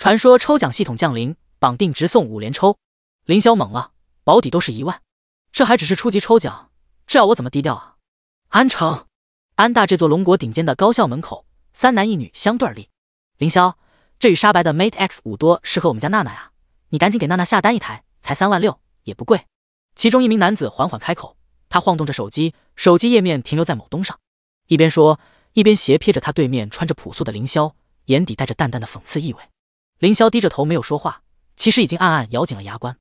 传说抽奖系统降临，绑定直送五连抽。凌霄懵了，保底都是一万，这还只是初级抽奖，这要我怎么低调啊？安城，安大这座龙国顶尖的高校门口，三男一女相对而立。凌霄，这与沙白的 Mate X 五多适合我们家娜娜呀，你赶紧给娜娜下单一台，才三万六，也不贵。其中一名男子缓缓开口，他晃动着手机，手机页面停留在某东上，一边说，一边斜瞥着他对面穿着朴素的凌霄，眼底带着淡淡的讽刺意味。凌霄低着头没有说话，其实已经暗暗咬紧了牙关。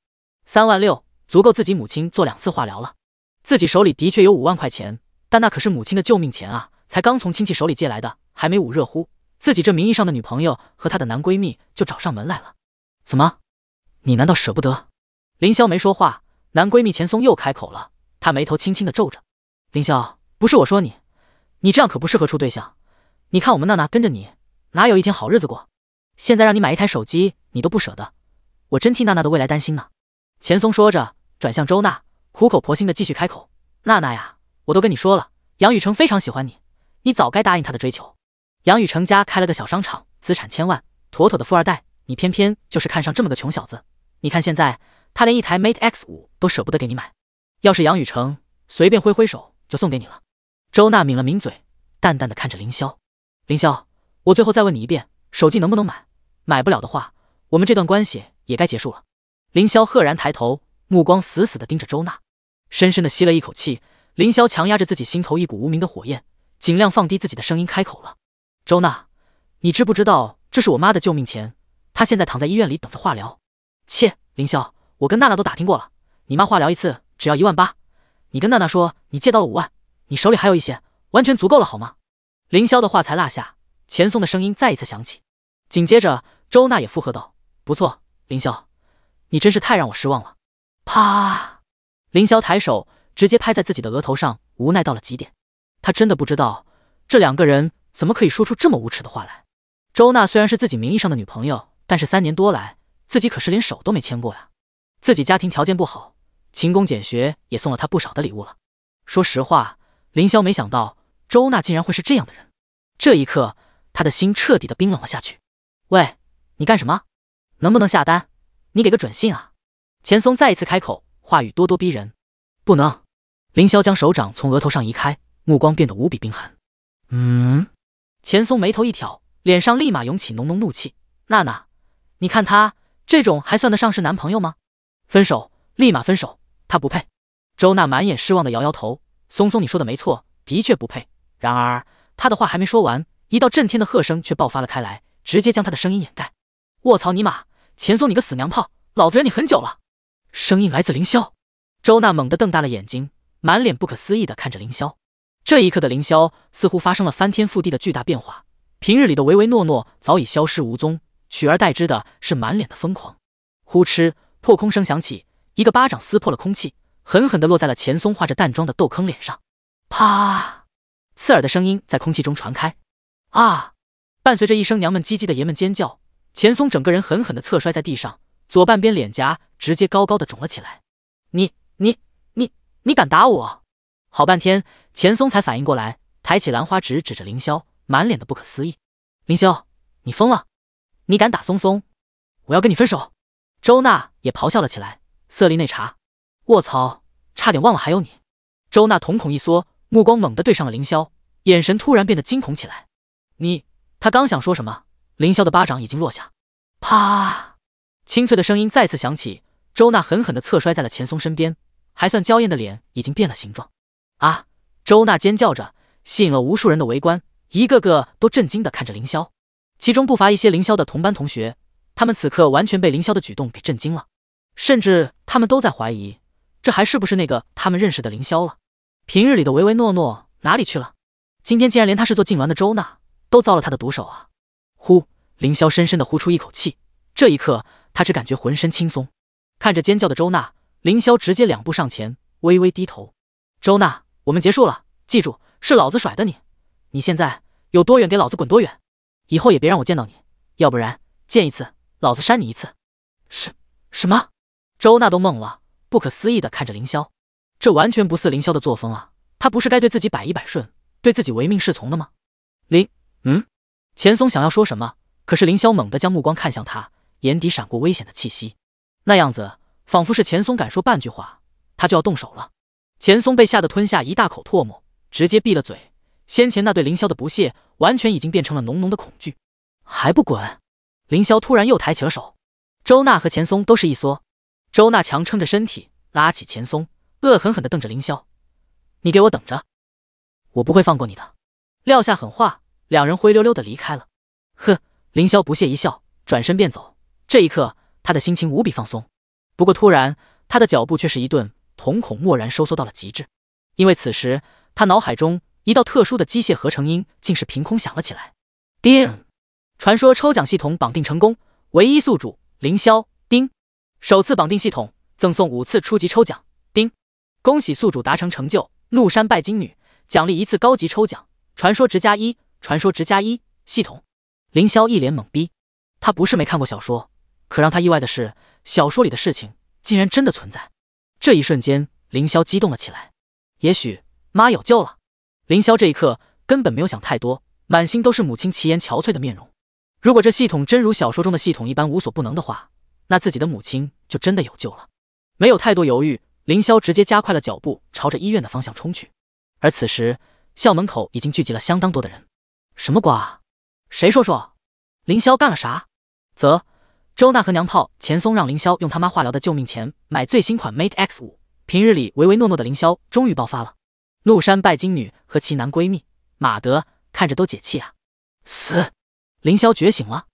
三万六足够自己母亲做两次化疗了。自己手里的确有五万块钱，但那可是母亲的救命钱啊，才刚从亲戚手里借来的，还没捂热乎。自己这名义上的女朋友和她的男闺蜜就找上门来了。怎么？你难道舍不得？凌霄没说话。男闺蜜钱松又开口了，他眉头轻轻的皱着。凌霄，不是我说你，你这样可不适合处对象。你看我们娜娜跟着你，哪有一天好日子过？现在让你买一台手机，你都不舍得，我真替娜娜的未来担心呢。钱松说着，转向周娜，苦口婆心的继续开口：“娜娜呀，我都跟你说了，杨雨成非常喜欢你，你早该答应他的追求。杨雨成家开了个小商场，资产千万，妥妥的富二代，你偏偏就是看上这么个穷小子。你看现在，他连一台 Mate X 五都舍不得给你买，要是杨雨成随便挥挥手就送给你了。”周娜抿了抿嘴，淡淡的看着凌霄：“凌霄，我最后再问你一遍，手机能不能买？”买不了的话，我们这段关系也该结束了。凌霄赫然抬头，目光死死地盯着周娜，深深地吸了一口气。凌霄强压着自己心头一股无名的火焰，尽量放低自己的声音开口了：“周娜，你知不知道这是我妈的救命钱？她现在躺在医院里等着化疗。”切，凌霄，我跟娜娜都打听过了，你妈化疗一次只要一万八。你跟娜娜说你借到了五万，你手里还有一些，完全足够了，好吗？凌霄的话才落下，钱松的声音再一次响起，紧接着。周娜也附和道：“不错，凌霄，你真是太让我失望了。”啪！凌霄抬手直接拍在自己的额头上，无奈到了极点。他真的不知道这两个人怎么可以说出这么无耻的话来。周娜虽然是自己名义上的女朋友，但是三年多来，自己可是连手都没牵过呀。自己家庭条件不好，勤工俭学也送了她不少的礼物了。说实话，凌霄没想到周娜竟然会是这样的人。这一刻，他的心彻底的冰冷了下去。喂！你干什么？能不能下单？你给个准信啊！钱松再一次开口，话语咄咄逼人。不能。凌霄将手掌从额头上移开，目光变得无比冰寒。嗯。钱松眉头一挑，脸上立马涌起浓浓怒气。娜娜，你看他这种还算得上是男朋友吗？分手，立马分手，他不配。周娜满眼失望的摇摇头。松松，你说的没错，的确不配。然而他的话还没说完，一道震天的喝声却爆发了开来，直接将他的声音掩盖。卧槽！尼玛，钱松，你个死娘炮，老子忍你很久了！声音来自凌霄。周娜猛地瞪大了眼睛，满脸不可思议的看着凌霄。这一刻的凌霄似乎发生了翻天覆地的巨大变化，平日里的唯唯诺诺早已消失无踪，取而代之的是满脸的疯狂。呼哧，破空声响起，一个巴掌撕破了空气，狠狠的落在了钱松化着淡妆的豆坑脸上。啪！刺耳的声音在空气中传开。啊！伴随着一声娘们唧唧的爷们尖叫。钱松整个人狠狠的侧摔在地上，左半边脸颊直接高高的肿了起来。你你你你敢打我？好半天，钱松才反应过来，抬起兰花指指着凌霄，满脸的不可思议。凌霄，你疯了？你敢打松松？我要跟你分手！周娜也咆哮了起来，色厉内查，卧槽，差点忘了还有你！周娜瞳孔一缩，目光猛地对上了凌霄，眼神突然变得惊恐起来。你，他刚想说什么？凌霄的巴掌已经落下，啪！清脆的声音再次响起，周娜狠狠地侧摔在了钱松身边，还算娇艳的脸已经变了形状。啊！周娜尖叫着，吸引了无数人的围观，一个个都震惊地看着凌霄，其中不乏一些凌霄的同班同学，他们此刻完全被凌霄的举动给震惊了，甚至他们都在怀疑，这还是不是那个他们认识的凌霄了？平日里的唯唯诺诺哪里去了？今天竟然连他是做痉挛的周娜都遭了他的毒手啊！呼！凌霄深深的呼出一口气，这一刻他只感觉浑身轻松。看着尖叫的周娜，凌霄直接两步上前，微微低头：“周娜，我们结束了，记住，是老子甩的你，你现在有多远给老子滚多远，以后也别让我见到你，要不然见一次老子扇你一次。”什”什么？周娜都懵了，不可思议的看着凌霄，这完全不似凌霄的作风啊，他不是该对自己百依百顺，对自己唯命是从的吗？林……嗯，钱松想要说什么？可是凌霄猛地将目光看向他，眼底闪过危险的气息，那样子仿佛是钱松敢说半句话，他就要动手了。钱松被吓得吞下一大口唾沫，直接闭了嘴。先前那对凌霄的不屑，完全已经变成了浓浓的恐惧。还不滚！凌霄突然又抬起了手，周娜和钱松都是一缩。周娜强撑着身体拉起钱松，恶狠狠地瞪着凌霄：“你给我等着，我不会放过你的！”撂下狠话，两人灰溜溜地离开了。哼。凌霄不屑一笑，转身便走。这一刻，他的心情无比放松。不过，突然，他的脚步却是一顿，瞳孔蓦然收缩到了极致，因为此时他脑海中一道特殊的机械合成音竟是凭空响了起来。叮，传说抽奖系统绑定成功，唯一宿主凌霄。叮，首次绑定系统，赠送五次初级抽奖。叮，恭喜宿主达成成就“怒山拜金女”，奖励一次高级抽奖，传说值加一，传说值加一。系统。凌霄一脸懵逼，他不是没看过小说，可让他意外的是，小说里的事情竟然真的存在。这一瞬间，凌霄激动了起来，也许妈有救了。凌霄这一刻根本没有想太多，满心都是母亲奇颜憔悴的面容。如果这系统真如小说中的系统一般无所不能的话，那自己的母亲就真的有救了。没有太多犹豫，凌霄直接加快了脚步，朝着医院的方向冲去。而此时，校门口已经聚集了相当多的人，什么瓜？谁说说，凌霄干了啥？则周娜和娘炮钱松让凌霄用他妈化疗的救命钱买最新款 Mate X 五。平日里唯唯诺诺的凌霄终于爆发了，怒山拜金女和其男闺蜜。马德，看着都解气啊！死！凌霄觉醒了！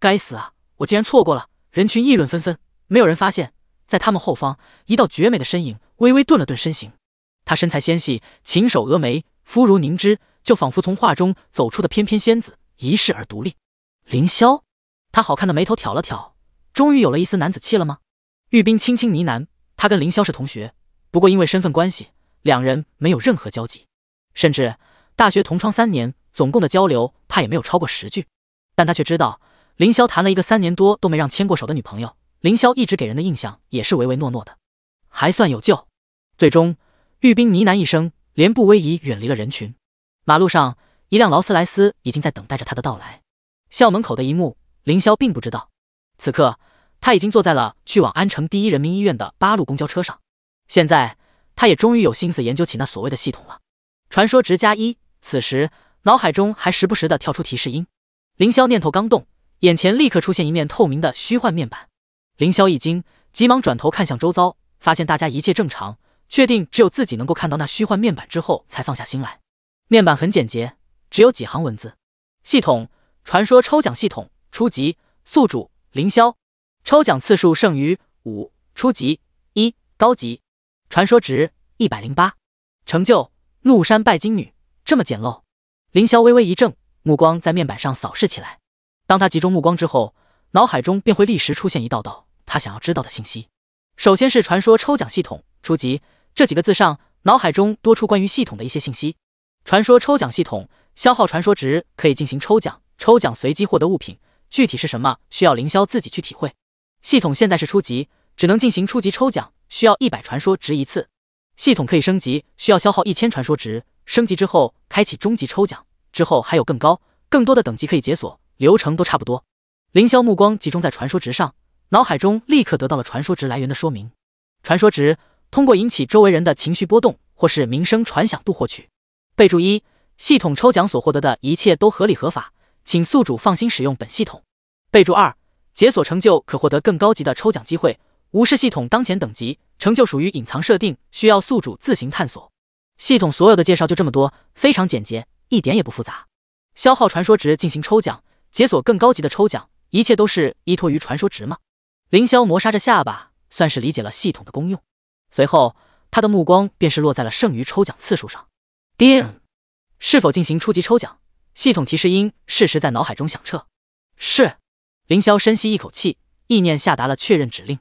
该死啊！我竟然错过了！人群议论纷纷，没有人发现，在他们后方，一道绝美的身影微微顿了顿身形。她身材纤细，琴手峨眉，肤如凝脂，就仿佛从画中走出的翩翩仙子。一世而独立，凌霄，他好看的眉头挑了挑，终于有了一丝男子气了吗？玉冰轻轻呢喃。他跟凌霄是同学，不过因为身份关系，两人没有任何交集，甚至大学同窗三年，总共的交流怕也没有超过十句。但他却知道，凌霄谈了一个三年多都没让牵过手的女朋友。凌霄一直给人的印象也是唯唯诺诺的，还算有救。最终，玉冰呢喃一声，连步微移，远离了人群。马路上。一辆劳斯莱斯已经在等待着他的到来。校门口的一幕，凌霄并不知道。此刻，他已经坐在了去往安城第一人民医院的八路公交车上。现在，他也终于有心思研究起那所谓的系统了。传说值加一。此时，脑海中还时不时的跳出提示音。凌霄念头刚动，眼前立刻出现一面透明的虚幻面板。凌霄一惊，急忙转头看向周遭，发现大家一切正常，确定只有自己能够看到那虚幻面板之后，才放下心来。面板很简洁。只有几行文字。系统传说抽奖系统初级宿主凌霄，抽奖次数剩余五初级一高级，传说值一百零八成就怒山拜金女。这么简陋，凌霄微微一怔，目光在面板上扫视起来。当他集中目光之后，脑海中便会立时出现一道道他想要知道的信息。首先是“传说抽奖系统初级”这几个字上，脑海中多出关于系统的一些信息。传说抽奖系统。消耗传说值可以进行抽奖，抽奖随机获得物品，具体是什么需要凌霄自己去体会。系统现在是初级，只能进行初级抽奖，需要一百传说值一次。系统可以升级，需要消耗一千传说值。升级之后开启中级抽奖，之后还有更高、更多的等级可以解锁，流程都差不多。凌霄目光集中在传说值上，脑海中立刻得到了传说值来源的说明。传说值通过引起周围人的情绪波动或是名声传响度获取。备注一。系统抽奖所获得的一切都合理合法，请宿主放心使用本系统。备注二：解锁成就可获得更高级的抽奖机会，无视系统当前等级。成就属于隐藏设定，需要宿主自行探索。系统所有的介绍就这么多，非常简洁，一点也不复杂。消耗传说值进行抽奖，解锁更高级的抽奖，一切都是依托于传说值吗？凌霄磨砂着下巴，算是理解了系统的功用。随后，他的目光便是落在了剩余抽奖次数上。叮。是否进行初级抽奖？系统提示音适时在脑海中响彻。是，凌霄深吸一口气，意念下达了确认指令。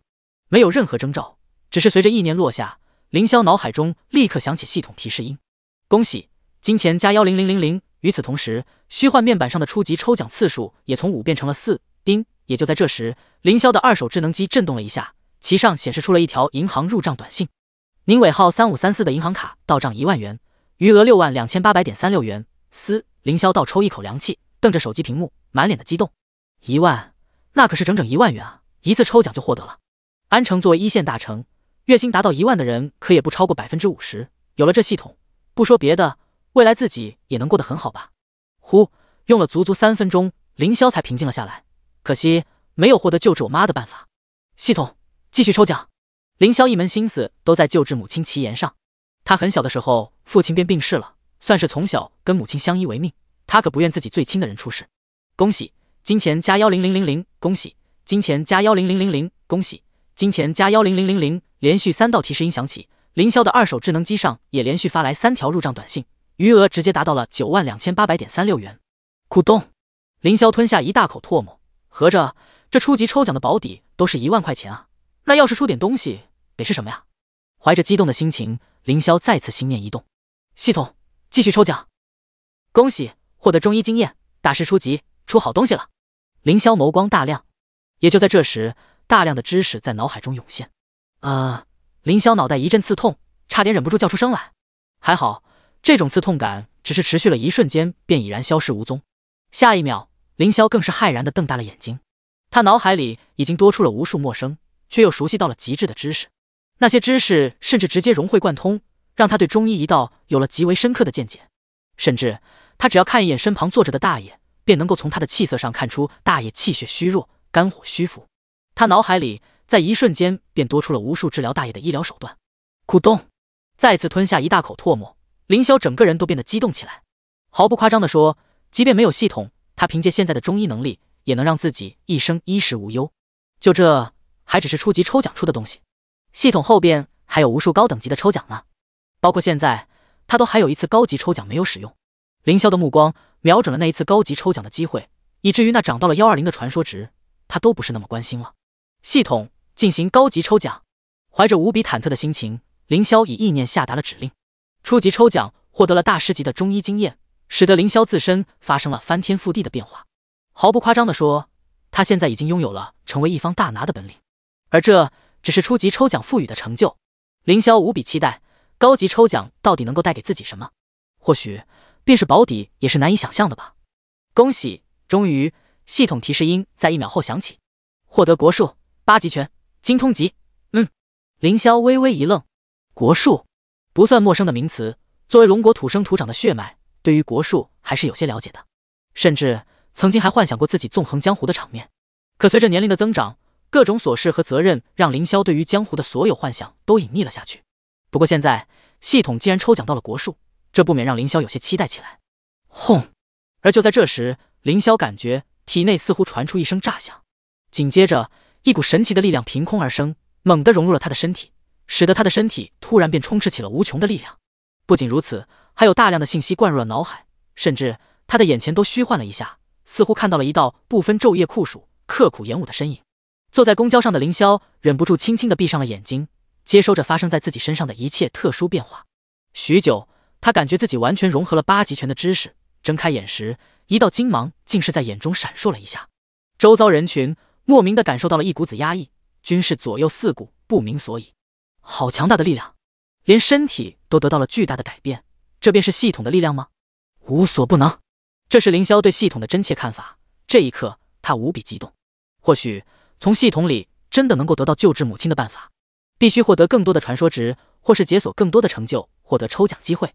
没有任何征兆，只是随着意念落下，凌霄脑海中立刻响起系统提示音：恭喜，金钱加幺零零零零。与此同时，虚幻面板上的初级抽奖次数也从五变成了四。叮！也就在这时，凌霄的二手智能机震动了一下，其上显示出了一条银行入账短信：您尾号三五三四的银行卡到账一万元。余额六万两千八百点三六元，嘶！凌霄倒抽一口凉气，瞪着手机屏幕，满脸的激动。一万，那可是整整一万元啊！一次抽奖就获得了。安城作为一线大城，月薪达到一万的人可也不超过百分之五十。有了这系统，不说别的，未来自己也能过得很好吧？呼，用了足足三分钟，凌霄才平静了下来。可惜没有获得救治我妈的办法。系统，继续抽奖。凌霄一门心思都在救治母亲齐炎上。他很小的时候，父亲便病逝了，算是从小跟母亲相依为命。他可不愿自己最亲的人出事。恭喜，金钱加幺零零零零！恭喜，金钱加幺零零零零！恭喜，金钱加幺零零零零！连续三道提示音响起，凌霄的二手智能机上也连续发来三条入账短信，余额直接达到了九万两千八百点三六元。咕咚！凌霄吞下一大口唾沫，合着这初级抽奖的保底都是一万块钱啊？那要是出点东西，得是什么呀？怀着激动的心情。凌霄再次心念一动，系统继续抽奖，恭喜获得中医经验，大师初级出好东西了。凌霄眸光大亮。也就在这时，大量的知识在脑海中涌现。啊！凌霄脑袋一阵刺痛，差点忍不住叫出声来。还好，这种刺痛感只是持续了一瞬间，便已然消失无踪。下一秒，凌霄更是骇然的瞪大了眼睛，他脑海里已经多出了无数陌生却又熟悉到了极致的知识。那些知识甚至直接融会贯通，让他对中医一道有了极为深刻的见解。甚至他只要看一眼身旁坐着的大爷，便能够从他的气色上看出大爷气血虚弱、肝火虚浮。他脑海里在一瞬间便多出了无数治疗大爷的医疗手段。咕咚，再次吞下一大口唾沫，凌霄整个人都变得激动起来。毫不夸张地说，即便没有系统，他凭借现在的中医能力，也能让自己一生衣食无忧。就这，还只是初级抽奖出的东西。系统后边还有无数高等级的抽奖呢，包括现在他都还有一次高级抽奖没有使用。凌霄的目光瞄准了那一次高级抽奖的机会，以至于那涨到了幺二零的传说值，他都不是那么关心了。系统进行高级抽奖，怀着无比忐忑的心情，凌霄以意念下达了指令。初级抽奖获得了大师级的中医经验，使得凌霄自身发生了翻天覆地的变化。毫不夸张地说，他现在已经拥有了成为一方大拿的本领，而这。只是初级抽奖赋予的成就，凌霄无比期待高级抽奖到底能够带给自己什么？或许便是保底也是难以想象的吧。恭喜，终于，系统提示音在一秒后响起，获得国术八极拳精通级。嗯，凌霄微微一愣，国术不算陌生的名词，作为龙国土生土长的血脉，对于国术还是有些了解的，甚至曾经还幻想过自己纵横江湖的场面。可随着年龄的增长，各种琐事和责任让凌霄对于江湖的所有幻想都隐匿了下去。不过现在系统既然抽奖到了国术，这不免让凌霄有些期待起来。轰！而就在这时，凌霄感觉体内似乎传出一声炸响，紧接着一股神奇的力量凭空而生，猛地融入了他的身体，使得他的身体突然便充斥起了无穷的力量。不仅如此，还有大量的信息灌入了脑海，甚至他的眼前都虚幻了一下，似乎看到了一道不分昼夜、酷暑刻苦演武的身影。坐在公交上的凌霄忍不住轻轻的闭上了眼睛，接收着发生在自己身上的一切特殊变化。许久，他感觉自己完全融合了八极拳的知识。睁开眼时，一道金芒竟是在眼中闪烁了一下。周遭人群莫名的感受到了一股子压抑，均是左右四顾，不明所以。好强大的力量，连身体都得到了巨大的改变。这便是系统的力量吗？无所不能，这是凌霄对系统的真切看法。这一刻，他无比激动。或许。从系统里真的能够得到救治母亲的办法，必须获得更多的传说值，或是解锁更多的成就，获得抽奖机会。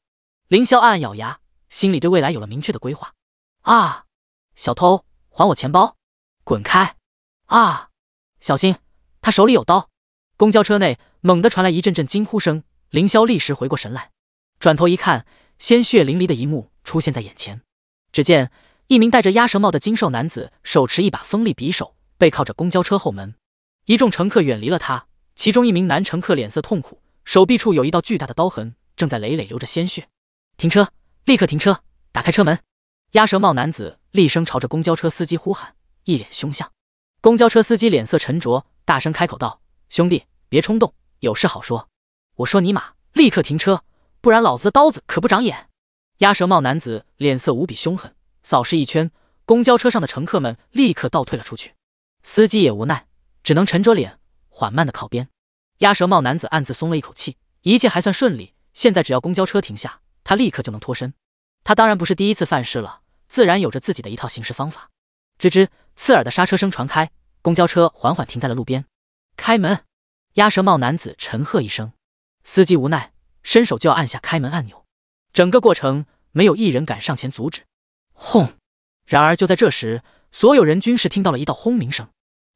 凌霄暗暗咬牙，心里对未来有了明确的规划。啊！小偷，还我钱包！滚开！啊！小心，他手里有刀！公交车内猛地传来一阵阵惊呼声，凌霄立时回过神来，转头一看，鲜血淋漓的一幕出现在眼前。只见一名戴着鸭舌帽的精瘦男子，手持一把锋利匕首。背靠着公交车后门，一众乘客远离了他。其中一名男乘客脸色痛苦，手臂处有一道巨大的刀痕，正在累累流着鲜血。停车！立刻停车！打开车门！鸭舌帽男子厉声朝着公交车司机呼喊，一脸凶相。公交车司机脸色沉着，大声开口道：“兄弟，别冲动，有事好说。”我说：“尼玛！立刻停车，不然老子的刀子可不长眼！”鸭舌帽男子脸色无比凶狠，扫视一圈，公交车上的乘客们立刻倒退了出去。司机也无奈，只能沉着脸缓慢的靠边。鸭舌帽男子暗自松了一口气，一切还算顺利。现在只要公交车停下，他立刻就能脱身。他当然不是第一次犯事了，自然有着自己的一套行事方法。吱吱，刺耳的刹车声传开，公交车缓缓停在了路边。开门！鸭舌帽男子沉喝一声，司机无奈，伸手就要按下开门按钮。整个过程没有一人敢上前阻止。轰！然而就在这时，所有人均是听到了一道轰鸣声。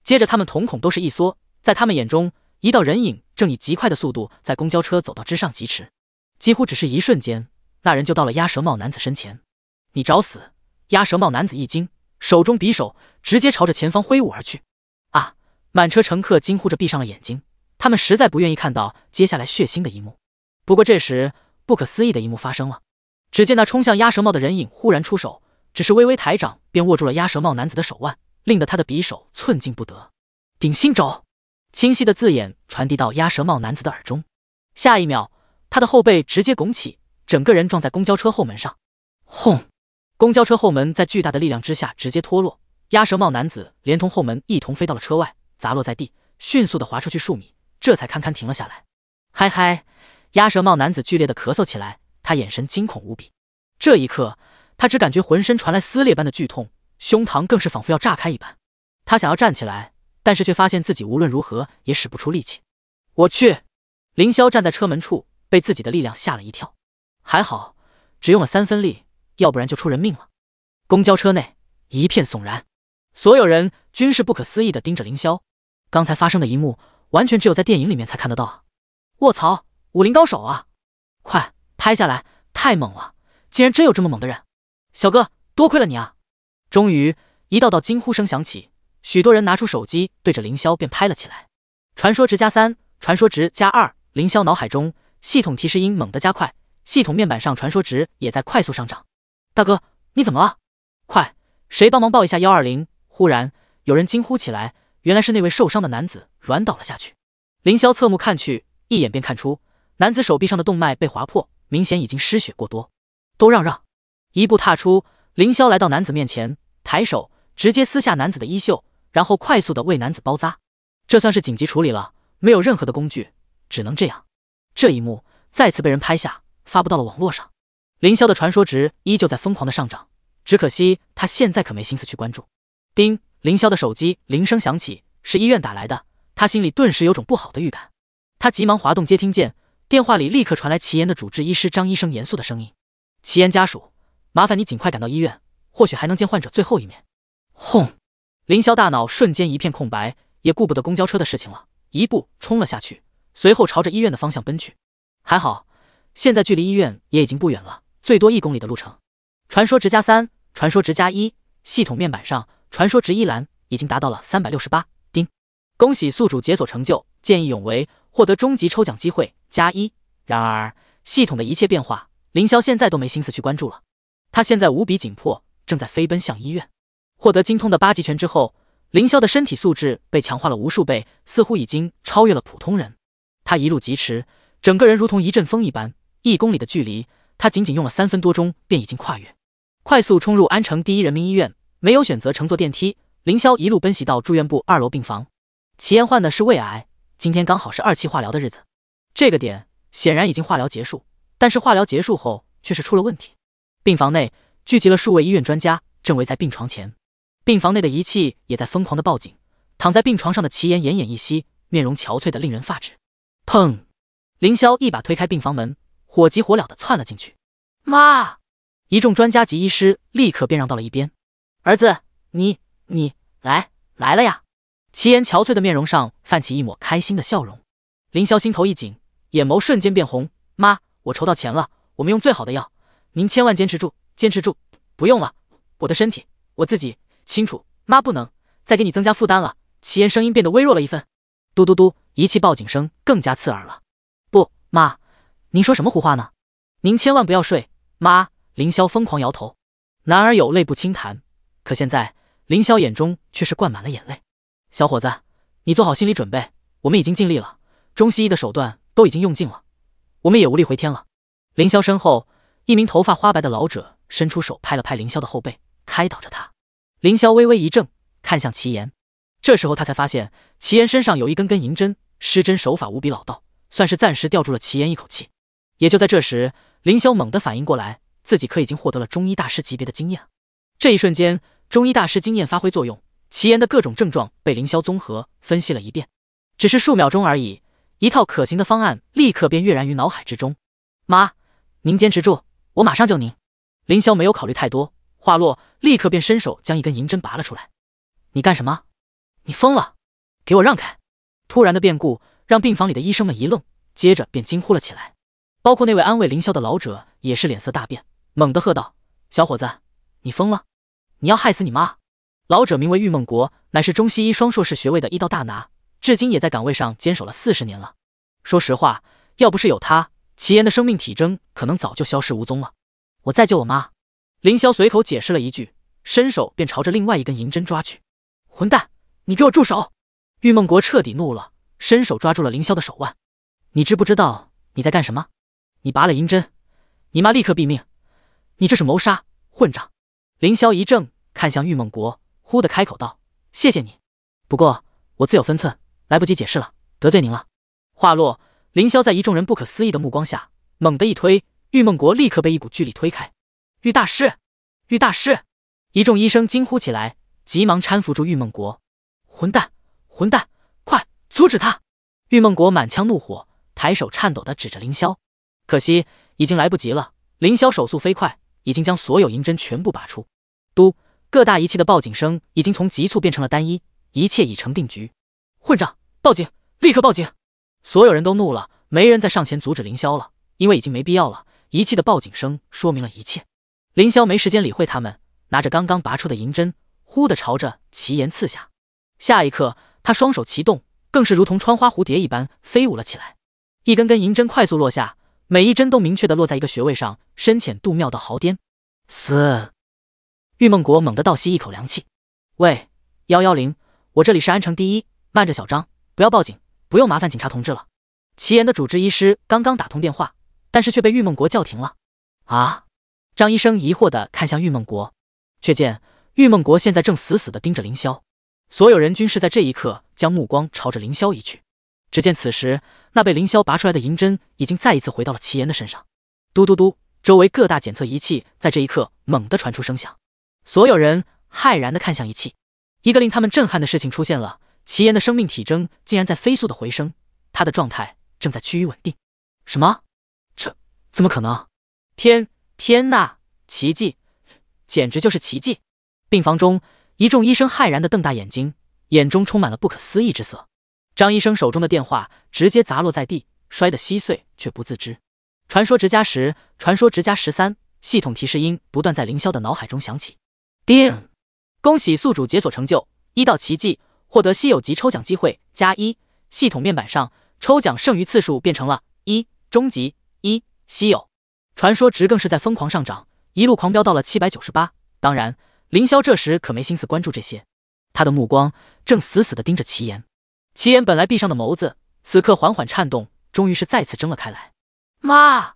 接着，他们瞳孔都是一缩，在他们眼中，一道人影正以极快的速度在公交车走到之上疾驰，几乎只是一瞬间，那人就到了鸭舌帽男子身前。“你找死！”鸭舌帽男子一惊，手中匕首直接朝着前方挥舞而去。啊！满车乘客惊呼着闭上了眼睛，他们实在不愿意看到接下来血腥的一幕。不过这时，不可思议的一幕发生了，只见那冲向鸭舌帽的人影忽然出手，只是微微抬掌，便握住了鸭舌帽男子的手腕。令得他的匕首寸进不得。顶心肘，清晰的字眼传递到鸭舌帽男子的耳中。下一秒，他的后背直接拱起，整个人撞在公交车后门上。轰！公交车后门在巨大的力量之下直接脱落，鸭舌帽男子连同后门一同飞到了车外，砸落在地，迅速的滑出去数米，这才堪堪停了下来。嗨嗨！鸭舌帽男子剧烈的咳嗽起来，他眼神惊恐无比。这一刻，他只感觉浑身传来撕裂般的剧痛。胸膛更是仿佛要炸开一般，他想要站起来，但是却发现自己无论如何也使不出力气。我去！凌霄站在车门处，被自己的力量吓了一跳，还好只用了三分力，要不然就出人命了。公交车内一片悚然，所有人均是不可思议的盯着凌霄。刚才发生的一幕，完全只有在电影里面才看得到啊！卧槽，武林高手啊！快拍下来，太猛了！竟然真有这么猛的人！小哥，多亏了你啊！终于，一道道惊呼声响起，许多人拿出手机对着凌霄便拍了起来。传说值加三，传说值加二。凌霄脑海中系统提示音猛地加快，系统面板上传说值也在快速上涨。大哥，你怎么了？快，谁帮忙报一下幺二零？忽然有人惊呼起来，原来是那位受伤的男子软倒了下去。凌霄侧目看去，一眼便看出男子手臂上的动脉被划破，明显已经失血过多。都让让，一步踏出。凌霄来到男子面前，抬手直接撕下男子的衣袖，然后快速的为男子包扎。这算是紧急处理了，没有任何的工具，只能这样。这一幕再次被人拍下，发布到了网络上。凌霄的传说值依旧在疯狂的上涨，只可惜他现在可没心思去关注。叮，凌霄的手机铃声响起，是医院打来的，他心里顿时有种不好的预感。他急忙滑动接听键，电话里立刻传来齐岩的主治医师张医生严肃的声音：“齐岩家属。”麻烦你尽快赶到医院，或许还能见患者最后一面。轰！凌霄大脑瞬间一片空白，也顾不得公交车的事情了，一步冲了下去，随后朝着医院的方向奔去。还好，现在距离医院也已经不远了，最多一公里的路程。传说值加三，传说值加一。系统面板上，传说值一栏已经达到了三百六十八。丁，恭喜宿主解锁成就，见义勇为，获得终极抽奖机会加一。然而，系统的一切变化，凌霄现在都没心思去关注了。他现在无比紧迫，正在飞奔向医院。获得精通的八极拳之后，凌霄的身体素质被强化了无数倍，似乎已经超越了普通人。他一路疾驰，整个人如同一阵风一般。一公里的距离，他仅仅用了三分多钟便已经跨越，快速冲入安城第一人民医院。没有选择乘坐电梯，凌霄一路奔袭到住院部二楼病房。齐岩患的是胃癌，今天刚好是二期化疗的日子。这个点显然已经化疗结束，但是化疗结束后却是出了问题。病房内聚集了数位医院专家，正围在病床前。病房内的仪器也在疯狂的报警。躺在病床上的齐岩奄奄一息，面容憔悴的令人发指。砰！凌霄一把推开病房门，火急火燎的窜了进去。妈！一众专家及医师立刻便让到了一边。儿子，你你来来了呀！齐岩憔悴的面容上泛起一抹开心的笑容。凌霄心头一紧，眼眸瞬间变红。妈，我筹到钱了，我们用最好的药。您千万坚持住，坚持住！不用了，我的身体我自己清楚，妈不能再给你增加负担了。齐言声音变得微弱了一分，嘟嘟嘟，仪器报警声更加刺耳了。不，妈，您说什么胡话呢？您千万不要睡，妈！凌霄疯狂摇头。男儿有泪不轻弹，可现在凌霄眼中却是灌满了眼泪。小伙子，你做好心理准备，我们已经尽力了，中西医的手段都已经用尽了，我们也无力回天了。凌霄身后。一名头发花白的老者伸出手拍了拍凌霄的后背，开导着他。凌霄微微一怔，看向齐岩。这时候他才发现，齐岩身上有一根根银针，施针手法无比老道，算是暂时吊住了齐岩一口气。也就在这时，凌霄猛地反应过来，自己可已经获得了中医大师级别的经验。这一瞬间，中医大师经验发挥作用，齐岩的各种症状被凌霄综合分析了一遍，只是数秒钟而已，一套可行的方案立刻便跃然于脑海之中。妈，您坚持住。我马上救您，凌霄没有考虑太多，话落立刻便伸手将一根银针拔了出来。你干什么？你疯了！给我让开！突然的变故让病房里的医生们一愣，接着便惊呼了起来，包括那位安慰凌霄的老者也是脸色大变，猛地喝道：“小伙子，你疯了！你要害死你妈！”老者名为玉梦国，乃是中西医双硕士学位的医道大拿，至今也在岗位上坚守了四十年了。说实话，要不是有他。齐岩的生命体征可能早就消失无踪了。我再救我妈。凌霄随口解释了一句，伸手便朝着另外一根银针抓去。混蛋，你给我住手！玉梦国彻底怒了，伸手抓住了凌霄的手腕。你知不知道你在干什么？你拔了银针，你妈立刻毙命。你这是谋杀！混账！凌霄一怔，看向玉梦国，忽的开口道：“谢谢你，不过我自有分寸，来不及解释了，得罪您了。”话落。凌霄在一众人不可思议的目光下，猛地一推，玉梦国立刻被一股巨力推开。玉大师，玉大师！一众医生惊呼起来，急忙搀扶住玉梦国。混蛋，混蛋！快阻止他！玉梦国满腔怒火，抬手颤抖的指着凌霄。可惜已经来不及了，凌霄手速飞快，已经将所有银针全部拔出。都，各大仪器的报警声已经从急促变成了单一，一切已成定局。混账！报警！立刻报警！所有人都怒了，没人再上前阻止凌霄了，因为已经没必要了。仪器的报警声说明了一切。凌霄没时间理会他们，拿着刚刚拔出的银针，呼的朝着齐岩刺下。下一刻，他双手齐动，更是如同穿花蝴蝶一般飞舞了起来。一根根银针快速落下，每一针都明确的落在一个穴位上，深浅度妙到毫巅。四，玉梦国猛地倒吸一口凉气。喂，幺幺零，我这里是安城第一，慢着，小张，不要报警。不用麻烦警察同志了。齐岩的主治医师刚刚打通电话，但是却被玉梦国叫停了。啊！张医生疑惑的看向玉梦国，却见玉梦国现在正死死的盯着凌霄。所有人均是在这一刻将目光朝着凌霄移去。只见此时，那被凌霄拔出来的银针已经再一次回到了齐岩的身上。嘟嘟嘟！周围各大检测仪器在这一刻猛地传出声响，所有人骇然的看向仪器，一个令他们震撼的事情出现了。齐岩的生命体征竟然在飞速的回升，他的状态正在趋于稳定。什么？这怎么可能？天！天呐，奇迹，简直就是奇迹！病房中，一众医生骇然的瞪大眼睛，眼中充满了不可思议之色。张医生手中的电话直接砸落在地，摔得稀碎，却不自知。传说值加十，传说值加十三，系统提示音不断在凌霄的脑海中响起。叮，恭喜宿主解锁成就一道奇迹。获得稀有级抽奖机会加一，系统面板上抽奖剩余次数变成了一，终极一稀有，传说值更是在疯狂上涨，一路狂飙到了七百九十八。当然，凌霄这时可没心思关注这些，他的目光正死死地盯着齐岩。齐岩本来闭上的眸子，此刻缓缓颤动，终于是再次睁了开来。妈！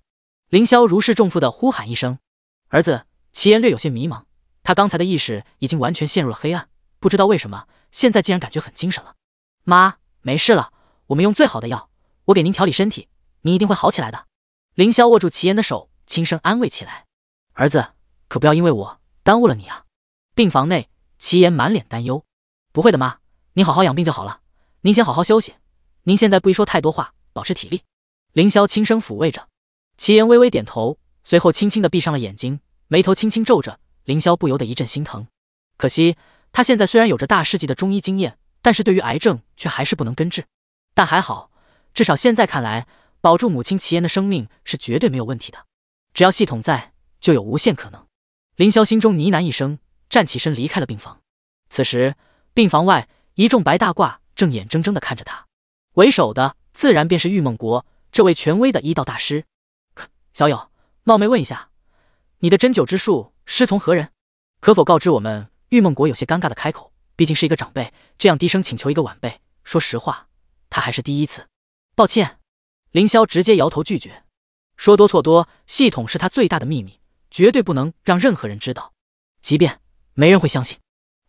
凌霄如释重负地呼喊一声。儿子，齐岩略有些迷茫，他刚才的意识已经完全陷入了黑暗，不知道为什么。现在竟然感觉很精神了，妈，没事了，我们用最好的药，我给您调理身体，您一定会好起来的。凌霄握住齐岩的手，轻声安慰起来。儿子，可不要因为我耽误了你啊！病房内，齐岩满脸担忧。不会的，妈，您好好养病就好了。您先好好休息，您现在不宜说太多话，保持体力。凌霄轻声抚慰着。齐岩微微点头，随后轻轻的闭上了眼睛，眉头轻轻皱着。凌霄不由得一阵心疼，可惜。他现在虽然有着大师级的中医经验，但是对于癌症却还是不能根治。但还好，至少现在看来，保住母亲齐言的生命是绝对没有问题的。只要系统在，就有无限可能。凌霄心中呢喃一声，站起身离开了病房。此时，病房外一众白大褂正眼睁睁的看着他，为首的自然便是玉梦国这位权威的医道大师。小友，冒昧问一下，你的针灸之术师从何人？可否告知我们？玉梦国有些尴尬的开口，毕竟是一个长辈，这样低声请求一个晚辈，说实话，他还是第一次。抱歉，凌霄直接摇头拒绝，说多错多，系统是他最大的秘密，绝对不能让任何人知道，即便没人会相信。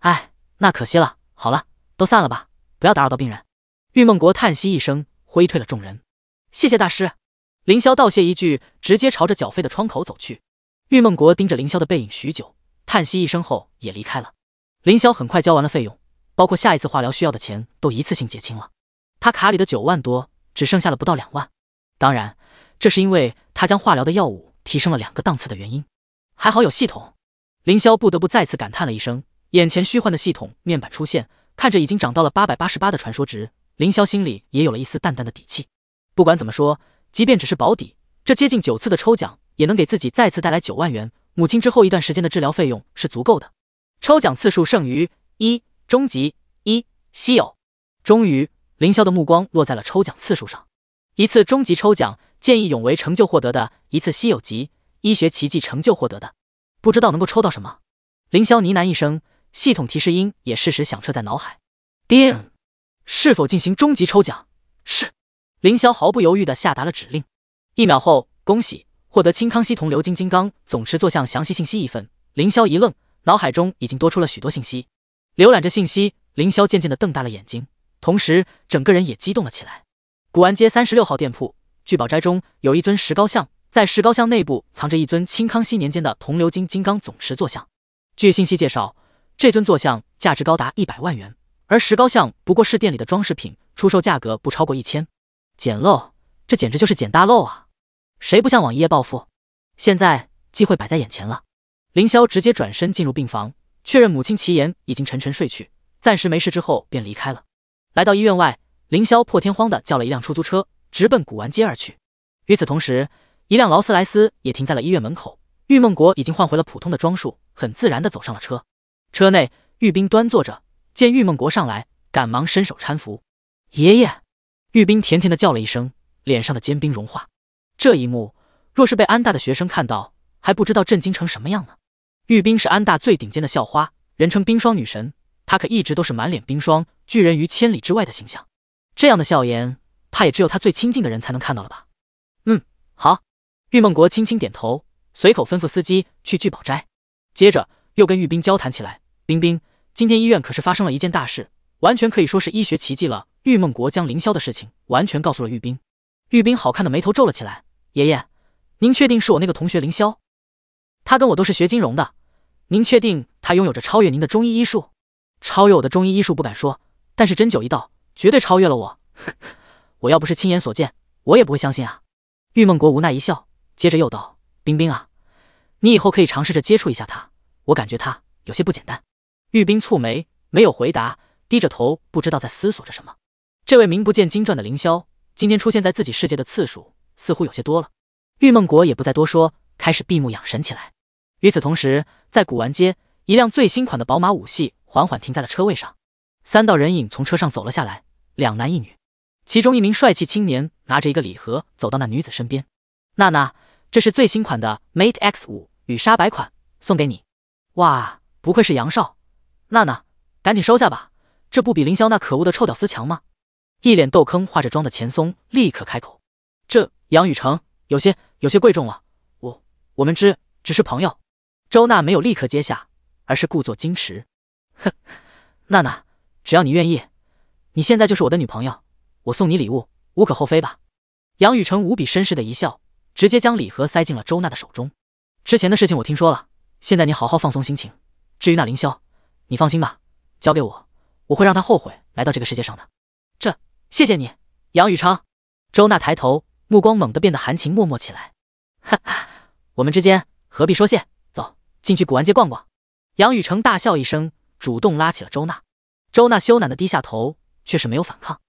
哎，那可惜了。好了，都散了吧，不要打扰到病人。玉梦国叹息一声，挥退了众人。谢谢大师，凌霄道谢一句，直接朝着缴费的窗口走去。玉梦国盯着凌霄的背影许久，叹息一声后也离开了。凌霄很快交完了费用，包括下一次化疗需要的钱都一次性结清了。他卡里的九万多只剩下了不到两万，当然，这是因为他将化疗的药物提升了两个档次的原因。还好有系统，凌霄不得不再次感叹了一声。眼前虚幻的系统面板出现，看着已经涨到了八百八十八的传说值，凌霄心里也有了一丝淡淡的底气。不管怎么说，即便只是保底，这接近九次的抽奖也能给自己再次带来九万元，母亲之后一段时间的治疗费用是足够的。抽奖次数剩余一终极一稀有，终于，凌霄的目光落在了抽奖次数上，一次终极抽奖，见义勇为成就获得的一次稀有级医学奇迹成就获得的，不知道能够抽到什么。凌霄呢喃一声，系统提示音也适时响彻在脑海。叮，是否进行终极抽奖？是。凌霄毫不犹豫的下达了指令。一秒后，恭喜获得清康熙铜鎏金金刚总持座像详细信息一份。凌霄一愣。脑海中已经多出了许多信息，浏览着信息，凌霄渐渐的瞪大了眼睛，同时整个人也激动了起来。古玩街三十六号店铺聚宝斋中有一尊石膏像，在石膏像内部藏着一尊清康熙年间的铜鎏金金刚总持坐像。据信息介绍，这尊坐像价值高达一百万元，而石膏像不过是店里的装饰品，出售价格不超过一千。捡漏，这简直就是捡大漏啊！谁不向往一夜暴富？现在机会摆在眼前了。凌霄直接转身进入病房，确认母亲齐言已经沉沉睡去，暂时没事之后便离开了。来到医院外，凌霄破天荒的叫了一辆出租车，直奔古玩街而去。与此同时，一辆劳斯莱斯也停在了医院门口。玉梦国已经换回了普通的装束，很自然的走上了车。车内，玉冰端坐着，见玉梦国上来，赶忙伸手搀扶。爷爷，玉冰甜甜的叫了一声，脸上的坚冰融化。这一幕若是被安大的学生看到，还不知道震惊成什么样呢。玉冰是安大最顶尖的校花，人称冰霜女神。她可一直都是满脸冰霜，拒人于千里之外的形象。这样的笑颜，怕也只有她最亲近的人才能看到了吧？嗯，好。玉梦国轻轻点头，随口吩咐司机去聚宝斋，接着又跟玉冰交谈起来。冰冰，今天医院可是发生了一件大事，完全可以说是医学奇迹了。玉梦国将凌霄的事情完全告诉了玉冰。玉冰好看的眉头皱了起来：“爷爷，您确定是我那个同学凌霄？”他跟我都是学金融的，您确定他拥有着超越您的中医医术？超越我的中医医术不敢说，但是针灸一道绝对超越了我。我要不是亲眼所见，我也不会相信啊。玉梦国无奈一笑，接着又道：“冰冰啊，你以后可以尝试着接触一下他，我感觉他有些不简单。”玉冰蹙眉，没有回答，低着头不知道在思索着什么。这位名不见经传的凌霄，今天出现在自己世界的次数似乎有些多了。玉梦国也不再多说，开始闭目养神起来。与此同时，在古玩街，一辆最新款的宝马五系缓缓停在了车位上。三道人影从车上走了下来，两男一女。其中一名帅气青年拿着一个礼盒走到那女子身边：“娜娜，这是最新款的 Mate X 五，雨沙白款，送给你。”“哇，不愧是杨少，娜娜，赶紧收下吧，这不比凌霄那可恶的臭屌丝强吗？”一脸痘坑、化着妆的钱松立刻开口：“这杨雨成有些有些贵重了，我我们只只是朋友。”周娜没有立刻接下，而是故作矜持。哼，娜娜，只要你愿意，你现在就是我的女朋友，我送你礼物，无可厚非吧？杨雨辰无比绅士的一笑，直接将礼盒塞进了周娜的手中。之前的事情我听说了，现在你好好放松心情。至于那凌霄，你放心吧，交给我，我会让他后悔来到这个世界上的。这，谢谢你，杨宇昌。周娜抬头，目光猛地变得含情脉脉起来。哈哈，我们之间何必说谢？进去古玩街逛逛，杨雨成大笑一声，主动拉起了周娜。周娜羞赧的低下头，却是没有反抗。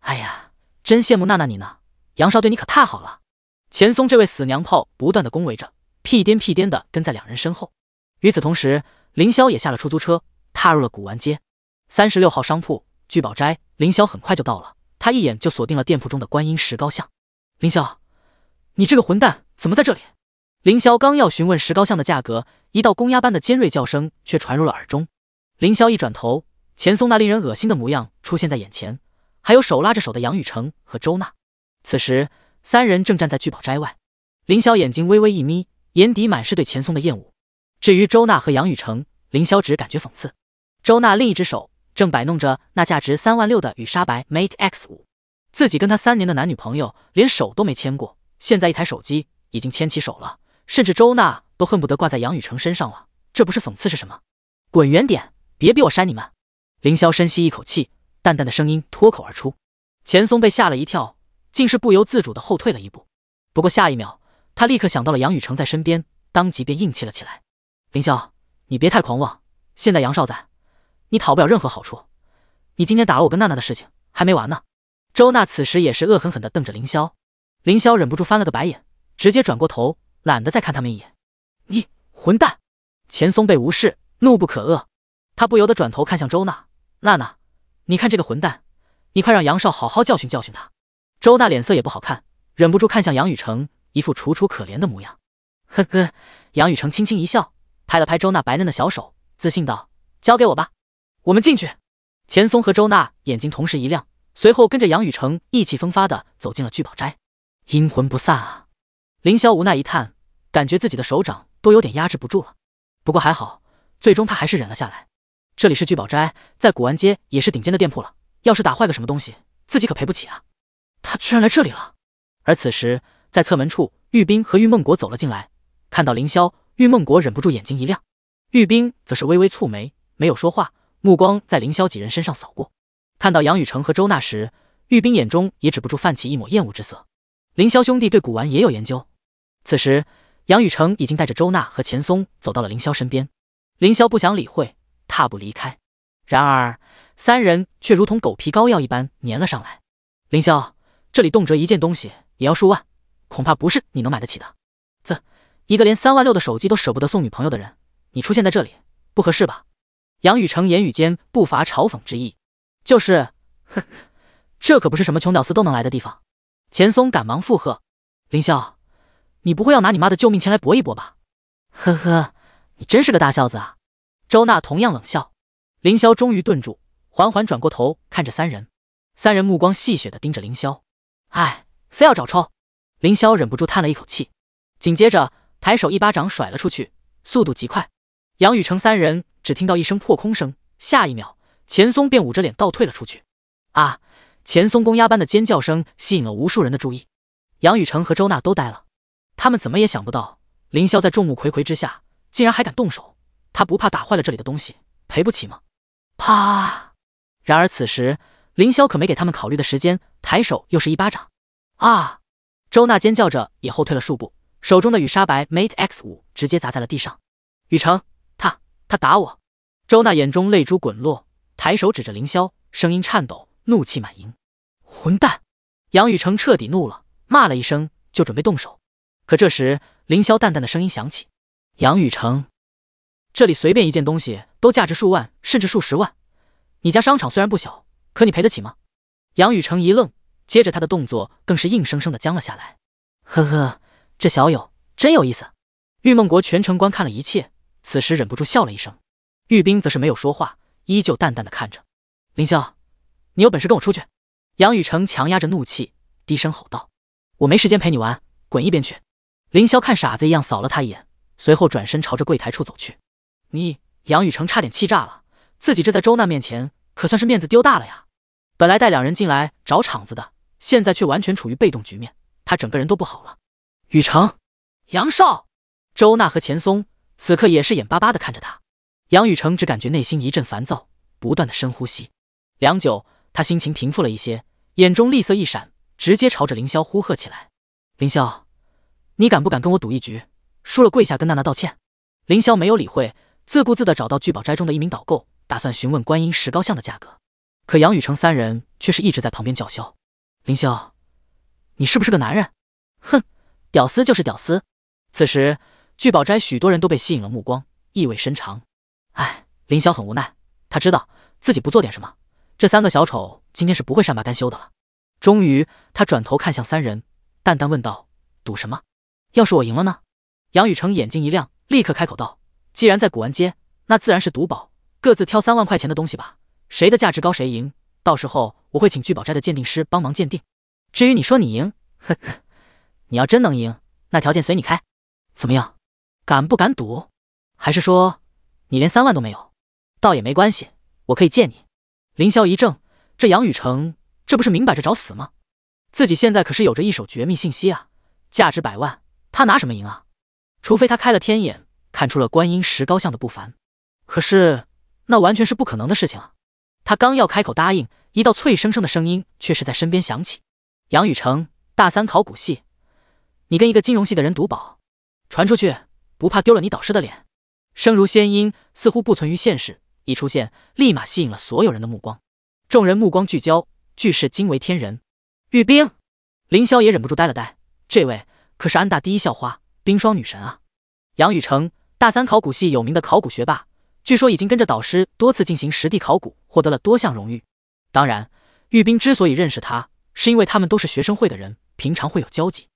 哎呀，真羡慕娜娜你呢，杨少对你可太好了。钱松这位死娘炮不断的恭维着，屁颠屁颠的跟在两人身后。与此同时，凌霄也下了出租车，踏入了古玩街。三十六号商铺聚宝斋，凌霄很快就到了，他一眼就锁定了店铺中的观音石膏像。凌霄，你这个混蛋怎么在这里？凌霄刚要询问石膏像的价格，一道公鸭般的尖锐叫声却传入了耳中。凌霄一转头，钱松那令人恶心的模样出现在眼前，还有手拉着手的杨雨城和周娜。此时，三人正站在聚宝斋外。凌霄眼睛微微一眯，眼底满是对钱松的厌恶。至于周娜和杨雨城，凌霄只感觉讽刺。周娜另一只手正摆弄着那价值三万六的雨纱白 Mate X 五，自己跟他三年的男女朋友连手都没牵过，现在一台手机已经牵起手了。甚至周娜都恨不得挂在杨雨成身上了，这不是讽刺是什么？滚远点，别逼我扇你们！凌霄深吸一口气，淡淡的声音脱口而出。钱松被吓了一跳，竟是不由自主的后退了一步。不过下一秒，他立刻想到了杨雨成在身边，当即便硬气了起来。凌霄，你别太狂妄，现在杨少在，你讨不了任何好处。你今天打了我跟娜娜的事情还没完呢。周娜此时也是恶狠狠的瞪着凌霄，凌霄忍不住翻了个白眼，直接转过头。懒得再看他们一眼，你混蛋！钱松被无视，怒不可遏。他不由得转头看向周娜，娜娜，你看这个混蛋，你快让杨少好好教训教训他。周娜脸色也不好看，忍不住看向杨雨成，一副楚楚可怜的模样。呵呵，杨雨成轻轻一笑，拍了拍周娜白嫩的小手，自信道：“交给我吧。”我们进去。钱松和周娜眼睛同时一亮，随后跟着杨雨成意气风发的走进了聚宝斋。阴魂不散啊！凌霄无奈一叹。感觉自己的手掌都有点压制不住了，不过还好，最终他还是忍了下来。这里是聚宝斋，在古玩街也是顶尖的店铺了。要是打坏个什么东西，自己可赔不起啊！他居然来这里了。而此时，在侧门处，玉斌和玉梦国走了进来，看到凌霄，玉梦国忍不住眼睛一亮，玉斌则是微微蹙眉，没有说话，目光在凌霄几人身上扫过。看到杨雨成和周娜时，玉斌眼中也止不住泛起一抹厌恶之色。凌霄兄弟对古玩也有研究，此时。杨雨成已经带着周娜和钱松走到了凌霄身边，凌霄不想理会，踏步离开。然而三人却如同狗皮膏药一般粘了上来。凌霄，这里动辄一件东西也要数万，恐怕不是你能买得起的。这，一个连三万六的手机都舍不得送女朋友的人，你出现在这里不合适吧？杨雨成言语间不乏嘲讽之意。就是，哼，这可不是什么穷屌丝都能来的地方。钱松赶忙附和。凌霄。你不会要拿你妈的救命钱来搏一搏吧？呵呵，你真是个大孝子啊！周娜同样冷笑。凌霄终于顿住，缓缓转过头看着三人，三人目光戏谑的盯着凌霄。哎，非要找抽！凌霄忍不住叹了一口气，紧接着抬手一巴掌甩了出去，速度极快。杨雨成三人只听到一声破空声，下一秒钱松便捂着脸倒退了出去。啊！钱松公鸭般的尖叫声吸引了无数人的注意，杨雨成和周娜都呆了。他们怎么也想不到，凌霄在众目睽睽之下竟然还敢动手，他不怕打坏了这里的东西赔不起吗？啪！然而此时凌霄可没给他们考虑的时间，抬手又是一巴掌。啊！周娜尖叫着也后退了数步，手中的雨沙白 Mate X 五直接砸在了地上。雨成，他他打我！周娜眼中泪珠滚落，抬手指着凌霄，声音颤抖，怒气满盈。混蛋！杨雨成彻底怒了，骂了一声就准备动手。可这时，凌霄淡淡的声音响起：“杨雨成，这里随便一件东西都价值数万，甚至数十万。你家商场虽然不小，可你赔得起吗？”杨雨成一愣，接着他的动作更是硬生生的僵了下来。“呵呵，这小友真有意思。”玉梦国全程观看了一切，此时忍不住笑了一声。玉冰则是没有说话，依旧淡淡的看着凌霄：“你有本事跟我出去！”杨雨成强压着怒气，低声吼道：“我没时间陪你玩，滚一边去！”凌霄看傻子一样扫了他一眼，随后转身朝着柜台处走去。你杨雨成差点气炸了，自己这在周娜面前可算是面子丢大了呀！本来带两人进来找场子的，现在却完全处于被动局面，他整个人都不好了。雨成，杨少，周娜和钱松此刻也是眼巴巴的看着他。杨雨成只感觉内心一阵烦躁，不断的深呼吸，良久，他心情平复了一些，眼中厉色一闪，直接朝着凌霄呼喝起来：“凌霄！”你敢不敢跟我赌一局？输了跪下跟娜娜道歉。凌霄没有理会，自顾自地找到聚宝斋中的一名导购，打算询问观音石膏像的价格。可杨雨成三人却是一直在旁边叫嚣：“凌霄，你是不是个男人？”“哼，屌丝就是屌丝。”此时，聚宝斋许多人都被吸引了目光，意味深长。唉，凌霄很无奈，他知道自己不做点什么，这三个小丑今天是不会善罢甘休的了。终于，他转头看向三人，淡淡问道：“赌什么？”要是我赢了呢？杨宇成眼睛一亮，立刻开口道：“既然在古玩街，那自然是赌宝，各自挑三万块钱的东西吧。谁的价值高，谁赢。到时候我会请聚宝斋的鉴定师帮忙鉴定。至于你说你赢，呵呵，你要真能赢，那条件随你开。怎么样？敢不敢赌？还是说你连三万都没有？倒也没关系，我可以借你。”凌霄一怔，这杨宇成这不是明摆着找死吗？自己现在可是有着一手绝密信息啊，价值百万。他拿什么赢啊？除非他开了天眼，看出了观音石膏像的不凡。可是那完全是不可能的事情啊！他刚要开口答应，一道脆生生的声音却是在身边响起：“杨雨成，大三考古系，你跟一个金融系的人赌宝，传出去不怕丢了你导师的脸？”声如仙音，似乎不存于现实，一出现立马吸引了所有人的目光。众人目光聚焦，俱是惊为天人。玉冰，凌霄也忍不住呆了呆，这位。可是安大第一校花，冰霜女神啊！杨雨成，大三考古系有名的考古学霸，据说已经跟着导师多次进行实地考古，获得了多项荣誉。当然，玉冰之所以认识他，是因为他们都是学生会的人，平常会有交集。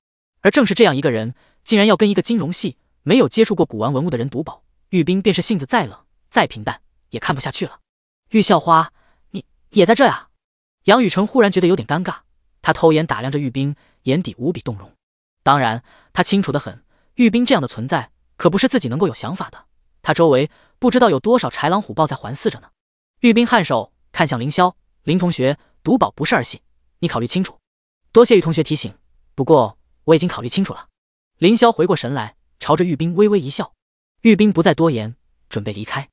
而正是这样一个人，竟然要跟一个金融系没有接触过古玩文物的人赌宝，玉冰便是性子再冷再平淡，也看不下去了。玉校花，你你也在这啊？杨雨成忽然觉得有点尴尬，他偷眼打量着玉冰，眼底无比动容。当然，他清楚的很，玉冰这样的存在可不是自己能够有想法的。他周围不知道有多少豺狼虎豹在环伺着呢。玉冰颔首，看向凌霄：“林同学，毒宝不是儿戏，你考虑清楚。”“多谢玉同学提醒，不过我已经考虑清楚了。”凌霄回过神来，朝着玉冰微微一笑。玉冰不再多言，准备离开。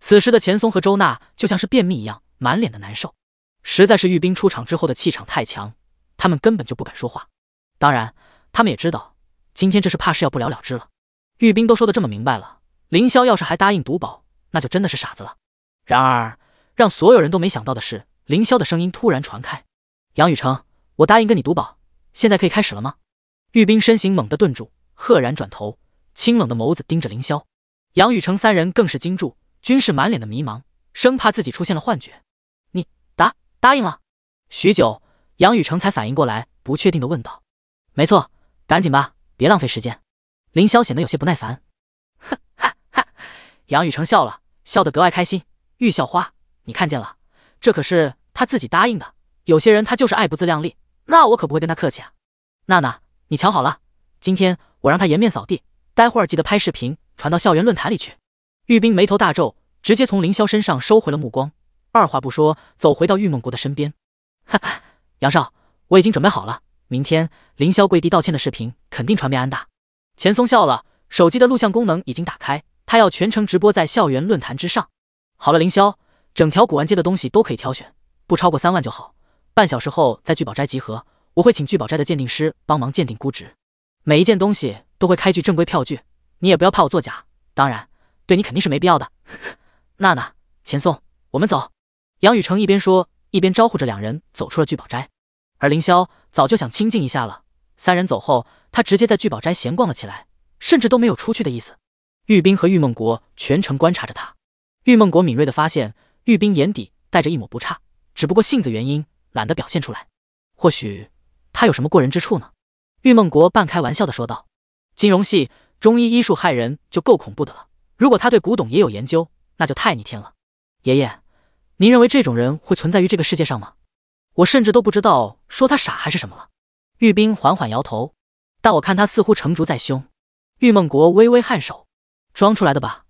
此时的钱松和周娜就像是便秘一样，满脸的难受。实在是玉冰出场之后的气场太强，他们根本就不敢说话。当然。他们也知道，今天这事怕是要不了了之了。玉冰都说的这么明白了，凌霄要是还答应赌宝，那就真的是傻子了。然而，让所有人都没想到的是，凌霄的声音突然传开：“杨雨成，我答应跟你赌宝，现在可以开始了吗？”玉冰身形猛地顿住，赫然转头，清冷的眸子盯着凌霄。杨雨成三人更是惊住，均是满脸的迷茫，生怕自己出现了幻觉。“你答答应了？”许久，杨雨成才反应过来，不确定的问道：“没错。”赶紧吧，别浪费时间。凌霄显得有些不耐烦。哈哈哈，杨雨成笑了笑得格外开心。玉校花，你看见了，这可是他自己答应的。有些人他就是爱不自量力，那我可不会跟他客气啊。娜娜，你瞧好了，今天我让他颜面扫地。待会儿记得拍视频传到校园论坛里去。玉冰眉头大皱，直接从凌霄身上收回了目光，二话不说走回到玉梦国的身边。哈 哈，杨少，我已经准备好了。明天，凌霄跪地道歉的视频肯定传遍安大。钱松笑了，手机的录像功能已经打开，他要全程直播在校园论坛之上。好了，凌霄，整条古玩街的东西都可以挑选，不超过三万就好。半小时后在聚宝斋集合，我会请聚宝斋的鉴定师帮忙鉴定估值，每一件东西都会开具正规票据，你也不要怕我作假。当然，对你肯定是没必要的。娜娜，钱松，我们走。杨雨成一边说，一边招呼着两人走出了聚宝斋，而凌霄。早就想清静一下了。三人走后，他直接在聚宝斋闲逛了起来，甚至都没有出去的意思。玉冰和玉梦国全程观察着他。玉梦国敏锐的发现，玉冰眼底带着一抹不差，只不过性子原因，懒得表现出来。或许他有什么过人之处呢？玉梦国半开玩笑的说道：“金融系、中医医术害人就够恐怖的了，如果他对古董也有研究，那就太逆天了。”爷爷，您认为这种人会存在于这个世界上吗？我甚至都不知道说他傻还是什么了。玉冰缓缓摇头，但我看他似乎成竹在胸。玉梦国微微颔首，装出来的吧？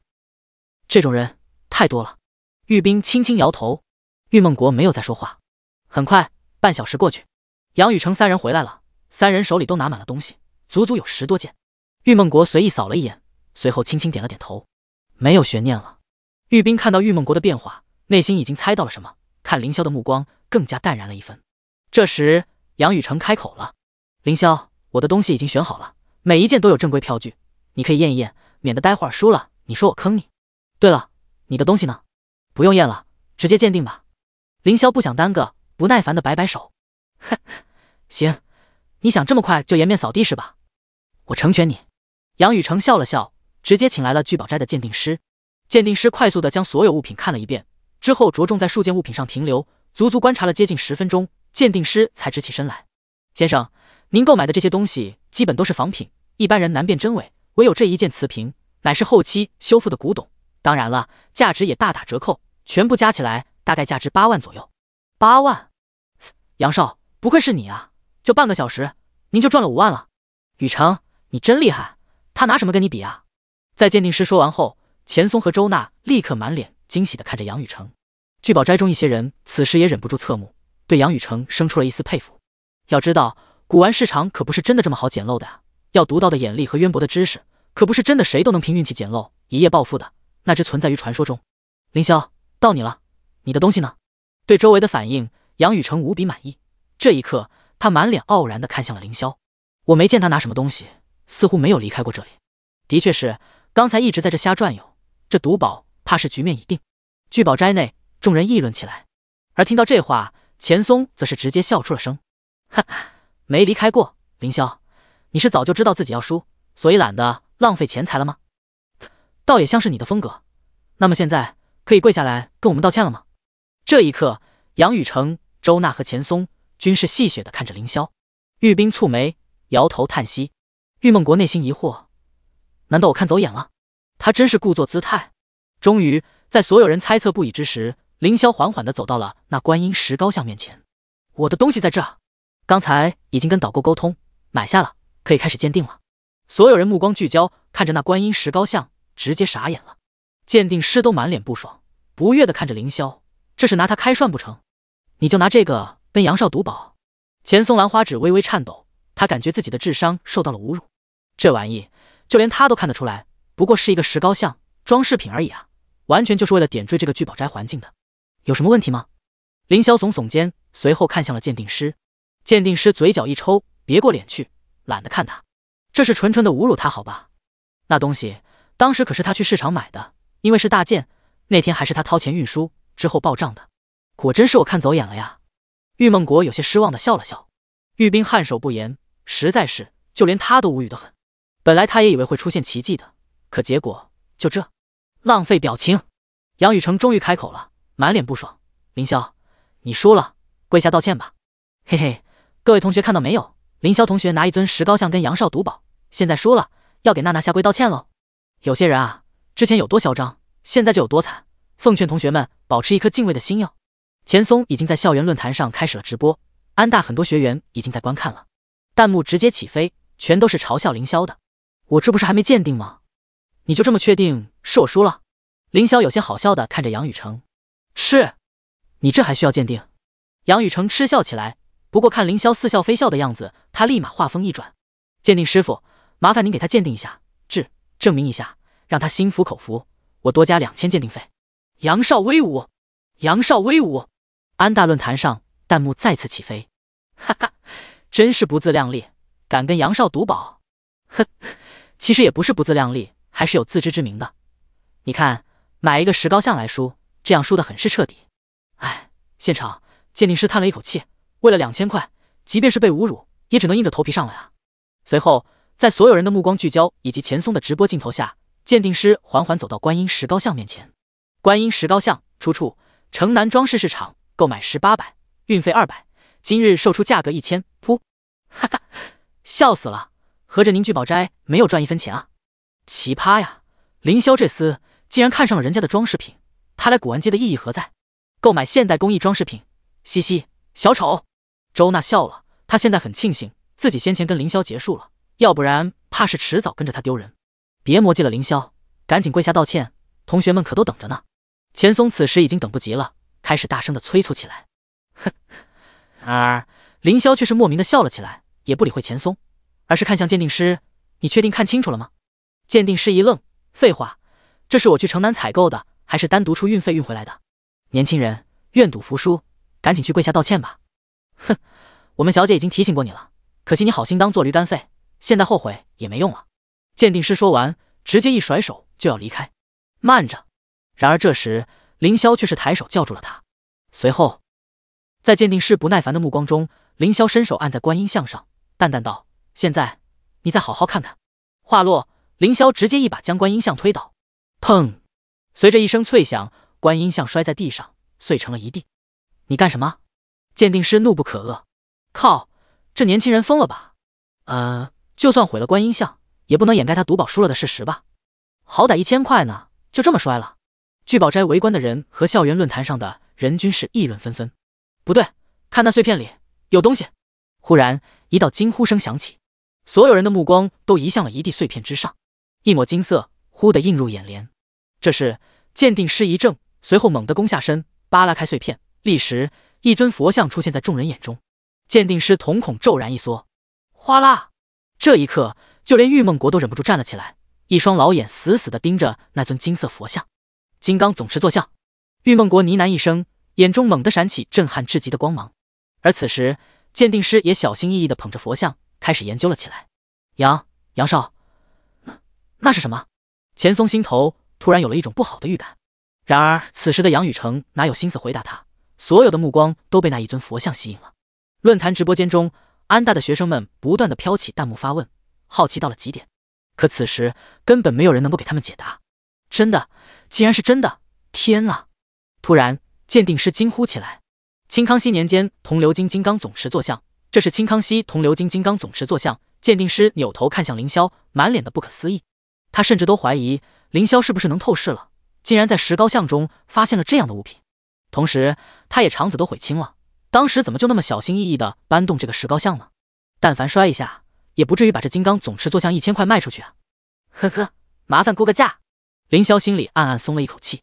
这种人太多了。玉冰轻轻摇头。玉梦国没有再说话。很快，半小时过去，杨雨成三人回来了，三人手里都拿满了东西，足足有十多件。玉梦国随意扫了一眼，随后轻轻点了点头，没有悬念了。玉冰看到玉梦国的变化，内心已经猜到了什么。看凌霄的目光更加淡然了一分。这时，杨雨成开口了：“凌霄，我的东西已经选好了，每一件都有正规票据，你可以验一验，免得待会儿输了你说我坑你。对了，你的东西呢？不用验了，直接鉴定吧。”凌霄不想耽搁，不耐烦的摆摆手：“哼，行，你想这么快就颜面扫地是吧？我成全你。”杨雨成笑了笑，直接请来了聚宝斋的鉴定师。鉴定师快速的将所有物品看了一遍。之后着重在数件物品上停留，足足观察了接近十分钟，鉴定师才直起身来。先生，您购买的这些东西基本都是仿品，一般人难辨真伪，唯有这一件瓷瓶乃是后期修复的古董，当然了，价值也大打折扣，全部加起来大概价值八万左右。八万，杨少不愧是你啊，就半个小时您就赚了五万了。雨成，你真厉害，他拿什么跟你比啊？在鉴定师说完后，钱松和周娜立刻满脸。惊喜地看着杨雨成，聚宝斋中一些人此时也忍不住侧目，对杨雨成生出了一丝佩服。要知道，古玩市场可不是真的这么好捡漏的啊！要独到的眼力和渊博的知识，可不是真的谁都能凭运气捡漏、一夜暴富的，那只存在于传说中。凌霄，到你了，你的东西呢？对周围的反应，杨雨成无比满意。这一刻，他满脸傲然地看向了凌霄。我没见他拿什么东西，似乎没有离开过这里。的确是，刚才一直在这瞎转悠，这毒宝。怕是局面已定，聚宝斋内众人议论起来。而听到这话，钱松则是直接笑出了声：“哈哈，没离开过凌霄，你是早就知道自己要输，所以懒得浪费钱财了吗？倒也像是你的风格。那么现在可以跪下来跟我们道歉了吗？”这一刻，杨雨成、周娜和钱松均是戏谑的看着凌霄。玉冰蹙眉，摇头叹息。玉梦国内心疑惑：难道我看走眼了？他真是故作姿态？终于，在所有人猜测不已之时，凌霄缓缓的走到了那观音石膏像面前。我的东西在这，刚才已经跟导购沟通，买下了，可以开始鉴定了。所有人目光聚焦，看着那观音石膏像，直接傻眼了。鉴定师都满脸不爽，不悦的看着凌霄，这是拿他开涮不成？你就拿这个跟杨少赌宝？钱松兰花指微微颤抖，他感觉自己的智商受到了侮辱。这玩意，就连他都看得出来，不过是一个石膏像装饰品而已啊！完全就是为了点缀这个聚宝斋环境的，有什么问题吗？林萧耸耸肩，随后看向了鉴定师。鉴定师嘴角一抽，别过脸去，懒得看他。这是纯纯的侮辱他，好吧？那东西当时可是他去市场买的，因为是大件，那天还是他掏钱运输之后报账的。果真是我看走眼了呀！玉梦国有些失望的笑了笑。玉冰颔首不言，实在是，就连他都无语的很。本来他也以为会出现奇迹的，可结果就这。浪费表情，杨雨成终于开口了，满脸不爽。凌霄，你输了，跪下道歉吧。嘿嘿，各位同学看到没有？凌霄同学拿一尊石膏像跟杨少赌宝，现在输了，要给娜娜下跪道歉喽。有些人啊，之前有多嚣张，现在就有多惨。奉劝同学们保持一颗敬畏的心哟。钱松已经在校园论坛上开始了直播，安大很多学员已经在观看了，弹幕直接起飞，全都是嘲笑凌霄的。我这不是还没鉴定吗？你就这么确定？是我输了，凌霄有些好笑的看着杨雨成，是，你这还需要鉴定？杨雨成嗤笑起来，不过看凌霄似笑非笑的样子，他立马话锋一转，鉴定师傅，麻烦您给他鉴定一下，证证明一下，让他心服口服，我多加两千鉴定费。杨少威武，杨少威武！安大论坛上弹幕再次起飞，哈哈，真是不自量力，敢跟杨少赌宝？哼，其实也不是不自量力，还是有自知之明的。你看，买一个石膏像来输，这样输的很是彻底。哎，现场鉴定师叹了一口气，为了两千块，即便是被侮辱，也只能硬着头皮上了啊。随后，在所有人的目光聚焦以及钱松的直播镜头下，鉴定师缓缓走到观音石膏像面前。观音石膏像出处：城南装饰市场，购买十八百，运费二百，今日售出价格一千。噗，哈哈，笑死了！合着您聚宝斋没有赚一分钱啊？奇葩呀，凌霄这厮。竟然看上了人家的装饰品，他来古玩街的意义何在？购买现代工艺装饰品，嘻嘻，小丑。周娜笑了，她现在很庆幸自己先前跟凌霄结束了，要不然怕是迟早跟着他丢人。别磨叽了，凌霄，赶紧跪下道歉，同学们可都等着呢。钱松此时已经等不及了，开始大声的催促起来。哼，然而凌霄却是莫名的笑了起来，也不理会钱松，而是看向鉴定师：“你确定看清楚了吗？”鉴定师一愣：“废话。”这是我去城南采购的，还是单独出运费运回来的？年轻人，愿赌服输，赶紧去跪下道歉吧！哼，我们小姐已经提醒过你了，可惜你好心当做驴肝肺，现在后悔也没用了。鉴定师说完，直接一甩手就要离开。慢着！然而这时，凌霄却是抬手叫住了他。随后，在鉴定师不耐烦的目光中，凌霄伸手按在观音像上，淡淡道：“现在你再好好看看。”话落，凌霄直接一把将观音像推倒。砰！随着一声脆响，观音像摔在地上，碎成了一地。你干什么？鉴定师怒不可遏。靠！这年轻人疯了吧？呃，就算毁了观音像，也不能掩盖他赌宝输了的事实吧？好歹一千块呢，就这么摔了？聚宝斋围观的人和校园论坛上的人均是议论纷纷。不对，看那碎片里有东西！忽然，一道惊呼声响起，所有人的目光都移向了一地碎片之上，一抹金色忽地映入眼帘。这是鉴定师一怔，随后猛地弓下身，扒拉开碎片，立时一尊佛像出现在众人眼中。鉴定师瞳孔骤然一缩，哗啦！这一刻，就连玉梦国都忍不住站了起来，一双老眼死死的盯着那尊金色佛像。金刚总持坐像，玉梦国呢喃一声，眼中猛地闪起震撼至极的光芒。而此时，鉴定师也小心翼翼的捧着佛像，开始研究了起来。杨杨少，那那是什么？钱松心头。突然有了一种不好的预感，然而此时的杨雨成哪有心思回答他？所有的目光都被那一尊佛像吸引了。论坛直播间中，安大的学生们不断的飘起弹幕发问，好奇到了极点。可此时根本没有人能够给他们解答。真的，竟然是真的！天啊！突然，鉴定师惊呼起来：“清康熙年间铜鎏金金刚总持坐像，这是清康熙铜鎏金金刚总持坐像。”鉴定师扭头看向凌霄，满脸的不可思议。他甚至都怀疑。凌霄是不是能透视了？竟然在石膏像中发现了这样的物品，同时他也肠子都悔青了，当时怎么就那么小心翼翼的搬动这个石膏像呢？但凡摔一下，也不至于把这金刚总持坐像一千块卖出去啊！呵呵，麻烦估个价。凌霄心里暗暗松了一口气。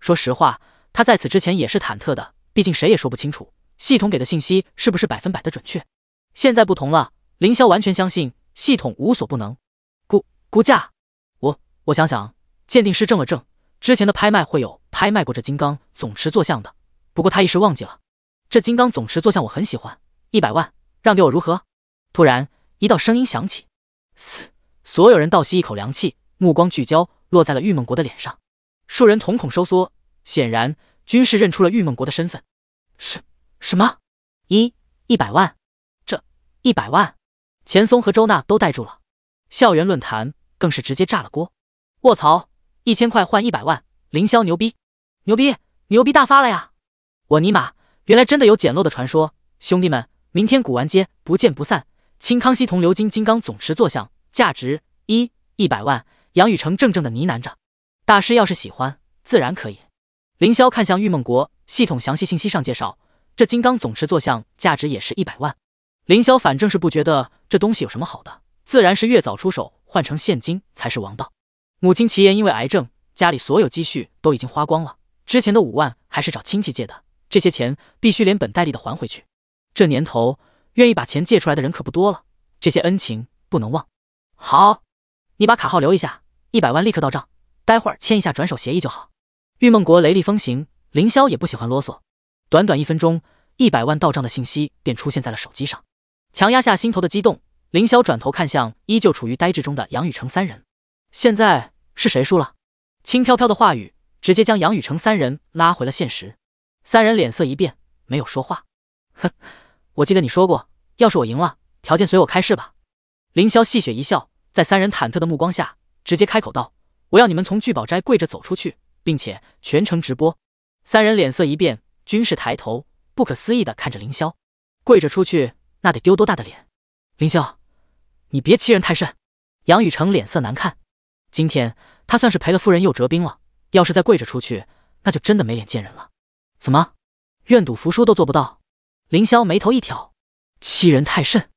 说实话，他在此之前也是忐忑的，毕竟谁也说不清楚系统给的信息是不是百分百的准确。现在不同了，凌霄完全相信系统无所不能。估估价，我我想想。鉴定师怔了怔，之前的拍卖会有拍卖过这金刚总持坐像的，不过他一时忘记了。这金刚总持坐像我很喜欢，一百万，让给我如何？突然，一道声音响起。嘶！所有人倒吸一口凉气，目光聚焦落在了玉梦国的脸上。数人瞳孔收缩，显然均是认出了玉梦国的身份。什什么？一一百万？这一百万？钱松和周娜都呆住了，校园论坛更是直接炸了锅。卧槽！一千块换一百万，凌霄牛逼，牛逼，牛逼大发了呀！我尼玛，原来真的有捡漏的传说，兄弟们，明天古玩街不见不散。清康熙铜鎏金金刚总持坐像，价值一一百万。杨雨成怔怔的呢喃着：“大师要是喜欢，自然可以。”凌霄看向玉梦国系统详细信息上介绍，这金刚总持坐像价值也是一百万。凌霄反正是不觉得这东西有什么好的，自然是越早出手换成现金才是王道。母亲齐言因为癌症，家里所有积蓄都已经花光了，之前的五万还是找亲戚借的，这些钱必须连本带利的还回去。这年头，愿意把钱借出来的人可不多了，这些恩情不能忘。好，你把卡号留一下，一百万立刻到账，待会儿签一下转手协议就好。玉梦国雷厉风行，凌霄也不喜欢啰嗦。短短一分钟，一百万到账的信息便出现在了手机上。强压下心头的激动，凌霄转头看向依旧处于呆滞中的杨雨成三人。现在是谁输了？轻飘飘的话语直接将杨雨成三人拉回了现实，三人脸色一变，没有说话。哼，我记得你说过，要是我赢了，条件随我开示吧。凌霄戏谑一笑，在三人忐忑的目光下，直接开口道：“我要你们从聚宝斋跪着走出去，并且全程直播。”三人脸色一变，均是抬头，不可思议的看着凌霄。跪着出去，那得丢多大的脸？凌霄，你别欺人太甚！杨雨成脸色难看。今天他算是赔了夫人又折兵了。要是再跪着出去，那就真的没脸见人了。怎么，愿赌服输都做不到？凌霄眉头一挑，欺人太甚。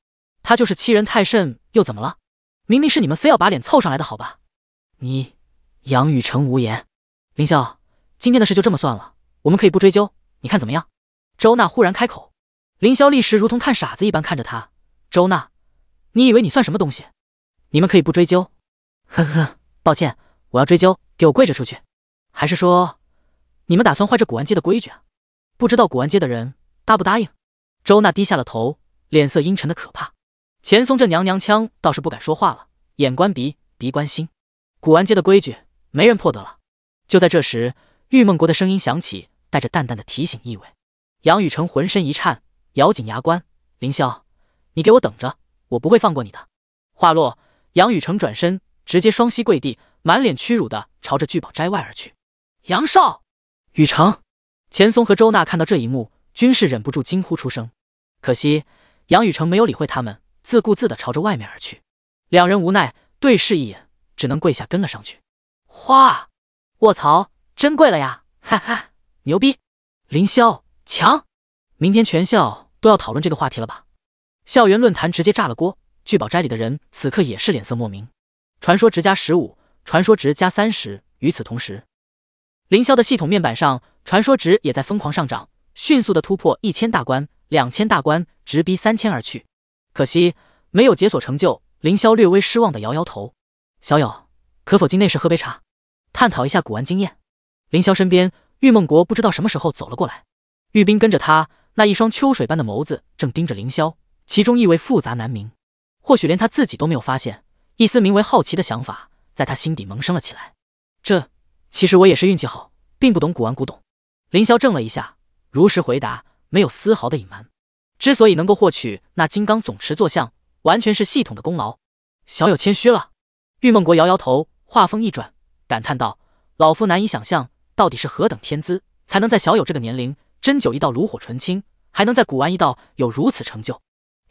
他就是欺人太甚又怎么了？明明是你们非要把脸凑上来的好吧？你，杨雨辰无言。凌霄，今天的事就这么算了，我们可以不追究，你看怎么样？周娜忽然开口，凌霄立时如同看傻子一般看着他。周娜，你以为你算什么东西？你们可以不追究。呵呵。抱歉，我要追究，给我跪着出去，还是说你们打算坏这古玩街的规矩？啊？不知道古玩街的人答不答应？周娜低下了头，脸色阴沉的可怕。钱松这娘娘腔倒是不敢说话了，眼观鼻，鼻观心，古玩街的规矩没人破得了。就在这时，玉梦国的声音响起，带着淡淡的提醒意味。杨雨辰浑身一颤，咬紧牙关：“凌霄，你给我等着，我不会放过你的。”话落，杨雨辰转身。直接双膝跪地，满脸屈辱的朝着聚宝斋外而去。杨少、雨成，钱松和周娜看到这一幕，均是忍不住惊呼出声。可惜杨雨成没有理会他们，自顾自的朝着外面而去。两人无奈对视一眼，只能跪下跟了上去。哇，卧槽，真跪了呀！哈哈，牛逼！凌霄强，明天全校都要讨论这个话题了吧？校园论坛直接炸了锅。聚宝斋里的人此刻也是脸色莫名。传说值加十五，传说值加三十。与此同时，凌霄的系统面板上，传说值也在疯狂上涨，迅速的突破一千大关，两千大关，直逼三千而去。可惜没有解锁成就，凌霄略微失望的摇摇头。小友，可否进内室喝杯茶，探讨一下古玩经验？凌霄身边，玉梦国不知道什么时候走了过来，玉冰跟着他，那一双秋水般的眸子正盯着凌霄，其中意味复杂难明，或许连他自己都没有发现。一丝名为好奇的想法在他心底萌生了起来。这其实我也是运气好，并不懂古玩古董。凌霄怔了一下，如实回答，没有丝毫的隐瞒。之所以能够获取那金刚总持坐像，完全是系统的功劳。小友谦虚了。玉梦国摇摇头，话锋一转，感叹道：“老夫难以想象，到底是何等天资，才能在小友这个年龄，针灸一道炉火纯青，还能在古玩一道有如此成就？”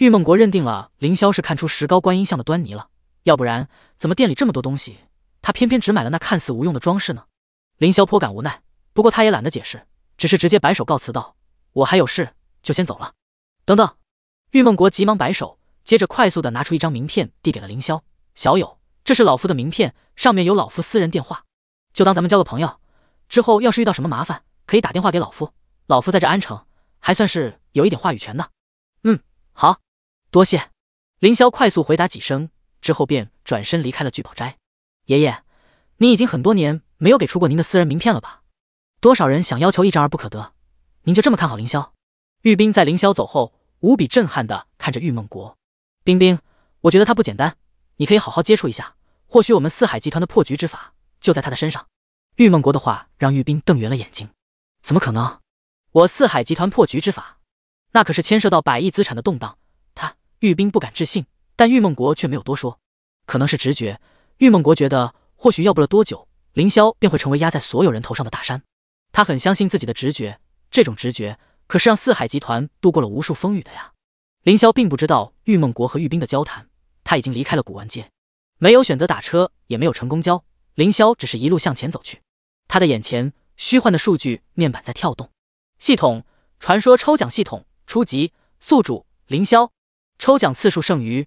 玉梦国认定了凌霄是看出石膏观音像的端倪了。要不然，怎么店里这么多东西，他偏偏只买了那看似无用的装饰呢？凌霄颇感无奈，不过他也懒得解释，只是直接摆手告辞道：“我还有事，就先走了。”等等！玉梦国急忙摆手，接着快速的拿出一张名片递给了凌霄：“小友，这是老夫的名片，上面有老夫私人电话，就当咱们交个朋友，之后要是遇到什么麻烦，可以打电话给老夫。老夫在这安城还算是有一点话语权的。”嗯，好，多谢。凌霄快速回答几声。之后便转身离开了聚宝斋。爷爷，您已经很多年没有给出过您的私人名片了吧？多少人想要求一张而不可得，您就这么看好凌霄？玉冰在凌霄走后，无比震撼地看着玉梦国。冰冰，我觉得他不简单，你可以好好接触一下，或许我们四海集团的破局之法就在他的身上。玉梦国的话让玉冰瞪圆了眼睛，怎么可能？我四海集团破局之法，那可是牵涉到百亿资产的动荡。他，玉冰不敢置信。但玉梦国却没有多说，可能是直觉。玉梦国觉得，或许要不了多久，凌霄便会成为压在所有人头上的大山。他很相信自己的直觉，这种直觉可是让四海集团度过了无数风雨的呀。凌霄并不知道玉梦国和玉冰的交谈，他已经离开了古玩街，没有选择打车，也没有乘公交。凌霄只是一路向前走去，他的眼前虚幻的数据面板在跳动。系统传说抽奖系统初级宿主凌霄，抽奖次数剩余。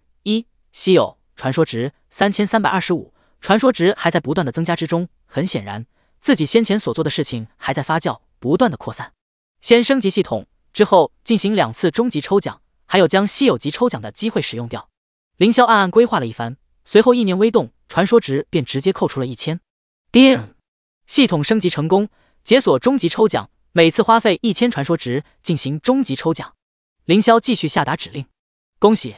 稀有传说值三千三百二十五，传说值还在不断的增加之中。很显然，自己先前所做的事情还在发酵，不断的扩散。先升级系统，之后进行两次终极抽奖，还有将稀有级抽奖的机会使用掉。凌霄暗暗规划了一番，随后意念微动，传说值便直接扣除了一千。叮，系统升级成功，解锁终极抽奖，每次花费一千传说值进行终极抽奖。凌霄继续下达指令，恭喜。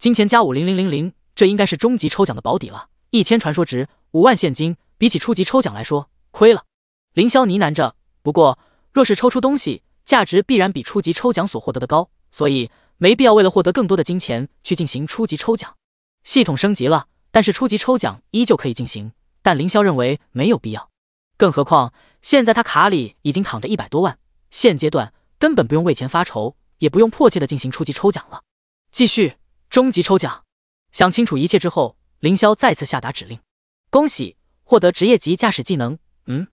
金钱加五零零零零，这应该是终极抽奖的保底了。一千传说值，五万现金，比起初级抽奖来说，亏了。凌霄呢喃着，不过若是抽出东西，价值必然比初级抽奖所获得的高，所以没必要为了获得更多的金钱去进行初级抽奖。系统升级了，但是初级抽奖依旧可以进行，但凌霄认为没有必要。更何况现在他卡里已经躺着一百多万，现阶段根本不用为钱发愁，也不用迫切的进行初级抽奖了。继续。终极抽奖，想清楚一切之后，凌霄再次下达指令。恭喜获得职业级驾驶技能。嗯，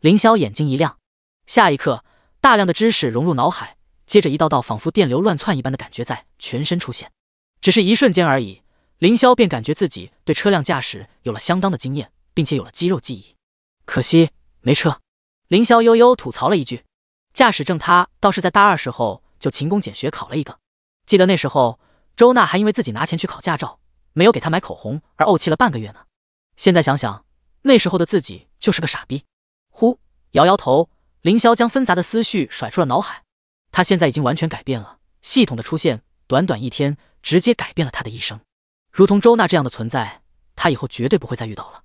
凌霄眼睛一亮，下一刻，大量的知识融入脑海，接着一道道仿佛电流乱窜一般的感觉在全身出现。只是一瞬间而已，凌霄便感觉自己对车辆驾驶有了相当的经验，并且有了肌肉记忆。可惜没车，凌霄悠悠吐槽了一句。驾驶证他倒是在大二时候就勤工俭学考了一个，记得那时候。周娜还因为自己拿钱去考驾照，没有给她买口红而怄气了半个月呢。现在想想，那时候的自己就是个傻逼。呼，摇摇头，凌霄将纷杂的思绪甩出了脑海。他现在已经完全改变了。系统的出现，短短一天，直接改变了他的一生。如同周娜这样的存在，他以后绝对不会再遇到了。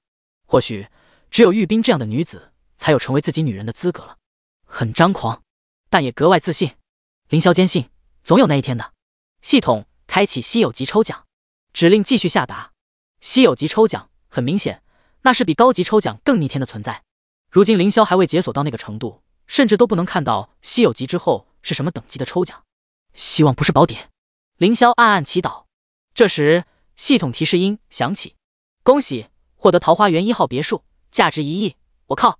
或许只有玉冰这样的女子，才有成为自己女人的资格了。很张狂，但也格外自信。凌霄坚信，总有那一天的。系统。开启稀有级抽奖指令继续下达，稀有级抽奖很明显，那是比高级抽奖更逆天的存在。如今凌霄还未解锁到那个程度，甚至都不能看到稀有级之后是什么等级的抽奖。希望不是宝典，凌霄暗暗祈祷。这时系统提示音响起，恭喜获得桃花源一号别墅，价值一亿！我靠！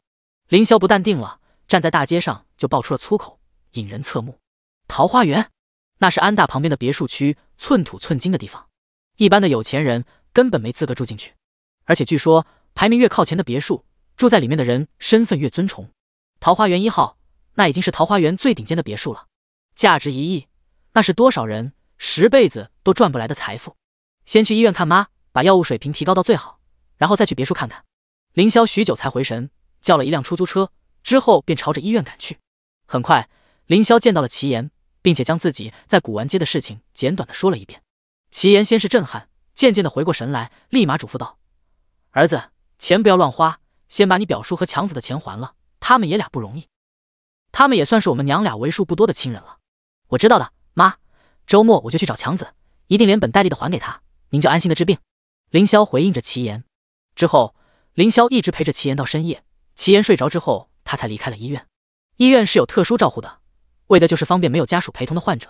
凌霄不淡定了，站在大街上就爆出了粗口，引人侧目。桃花源。那是安大旁边的别墅区，寸土寸金的地方，一般的有钱人根本没资格住进去。而且据说，排名越靠前的别墅，住在里面的人身份越尊崇。桃花源一号，那已经是桃花源最顶尖的别墅了，价值一亿，那是多少人十辈子都赚不来的财富。先去医院看妈，把药物水平提高到最好，然后再去别墅看看。凌霄许久才回神，叫了一辆出租车，之后便朝着医院赶去。很快，凌霄见到了齐岩。并且将自己在古玩街的事情简短的说了一遍。齐言先是震撼，渐渐的回过神来，立马嘱咐道：“儿子，钱不要乱花，先把你表叔和强子的钱还了，他们爷俩不容易，他们也算是我们娘俩为数不多的亲人了。”我知道的，妈，周末我就去找强子，一定连本带利的还给他，您就安心的治病。”凌霄回应着齐言。之后，凌霄一直陪着齐言到深夜，齐言睡着之后，他才离开了医院。医院是有特殊照顾的。为的就是方便没有家属陪同的患者，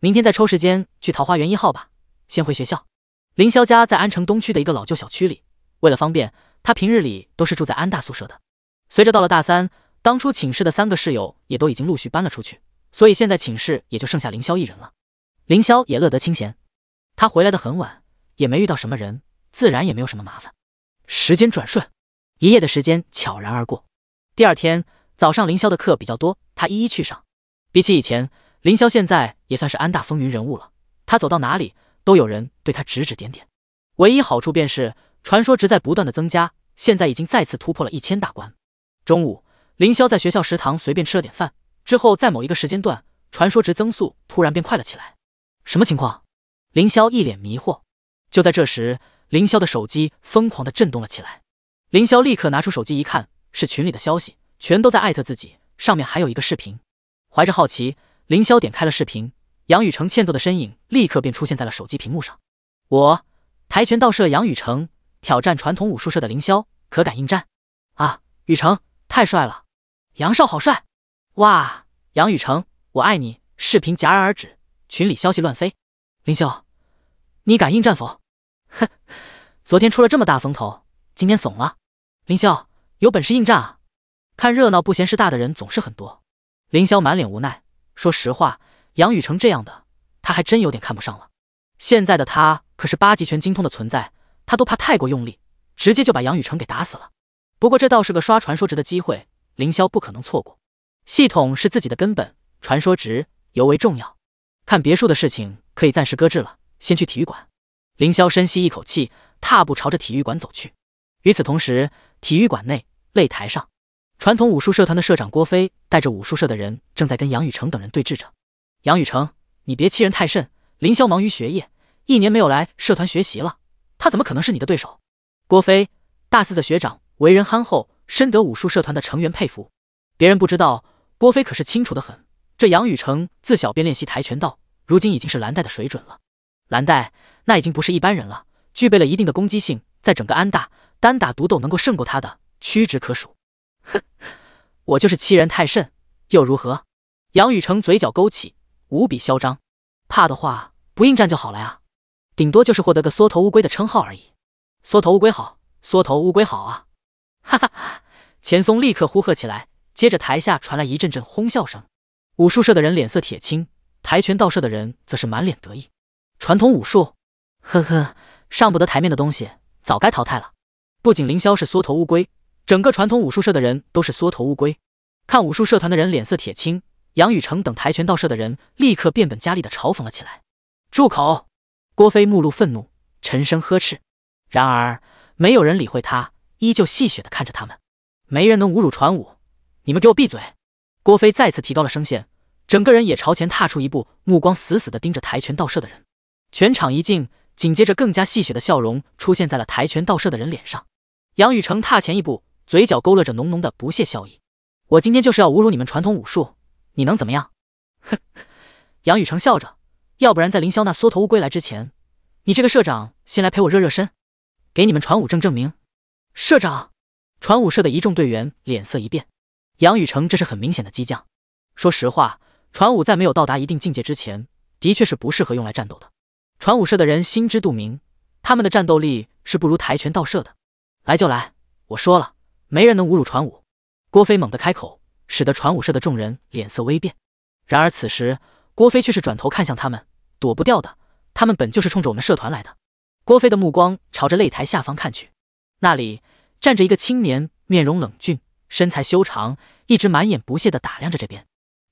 明天再抽时间去桃花源一号吧。先回学校。凌霄家在安城东区的一个老旧小区里，为了方便，他平日里都是住在安大宿舍的。随着到了大三，当初寝室的三个室友也都已经陆续搬了出去，所以现在寝室也就剩下凌霄一人了。凌霄也乐得清闲，他回来的很晚，也没遇到什么人，自然也没有什么麻烦。时间转瞬，一夜的时间悄然而过。第二天早上，凌霄的课比较多，他一一去上。比起以前，凌霄现在也算是安大风云人物了。他走到哪里都有人对他指指点点。唯一好处便是传说值在不断的增加，现在已经再次突破了一千大关。中午，凌霄在学校食堂随便吃了点饭，之后在某一个时间段，传说值增速突然变快了起来。什么情况？凌霄一脸迷惑。就在这时，凌霄的手机疯狂的震动了起来。凌霄立刻拿出手机一看，是群里的消息，全都在艾特自己，上面还有一个视频。怀着好奇，凌霄点开了视频，杨雨成欠揍的身影立刻便出现在了手机屏幕上。我，跆拳道社杨雨成挑战传统武术社的凌霄，可敢应战？啊，雨成太帅了，杨少好帅！哇，杨雨成，我爱你！视频戛然而止，群里消息乱飞。凌霄，你敢应战否？哼，昨天出了这么大风头，今天怂了。凌霄，有本事应战啊！看热闹不嫌事大的人总是很多。凌霄满脸无奈，说实话，杨雨成这样的，他还真有点看不上了。现在的他可是八极拳精通的存在，他都怕太过用力，直接就把杨雨成给打死了。不过这倒是个刷传说值的机会，凌霄不可能错过。系统是自己的根本，传说值尤为重要。看别墅的事情可以暂时搁置了，先去体育馆。凌霄深吸一口气，踏步朝着体育馆走去。与此同时，体育馆内擂台上。传统武术社团的社长郭飞带着武术社的人，正在跟杨雨成等人对峙着。杨雨成，你别欺人太甚！凌霄忙于学业，一年没有来社团学习了，他怎么可能是你的对手？郭飞，大四的学长，为人憨厚，深得武术社团的成员佩服。别人不知道，郭飞可是清楚的很。这杨雨成自小便练习跆拳道，如今已经是蓝带的水准了。蓝带那已经不是一般人了，具备了一定的攻击性，在整个安大，单打独斗能够胜过他的屈指可数。哼，我就是欺人太甚，又如何？杨雨成嘴角勾起，无比嚣张。怕的话，不应战就好了呀，顶多就是获得个缩头乌龟的称号而已。缩头乌龟好，缩头乌龟好啊！哈哈哈！钱松立刻呼喝起来，接着台下传来一阵阵哄笑声。武术社的人脸色铁青，跆拳道社的人则是满脸得意。传统武术，呵呵，上不得台面的东西，早该淘汰了。不仅凌霄是缩头乌龟。整个传统武术社的人都是缩头乌龟，看武术社团的人脸色铁青，杨雨成等跆拳道社的人立刻变本加厉的嘲讽了起来。住口！郭飞目露愤怒，沉声呵斥。然而没有人理会他，依旧戏谑的看着他们。没人能侮辱传武，你们给我闭嘴！郭飞再次提高了声线，整个人也朝前踏出一步，目光死死的盯着跆拳道社的人。全场一静，紧接着更加戏谑的笑容出现在了跆拳道社的人脸上。杨雨成踏前一步。嘴角勾勒着浓浓的不屑笑意，我今天就是要侮辱你们传统武术，你能怎么样？哼！杨雨成笑着，要不然在林萧那缩头乌龟来之前，你这个社长先来陪我热热身，给你们传武证证明。社长，传武社的一众队员脸色一变，杨雨成这是很明显的激将。说实话，传武在没有到达一定境界之前，的确是不适合用来战斗的。传武社的人心知肚明，他们的战斗力是不如跆拳道社的。来就来，我说了。没人能侮辱传武。郭飞猛地开口，使得传武社的众人脸色微变。然而此时，郭飞却是转头看向他们，躲不掉的。他们本就是冲着我们社团来的。郭飞的目光朝着擂台下方看去，那里站着一个青年，面容冷峻，身材修长，一直满眼不屑地打量着这边。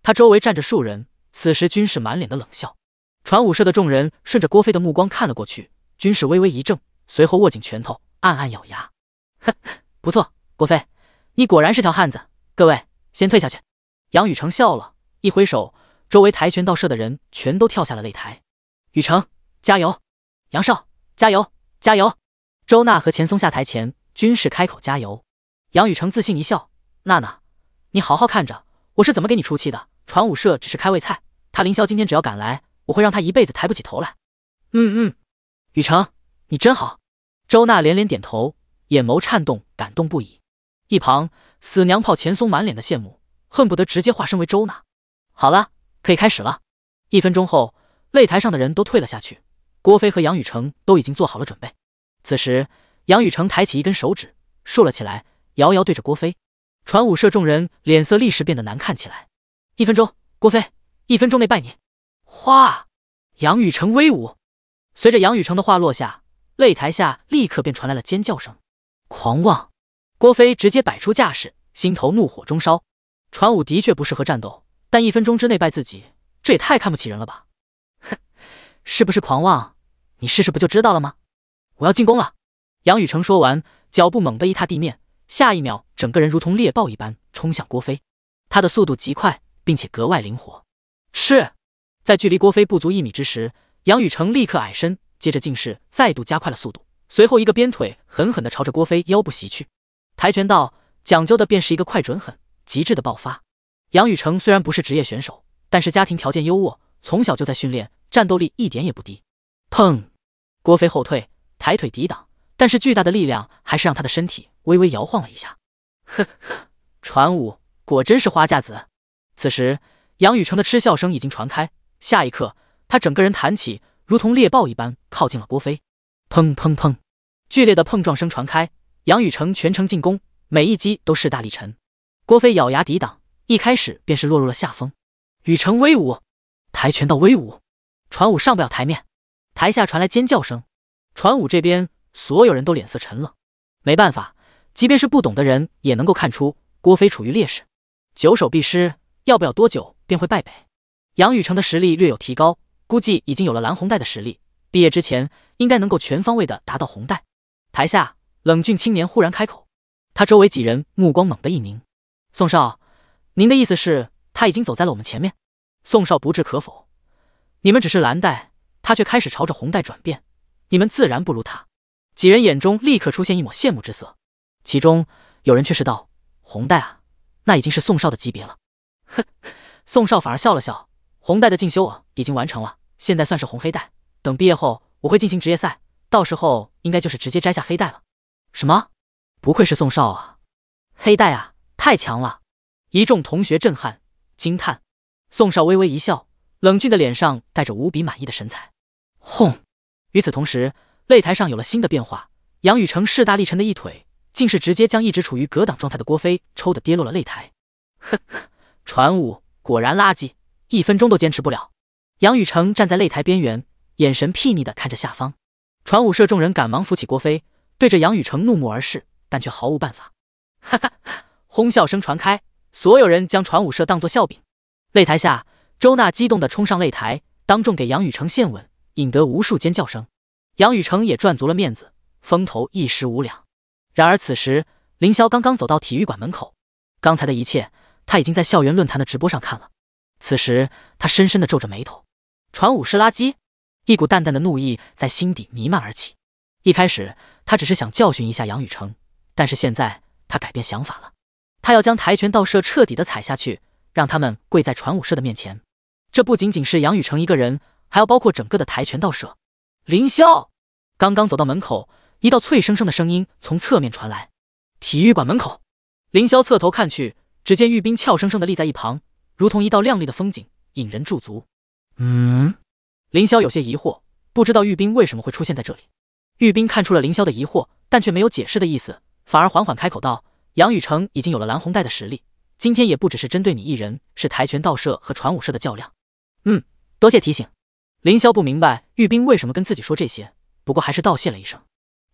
他周围站着数人，此时均是满脸的冷笑。传武社的众人顺着郭飞的目光看了过去，均是微微一怔，随后握紧拳头，暗暗咬牙。哼，不错。郭飞，你果然是条汉子！各位先退下去。杨雨成笑了，一挥手，周围跆拳道社的人全都跳下了擂台。雨成，加油！杨少，加油！加油！周娜和钱松下台前均是开口加油。杨雨成自信一笑：“娜娜，你好好看着我是怎么给你出气的。传武社只是开胃菜，他凌霄今天只要敢来，我会让他一辈子抬不起头来。”嗯嗯，雨成，你真好。周娜连连点头，眼眸颤动，感动不已。一旁死娘炮钱松满脸的羡慕，恨不得直接化身为周娜。好了，可以开始了。一分钟后，擂台上的人都退了下去。郭飞和杨雨成都已经做好了准备。此时，杨雨成抬起一根手指，竖了起来，遥遥对着郭飞。传武社众人脸色立时变得难看起来。一分钟，郭飞，一分钟内拜你。哗！杨雨成威武。随着杨雨成的话落下，擂台下立刻便传来了尖叫声。狂妄！郭飞直接摆出架势，心头怒火中烧。传武的确不适合战斗，但一分钟之内败自己，这也太看不起人了吧！哼，是不是狂妄？你试试不就知道了吗？我要进攻了！杨雨成说完，脚步猛地一踏地面，下一秒，整个人如同猎豹一般冲向郭飞。他的速度极快，并且格外灵活。是，在距离郭飞不足一米之时，杨雨成立刻矮身，接着竟是再度加快了速度，随后一个鞭腿狠狠地朝着郭飞腰部袭去。跆拳道讲究的便是一个快、准、狠，极致的爆发。杨雨成虽然不是职业选手，但是家庭条件优渥，从小就在训练，战斗力一点也不低。砰！郭飞后退，抬腿抵挡，但是巨大的力量还是让他的身体微微摇晃了一下。呵呵，传武果真是花架子。此时，杨雨成的嗤笑声已经传开。下一刻，他整个人弹起，如同猎豹一般靠近了郭飞。砰砰砰！剧烈的碰撞声传开。杨宇成全程进攻，每一击都势大力沉。郭飞咬牙抵挡，一开始便是落入了下风。宇成威武，跆拳道威武。传武上不了台面，台下传来尖叫声。传武这边所有人都脸色沉冷。没办法，即便是不懂的人也能够看出郭飞处于劣势。九守必失，要不了多久便会败北。杨宇成的实力略有提高，估计已经有了蓝红带的实力。毕业之前应该能够全方位的达到红带。台下。冷峻青年忽然开口，他周围几人目光猛地一凝。宋少，您的意思是他已经走在了我们前面？宋少不置可否。你们只是蓝带，他却开始朝着红带转变，你们自然不如他。几人眼中立刻出现一抹羡慕之色，其中有人却是道：“红带啊，那已经是宋少的级别了。”哼，宋少反而笑了笑。红带的进修啊已经完成了，现在算是红黑带。等毕业后，我会进行职业赛，到时候应该就是直接摘下黑带了。什么？不愧是宋少啊！黑带啊，太强了！一众同学震撼惊叹。宋少微微一笑，冷峻的脸上带着无比满意的神采。轰！与此同时，擂台上有了新的变化。杨雨成势大力沉的一腿，竟是直接将一直处于格挡状态的郭飞抽的跌落了擂台。呵呵，传武果然垃圾，一分钟都坚持不了。杨雨成站在擂台边缘，眼神睥睨的看着下方。传武社众人赶忙扶起郭飞。对着杨雨成怒目而视，但却毫无办法。哈哈，哄笑声传开，所有人将传武社当作笑柄。擂台下，周娜激动的冲上擂台，当众给杨雨成献吻，引得无数尖叫声。杨雨成也赚足了面子，风头一时无两。然而此时，凌霄刚刚走到体育馆门口，刚才的一切，他已经在校园论坛的直播上看了。此时，他深深的皱着眉头，传武是垃圾，一股淡淡的怒意在心底弥漫而起。一开始。他只是想教训一下杨雨成，但是现在他改变想法了，他要将跆拳道社彻底的踩下去，让他们跪在传武社的面前。这不仅仅是杨雨成一个人，还要包括整个的跆拳道社。凌霄刚刚走到门口，一道脆生生的声音从侧面传来。体育馆门口，凌霄侧头看去，只见玉冰俏生生的立在一旁，如同一道亮丽的风景，引人驻足。嗯，凌霄有些疑惑，不知道玉冰为什么会出现在这里。玉冰看出了凌霄的疑惑，但却没有解释的意思，反而缓缓开口道：“杨雨成已经有了蓝红带的实力，今天也不只是针对你一人，是跆拳道社和传武社的较量。”“嗯，多谢提醒。”凌霄不明白玉冰为什么跟自己说这些，不过还是道谢了一声。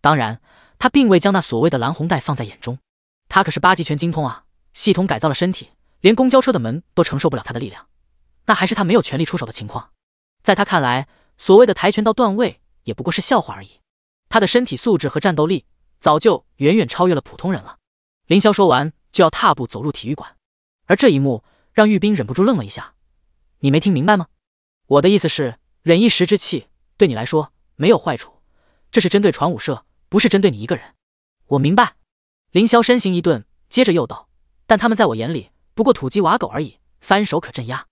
当然，他并未将那所谓的蓝红带放在眼中，他可是八极拳精通啊！系统改造了身体，连公交车的门都承受不了他的力量，那还是他没有权利出手的情况。在他看来，所谓的跆拳道段位也不过是笑话而已。他的身体素质和战斗力早就远远超越了普通人了。凌霄说完，就要踏步走入体育馆，而这一幕让玉斌忍不住愣了一下：“你没听明白吗？我的意思是，忍一时之气对你来说没有坏处。这是针对传武社，不是针对你一个人。”我明白。凌霄身形一顿，接着又道：“但他们在我眼里不过土鸡瓦狗而已，翻手可镇压。”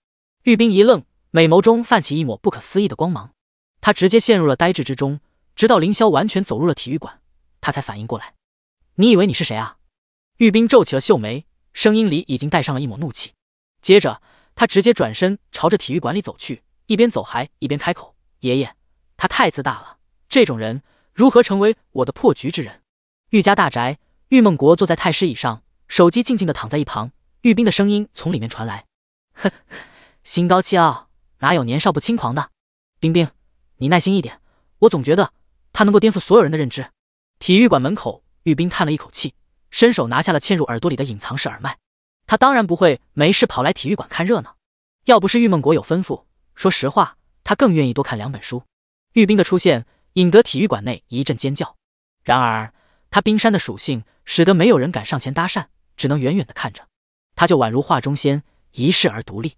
玉斌一愣，美眸中泛起一抹不可思议的光芒，他直接陷入了呆滞之中。直到凌霄完全走入了体育馆，他才反应过来。你以为你是谁啊？玉冰皱起了秀眉，声音里已经带上了一抹怒气。接着，他直接转身朝着体育馆里走去，一边走还一边开口：“爷爷，他太自大了，这种人如何成为我的破局之人？”玉家大宅，玉梦国坐在太师椅上，手机静静的躺在一旁。玉冰的声音从里面传来：“哼，呵，心高气傲，哪有年少不轻狂的？冰冰，你耐心一点，我总觉得。”他能够颠覆所有人的认知。体育馆门口，玉斌叹了一口气，伸手拿下了嵌入耳朵里的隐藏式耳麦。他当然不会没事跑来体育馆看热闹，要不是玉梦国有吩咐，说实话，他更愿意多看两本书。玉斌的出现引得体育馆内一阵尖叫，然而他冰山的属性使得没有人敢上前搭讪，只能远远的看着他，就宛如画中仙，一世而独立。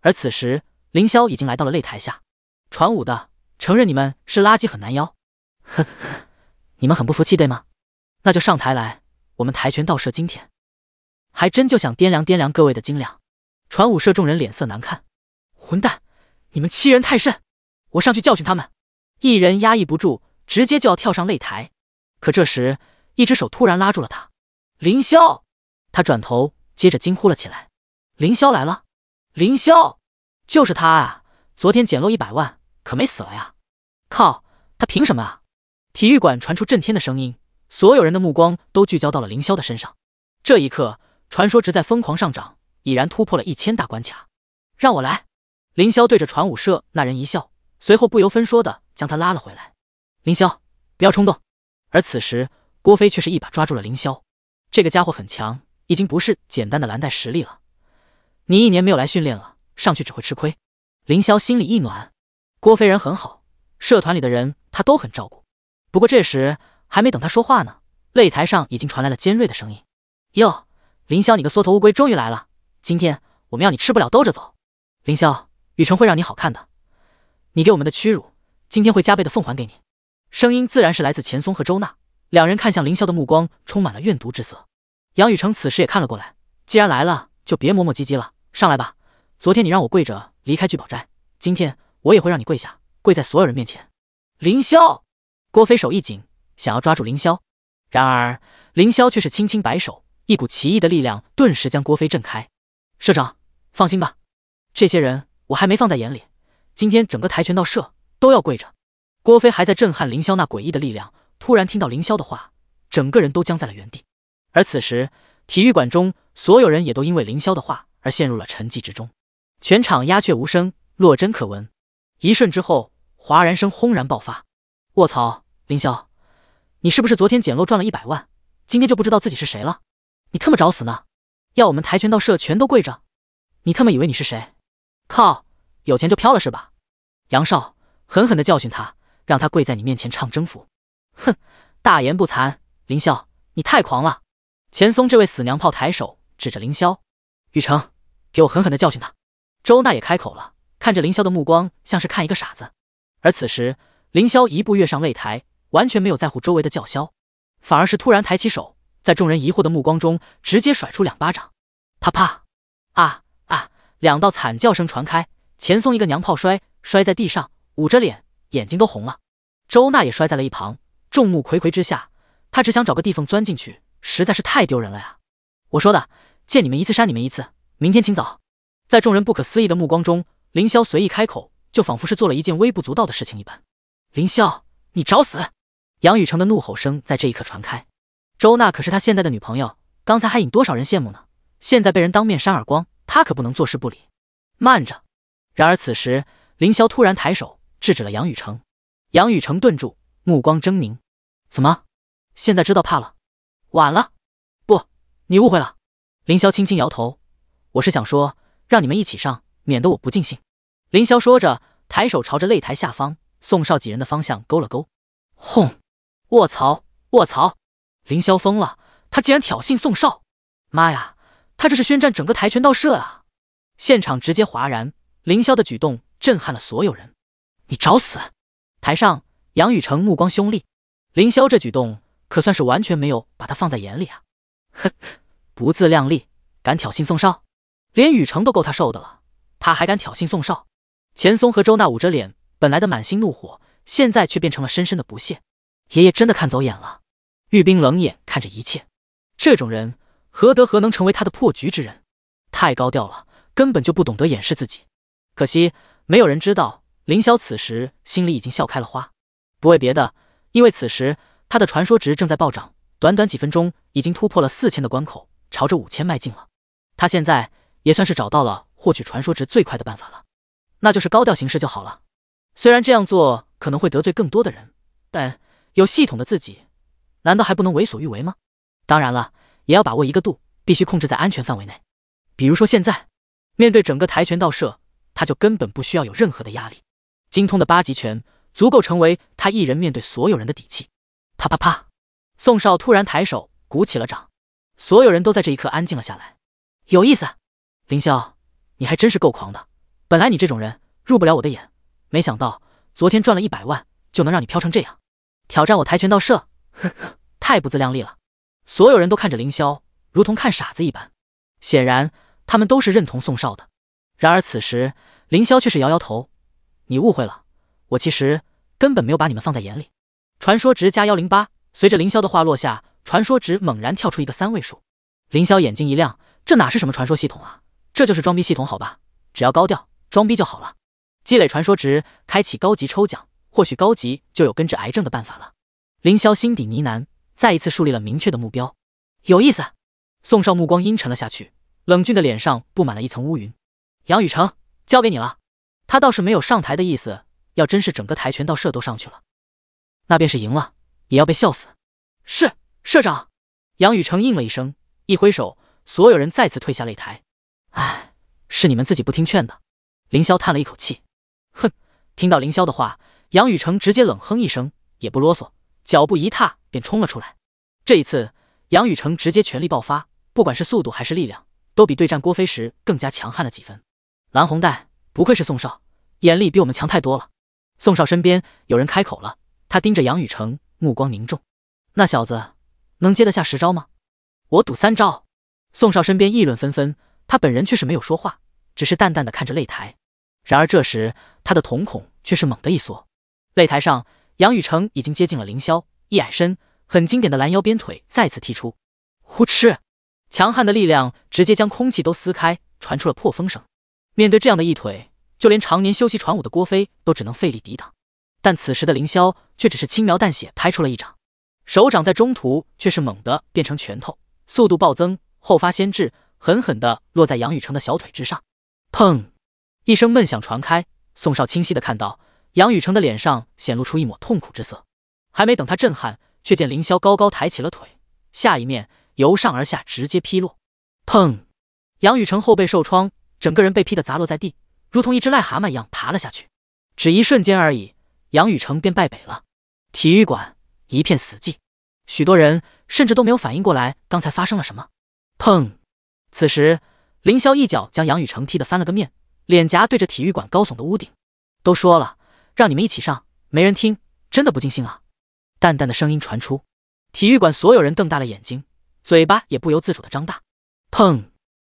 而此时，凌霄已经来到了擂台下，传武的，承认你们是垃圾很难邀。呵呵，你们很不服气对吗？那就上台来，我们跆拳道社今天还真就想掂量掂量各位的斤两。传武社众人脸色难看，混蛋，你们欺人太甚！我上去教训他们。一人压抑不住，直接就要跳上擂台，可这时一只手突然拉住了他。凌霄，他转头接着惊呼了起来：“凌霄来了！凌霄，就是他啊！昨天捡漏一百万，可没死了呀！靠，他凭什么啊？”体育馆传出震天的声音，所有人的目光都聚焦到了凌霄的身上。这一刻，传说值在疯狂上涨，已然突破了一千大关卡。让我来，凌霄对着传武社那人一笑，随后不由分说的将他拉了回来。凌霄，不要冲动。而此时，郭飞却是一把抓住了凌霄。这个家伙很强，已经不是简单的蓝带实力了。你一年没有来训练了，上去只会吃亏。凌霄心里一暖，郭飞人很好，社团里的人他都很照顾。不过这时还没等他说话呢，擂台上已经传来了尖锐的声音：“哟，凌霄，你个缩头乌龟，终于来了！今天我们要你吃不了兜着走！”凌霄，雨辰会让你好看的，你给我们的屈辱，今天会加倍的奉还给你。声音自然是来自钱松和周娜两人，看向凌霄的目光充满了怨毒之色。杨雨辰此时也看了过来，既然来了，就别磨磨唧唧了，上来吧！昨天你让我跪着离开聚宝斋，今天我也会让你跪下，跪在所有人面前，凌霄。郭飞手一紧，想要抓住凌霄，然而凌霄却是轻轻摆手，一股奇异的力量顿时将郭飞震开。社长，放心吧，这些人我还没放在眼里，今天整个跆拳道社都要跪着。郭飞还在震撼凌霄那诡异的力量，突然听到凌霄的话，整个人都僵在了原地。而此时体育馆中所有人也都因为凌霄的话而陷入了沉寂之中，全场鸦雀无声，落针可闻。一瞬之后，哗然声轰然爆发，卧槽！凌霄，你是不是昨天捡漏赚了一百万，今天就不知道自己是谁了？你特么找死呢？要我们跆拳道社全都跪着？你特么以为你是谁？靠，有钱就飘了是吧？杨少，狠狠的教训他，让他跪在你面前唱征服。哼，大言不惭，凌霄，你太狂了！钱松，这位死娘炮抬手指着凌霄，雨成，给我狠狠的教训他。周娜也开口了，看着凌霄的目光像是看一个傻子。而此时，凌霄一步跃上擂台。完全没有在乎周围的叫嚣，反而是突然抬起手，在众人疑惑的目光中，直接甩出两巴掌，啪啪！啊啊！两道惨叫声传开，钱松一个娘炮摔，摔在地上，捂着脸，眼睛都红了。周娜也摔在了一旁，众目睽睽之下，她只想找个地缝钻进去，实在是太丢人了呀！我说的，见你们一次杀你们一次，明天清早，在众人不可思议的目光中，凌霄随意开口，就仿佛是做了一件微不足道的事情一般。凌霄，你找死！杨宇成的怒吼声在这一刻传开。周娜可是他现在的女朋友，刚才还引多少人羡慕呢？现在被人当面扇耳光，他可不能坐视不理。慢着！然而此时，凌霄突然抬手制止了杨宇成。杨宇成顿住，目光狰狞：“怎么？现在知道怕了？晚了！不，你误会了。”凌霄轻轻摇头：“我是想说，让你们一起上，免得我不尽兴。”凌霄说着，抬手朝着擂台下方宋少几人的方向勾了勾。轰！卧槽！卧槽！凌霄疯了，他竟然挑衅宋少！妈呀，他这是宣战整个跆拳道社啊！现场直接哗然，凌霄的举动震撼了所有人。你找死！台上，杨雨成目光凶厉，凌霄这举动可算是完全没有把他放在眼里啊！哼，不自量力，敢挑衅宋少，连雨成都够他受的了，他还敢挑衅宋少？钱松和周娜捂着脸，本来的满心怒火，现在却变成了深深的不屑。爷爷真的看走眼了，玉冰冷眼看着一切，这种人何德何能成为他的破局之人？太高调了，根本就不懂得掩饰自己。可惜没有人知道，凌霄此时心里已经笑开了花。不为别的，因为此时他的传说值正在暴涨，短短几分钟已经突破了四千的关口，朝着五千迈进。了他现在也算是找到了获取传说值最快的办法了，那就是高调行事就好了。虽然这样做可能会得罪更多的人，但。有系统的自己，难道还不能为所欲为吗？当然了，也要把握一个度，必须控制在安全范围内。比如说现在，面对整个跆拳道社，他就根本不需要有任何的压力。精通的八极拳足够成为他一人面对所有人的底气。啪啪啪！宋少突然抬手鼓起了掌，所有人都在这一刻安静了下来。有意思，凌霄，你还真是够狂的。本来你这种人入不了我的眼，没想到昨天赚了一百万就能让你飘成这样。挑战我跆拳道社，呵呵，太不自量力了。所有人都看着凌霄，如同看傻子一般。显然，他们都是认同宋少的。然而此时，凌霄却是摇摇头：“你误会了，我其实根本没有把你们放在眼里。”传说值加幺零八。随着凌霄的话落下，传说值猛然跳出一个三位数。凌霄眼睛一亮，这哪是什么传说系统啊，这就是装逼系统好吧？只要高调装逼就好了。积累传说值，开启高级抽奖。或许高级就有根治癌症的办法了，凌霄心底呢喃，再一次树立了明确的目标。有意思，宋少目光阴沉了下去，冷峻的脸上布满了一层乌云。杨雨成，交给你了。他倒是没有上台的意思，要真是整个跆拳道社都上去了，那便是赢了也要被笑死。是，社长。杨雨成应了一声，一挥手，所有人再次退下擂台。唉，是你们自己不听劝的。凌霄叹了一口气，哼，听到凌霄的话。杨雨成直接冷哼一声，也不啰嗦，脚步一踏便冲了出来。这一次，杨雨成直接全力爆发，不管是速度还是力量，都比对战郭飞时更加强悍了几分。蓝红带，不愧是宋少，眼力比我们强太多了。宋少身边有人开口了，他盯着杨雨成，目光凝重：“那小子能接得下十招吗？我赌三招。”宋少身边议论纷纷，他本人却是没有说话，只是淡淡的看着擂台。然而这时，他的瞳孔却是猛地一缩。擂台上，杨雨成已经接近了凌霄，一矮身，很经典的拦腰鞭腿再次踢出，呼哧，强悍的力量直接将空气都撕开，传出了破风声。面对这样的一腿，就连常年修习传武的郭飞都只能费力抵挡。但此时的凌霄却只是轻描淡写拍出了一掌，手掌在中途却是猛地变成拳头，速度暴增，后发先至，狠狠地落在杨雨成的小腿之上。砰，一声闷响传开，宋少清晰的看到。杨雨成的脸上显露出一抹痛苦之色，还没等他震撼，却见凌霄高高抬起了腿，下一面由上而下直接劈落，砰！杨雨成后背受创，整个人被劈的砸落在地，如同一只癞蛤蟆一样爬了下去。只一瞬间而已，杨雨成便败北了。体育馆一片死寂，许多人甚至都没有反应过来刚才发生了什么。砰！此时，凌霄一脚将杨雨成踢得翻了个面，脸颊对着体育馆高耸的屋顶。都说了。让你们一起上，没人听，真的不尽兴啊！淡淡的声音传出，体育馆所有人瞪大了眼睛，嘴巴也不由自主的张大。砰！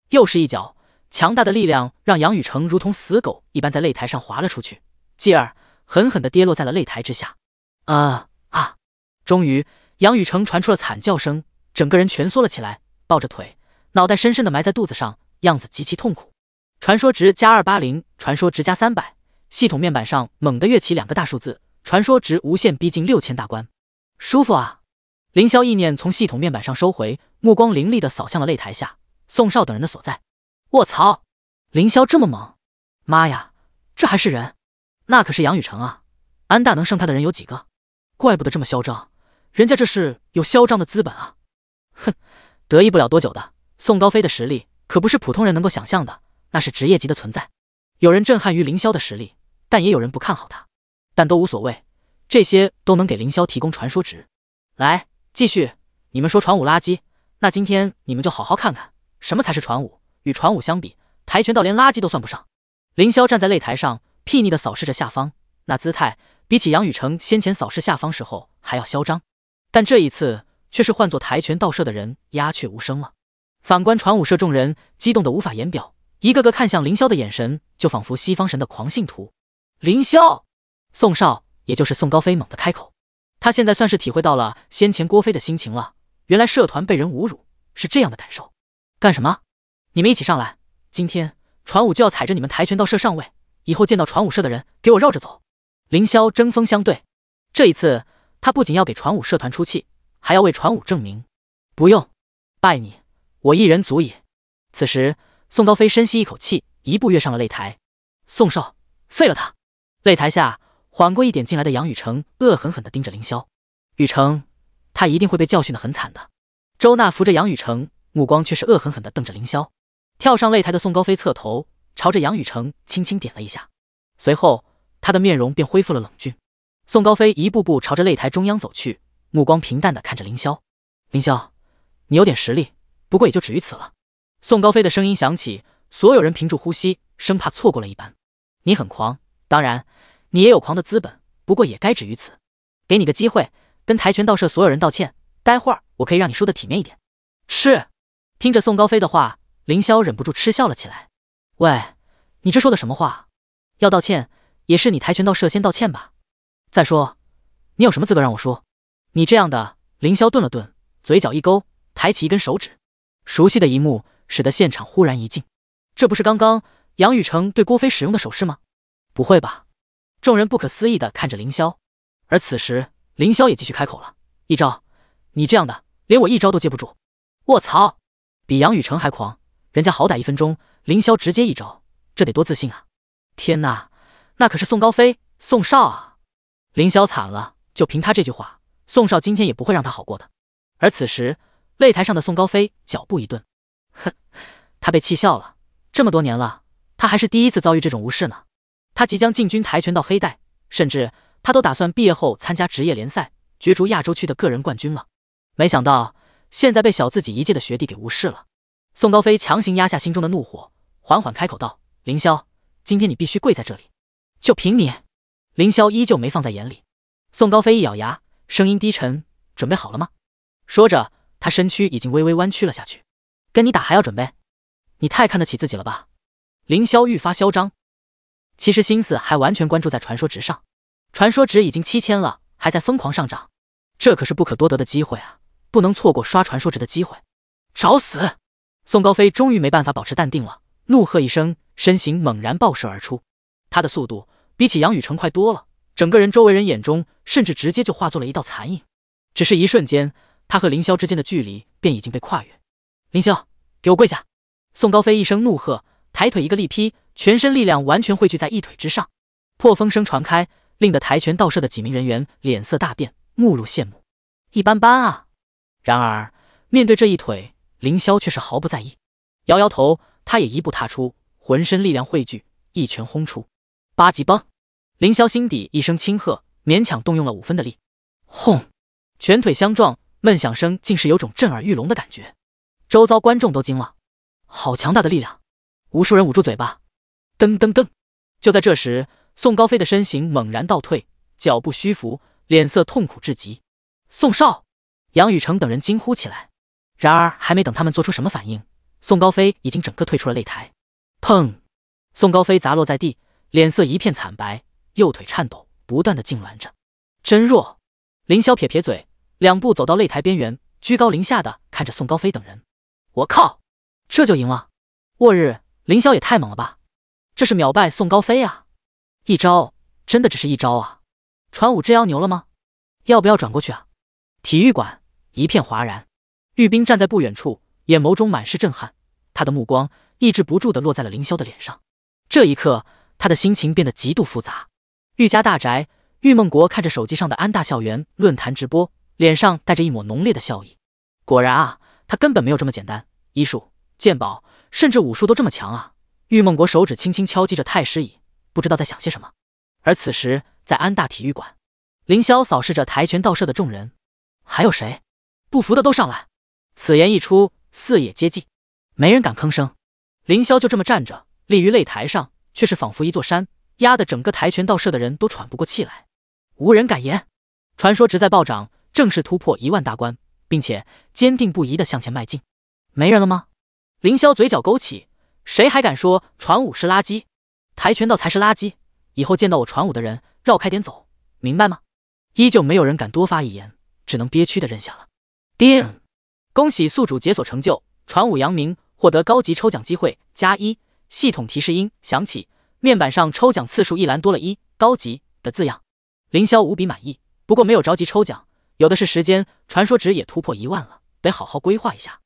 又是一脚，强大的力量让杨雨成如同死狗一般在擂台上滑了出去，继而狠狠的跌落在了擂台之下。啊啊！终于，杨雨成传出了惨叫声，整个人蜷缩了起来，抱着腿，脑袋深深的埋在肚子上，样子极其痛苦。传说值加二八零，传说值加三百。系统面板上猛地跃起两个大数字，传说值无限逼近六千大关，舒服啊！凌霄意念从系统面板上收回，目光凌厉地扫向了擂台下宋少等人的所在。卧槽！凌霄这么猛？妈呀，这还是人？那可是杨雨辰啊！安大能胜他的人有几个？怪不得这么嚣张，人家这是有嚣张的资本啊！哼，得意不了多久的。宋高飞的实力可不是普通人能够想象的，那是职业级的存在。有人震撼于凌霄的实力。但也有人不看好他，但都无所谓，这些都能给凌霄提供传说值。来，继续，你们说传武垃圾，那今天你们就好好看看什么才是传武。与传武相比，跆拳道连垃圾都算不上。凌霄站在擂台上，睥睨的扫视着下方，那姿态比起杨雨成先前扫视下方时候还要嚣张。但这一次却是换做跆拳道社的人鸦雀无声了。反观传武社众人，激动的无法言表，一个个看向凌霄的眼神，就仿佛西方神的狂信徒。凌霄，宋少，也就是宋高飞猛地开口。他现在算是体会到了先前郭飞的心情了。原来社团被人侮辱是这样的感受。干什么？你们一起上来！今天传武就要踩着你们跆拳道社上位，以后见到传武社的人，给我绕着走！凌霄针锋相对。这一次，他不仅要给传武社团出气，还要为传武证明。不用，拜你，我一人足矣。此时，宋高飞深吸一口气，一步跃上了擂台。宋少，废了他！擂台下缓过一点进来的杨雨城，恶狠狠的盯着凌霄。雨城，他一定会被教训的很惨的。周娜扶着杨雨城，目光却是恶狠狠的瞪着凌霄。跳上擂台的宋高飞侧头，朝着杨雨城轻轻点了一下，随后他的面容便恢复了冷峻。宋高飞一步步朝着擂台中央走去，目光平淡的看着凌霄。凌霄，你有点实力，不过也就止于此了。宋高飞的声音响起，所有人屏住呼吸，生怕错过了一般。你很狂。当然，你也有狂的资本，不过也该止于此。给你个机会，跟跆拳道社所有人道歉。待会儿我可以让你输的体面一点。是。听着宋高飞的话，凌霄忍不住嗤笑了起来。喂，你这说的什么话？要道歉，也是你跆拳道社先道歉吧。再说，你有什么资格让我输？你这样的。凌霄顿了顿，嘴角一勾，抬起一根手指。熟悉的一幕，使得现场忽然一静。这不是刚刚杨雨成对郭飞使用的手势吗？不会吧！众人不可思议的看着凌霄，而此时凌霄也继续开口了：“一招，你这样的连我一招都接不住。”我操，比杨雨辰还狂，人家好歹一分钟，凌霄直接一招，这得多自信啊！天呐，那可是宋高飞，宋少啊！凌霄惨了，就凭他这句话，宋少今天也不会让他好过的。而此时擂台上的宋高飞脚步一顿，哼，他被气笑了，这么多年了，他还是第一次遭遇这种无视呢。他即将进军跆拳道黑带，甚至他都打算毕业后参加职业联赛，角逐亚洲区的个人冠军了。没想到现在被小自己一届的学弟给无视了。宋高飞强行压下心中的怒火，缓缓开口道：“凌霄，今天你必须跪在这里。就凭你！”凌霄依旧没放在眼里。宋高飞一咬牙，声音低沉：“准备好了吗？”说着，他身躯已经微微弯曲了下去。跟你打还要准备？你太看得起自己了吧！凌霄愈发嚣张。其实心思还完全关注在传说值上，传说值已经七千了，还在疯狂上涨，这可是不可多得的机会啊，不能错过刷传说值的机会！找死！宋高飞终于没办法保持淡定了，怒喝一声，身形猛然爆射而出，他的速度比起杨雨辰快多了，整个人周围人眼中甚至直接就化作了一道残影，只是一瞬间，他和凌霄之间的距离便已经被跨越。凌霄，给我跪下！宋高飞一声怒喝，抬腿一个力劈。全身力量完全汇聚在一腿之上，破风声传开，令得跆拳道社的几名人员脸色大变，目露羡慕。一般般啊！然而面对这一腿，凌霄却是毫不在意，摇摇头，他也一步踏出，浑身力量汇聚，一拳轰出。八级崩！凌霄心底一声轻喝，勉强动用了五分的力。轰！拳腿相撞，闷响声竟是有种震耳欲聋的感觉。周遭观众都惊了，好强大的力量！无数人捂住嘴巴。噔噔噔！就在这时，宋高飞的身形猛然倒退，脚步虚浮，脸色痛苦至极。宋少、杨雨成等人惊呼起来。然而，还没等他们做出什么反应，宋高飞已经整个退出了擂台。砰！宋高飞砸落在地，脸色一片惨白，右腿颤抖，不断的痉挛着。真弱！凌霄撇撇嘴，两步走到擂台边缘，居高临下的看着宋高飞等人。我靠！这就赢了？我日！凌霄也太猛了吧！这是秒败宋高飞呀！一招真的只是一招啊！传武之妖牛了吗？要不要转过去啊？体育馆一片哗然。玉冰站在不远处，眼眸中满是震撼，他的目光抑制不住的落在了凌霄的脸上。这一刻，他的心情变得极度复杂。玉家大宅，玉梦国看着手机上的安大校园论坛直播，脸上带着一抹浓烈的笑意。果然啊，他根本没有这么简单，医术、鉴宝，甚至武术都这么强啊！玉梦国手指轻轻敲击着太师椅，不知道在想些什么。而此时，在安大体育馆，凌霄扫视着跆拳道社的众人，还有谁不服的都上来。此言一出，四野皆寂，没人敢吭声。凌霄就这么站着，立于擂台上，却是仿佛一座山，压得整个跆拳道社的人都喘不过气来，无人敢言。传说值在暴涨，正式突破一万大关，并且坚定不移的向前迈进。没人了吗？凌霄嘴角勾起。谁还敢说传武是垃圾，跆拳道才是垃圾？以后见到我传武的人，绕开点走，明白吗？依旧没有人敢多发一言，只能憋屈的认下了。叮，恭喜宿主解锁成就，传武扬名，获得高级抽奖机会加一。系统提示音响起，面板上抽奖次数一栏多了一高级的字样。凌霄无比满意，不过没有着急抽奖，有的是时间，传说值也突破一万了，得好好规划一下。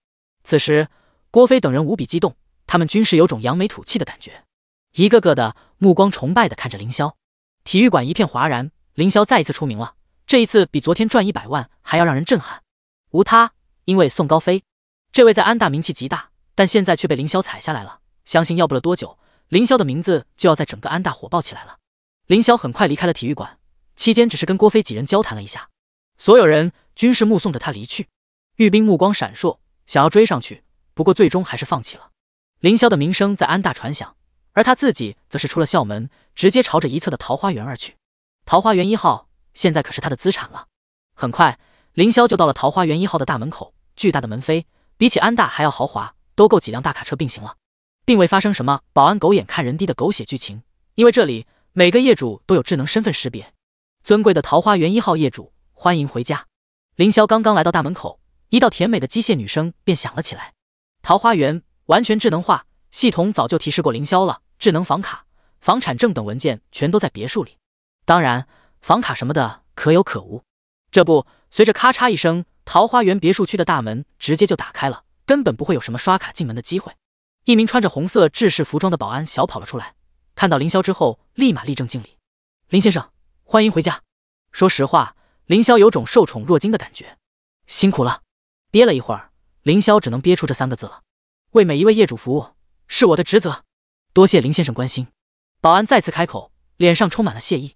此时，郭飞等人无比激动。他们均是有种扬眉吐气的感觉，一个个的目光崇拜的看着凌霄。体育馆一片哗然，凌霄再一次出名了。这一次比昨天赚一百万还要让人震撼。无他，因为宋高飞这位在安大名气极大，但现在却被凌霄踩下来了。相信要不了多久，凌霄的名字就要在整个安大火爆起来了。凌霄很快离开了体育馆，期间只是跟郭飞几人交谈了一下。所有人均是目送着他离去。玉冰目光闪烁，想要追上去，不过最终还是放弃了。凌霄的名声在安大传响，而他自己则是出了校门，直接朝着一侧的桃花源而去。桃花源一号现在可是他的资产了。很快，凌霄就到了桃花源一号的大门口，巨大的门扉比起安大还要豪华，都够几辆大卡车并行了。并未发生什么保安狗眼看人低的狗血剧情，因为这里每个业主都有智能身份识别。尊贵的桃花源一号业主，欢迎回家。凌霄刚刚来到大门口，一道甜美的机械女声便响了起来：“桃花源。”完全智能化系统早就提示过凌霄了，智能房卡、房产证等文件全都在别墅里。当然，房卡什么的可有可无。这不，随着咔嚓一声，桃花源别墅区的大门直接就打开了，根本不会有什么刷卡进门的机会。一名穿着红色制式服装的保安小跑了出来，看到凌霄之后，立马立正敬礼：“林先生，欢迎回家。”说实话，凌霄有种受宠若惊的感觉。辛苦了，憋了一会儿，凌霄只能憋出这三个字了。为每一位业主服务是我的职责，多谢林先生关心。保安再次开口，脸上充满了谢意。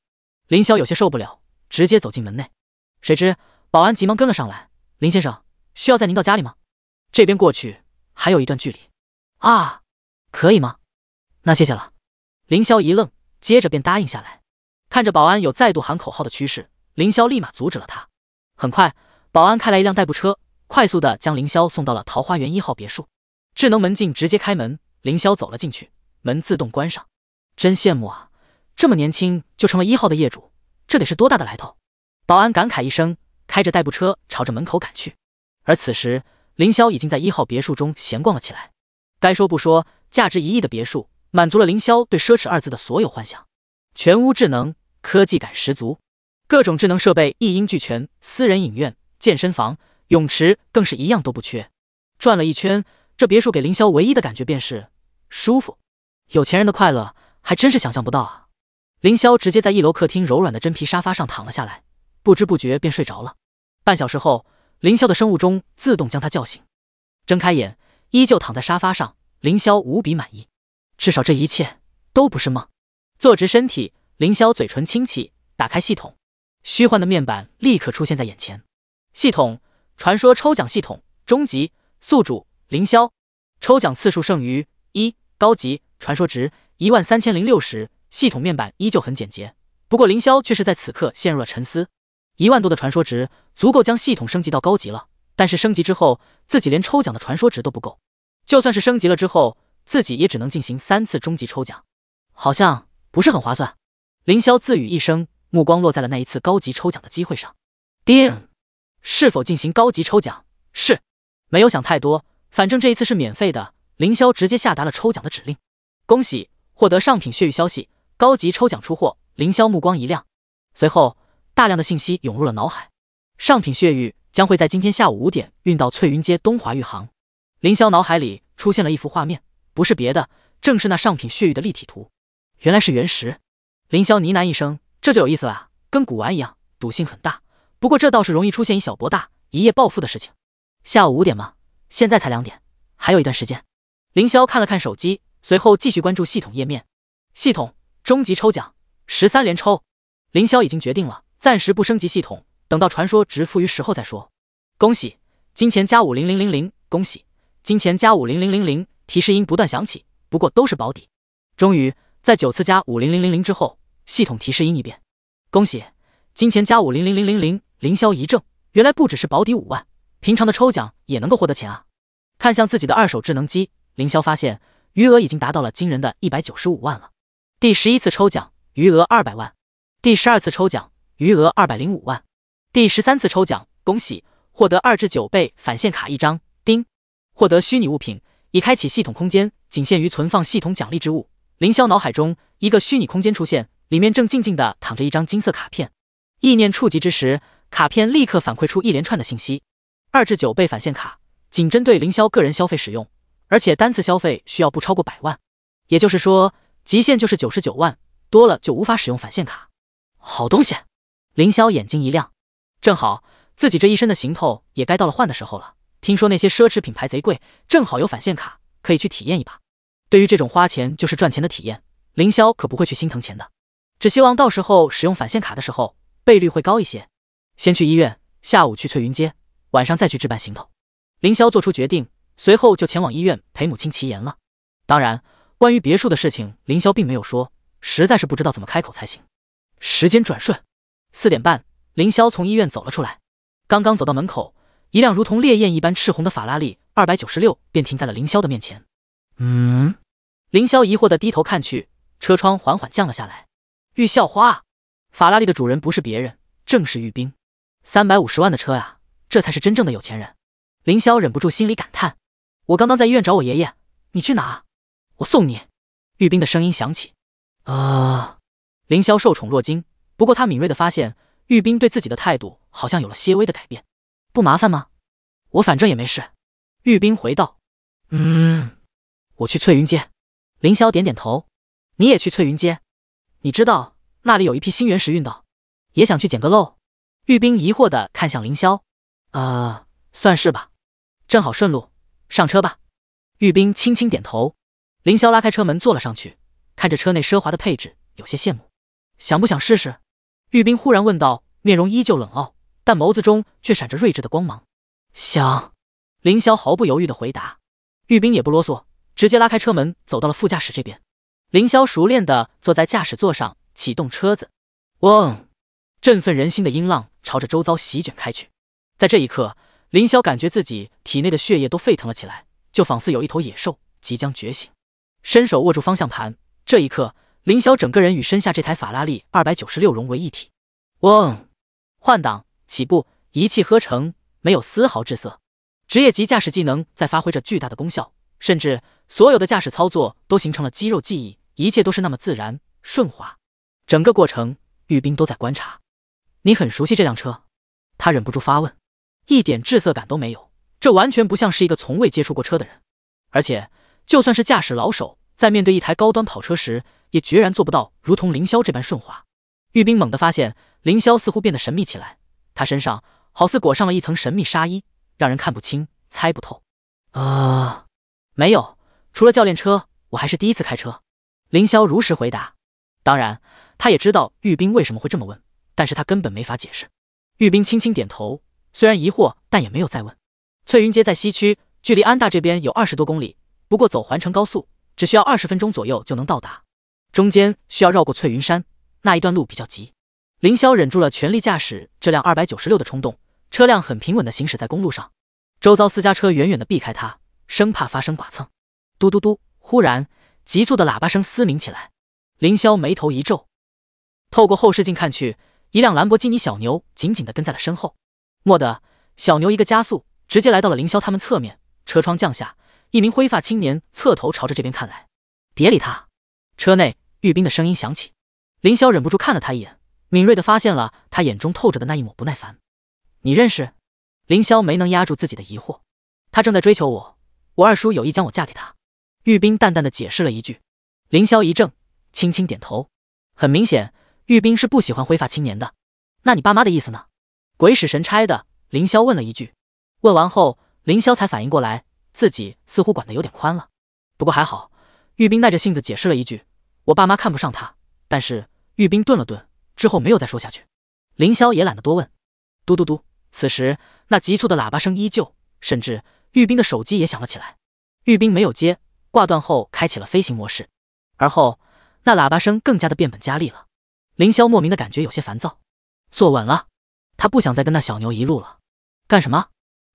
林萧有些受不了，直接走进门内。谁知保安急忙跟了上来：“林先生需要在您到家里吗？这边过去还有一段距离啊，可以吗？那谢谢了。”林萧一愣，接着便答应下来。看着保安有再度喊口号的趋势，林萧立马阻止了他。很快，保安开来一辆代步车，快速的将林萧送到了桃花源一号别墅。智能门禁直接开门，凌霄走了进去，门自动关上。真羡慕啊，这么年轻就成了一号的业主，这得是多大的来头？保安感慨一声，开着代步车朝着门口赶去。而此时，凌霄已经在一号别墅中闲逛了起来。该说不说，价值一亿的别墅满足了凌霄对奢侈二字的所有幻想。全屋智能，科技感十足，各种智能设备一应俱全。私人影院、健身房、泳池更是一样都不缺。转了一圈。这别墅给凌霄唯一的感觉便是舒服，有钱人的快乐还真是想象不到啊！凌霄直接在一楼客厅柔软的真皮沙发上躺了下来，不知不觉便睡着了。半小时后，凌霄的生物钟自动将他叫醒，睁开眼，依旧躺在沙发上，凌霄无比满意，至少这一切都不是梦。坐直身体，凌霄嘴唇轻启，打开系统，虚幻的面板立刻出现在眼前。系统传说抽奖系统，终极宿主。凌霄，抽奖次数剩余一高级，传说值一万三千零六十。系统面板依旧很简洁，不过凌霄却是在此刻陷入了沉思。一万多的传说值足够将系统升级到高级了，但是升级之后自己连抽奖的传说值都不够。就算是升级了之后，自己也只能进行三次终极抽奖，好像不是很划算。凌霄自语一声，目光落在了那一次高级抽奖的机会上。丁，是否进行高级抽奖？是。没有想太多。反正这一次是免费的，凌霄直接下达了抽奖的指令。恭喜获得上品血玉消息，高级抽奖出货。凌霄目光一亮，随后大量的信息涌入了脑海。上品血玉将会在今天下午五点运到翠云街东华玉行。凌霄脑海里出现了一幅画面，不是别的，正是那上品血玉的立体图。原来是原石。凌霄呢喃一声：“这就有意思了，跟古玩一样，赌性很大。不过这倒是容易出现以小博大、一夜暴富的事情。”下午五点吗？现在才两点，还有一段时间。凌霄看了看手机，随后继续关注系统页面。系统终极抽奖十三连抽，凌霄已经决定了，暂时不升级系统，等到传说值赋予时候再说。恭喜，金钱加五零零零零！恭喜，金钱加五零零零零！提示音不断响起，不过都是保底。终于，在九次加五零零零零之后，系统提示音一变，恭喜，金钱加五零零零零零！凌霄一怔，原来不只是保底五万。平常的抽奖也能够获得钱啊！看向自己的二手智能机，凌霄发现余额已经达到了惊人的一百九十五万了。第十一次抽奖，余额二百万；第十二次抽奖，余额二百零五万；第十三次抽奖，恭喜获得二至九倍返现卡一张。叮，获得虚拟物品，已开启系统空间，仅限于存放系统奖励之物。凌霄脑海中一个虚拟空间出现，里面正静静的躺着一张金色卡片。意念触及之时，卡片立刻反馈出一连串的信息。二至九倍返现卡，仅针对凌霄个人消费使用，而且单次消费需要不超过百万，也就是说，极限就是九十九万，多了就无法使用返现卡。好东西，凌霄眼睛一亮，正好自己这一身的行头也该到了换的时候了。听说那些奢侈品牌贼贵，正好有返现卡可以去体验一把。对于这种花钱就是赚钱的体验，凌霄可不会去心疼钱的，只希望到时候使用返现卡的时候倍率会高一些。先去医院，下午去翠云街。晚上再去置办行头，凌霄做出决定，随后就前往医院陪母亲齐言了。当然，关于别墅的事情，凌霄并没有说，实在是不知道怎么开口才行。时间转瞬，四点半，凌霄从医院走了出来。刚刚走到门口，一辆如同烈焰一般赤红的法拉利二百九十六便停在了凌霄的面前。嗯，凌霄疑惑的低头看去，车窗缓缓降了下来。玉校花，法拉利的主人不是别人，正是玉冰。三百五十万的车呀！这才是真正的有钱人，凌霄忍不住心里感叹。我刚刚在医院找我爷爷，你去哪？我送你。玉冰的声音响起。啊！凌霄受宠若惊，不过他敏锐的发现玉冰对自己的态度好像有了些微的改变。不麻烦吗？我反正也没事。玉冰回道。嗯，我去翠云街。凌霄点点头。你也去翠云街？你知道那里有一批新原石运到，也想去捡个漏。玉冰疑惑的看向凌霄。啊，算是吧，正好顺路，上车吧。玉冰轻轻点头，凌霄拉开车门坐了上去，看着车内奢华的配置，有些羡慕。想不想试试？玉冰忽然问道，面容依旧冷傲，但眸子中却闪着睿智的光芒。想。凌霄毫不犹豫的回答。玉冰也不啰嗦，直接拉开车门走到了副驾驶这边。凌霄熟练的坐在驾驶座上，启动车子。嗡，振奋人心的音浪朝着周遭席卷开去。在这一刻，林霄感觉自己体内的血液都沸腾了起来，就仿似有一头野兽即将觉醒。伸手握住方向盘，这一刻，林霄整个人与身下这台法拉利二百九十六融为一体。嗡，换挡，起步，一气呵成，没有丝毫滞涩。职业级驾驶技能在发挥着巨大的功效，甚至所有的驾驶操作都形成了肌肉记忆，一切都是那么自然顺滑。整个过程，玉冰都在观察。你很熟悉这辆车？他忍不住发问。一点滞涩感都没有，这完全不像是一个从未接触过车的人。而且，就算是驾驶老手，在面对一台高端跑车时，也决然做不到如同凌霄这般顺滑。玉冰猛地发现，凌霄似乎变得神秘起来，他身上好似裹上了一层神秘纱衣，让人看不清、猜不透。啊，没有，除了教练车，我还是第一次开车。凌霄如实回答。当然，他也知道玉冰为什么会这么问，但是他根本没法解释。玉冰轻轻点头。虽然疑惑，但也没有再问。翠云街在西区，距离安大这边有二十多公里，不过走环城高速只需要二十分钟左右就能到达，中间需要绕过翠云山那一段路比较急。凌霄忍住了全力驾驶这辆二百九十六的冲动，车辆很平稳的行驶在公路上，周遭私家车远远的避开他，生怕发生剐蹭。嘟嘟嘟！忽然，急促的喇叭声嘶鸣起来，凌霄眉头一皱，透过后视镜看去，一辆兰博基尼小牛紧紧的跟在了身后。莫得小牛一个加速，直接来到了凌霄他们侧面。车窗降下，一名灰发青年侧头朝着这边看来。别理他。车内玉冰的声音响起。凌霄忍不住看了他一眼，敏锐的发现了他眼中透着的那一抹不耐烦。你认识？凌霄没能压住自己的疑惑。他正在追求我，我二叔有意将我嫁给他。玉冰淡淡的解释了一句。凌霄一怔，轻轻点头。很明显，玉冰是不喜欢灰发青年的。那你爸妈的意思呢？鬼使神差的，凌霄问了一句。问完后，凌霄才反应过来，自己似乎管得有点宽了。不过还好，玉冰耐着性子解释了一句：“我爸妈看不上他。”但是玉冰顿了顿之后，没有再说下去。凌霄也懒得多问。嘟嘟嘟，此时那急促的喇叭声依旧，甚至玉冰的手机也响了起来。玉冰没有接，挂断后开启了飞行模式。而后，那喇叭声更加的变本加厉了。凌霄莫名的感觉有些烦躁，坐稳了。他不想再跟那小牛一路了，干什么？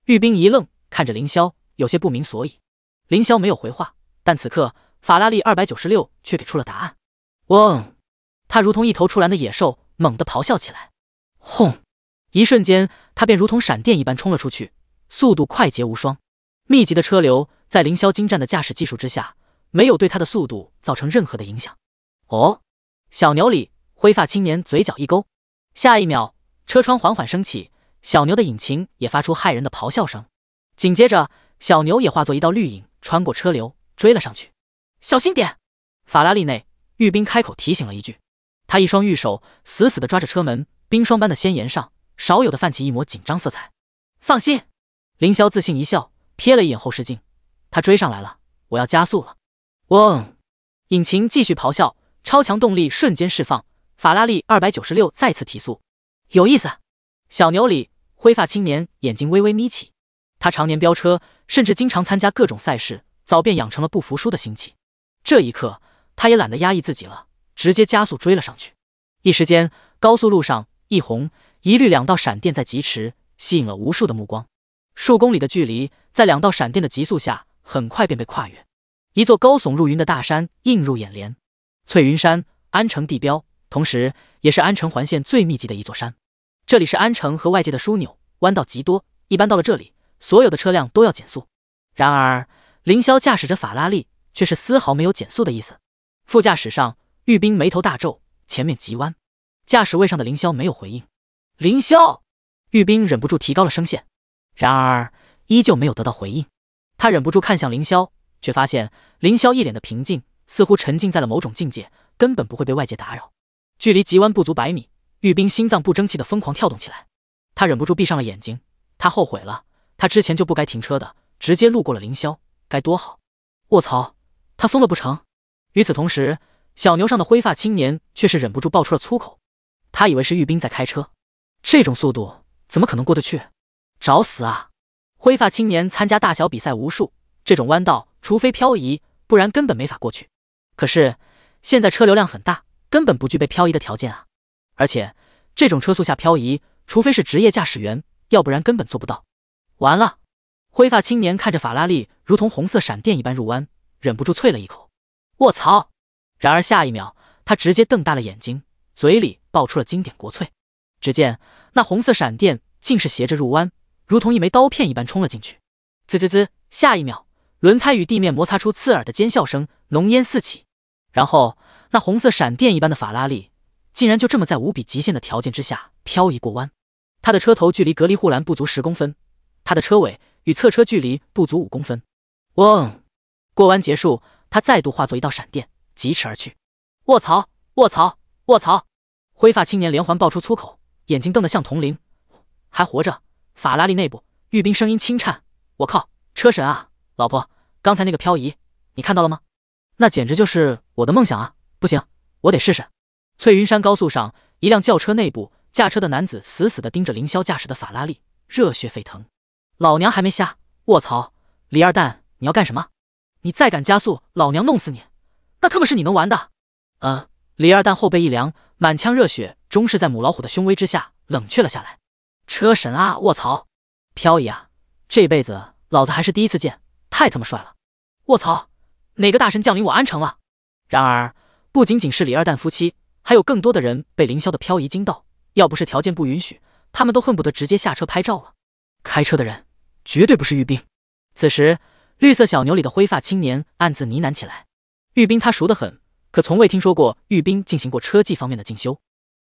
玉冰一愣，看着凌霄，有些不明所以。凌霄没有回话，但此刻法拉利二百九十六却给出了答案。嗡，他如同一头出栏的野兽，猛地咆哮起来。轰！一瞬间，他便如同闪电一般冲了出去，速度快捷无双。密集的车流在凌霄精湛的驾驶技术之下，没有对他的速度造成任何的影响。哦，小牛里灰发青年嘴角一勾，下一秒。车窗缓缓升起，小牛的引擎也发出骇人的咆哮声。紧接着，小牛也化作一道绿影，穿过车流，追了上去。小心点！法拉利内，玉冰开口提醒了一句。他一双玉手死死的抓着车门，冰霜般的鲜颜上少有的泛起一抹紧张色彩。放心，凌霄自信一笑，瞥了一眼后视镜，他追上来了，我要加速了。嗡，引擎继续咆哮，超强动力瞬间释放，法拉利二百九十六再次提速。有意思，小牛里灰发青年眼睛微微眯起，他常年飙车，甚至经常参加各种赛事，早便养成了不服输的心气。这一刻，他也懒得压抑自己了，直接加速追了上去。一时间，高速路上一红一绿两道闪电在疾驰，吸引了无数的目光。数公里的距离，在两道闪电的急速下，很快便被跨越。一座高耸入云的大山映入眼帘，翠云山，安城地标。同时，也是安城环线最密集的一座山，这里是安城和外界的枢纽，弯道极多。一般到了这里，所有的车辆都要减速。然而，凌霄驾驶着法拉利，却是丝毫没有减速的意思。副驾驶上，玉斌眉头大皱，前面急弯，驾驶位上的凌霄没有回应。凌霄，玉斌忍不住提高了声线，然而依旧没有得到回应。他忍不住看向凌霄，却发现凌霄一脸的平静，似乎沉浸在了某种境界，根本不会被外界打扰。距离急弯不足百米，玉冰心脏不争气的疯狂跳动起来，他忍不住闭上了眼睛。他后悔了，他之前就不该停车的，直接路过了凌霄，该多好！卧槽，他疯了不成？与此同时，小牛上的灰发青年却是忍不住爆出了粗口。他以为是玉冰在开车，这种速度怎么可能过得去？找死啊！灰发青年参加大小比赛无数，这种弯道除非漂移，不然根本没法过去。可是现在车流量很大。根本不具备漂移的条件啊！而且这种车速下漂移，除非是职业驾驶员，要不然根本做不到。完了，灰发青年看着法拉利如同红色闪电一般入弯，忍不住啐了一口：“卧槽！”然而下一秒，他直接瞪大了眼睛，嘴里爆出了经典国粹。只见那红色闪电竟是斜着入弯，如同一枚刀片一般冲了进去。滋滋滋！下一秒，轮胎与地面摩擦出刺耳的尖啸声，浓烟四起。然后。那红色闪电一般的法拉利，竟然就这么在无比极限的条件之下漂移过弯，他的车头距离隔离护栏不足十公分，他的车尾与侧车距离不足五公分。嗡，过弯结束，他再度化作一道闪电疾驰而去。卧槽！卧槽！卧槽！灰发青年连环爆出粗口，眼睛瞪得像铜铃。还活着！法拉利内部，玉冰声音轻颤。我靠！车神啊！老婆，刚才那个漂移，你看到了吗？那简直就是我的梦想啊！不行，我得试试。翠云山高速上，一辆轿车内部，驾车的男子死死地盯着凌霄驾驶的法拉利，热血沸腾。老娘还没瞎！卧槽，李二蛋，你要干什么？你再敢加速，老娘弄死你！那特么是你能玩的？呃，李二蛋后背一凉，满腔热血终是在母老虎的凶威之下冷却了下来。车神啊！卧槽，漂移啊！这辈子老子还是第一次见，太他妈帅了！卧槽，哪个大神降临我安城了？然而。不仅仅是李二蛋夫妻，还有更多的人被凌霄的漂移惊到。要不是条件不允许，他们都恨不得直接下车拍照了。开车的人绝对不是玉冰。此时，绿色小牛里的灰发青年暗自呢喃起来：“玉冰他熟得很，可从未听说过玉冰进行过车技方面的进修。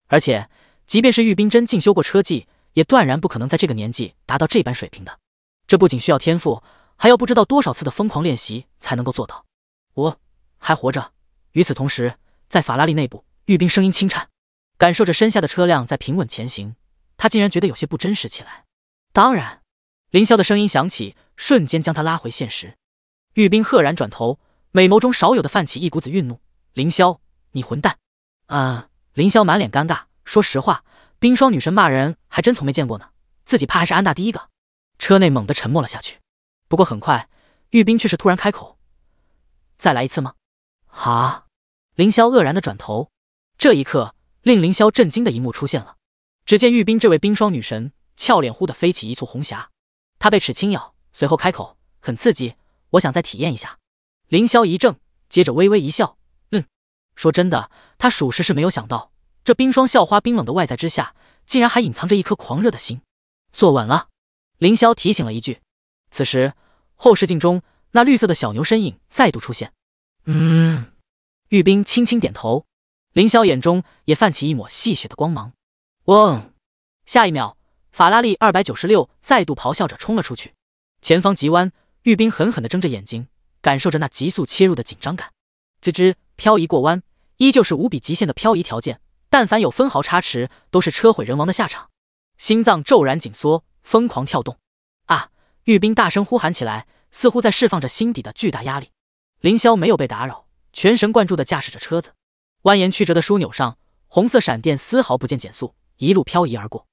而且，即便是玉冰真进修过车技，也断然不可能在这个年纪达到这般水平的。这不仅需要天赋，还要不知道多少次的疯狂练习才能够做到。我还活着。”与此同时。在法拉利内部，玉冰声音轻颤，感受着身下的车辆在平稳前行，他竟然觉得有些不真实起来。当然，林霄的声音响起，瞬间将他拉回现实。玉冰赫然转头，美眸中少有的泛起一股子愠怒：“林霄，你混蛋！”啊！林霄满脸尴尬，说实话，冰霜女神骂人还真从没见过呢，自己怕还是安大第一个。车内猛地沉默了下去，不过很快，玉冰却是突然开口：“再来一次吗？”啊！凌霄愕然的转头，这一刻令凌霄震惊的一幕出现了。只见玉冰这位冰霜女神俏脸忽的飞起一簇红霞，她被齿轻咬，随后开口：“很刺激，我想再体验一下。”凌霄一怔，接着微微一笑：“嗯。”说真的，他属实是没有想到，这冰霜校花冰冷的外在之下，竟然还隐藏着一颗狂热的心。坐稳了，凌霄提醒了一句。此时后视镜中那绿色的小牛身影再度出现。嗯。玉冰轻轻点头，凌霄眼中也泛起一抹戏谑的光芒。嗡，下一秒，法拉利二百九十六再度咆哮着冲了出去。前方急弯，玉冰狠狠地睁着眼睛，感受着那急速切入的紧张感。吱吱，漂移过弯，依旧是无比极限的漂移条件，但凡有分毫差池，都是车毁人亡的下场。心脏骤然紧缩，疯狂跳动。啊！玉冰大声呼喊起来，似乎在释放着心底的巨大压力。凌霄没有被打扰。全神贯注地驾驶着车子，蜿蜒曲折的枢纽上，红色闪电丝毫不见减速，一路漂移而过，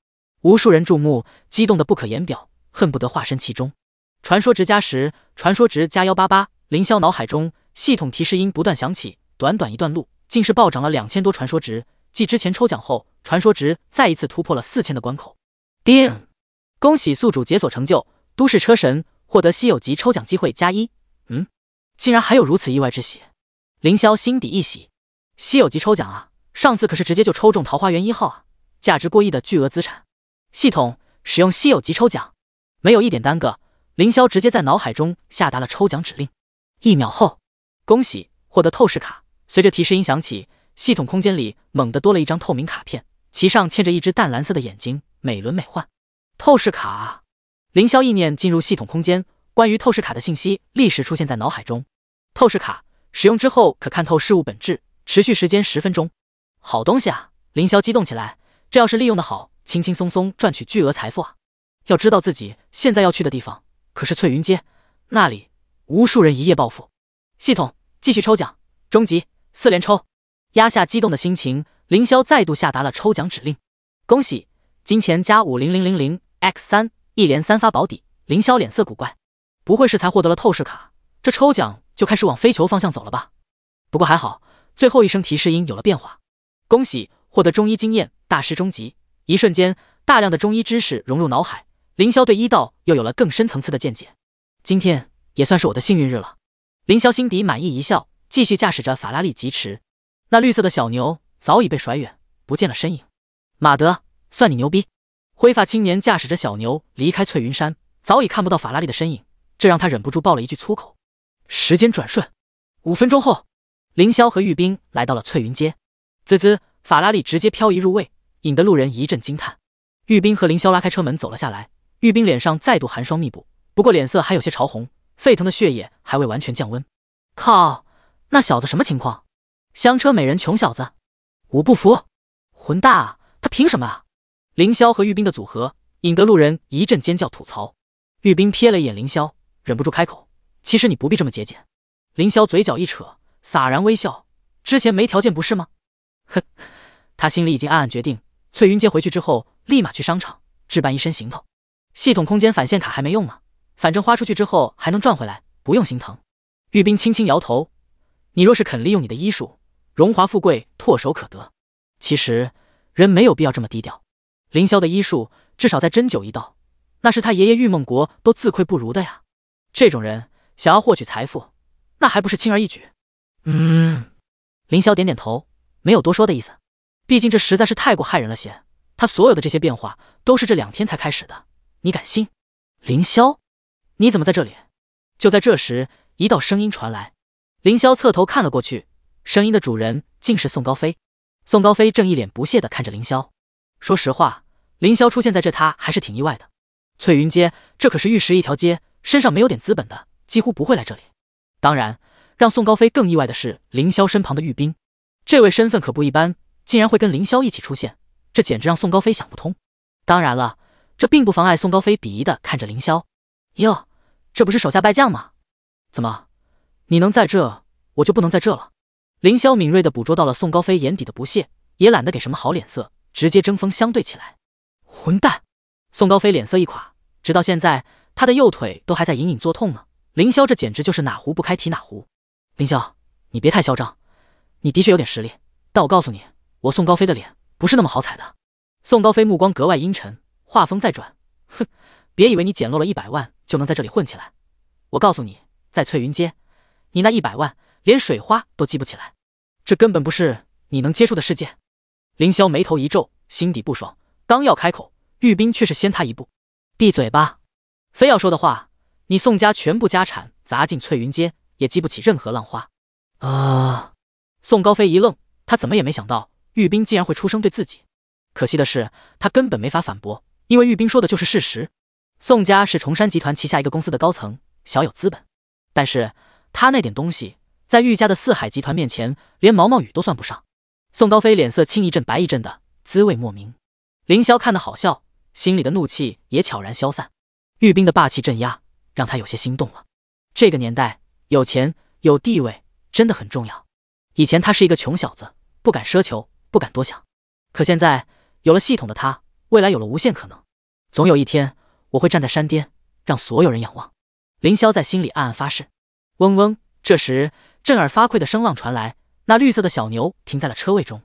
无数人注目，激动得不可言表，恨不得化身其中。传说值加十，传说值加幺八八。凌霄脑海中系统提示音不断响起，短短一段路，竟是暴涨了两千多传说值，继之前抽奖后，传说值再一次突破了四千的关口。叮，恭喜宿主解锁成就都市车神，获得稀有级抽奖机会加一。嗯，竟然还有如此意外之喜！凌霄心底一喜，稀有级抽奖啊！上次可是直接就抽中桃花源一号啊，价值过亿的巨额资产。系统，使用稀有级抽奖。没有一点耽搁，凌霄直接在脑海中下达了抽奖指令。一秒后，恭喜获得透视卡。随着提示音响起，系统空间里猛地多了一张透明卡片，其上嵌着一只淡蓝色的眼睛，美轮美奂。透视卡。凌霄意念进入系统空间，关于透视卡的信息立时出现在脑海中。透视卡。使用之后可看透事物本质，持续时间十分钟。好东西啊！凌霄激动起来，这要是利用的好，轻轻松松赚取巨额财富啊！要知道自己现在要去的地方可是翠云街，那里无数人一夜暴富。系统继续抽奖，终极四连抽。压下激动的心情，凌霄再度下达了抽奖指令。恭喜，金钱加五零零零零 x 三，一连三发保底。凌霄脸色古怪，不会是才获得了透视卡？这抽奖……就开始往飞球方向走了吧。不过还好，最后一声提示音有了变化，恭喜获得中医经验大师中级，一瞬间，大量的中医知识融入脑海，凌霄对医道又有了更深层次的见解。今天也算是我的幸运日了。凌霄心底满意一笑，继续驾驶着法拉利疾驰。那绿色的小牛早已被甩远，不见了身影。马德，算你牛逼！灰发青年驾驶着小牛离开翠云山，早已看不到法拉利的身影，这让他忍不住爆了一句粗口。时间转瞬，五分钟后，凌霄和玉冰来到了翠云街。滋滋，法拉利直接漂移入位，引得路人一阵惊叹。玉冰和凌霄拉开车门走了下来。玉冰脸上再度寒霜密布，不过脸色还有些潮红，沸腾的血液还未完全降温。靠，那小子什么情况？香车美人，穷小子，我不服！混蛋啊，他凭什么啊？凌霄和玉冰的组合引得路人一阵尖叫吐槽。玉冰瞥了一眼凌霄，忍不住开口。其实你不必这么节俭，凌霄嘴角一扯，洒然微笑。之前没条件不是吗？呵，他心里已经暗暗决定，翠云接回去之后，立马去商场置办一身行头。系统空间返现卡还没用呢，反正花出去之后还能赚回来，不用心疼。玉冰轻轻摇头，你若是肯利用你的医术，荣华富贵唾手可得。其实人没有必要这么低调。凌霄的医术至少在针灸一道，那是他爷爷玉梦国都自愧不如的呀。这种人。想要获取财富，那还不是轻而易举？嗯，凌霄点点头，没有多说的意思。毕竟这实在是太过害人了些。他所有的这些变化，都是这两天才开始的。你敢信？凌霄，你怎么在这里？就在这时，一道声音传来。凌霄侧头看了过去，声音的主人竟是宋高飞。宋高飞正一脸不屑地看着凌霄。说实话，凌霄出现在这，他还是挺意外的。翠云街，这可是玉石一条街，身上没有点资本的。几乎不会来这里。当然，让宋高飞更意外的是，凌霄身旁的玉兵，这位身份可不一般，竟然会跟凌霄一起出现，这简直让宋高飞想不通。当然了，这并不妨碍宋高飞鄙夷的看着凌霄：“哟，这不是手下败将吗？怎么你能在这，我就不能在这了？”凌霄敏锐的捕捉到了宋高飞眼底的不屑，也懒得给什么好脸色，直接针锋相对起来。混蛋！宋高飞脸色一垮，直到现在，他的右腿都还在隐隐作痛呢。凌霄，这简直就是哪壶不开提哪壶。凌霄，你别太嚣张，你的确有点实力，但我告诉你，我宋高飞的脸不是那么好踩的。宋高飞目光格外阴沉，话锋再转，哼，别以为你捡漏了一百万就能在这里混起来。我告诉你，在翠云街，你那一百万连水花都积不起来，这根本不是你能接触的世界。凌霄眉头一皱，心底不爽，刚要开口，玉斌却是先他一步，闭嘴吧，非要说的话。你宋家全部家产砸进翠云街，也激不起任何浪花。啊！宋高飞一愣，他怎么也没想到玉斌竟然会出声对自己。可惜的是，他根本没法反驳，因为玉斌说的就是事实。宋家是崇山集团旗下一个公司的高层，小有资本，但是他那点东西，在玉家的四海集团面前，连毛毛雨都算不上。宋高飞脸色青一阵白一阵的，滋味莫名。凌霄看得好笑，心里的怒气也悄然消散。玉斌的霸气镇压。让他有些心动了。这个年代，有钱有地位真的很重要。以前他是一个穷小子，不敢奢求，不敢多想。可现在有了系统的他，未来有了无限可能。总有一天，我会站在山巅，让所有人仰望。凌霄在心里暗暗发誓。嗡嗡，这时震耳发聩的声浪传来，那绿色的小牛停在了车位中。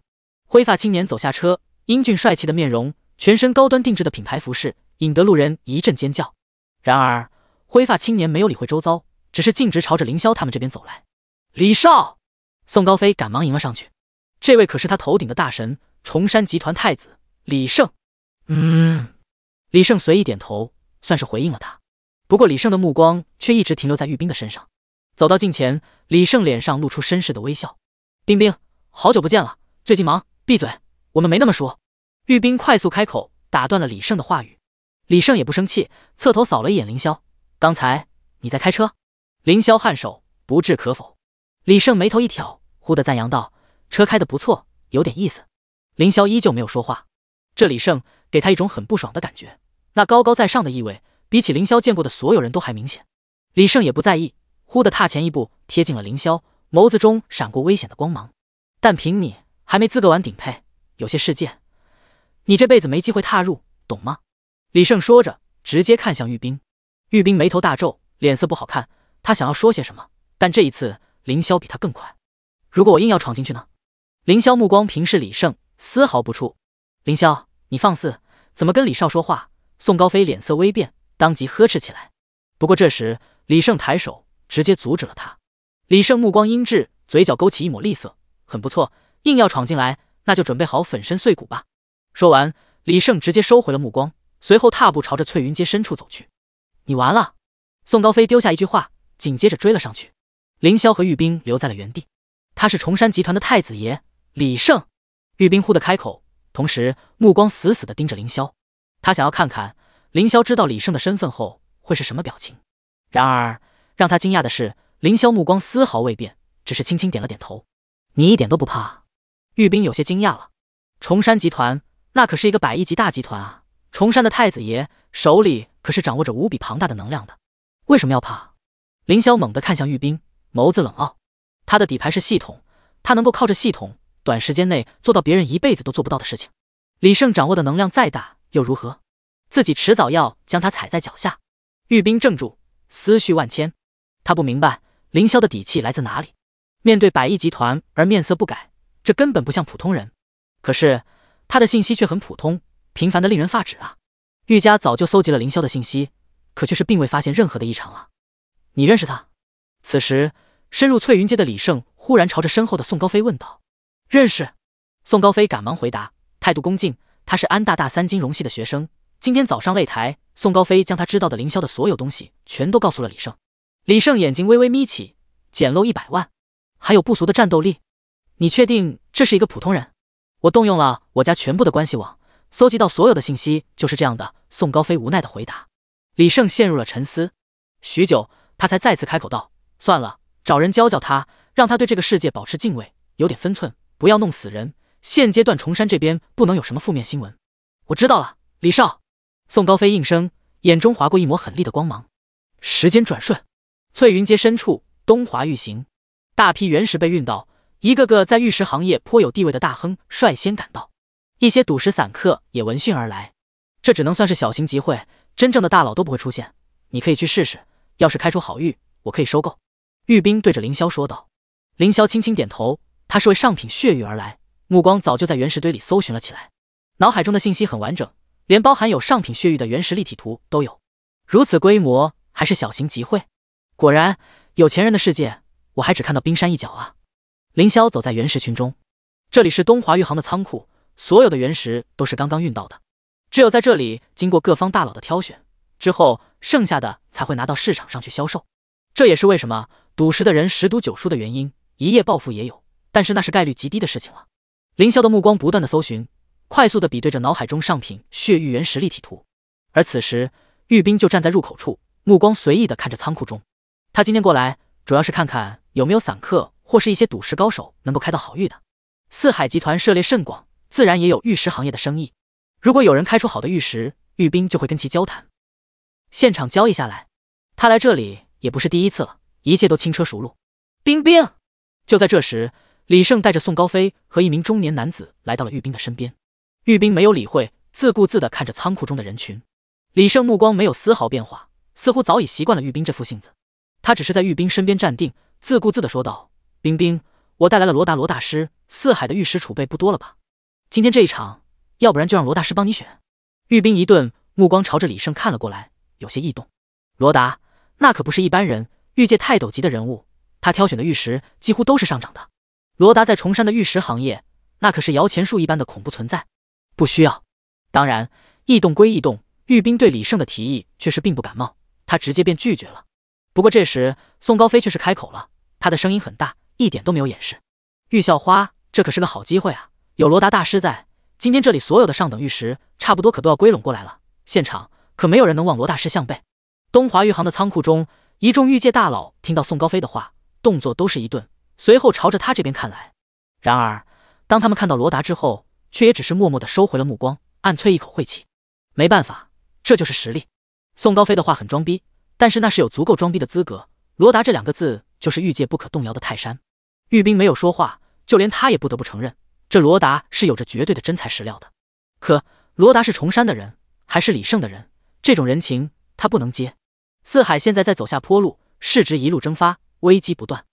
灰发青年走下车，英俊帅气的面容，全身高端定制的品牌服饰，引得路人一阵尖叫。然而。灰发青年没有理会周遭，只是径直朝着凌霄他们这边走来。李少，宋高飞赶忙迎了上去。这位可是他头顶的大神，崇山集团太子李胜。嗯，李胜随意点头，算是回应了他。不过李胜的目光却一直停留在玉冰的身上。走到近前，李胜脸上露出绅士的微笑：“冰冰，好久不见了，最近忙？闭嘴，我们没那么熟。”玉冰快速开口打断了李胜的话语。李胜也不生气，侧头扫了一眼凌霄。刚才你在开车？凌霄颔首，不置可否。李胜眉头一挑，忽的赞扬道：“车开的不错，有点意思。”凌霄依旧没有说话。这李胜给他一种很不爽的感觉，那高高在上的意味，比起凌霄见过的所有人都还明显。李胜也不在意，忽的踏前一步，贴近了凌霄，眸子中闪过危险的光芒。但凭你还没资格玩顶配，有些世界，你这辈子没机会踏入，懂吗？李胜说着，直接看向玉冰。玉冰眉头大皱，脸色不好看。他想要说些什么，但这一次凌霄比他更快。如果我硬要闯进去呢？凌霄目光平视李胜，丝毫不怵。凌霄，你放肆，怎么跟李少说话？宋高飞脸色微变，当即呵斥起来。不过这时，李胜抬手直接阻止了他。李胜目光阴鸷，嘴角勾起一抹厉色，很不错，硬要闯进来，那就准备好粉身碎骨吧。说完，李胜直接收回了目光，随后踏步朝着翠云街深处走去。你完了！宋高飞丢下一句话，紧接着追了上去。凌霄和玉冰留在了原地。他是崇山集团的太子爷李胜。玉冰忽的开口，同时目光死死的盯着凌霄，他想要看看凌霄知道李胜的身份后会是什么表情。然而让他惊讶的是，凌霄目光丝毫未变，只是轻轻点了点头。你一点都不怕？玉冰有些惊讶了。崇山集团那可是一个百亿级大集团啊！崇山的太子爷手里。可是掌握着无比庞大的能量的，为什么要怕？凌霄猛地看向玉冰，眸子冷傲。他的底牌是系统，他能够靠着系统，短时间内做到别人一辈子都做不到的事情。李胜掌握的能量再大又如何？自己迟早要将他踩在脚下。玉冰怔住，思绪万千。他不明白凌霄的底气来自哪里，面对百亿集团而面色不改，这根本不像普通人。可是他的信息却很普通，平凡的令人发指啊。玉家早就搜集了凌霄的信息，可却是并未发现任何的异常啊！你认识他？此时深入翠云街的李胜忽然朝着身后的宋高飞问道：“认识？”宋高飞赶忙回答，态度恭敬。他是安大大三金融系的学生。今天早上擂台，宋高飞将他知道的凌霄的所有东西全都告诉了李胜。李胜眼睛微微眯起：“捡漏一百万，还有不俗的战斗力，你确定这是一个普通人？我动用了我家全部的关系网。”搜集到所有的信息就是这样的，宋高飞无奈的回答。李胜陷入了沉思，许久，他才再次开口道：“算了，找人教教他，让他对这个世界保持敬畏，有点分寸，不要弄死人。现阶段崇山这边不能有什么负面新闻。”我知道了，李少。宋高飞应声，眼中划过一抹狠厉的光芒。时间转瞬，翠云街深处，东华玉行，大批原石被运到，一个个在玉石行业颇有地位的大亨率先赶到。一些赌石散客也闻讯而来，这只能算是小型集会，真正的大佬都不会出现。你可以去试试，要是开出好玉，我可以收购。玉冰对着凌霄说道。凌霄轻轻点头，他是为上品血玉而来，目光早就在原石堆里搜寻了起来，脑海中的信息很完整，连包含有上品血玉的原石立体图都有。如此规模还是小型集会，果然有钱人的世界，我还只看到冰山一角啊。凌霄走在原石群中，这里是东华玉行的仓库。所有的原石都是刚刚运到的，只有在这里经过各方大佬的挑选之后，剩下的才会拿到市场上去销售。这也是为什么赌石的人十赌九输的原因。一夜暴富也有，但是那是概率极低的事情了。凌霄的目光不断的搜寻，快速的比对着脑海中上品血玉原石立体图。而此时，玉冰就站在入口处，目光随意的看着仓库中。他今天过来主要是看看有没有散客或是一些赌石高手能够开到好玉的。四海集团涉猎甚广。自然也有玉石行业的生意，如果有人开出好的玉石，玉冰就会跟其交谈，现场交易下来，他来这里也不是第一次了，一切都轻车熟路。冰冰，就在这时，李胜带着宋高飞和一名中年男子来到了玉冰的身边，玉冰没有理会，自顾自的看着仓库中的人群。李胜目光没有丝毫变化，似乎早已习惯了玉冰这副性子，他只是在玉冰身边站定，自顾自的说道：“冰冰，我带来了罗达罗大师，四海的玉石储备不多了吧？”今天这一场，要不然就让罗大师帮你选。玉冰一顿，目光朝着李胜看了过来，有些异动。罗达那可不是一般人，玉界泰斗级的人物，他挑选的玉石几乎都是上涨的。罗达在崇山的玉石行业，那可是摇钱树一般的恐怖存在。不需要。当然，异动归异动，玉冰对李胜的提议却是并不感冒，他直接便拒绝了。不过这时，宋高飞却是开口了，他的声音很大，一点都没有掩饰。玉校花，这可是个好机会啊！有罗达大师在，今天这里所有的上等玉石，差不多可都要归拢过来了。现场可没有人能望罗大师项背。东华玉行的仓库中，一众玉界大佬听到宋高飞的话，动作都是一顿，随后朝着他这边看来。然而，当他们看到罗达之后，却也只是默默的收回了目光，暗啐一口晦气。没办法，这就是实力。宋高飞的话很装逼，但是那是有足够装逼的资格。罗达这两个字，就是玉界不可动摇的泰山。玉冰没有说话，就连他也不得不承认。这罗达是有着绝对的真材实料的，可罗达是崇山的人，还是李胜的人，这种人情他不能接。四海现在在走下坡路，市值一路蒸发，危机不断。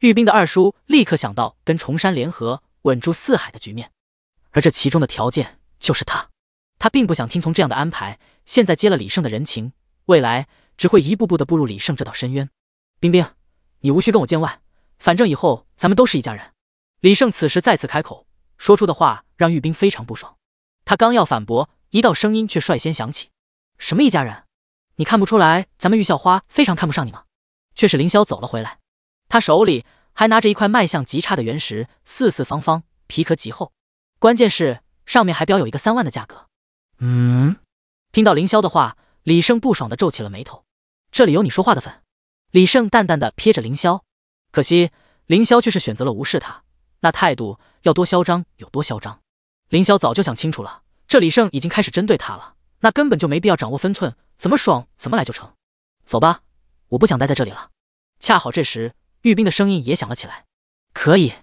玉冰的二叔立刻想到跟崇山联合，稳住四海的局面，而这其中的条件就是他。他并不想听从这样的安排，现在接了李胜的人情，未来只会一步步的步入李胜这道深渊。冰冰，你无需跟我见外，反正以后咱们都是一家人。李胜此时再次开口。说出的话让玉冰非常不爽，他刚要反驳，一道声音却率先响起：“什么一家人？你看不出来咱们玉校花非常看不上你吗？”却是凌霄走了回来，他手里还拿着一块卖相极差的原石，四四方方，皮壳极厚，关键是上面还标有一个三万的价格。嗯，听到凌霄的话，李胜不爽的皱起了眉头：“这里有你说话的份？”李胜淡淡的瞥着凌霄，可惜凌霄却是选择了无视他。那态度要多嚣张有多嚣张，凌霄早就想清楚了，这李胜已经开始针对他了，那根本就没必要掌握分寸，怎么爽怎么来就成。走吧，我不想待在这里了。恰好这时，玉冰的声音也响了起来。可以，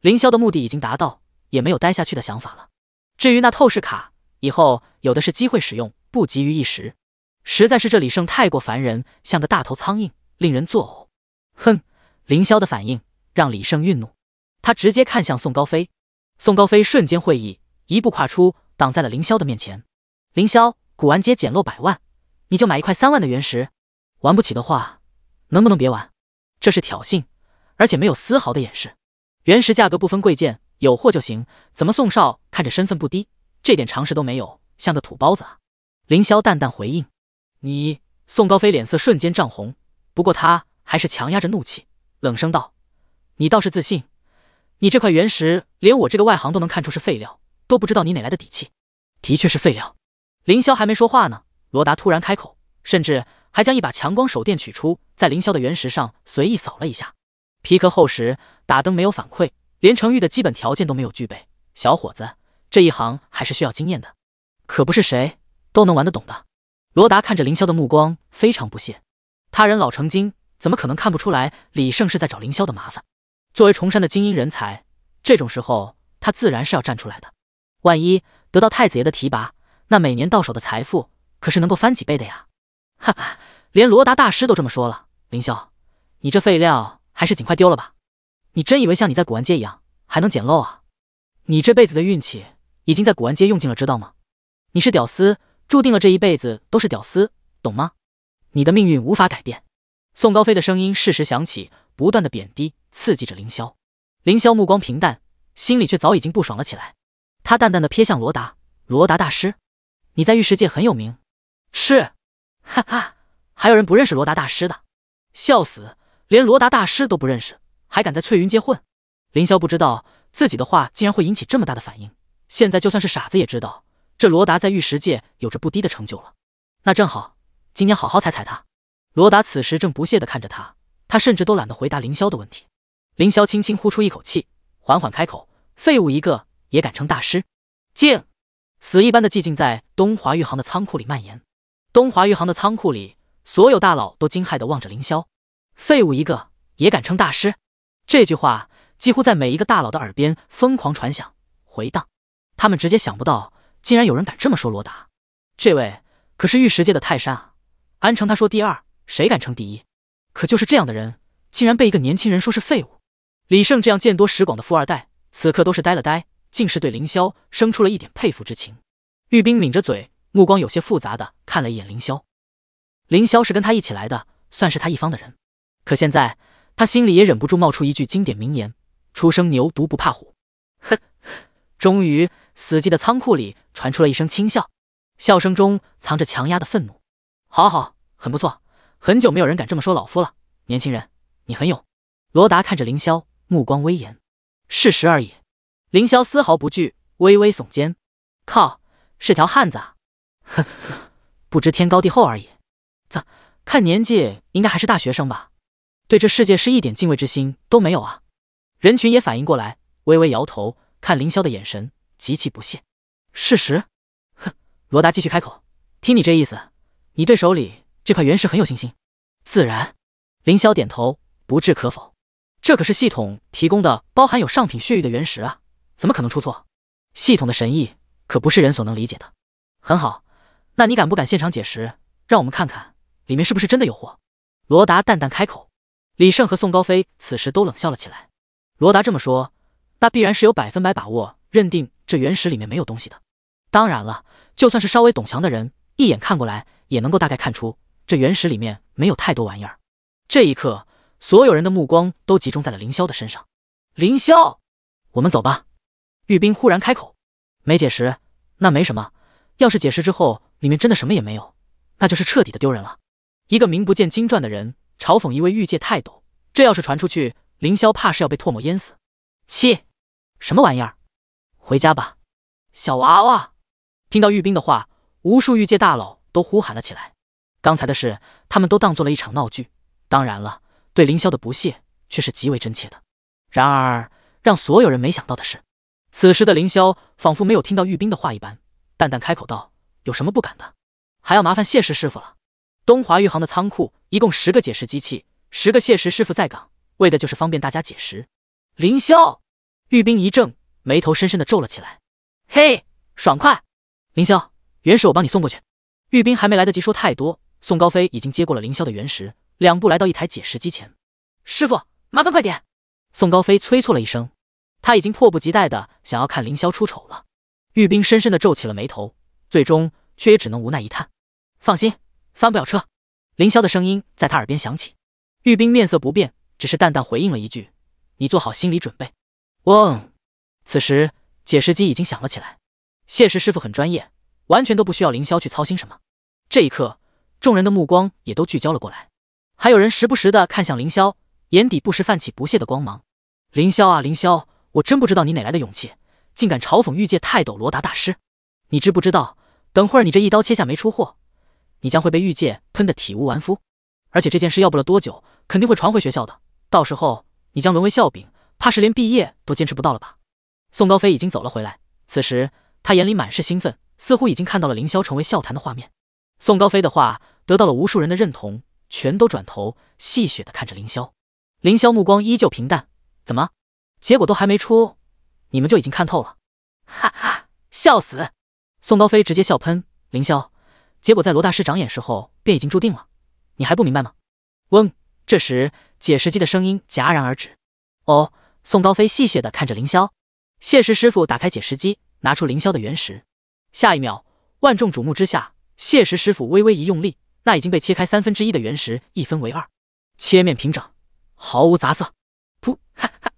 凌霄的目的已经达到，也没有待下去的想法了。至于那透视卡，以后有的是机会使用，不急于一时。实在是这李胜太过烦人，像个大头苍蝇，令人作呕。哼，凌霄的反应让李胜愠怒。他直接看向宋高飞，宋高飞瞬间会意，一步跨出，挡在了凌霄的面前。凌霄，古玩街捡漏百万，你就买一块三万的原石？玩不起的话，能不能别玩？这是挑衅，而且没有丝毫的掩饰。原石价格不分贵贱，有货就行。怎么，宋少看着身份不低，这点常识都没有，像个土包子啊？凌霄淡淡回应。你，宋高飞脸色瞬间涨红，不过他还是强压着怒气，冷声道：“你倒是自信。”你这块原石，连我这个外行都能看出是废料，都不知道你哪来的底气。的确是废料。凌霄还没说话呢，罗达突然开口，甚至还将一把强光手电取出，在凌霄的原石上随意扫了一下。皮壳厚实，打灯没有反馈，连成玉的基本条件都没有具备。小伙子，这一行还是需要经验的，可不是谁都能玩得懂的。罗达看着凌霄的目光非常不屑，他人老成精，怎么可能看不出来李胜是在找凌霄的麻烦？作为崇山的精英人才，这种时候他自然是要站出来的。万一得到太子爷的提拔，那每年到手的财富可是能够翻几倍的呀！哈哈，连罗达大师都这么说了，凌霄，你这废料还是尽快丢了吧！你真以为像你在古玩街一样还能捡漏啊？你这辈子的运气已经在古玩街用尽了，知道吗？你是屌丝，注定了这一辈子都是屌丝，懂吗？你的命运无法改变。宋高飞的声音适时响起，不断的贬低刺激着凌霄。凌霄目光平淡，心里却早已经不爽了起来。他淡淡的瞥向罗达，罗达大师，你在玉石界很有名。是，哈哈，还有人不认识罗达大师的？笑死，连罗达大师都不认识，还敢在翠云街混？凌霄不知道自己的话竟然会引起这么大的反应，现在就算是傻子也知道，这罗达在玉石界有着不低的成就了。那正好，今天好好踩踩他。罗达此时正不屑地看着他，他甚至都懒得回答凌霄的问题。凌霄轻轻呼出一口气，缓缓开口：“废物一个，也敢称大师！”静，死一般的寂静在东华玉航的仓库里蔓延。东华玉航的仓库里，所有大佬都惊骇地望着凌霄：“废物一个，也敢称大师！”这句话几乎在每一个大佬的耳边疯狂传响、回荡。他们直接想不到，竟然有人敢这么说罗达。这位可是玉石界的泰山啊！安城，他说第二。谁敢称第一？可就是这样的人，竟然被一个年轻人说是废物。李胜这样见多识广的富二代，此刻都是呆了呆，竟是对凌霄生出了一点佩服之情。玉冰抿着嘴，目光有些复杂的看了一眼凌霄。凌霄是跟他一起来的，算是他一方的人。可现在，他心里也忍不住冒出一句经典名言：“初生牛犊不怕虎。”呵，终于，死寂的仓库里传出了一声轻笑，笑声中藏着强压的愤怒。好好，很不错。很久没有人敢这么说老夫了，年轻人，你很勇。罗达看着凌霄，目光威严。事实而已。凌霄丝毫不惧，微微耸肩。靠，是条汉子啊！呵呵，不知天高地厚而已。咋，看年纪应该还是大学生吧？对这世界是一点敬畏之心都没有啊！人群也反应过来，微微摇头，看凌霄的眼神极其不屑。事实？哼！罗达继续开口，听你这意思，你对手里？这块原石很有信心，自然。凌霄点头，不置可否。这可是系统提供的，包含有上品血玉的原石啊，怎么可能出错？系统的神意可不是人所能理解的。很好，那你敢不敢现场解石，让我们看看里面是不是真的有货？罗达淡淡开口。李胜和宋高飞此时都冷笑了起来。罗达这么说，那必然是有百分百把握认定这原石里面没有东西的。当然了，就算是稍微懂行的人，一眼看过来也能够大概看出。这原石里面没有太多玩意儿。这一刻，所有人的目光都集中在了凌霄的身上。凌霄，我们走吧。玉冰忽然开口，没解释，那没什么。要是解释之后里面真的什么也没有，那就是彻底的丢人了。一个名不见经传的人嘲讽一位玉界泰斗，这要是传出去，凌霄怕是要被唾沫淹死。七，什么玩意儿？回家吧，小娃娃。听到玉冰的话，无数玉界大佬都呼喊了起来。刚才的事，他们都当做了一场闹剧。当然了，对凌霄的不屑却是极为真切的。然而，让所有人没想到的是，此时的凌霄仿佛没有听到玉冰的话一般，淡淡开口道：“有什么不敢的？还要麻烦谢石师傅了。”东华玉行的仓库一共十个解石机器，十个谢石师傅在岗，为的就是方便大家解石。凌霄，玉冰一怔，眉头深深的皱了起来。嘿，爽快！凌霄，原石我帮你送过去。玉冰还没来得及说太多。宋高飞已经接过了凌霄的原石，两步来到一台解石机前。师傅，麻烦快点！宋高飞催促了一声，他已经迫不及待的想要看凌霄出丑了。玉冰深深的皱起了眉头，最终却也只能无奈一叹。放心，翻不了车。凌霄的声音在他耳边响起。玉冰面色不变，只是淡淡回应了一句：“你做好心理准备。”嗡，此时解石机已经响了起来。谢石师傅很专业，完全都不需要凌霄去操心什么。这一刻。众人的目光也都聚焦了过来，还有人时不时的看向凌霄，眼底不时泛起不屑的光芒。凌霄啊凌霄，我真不知道你哪来的勇气，竟敢嘲讽玉界泰斗罗达大师。你知不知道，等会儿你这一刀切下没出货，你将会被玉界喷得体无完肤。而且这件事要不了多久，肯定会传回学校的，到时候你将沦为笑柄，怕是连毕业都坚持不到了吧。宋高飞已经走了回来，此时他眼里满是兴奋，似乎已经看到了凌霄成为笑谈的画面。宋高飞的话。得到了无数人的认同，全都转头戏谑的看着凌霄。凌霄目光依旧平淡，怎么？结果都还没出，你们就已经看透了？哈哈，笑死！宋高飞直接笑喷。凌霄，结果在罗大师长眼时候便已经注定了，你还不明白吗？嗡，这时解石机的声音戛然而止。哦，宋高飞戏谑的看着凌霄。谢石师傅打开解石机，拿出凌霄的原石。下一秒，万众瞩目之下，谢石师傅微微一用力。那已经被切开三分之一的原石一分为二，切面平整，毫无杂色。噗哈哈！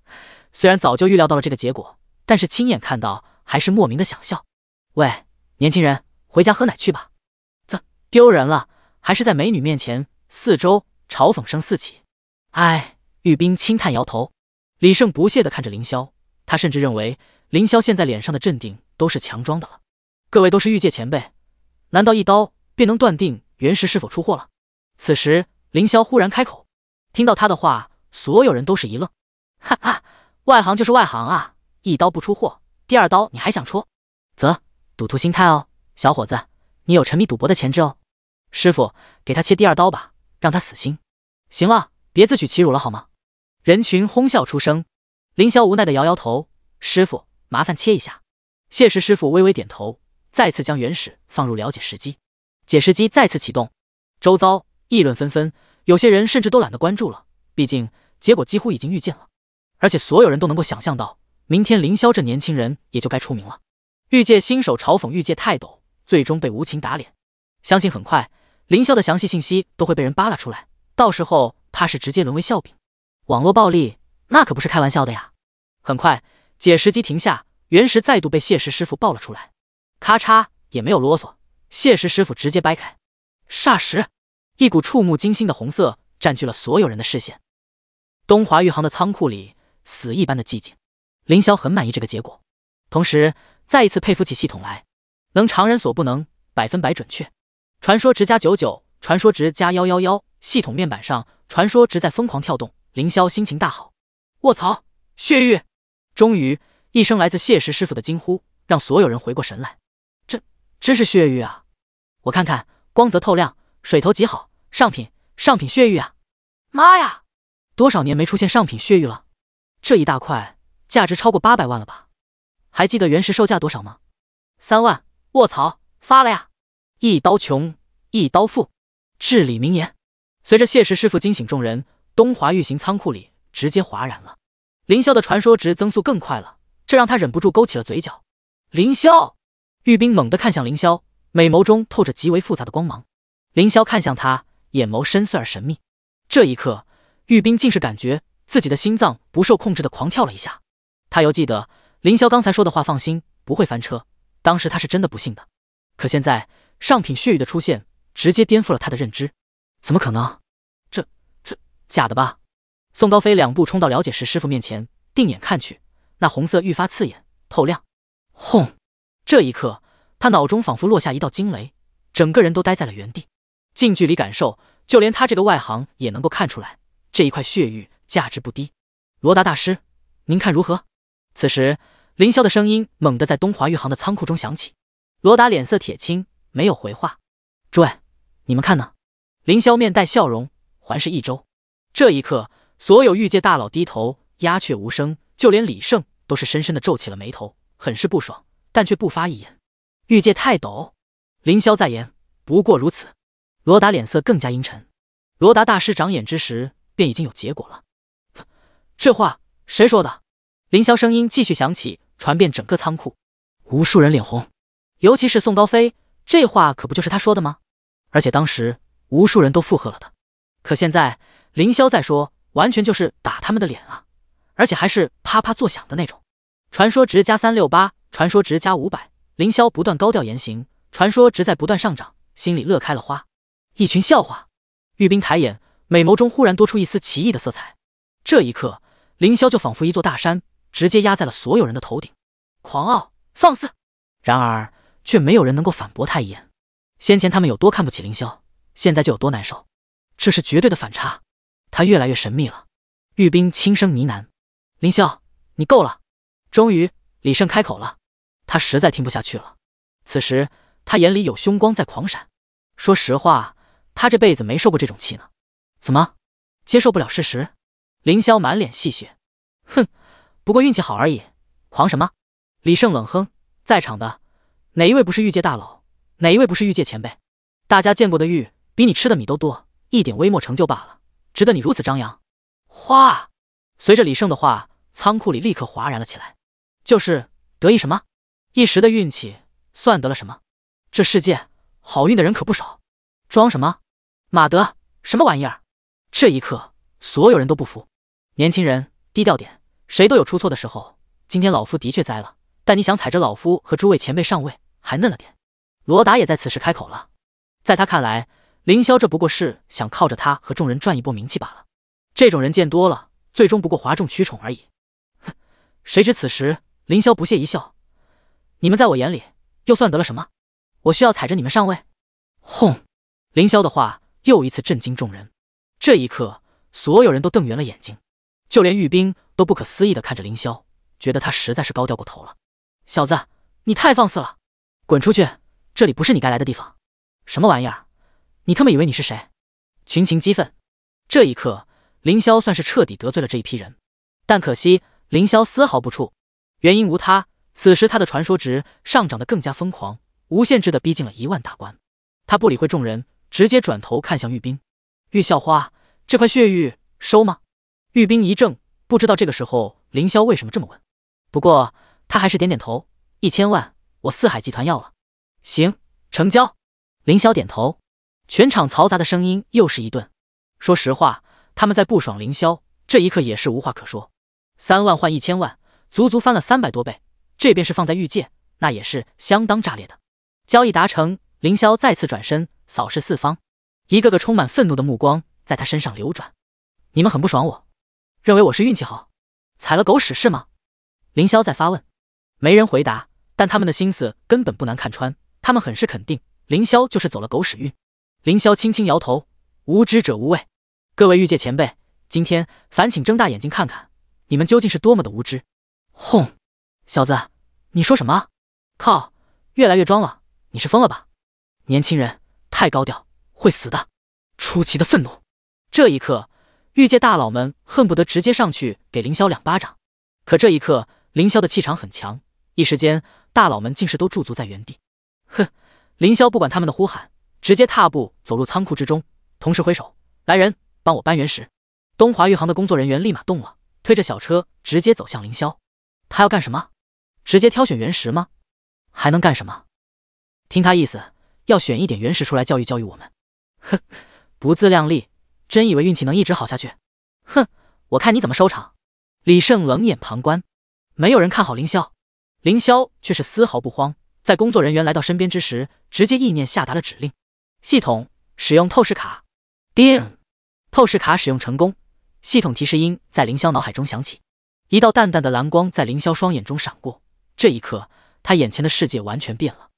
虽然早就预料到了这个结果，但是亲眼看到还是莫名的想笑。喂，年轻人，回家喝奶去吧！啧，丢人了，还是在美女面前。四周嘲讽声四起。哎，玉冰轻叹摇头。李胜不屑地看着凌霄，他甚至认为凌霄现在脸上的镇定都是强装的了。各位都是御界前辈，难道一刀便能断定？原石是否出货了？此时，凌霄忽然开口，听到他的话，所有人都是一愣。哈哈，外行就是外行啊，一刀不出货，第二刀你还想出？啧，赌徒心态哦，小伙子，你有沉迷赌博的潜质哦。师傅，给他切第二刀吧，让他死心。行了，别自取其辱了好吗？人群哄笑出声，凌霄无奈的摇摇头。师傅，麻烦切一下。谢石师傅微微点头，再次将原石放入了解时机。解石机再次启动，周遭议论纷纷，有些人甚至都懒得关注了，毕竟结果几乎已经预见了，而且所有人都能够想象到，明天凌霄这年轻人也就该出名了。御界新手嘲讽御界泰斗，最终被无情打脸，相信很快凌霄的详细信息都会被人扒拉出来，到时候怕是直接沦为笑柄。网络暴力那可不是开玩笑的呀！很快，解石机停下，原石再度被谢石师傅抱了出来，咔嚓，也没有啰嗦。谢石师傅直接掰开，霎时，一股触目惊心的红色占据了所有人的视线。东华御航的仓库里死一般的寂静，凌霄很满意这个结果，同时再一次佩服起系统来，能常人所不能，百分百准确。传说值加九九，传说值加幺幺幺。系统面板上，传说值在疯狂跳动，凌霄心情大好。卧槽！血玉！终于，一声来自谢石师傅的惊呼，让所有人回过神来。这真是血玉啊！我看看，光泽透亮，水头极好，上品上品血玉啊！妈呀，多少年没出现上品血玉了！这一大块，价值超过八百万了吧？还记得原石售价多少吗？三万！卧槽，发了呀！一刀穷，一刀富，至理名言。随着谢石师傅惊醒众人，东华玉行仓库里直接哗然了。凌霄的传说值增速更快了，这让他忍不住勾起了嘴角。凌霄，玉冰猛地看向凌霄。美眸中透着极为复杂的光芒，凌霄看向他，眼眸深邃而神秘。这一刻，玉冰竟是感觉自己的心脏不受控制的狂跳了一下。他犹记得凌霄刚才说的话：“放心，不会翻车。”当时他是真的不信的，可现在上品血玉的出现，直接颠覆了他的认知。怎么可能？这、这假的吧？宋高飞两步冲到了解石师傅面前，定眼看去，那红色愈发刺眼、透亮。轰！这一刻。他脑中仿佛落下一道惊雷，整个人都呆在了原地。近距离感受，就连他这个外行也能够看出来，这一块血玉价值不低。罗达大师，您看如何？此时，凌霄的声音猛地在东华御行的仓库中响起。罗达脸色铁青，没有回话。诸位，你们看呢？凌霄面带笑容，环视一周。这一刻，所有御界大佬低头，鸦雀无声。就连李胜都是深深的皱起了眉头，很是不爽，但却不发一言。欲界泰斗，凌霄再言，不过如此。罗达脸色更加阴沉。罗达大师长眼之时，便已经有结果了。这话谁说的？凌霄声音继续响起，传遍整个仓库，无数人脸红。尤其是宋高飞，这话可不就是他说的吗？而且当时无数人都附和了的。可现在凌霄再说，完全就是打他们的脸啊！而且还是啪啪作响的那种。传说值加三六八，传说值加五百。凌霄不断高调言行，传说值在不断上涨，心里乐开了花。一群笑话。玉冰抬眼，美眸中忽然多出一丝奇异的色彩。这一刻，凌霄就仿佛一座大山，直接压在了所有人的头顶。狂傲放肆，然而却没有人能够反驳他一眼。先前他们有多看不起凌霄，现在就有多难受。这是绝对的反差。他越来越神秘了。玉冰轻声呢喃：“凌霄，你够了。”终于，李胜开口了。他实在听不下去了，此时他眼里有凶光在狂闪。说实话，他这辈子没受过这种气呢，怎么接受不了事实？凌霄满脸戏谑，哼，不过运气好而已。狂什么？李胜冷哼。在场的哪一位不是御界大佬？哪一位不是御界前辈？大家见过的玉比你吃的米都多，一点微末成就罢了，值得你如此张扬？哗！随着李胜的话，仓库里立刻哗然了起来。就是得意什么？一时的运气算得了什么？这世界好运的人可不少，装什么？马德，什么玩意儿？这一刻，所有人都不服。年轻人，低调点，谁都有出错的时候。今天老夫的确栽了，但你想踩着老夫和诸位前辈上位，还嫩了点。罗达也在此时开口了，在他看来，凌霄这不过是想靠着他和众人赚一波名气罢了。这种人见多了，最终不过哗众取宠而已。哼！谁知此时，凌霄不屑一笑。你们在我眼里又算得了什么？我需要踩着你们上位？轰！凌霄的话又一次震惊众人。这一刻，所有人都瞪圆了眼睛，就连玉冰都不可思议地看着凌霄，觉得他实在是高调过头了。小子，你太放肆了，滚出去！这里不是你该来的地方。什么玩意儿？你他妈以为你是谁？群情激愤。这一刻，凌霄算是彻底得罪了这一批人，但可惜，凌霄丝毫不怵，原因无他。此时他的传说值上涨得更加疯狂，无限制的逼近了一万大关。他不理会众人，直接转头看向玉冰，玉校花，这块血玉收吗？玉冰一怔，不知道这个时候凌霄为什么这么问，不过他还是点点头。一千万，我四海集团要了，行，成交。凌霄点头，全场嘈杂的声音又是一顿。说实话，他们在不爽凌霄这一刻也是无话可说。三万换一千万，足足翻了三百多倍。这便是放在御界，那也是相当炸裂的。交易达成，凌霄再次转身，扫视四方，一个个充满愤怒的目光在他身上流转。你们很不爽我，认为我是运气好，踩了狗屎是吗？凌霄在发问，没人回答，但他们的心思根本不难看穿，他们很是肯定，凌霄就是走了狗屎运。凌霄轻轻摇头，无知者无畏。各位御界前辈，今天烦请睁大眼睛看看，你们究竟是多么的无知。轰！小子，你说什么？靠，越来越装了！你是疯了吧？年轻人太高调会死的！出奇的愤怒，这一刻，御界大佬们恨不得直接上去给凌霄两巴掌。可这一刻，凌霄的气场很强，一时间大佬们竟是都驻足在原地。哼，凌霄不管他们的呼喊，直接踏步走入仓库之中，同时挥手：“来人，帮我搬原石。”东华御航的工作人员立马动了，推着小车直接走向凌霄。他要干什么？直接挑选原石吗？还能干什么？听他意思，要选一点原石出来教育教育我们。哼，不自量力，真以为运气能一直好下去？哼，我看你怎么收场！李胜冷眼旁观，没有人看好凌霄，凌霄却是丝毫不慌。在工作人员来到身边之时，直接意念下达了指令：系统，使用透视卡。叮，透视卡使用成功。系统提示音在凌霄脑海中响起，一道淡淡的蓝光在凌霄双眼中闪过。这一刻，他眼前的世界完全变了。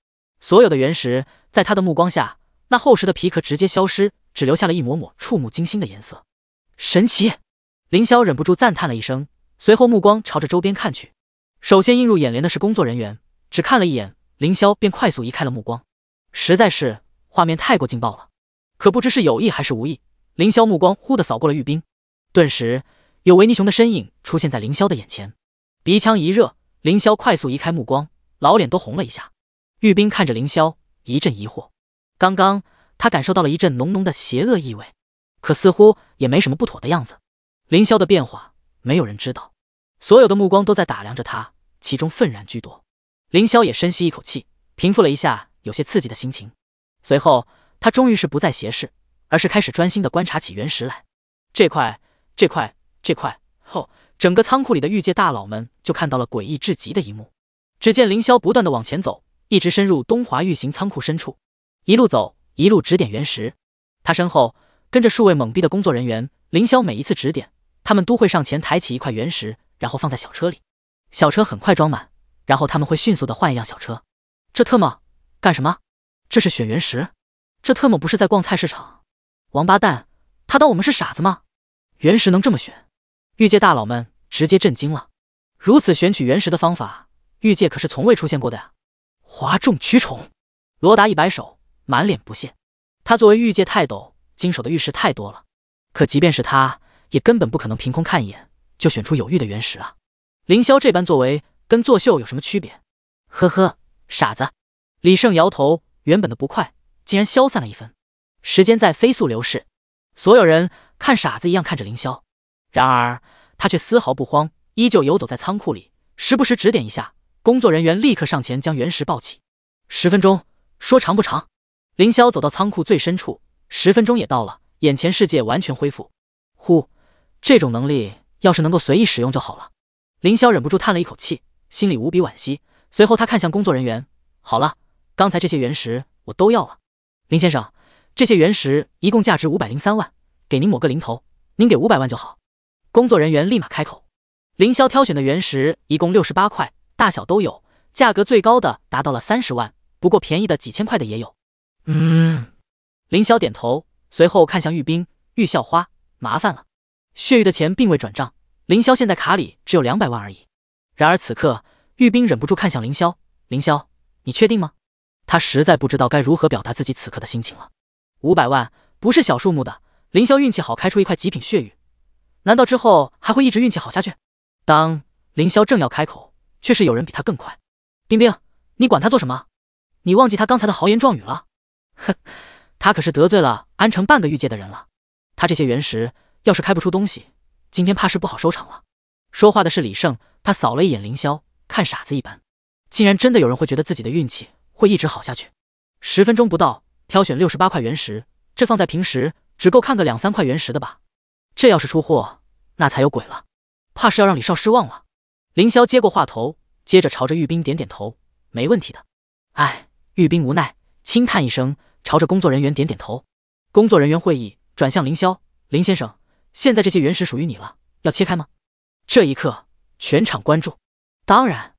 所有的原石，在他的目光下，那厚实的皮壳直接消失，只留下了一抹抹触目惊心的颜色。神奇！凌霄忍不住赞叹了一声，随后目光朝着周边看去。首先映入眼帘的是工作人员，只看了一眼，凌霄便快速移开了目光。实在是画面太过劲爆了。可不知是有意还是无意，凌霄目光忽的扫过了玉冰，顿时有维尼熊的身影出现在凌霄的眼前，鼻腔一热。凌霄快速移开目光，老脸都红了一下。玉冰看着凌霄，一阵疑惑。刚刚他感受到了一阵浓浓的邪恶意味，可似乎也没什么不妥的样子。凌霄的变化，没有人知道，所有的目光都在打量着他，其中愤然居多。凌霄也深吸一口气，平复了一下有些刺激的心情。随后，他终于是不再斜视，而是开始专心的观察起原石来。这块，这块，这块，吼！整个仓库里的御界大佬们就看到了诡异至极的一幕。只见凌霄不断的往前走，一直深入东华御行仓库深处，一路走，一路指点原石。他身后跟着数位懵逼的工作人员。凌霄每一次指点，他们都会上前抬起一块原石，然后放在小车里。小车很快装满，然后他们会迅速的换一辆小车。这特么干什么？这是选原石？这特么不是在逛菜市场？王八蛋，他当我们是傻子吗？原石能这么选？玉界大佬们直接震惊了，如此选取原石的方法，玉界可是从未出现过的呀！哗众取宠，罗达一摆手，满脸不屑。他作为玉界泰斗，经手的玉石太多了，可即便是他，也根本不可能凭空看一眼就选出有玉的原石啊！凌霄这般作为，跟作秀有什么区别？呵呵，傻子！李胜摇头，原本的不快竟然消散了一分。时间在飞速流逝，所有人看傻子一样看着凌霄。然而他却丝毫不慌，依旧游走在仓库里，时不时指点一下工作人员。立刻上前将原石抱起。十分钟，说长不长。凌霄走到仓库最深处，十分钟也到了，眼前世界完全恢复。呼，这种能力要是能够随意使用就好了。凌霄忍不住叹了一口气，心里无比惋惜。随后他看向工作人员：“好了，刚才这些原石我都要了。”林先生，这些原石一共价值五百零三万，给您抹个零头，您给五百万就好。工作人员立马开口，凌霄挑选的原石一共六十八块，大小都有，价格最高的达到了三十万，不过便宜的几千块的也有。嗯，凌霄点头，随后看向玉冰、玉校花，麻烦了。血玉的钱并未转账，凌霄现在卡里只有两百万而已。然而此刻，玉冰忍不住看向凌霄，凌霄，你确定吗？他实在不知道该如何表达自己此刻的心情了。五百万不是小数目的，凌霄运气好，开出一块极品血玉。难道之后还会一直运气好下去？当凌霄正要开口，却是有人比他更快。冰冰，你管他做什么？你忘记他刚才的豪言壮语了？哼，他可是得罪了安城半个御界的人了。他这些原石要是开不出东西，今天怕是不好收场了。说话的是李胜，他扫了一眼凌霄，看傻子一般。竟然真的有人会觉得自己的运气会一直好下去？十分钟不到，挑选六十八块原石，这放在平时只够看个两三块原石的吧？这要是出货。那才有鬼了，怕是要让李少失望了。凌霄接过话头，接着朝着玉冰点点头：“没问题的。”哎，玉冰无奈轻叹一声，朝着工作人员点点头。工作人员会议转向凌霄：“林先生，现在这些原石属于你了，要切开吗？”这一刻，全场关注。当然，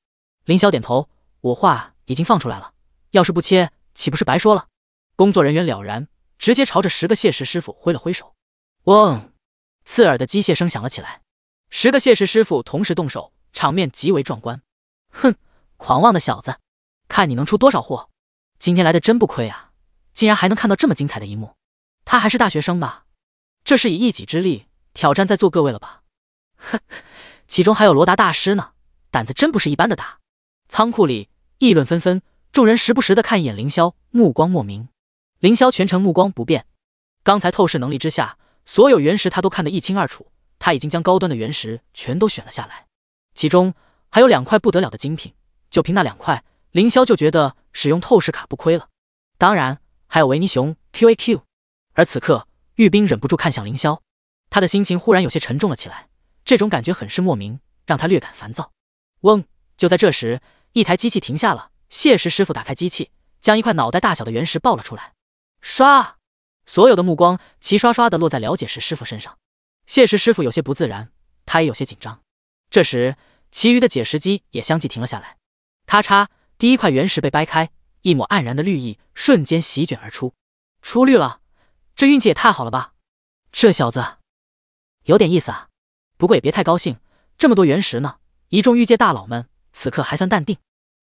凌霄点头：“我话已经放出来了，要是不切，岂不是白说了？”工作人员了然，直接朝着十个谢石师傅挥了挥手：“哦。”刺耳的机械声响了起来，十个谢氏师傅同时动手，场面极为壮观。哼，狂妄的小子，看你能出多少货！今天来的真不亏啊，竟然还能看到这么精彩的一幕。他还是大学生吧？这是以一己之力挑战在座各位了吧？呵，其中还有罗达大师呢，胆子真不是一般的大。仓库里议论纷纷，众人时不时的看一眼凌霄，目光莫名。凌霄全程目光不变，刚才透视能力之下。所有原石他都看得一清二楚，他已经将高端的原石全都选了下来，其中还有两块不得了的精品。就凭那两块，凌霄就觉得使用透视卡不亏了。当然，还有维尼熊 Q A Q。而此刻，玉冰忍不住看向凌霄，他的心情忽然有些沉重了起来，这种感觉很是莫名，让他略感烦躁。嗡！就在这时，一台机器停下了。谢石师傅打开机器，将一块脑袋大小的原石爆了出来。刷。所有的目光齐刷刷的落在了解石师傅身上，谢石师傅有些不自然，他也有些紧张。这时，其余的解石机也相继停了下来。咔嚓，第一块原石被掰开，一抹黯然的绿意瞬间席卷而出，出绿了！这运气也太好了吧！这小子有点意思啊，不过也别太高兴，这么多原石呢。一众御界大佬们此刻还算淡定。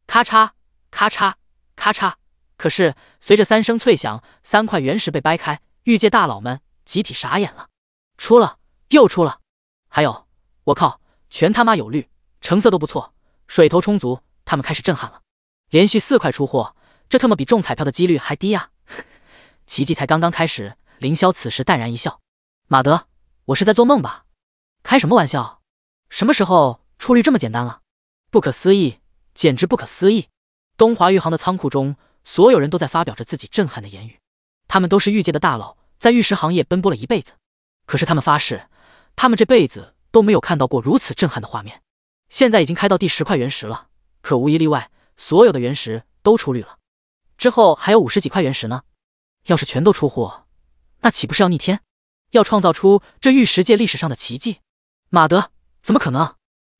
咔嚓，咔嚓，咔嚓。可是，随着三声脆响，三块原石被掰开，玉界大佬们集体傻眼了。出了，又出了！还有，我靠，全他妈有绿，成色都不错，水头充足。他们开始震撼了。连续四块出货，这他妈比中彩票的几率还低呀！奇迹才刚刚开始。凌霄此时淡然一笑：“马德，我是在做梦吧？开什么玩笑？什么时候出绿这么简单了？不可思议，简直不可思议！”东华玉行的仓库中。所有人都在发表着自己震撼的言语，他们都是玉界的大佬，在玉石行业奔波了一辈子，可是他们发誓，他们这辈子都没有看到过如此震撼的画面。现在已经开到第十块原石了，可无一例外，所有的原石都出绿了。之后还有五十几块原石呢，要是全都出货，那岂不是要逆天？要创造出这玉石界历史上的奇迹？马德，怎么可能？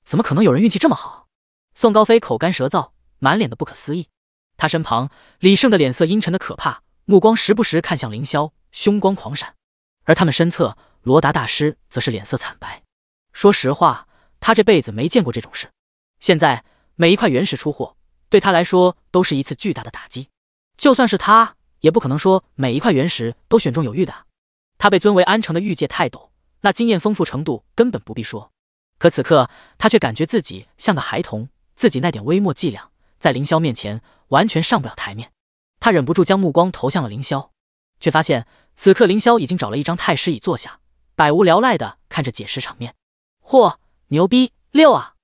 怎么可能有人运气这么好？宋高飞口干舌燥，满脸的不可思议。他身旁，李胜的脸色阴沉的可怕，目光时不时看向凌霄，凶光狂闪。而他们身侧，罗达大师则是脸色惨白。说实话，他这辈子没见过这种事。现在每一块原石出货，对他来说都是一次巨大的打击。就算是他，也不可能说每一块原石都选中有玉的。他被尊为安城的玉界泰斗，那经验丰富程度根本不必说。可此刻，他却感觉自己像个孩童，自己那点微末伎俩。在凌霄面前完全上不了台面，他忍不住将目光投向了凌霄，却发现此刻凌霄已经找了一张太师椅坐下，百无聊赖的看着解石场面。嚯，牛逼六啊！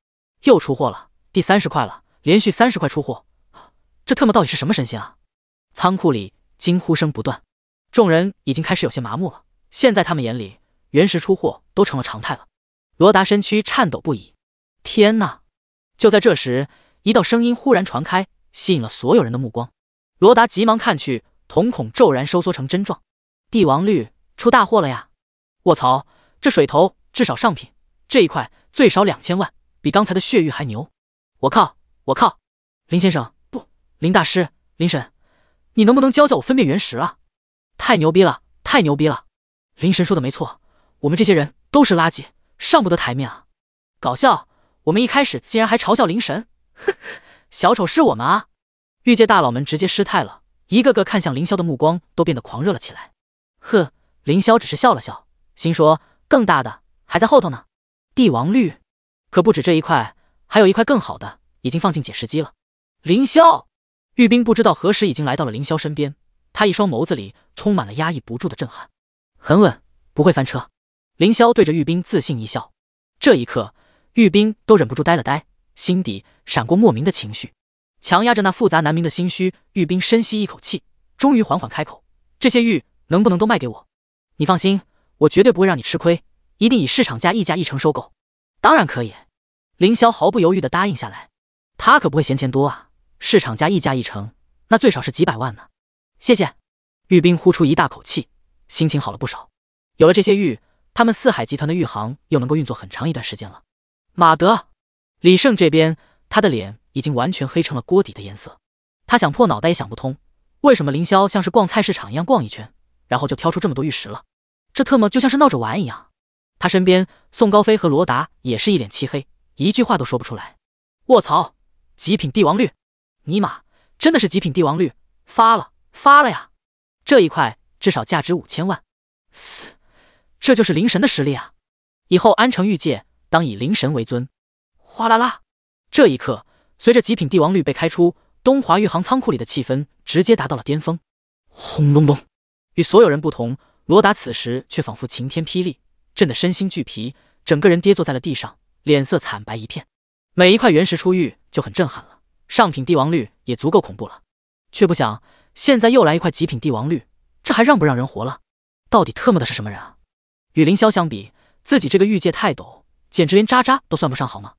又出货了，第三十块了，连续三十块出货，这特么到底是什么神仙啊？仓库里惊呼声不断，众人已经开始有些麻木了。现在他们眼里，原石出货都成了常态了。罗达身躯颤抖不已，天呐！就在这时。一道声音忽然传开，吸引了所有人的目光。罗达急忙看去，瞳孔骤然收缩成针状。帝王绿出大祸了呀！卧槽，这水头至少上品，这一块最少两千万，比刚才的血玉还牛！我靠，我靠！林先生不，林大师，林神，你能不能教教我分辨原石啊？太牛逼了，太牛逼了！林神说的没错，我们这些人都是垃圾，上不得台面啊！搞笑，我们一开始竟然还嘲笑林神。哼，小丑是我们啊！御界大佬们直接失态了，一个个看向凌霄的目光都变得狂热了起来。呵，凌霄只是笑了笑，心说更大的还在后头呢。帝王绿可不止这一块，还有一块更好的，已经放进解释机了。凌霄，玉冰不知道何时已经来到了凌霄身边，他一双眸子里充满了压抑不住的震撼。很稳，不会翻车。凌霄对着玉冰自信一笑。这一刻，玉冰都忍不住呆了呆。心底闪过莫名的情绪，强压着那复杂难明的心虚，玉冰深吸一口气，终于缓缓开口：“这些玉能不能都卖给我？你放心，我绝对不会让你吃亏，一定以市场价溢价一成收购。”当然可以，凌霄毫不犹豫地答应下来。他可不会嫌钱多啊，市场价溢价一成，那最少是几百万呢。谢谢，玉冰呼出一大口气，心情好了不少。有了这些玉，他们四海集团的玉行又能够运作很长一段时间了。马德。李胜这边，他的脸已经完全黑成了锅底的颜色。他想破脑袋也想不通，为什么凌霄像是逛菜市场一样逛一圈，然后就挑出这么多玉石了？这特么就像是闹着玩一样。他身边，宋高飞和罗达也是一脸漆黑，一句话都说不出来。卧槽！极品帝王绿！尼玛，真的是极品帝王绿！发了发了呀！这一块至少价值五千万。嘶，这就是灵神的实力啊！以后安城玉界当以灵神为尊。哗啦啦！这一刻，随着极品帝王绿被开出，东华御航仓库里的气氛直接达到了巅峰。轰隆隆！与所有人不同，罗达此时却仿佛晴天霹雳，震得身心俱疲，整个人跌坐在了地上，脸色惨白一片。每一块原石出狱就很震撼了，上品帝王绿也足够恐怖了，却不想现在又来一块极品帝王绿，这还让不让人活了？到底特么的是什么人啊？与凌霄相比，自己这个御界泰斗简直连渣渣都算不上好吗？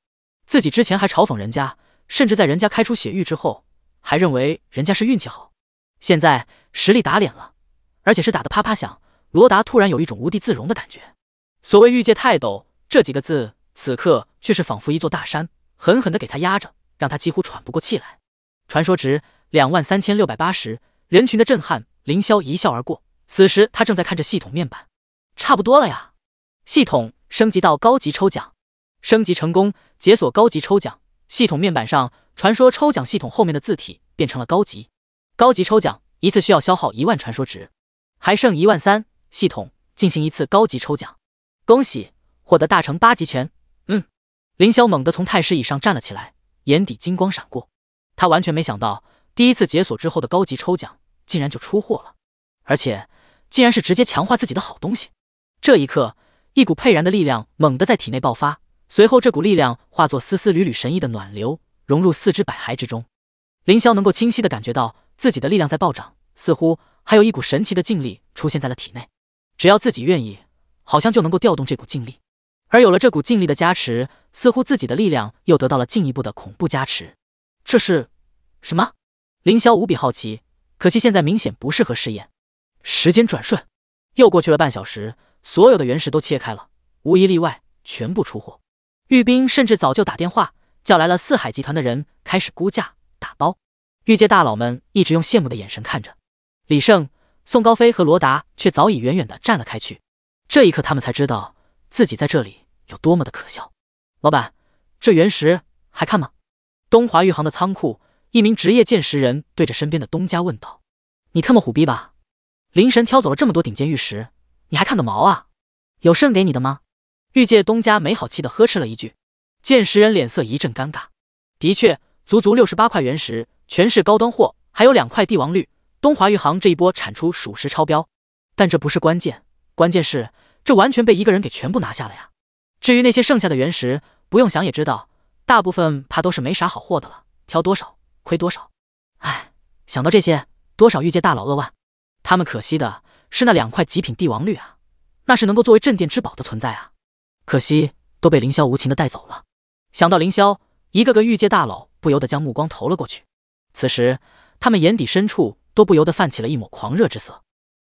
自己之前还嘲讽人家，甚至在人家开出血玉之后，还认为人家是运气好。现在实力打脸了，而且是打的啪啪响。罗达突然有一种无地自容的感觉。所谓“欲界泰斗”这几个字，此刻却是仿佛一座大山，狠狠的给他压着，让他几乎喘不过气来。传说值两万三千六百八十，人群的震撼，凌霄一笑而过。此时他正在看着系统面板，差不多了呀，系统升级到高级抽奖。升级成功，解锁高级抽奖系统面板上，传说抽奖系统后面的字体变成了高级。高级抽奖一次需要消耗一万传说值，还剩一万三。系统进行一次高级抽奖，恭喜获得大成八极拳。嗯，凌霄猛地从太师椅上站了起来，眼底金光闪过。他完全没想到，第一次解锁之后的高级抽奖竟然就出货了，而且竟然是直接强化自己的好东西。这一刻，一股沛然的力量猛地在体内爆发。随后，这股力量化作丝丝缕缕神异的暖流，融入四肢百骸之中。凌霄能够清晰的感觉到自己的力量在暴涨，似乎还有一股神奇的劲力出现在了体内。只要自己愿意，好像就能够调动这股劲力。而有了这股劲力的加持，似乎自己的力量又得到了进一步的恐怖加持。这是什么？凌霄无比好奇。可惜现在明显不适合试验。时间转瞬，又过去了半小时，所有的原石都切开了，无一例外，全部出货。玉斌甚至早就打电话叫来了四海集团的人，开始估价打包。玉界大佬们一直用羡慕的眼神看着李胜、宋高飞和罗达，却早已远远的站了开去。这一刻，他们才知道自己在这里有多么的可笑。老板，这原石还看吗？东华玉行的仓库，一名职业鉴石人对着身边的东家问道：“你特么虎逼吧？林神挑走了这么多顶尖玉石，你还看个毛啊？有剩给你的吗？”御界东家没好气的呵斥了一句，见石人脸色一阵尴尬。的确，足足六十八块原石，全是高端货，还有两块帝王绿。东华玉行这一波产出属实超标，但这不是关键，关键是这完全被一个人给全部拿下了呀！至于那些剩下的原石，不用想也知道，大部分怕都是没啥好货的了，挑多少亏多少。哎，想到这些，多少御界大佬扼腕。他们可惜的是那两块极品帝王绿啊，那是能够作为镇店之宝的存在啊！可惜都被凌霄无情的带走了。想到凌霄，一个个玉界大佬不由得将目光投了过去。此时，他们眼底深处都不由得泛起了一抹狂热之色。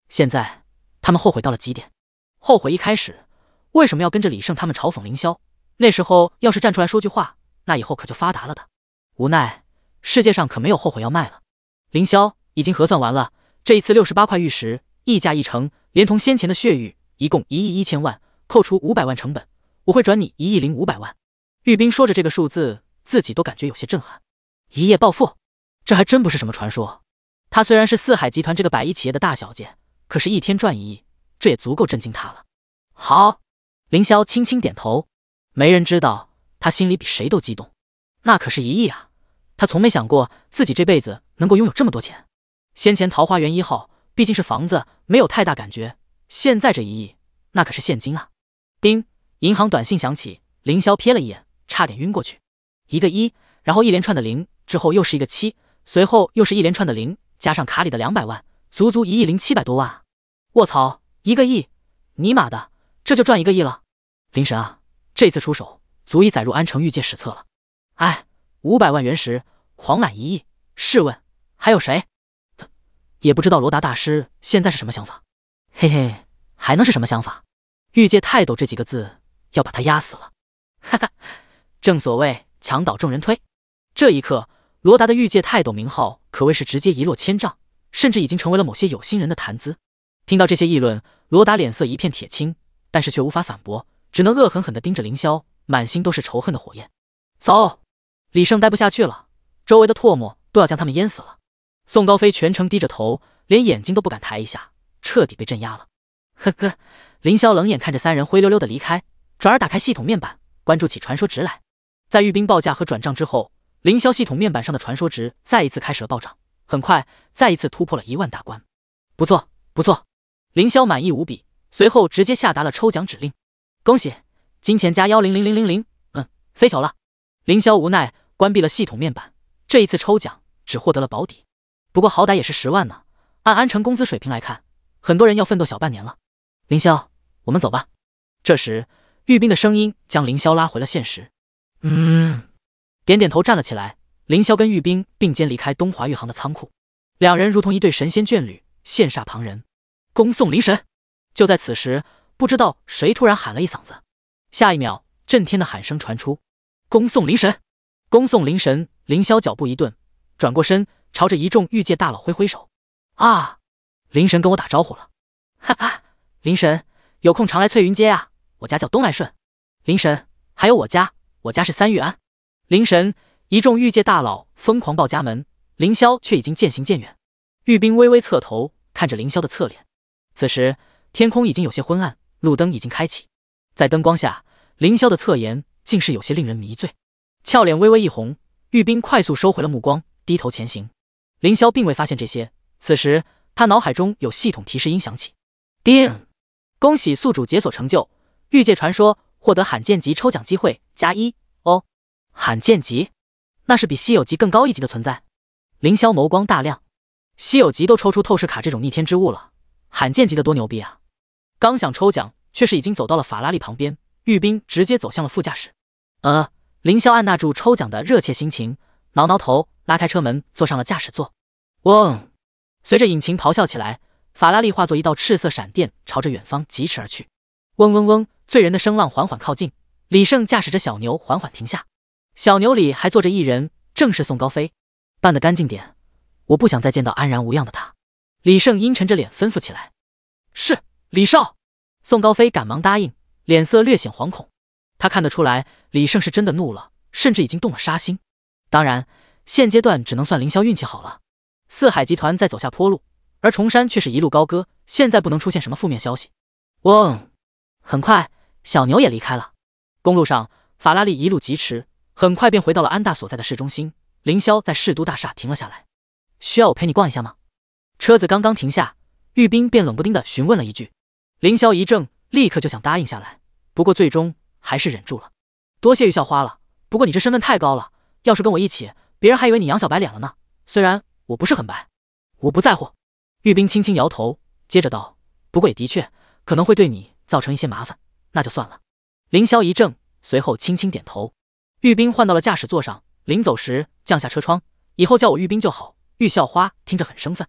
现在，他们后悔到了极点，后悔一开始为什么要跟着李胜他们嘲讽凌霄。那时候要是站出来说句话，那以后可就发达了的。无奈，世界上可没有后悔药卖了。凌霄已经核算完了，这一次六十八块玉石，溢价一成，连同先前的血玉，一共一亿一千万，扣除五百万成本。我会转你一亿零五百万，玉冰说着这个数字，自己都感觉有些震撼。一夜暴富，这还真不是什么传说。他虽然是四海集团这个百亿企业的大小姐，可是一天赚一亿，这也足够震惊他了。好，凌霄轻轻点头。没人知道他心里比谁都激动。那可是一亿啊！他从没想过自己这辈子能够拥有这么多钱。先前桃花源一号毕竟是房子，没有太大感觉。现在这一亿，那可是现金啊！丁。银行短信响起，凌霄瞥了一眼，差点晕过去。一个一，然后一连串的零，之后又是一个七，随后又是一连串的零，加上卡里的两百万，足足一亿零七百多万啊！卧槽，一个亿！尼玛的，这就赚一个亿了！林神啊，这次出手足以载入安城御界史册了。哎，五百万元石，狂揽一亿，试问还有谁？也不知道罗达大师现在是什么想法。嘿嘿，还能是什么想法？御界泰斗这几个字。要把他压死了，哈哈！正所谓墙倒众人推，这一刻，罗达的御界泰斗名号可谓是直接一落千丈，甚至已经成为了某些有心人的谈资。听到这些议论，罗达脸色一片铁青，但是却无法反驳，只能恶狠狠地盯着凌霄，满心都是仇恨的火焰。走，李胜待不下去了，周围的唾沫都要将他们淹死了。宋高飞全程低着头，连眼睛都不敢抬一下，彻底被镇压了。呵呵，凌霄冷眼看着三人灰溜溜的离开。转而打开系统面板，关注起传说值来。在玉冰报价和转账之后，凌霄系统面板上的传说值再一次开始了暴涨，很快再一次突破了一万大关。不错，不错，凌霄满意无比，随后直接下达了抽奖指令。恭喜，金钱加幺零零零零零。嗯，飞球了。凌霄无奈关闭了系统面板。这一次抽奖只获得了保底，不过好歹也是十万呢。按安城工资水平来看，很多人要奋斗小半年了。凌霄，我们走吧。这时。玉冰的声音将凌霄拉回了现实。嗯，点点头，站了起来。凌霄跟玉冰并肩离开东华御航的仓库，两人如同一对神仙眷侣，羡煞旁人。恭送灵神！就在此时，不知道谁突然喊了一嗓子，下一秒，震天的喊声传出：“恭送灵神！恭送灵神！”凌霄脚步一顿，转过身，朝着一众御界大佬挥挥手：“啊，灵神跟我打招呼了，哈哈，灵神有空常来翠云街啊。”我家叫东来顺，灵神，还有我家，我家是三玉安，灵神。一众御界大佬疯狂报家门，凌霄却已经渐行渐远。玉冰微微侧头看着凌霄的侧脸，此时天空已经有些昏暗，路灯已经开启，在灯光下，凌霄的侧颜竟是有些令人迷醉。俏脸微微一红，玉冰快速收回了目光，低头前行。凌霄并未发现这些，此时他脑海中有系统提示音响起：叮，恭喜宿主解锁成就。御界传说获得罕见级抽奖机会加一哦，罕见级那是比稀有级更高一级的存在。凌霄眸光大亮，稀有级都抽出透视卡这种逆天之物了，罕见级的多牛逼啊！刚想抽奖，却是已经走到了法拉利旁边，御兵直接走向了副驾驶。呃，凌霄按捺住抽奖的热切心情，挠挠头，拉开车门坐上了驾驶座。嗡，随着引擎咆哮起来，法拉利化作一道赤色闪电，朝着远方疾驰而去。嗡嗡嗡。醉人的声浪缓缓靠近，李胜驾驶着小牛缓缓停下。小牛里还坐着一人，正是宋高飞。办得干净点，我不想再见到安然无恙的他。李胜阴沉着脸吩咐起来：“是李少。”宋高飞赶忙答应，脸色略显惶恐。他看得出来，李胜是真的怒了，甚至已经动了杀心。当然，现阶段只能算凌霄运气好了。四海集团在走下坡路，而崇山却是一路高歌。现在不能出现什么负面消息。嗡，很快。小牛也离开了，公路上，法拉利一路疾驰，很快便回到了安大所在的市中心。凌霄在市都大厦停了下来，需要我陪你逛一下吗？车子刚刚停下，玉斌便冷不丁的询问了一句。凌霄一怔，立刻就想答应下来，不过最终还是忍住了。多谢玉校花了，不过你这身份太高了，要是跟我一起，别人还以为你养小白脸了呢。虽然我不是很白，我不在乎。玉斌轻轻摇头，接着道：“不过也的确可能会对你造成一些麻烦。”那就算了。凌霄一怔，随后轻轻点头。玉冰换到了驾驶座上，临走时降下车窗。以后叫我玉冰就好，玉校花听着很生分。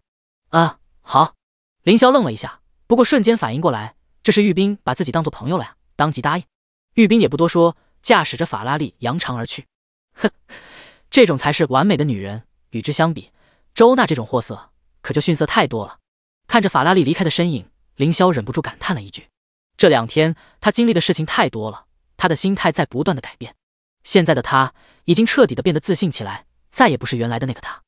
啊，好。凌霄愣了一下，不过瞬间反应过来，这是玉冰把自己当做朋友了呀，当即答应。玉冰也不多说，驾驶着法拉利扬长而去。哼，这种才是完美的女人，与之相比，周娜这种货色可就逊色太多了。看着法拉利离开的身影，凌霄忍不住感叹了一句。这两天他经历的事情太多了，他的心态在不断的改变。现在的他已经彻底的变得自信起来，再也不是原来的那个他。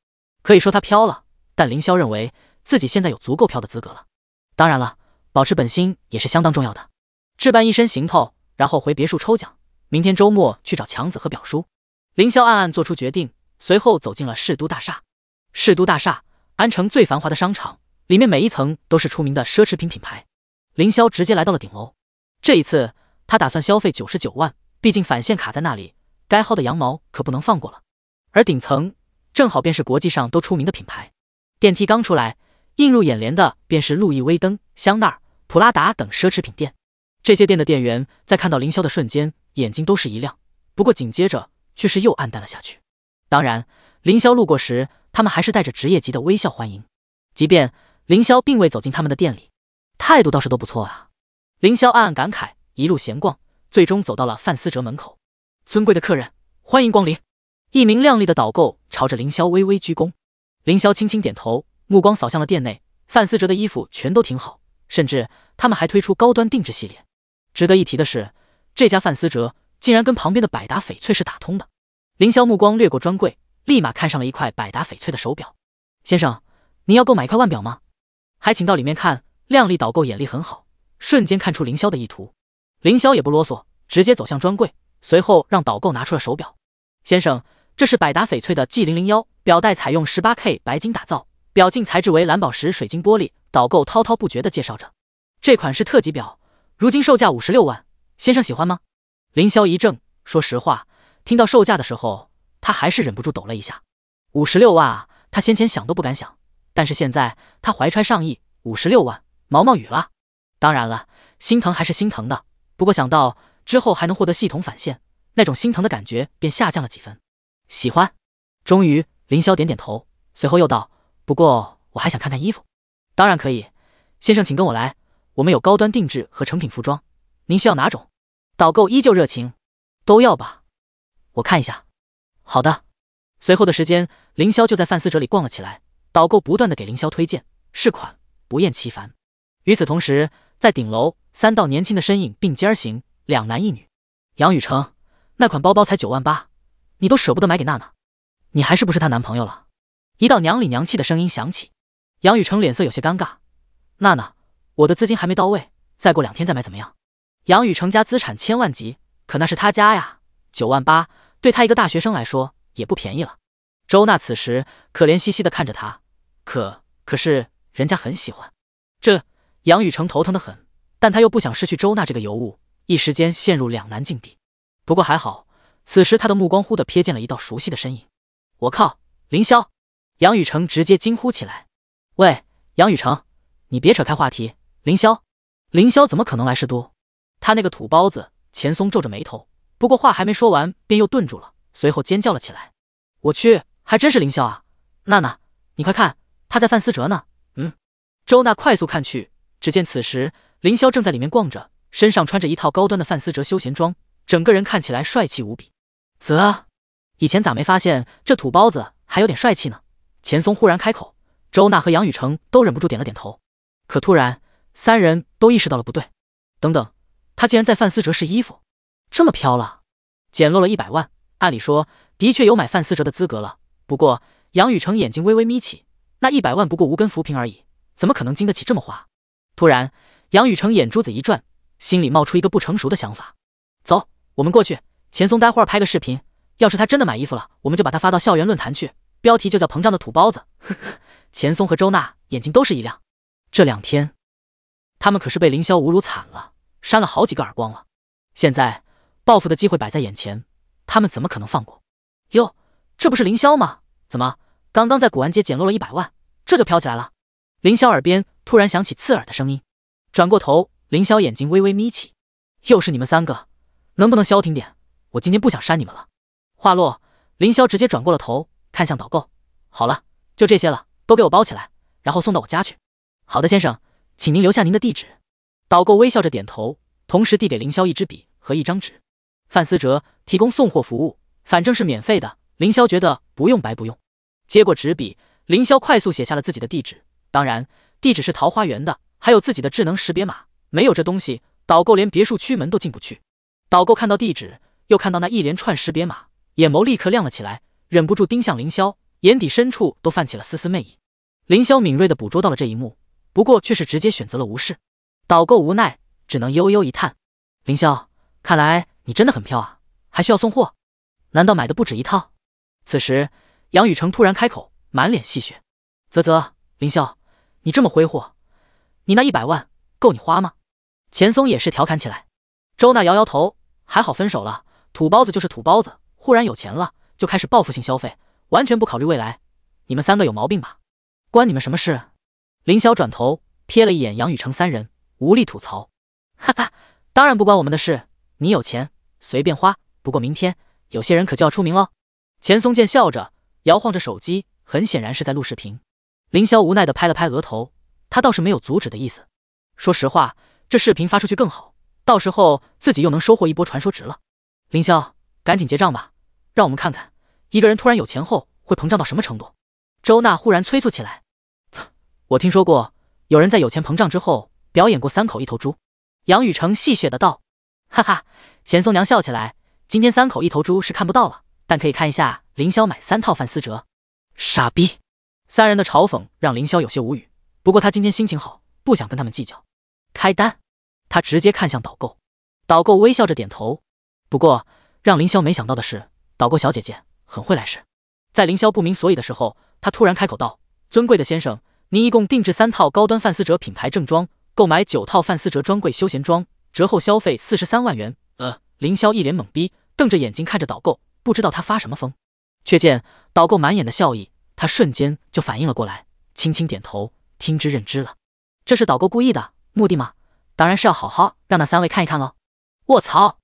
可以说他飘了，但凌霄认为自己现在有足够飘的资格了。当然了，保持本心也是相当重要的。置办一身行头，然后回别墅抽奖。明天周末去找强子和表叔。凌霄暗暗做出决定，随后走进了市都大厦。市都大厦，安城最繁华的商场，里面每一层都是出名的奢侈品品牌。凌霄直接来到了顶楼，这一次他打算消费九十九万，毕竟返现卡在那里，该薅的羊毛可不能放过了。而顶层正好便是国际上都出名的品牌。电梯刚出来，映入眼帘的便是路易威登、香奈儿、普拉达等奢侈品店。这些店的店员在看到凌霄的瞬间，眼睛都是一亮，不过紧接着却是又暗淡了下去。当然，凌霄路过时，他们还是带着职业级的微笑欢迎，即便凌霄并未走进他们的店里。态度倒是都不错啊，凌霄暗暗感慨，一路闲逛，最终走到了范思哲门口。尊贵的客人，欢迎光临！一名靓丽的导购朝着凌霄微微鞠躬，凌霄轻轻点头，目光扫向了店内。范思哲的衣服全都挺好，甚至他们还推出高端定制系列。值得一提的是，这家范思哲竟然跟旁边的百达翡翠是打通的。凌霄目光掠过专柜，立马看上了一块百达翡翠的手表。先生，您要购买一块腕表吗？还请到里面看。靓丽导购眼力很好，瞬间看出凌霄的意图。凌霄也不啰嗦，直接走向专柜，随后让导购拿出了手表。先生，这是百达翡翠的 G 零零幺，表带采用十八 K 白金打造，表镜材质为蓝宝石水晶玻璃。导购滔滔不绝的介绍着，这款是特级表，如今售价五十六万，先生喜欢吗？凌霄一怔，说实话，听到售价的时候，他还是忍不住抖了一下。五十六万啊！他先前想都不敢想，但是现在他怀揣上亿，五十六万。毛毛雨了，当然了，心疼还是心疼的，不过想到之后还能获得系统返现，那种心疼的感觉便下降了几分。喜欢，终于，凌霄点点头，随后又道：“不过我还想看看衣服。”当然可以，先生请跟我来，我们有高端定制和成品服装，您需要哪种？导购依旧热情。都要吧，我看一下。好的。随后的时间，凌霄就在范思哲里逛了起来，导购不断的给凌霄推荐试款，不厌其烦。与此同时，在顶楼，三道年轻的身影并肩而行，两男一女。杨雨成，那款包包才九万八，你都舍不得买给娜娜，你还是不是她男朋友了？一道娘里娘气的声音响起。杨雨成脸色有些尴尬。娜娜，我的资金还没到位，再过两天再买怎么样？杨雨成家资产千万级，可那是他家呀，九万八，对他一个大学生来说也不便宜了。周娜此时可怜兮兮的看着他，可可是人家很喜欢，这。杨雨成头疼的很，但他又不想失去周娜这个尤物，一时间陷入两难境地。不过还好，此时他的目光忽的瞥见了一道熟悉的身影。我靠！凌霄！杨雨成直接惊呼起来。喂，杨雨成，你别扯开话题。凌霄，凌霄怎么可能来事都？他那个土包子钱松皱着眉头，不过话还没说完，便又顿住了，随后尖叫了起来。我去，还真是凌霄啊！娜娜，你快看，他在范思哲呢。嗯。周娜快速看去。只见此时凌霄正在里面逛着，身上穿着一套高端的范思哲休闲装，整个人看起来帅气无比。啧，以前咋没发现这土包子还有点帅气呢？钱松忽然开口，周娜和杨雨成都忍不住点了点头。可突然，三人都意识到了不对，等等，他竟然在范思哲试衣服，这么飘了？捡漏了一百万，按理说的确有买范思哲的资格了。不过杨雨成眼睛微微眯起，那一百万不过无根浮萍而已，怎么可能经得起这么花？突然，杨雨成眼珠子一转，心里冒出一个不成熟的想法：“走，我们过去。钱松，待会儿拍个视频。要是他真的买衣服了，我们就把他发到校园论坛去，标题就叫《膨胀的土包子》。”呵呵。钱松和周娜眼睛都是一亮，这两天他们可是被凌霄侮辱惨了，扇了好几个耳光了。现在报复的机会摆在眼前，他们怎么可能放过？哟，这不是凌霄吗？怎么刚刚在古玩街捡漏了一百万，这就飘起来了？凌霄耳边。突然响起刺耳的声音，转过头，凌霄眼睛微微眯起，又是你们三个，能不能消停点？我今天不想扇你们了。话落，凌霄直接转过了头，看向导购。好了，就这些了，都给我包起来，然后送到我家去。好的，先生，请您留下您的地址。导购微笑着点头，同时递给凌霄一支笔和一张纸。范思哲提供送货服务，反正是免费的，凌霄觉得不用白不用。接过纸笔，凌霄快速写下了自己的地址，当然。地址是桃花源的，还有自己的智能识别码。没有这东西，导购连别墅区门都进不去。导购看到地址，又看到那一连串识别码，眼眸立刻亮了起来，忍不住盯向凌霄，眼底深处都泛起了丝丝魅意。凌霄敏锐地捕捉到了这一幕，不过却是直接选择了无视。导购无奈，只能悠悠一叹：“凌霄，看来你真的很飘啊，还需要送货？难道买的不止一套？”此时，杨雨成突然开口，满脸戏谑：“啧啧，凌霄。”你这么挥霍，你那一百万够你花吗？钱松也是调侃起来。周娜摇摇头，还好分手了。土包子就是土包子，忽然有钱了就开始报复性消费，完全不考虑未来。你们三个有毛病吧？关你们什么事？林晓转头瞥了一眼杨雨成三人，无力吐槽。哈哈，当然不关我们的事。你有钱随便花，不过明天有些人可就要出名了。钱松见笑着摇晃着手机，很显然是在录视频。凌霄无奈的拍了拍额头，他倒是没有阻止的意思。说实话，这视频发出去更好，到时候自己又能收获一波传说值了。凌霄，赶紧结账吧，让我们看看一个人突然有钱后会膨胀到什么程度。周娜忽然催促起来。我听说过有人在有钱膨胀之后表演过三口一头猪。杨雨成戏谑的道。哈哈，钱松娘笑起来。今天三口一头猪是看不到了，但可以看一下凌霄买三套范思哲。傻逼。三人的嘲讽让凌霄有些无语，不过他今天心情好，不想跟他们计较。开单，他直接看向导购，导购微笑着点头。不过让凌霄没想到的是，导购小姐姐很会来事。在凌霄不明所以的时候，他突然开口道：“尊贵的先生，您一共定制三套高端范思哲品牌正装，购买九套范思哲专柜休闲装，折后消费四十三万元。”呃，凌霄一脸懵逼，瞪着眼睛看着导购，不知道他发什么疯。却见导购满眼的笑意。他瞬间就反应了过来，轻轻点头，听之任之了。这是导购故意的目的吗？当然是要好好让那三位看一看喽！我操！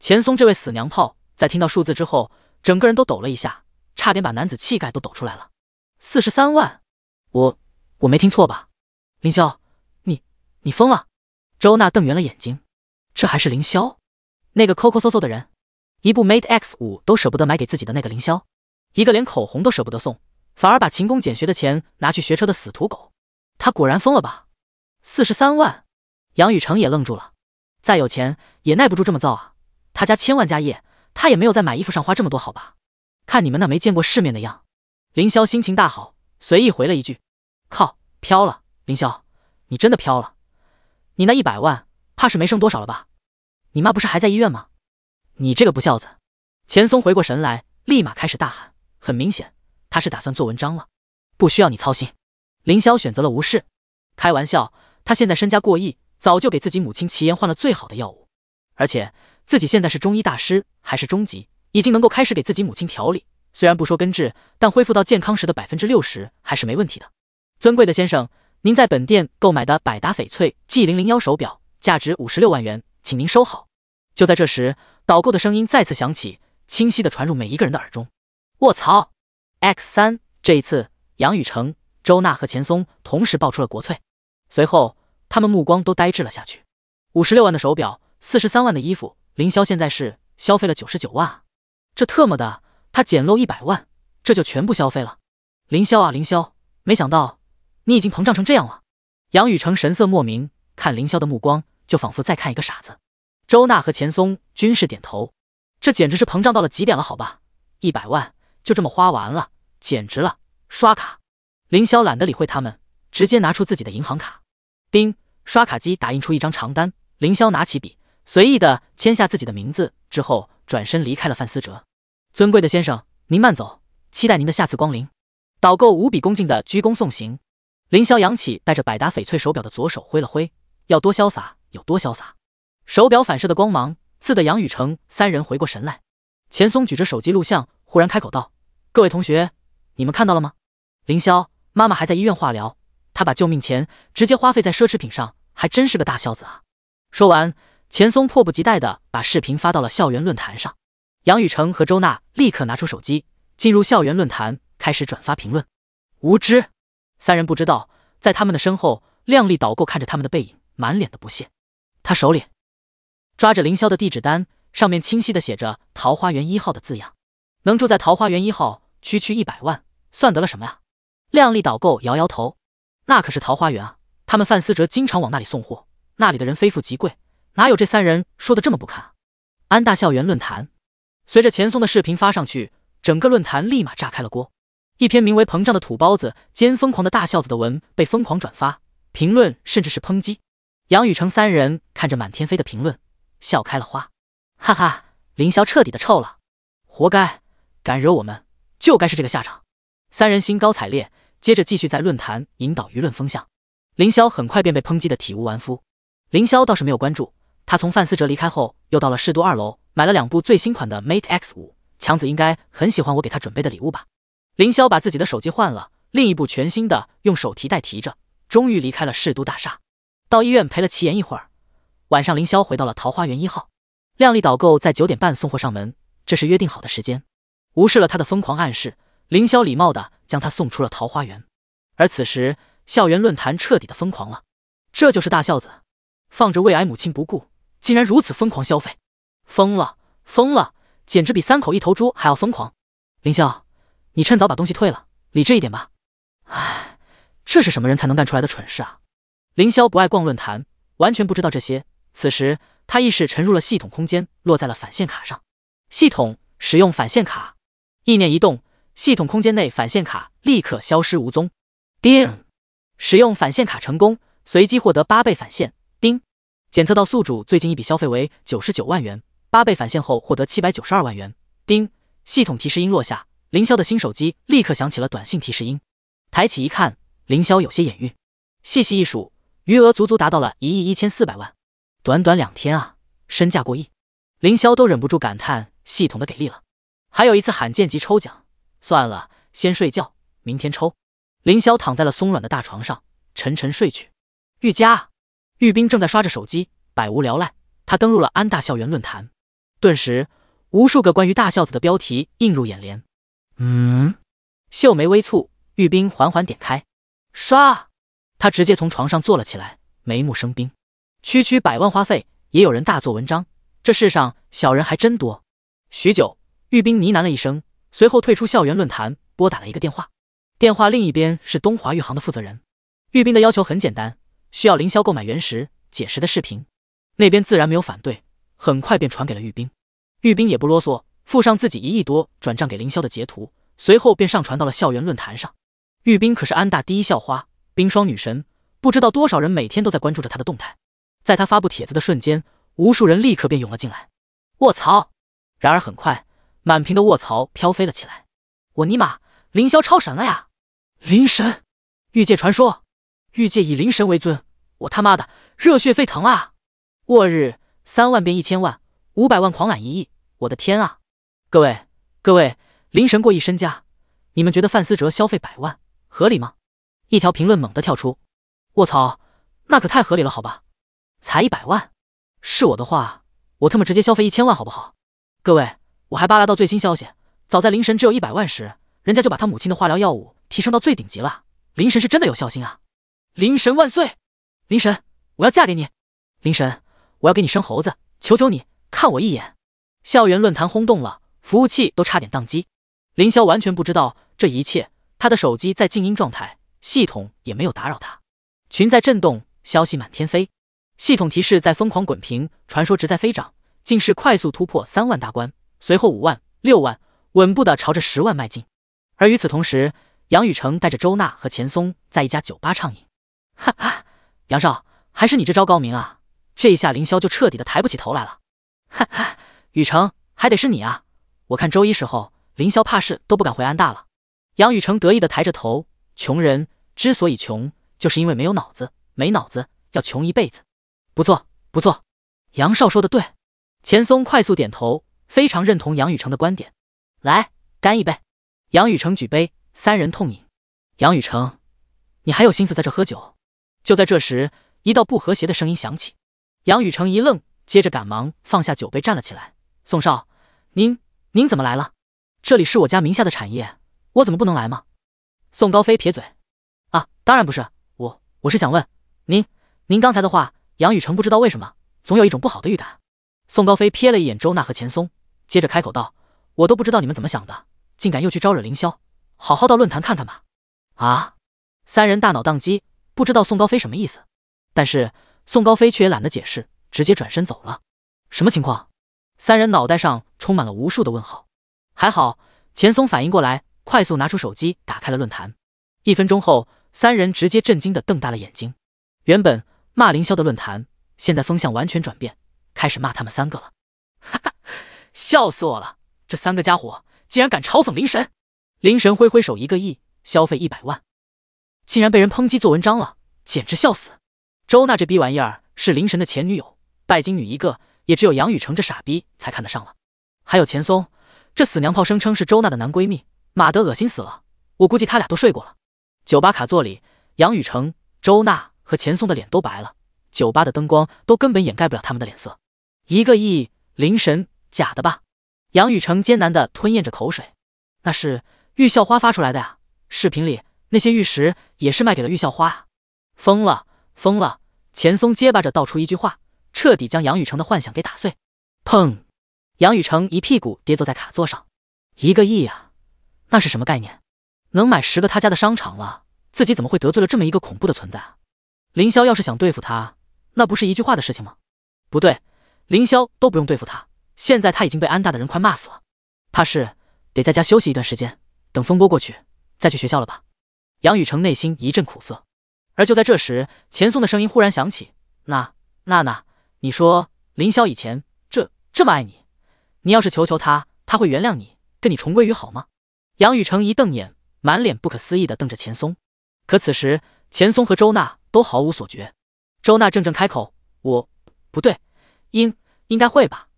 钱松这位死娘炮，在听到数字之后，整个人都抖了一下，差点把男子气概都抖出来了。四十三万，我我没听错吧？凌霄，你你疯了？周娜瞪圆了眼睛，这还是凌霄？那个抠抠搜搜的人，一部 Mate X 五都舍不得买给自己的那个凌霄，一个连口红都舍不得送。反而把勤工俭学的钱拿去学车的死土狗，他果然疯了吧？四十三万，杨雨成也愣住了。再有钱也耐不住这么造啊！他家千万家业，他也没有在买衣服上花这么多好吧？看你们那没见过世面的样！凌霄心情大好，随意回了一句：“靠，飘了！凌霄，你真的飘了！你那一百万怕是没剩多少了吧？你妈不是还在医院吗？你这个不孝子！”钱松回过神来，立马开始大喊：“很明显！”他是打算做文章了，不需要你操心。凌霄选择了无视。开玩笑，他现在身家过亿，早就给自己母亲齐颜换了最好的药物，而且自己现在是中医大师，还是中级，已经能够开始给自己母亲调理。虽然不说根治，但恢复到健康时的百分之六十还是没问题的。尊贵的先生，您在本店购买的百达翡翠 G 零零幺手表，价值五十六万元，请您收好。就在这时，导购的声音再次响起，清晰的传入每一个人的耳中。我操！x 三这一次，杨雨成、周娜和钱松同时爆出了国粹，随后他们目光都呆滞了下去。五十六万的手表，四十三万的衣服，凌霄现在是消费了九十九万啊！这特么的，他捡漏一百万，这就全部消费了。凌霄啊，凌霄，没想到你已经膨胀成这样了。杨雨成神色莫名，看凌霄的目光就仿佛在看一个傻子。周娜和钱松均是点头，这简直是膨胀到了极点了，好吧，一百万就这么花完了。简直了！刷卡，凌霄懒得理会他们，直接拿出自己的银行卡。叮，刷卡机打印出一张长单。凌霄拿起笔，随意的签下自己的名字，之后转身离开了。范思哲，尊贵的先生，您慢走，期待您的下次光临。导购无比恭敬的鞠躬送行。凌霄扬起戴着百达翡翠手表的左手挥了挥，要多潇洒有多潇洒。手表反射的光芒刺得杨雨成三人回过神来。钱松举着手机录像，忽然开口道：“各位同学。”你们看到了吗？凌霄妈妈还在医院化疗，他把救命钱直接花费在奢侈品上，还真是个大孝子啊！说完，钱松迫不及待地把视频发到了校园论坛上。杨雨辰和周娜立刻拿出手机，进入校园论坛，开始转发评论。无知！三人不知道，在他们的身后，靓丽导购看着他们的背影，满脸的不屑。他手里抓着凌霄的地址单，上面清晰的写着“桃花源一号”的字样。能住在桃花源一号。区区一百万算得了什么呀？靓丽导购摇摇头，那可是桃花源啊！他们范思哲经常往那里送货，那里的人非富即贵，哪有这三人说的这么不堪？安大校园论坛，随着钱松的视频发上去，整个论坛立马炸开了锅。一篇名为《膨胀的土包子兼疯狂的大孝子》的文被疯狂转发、评论，甚至是抨击。杨雨成三人看着满天飞的评论，笑开了花，哈哈！凌霄彻底的臭了，活该，敢惹我们！就该是这个下场。三人兴高采烈，接着继续在论坛引导舆论风向。凌霄很快便被抨击的体无完肤。凌霄倒是没有关注，他从范思哲离开后，又到了市都二楼，买了两部最新款的 Mate X 五。强子应该很喜欢我给他准备的礼物吧？凌霄把自己的手机换了，另一部全新的，用手提袋提着，终于离开了市都大厦，到医院陪了齐岩一会儿。晚上，凌霄回到了桃花源一号，靓丽导购在九点半送货上门，这是约定好的时间。无视了他的疯狂暗示，凌霄礼貌的将他送出了桃花源。而此时，校园论坛彻底的疯狂了。这就是大孝子，放着胃癌母亲不顾，竟然如此疯狂消费，疯了疯了，简直比三口一头猪还要疯狂。凌霄，你趁早把东西退了，理智一点吧。唉，这是什么人才能干出来的蠢事啊！凌霄不爱逛论坛，完全不知道这些。此时，他意识沉入了系统空间，落在了返现卡上。系统，使用返现卡。意念一动，系统空间内返现卡立刻消失无踪。叮，使用返现卡成功，随机获得八倍返现。叮，检测到宿主最近一笔消费为九十九万元，八倍返现后获得七百九十二万元。叮，系统提示音落下，凌霄的新手机立刻响起了短信提示音。抬起一看，凌霄有些眼晕，细细一数，余额足足达到了一亿一千四百万。短短两天啊，身价过亿，凌霄都忍不住感叹系统的给力了。还有一次罕见级抽奖，算了，先睡觉，明天抽。凌霄躺在了松软的大床上，沉沉睡去。玉佳、玉冰正在刷着手机，百无聊赖。他登入了安大校园论坛，顿时无数个关于大孝子的标题映入眼帘。嗯，秀眉微蹙，玉冰缓缓点开，刷。他直接从床上坐了起来，眉目生冰。区区百万花费，也有人大做文章，这世上小人还真多。许久。玉冰呢喃了一声，随后退出校园论坛，拨打了一个电话。电话另一边是东华玉行的负责人。玉冰的要求很简单，需要凌霄购买原石解石的视频。那边自然没有反对，很快便传给了玉冰。玉冰也不啰嗦，附上自己一亿多转账给凌霄的截图，随后便上传到了校园论坛上。玉冰可是安大第一校花，冰霜女神，不知道多少人每天都在关注着她的动态。在她发布帖子的瞬间，无数人立刻便涌了进来。卧槽！然而很快。满屏的卧槽飘飞了起来，我尼玛，凌霄超神了呀！灵神，御界传说，御界以灵神为尊，我他妈的热血沸腾啊！我日，三万变一千万，五百万狂揽一亿，我的天啊！各位各位，灵神过亿身家，你们觉得范思哲消费百万合理吗？一条评论猛地跳出，卧槽，那可太合理了好吧？才一百万，是我的话，我他妈直接消费一千万好不好？各位。我还扒拉到最新消息，早在灵神只有一百万时，人家就把他母亲的化疗药物提升到最顶级了。灵神是真的有孝心啊！灵神万岁！灵神，我要嫁给你！灵神，我要给你生猴子，求求你看我一眼！校园论坛轰动了，服务器都差点宕机。凌霄完全不知道这一切，他的手机在静音状态，系统也没有打扰他。群在震动，消息满天飞，系统提示在疯狂滚屏，传说值在飞涨，竟是快速突破三万大关。随后五万六万稳步的朝着十万迈进，而与此同时，杨雨成带着周娜和钱松在一家酒吧畅饮。哈哈，杨少还是你这招高明啊！这一下凌霄就彻底的抬不起头来了。哈哈，雨成还得是你啊！我看周一时候凌霄怕是都不敢回安大了。杨雨成得意的抬着头，穷人之所以穷，就是因为没有脑子，没脑子要穷一辈子。不错不错，杨少说的对。钱松快速点头。非常认同杨宇成的观点，来干一杯！杨宇成举杯，三人痛饮。杨宇成，你还有心思在这喝酒？就在这时，一道不和谐的声音响起。杨宇成一愣，接着赶忙放下酒杯，站了起来：“宋少，您您怎么来了？这里是我家名下的产业，我怎么不能来吗？”宋高飞撇嘴：“啊，当然不是，我我是想问您，您刚才的话。”杨宇成不知道为什么，总有一种不好的预感。宋高飞瞥了一眼周娜和钱松。接着开口道：“我都不知道你们怎么想的，竟敢又去招惹凌霄，好好到论坛看看吧。”啊！三人大脑宕机，不知道宋高飞什么意思。但是宋高飞却也懒得解释，直接转身走了。什么情况？三人脑袋上充满了无数的问号。还好钱松反应过来，快速拿出手机打开了论坛。一分钟后，三人直接震惊的瞪大了眼睛。原本骂凌霄的论坛，现在风向完全转变，开始骂他们三个了。哈哈。笑死我了！这三个家伙竟然敢嘲讽灵神，灵神挥挥手，一个亿消费一百万，竟然被人抨击做文章了，简直笑死！周娜这逼玩意儿是灵神的前女友，拜金女一个，也只有杨雨成这傻逼才看得上了。还有钱松这死娘炮，声称是周娜的男闺蜜，马德恶心死了！我估计他俩都睡过了。酒吧卡座里，杨雨成、周娜和钱松的脸都白了，酒吧的灯光都根本掩盖不了他们的脸色。一个亿，灵神。假的吧？杨雨成艰难地吞咽着口水。那是玉校花发出来的呀，视频里那些玉石也是卖给了玉校花。疯了，疯了！钱松结巴着道出一句话，彻底将杨雨成的幻想给打碎。砰！杨雨成一屁股跌坐在卡座上。一个亿啊，那是什么概念？能买十个他家的商场了。自己怎么会得罪了这么一个恐怖的存在？啊？凌霄要是想对付他，那不是一句话的事情吗？不对，凌霄都不用对付他。现在他已经被安大的人快骂死了，怕是得在家休息一段时间，等风波过去再去学校了吧。杨雨成内心一阵苦涩，而就在这时，钱松的声音忽然响起：“娜娜娜，你说林霄以前这这么爱你，你要是求求他，他会原谅你，跟你重归于好吗？”杨雨成一瞪眼，满脸不可思议的瞪着钱松。可此时，钱松和周娜都毫无所觉。周娜正正开口：“我不对，应应该会吧。”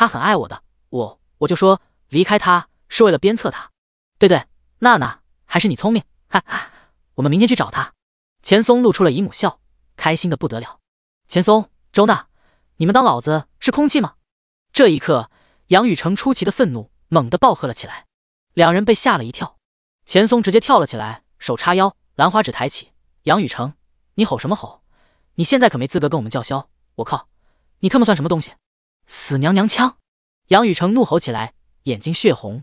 他很爱我的，我我就说离开他是为了鞭策他。对对，娜娜还是你聪明，哈哈。我们明天去找他。钱松露出了姨母笑，开心的不得了。钱松、周娜，你们当老子是空气吗？这一刻，杨雨成出奇的愤怒，猛地暴喝了起来。两人被吓了一跳，钱松直接跳了起来，手叉腰，兰花指抬起。杨雨成，你吼什么吼？你现在可没资格跟我们叫嚣！我靠，你他妈算什么东西？死娘娘腔！杨雨成怒吼起来，眼睛血红。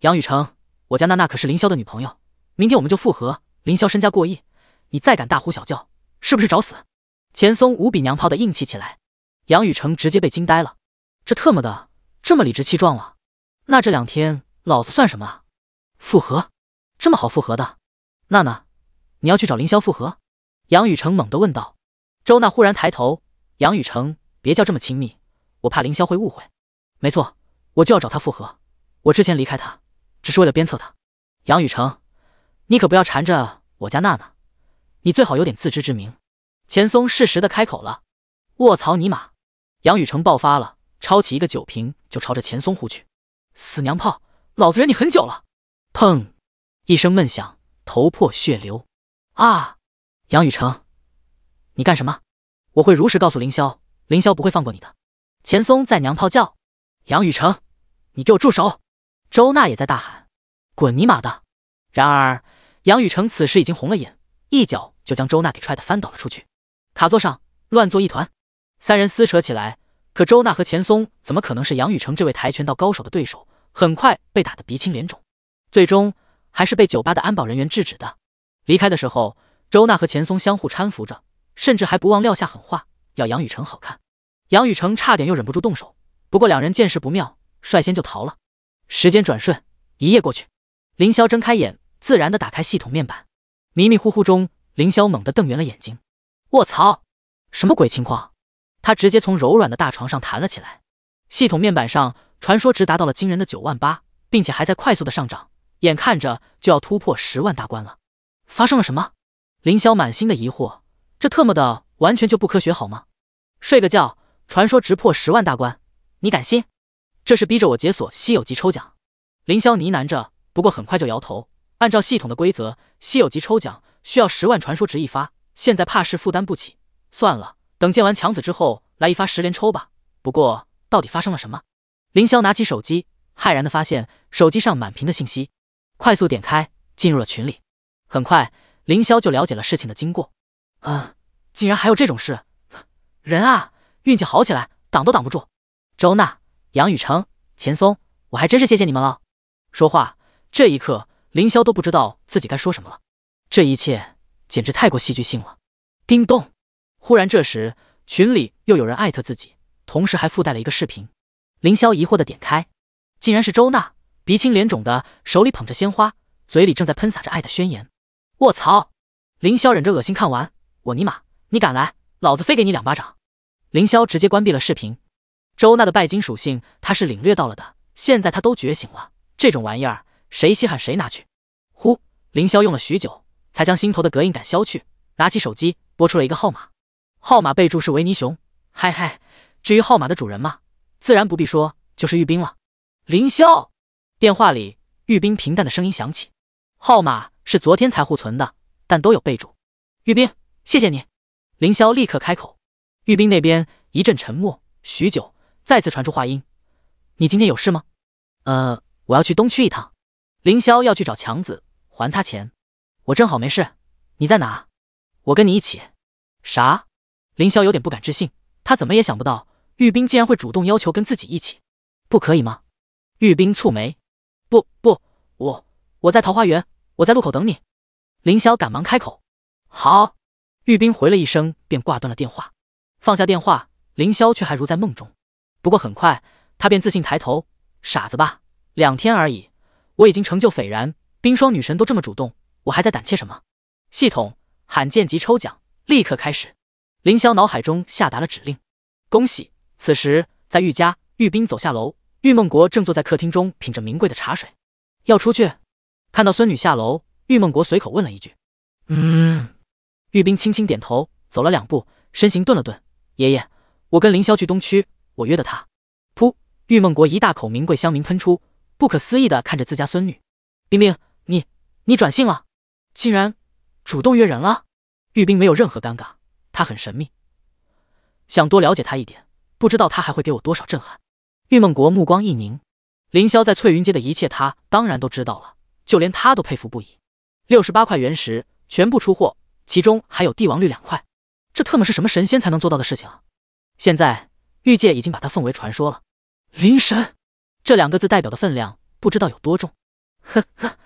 杨雨成，我家娜娜可是凌霄的女朋友，明天我们就复合。凌霄身家过亿，你再敢大呼小叫，是不是找死？钱松无比娘炮的硬气起来。杨雨成直接被惊呆了，这特么的这么理直气壮了？那这两天老子算什么？复合？这么好复合的？娜娜，你要去找凌霄复合？杨雨成猛地问道。周娜忽然抬头，杨雨成，别叫这么亲密。我怕凌霄会误会，没错，我就要找他复合。我之前离开他，只是为了鞭策他。杨雨成，你可不要缠着我家娜娜，你最好有点自知之明。钱松适时的开口了。卧槽尼玛！杨雨成爆发了，抄起一个酒瓶就朝着钱松呼去。死娘炮，老子忍你很久了！砰！一声闷响，头破血流。啊！杨雨成，你干什么？我会如实告诉凌霄，凌霄不会放过你的。钱松在娘炮叫，杨雨成，你给我住手！周娜也在大喊：“滚尼玛的！”然而，杨雨成此时已经红了眼，一脚就将周娜给踹得翻倒了出去。卡座上乱作一团，三人撕扯起来。可周娜和钱松怎么可能是杨雨成这位跆拳道高手的对手？很快被打得鼻青脸肿，最终还是被酒吧的安保人员制止的。离开的时候，周娜和钱松相互搀扶着，甚至还不忘撂下狠话，要杨雨成好看。杨宇成差点又忍不住动手，不过两人见势不妙，率先就逃了。时间转瞬，一夜过去，凌霄睁开眼，自然的打开系统面板。迷迷糊糊中，凌霄猛地瞪圆了眼睛：“我操，什么鬼情况？”他直接从柔软的大床上弹了起来。系统面板上，传说值达到了惊人的九万八，并且还在快速的上涨，眼看着就要突破十万大关了。发生了什么？凌霄满心的疑惑，这特么的完全就不科学好吗？睡个觉。传说值破十万大关，你敢信？这是逼着我解锁稀有级抽奖。凌霄呢喃着，不过很快就摇头。按照系统的规则，稀有级抽奖需要十万传说值一发，现在怕是负担不起。算了，等建完强子之后来一发十连抽吧。不过，到底发生了什么？凌霄拿起手机，骇然的发现手机上满屏的信息，快速点开，进入了群里。很快，凌霄就了解了事情的经过。啊，竟然还有这种事！人啊！运气好起来，挡都挡不住。周娜、杨雨成、钱松，我还真是谢谢你们了。说话，这一刻，凌霄都不知道自己该说什么了。这一切简直太过戏剧性了。叮咚！忽然，这时群里又有人艾特自己，同时还附带了一个视频。凌霄疑惑的点开，竟然是周娜鼻青脸肿的，手里捧着鲜花，嘴里正在喷洒着爱的宣言。卧槽！凌霄忍着恶心看完，我尼玛，你敢来，老子非给你两巴掌！凌霄直接关闭了视频。周娜的拜金属性，他是领略到了的。现在他都觉醒了，这种玩意儿谁稀罕谁拿去。呼！凌霄用了许久，才将心头的膈应感消去，拿起手机拨出了一个号码。号码备注是维尼熊。嗨嗨，至于号码的主人嘛，自然不必说，就是玉冰了。凌霄，电话里玉冰平淡的声音响起。号码是昨天才互存的，但都有备注。玉冰，谢谢你。凌霄立刻开口。玉斌那边一阵沉默，许久，再次传出话音：“你今天有事吗？”“呃，我要去东区一趟。”凌霄要去找强子还他钱，我正好没事。你在哪？我跟你一起。啥？凌霄有点不敢置信，他怎么也想不到玉冰竟然会主动要求跟自己一起，不可以吗？玉冰蹙眉：“不不，我我在桃花源，我在路口等你。”凌霄赶忙开口：“好。”玉斌回了一声，便挂断了电话。放下电话，凌霄却还如在梦中。不过很快，他便自信抬头：“傻子吧，两天而已，我已经成就斐然。冰霜女神都这么主动，我还在胆怯什么？”系统，罕见级抽奖立刻开始。凌霄脑海中下达了指令。恭喜。此时，在玉家，玉冰走下楼，玉梦国正坐在客厅中品着名贵的茶水。要出去？看到孙女下楼，玉梦国随口问了一句：“嗯。”玉冰轻轻点头，走了两步，身形顿了顿。爷爷，我跟凌霄去东区，我约的他。噗！玉梦国一大口名贵香茗喷出，不可思议的看着自家孙女，冰冰，你你转性了，竟然主动约人了。玉冰没有任何尴尬，她很神秘，想多了解她一点，不知道她还会给我多少震撼。玉梦国目光一凝，凌霄在翠云街的一切他当然都知道了，就连他都佩服不已。六十八块原石全部出货，其中还有帝王绿两块。这特么是什么神仙才能做到的事情啊！现在玉界已经把它奉为传说了。灵神这两个字代表的分量不知道有多重。呵呵，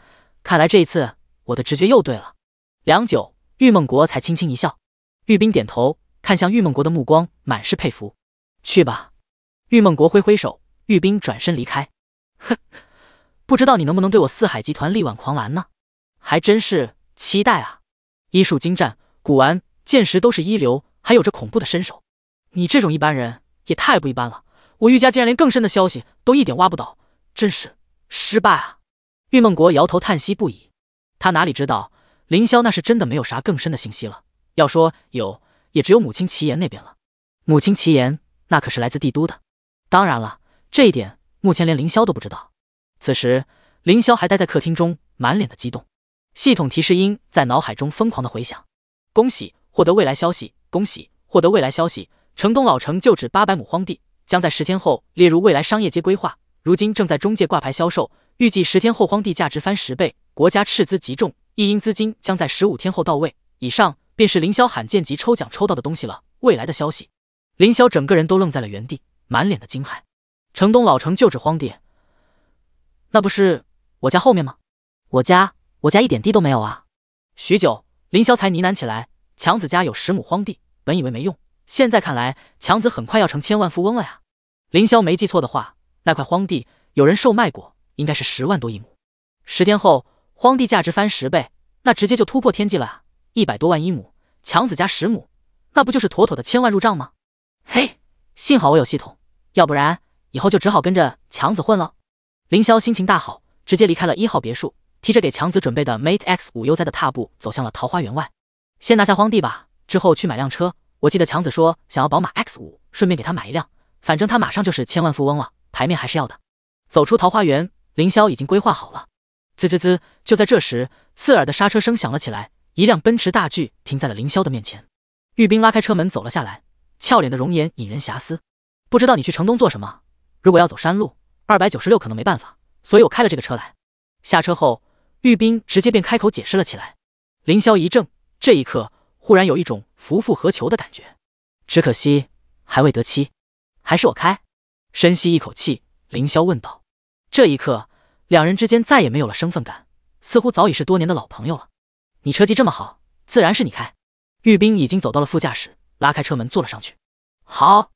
看来这一次我的直觉又对了。良久，玉梦国才轻轻一笑。玉冰点头，看向玉梦国的目光满是佩服。去吧。玉梦国挥挥手，玉冰转身离开。哼，呵，不知道你能不能对我四海集团力挽狂澜呢？还真是期待啊。医术精湛，古玩。见识都是一流，还有着恐怖的身手，你这种一般人也太不一般了。我玉家竟然连更深的消息都一点挖不到，真是失败啊！玉梦国摇头叹息不已。他哪里知道，凌霄那是真的没有啥更深的信息了。要说有，也只有母亲齐炎那边了。母亲齐炎那可是来自帝都的。当然了，这一点目前连凌霄都不知道。此时，凌霄还待在客厅中，满脸的激动。系统提示音在脑海中疯狂的回响。恭喜！获得未来消息，恭喜获得未来消息。城东老城旧址八百亩荒地将在十天后列入未来商业街规划，如今正在中介挂牌销售，预计十天后荒地价值翻十倍，国家斥资极重，一应资金将在十五天后到位。以上便是凌霄罕见级抽奖抽到的东西了。未来的消息，凌霄整个人都愣在了原地，满脸的惊骇。城东老城旧址荒地，那不是我家后面吗？我家我家一点地都没有啊！许久，凌霄才呢喃起来。强子家有十亩荒地，本以为没用，现在看来，强子很快要成千万富翁了呀！凌霄没记错的话，那块荒地有人售卖过，应该是十万多一亩。十天后，荒地价值翻十倍，那直接就突破天际了啊！一百多万一亩，强子家十亩，那不就是妥妥的千万入账吗？嘿，幸好我有系统，要不然以后就只好跟着强子混了。凌霄心情大好，直接离开了一号别墅，提着给强子准备的 Mate X 五悠哉的踏步走向了桃花源外。先拿下荒地吧，之后去买辆车。我记得强子说想要宝马 X 五，顺便给他买一辆。反正他马上就是千万富翁了，牌面还是要的。走出桃花源，凌霄已经规划好了。滋滋滋！就在这时，刺耳的刹车声响了起来，一辆奔驰大 G 停在了凌霄的面前。玉冰拉开车门走了下来，俏脸的容颜引人遐思。不知道你去城东做什么？如果要走山路，二百九十六可能没办法，所以我开了这个车来。下车后，玉冰直接便开口解释了起来。凌霄一怔。这一刻，忽然有一种夫复何求的感觉，只可惜还未得妻，还是我开。深吸一口气，凌霄问道。这一刻，两人之间再也没有了身份感，似乎早已是多年的老朋友了。你车技这么好，自然是你开。玉冰已经走到了副驾驶，拉开车门坐了上去。好，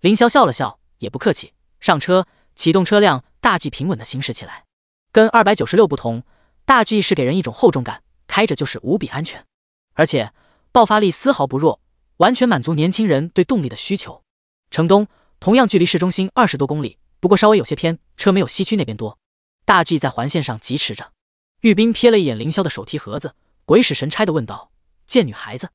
凌霄笑了笑，也不客气，上车，启动车辆，大 G 平稳的行驶起来。跟二百九十六不同，大 G 是给人一种厚重感，开着就是无比安全。而且爆发力丝毫不弱，完全满足年轻人对动力的需求。城东同样距离市中心二十多公里，不过稍微有些偏，车没有西区那边多。大 G 在环线上疾驰着，玉斌瞥了一眼凌霄的手提盒子，鬼使神差的问道：“见女孩子？”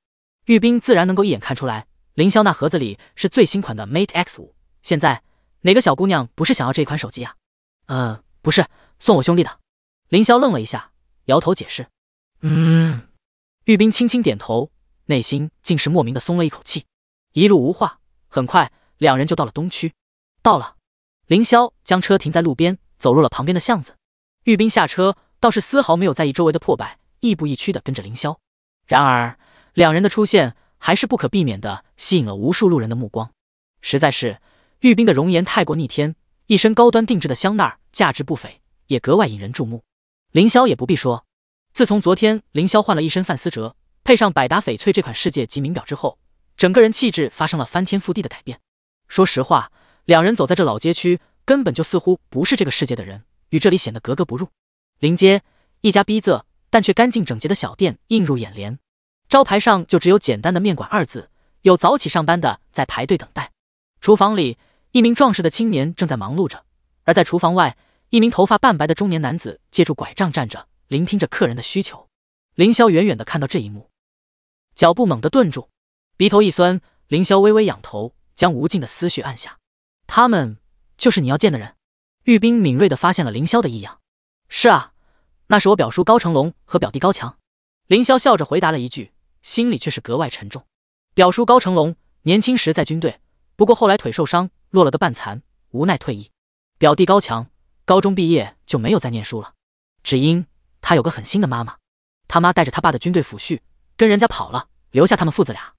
玉斌自然能够一眼看出来，凌霄那盒子里是最新款的 Mate X 五。现在哪个小姑娘不是想要这款手机啊？呃，不是，送我兄弟的。凌霄愣了一下，摇头解释：“嗯。”玉冰轻轻点头，内心竟是莫名的松了一口气。一路无话，很快两人就到了东区。到了，凌霄将车停在路边，走入了旁边的巷子。玉冰下车，倒是丝毫没有在意周围的破败，亦步亦趋的跟着凌霄。然而，两人的出现还是不可避免的吸引了无数路人的目光。实在是玉冰的容颜太过逆天，一身高端定制的香奈儿价值不菲，也格外引人注目。凌霄也不必说。自从昨天凌霄换了一身范思哲，配上百达翡翠这款世界级名表之后，整个人气质发生了翻天覆地的改变。说实话，两人走在这老街区，根本就似乎不是这个世界的人，与这里显得格格不入。临街一家逼仄但却干净整洁的小店映入眼帘，招牌上就只有简单的“面馆”二字。有早起上班的在排队等待，厨房里一名壮实的青年正在忙碌着，而在厨房外，一名头发半白的中年男子借助拐杖站着。聆听着客人的需求，凌霄远远的看到这一幕，脚步猛地顿住，鼻头一酸。凌霄微微仰头，将无尽的思绪按下。他们就是你要见的人。玉冰敏锐的发现了凌霄的异样。是啊，那是我表叔高成龙和表弟高强。凌霄笑着回答了一句，心里却是格外沉重。表叔高成龙年轻时在军队，不过后来腿受伤，落了个半残，无奈退役。表弟高强高中毕业就没有再念书了，只因。他有个狠心的妈妈，他妈带着他爸的军队抚恤，跟人家跑了，留下他们父子俩。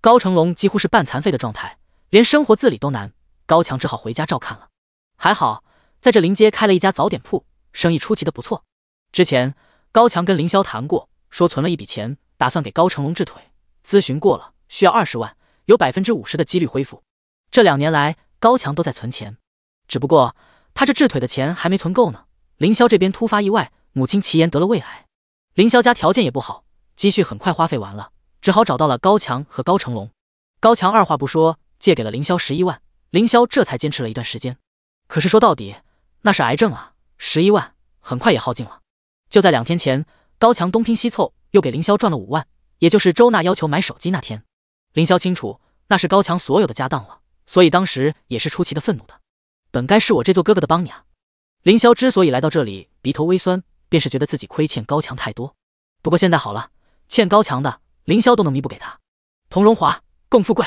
高成龙几乎是半残废的状态，连生活自理都难，高强只好回家照看了。还好在这临街开了一家早点铺，生意出奇的不错。之前高强跟凌霄谈过，说存了一笔钱，打算给高成龙治腿。咨询过了，需要二十万，有百分之五十的几率恢复。这两年来，高强都在存钱，只不过他这治腿的钱还没存够呢。凌霄这边突发意外。母亲齐言得了胃癌，凌霄家条件也不好，积蓄很快花费完了，只好找到了高强和高成龙。高强二话不说借给了凌霄十一万，凌霄这才坚持了一段时间。可是说到底那是癌症啊，十一万很快也耗尽了。就在两天前，高强东拼西凑又给凌霄赚了五万，也就是周娜要求买手机那天，凌霄清楚那是高强所有的家当了，所以当时也是出奇的愤怒的。本该是我这座哥哥的帮你啊！凌霄之所以来到这里，鼻头微酸。便是觉得自己亏欠高强太多，不过现在好了，欠高强的凌霄都能弥补给他。同荣华共富贵，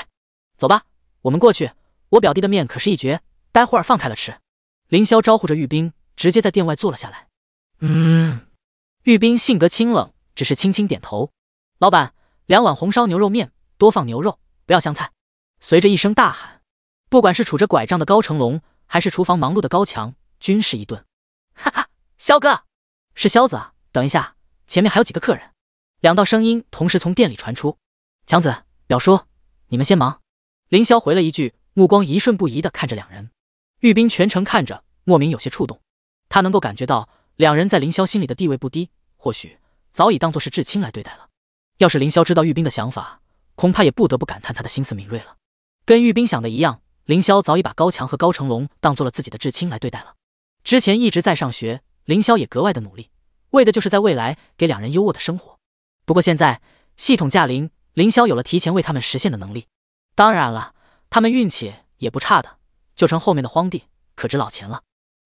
走吧，我们过去。我表弟的面可是一绝，待会儿放开了吃。凌霄招呼着玉冰，直接在店外坐了下来。嗯。玉冰性格清冷，只是轻轻点头。老板，两碗红烧牛肉面，多放牛肉，不要香菜。随着一声大喊，不管是杵着拐杖的高成龙，还是厨房忙碌的高强，均是一顿。哈哈，肖哥。是萧子啊！等一下，前面还有几个客人。两道声音同时从店里传出：“强子，表叔，你们先忙。”凌霄回了一句，目光一瞬不移的看着两人。玉斌全程看着，莫名有些触动。他能够感觉到两人在凌霄心里的地位不低，或许早已当做是至亲来对待了。要是凌霄知道玉斌的想法，恐怕也不得不感叹他的心思敏锐了。跟玉斌想的一样，凌霄早已把高强和高成龙当做了自己的至亲来对待了。之前一直在上学。凌霄也格外的努力，为的就是在未来给两人优渥的生活。不过现在系统驾临，凌霄有了提前为他们实现的能力。当然了，他们运气也不差的，就成后面的荒地可值老钱了。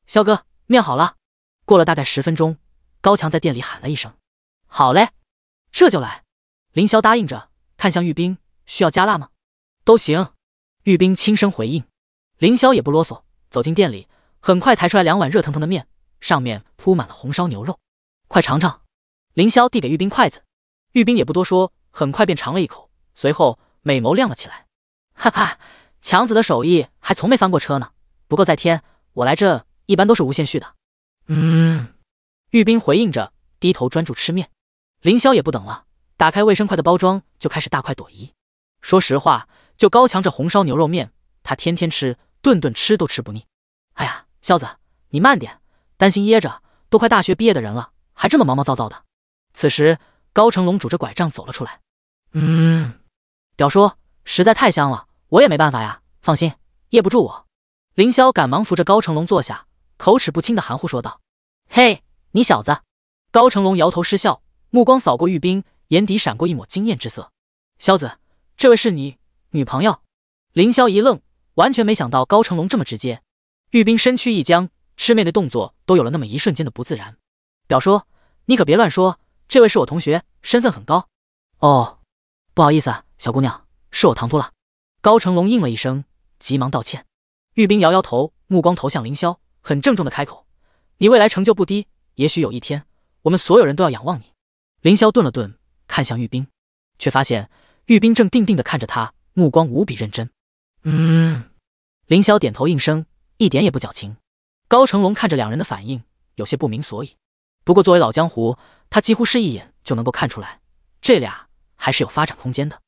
肖哥，面好了。过了大概十分钟，高强在店里喊了一声：“好嘞，这就来。”凌霄答应着，看向玉冰：“需要加辣吗？”“都行。”玉冰轻声回应。凌霄也不啰嗦，走进店里，很快抬出来两碗热腾腾的面。上面铺满了红烧牛肉，快尝尝！凌霄递给玉冰筷子，玉冰也不多说，很快便尝了一口，随后美眸亮了起来。哈哈，强子的手艺还从没翻过车呢，不够再添。我来这一般都是无限续的。嗯，玉斌回应着，低头专注吃面。凌霄也不等了，打开卫生筷的包装就开始大快朵颐。说实话，就高强这红烧牛肉面，他天天吃，顿顿吃都吃不腻。哎呀，萧子，你慢点。担心噎着，都快大学毕业的人了，还这么毛毛躁躁的。此时，高成龙拄着拐杖走了出来。嗯，表叔实在太香了，我也没办法呀。放心，噎不住我。凌霄赶忙扶着高成龙坐下，口齿不清的含糊说道：“嘿，你小子。”高成龙摇头失笑，目光扫过玉冰，眼底闪过一抹惊艳之色。萧子，这位是你女朋友？凌霄一愣，完全没想到高成龙这么直接。玉冰身躯一僵。吃面的动作都有了那么一瞬间的不自然。表叔，你可别乱说，这位是我同学，身份很高。哦，不好意思，啊，小姑娘，是我唐突了。高成龙应了一声，急忙道歉。玉冰摇摇头，目光投向凌霄，很郑重的开口：“你未来成就不低，也许有一天，我们所有人都要仰望你。”凌霄顿了顿，看向玉冰，却发现玉冰正定定的看着他，目光无比认真。嗯。凌霄点头应声，一点也不矫情。高成龙看着两人的反应，有些不明所以。不过作为老江湖，他几乎是一眼就能够看出来，这俩还是有发展空间的。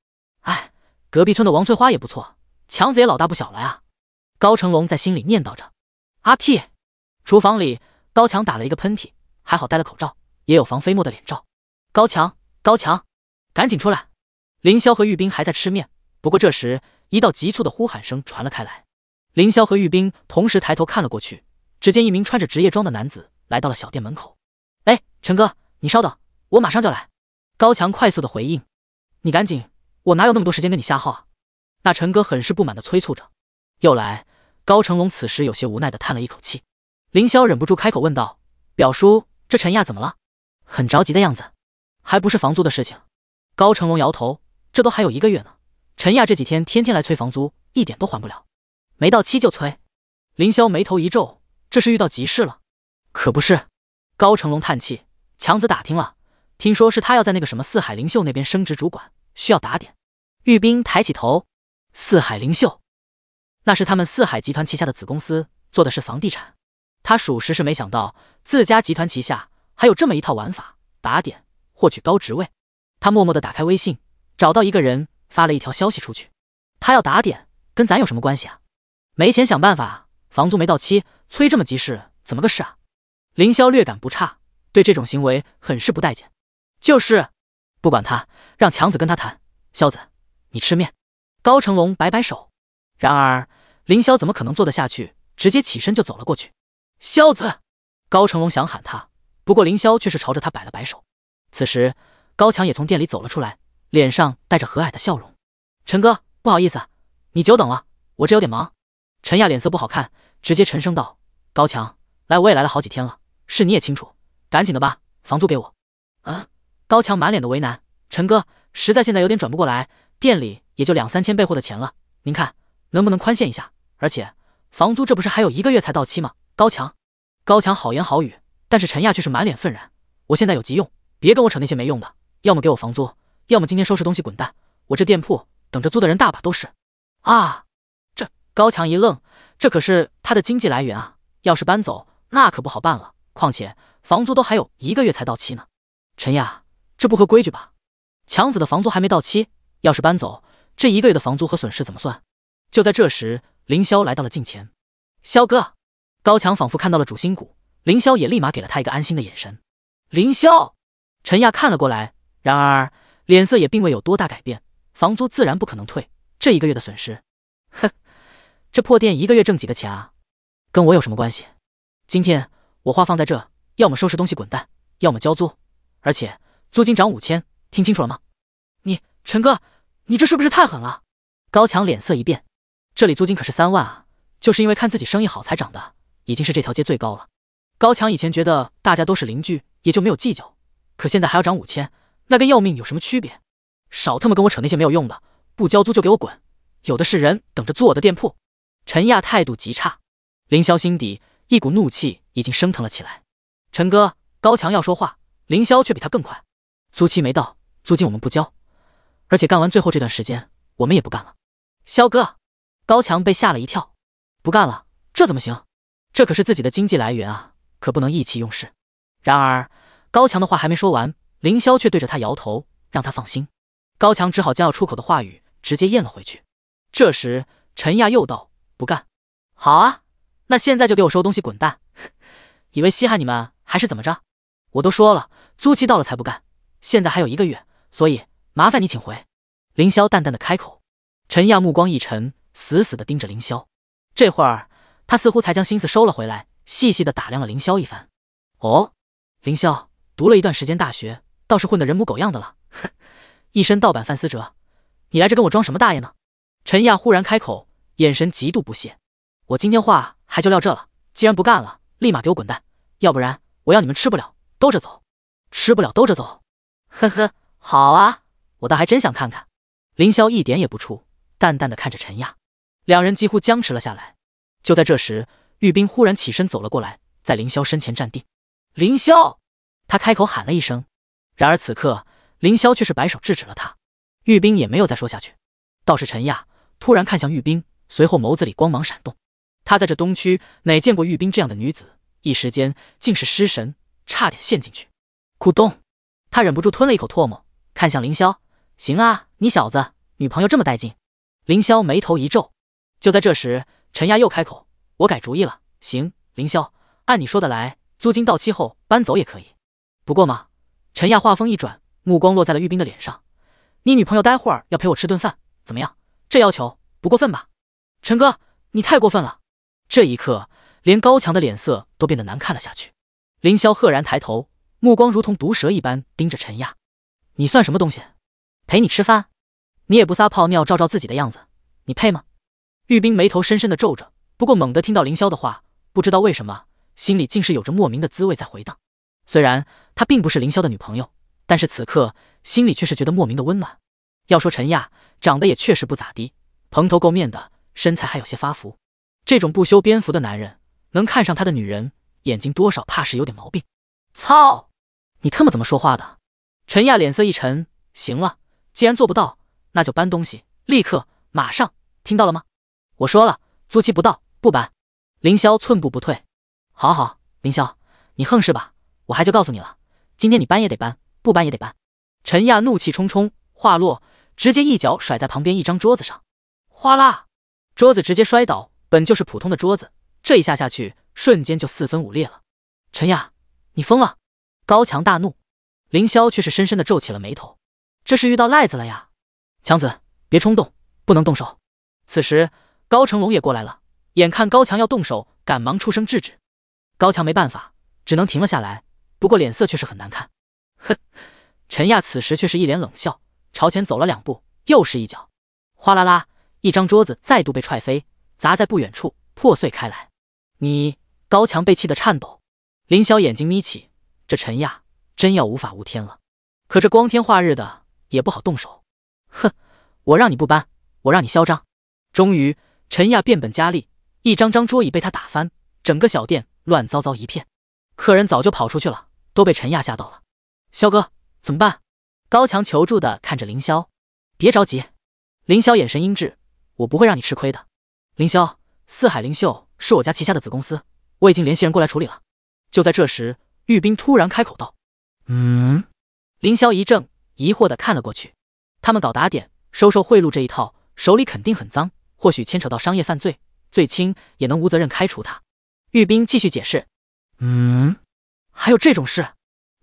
哎，隔壁村的王翠花也不错，强子也老大不小了呀。高成龙在心里念叨着。阿嚏！厨房里，高强打了一个喷嚏，还好戴了口罩，也有防飞沫的脸罩。高强，高强，赶紧出来！凌霄和玉冰还在吃面，不过这时一道急促的呼喊声传了开来，凌霄和玉冰同时抬头看了过去。只见一名穿着职业装的男子来到了小店门口。哎，陈哥，你稍等，我马上就来。高强快速的回应。你赶紧，我哪有那么多时间跟你瞎耗啊？那陈哥很是不满的催促着。又来。高成龙此时有些无奈的叹了一口气。凌霄忍不住开口问道：“表叔，这陈亚怎么了？很着急的样子，还不是房租的事情？”高成龙摇头：“这都还有一个月呢，陈亚这几天天天来催房租，一点都还不了。没到期就催。”凌霄眉头一皱。这是遇到急事了，可不是。高成龙叹气，强子打听了，听说是他要在那个什么四海灵秀那边升职主管，需要打点。玉斌抬起头，四海灵秀，那是他们四海集团旗下的子公司，做的是房地产。他属实是没想到自家集团旗下还有这么一套玩法，打点获取高职位。他默默的打开微信，找到一个人，发了一条消息出去。他要打点，跟咱有什么关系啊？没钱想办法，房租没到期。催这么急事，怎么个事啊？凌霄略感不差，对这种行为很是不待见。就是，不管他，让强子跟他谈。肖子，你吃面。高成龙摆摆手。然而，凌霄怎么可能做得下去？直接起身就走了过去。肖子，高成龙想喊他，不过凌霄却是朝着他摆了摆手。此时，高强也从店里走了出来，脸上带着和蔼的笑容。陈哥，不好意思，你久等了，我这有点忙。陈亚脸色不好看，直接沉声道。高强，来，我也来了好几天了，是你也清楚，赶紧的吧，房租给我。啊，高强满脸的为难，陈哥，实在现在有点转不过来，店里也就两三千备货的钱了，您看能不能宽限一下？而且房租这不是还有一个月才到期吗？高强，高强好言好语，但是陈亚却是满脸愤然，我现在有急用，别跟我扯那些没用的，要么给我房租，要么今天收拾东西滚蛋，我这店铺等着租的人大把都是。啊，这高强一愣，这可是他的经济来源啊。要是搬走，那可不好办了。况且房租都还有一个月才到期呢。陈亚，这不合规矩吧？强子的房租还没到期，要是搬走，这一个月的房租和损失怎么算？就在这时，凌霄来到了近前。萧哥，高强仿佛看到了主心骨，凌霄也立马给了他一个安心的眼神。凌霄，陈亚看了过来，然而脸色也并未有多大改变。房租自然不可能退，这一个月的损失，哼，这破店一个月挣几个钱啊？跟我有什么关系？今天我话放在这，要么收拾东西滚蛋，要么交租，而且租金涨五千，听清楚了吗？你陈哥，你这是不是太狠了？高强脸色一变，这里租金可是三万啊，就是因为看自己生意好才涨的，已经是这条街最高了。高强以前觉得大家都是邻居，也就没有计较，可现在还要涨五千，那跟要命有什么区别？少他妈跟我扯那些没有用的，不交租就给我滚，有的是人等着租我的店铺。陈亚态度极差。凌霄心底一股怒气已经升腾了起来。陈哥，高强要说话，凌霄却比他更快。租期没到，租金我们不交，而且干完最后这段时间，我们也不干了。肖哥，高强被吓了一跳，不干了？这怎么行？这可是自己的经济来源啊，可不能意气用事。然而高强的话还没说完，凌霄却对着他摇头，让他放心。高强只好将要出口的话语直接咽了回去。这时陈亚又道：“不干。”好啊。那现在就给我收东西，滚蛋！以为稀罕你们还是怎么着？我都说了，租期到了才不干，现在还有一个月，所以麻烦你请回。凌霄淡淡的开口。陈亚目光一沉，死死的盯着凌霄。这会儿他似乎才将心思收了回来，细细的打量了凌霄一番。哦，凌霄，读了一段时间大学，倒是混得人模狗样的了。哼，一身盗版范思哲，你来这跟我装什么大爷呢？陈亚忽然开口，眼神极度不屑。我今天话还就撂这了，既然不干了，立马给我滚蛋，要不然我要你们吃不了兜着走，吃不了兜着走。呵呵，好啊，我倒还真想看看。凌霄一点也不怵，淡淡的看着陈亚，两人几乎僵持了下来。就在这时，玉冰忽然起身走了过来，在凌霄身前站定。凌霄，他开口喊了一声。然而此刻，凌霄却是摆手制止了他。玉冰也没有再说下去，倒是陈亚突然看向玉冰，随后眸子里光芒闪动。他在这东区哪见过玉冰这样的女子，一时间竟是失神，差点陷进去。咕咚，他忍不住吞了一口唾沫，看向凌霄：“行啊，你小子女朋友这么带劲。”凌霄眉头一皱。就在这时，陈亚又开口：“我改主意了，行，凌霄，按你说的来。租金到期后搬走也可以。不过嘛……”陈亚话锋一转，目光落在了玉冰的脸上：“你女朋友待会儿要陪我吃顿饭，怎么样？这要求不过分吧？”陈哥，你太过分了。这一刻，连高强的脸色都变得难看了下去。凌霄赫然抬头，目光如同毒蛇一般盯着陈亚：“你算什么东西？陪你吃饭，你也不撒泡尿照照自己的样子，你配吗？”玉冰眉头深深的皱着，不过猛地听到凌霄的话，不知道为什么，心里竟是有着莫名的滋味在回荡。虽然他并不是凌霄的女朋友，但是此刻心里却是觉得莫名的温暖。要说陈亚长得也确实不咋地，蓬头垢面的，身材还有些发福。这种不修边幅的男人，能看上他的女人，眼睛多少怕是有点毛病。操！你他妈怎么说话的？陈亚脸色一沉，行了，既然做不到，那就搬东西，立刻马上，听到了吗？我说了，租期不到，不搬。凌霄寸步不退。好好，凌霄，你横是吧？我还就告诉你了，今天你搬也得搬，不搬也得搬。陈亚怒气冲冲，话落，直接一脚甩在旁边一张桌子上，哗啦，桌子直接摔倒。本就是普通的桌子，这一下下去，瞬间就四分五裂了。陈亚，你疯了！高强大怒，凌霄却是深深的皱起了眉头，这是遇到赖子了呀！强子，别冲动，不能动手。此时高成龙也过来了，眼看高强要动手，赶忙出声制止。高强没办法，只能停了下来，不过脸色却是很难看。哼！陈亚此时却是一脸冷笑，朝前走了两步，又是一脚，哗啦啦，一张桌子再度被踹飞。砸在不远处，破碎开来。你高强被气得颤抖，凌霄眼睛眯起，这陈亚真要无法无天了。可这光天化日的，也不好动手。哼，我让你不搬，我让你嚣张。终于，陈亚变本加厉，一张张桌椅被他打翻，整个小店乱糟糟一片。客人早就跑出去了，都被陈亚吓到了。肖哥怎么办？高强求助的看着凌霄。别着急，凌霄眼神阴鸷，我不会让你吃亏的。凌霄，四海灵秀是我家旗下的子公司，我已经联系人过来处理了。就在这时，玉斌突然开口道：“嗯。”凌霄一怔，疑惑的看了过去。他们搞打点、收受贿赂这一套，手里肯定很脏，或许牵扯到商业犯罪，最轻也能无责任开除他。玉斌继续解释：“嗯，还有这种事？”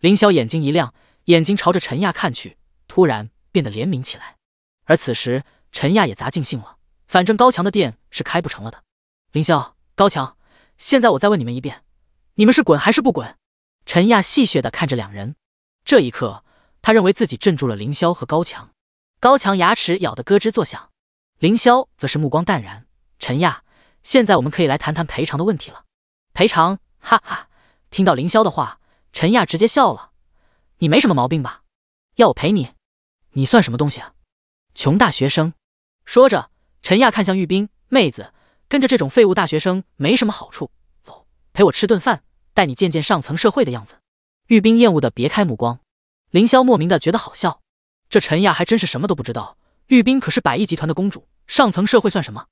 凌霄眼睛一亮，眼睛朝着陈亚看去，突然变得怜悯起来。而此时，陈亚也砸尽兴了。反正高强的店是开不成了的。凌霄，高强，现在我再问你们一遍，你们是滚还是不滚？陈亚戏谑的看着两人，这一刻，他认为自己镇住了凌霄和高强。高强牙齿咬得咯吱作响，凌霄则是目光淡然。陈亚，现在我们可以来谈谈赔偿的问题了。赔偿？哈哈！听到凌霄的话，陈亚直接笑了。你没什么毛病吧？要我赔你？你算什么东西啊？穷大学生！说着。陈亚看向玉冰妹子，跟着这种废物大学生没什么好处。走，陪我吃顿饭，带你见见上层社会的样子。玉冰厌恶的别开目光，凌霄莫名的觉得好笑。这陈亚还真是什么都不知道。玉冰可是百亿集团的公主，上层社会算什么？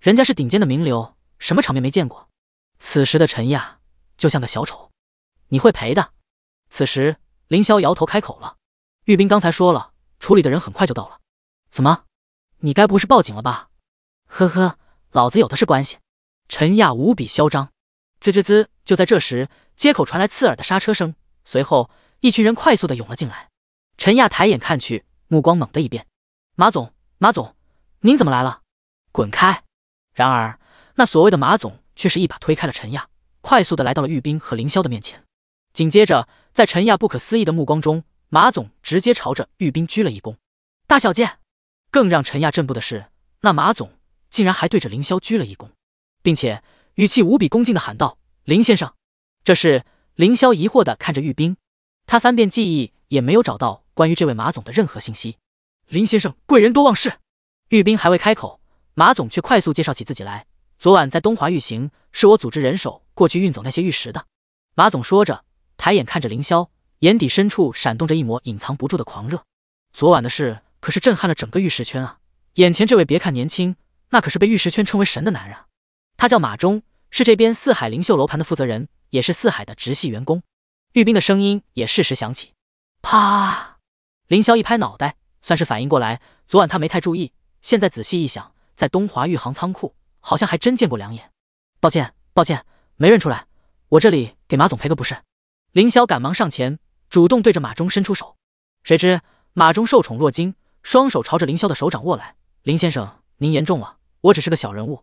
人家是顶尖的名流，什么场面没见过。此时的陈亚就像个小丑。你会赔的。此时凌霄摇头开口了。玉冰刚才说了，处理的人很快就到了。怎么？你该不会是报警了吧？呵呵，老子有的是关系。陈亚无比嚣张，滋滋滋！就在这时，街口传来刺耳的刹车声，随后一群人快速的涌了进来。陈亚抬眼看去，目光猛地一变：“马总，马总，您怎么来了？滚开！”然而，那所谓的马总却是一把推开了陈亚，快速的来到了玉斌和凌霄的面前。紧接着，在陈亚不可思议的目光中，马总直接朝着玉斌鞠了一躬：“大小姐。”更让陈亚震步的是，那马总。竟然还对着凌霄鞠了一躬，并且语气无比恭敬的喊道：“林先生。”这是凌霄疑惑的看着玉冰，他翻遍记忆也没有找到关于这位马总的任何信息。“林先生，贵人多忘事。”玉冰还未开口，马总却快速介绍起自己来：“昨晚在东华玉行，是我组织人手过去运走那些玉石的。”马总说着，抬眼看着凌霄，眼底深处闪动着一抹隐藏不住的狂热。昨晚的事可是震撼了整个玉石圈啊！眼前这位，别看年轻。那可是被玉石圈称为神的男人，他叫马忠，是这边四海灵秀楼盘的负责人，也是四海的直系员工。玉冰的声音也适时响起。啪！凌霄一拍脑袋，算是反应过来。昨晚他没太注意，现在仔细一想，在东华玉航仓库好像还真见过两眼。抱歉，抱歉，没认出来。我这里给马总赔个不是。凌霄赶忙上前，主动对着马忠伸出手。谁知马忠受宠若惊，双手朝着凌霄的手掌握来。林先生，您言重了。我只是个小人物，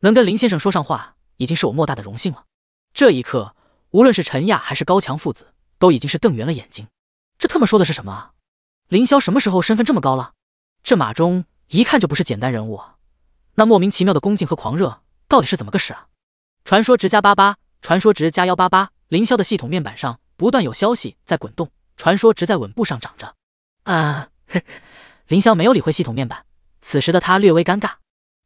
能跟林先生说上话，已经是我莫大的荣幸了。这一刻，无论是陈亚还是高强父子，都已经是瞪圆了眼睛。这特么说的是什么？凌霄什么时候身份这么高了？这马忠一看就不是简单人物那莫名其妙的恭敬和狂热，到底是怎么个事啊？传说值加八八，传说值加幺八八。凌霄的系统面板上不断有消息在滚动，传说值在稳步上涨着。啊，凌 霄没有理会系统面板，此时的他略微尴尬。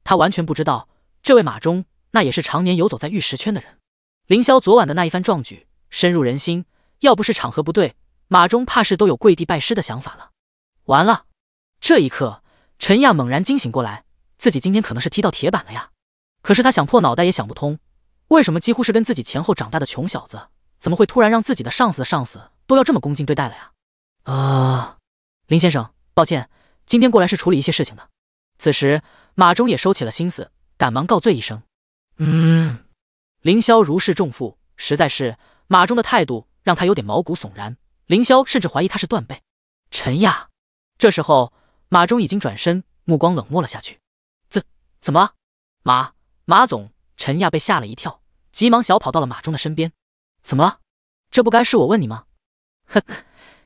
他完全不知道，这位马忠那也是常年游走在玉石圈的人。凌霄昨晚的那一番壮举深入人心，要不是场合不对，马忠怕是都有跪地拜师的想法了。完了，这一刻，陈亚猛然惊醒过来，自己今天可能是踢到铁板了呀！可是他想破脑袋也想不通，为什么几乎是跟自己前后长大的穷小子，怎么会突然让自己的上司的上司都要这么恭敬对待了呀？啊，林先生，抱歉，今天过来是处理一些事情的。此时。马忠也收起了心思，赶忙告罪一声。嗯，凌霄如释重负，实在是马忠的态度让他有点毛骨悚然。凌霄甚至怀疑他是断背。陈亚，这时候马忠已经转身，目光冷漠了下去。怎怎么了？马马总，陈亚被吓了一跳，急忙小跑到了马忠的身边。怎么了？这不该是我问你吗？哼，呵，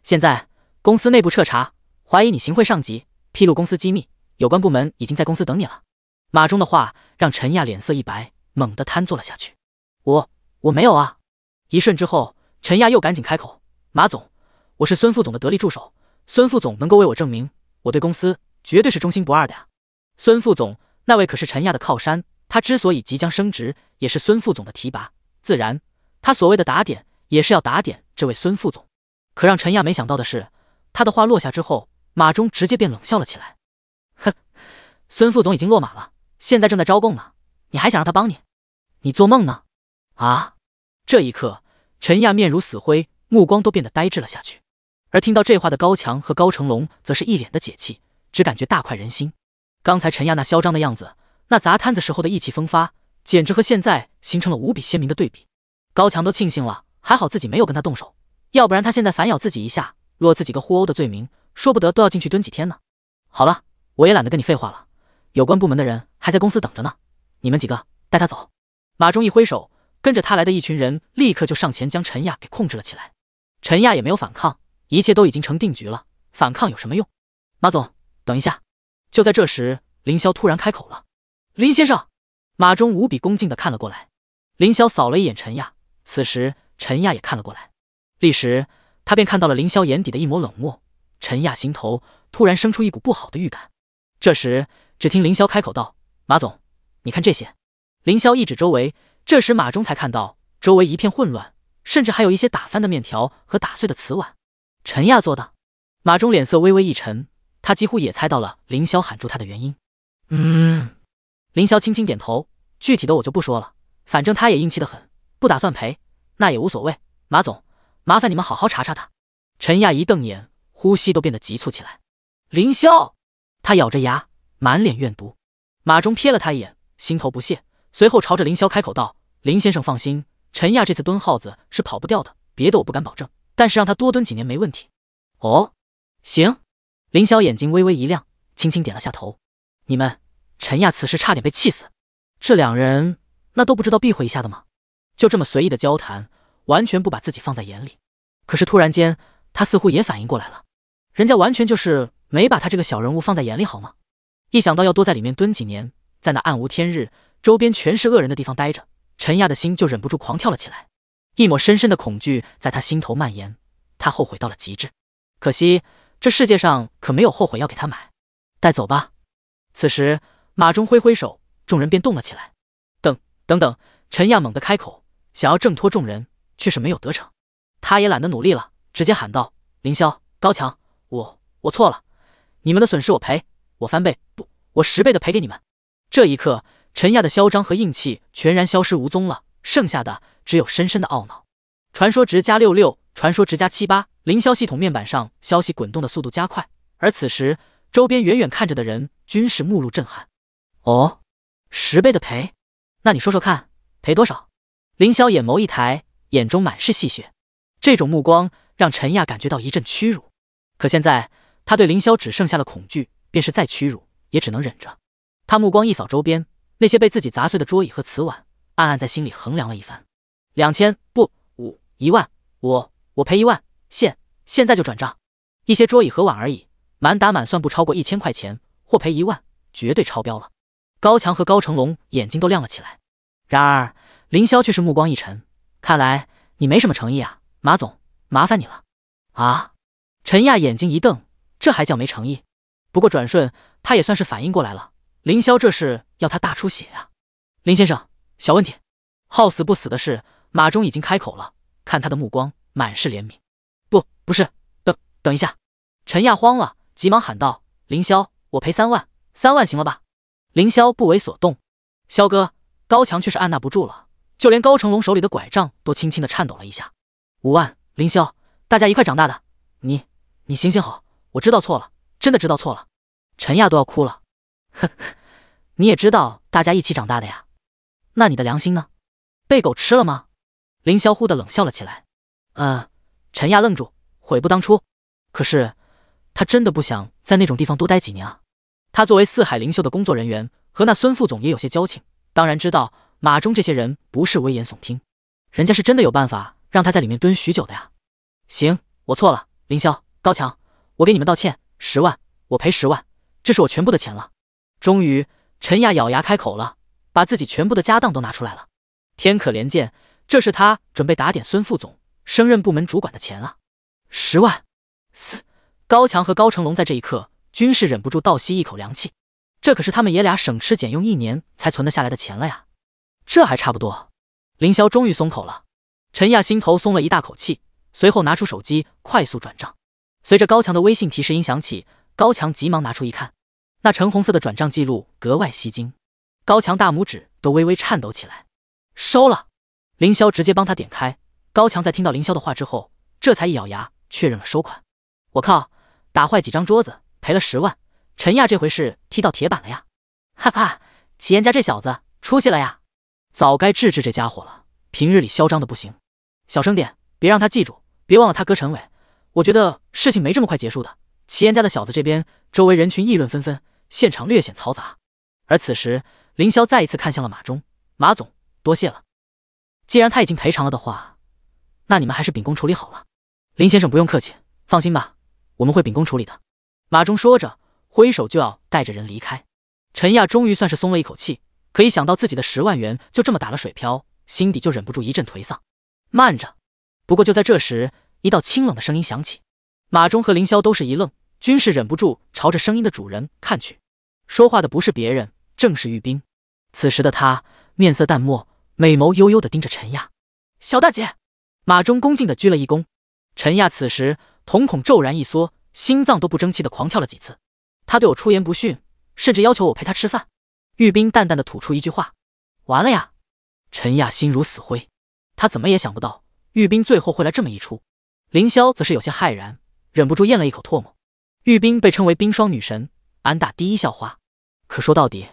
现在公司内部彻查，怀疑你行贿上级，披露公司机密。有关部门已经在公司等你了。马忠的话让陈亚脸色一白，猛地瘫坐了下去。我我没有啊！一瞬之后，陈亚又赶紧开口：“马总，我是孙副总的得力助手，孙副总能够为我证明，我对公司绝对是忠心不二的呀。”孙副总那位可是陈亚的靠山，他之所以即将升职，也是孙副总的提拔，自然他所谓的打点也是要打点这位孙副总。可让陈亚没想到的是，他的话落下之后，马忠直接便冷笑了起来。孙副总已经落马了，现在正在招供呢。你还想让他帮你？你做梦呢！啊！这一刻，陈亚面如死灰，目光都变得呆滞了下去。而听到这话的高强和高成龙则是一脸的解气，只感觉大快人心。刚才陈亚那嚣张的样子，那砸摊子时候的意气风发，简直和现在形成了无比鲜明的对比。高强都庆幸了，还好自己没有跟他动手，要不然他现在反咬自己一下，落自己个互殴的罪名，说不得都要进去蹲几天呢。好了，我也懒得跟你废话了。有关部门的人还在公司等着呢，你们几个带他走。马忠一挥手，跟着他来的一群人立刻就上前将陈亚给控制了起来。陈亚也没有反抗，一切都已经成定局了，反抗有什么用？马总，等一下。就在这时，林霄突然开口了：“林先生。”马忠无比恭敬的看了过来。林霄扫了一眼陈亚，此时陈亚也看了过来，立时他便看到了林霄眼底的一抹冷漠。陈亚心头突然生出一股不好的预感。这时。只听凌霄开口道：“马总，你看这些。”凌霄一指周围，这时马忠才看到周围一片混乱，甚至还有一些打翻的面条和打碎的瓷碗。陈亚做的，马忠脸色微微一沉，他几乎也猜到了凌霄喊住他的原因。嗯，凌霄轻轻点头，具体的我就不说了，反正他也硬气的很，不打算赔，那也无所谓。马总，麻烦你们好好查查他。陈亚一瞪眼，呼吸都变得急促起来。凌霄，他咬着牙。满脸怨毒，马忠瞥了他一眼，心头不屑，随后朝着凌霄开口道：“林先生放心，陈亚这次蹲耗子是跑不掉的。别的我不敢保证，但是让他多蹲几年没问题。”哦，行。凌霄眼睛微微一亮，轻轻点了下头。你们，陈亚此时差点被气死，这两人那都不知道避讳一下的吗？就这么随意的交谈，完全不把自己放在眼里。可是突然间，他似乎也反应过来了，人家完全就是没把他这个小人物放在眼里，好吗？一想到要多在里面蹲几年，在那暗无天日、周边全是恶人的地方待着，陈亚的心就忍不住狂跳了起来，一抹深深的恐惧在他心头蔓延，他后悔到了极致。可惜这世界上可没有后悔药给他买。带走吧！此时马忠挥挥手，众人便动了起来。等、等等！陈亚猛地开口，想要挣脱众人，却是没有得逞。他也懒得努力了，直接喊道：“凌霄、高强，我、我错了，你们的损失我赔。”我翻倍不，我十倍的赔给你们。这一刻，陈亚的嚣张和硬气全然消失无踪了，剩下的只有深深的懊恼。传说值加六六，传说值加七八。凌霄系统面板上消息滚动的速度加快，而此时周边远远看着的人均是目露震撼。哦，十倍的赔？那你说说看，赔多少？凌霄眼眸一抬，眼中满是戏谑。这种目光让陈亚感觉到一阵屈辱，可现在他对凌霄只剩下了恐惧。便是再屈辱，也只能忍着。他目光一扫周边那些被自己砸碎的桌椅和瓷碗，暗暗在心里衡量了一番。两千不，五一万，我我赔一万，现现在就转账。一些桌椅和碗而已，满打满算不超过一千块钱，或赔一万，绝对超标了。高强和高成龙眼睛都亮了起来。然而，林霄却是目光一沉，看来你没什么诚意啊，马总，麻烦你了。啊！陈亚眼睛一瞪，这还叫没诚意？不过转瞬，他也算是反应过来了，凌霄这是要他大出血呀！林先生，小问题。好死不死的是，马忠已经开口了，看他的目光满是怜悯。不，不是，等等一下！陈亚慌了，急忙喊道：“凌霄，我赔三万，三万行了吧？”凌霄不为所动。肖哥，高强却是按捺不住了，就连高成龙手里的拐杖都轻轻的颤抖了一下。五万，凌霄，大家一块长大的，你，你行行好，我知道错了。真的知道错了，陈亚都要哭了。呵你也知道大家一起长大的呀。那你的良心呢？被狗吃了吗？凌霄忽的冷笑了起来。嗯，陈亚愣住，悔不当初。可是，他真的不想在那种地方多待几年啊。他作为四海灵秀的工作人员，和那孙副总也有些交情，当然知道马忠这些人不是危言耸听，人家是真的有办法让他在里面蹲许久的呀。行，我错了，凌霄、高强，我给你们道歉。十万，我赔十万，这是我全部的钱了。终于，陈亚咬牙开口了，把自己全部的家当都拿出来了。天可怜见，这是他准备打点孙副总，升任部门主管的钱啊！十万！嘶，高强和高成龙在这一刻均是忍不住倒吸一口凉气，这可是他们爷俩省吃俭用一年才存得下来的钱了呀！这还差不多。凌霄终于松口了，陈亚心头松了一大口气，随后拿出手机快速转账。随着高强的微信提示音响起，高强急忙拿出一看，那橙红色的转账记录格外吸睛，高强大拇指都微微颤抖起来。收了，凌霄直接帮他点开。高强在听到凌霄的话之后，这才一咬牙确认了收款。我靠，打坏几张桌子，赔了十万。陈亚这回是踢到铁板了呀！哈哈，祁岩家这小子出息了呀！早该治治这家伙了，平日里嚣张的不行。小声点，别让他记住，别忘了他哥陈伟。我觉得事情没这么快结束的。齐岩家的小子这边，周围人群议论纷纷，现场略显嘈杂。而此时，凌霄再一次看向了马忠，马总，多谢了。既然他已经赔偿了的话，那你们还是秉公处理好了。林先生不用客气，放心吧，我们会秉公处理的。马忠说着，挥手就要带着人离开。陈亚终于算是松了一口气，可以想到自己的十万元就这么打了水漂，心底就忍不住一阵颓丧。慢着！不过就在这时。一道清冷的声音响起，马忠和凌霄都是一愣，均是忍不住朝着声音的主人看去。说话的不是别人，正是玉冰。此时的他面色淡漠，美眸幽幽的盯着陈亚。小大姐，马忠恭敬的鞠了一躬。陈亚此时瞳孔骤然一缩，心脏都不争气的狂跳了几次。他对我出言不逊，甚至要求我陪他吃饭。玉冰淡淡的吐出一句话：“完了呀！”陈亚心如死灰，他怎么也想不到玉冰最后会来这么一出。凌霄则是有些骇然，忍不住咽了一口唾沫。玉冰被称为冰霜女神，安大第一校花，可说到底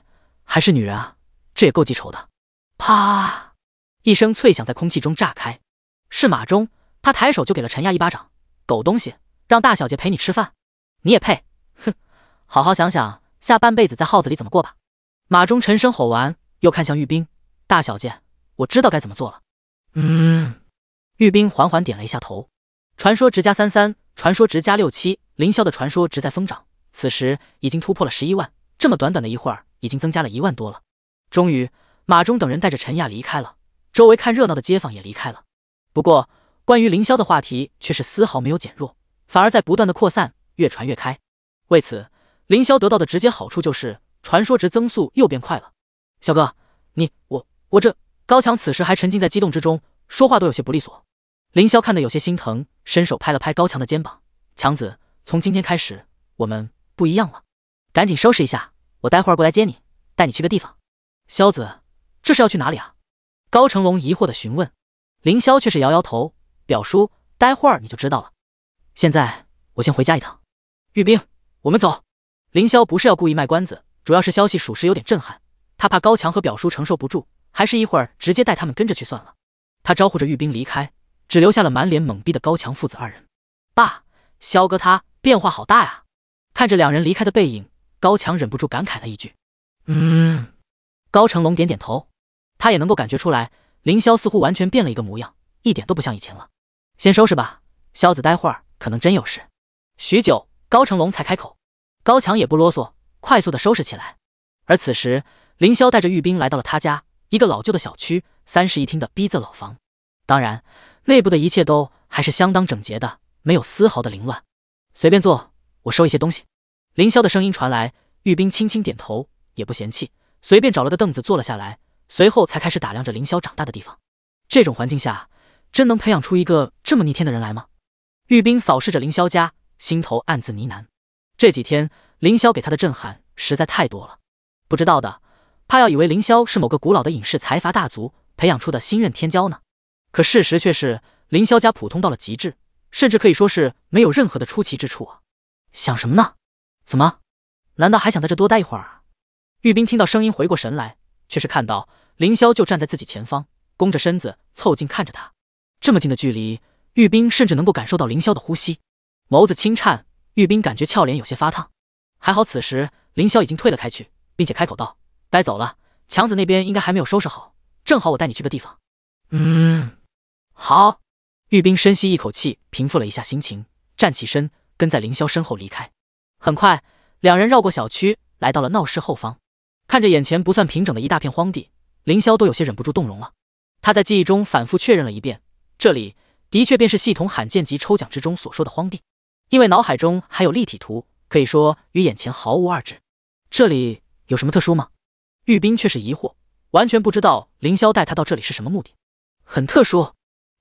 还是女人啊，这也够记仇的。啪！一声脆响在空气中炸开，是马忠。他抬手就给了陈亚一巴掌：“狗东西，让大小姐陪你吃饭，你也配？哼！好好想想下半辈子在号子里怎么过吧。”马忠沉声吼完，又看向玉冰：“大小姐，我知道该怎么做了。”嗯。玉冰缓缓点了一下头。传说值加三三，传说值加六七，凌霄的传说值在疯涨，此时已经突破了十一万。这么短短的一会儿，已经增加了一万多了。终于，马忠等人带着陈亚离开了，周围看热闹的街坊也离开了。不过，关于凌霄的话题却是丝毫没有减弱，反而在不断的扩散，越传越开。为此，凌霄得到的直接好处就是传说值增速又变快了。小哥，你我我这高强此时还沉浸在激动之中，说话都有些不利索。凌霄看得有些心疼，伸手拍了拍高强的肩膀：“强子，从今天开始我们不一样了，赶紧收拾一下，我待会儿过来接你，带你去个地方。”“萧子，这是要去哪里啊？”高成龙疑惑的询问。凌霄却是摇摇头：“表叔，待会儿你就知道了。现在我先回家一趟。”“玉冰，我们走。”凌霄不是要故意卖关子，主要是消息属实有点震撼，他怕高强和表叔承受不住，还是一会儿直接带他们跟着去算了。他招呼着玉冰离开。只留下了满脸懵逼的高强父子二人。爸，萧哥他变化好大呀！看着两人离开的背影，高强忍不住感慨了一句：“嗯。”高成龙点点头，他也能够感觉出来，凌霄似乎完全变了一个模样，一点都不像以前了。先收拾吧，萧子，待会儿可能真有事。许久，高成龙才开口。高强也不啰嗦，快速的收拾起来。而此时，凌霄带着玉冰来到了他家，一个老旧的小区，三室一厅的逼仄老房，当然。内部的一切都还是相当整洁的，没有丝毫的凌乱。随便坐，我收一些东西。凌霄的声音传来，玉冰轻轻点头，也不嫌弃，随便找了个凳子坐了下来，随后才开始打量着凌霄长大的地方。这种环境下，真能培养出一个这么逆天的人来吗？玉冰扫视着凌霄家，心头暗自呢喃。这几天，凌霄给他的震撼实在太多了，不知道的，怕要以为凌霄是某个古老的隐世财阀大族培养出的新任天骄呢。可事实却是，凌霄家普通到了极致，甚至可以说是没有任何的出奇之处啊！想什么呢？怎么？难道还想在这多待一会儿啊？玉冰听到声音回过神来，却是看到凌霄就站在自己前方，弓着身子凑近看着他。这么近的距离，玉冰甚至能够感受到凌霄的呼吸，眸子轻颤。玉冰感觉俏脸有些发烫，还好此时凌霄已经退了开去，并且开口道：“该走了，强子那边应该还没有收拾好，正好我带你去个地方。”嗯。好，玉冰深吸一口气，平复了一下心情，站起身，跟在凌霄身后离开。很快，两人绕过小区，来到了闹市后方。看着眼前不算平整的一大片荒地，凌霄都有些忍不住动容了。他在记忆中反复确认了一遍，这里的确便是系统罕见级抽奖之中所说的荒地，因为脑海中还有立体图，可以说与眼前毫无二致。这里有什么特殊吗？玉冰却是疑惑，完全不知道凌霄带他到这里是什么目的。很特殊。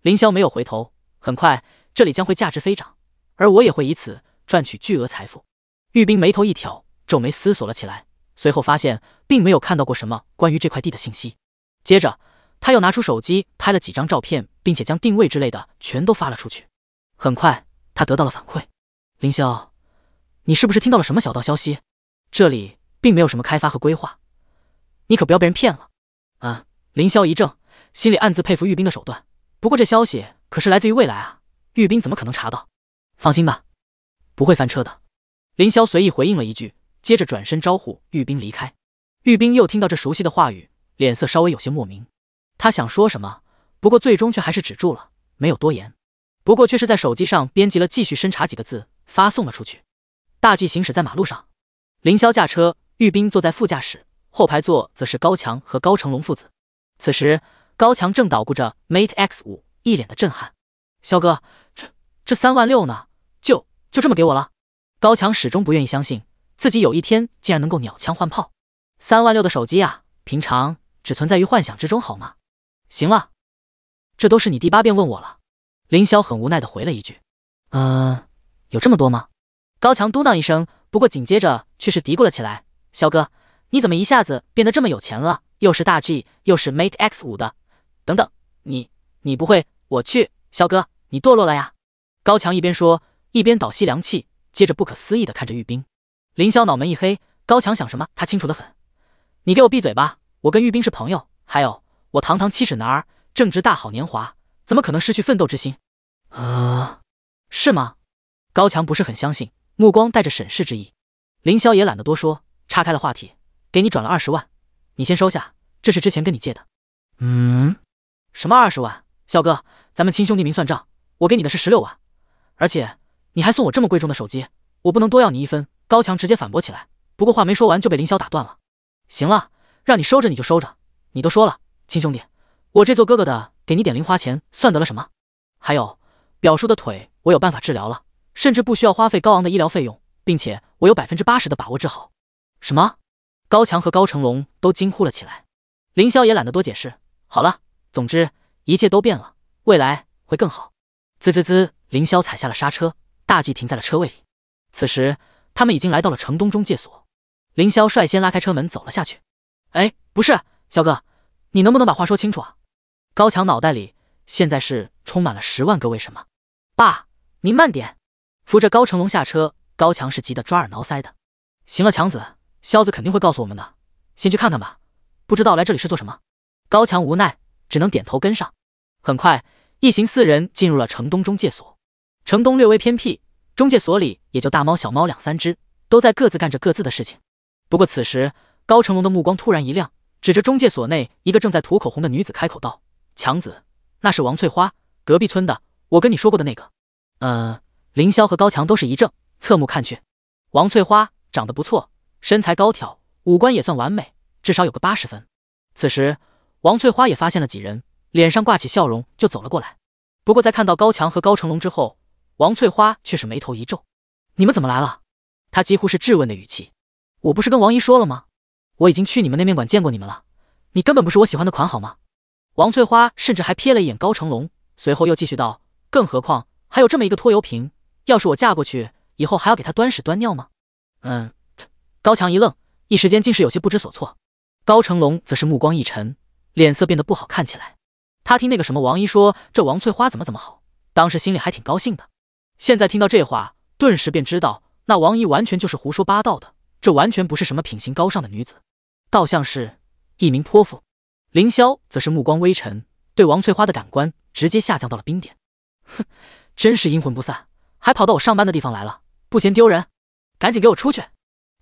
凌霄没有回头，很快这里将会价值飞涨，而我也会以此赚取巨额财富。玉冰眉头一挑，皱眉思索了起来，随后发现并没有看到过什么关于这块地的信息。接着他又拿出手机拍了几张照片，并且将定位之类的全都发了出去。很快他得到了反馈：“凌霄，你是不是听到了什么小道消息？这里并没有什么开发和规划，你可不要被人骗了。”啊！凌霄一怔，心里暗自佩服玉冰的手段。不过这消息可是来自于未来啊，玉斌怎么可能查到？放心吧，不会翻车的。凌霄随意回应了一句，接着转身招呼玉斌离开。玉斌又听到这熟悉的话语，脸色稍微有些莫名。他想说什么，不过最终却还是止住了，没有多言。不过却是在手机上编辑了“继续深查”几个字，发送了出去。大 G 行驶在马路上，凌霄驾车，玉斌坐在副驾驶，后排座则是高强和高成龙父子。此时。高强正捣鼓着 Mate X 五，一脸的震撼。肖哥，这这三万六呢？就就这么给我了？高强始终不愿意相信，自己有一天竟然能够鸟枪换炮。三万六的手机啊，平常只存在于幻想之中，好吗？行了，这都是你第八遍问我了。凌霄很无奈的回了一句：“嗯，有这么多吗？”高强嘟囔一声，不过紧接着却是嘀咕了起来：“肖哥，你怎么一下子变得这么有钱了？又是大 G，又是 Mate X 五的。”等等，你你不会我去，肖哥，你堕落了呀！高强一边说，一边倒吸凉气，接着不可思议的看着玉冰。凌霄脑门一黑，高强想什么，他清楚的很。你给我闭嘴吧！我跟玉冰是朋友，还有我堂堂七尺男儿，正值大好年华，怎么可能失去奋斗之心？啊，是吗？高强不是很相信，目光带着审视之意。凌霄也懒得多说，岔开了话题，给你转了二十万，你先收下，这是之前跟你借的。嗯。什么二十万，肖哥，咱们亲兄弟明算账，我给你的是十六万，而且你还送我这么贵重的手机，我不能多要你一分。高强直接反驳起来，不过话没说完就被凌霄打断了。行了，让你收着你就收着，你都说了，亲兄弟，我这做哥哥的给你点零花钱算得了什么？还有表叔的腿，我有办法治疗了，甚至不需要花费高昂的医疗费用，并且我有百分之八十的把握治好。什么？高强和高成龙都惊呼了起来，凌霄也懒得多解释，好了。总之，一切都变了，未来会更好。滋滋滋，凌霄踩下了刹车，大 G 停在了车位里。此时，他们已经来到了城东中介所。凌霄率先拉开车门走了下去。哎，不是，肖哥，你能不能把话说清楚啊？高强脑袋里现在是充满了十万个为什么。爸，您慢点，扶着高成龙下车。高强是急得抓耳挠腮的。行了，强子，肖子肯定会告诉我们的。先去看看吧，不知道来这里是做什么。高强无奈。只能点头跟上。很快，一行四人进入了城东中介所。城东略微偏僻，中介所里也就大猫小猫两三只，都在各自干着各自的事情。不过此时，高成龙的目光突然一亮，指着中介所内一个正在涂口红的女子开口道：“强子，那是王翠花，隔壁村的，我跟你说过的那个。”嗯，凌霄和高强都是一怔，侧目看去。王翠花长得不错，身材高挑，五官也算完美，至少有个八十分。此时。王翠花也发现了几人，脸上挂起笑容，就走了过来。不过在看到高强和高成龙之后，王翠花却是眉头一皱：“你们怎么来了？”她几乎是质问的语气：“我不是跟王姨说了吗？我已经去你们那面馆见过你们了。你根本不是我喜欢的款，好吗？”王翠花甚至还瞥了一眼高成龙，随后又继续道：“更何况还有这么一个拖油瓶，要是我嫁过去，以后还要给他端屎端尿吗？”嗯，高强一愣，一时间竟是有些不知所措。高成龙则是目光一沉。脸色变得不好看起来，他听那个什么王姨说这王翠花怎么怎么好，当时心里还挺高兴的。现在听到这话，顿时便知道那王姨完全就是胡说八道的，这完全不是什么品行高尚的女子，倒像是一名泼妇。凌霄则是目光微沉，对王翠花的感官直接下降到了冰点。哼，真是阴魂不散，还跑到我上班的地方来了，不嫌丢人？赶紧给我出去！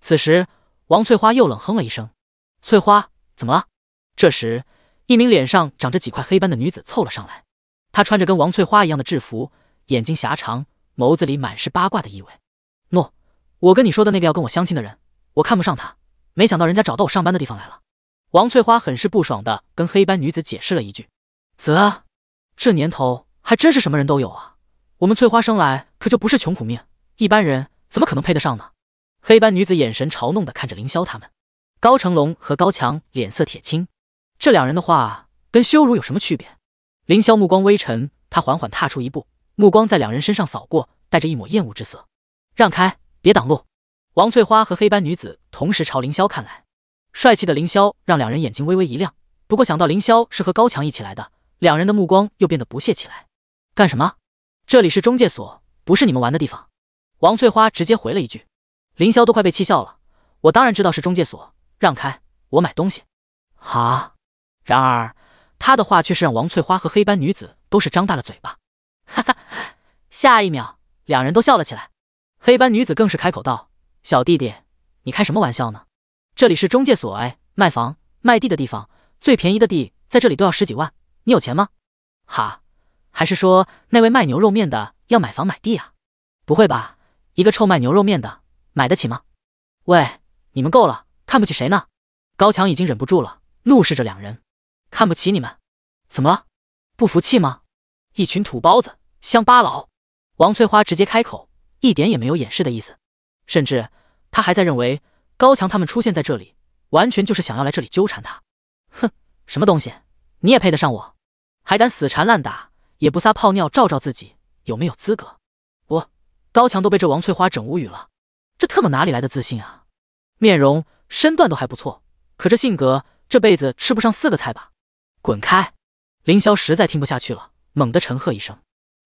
此时，王翠花又冷哼了一声：“翠花，怎么了？”这时。一名脸上长着几块黑斑的女子凑了上来，她穿着跟王翠花一样的制服，眼睛狭长，眸子里满是八卦的意味。诺，我跟你说的那个要跟我相亲的人，我看不上他，没想到人家找到我上班的地方来了。王翠花很是不爽的跟黑斑女子解释了一句：“啧，这年头还真是什么人都有啊！我们翠花生来可就不是穷苦命，一般人怎么可能配得上呢？”黑斑女子眼神嘲弄的看着凌霄他们，高成龙和高强脸色铁青。这两人的话跟羞辱有什么区别？凌霄目光微沉，他缓缓踏出一步，目光在两人身上扫过，带着一抹厌恶之色。让开，别挡路！王翠花和黑斑女子同时朝凌霄看来，帅气的凌霄让两人眼睛微微一亮。不过想到凌霄是和高强一起来的，两人的目光又变得不屑起来。干什么？这里是中介所，不是你们玩的地方！王翠花直接回了一句。凌霄都快被气笑了。我当然知道是中介所，让开，我买东西。啊！然而，他的话却是让王翠花和黑斑女子都是张大了嘴巴。哈哈，下一秒，两人都笑了起来。黑斑女子更是开口道：“小弟弟，你开什么玩笑呢？这里是中介所，哎，卖房卖地的地方，最便宜的地在这里都要十几万，你有钱吗？哈，还是说那位卖牛肉面的要买房买地啊？不会吧，一个臭卖牛肉面的买得起吗？喂，你们够了，看不起谁呢？”高强已经忍不住了，怒视着两人。看不起你们？怎么了？不服气吗？一群土包子乡巴佬！王翠花直接开口，一点也没有掩饰的意思，甚至她还在认为高强他们出现在这里，完全就是想要来这里纠缠他。哼，什么东西？你也配得上我？还敢死缠烂打，也不撒泡尿照照自己有没有资格？我高强都被这王翠花整无语了，这特么哪里来的自信啊？面容身段都还不错，可这性格，这辈子吃不上四个菜吧？滚开！凌霄实在听不下去了，猛地沉喝一声。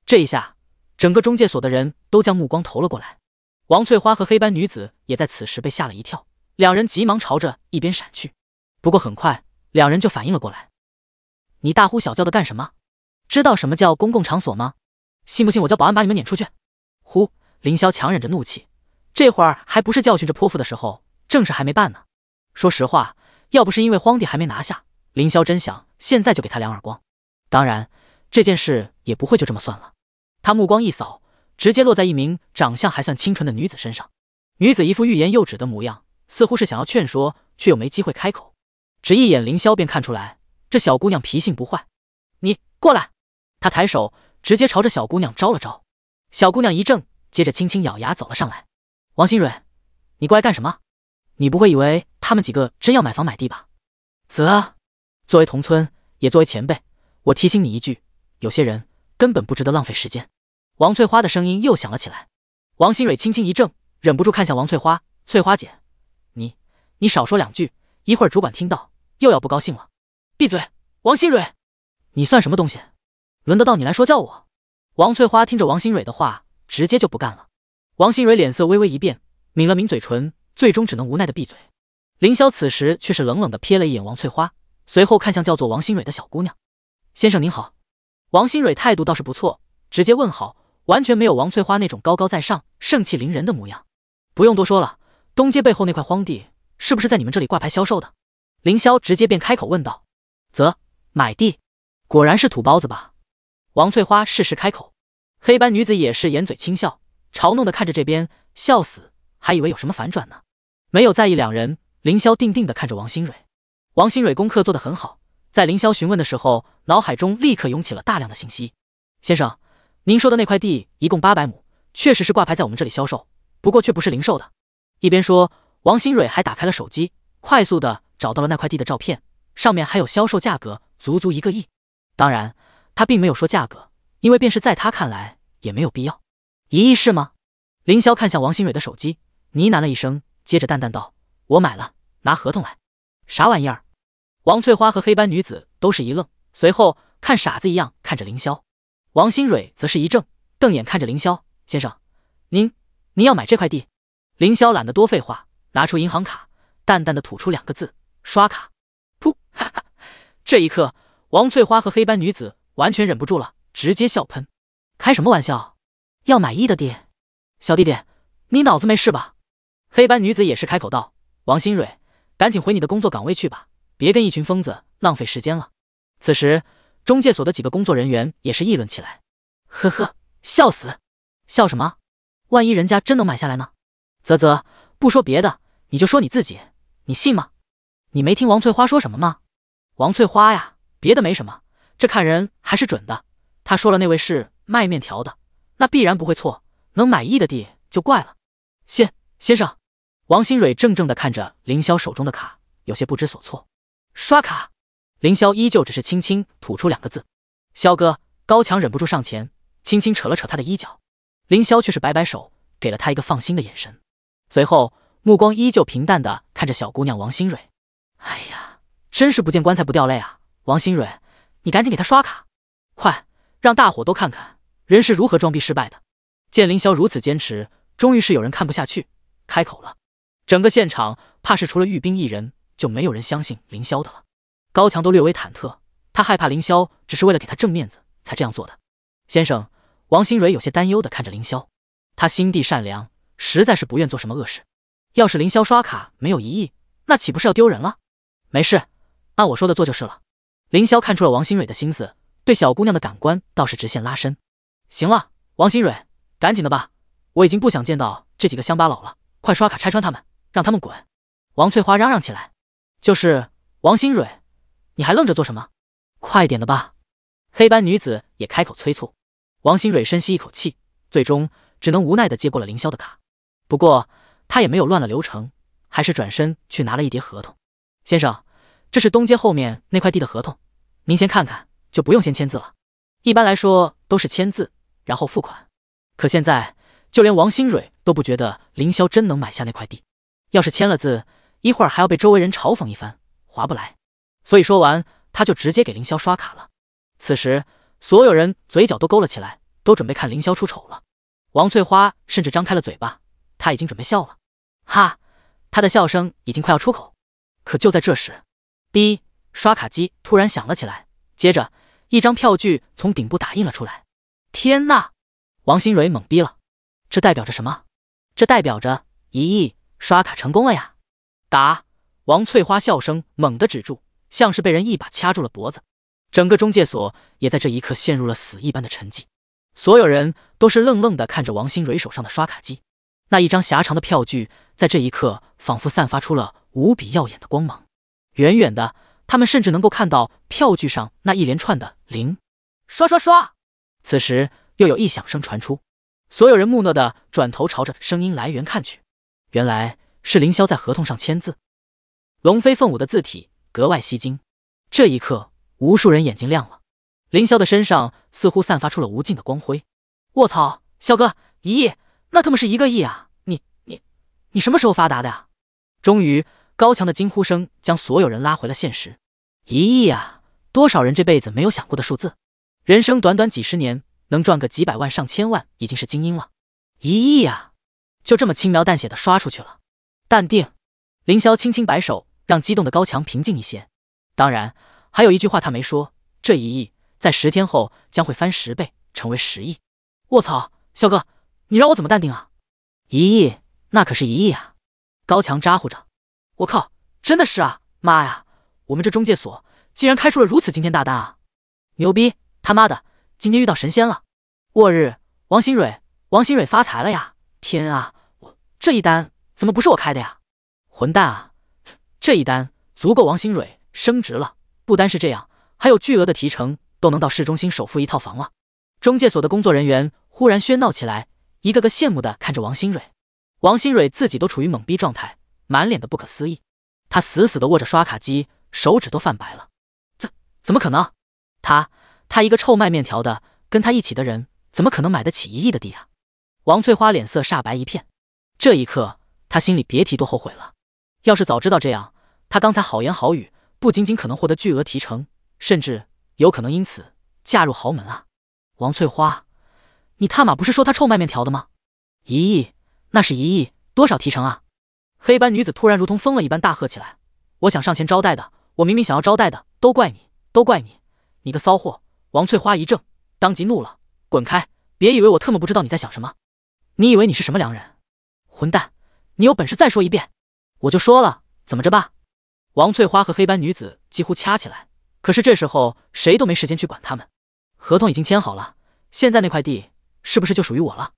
这一下，整个中介所的人都将目光投了过来。王翠花和黑班女子也在此时被吓了一跳，两人急忙朝着一边闪去。不过很快，两人就反应了过来：“你大呼小叫的干什么？知道什么叫公共场所吗？信不信我叫保安把你们撵出去？”呼！凌霄强忍着怒气，这会儿还不是教训这泼妇的时候，正事还没办呢。说实话，要不是因为荒地还没拿下，凌霄真想现在就给他两耳光，当然这件事也不会就这么算了。他目光一扫，直接落在一名长相还算清纯的女子身上。女子一副欲言又止的模样，似乎是想要劝说，却又没机会开口。只一眼，凌霄便看出来这小姑娘脾性不坏。你过来！他抬手直接朝着小姑娘招了招。小姑娘一怔，接着轻轻咬牙走了上来。王新蕊，你过来干什么？你不会以为他们几个真要买房买地吧？则。作为同村，也作为前辈，我提醒你一句，有些人根本不值得浪费时间。王翠花的声音又响了起来。王新蕊轻轻一怔，忍不住看向王翠花：“翠花姐，你你少说两句，一会儿主管听到又要不高兴了。”闭嘴！王新蕊，你算什么东西？轮得到你来说教我？王翠花听着王新蕊的话，直接就不干了。王新蕊脸色微微一变，抿了抿嘴唇，最终只能无奈的闭嘴。凌霄此时却是冷冷的瞥了一眼王翠花。随后看向叫做王新蕊的小姑娘，先生您好。王新蕊态度倒是不错，直接问好，完全没有王翠花那种高高在上、盛气凌人的模样。不用多说了，东街背后那块荒地是不是在你们这里挂牌销售的？凌霄直接便开口问道。则买地，果然是土包子吧？王翠花适时开口，黑斑女子也是掩嘴轻笑，嘲弄的看着这边，笑死，还以为有什么反转呢。没有在意两人，凌霄定定的看着王新蕊。王新蕊功课做得很好，在凌霄询问的时候，脑海中立刻涌起了大量的信息。先生，您说的那块地一共八百亩，确实是挂牌在我们这里销售，不过却不是零售的。一边说，王新蕊还打开了手机，快速的找到了那块地的照片，上面还有销售价格，足足一个亿。当然，他并没有说价格，因为便是在他看来也没有必要。一亿是吗？凌霄看向王新蕊的手机，呢喃了一声，接着淡淡道：“我买了，拿合同来。”啥玩意儿？王翠花和黑班女子都是一愣，随后看傻子一样看着凌霄。王新蕊则是一怔，瞪眼看着凌霄先生：“您，您要买这块地？”凌霄懒得多废话，拿出银行卡，淡淡的吐出两个字：“刷卡。”噗哈哈！这一刻，王翠花和黑班女子完全忍不住了，直接笑喷。开什么玩笑？要买亿的地？小弟弟，你脑子没事吧？黑班女子也是开口道：“王新蕊，赶紧回你的工作岗位去吧。”别跟一群疯子浪费时间了。此时，中介所的几个工作人员也是议论起来：“呵呵，笑死！笑什么？万一人家真能买下来呢？”“啧啧，不说别的，你就说你自己，你信吗？你没听王翠花说什么吗？”“王翠花呀，别的没什么，这看人还是准的。他说了那位是卖面条的，那必然不会错，能买地的地就怪了。”“先先生。”王新蕊怔怔的看着凌霄手中的卡，有些不知所措。刷卡，凌霄依旧只是轻轻吐出两个字。肖哥，高强忍不住上前，轻轻扯了扯他的衣角，凌霄却是摆摆手，给了他一个放心的眼神，随后目光依旧平淡的看着小姑娘王新蕊。哎呀，真是不见棺材不掉泪啊！王新蕊，你赶紧给他刷卡，快，让大伙都看看人是如何装逼失败的。见凌霄如此坚持，终于是有人看不下去，开口了。整个现场，怕是除了玉冰一人。就没有人相信凌霄的了，高强都略微忐忑，他害怕凌霄只是为了给他挣面子才这样做的。先生，王新蕊有些担忧的看着凌霄，他心地善良，实在是不愿做什么恶事。要是凌霄刷卡没有一亿，那岂不是要丢人了？没事，按我说的做就是了。凌霄看出了王新蕊的心思，对小姑娘的感官倒是直线拉伸。行了，王新蕊，赶紧的吧，我已经不想见到这几个乡巴佬了，快刷卡拆穿他们，让他们滚！王翠花嚷嚷起来。就是王新蕊，你还愣着做什么？快点的吧！黑斑女子也开口催促。王新蕊深吸一口气，最终只能无奈的接过了凌霄的卡。不过他也没有乱了流程，还是转身去拿了一叠合同。先生，这是东街后面那块地的合同，您先看看，就不用先签字了。一般来说都是签字然后付款，可现在就连王新蕊都不觉得凌霄真能买下那块地。要是签了字。一会儿还要被周围人嘲讽一番，划不来。所以说完，他就直接给凌霄刷卡了。此时，所有人嘴角都勾了起来，都准备看凌霄出丑了。王翠花甚至张开了嘴巴，他已经准备笑了。哈，他的笑声已经快要出口。可就在这时，滴，刷卡机突然响了起来，接着一张票据从顶部打印了出来。天呐，王新蕊懵逼了，这代表着什么？这代表着一亿刷卡成功了呀！答！王翠花笑声猛地止住，像是被人一把掐住了脖子。整个中介所也在这一刻陷入了死一般的沉寂，所有人都是愣愣的看着王新蕊手上的刷卡机，那一张狭长的票据在这一刻仿佛散发出了无比耀眼的光芒。远远的，他们甚至能够看到票据上那一连串的零。刷刷刷！此时又有异响声传出，所有人木讷的转头朝着声音来源看去，原来。是凌霄在合同上签字，龙飞凤舞的字体格外吸睛。这一刻，无数人眼睛亮了，凌霄的身上似乎散发出了无尽的光辉。卧槽，肖哥，一亿，那他妈是一个亿啊！你你你什么时候发达的啊？终于，高强的惊呼声将所有人拉回了现实。一亿啊，多少人这辈子没有想过的数字。人生短短几十年，能赚个几百万上千万已经是精英了。一亿啊，就这么轻描淡写的刷出去了。淡定，凌霄轻轻摆手，让激动的高强平静一些。当然，还有一句话他没说，这一亿在十天后将会翻十倍，成为十亿。卧槽，肖哥，你让我怎么淡定啊？一亿，那可是一亿啊！高强咋呼着，我靠，真的是啊！妈呀，我们这中介所竟然开出了如此惊天大单啊！牛逼，他妈的，今天遇到神仙了！我日，王新蕊，王新蕊发财了呀！天啊，我这一单！怎么不是我开的呀？混蛋啊！这一单足够王新蕊升职了。不单是这样，还有巨额的提成，都能到市中心首付一套房了。中介所的工作人员忽然喧闹起来，一个个羡慕的看着王新蕊。王新蕊自己都处于懵逼状态，满脸的不可思议。他死死的握着刷卡机，手指都泛白了。怎怎么可能？他他一个臭卖面条的，跟他一起的人怎么可能买得起一亿的地啊？王翠花脸色煞白一片。这一刻。他心里别提多后悔了。要是早知道这样，他刚才好言好语，不仅仅可能获得巨额提成，甚至有可能因此嫁入豪门啊！王翠花，你他妈不是说他臭卖面条的吗？一亿，那是一亿，多少提成啊！黑班女子突然如同疯了一般大喝起来：“我想上前招待的，我明明想要招待的，都怪你，都怪你，你个骚货！”王翠花一怔，当即怒了：“滚开！别以为我特么不知道你在想什么！你以为你是什么良人？混蛋！”你有本事再说一遍，我就说了，怎么着吧？王翠花和黑班女子几乎掐起来，可是这时候谁都没时间去管他们。合同已经签好了，现在那块地是不是就属于我了？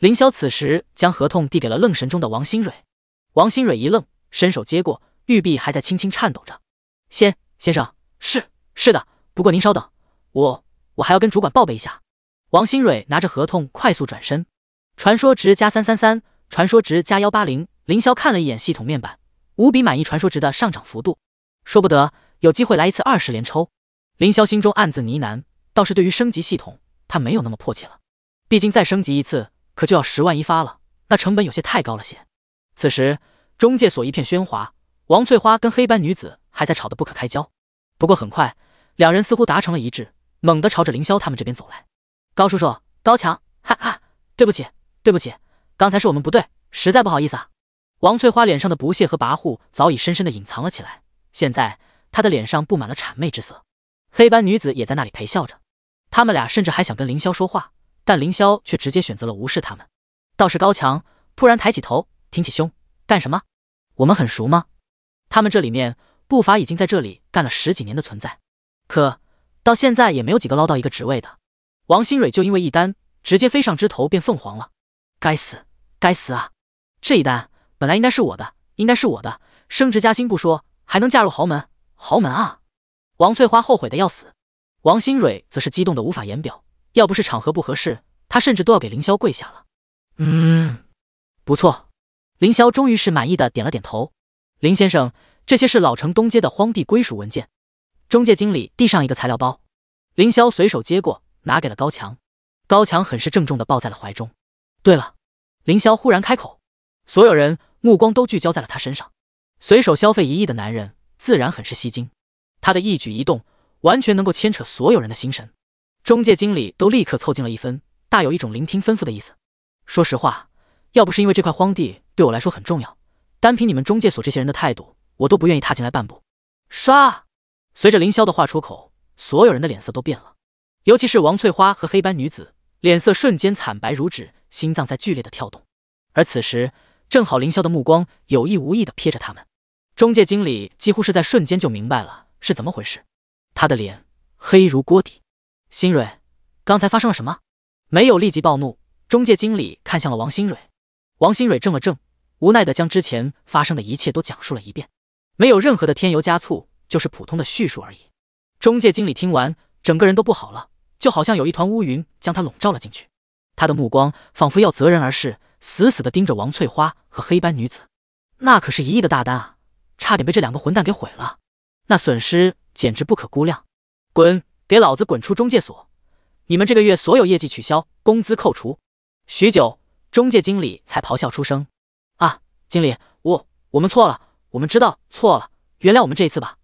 凌霄此时将合同递给了愣神中的王新蕊，王新蕊一愣，伸手接过，玉臂还在轻轻颤抖着。先先生，是是的，不过您稍等，我我还要跟主管报备一下。王新蕊拿着合同快速转身，传说值加三三三。传说值加幺八零，凌霄看了一眼系统面板，无比满意传说值的上涨幅度，说不得有机会来一次二十连抽。凌霄心中暗自呢喃，倒是对于升级系统，他没有那么迫切了，毕竟再升级一次可就要十万一发了，那成本有些太高了些。此时中介所一片喧哗，王翠花跟黑斑女子还在吵得不可开交，不过很快两人似乎达成了一致，猛地朝着凌霄他们这边走来。高叔叔，高强，哈哈，对不起，对不起。刚才是我们不对，实在不好意思啊！王翠花脸上的不屑和跋扈早已深深的隐藏了起来，现在她的脸上布满了谄媚之色。黑斑女子也在那里陪笑着。他们俩甚至还想跟凌霄说话，但凌霄却直接选择了无视他们。倒是高强突然抬起头，挺起胸，干什么？我们很熟吗？他们这里面不乏已经在这里干了十几年的存在，可到现在也没有几个捞到一个职位的。王新蕊就因为一单，直接飞上枝头变凤凰了。该死！该死啊！这一单本来应该是我的，应该是我的，升职加薪不说，还能嫁入豪门，豪门啊！王翠花后悔的要死，王新蕊则是激动的无法言表，要不是场合不合适，她甚至都要给凌霄跪下了。嗯，不错，凌霄终于是满意的点了点头。林先生，这些是老城东街的荒地归属文件。中介经理递上一个材料包，凌霄随手接过，拿给了高强，高强很是郑重的抱在了怀中。对了。凌霄忽然开口，所有人目光都聚焦在了他身上。随手消费一亿的男人自然很是吸睛，他的一举一动完全能够牵扯所有人的心神。中介经理都立刻凑近了一分，大有一种聆听吩咐的意思。说实话，要不是因为这块荒地对我来说很重要，单凭你们中介所这些人的态度，我都不愿意踏进来半步。唰，随着凌霄的话出口，所有人的脸色都变了，尤其是王翠花和黑斑女子，脸色瞬间惨白如纸。心脏在剧烈的跳动，而此时正好凌霄的目光有意无意的瞥着他们。中介经理几乎是在瞬间就明白了是怎么回事，他的脸黑如锅底。新蕊，刚才发生了什么？没有立即暴怒，中介经理看向了王新蕊。王新蕊怔了怔，无奈的将之前发生的一切都讲述了一遍，没有任何的添油加醋，就是普通的叙述而已。中介经理听完，整个人都不好了，就好像有一团乌云将他笼罩了进去。他的目光仿佛要择人而视，死死地盯着王翠花和黑斑女子。那可是一亿的大单啊，差点被这两个混蛋给毁了，那损失简直不可估量。滚，给老子滚出中介所！你们这个月所有业绩取消，工资扣除。许久，中介经理才咆哮出声：“啊，经理，我我们错了，我们知道错了，原谅我们这一次吧。”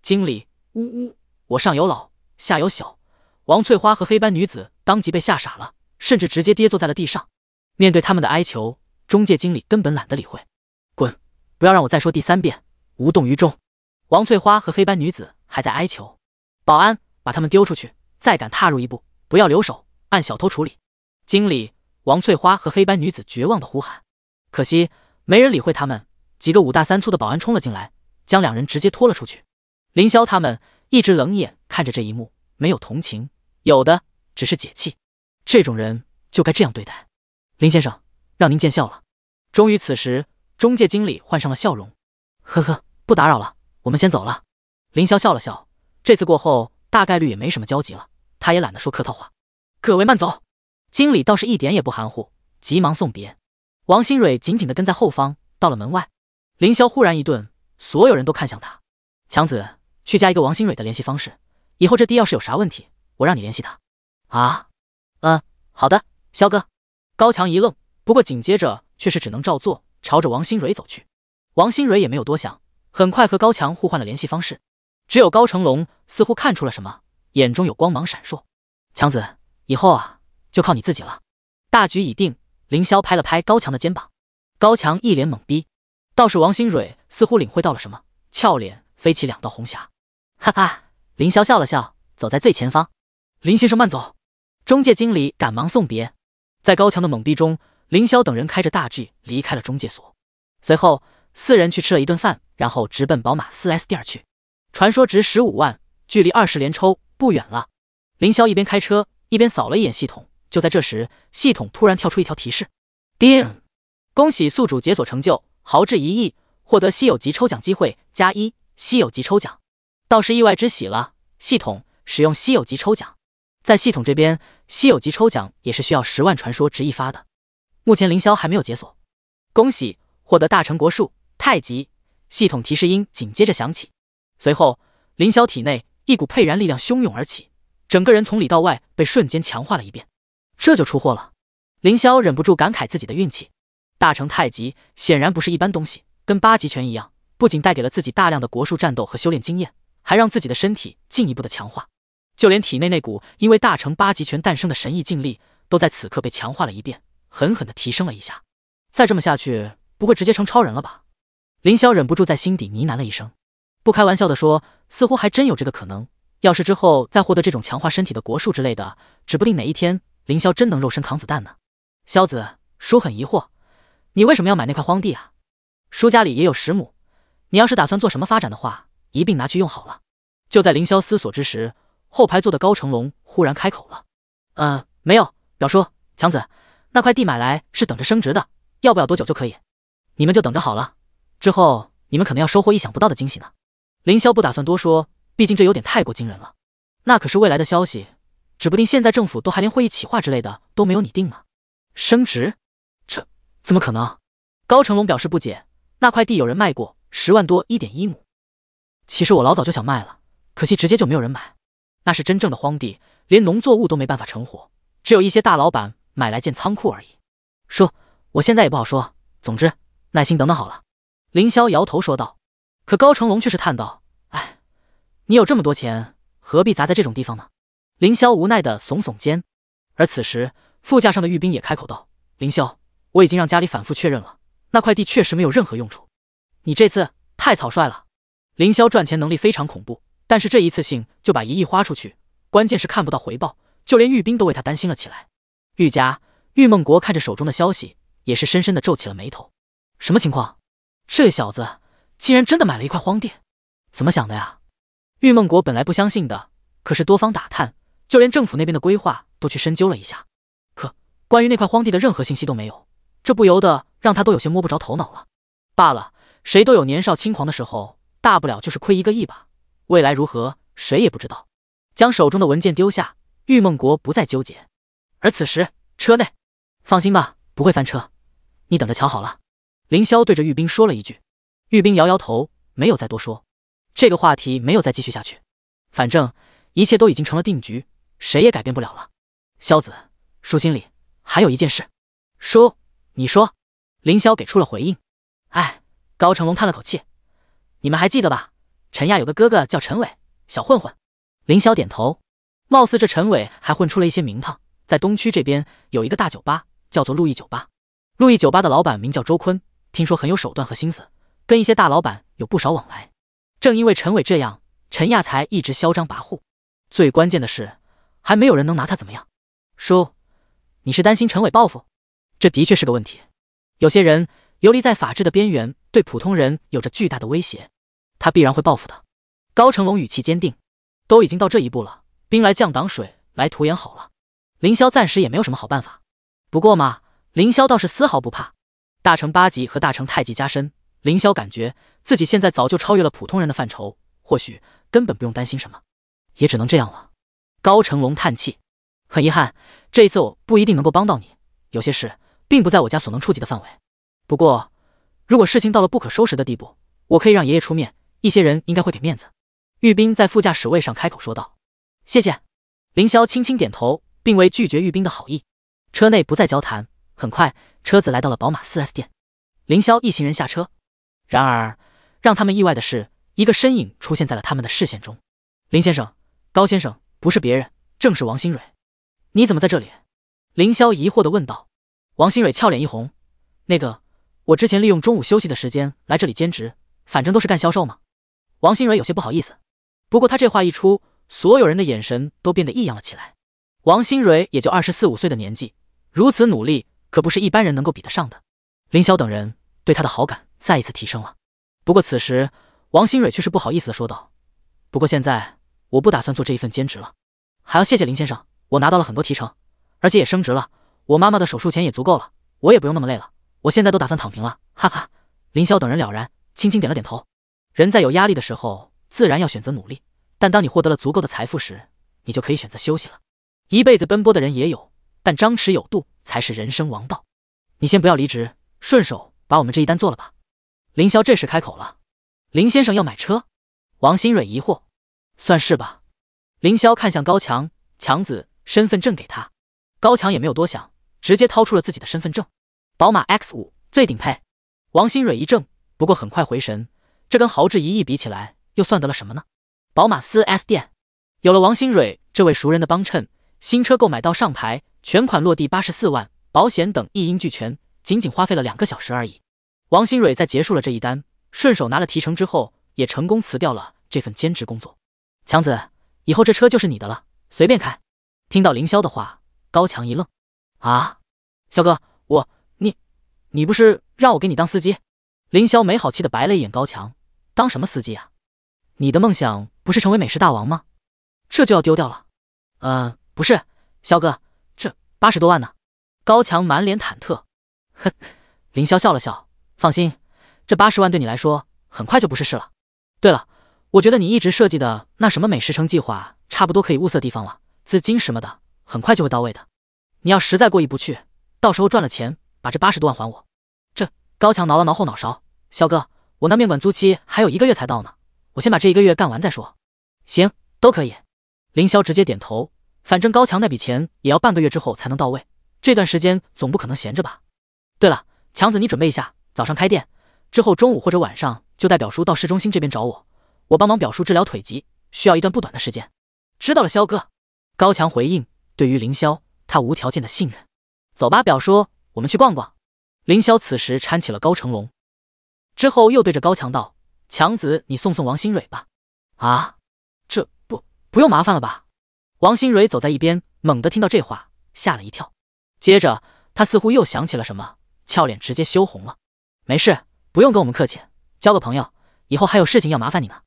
经理，呜呜，我上有老，下有小。王翠花和黑斑女子当即被吓傻了。甚至直接跌坐在了地上。面对他们的哀求，中介经理根本懒得理会。滚！不要让我再说第三遍！无动于衷。王翠花和黑班女子还在哀求。保安，把他们丢出去！再敢踏入一步，不要留手，按小偷处理！经理，王翠花和黑班女子绝望的呼喊，可惜没人理会他们。几个五大三粗的保安冲了进来，将两人直接拖了出去。凌霄他们一直冷眼看着这一幕，没有同情，有的只是解气。这种人就该这样对待，林先生，让您见笑了。终于，此时中介经理换上了笑容。呵呵，不打扰了，我们先走了。林霄笑了笑，这次过后大概率也没什么交集了，他也懒得说客套话。各位慢走。经理倒是一点也不含糊，急忙送别。王新蕊紧紧地跟在后方。到了门外，林霄忽然一顿，所有人都看向他。强子，去加一个王新蕊的联系方式，以后这地要是有啥问题，我让你联系他。啊？嗯，好的，肖哥。高强一愣，不过紧接着却是只能照做，朝着王新蕊走去。王新蕊也没有多想，很快和高强互换了联系方式。只有高成龙似乎看出了什么，眼中有光芒闪烁。强子，以后啊，就靠你自己了。大局已定，凌霄拍了拍高强的肩膀。高强一脸懵逼，倒是王新蕊似乎领会到了什么，俏脸飞起两道红霞。哈哈，凌霄笑了笑，走在最前方。林先生慢走。中介经理赶忙送别，在高强的猛逼中，凌霄等人开着大 G 离开了中介所。随后，四人去吃了一顿饭，然后直奔宝马 4S 店去。传说值十五万，距离二十连抽不远了。凌霄一边开车一边扫了一眼系统，就在这时，系统突然跳出一条提示：叮，恭喜宿主解锁成就豪掷一亿，获得稀有级抽奖机会加一。稀有级抽奖，倒是意外之喜了。系统使用稀有级抽奖。在系统这边，稀有级抽奖也是需要十万传说值一发的。目前凌霄还没有解锁，恭喜获得大成国术太极。系统提示音紧接着响起，随后凌霄体内一股沛然力量汹涌而起，整个人从里到外被瞬间强化了一遍。这就出货了，凌霄忍不住感慨自己的运气。大成太极显然不是一般东西，跟八极拳一样，不仅带给了自己大量的国术战斗和修炼经验，还让自己的身体进一步的强化。就连体内那股因为大成八极拳诞生的神异劲力，都在此刻被强化了一遍，狠狠的提升了一下。再这么下去，不会直接成超人了吧？凌霄忍不住在心底呢喃了一声。不开玩笑的说，似乎还真有这个可能。要是之后再获得这种强化身体的国术之类的，指不定哪一天凌霄真能肉身扛子弹呢。萧子叔很疑惑，你为什么要买那块荒地啊？叔家里也有十亩，你要是打算做什么发展的话，一并拿去用好了。就在凌霄思索之时。后排坐的高成龙忽然开口了：“嗯，没有，表叔，强子，那块地买来是等着升值的，要不了多久就可以，你们就等着好了。之后你们可能要收获意想不到的惊喜呢。”凌霄不打算多说，毕竟这有点太过惊人了。那可是未来的消息，指不定现在政府都还连会议企划之类的都没有拟定呢。升值？这怎么可能？高成龙表示不解。那块地有人卖过，十万多一点一亩。其实我老早就想卖了，可惜直接就没有人买。那是真正的荒地，连农作物都没办法成活，只有一些大老板买来建仓库而已。说，我现在也不好说，总之耐心等等好了。凌霄摇头说道。可高成龙却是叹道：“哎，你有这么多钱，何必砸在这种地方呢？”凌霄无奈的耸耸肩。而此时，副驾上的玉斌也开口道：“凌霄，我已经让家里反复确认了，那块地确实没有任何用处。你这次太草率了。”凌霄赚钱能力非常恐怖。但是这一次性就把一亿花出去，关键是看不到回报，就连玉冰都为他担心了起来。玉家玉梦国看着手中的消息，也是深深的皱起了眉头。什么情况？这小子竟然真的买了一块荒地？怎么想的呀？玉梦国本来不相信的，可是多方打探，就连政府那边的规划都去深究了一下，可关于那块荒地的任何信息都没有，这不由得让他都有些摸不着头脑了。罢了，谁都有年少轻狂的时候，大不了就是亏一个亿吧。未来如何，谁也不知道。将手中的文件丢下，玉梦国不再纠结。而此时车内，放心吧，不会翻车，你等着瞧好了。凌霄对着玉冰说了一句。玉冰摇摇头，没有再多说。这个话题没有再继续下去。反正一切都已经成了定局，谁也改变不了了。萧子，舒心里还有一件事。叔，你说。凌霄给出了回应。哎，高成龙叹了口气，你们还记得吧？陈亚有个哥哥叫陈伟，小混混。林霄点头，貌似这陈伟还混出了一些名堂，在东区这边有一个大酒吧，叫做路易酒吧。路易酒吧的老板名叫周坤，听说很有手段和心思，跟一些大老板有不少往来。正因为陈伟这样，陈亚才一直嚣张跋扈。最关键的是，还没有人能拿他怎么样。叔，你是担心陈伟报复？这的确是个问题。有些人游离在法治的边缘，对普通人有着巨大的威胁。他必然会报复的。高成龙语气坚定，都已经到这一步了，兵来将挡，水来土掩，好了。凌霄暂时也没有什么好办法。不过嘛，凌霄倒是丝毫不怕。大成八级和大成太极加身，凌霄感觉自己现在早就超越了普通人的范畴，或许根本不用担心什么。也只能这样了。高成龙叹气，很遗憾，这一次我不一定能够帮到你。有些事并不在我家所能触及的范围。不过，如果事情到了不可收拾的地步，我可以让爷爷出面。一些人应该会给面子。玉斌在副驾驶位上开口说道：“谢谢。”凌霄轻轻点头，并未拒绝玉斌的好意。车内不再交谈，很快车子来到了宝马四 S 店。凌霄一行人下车，然而让他们意外的是，一个身影出现在了他们的视线中。林先生，高先生，不是别人，正是王新蕊。你怎么在这里？凌霄疑惑的问道。王新蕊俏脸一红：“那个，我之前利用中午休息的时间来这里兼职，反正都是干销售嘛。”王新蕊有些不好意思，不过他这话一出，所有人的眼神都变得异样了起来。王新蕊也就二十四五岁的年纪，如此努力，可不是一般人能够比得上的。林萧等人对他的好感再一次提升了。不过此时，王新蕊却是不好意思的说道：“不过现在我不打算做这一份兼职了，还要谢谢林先生，我拿到了很多提成，而且也升职了。我妈妈的手术钱也足够了，我也不用那么累了。我现在都打算躺平了，哈哈。”林萧等人了然，轻轻点了点头。人在有压力的时候，自然要选择努力；但当你获得了足够的财富时，你就可以选择休息了。一辈子奔波的人也有，但张弛有度才是人生王道。你先不要离职，顺手把我们这一单做了吧。凌霄这时开口了：“林先生要买车？”王新蕊疑惑：“算是吧。”凌霄看向高强，强子身份证给他。高强也没有多想，直接掏出了自己的身份证。宝马 X 五最顶配。王新蕊一怔，不过很快回神。这跟豪掷一亿比起来，又算得了什么呢？宝马 4S 店，有了王新蕊这位熟人的帮衬，新车购买到上牌，全款落地八十四万，保险等一应俱全，仅仅花费了两个小时而已。王新蕊在结束了这一单，顺手拿了提成之后，也成功辞掉了这份兼职工作。强子，以后这车就是你的了，随便开。听到凌霄的话，高强一愣：“啊，肖哥，我你你不是让我给你当司机？”凌霄没好气的白了一眼高强。当什么司机啊？你的梦想不是成为美食大王吗？这就要丢掉了？嗯，不是，肖哥，这八十多万呢？高强满脸忐忑。呵，林霄笑了笑，放心，这八十万对你来说很快就不是事了。对了，我觉得你一直设计的那什么美食城计划，差不多可以物色地方了，资金什么的很快就会到位的。你要实在过意不去，到时候赚了钱把这八十多万还我。这高强挠了挠后脑勺，肖哥。我那面馆租期还有一个月才到呢，我先把这一个月干完再说。行，都可以。凌霄直接点头，反正高强那笔钱也要半个月之后才能到位，这段时间总不可能闲着吧？对了，强子你准备一下，早上开店，之后中午或者晚上就带表叔到市中心这边找我，我帮忙表叔治疗腿疾，需要一段不短的时间。知道了，肖哥。高强回应，对于凌霄，他无条件的信任。走吧，表叔，我们去逛逛。凌霄此时搀起了高成龙。之后又对着高强道：“强子，你送送王新蕊吧。”啊，这不不用麻烦了吧？王新蕊走在一边，猛地听到这话，吓了一跳。接着，他似乎又想起了什么，俏脸直接羞红了。没事，不用跟我们客气，交个朋友，以后还有事情要麻烦你呢。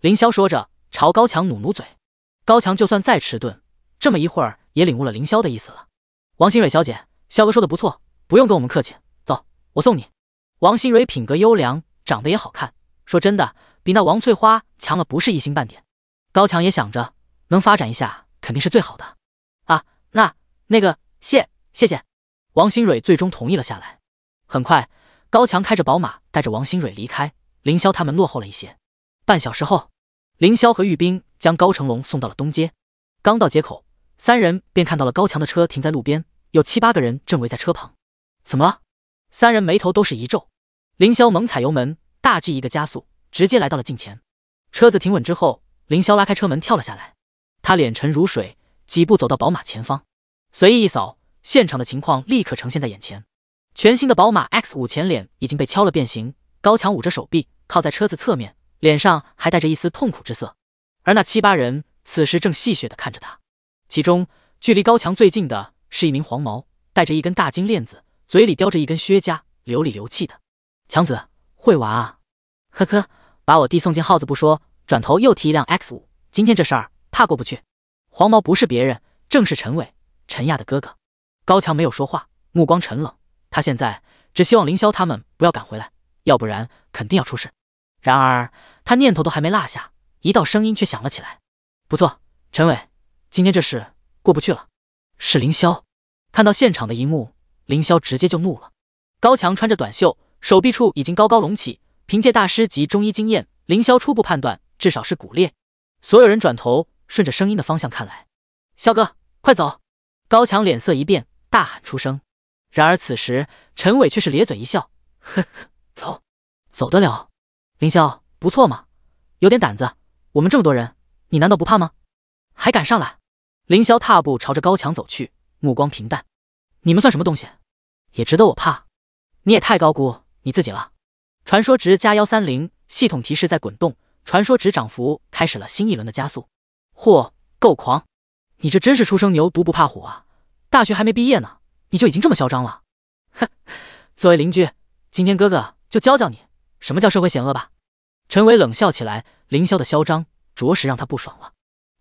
凌霄说着，朝高强努努嘴。高强就算再迟钝，这么一会儿也领悟了凌霄的意思了。王新蕊小姐，肖哥说的不错，不用跟我们客气，走，我送你。王新蕊品格优良，长得也好看。说真的，比那王翠花强了不是一星半点。高强也想着能发展一下，肯定是最好的。啊，那那个，谢，谢谢。王新蕊最终同意了下来。很快，高强开着宝马带着王新蕊离开。凌霄他们落后了一些。半小时后，凌霄和玉冰将高成龙送到了东街。刚到街口，三人便看到了高强的车停在路边，有七八个人正围在车旁。怎么了？三人眉头都是一皱。凌霄猛踩油门，大 G 一个加速，直接来到了近前。车子停稳之后，凌霄拉开车门跳了下来。他脸沉如水，几步走到宝马前方，随意一扫，现场的情况立刻呈现在眼前。全新的宝马 X 五前脸已经被敲了变形，高强捂着手臂，靠在车子侧面，脸上还带着一丝痛苦之色。而那七八人此时正戏谑地看着他，其中距离高强最近的是一名黄毛，戴着一根大金链子，嘴里叼着一根靴夹，流里流气的。强子会玩啊，呵呵，把我弟送进耗子不说，转头又提一辆 X 五，今天这事儿怕过不去。黄毛不是别人，正是陈伟，陈亚的哥哥。高强没有说话，目光沉冷，他现在只希望凌霄他们不要赶回来，要不然肯定要出事。然而他念头都还没落下，一道声音却响了起来：“不错，陈伟，今天这事过不去了。”是凌霄。看到现场的一幕，凌霄直接就怒了。高强穿着短袖。手臂处已经高高隆起，凭借大师及中医经验，凌霄初步判断至少是骨裂。所有人转头，顺着声音的方向看来。肖哥，快走！高强脸色一变，大喊出声。然而此时，陈伟却是咧嘴一笑，呵呵，走，走得了？凌霄，不错嘛，有点胆子。我们这么多人，你难道不怕吗？还敢上来？凌霄踏步朝着高强走去，目光平淡。你们算什么东西？也值得我怕？你也太高估。你自己了，传说值加幺三零，系统提示在滚动，传说值涨幅开始了新一轮的加速，嚯，够狂！你这真是初生牛犊不怕虎啊，大学还没毕业呢，你就已经这么嚣张了，哼！作为邻居，今天哥哥就教教你什么叫社会险恶吧。陈伟冷笑起来，凌霄的嚣张着实让他不爽了。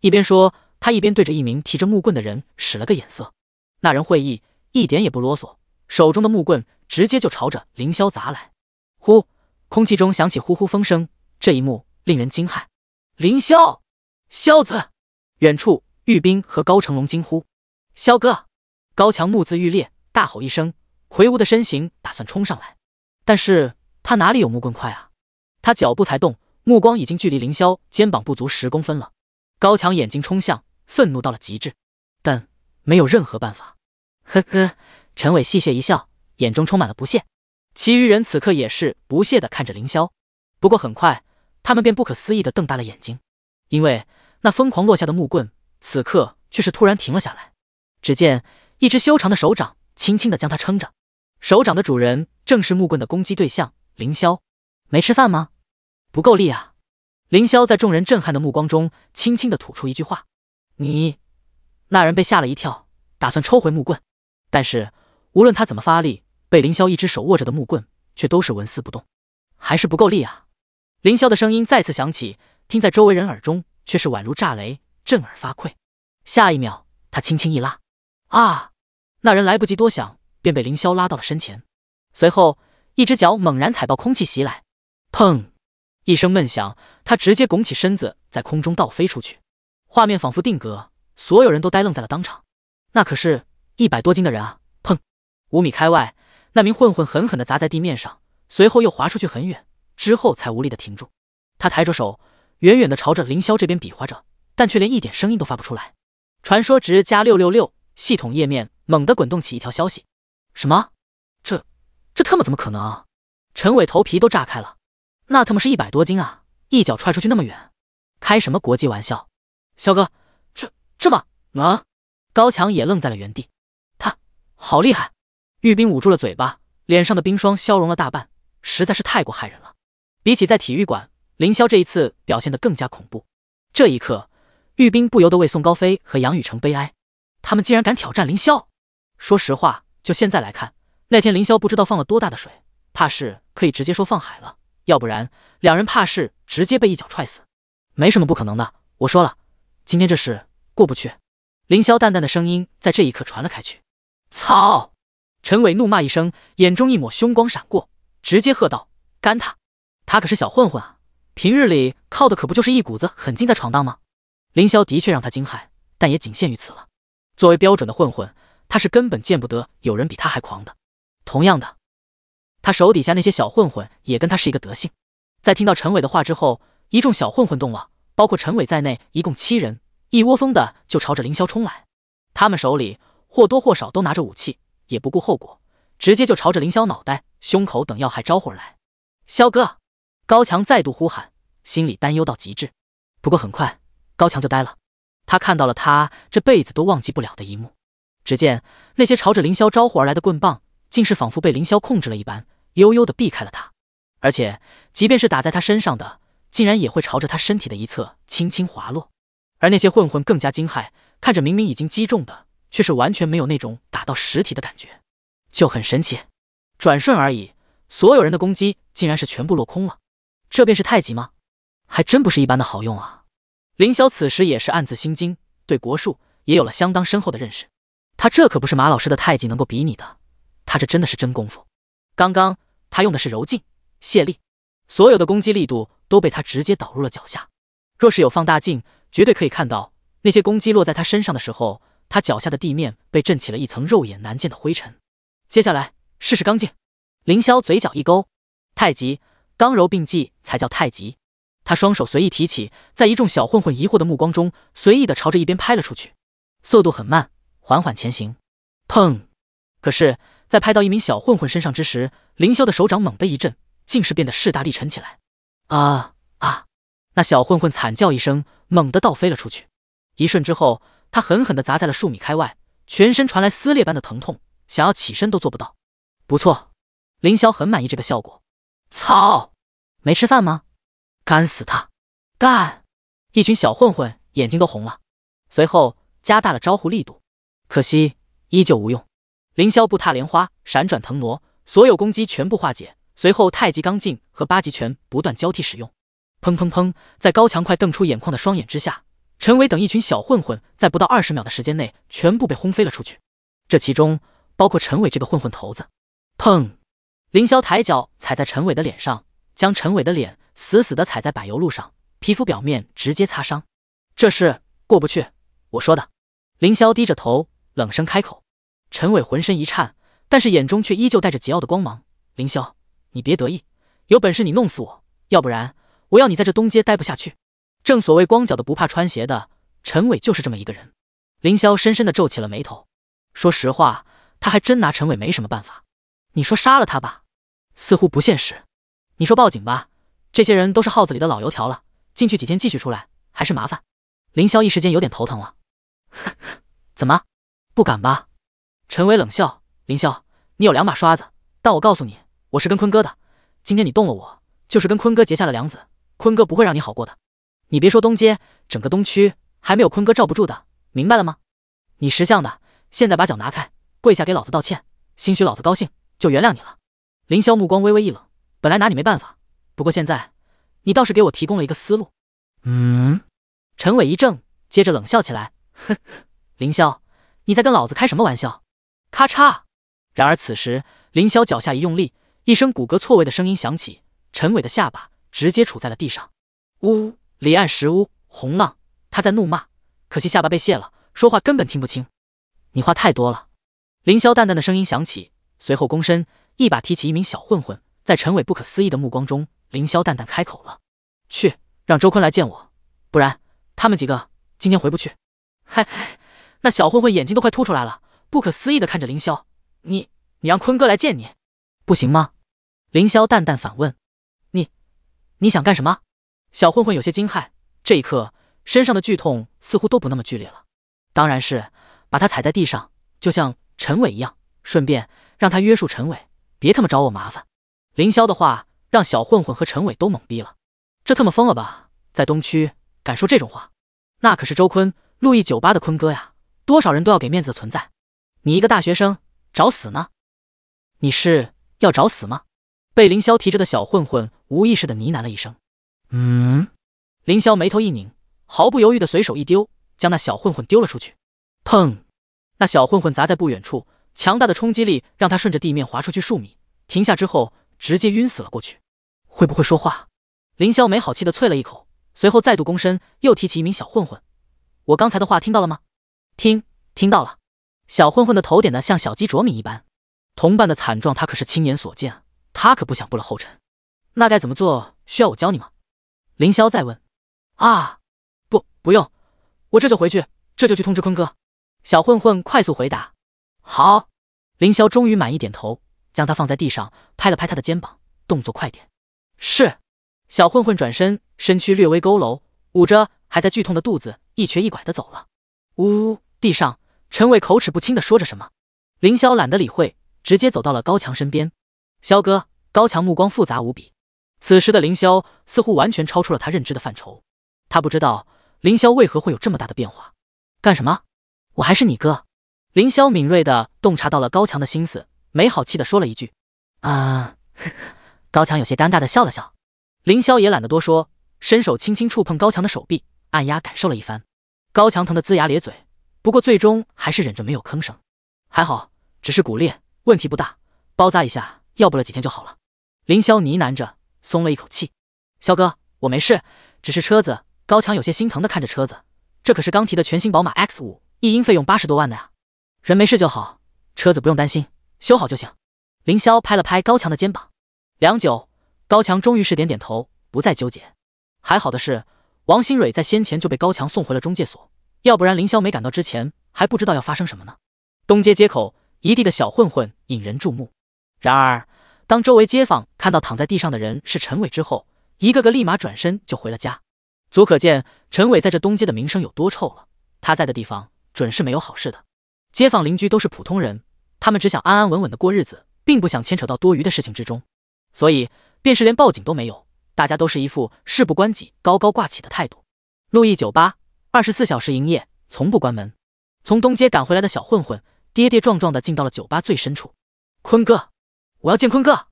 一边说，他一边对着一名提着木棍的人使了个眼色，那人会意，一点也不啰嗦，手中的木棍。直接就朝着凌霄砸来，呼！空气中响起呼呼风声，这一幕令人惊骇。凌霄，萧子，远处玉冰和高成龙惊呼：“萧哥！”高强目眦欲裂，大吼一声，魁梧的身形打算冲上来，但是他哪里有木棍快啊？他脚步才动，目光已经距离凌霄肩膀不足十公分了。高强眼睛冲向，愤怒到了极致，但没有任何办法。呵呵，陈伟戏谑一笑。眼中充满了不屑，其余人此刻也是不屑的看着凌霄。不过很快，他们便不可思议的瞪大了眼睛，因为那疯狂落下的木棍，此刻却是突然停了下来。只见一只修长的手掌轻轻的将它撑着，手掌的主人正是木棍的攻击对象——凌霄。没吃饭吗？不够力啊！凌霄在众人震撼的目光中，轻轻的吐出一句话：“你。”那人被吓了一跳，打算抽回木棍，但是无论他怎么发力。被凌霄一只手握着的木棍，却都是纹丝不动，还是不够力啊！凌霄的声音再次响起，听在周围人耳中，却是宛如炸雷，震耳发聩。下一秒，他轻轻一拉，啊！那人来不及多想，便被凌霄拉到了身前。随后，一只脚猛然踩爆空气袭来，砰！一声闷响，他直接拱起身子，在空中倒飞出去。画面仿佛定格，所有人都呆愣在了当场。那可是一百多斤的人啊！砰！五米开外。那名混混狠狠地砸在地面上，随后又滑出去很远，之后才无力地停住。他抬着手，远远地朝着凌霄这边比划着，但却连一点声音都发不出来。传说值加六六六，系统页面猛地滚动起一条消息：“什么？这这他妈怎么可能？”陈伟头皮都炸开了，那他妈是一百多斤啊！一脚踹出去那么远，开什么国际玩笑？萧哥，这这么啊？高强也愣在了原地，他好厉害。玉冰捂住了嘴巴，脸上的冰霜消融了大半，实在是太过骇人了。比起在体育馆，凌霄这一次表现得更加恐怖。这一刻，玉冰不由得为宋高飞和杨雨辰悲哀，他们竟然敢挑战凌霄。说实话，就现在来看，那天凌霄不知道放了多大的水，怕是可以直接说放海了，要不然两人怕是直接被一脚踹死。没什么不可能的，我说了，今天这事过不去。凌霄淡淡的声音在这一刻传了开去。操！陈伟怒骂一声，眼中一抹凶光闪过，直接喝道：“干他！他可是小混混啊，平日里靠的可不就是一股子狠劲在闯荡吗？”凌霄的确让他惊骇，但也仅限于此了。作为标准的混混，他是根本见不得有人比他还狂的。同样的，他手底下那些小混混也跟他是一个德性。在听到陈伟的话之后，一众小混混动了，包括陈伟在内，一共七人，一窝蜂的就朝着凌霄冲来。他们手里或多或少都拿着武器。也不顾后果，直接就朝着凌霄脑袋、胸口等要害招呼而来。萧哥，高强再度呼喊，心里担忧到极致。不过很快，高强就呆了，他看到了他这辈子都忘记不了的一幕。只见那些朝着凌霄招呼而来的棍棒，竟是仿佛被凌霄控制了一般，悠悠的避开了他。而且，即便是打在他身上的，竟然也会朝着他身体的一侧轻轻滑落。而那些混混更加惊骇，看着明明已经击中的。却是完全没有那种打到实体的感觉，就很神奇。转瞬而已，所有人的攻击竟然是全部落空了。这便是太极吗？还真不是一般的好用啊！凌霄此时也是暗自心惊，对国术也有了相当深厚的认识。他这可不是马老师的太极能够比拟的，他这真的是真功夫。刚刚他用的是柔劲卸力，所有的攻击力度都被他直接导入了脚下。若是有放大镜，绝对可以看到那些攻击落在他身上的时候。他脚下的地面被震起了一层肉眼难见的灰尘。接下来试试刚劲。凌霄嘴角一勾，太极，刚柔并济才叫太极。他双手随意提起，在一众小混混疑惑的目光中，随意的朝着一边拍了出去，速度很慢，缓缓前行。砰！可是，在拍到一名小混混身上之时，凌霄的手掌猛地一震，竟是变得势大力沉起来。啊啊！那小混混惨叫一声，猛地倒飞了出去。一瞬之后。他狠狠地砸在了数米开外，全身传来撕裂般的疼痛，想要起身都做不到。不错，凌霄很满意这个效果。操！没吃饭吗？干死他！干！一群小混混眼睛都红了，随后加大了招呼力度，可惜依旧无用。凌霄步踏莲花，闪转腾挪，所有攻击全部化解。随后太极刚劲和八极拳不断交替使用。砰砰砰！在高强快瞪出眼眶的双眼之下。陈伟等一群小混混在不到二十秒的时间内全部被轰飞了出去，这其中包括陈伟这个混混头子。砰！凌霄抬脚踩在陈伟的脸上，将陈伟的脸死死的踩在柏油路上，皮肤表面直接擦伤。这事过不去，我说的。凌霄低着头，冷声开口。陈伟浑身一颤，但是眼中却依旧带着桀骜的光芒。凌霄，你别得意，有本事你弄死我，要不然我要你在这东街待不下去。正所谓光脚的不怕穿鞋的，陈伟就是这么一个人。凌霄深深的皱起了眉头，说实话，他还真拿陈伟没什么办法。你说杀了他吧，似乎不现实；你说报警吧，这些人都是号子里的老油条了，进去几天继续出来，还是麻烦。凌霄一时间有点头疼了。怎么不敢吧？陈伟冷笑。凌霄，你有两把刷子，但我告诉你，我是跟坤哥的。今天你动了我，就是跟坤哥结下了梁子，坤哥不会让你好过的。你别说东街，整个东区还没有坤哥罩不住的，明白了吗？你识相的，现在把脚拿开，跪下给老子道歉，兴许老子高兴就原谅你了。凌霄目光微微一冷，本来拿你没办法，不过现在你倒是给我提供了一个思路。嗯？陈伟一怔，接着冷笑起来：“哼，林凌霄，你在跟老子开什么玩笑？”咔嚓！然而此时，凌霄脚下一用力，一声骨骼错位的声音响起，陈伟的下巴直接杵在了地上。呜。离岸石屋，洪浪，他在怒骂，可惜下巴被卸了，说话根本听不清。你话太多了。凌霄淡淡的声音响起，随后躬身，一把提起一名小混混，在陈伟不可思议的目光中，凌霄淡淡开口了：“去，让周坤来见我，不然他们几个今天回不去。”嗨，那小混混眼睛都快凸出来了，不可思议的看着凌霄：“你，你让坤哥来见你，不行吗？”凌霄淡淡反问：“你，你想干什么？”小混混有些惊骇，这一刻身上的剧痛似乎都不那么剧烈了。当然是把他踩在地上，就像陈伟一样，顺便让他约束陈伟，别他妈找我麻烦。凌霄的话让小混混和陈伟都懵逼了，这他妈疯了吧？在东区敢说这种话，那可是周坤、路易酒吧的坤哥呀，多少人都要给面子的存在。你一个大学生，找死呢？你是要找死吗？被凌霄提着的小混混无意识的呢喃了一声。嗯，凌霄眉头一拧，毫不犹豫的随手一丢，将那小混混丢了出去。砰！那小混混砸在不远处，强大的冲击力让他顺着地面滑出去数米，停下之后直接晕死了过去。会不会说话？凌霄没好气的啐了一口，随后再度躬身，又提起一名小混混。我刚才的话听到了吗？听，听到了。小混混的头点的像小鸡啄米一般。同伴的惨状他可是亲眼所见，他可不想步了后尘。那该怎么做？需要我教你吗？凌霄再问：“啊，不，不用，我这就回去，这就去通知坤哥。”小混混快速回答：“好。”凌霄终于满意点头，将他放在地上，拍了拍他的肩膀：“动作快点。”是。小混混转身，身躯略微佝偻，捂着还在剧痛的肚子，一瘸一拐的走了。呜呜，地上，陈伟口齿不清的说着什么。凌霄懒得理会，直接走到了高强身边。肖哥，高强目光复杂无比。此时的凌霄似乎完全超出了他认知的范畴，他不知道凌霄为何会有这么大的变化。干什么？我还是你哥。凌霄敏锐的洞察到了高强的心思，没好气的说了一句：“啊！” 高强有些尴尬的笑了笑。凌霄也懒得多说，伸手轻轻触碰高强的手臂，按压感受了一番。高强疼得龇牙咧嘴，不过最终还是忍着没有吭声。还好，只是骨裂，问题不大，包扎一下，要不了几天就好了。凌霄呢喃着。松了一口气，肖哥，我没事，只是车子。高强有些心疼的看着车子，这可是刚提的全新宝马 X 五，一英费用八十多万的呀。人没事就好，车子不用担心，修好就行。凌霄拍了拍高强的肩膀，良久，高强终于是点点头，不再纠结。还好的是，王新蕊在先前就被高强送回了中介所，要不然凌霄没赶到之前，还不知道要发生什么呢。东街街口，一地的小混混引人注目，然而。当周围街坊看到躺在地上的人是陈伟之后，一个个立马转身就回了家，足可见陈伟在这东街的名声有多臭了。他在的地方准是没有好事的。街坊邻居都是普通人，他们只想安安稳稳的过日子，并不想牵扯到多余的事情之中，所以便是连报警都没有，大家都是一副事不关己高高挂起的态度。路易酒吧二十四小时营业，从不关门。从东街赶回来的小混混跌跌撞撞的进到了酒吧最深处，坤哥。我要见坤哥。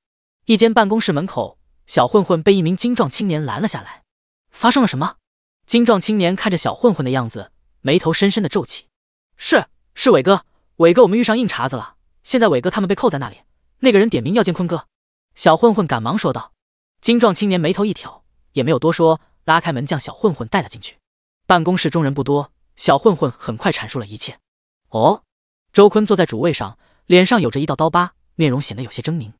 一间办公室门口，小混混被一名精壮青年拦了下来。发生了什么？精壮青年看着小混混的样子，眉头深深的皱起。是是，伟哥，伟哥，我们遇上硬茬子了。现在伟哥他们被扣在那里，那个人点名要见坤哥。小混混赶忙说道。精壮青年眉头一挑，也没有多说，拉开门将小混混带了进去。办公室中人不多，小混混很快阐述了一切。哦，周坤坐在主位上，脸上有着一道刀疤。面容显得有些狰狞，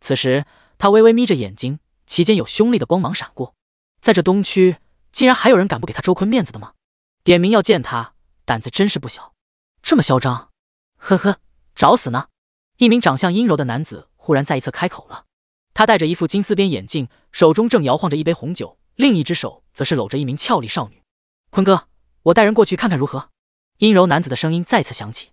此时他微微眯着眼睛，其间有凶厉的光芒闪过。在这东区，竟然还有人敢不给他周坤面子的吗？点名要见他，胆子真是不小，这么嚣张，呵呵，找死呢！一名长相阴柔的男子忽然在一侧开口了，他戴着一副金丝边眼镜，手中正摇晃着一杯红酒，另一只手则是搂着一名俏丽少女。坤哥，我带人过去看看如何？阴柔男子的声音再次响起。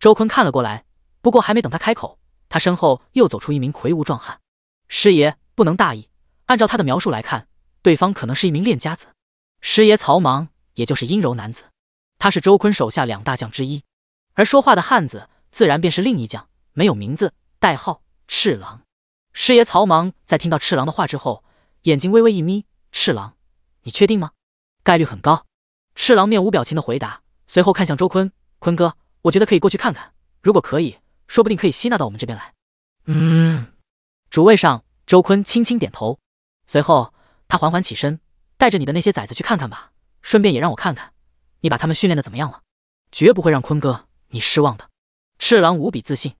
周坤看了过来，不过还没等他开口。他身后又走出一名魁梧壮汉，师爷不能大意。按照他的描述来看，对方可能是一名练家子。师爷曹芒，也就是阴柔男子，他是周坤手下两大将之一。而说话的汉子自然便是另一将，没有名字，代号赤狼。师爷曹芒在听到赤狼的话之后，眼睛微微一眯：“赤狼，你确定吗？概率很高。”赤狼面无表情的回答，随后看向周坤：“坤哥，我觉得可以过去看看，如果可以。”说不定可以吸纳到我们这边来。嗯，主位上，周坤轻轻点头，随后他缓缓起身，带着你的那些崽子去看看吧，顺便也让我看看，你把他们训练的怎么样了，绝不会让坤哥你失望的。赤狼无比自信。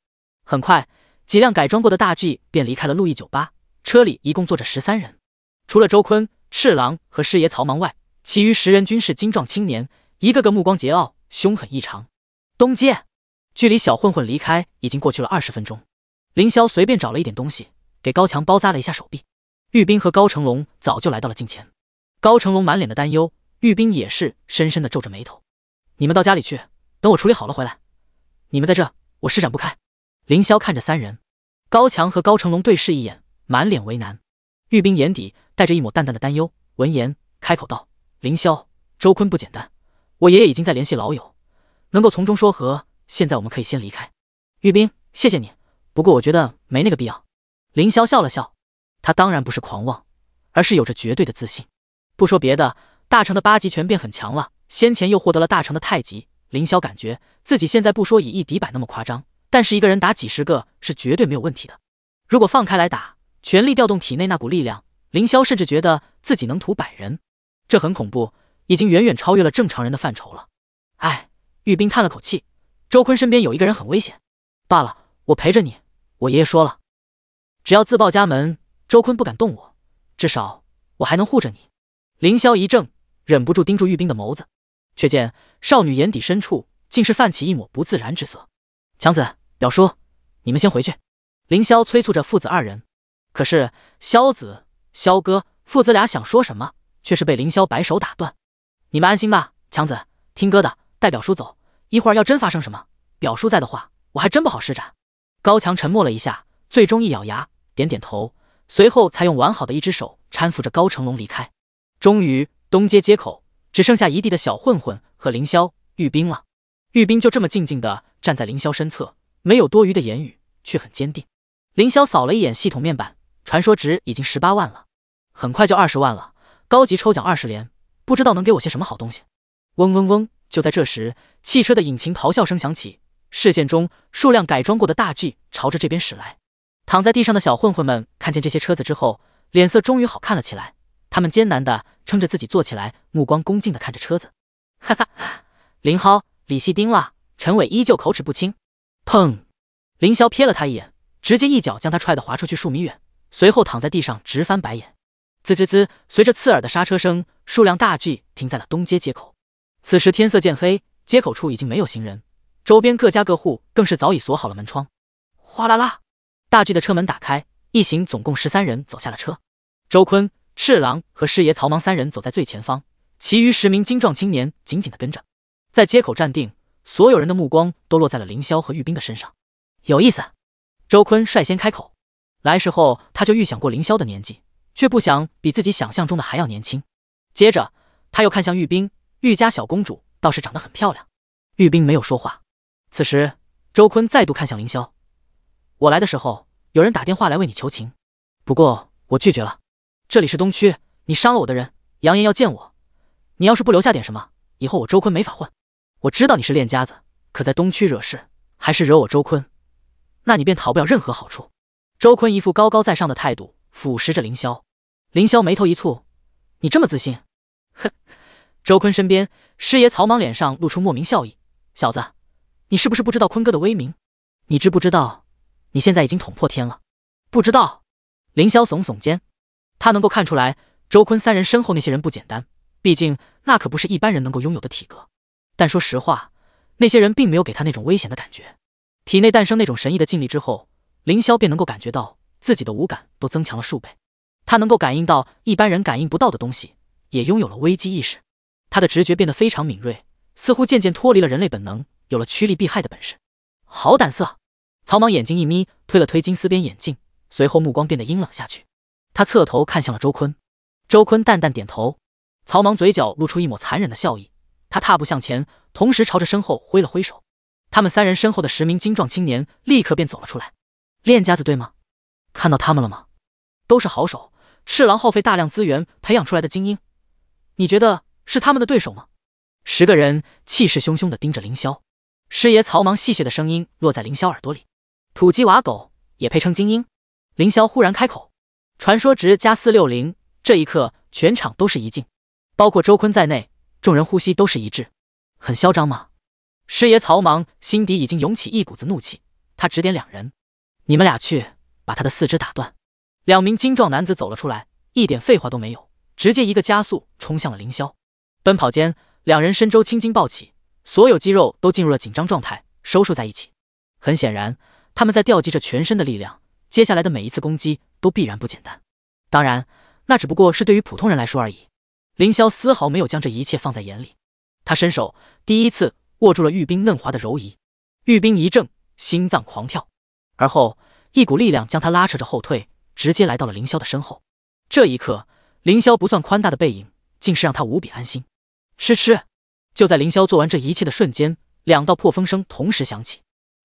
很快，几辆改装过的大 G 便离开了路易酒吧，车里一共坐着十三人，除了周坤、赤狼和师爷曹芒外，其余十人均是精壮青年，一个个目光桀骜，凶狠异常。东街。距离小混混离开已经过去了二十分钟，凌霄随便找了一点东西，给高强包扎了一下手臂。玉斌和高成龙早就来到了近前，高成龙满脸的担忧，玉斌也是深深的皱着眉头。你们到家里去，等我处理好了回来。你们在这，我施展不开。凌霄看着三人，高强和高成龙对视一眼，满脸为难。玉斌眼底带着一抹淡淡的担忧，闻言开口道：“凌霄，周坤不简单，我爷爷已经在联系老友，能够从中说和。”现在我们可以先离开，玉冰，谢谢你。不过我觉得没那个必要。凌霄笑了笑，他当然不是狂妄，而是有着绝对的自信。不说别的，大成的八极拳便很强了，先前又获得了大成的太极，凌霄感觉自己现在不说以一敌百那么夸张，但是一个人打几十个是绝对没有问题的。如果放开来打，全力调动体内那股力量，凌霄甚至觉得自己能屠百人，这很恐怖，已经远远超越了正常人的范畴了。哎，玉冰叹了口气。周坤身边有一个人很危险，罢了，我陪着你。我爷爷说了，只要自报家门，周坤不敢动我，至少我还能护着你。凌霄一怔，忍不住盯住玉冰的眸子，却见少女眼底深处竟是泛起一抹不自然之色。强子，表叔，你们先回去。凌霄催促着父子二人。可是萧子、萧哥父子俩想说什么，却是被凌霄摆手打断。你们安心吧，强子，听哥的，带表叔走。一会儿要真发生什么，表叔在的话，我还真不好施展。高强沉默了一下，最终一咬牙，点点头，随后才用完好的一只手搀扶着高成龙离开。终于，东街街口只剩下一地的小混混和凌霄、玉冰了。玉冰就这么静静的站在凌霄身侧，没有多余的言语，却很坚定。凌霄扫了一眼系统面板，传说值已经十八万了，很快就二十万了。高级抽奖二十连，不知道能给我些什么好东西。嗡嗡嗡。就在这时，汽车的引擎咆哮声响起，视线中数辆改装过的大 G 朝着这边驶来。躺在地上的小混混们看见这些车子之后，脸色终于好看了起来。他们艰难的撑着自己坐起来，目光恭敬的看着车子。哈哈哈！林浩、李细丁、啦、陈伟依旧口齿不清。砰！凌霄瞥了他一眼，直接一脚将他踹得滑出去数米远，随后躺在地上直翻白眼。滋滋滋！随着刺耳的刹车声，数辆大 G 停在了东街街口。此时天色渐黑，街口处已经没有行人，周边各家各户更是早已锁好了门窗。哗啦啦，大巨的车门打开，一行总共十三人走下了车。周坤、赤狼和师爷曹芒三人走在最前方，其余十名精壮青年紧紧的跟着，在街口站定。所有人的目光都落在了凌霄和玉冰的身上。有意思，周坤率先开口。来时候他就预想过凌霄的年纪，却不想比自己想象中的还要年轻。接着他又看向玉冰，玉家小公主倒是长得很漂亮，玉冰没有说话。此时，周坤再度看向凌霄：“我来的时候，有人打电话来为你求情，不过我拒绝了。这里是东区，你伤了我的人，扬言要见我，你要是不留下点什么，以后我周坤没法混。我知道你是练家子，可在东区惹事，还是惹我周坤，那你便逃不了任何好处。”周坤一副高高在上的态度，俯视着凌霄。凌霄眉头一蹙：“你这么自信？”周坤身边，师爷曹莽脸上露出莫名笑意：“小子，你是不是不知道坤哥的威名？你知不知道，你现在已经捅破天了？”不知道。凌霄耸耸肩，他能够看出来，周坤三人身后那些人不简单，毕竟那可不是一般人能够拥有的体格。但说实话，那些人并没有给他那种危险的感觉。体内诞生那种神异的劲力之后，凌霄便能够感觉到自己的五感都增强了数倍，他能够感应到一般人感应不到的东西，也拥有了危机意识。他的直觉变得非常敏锐，似乎渐渐脱离了人类本能，有了趋利避害的本事。好胆色！曹莽眼睛一眯，推了推金丝边眼镜，随后目光变得阴冷下去。他侧头看向了周坤，周坤淡淡点头。曹莽嘴角露出一抹残忍的笑意，他踏步向前，同时朝着身后挥了挥手。他们三人身后的十名精壮青年立刻便走了出来。练家子对吗？看到他们了吗？都是好手，赤狼耗费大量资源培养出来的精英。你觉得？是他们的对手吗？十个人气势汹汹地盯着凌霄。师爷曹芒戏谑的声音落在凌霄耳朵里：“土鸡瓦狗也配称精英？”凌霄忽然开口：“传说值加四六零。”这一刻，全场都是一静，包括周坤在内，众人呼吸都是一滞。很嚣张吗？师爷曹芒心底已经涌起一股子怒气。他指点两人：“你们俩去把他的四肢打断。”两名精壮男子走了出来，一点废话都没有，直接一个加速冲向了凌霄。奔跑间，两人身周青筋暴起，所有肌肉都进入了紧张状态，收束在一起。很显然，他们在调集着全身的力量，接下来的每一次攻击都必然不简单。当然，那只不过是对于普通人来说而已。凌霄丝毫没有将这一切放在眼里，他伸手第一次握住了玉冰嫩滑的柔仪，玉冰一怔，心脏狂跳，而后一股力量将他拉扯着后退，直接来到了凌霄的身后。这一刻，凌霄不算宽大的背影，竟是让他无比安心。吃吃！就在凌霄做完这一切的瞬间，两道破风声同时响起，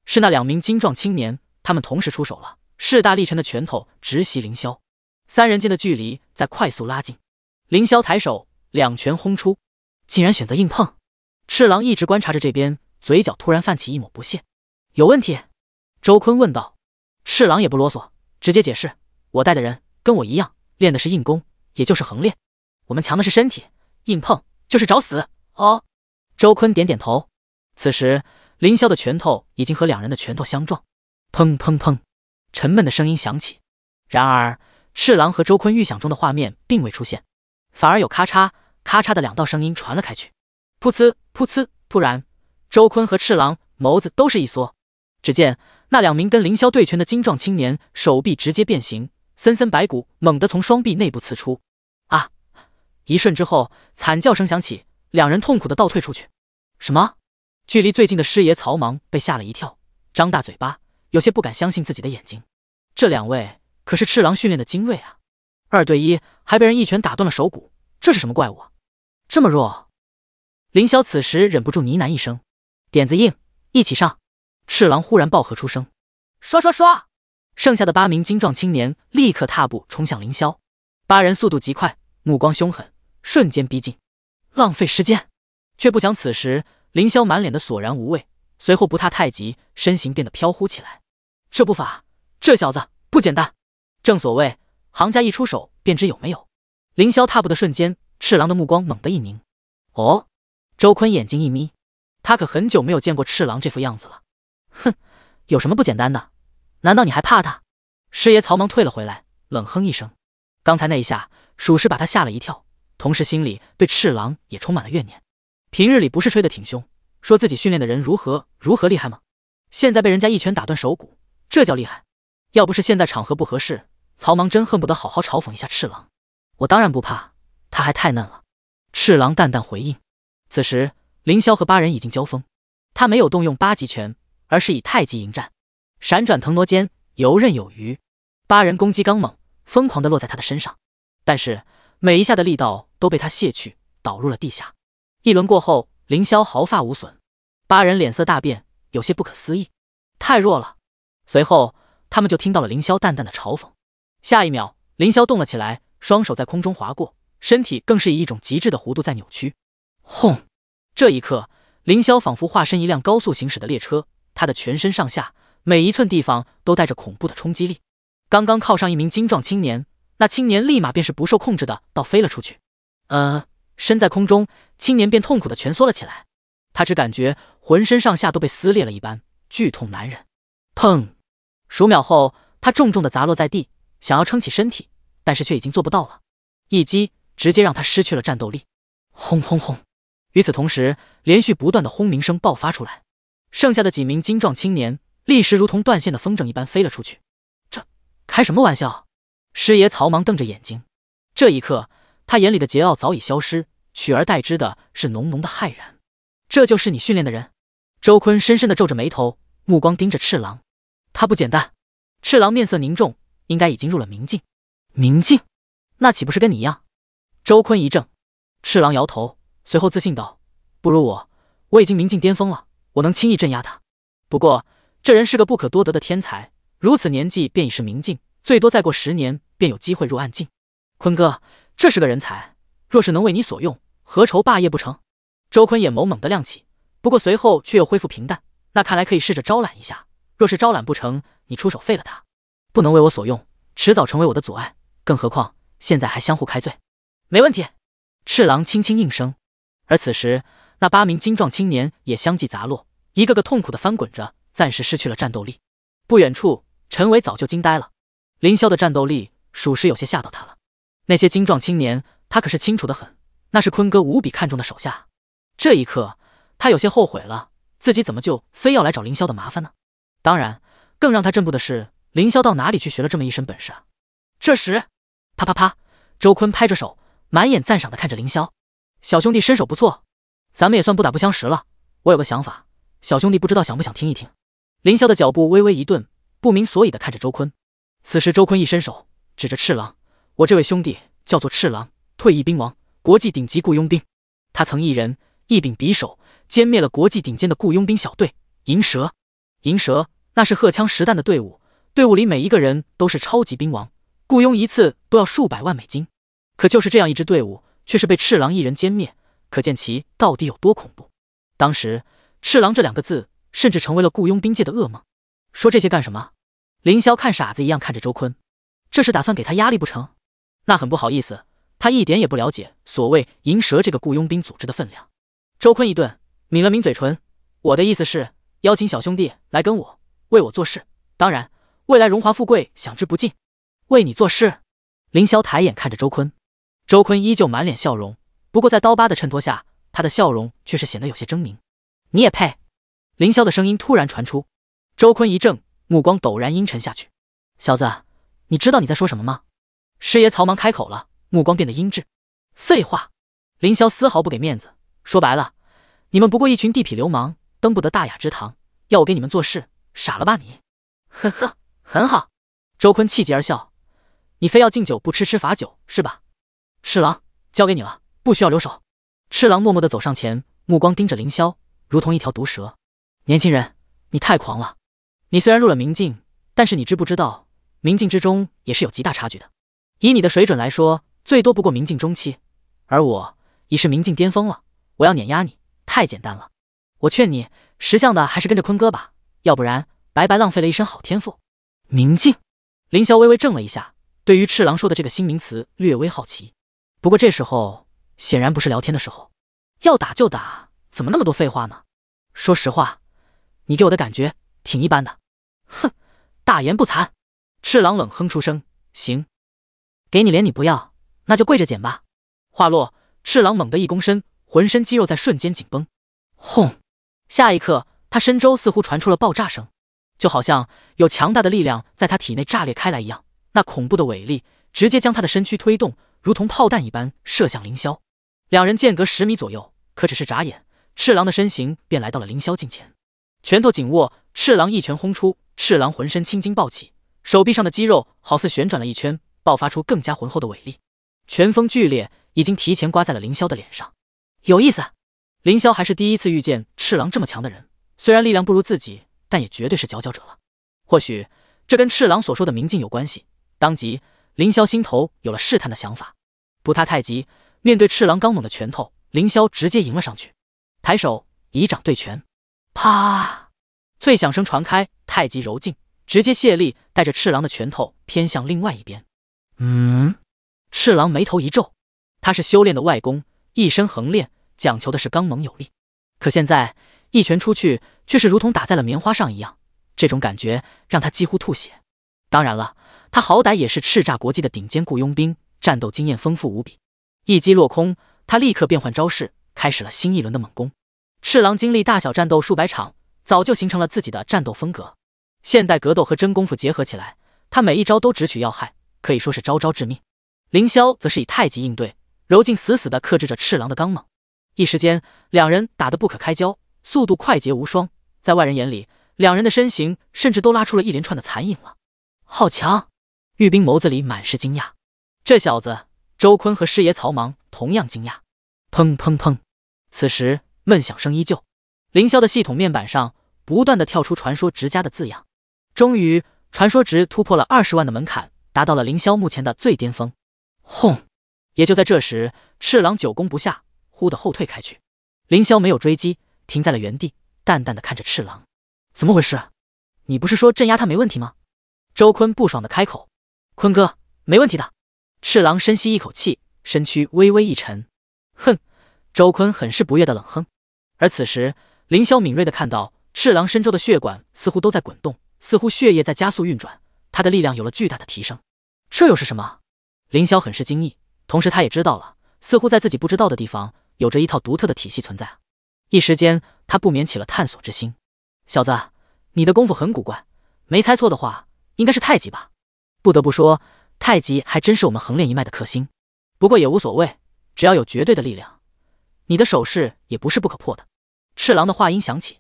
是那两名精壮青年，他们同时出手了，势大力沉的拳头直袭凌霄。三人间的距离在快速拉近，凌霄抬手两拳轰出，竟然选择硬碰。赤狼一直观察着这边，嘴角突然泛起一抹不屑。有问题？周坤问道。赤狼也不啰嗦，直接解释：“我带的人跟我一样，练的是硬功，也就是横练，我们强的是身体，硬碰。”就是找死哦！周坤点点头。此时，凌霄的拳头已经和两人的拳头相撞，砰砰砰，沉闷的声音响起。然而，赤狼和周坤预想中的画面并未出现，反而有咔嚓咔嚓的两道声音传了开去。噗呲噗呲！突然，周坤和赤狼眸子都是一缩。只见那两名跟凌霄对拳的精壮青年，手臂直接变形，森森白骨猛地从双臂内部刺出。一瞬之后，惨叫声响起，两人痛苦的倒退出去。什么？距离最近的师爷曹芒被吓了一跳，张大嘴巴，有些不敢相信自己的眼睛。这两位可是赤狼训练的精锐啊！二对一，还被人一拳打断了手骨，这是什么怪物？这么弱？凌霄此时忍不住呢喃一声：“点子硬，一起上！”赤狼忽然暴喝出声：“刷刷刷！”剩下的八名精壮青年立刻踏步冲向凌霄，八人速度极快，目光凶狠。瞬间逼近，浪费时间。却不想此时，凌霄满脸的索然无味。随后不踏太极，身形变得飘忽起来。这步法，这小子不简单。正所谓，行家一出手，便知有没有。凌霄踏步的瞬间，赤狼的目光猛地一凝。哦，周坤眼睛一眯，他可很久没有见过赤狼这副样子了。哼，有什么不简单的？难道你还怕他？师爷曹芒退了回来，冷哼一声。刚才那一下，属实把他吓了一跳。同时，心里对赤狼也充满了怨念。平日里不是吹得挺凶，说自己训练的人如何如何厉害吗？现在被人家一拳打断手骨，这叫厉害？要不是现在场合不合适，曹芒真恨不得好好嘲讽一下赤狼。我当然不怕，他还太嫩了。赤狼淡淡回应。此时，凌霄和八人已经交锋，他没有动用八极拳，而是以太极迎战，闪转腾挪间游刃有余。八人攻击刚猛，疯狂的落在他的身上，但是每一下的力道。都被他卸去，导入了地下。一轮过后，凌霄毫发无损，八人脸色大变，有些不可思议，太弱了。随后，他们就听到了凌霄淡淡的嘲讽。下一秒，凌霄动了起来，双手在空中划过，身体更是以一种极致的弧度在扭曲。轰！这一刻，凌霄仿佛化身一辆高速行驶的列车，他的全身上下每一寸地方都带着恐怖的冲击力。刚刚靠上一名精壮青年，那青年立马便是不受控制的倒飞了出去。呃，身在空中，青年便痛苦的蜷缩了起来。他只感觉浑身上下都被撕裂了一般，剧痛难忍。砰！数秒后，他重重的砸落在地，想要撑起身体，但是却已经做不到了。一击直接让他失去了战斗力。轰轰轰！与此同时，连续不断的轰鸣声爆发出来。剩下的几名精壮青年立时如同断线的风筝一般飞了出去。这开什么玩笑？师爷曹忙瞪着眼睛。这一刻。他眼里的桀骜早已消失，取而代之的是浓浓的骇然。这就是你训练的人？周坤深深的皱着眉头，目光盯着赤狼。他不简单。赤狼面色凝重，应该已经入了明境。明境？那岂不是跟你一样？周坤一怔。赤狼摇头，随后自信道：“不如我，我已经明镜巅峰了，我能轻易镇压他。不过这人是个不可多得的天才，如此年纪便已是明镜，最多再过十年便有机会入暗境。”坤哥。这是个人才，若是能为你所用，何愁霸业不成？周坤眼眸猛地亮起，不过随后却又恢复平淡。那看来可以试着招揽一下，若是招揽不成，你出手废了他。不能为我所用，迟早成为我的阻碍。更何况现在还相互开罪，没问题。赤狼轻轻应声。而此时，那八名精壮青年也相继砸落，一个个痛苦的翻滚着，暂时失去了战斗力。不远处，陈伟早就惊呆了，凌霄的战斗力属实有些吓到他了。那些精壮青年，他可是清楚的很，那是坤哥无比看重的手下。这一刻，他有些后悔了，自己怎么就非要来找凌霄的麻烦呢？当然，更让他震怖的是，凌霄到哪里去学了这么一身本事啊？这时，啪啪啪，周坤拍着手，满眼赞赏的看着凌霄，小兄弟身手不错，咱们也算不打不相识了。我有个想法，小兄弟不知道想不想听一听？凌霄的脚步微微一顿，不明所以的看着周坤。此时，周坤一伸手指着赤狼。我这位兄弟叫做赤狼，退役兵王，国际顶级雇佣兵。他曾一人一柄匕首歼灭了国际顶尖的雇佣兵小队银蛇。银蛇那是荷枪实弹的队伍，队伍里每一个人都是超级兵王，雇佣一次都要数百万美金。可就是这样一支队伍，却是被赤狼一人歼灭，可见其到底有多恐怖。当时赤狼这两个字，甚至成为了雇佣兵界的噩梦。说这些干什么？凌霄看傻子一样看着周坤，这是打算给他压力不成？那很不好意思，他一点也不了解所谓银蛇这个雇佣兵组织的分量。周坤一顿，抿了抿嘴唇，我的意思是邀请小兄弟来跟我为我做事，当然未来荣华富贵享之不尽。为你做事？凌霄抬眼看着周坤，周坤依旧满脸笑容，不过在刀疤的衬托下，他的笑容却是显得有些狰狞。你也配？凌霄的声音突然传出，周坤一怔，目光陡然阴沉下去。小子，你知道你在说什么吗？师爷曹忙开口了，目光变得阴鸷。废话，凌霄丝毫不给面子，说白了，你们不过一群地痞流氓，登不得大雅之堂。要我给你们做事，傻了吧你？呵呵，很好。周坤气急而笑，你非要敬酒不吃吃罚酒是吧？赤狼交给你了，不需要留手。赤狼默默的走上前，目光盯着凌霄，如同一条毒蛇。年轻人，你太狂了。你虽然入了明镜，但是你知不知道，明镜之中也是有极大差距的。以你的水准来说，最多不过明镜中期，而我已是明镜巅峰了。我要碾压你，太简单了。我劝你识相的还是跟着坤哥吧，要不然白白浪费了一身好天赋。明镜，凌霄微微怔了一下，对于赤狼说的这个新名词略微好奇。不过这时候显然不是聊天的时候，要打就打，怎么那么多废话呢？说实话，你给我的感觉挺一般的。哼，大言不惭！赤狼冷哼出声。行。给你脸你不要，那就跪着捡吧。话落，赤狼猛地一躬身，浑身肌肉在瞬间紧绷，轰！下一刻，他身周似乎传出了爆炸声，就好像有强大的力量在他体内炸裂开来一样。那恐怖的伟力直接将他的身躯推动，如同炮弹一般射向凌霄。两人间隔十米左右，可只是眨眼，赤狼的身形便来到了凌霄近前。拳头紧握，赤狼一拳轰出，赤狼浑身青筋暴起，手臂上的肌肉好似旋转了一圈。爆发出更加浑厚的伟力，拳风剧烈，已经提前刮在了凌霄的脸上。有意思，凌霄还是第一次遇见赤狼这么强的人。虽然力量不如自己，但也绝对是佼佼者了。或许这跟赤狼所说的明镜有关系。当即，凌霄心头有了试探的想法。不，他太急。面对赤狼刚猛的拳头，凌霄直接迎了上去，抬手以掌对拳，啪，脆响声传开。太极柔劲直接卸力，带着赤狼的拳头偏向另外一边。嗯，赤狼眉头一皱，他是修炼的外功，一身横练，讲求的是刚猛有力。可现在一拳出去，却是如同打在了棉花上一样，这种感觉让他几乎吐血。当然了，他好歹也是叱咤国际的顶尖雇佣兵，战斗经验丰富无比。一击落空，他立刻变换招式，开始了新一轮的猛攻。赤狼经历大小战斗数百场，早就形成了自己的战斗风格。现代格斗和真功夫结合起来，他每一招都直取要害。可以说是招招致命，凌霄则是以太极应对，柔劲死死的克制着赤狼的刚猛。一时间，两人打得不可开交，速度快捷无双，在外人眼里，两人的身形甚至都拉出了一连串的残影了。好强！玉冰眸子里满是惊讶，这小子，周坤和师爷曹芒同样惊讶。砰砰砰！此时闷响声依旧，凌霄的系统面板上不断的跳出“传说值加”的字样，终于，传说值突破了二十万的门槛。达到了凌霄目前的最巅峰。轰！也就在这时，赤狼久攻不下，忽的后退开去。凌霄没有追击，停在了原地，淡淡的看着赤狼：“怎么回事？你不是说镇压他没问题吗？”周坤不爽的开口：“坤哥，没问题的。”赤狼深吸一口气，身躯微微一沉，哼。周坤很是不悦的冷哼。而此时，凌霄敏锐的看到赤狼身周的血管似乎都在滚动，似乎血液在加速运转。他的力量有了巨大的提升，这又是什么？凌霄很是惊异，同时他也知道了，似乎在自己不知道的地方有着一套独特的体系存在。一时间，他不免起了探索之心。小子，你的功夫很古怪，没猜错的话，应该是太极吧？不得不说，太极还真是我们横练一脉的克星。不过也无所谓，只要有绝对的力量，你的手势也不是不可破的。赤狼的话音响起，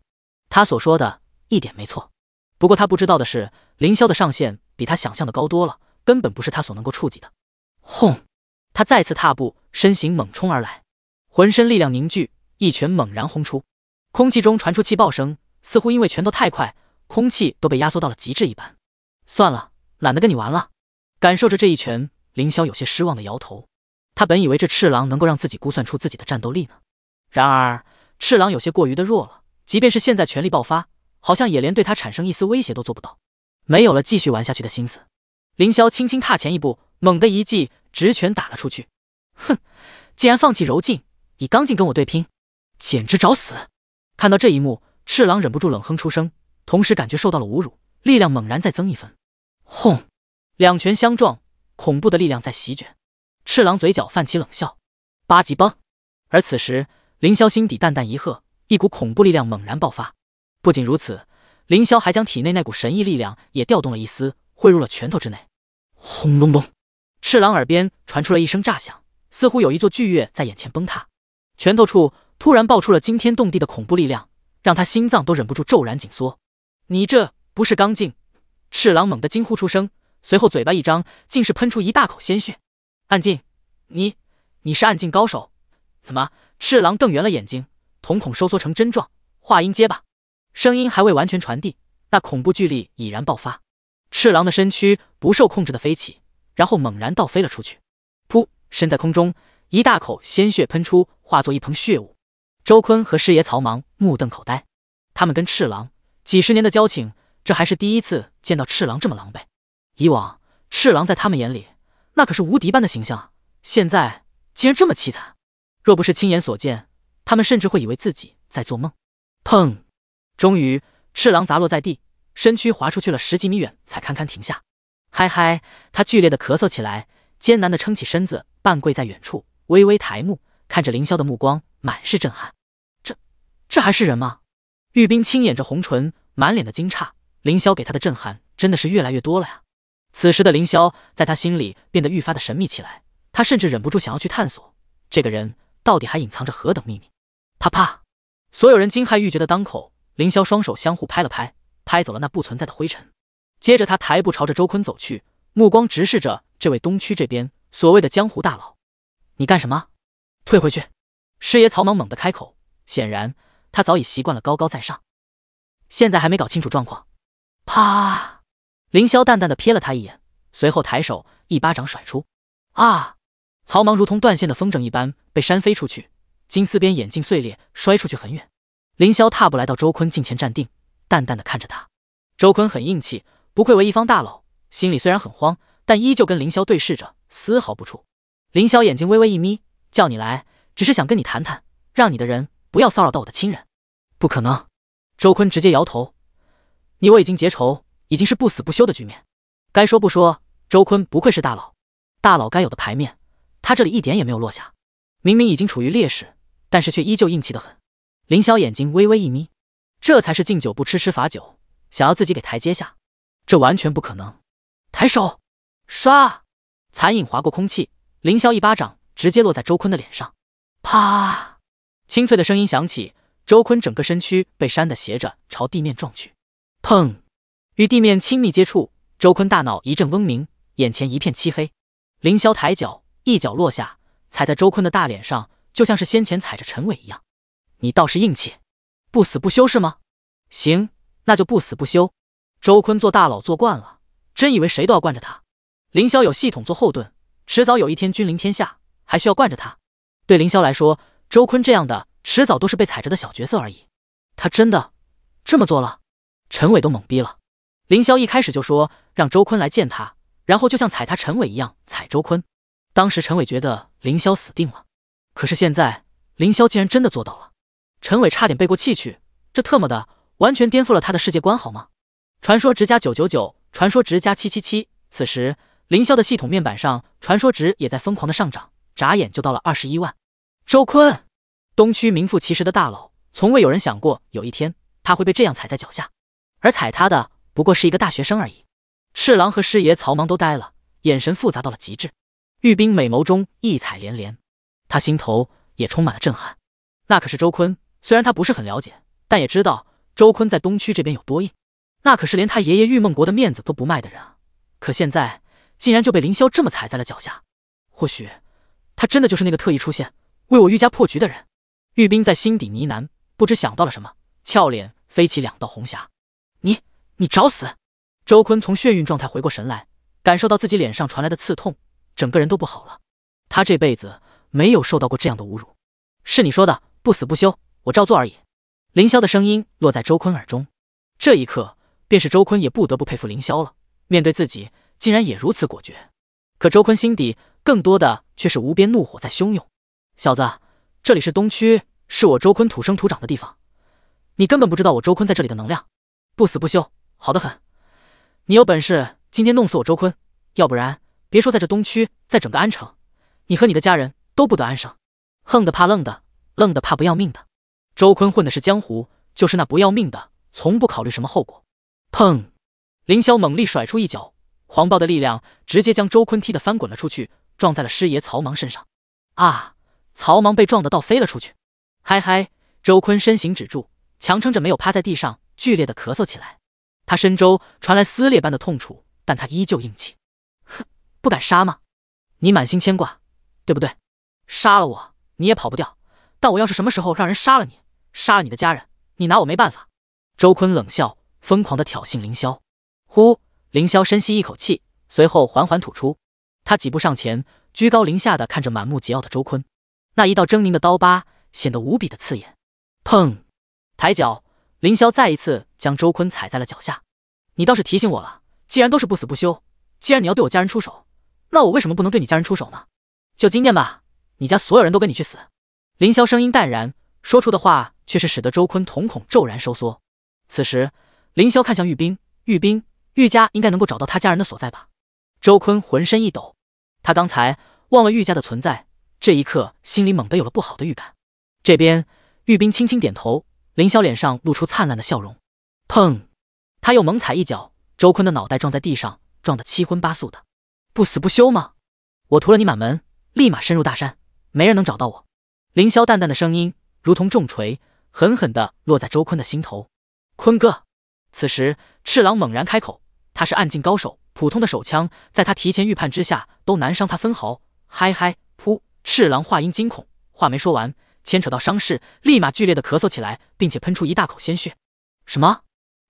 他所说的一点没错。不过他不知道的是，凌霄的上限。比他想象的高多了，根本不是他所能够触及的。轰！他再次踏步，身形猛冲而来，浑身力量凝聚，一拳猛然轰出。空气中传出气爆声，似乎因为拳头太快，空气都被压缩到了极致一般。算了，懒得跟你玩了。感受着这一拳，凌霄有些失望的摇头。他本以为这赤狼能够让自己估算出自己的战斗力呢，然而赤狼有些过于的弱了，即便是现在全力爆发，好像也连对他产生一丝威胁都做不到。没有了继续玩下去的心思，凌霄轻轻踏前一步，猛地一记直拳打了出去。哼，竟然放弃柔劲，以刚劲跟我对拼，简直找死！看到这一幕，赤狼忍不住冷哼出声，同时感觉受到了侮辱，力量猛然再增一分。轰！两拳相撞，恐怖的力量在席卷。赤狼嘴角泛起冷笑。八级崩。而此时，凌霄心底淡淡一喝，一股恐怖力量猛然爆发。不仅如此。凌霄还将体内那股神异力量也调动了一丝，汇入了拳头之内。轰隆隆！赤狼耳边传出了一声炸响，似乎有一座巨岳在眼前崩塌。拳头处突然爆出了惊天动地的恐怖力量，让他心脏都忍不住骤然紧缩。你这不是刚劲！赤狼猛地惊呼出声，随后嘴巴一张，竟是喷出一大口鲜血。暗劲！你，你是暗劲高手？怎么？赤狼瞪圆了眼睛，瞳孔收缩成针状，话音结巴。声音还未完全传递，那恐怖巨力已然爆发，赤狼的身躯不受控制的飞起，然后猛然倒飞了出去，噗，身在空中，一大口鲜血喷出，化作一盆血雾。周坤和师爷曹芒目瞪口呆，他们跟赤狼几十年的交情，这还是第一次见到赤狼这么狼狈。以往赤狼在他们眼里那可是无敌般的形象，现在竟然这么凄惨，若不是亲眼所见，他们甚至会以为自己在做梦。砰。终于，赤狼砸落在地，身躯滑出去了十几米远，才堪堪停下。嗨嗨，他剧烈的咳嗽起来，艰难的撑起身子，半跪在远处，微微抬目看着凌霄的目光满是震撼。这，这还是人吗？玉冰轻掩着红唇，满脸的惊诧。凌霄给他的震撼真的是越来越多了呀。此时的凌霄在他心里变得愈发的神秘起来，他甚至忍不住想要去探索这个人到底还隐藏着何等秘密。啪啪，所有人惊骇欲绝的当口。凌霄双手相互拍了拍，拍走了那不存在的灰尘。接着他抬步朝着周坤走去，目光直视着这位东区这边所谓的江湖大佬：“你干什么？退回去！”师爷曹莽猛地开口，显然他早已习惯了高高在上。现在还没搞清楚状况。啪！凌霄淡淡的瞥了他一眼，随后抬手一巴掌甩出。啊！曹莽如同断线的风筝一般被扇飞出去，金丝边眼镜碎裂，摔出去很远。凌霄踏步来到周坤近前站定，淡淡的看着他。周坤很硬气，不愧为一方大佬。心里虽然很慌，但依旧跟凌霄对视着，丝毫不怵。凌霄眼睛微微一眯，叫你来，只是想跟你谈谈，让你的人不要骚扰到我的亲人。不可能！周坤直接摇头。你我已经结仇，已经是不死不休的局面。该说不说，周坤不愧是大佬，大佬该有的牌面，他这里一点也没有落下。明明已经处于劣势，但是却依旧硬气的很。林霄眼睛微微一眯，这才是敬酒不吃吃罚酒，想要自己给台阶下，这完全不可能。抬手，唰，残影划过空气，林霄一巴掌直接落在周坤的脸上，啪，清脆的声音响起，周坤整个身躯被扇的斜着朝地面撞去，砰，与地面亲密接触，周坤大脑一阵嗡鸣，眼前一片漆黑。林霄抬脚，一脚落下，踩在周坤的大脸上，就像是先前踩着陈伟一样。你倒是硬气，不死不休是吗？行，那就不死不休。周坤做大佬做惯了，真以为谁都要惯着他？凌霄有系统做后盾，迟早有一天君临天下，还需要惯着他？对凌霄来说，周坤这样的迟早都是被踩着的小角色而已。他真的这么做了？陈伟都懵逼了。凌霄一开始就说让周坤来见他，然后就像踩他陈伟一样踩周坤。当时陈伟觉得凌霄死定了，可是现在凌霄竟然真的做到了。陈伟差点背过气去，这特么的完全颠覆了他的世界观，好吗？传说值加九九九，传说值加七七七。此时，凌霄的系统面板上，传说值也在疯狂的上涨，眨眼就到了二十一万。周坤，东区名副其实的大佬，从未有人想过有一天他会被这样踩在脚下，而踩他的不过是一个大学生而已。赤狼和师爷曹芒都呆了，眼神复杂到了极致。玉冰美眸中异彩连连，他心头也充满了震撼，那可是周坤。虽然他不是很了解，但也知道周坤在东区这边有多硬，那可是连他爷爷玉梦国的面子都不卖的人啊！可现在竟然就被凌霄这么踩在了脚下，或许他真的就是那个特意出现为我玉家破局的人。玉冰在心底呢喃，不知想到了什么，俏脸飞起两道红霞：“你你找死！”周坤从眩晕状态回过神来，感受到自己脸上传来的刺痛，整个人都不好了。他这辈子没有受到过这样的侮辱，是你说的不死不休。我照做而已。凌霄的声音落在周坤耳中，这一刻，便是周坤也不得不佩服凌霄了。面对自己，竟然也如此果决。可周坤心底更多的却是无边怒火在汹涌。小子，这里是东区，是我周坤土生土长的地方，你根本不知道我周坤在这里的能量。不死不休，好的很。你有本事今天弄死我周坤，要不然别说在这东区，在整个安城，你和你的家人都不得安生。横的怕愣的，愣的怕不要命的。周坤混的是江湖，就是那不要命的，从不考虑什么后果。砰！凌霄猛力甩出一脚，狂暴的力量直接将周坤踢得翻滚了出去，撞在了师爷曹芒身上。啊！曹芒被撞得倒飞了出去。嗨嗨！周坤身形止住，强撑着没有趴在地上，剧烈的咳嗽起来。他身周传来撕裂般的痛楚，但他依旧硬气。哼，不敢杀吗？你满心牵挂，对不对？杀了我，你也跑不掉。但我要是什么时候让人杀了你？杀了你的家人，你拿我没办法。周坤冷笑，疯狂的挑衅凌霄。呼，凌霄深吸一口气，随后缓缓吐出。他几步上前，居高临下的看着满目桀骜的周坤，那一道狰狞的刀疤显得无比的刺眼。砰，抬脚，凌霄再一次将周坤踩在了脚下。你倒是提醒我了，既然都是不死不休，既然你要对我家人出手，那我为什么不能对你家人出手呢？就今天吧，你家所有人都跟你去死。凌霄声音淡然，说出的话。却是使得周坤瞳孔骤然收缩。此时，凌霄看向玉冰，玉冰，玉家应该能够找到他家人的所在吧？周坤浑身一抖，他刚才忘了玉家的存在，这一刻心里猛地有了不好的预感。这边，玉冰轻轻点头，凌霄脸上露出灿烂的笑容。砰！他又猛踩一脚，周坤的脑袋撞在地上，撞得七荤八素的。不死不休吗？我屠了你满门，立马深入大山，没人能找到我。凌霄淡淡的声音如同重锤。狠狠地落在周坤的心头，坤哥。此时，赤狼猛然开口，他是暗劲高手，普通的手枪在他提前预判之下都难伤他分毫。嗨嗨，噗！赤狼话音惊恐，话没说完，牵扯到伤势，立马剧烈的咳嗽起来，并且喷出一大口鲜血。什么？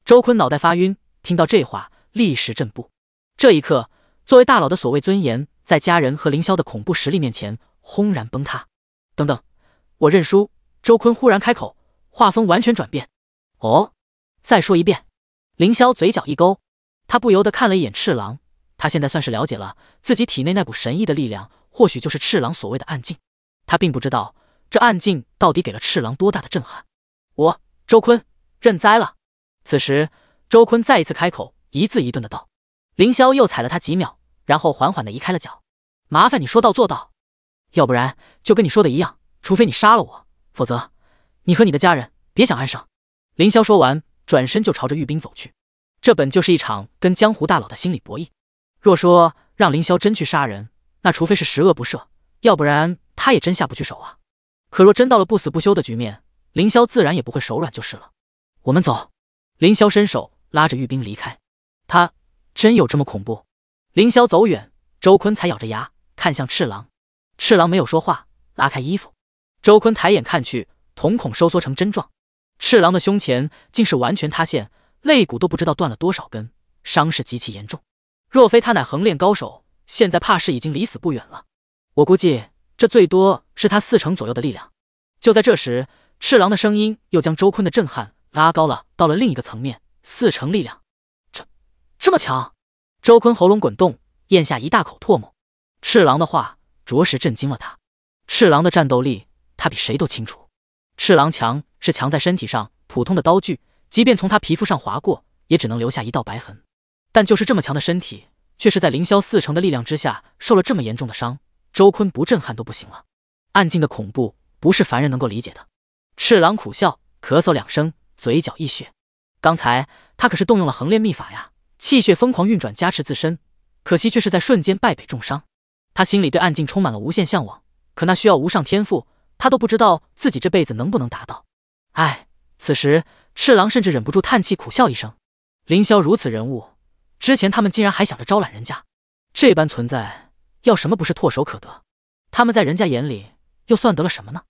周坤脑袋发晕，听到这话，立时震步。这一刻，作为大佬的所谓尊严，在家人和凌霄的恐怖实力面前轰然崩塌。等等，我认输。周坤忽然开口。画风完全转变。哦，再说一遍。凌霄嘴角一勾，他不由得看了一眼赤狼。他现在算是了解了，自己体内那股神异的力量，或许就是赤狼所谓的暗劲。他并不知道这暗劲到底给了赤狼多大的震撼。我周坤认栽了。此时，周坤再一次开口，一字一顿的道：“凌霄又踩了他几秒，然后缓缓的移开了脚。麻烦你说到做到，要不然就跟你说的一样，除非你杀了我，否则……”你和你的家人别想安生！凌霄说完，转身就朝着玉冰走去。这本就是一场跟江湖大佬的心理博弈。若说让凌霄真去杀人，那除非是十恶不赦，要不然他也真下不去手啊。可若真到了不死不休的局面，凌霄自然也不会手软就是了。我们走。凌霄伸手拉着玉冰离开。他真有这么恐怖？凌霄走远，周坤才咬着牙看向赤狼。赤狼没有说话，拉开衣服。周坤抬眼看去。瞳孔收缩成针状，赤狼的胸前竟是完全塌陷，肋骨都不知道断了多少根，伤势极其严重。若非他乃横练高手，现在怕是已经离死不远了。我估计这最多是他四成左右的力量。就在这时，赤狼的声音又将周坤的震撼拉高了，到了另一个层面。四成力量，这这么强？周坤喉咙滚动，咽下一大口唾沫。赤狼的话着实震惊了他。赤狼的战斗力，他比谁都清楚。赤狼强是强在身体上，普通的刀具即便从他皮肤上划过，也只能留下一道白痕。但就是这么强的身体，却是在凌霄四成的力量之下受了这么严重的伤。周坤不震撼都不行了。暗境的恐怖不是凡人能够理解的。赤狼苦笑，咳嗽两声，嘴角溢血。刚才他可是动用了横炼秘法呀，气血疯狂运转加持自身，可惜却是在瞬间败北重伤。他心里对暗境充满了无限向往，可那需要无上天赋。他都不知道自己这辈子能不能达到。哎，此时赤狼甚至忍不住叹气，苦笑一声。凌霄如此人物，之前他们竟然还想着招揽人家，这般存在要什么不是唾手可得？他们在人家眼里又算得了什么呢？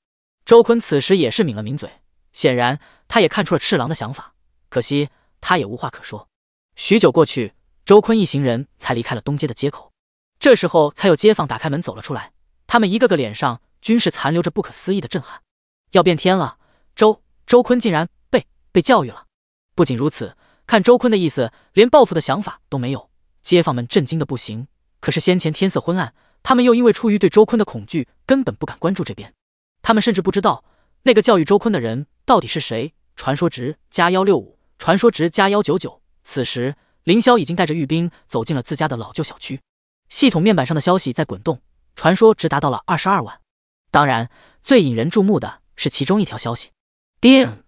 周坤此时也是抿了抿嘴，显然他也看出了赤狼的想法，可惜他也无话可说。许久过去，周坤一行人才离开了东街的街口，这时候才有街坊打开门走了出来，他们一个个脸上。均是残留着不可思议的震撼，要变天了！周周坤竟然被被教育了。不仅如此，看周坤的意思，连报复的想法都没有。街坊们震惊的不行。可是先前天色昏暗，他们又因为出于对周坤的恐惧，根本不敢关注这边。他们甚至不知道那个教育周坤的人到底是谁。传说值加幺六五，传说值加幺九九。此时，凌霄已经带着玉冰走进了自家的老旧小区。系统面板上的消息在滚动，传说值达到了二十二万。当然，最引人注目的是其中一条消息。叮，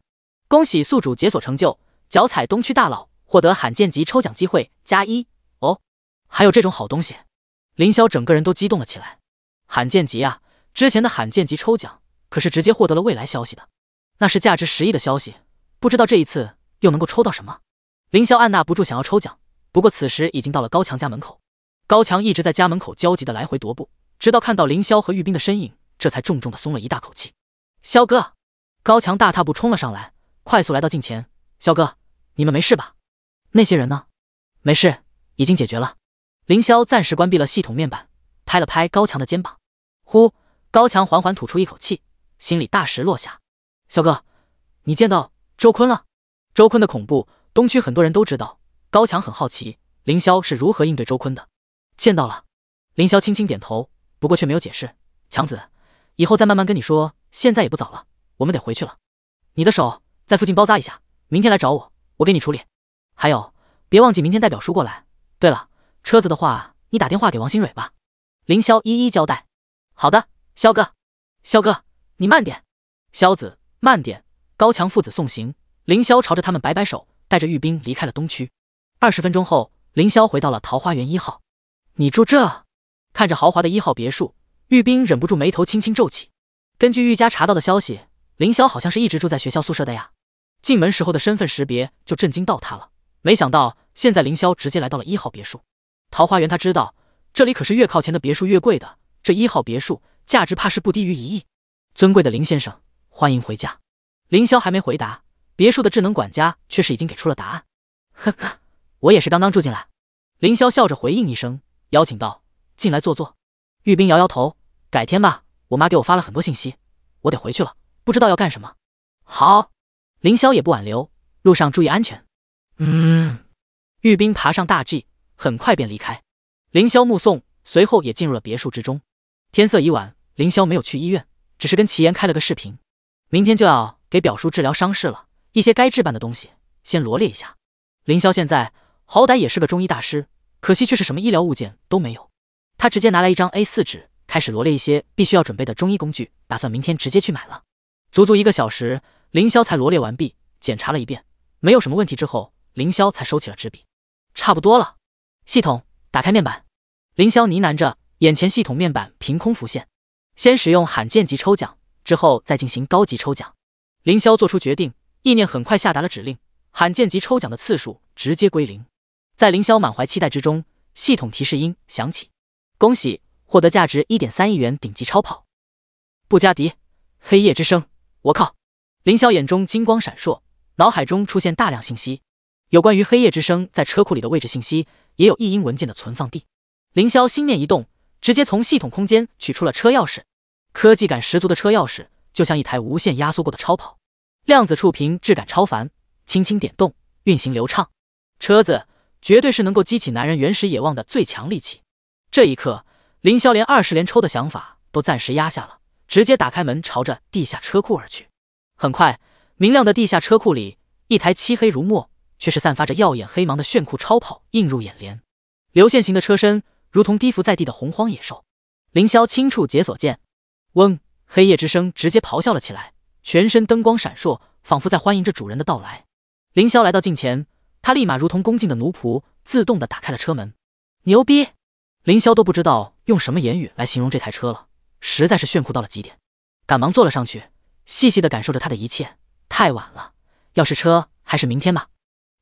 恭喜宿主解锁成就，脚踩东区大佬，获得罕见级抽奖机会加一哦！还有这种好东西，凌霄整个人都激动了起来。罕见级啊！之前的罕见级抽奖可是直接获得了未来消息的，那是价值十亿的消息，不知道这一次又能够抽到什么。凌霄按捺不住想要抽奖，不过此时已经到了高强家门口。高强一直在家门口焦急的来回踱步，直到看到凌霄和玉斌的身影。这才重重的松了一大口气。肖哥，高强大踏步冲了上来，快速来到近前。肖哥，你们没事吧？那些人呢？没事，已经解决了。凌霄暂时关闭了系统面板，拍了拍高强的肩膀。呼，高强缓缓吐出一口气，心里大石落下。肖哥，你见到周坤了？周坤的恐怖，东区很多人都知道。高强很好奇，凌霄是如何应对周坤的。见到了，凌霄轻轻点头，不过却没有解释。强子。以后再慢慢跟你说，现在也不早了，我们得回去了。你的手在附近包扎一下，明天来找我，我给你处理。还有，别忘记明天带表叔过来。对了，车子的话，你打电话给王新蕊吧。凌霄一一交代。好的，肖哥。肖哥，你慢点。肖子，慢点。高强父子送行，凌霄朝着他们摆摆手，带着玉兵离开了东区。二十分钟后，凌霄回到了桃花源一号。你住这？看着豪华的一号别墅。玉冰忍不住眉头轻轻皱起。根据玉家查到的消息，凌霄好像是一直住在学校宿舍的呀。进门时候的身份识别就震惊到他了，没想到现在凌霄直接来到了一号别墅桃花源。他知道这里可是越靠前的别墅越贵的，这一号别墅价值怕是不低于一亿。尊贵的林先生，欢迎回家。凌霄还没回答，别墅的智能管家却是已经给出了答案。呵呵，我也是刚刚住进来。凌霄笑着回应一声，邀请道：“进来坐坐。”玉冰摇摇头。改天吧，我妈给我发了很多信息，我得回去了，不知道要干什么。好，凌霄也不挽留，路上注意安全。嗯。玉斌爬上大 G，很快便离开。凌霄目送，随后也进入了别墅之中。天色已晚，凌霄没有去医院，只是跟齐岩开了个视频。明天就要给表叔治疗伤势了，一些该置办的东西先罗列一下。凌霄现在好歹也是个中医大师，可惜却是什么医疗物件都没有。他直接拿来一张 A4 纸。开始罗列一些必须要准备的中医工具，打算明天直接去买了。足足一个小时，凌霄才罗列完毕，检查了一遍，没有什么问题之后，凌霄才收起了纸笔。差不多了，系统打开面板。凌霄呢喃着，眼前系统面板凭空浮现。先使用罕见级抽奖，之后再进行高级抽奖。凌霄做出决定，意念很快下达了指令。罕见级抽奖的次数直接归零。在凌霄满怀期待之中，系统提示音响起，恭喜。获得价值一点三亿元顶级超跑，布加迪黑夜之声。我靠！凌霄眼中金光闪烁，脑海中出现大量信息，有关于黑夜之声在车库里的位置信息，也有译音文件的存放地。凌霄心念一动，直接从系统空间取出了车钥匙。科技感十足的车钥匙，就像一台无限压缩过的超跑，量子触屏质感超凡，轻轻点动，运行流畅。车子绝对是能够激起男人原始野望的最强利器。这一刻。凌霄连二十连抽的想法都暂时压下了，直接打开门朝着地下车库而去。很快，明亮的地下车库里，一台漆黑如墨却是散发着耀眼黑芒的炫酷超跑映入眼帘。流线型的车身如同低伏在地的洪荒野兽。凌霄轻触解锁键，嗡，黑夜之声直接咆哮了起来，全身灯光闪烁，仿佛在欢迎着主人的到来。凌霄来到近前，他立马如同恭敬的奴仆，自动的打开了车门。牛逼！凌霄都不知道用什么言语来形容这台车了，实在是炫酷到了极点。赶忙坐了上去，细细的感受着他的一切。太晚了，要是车还是明天吧。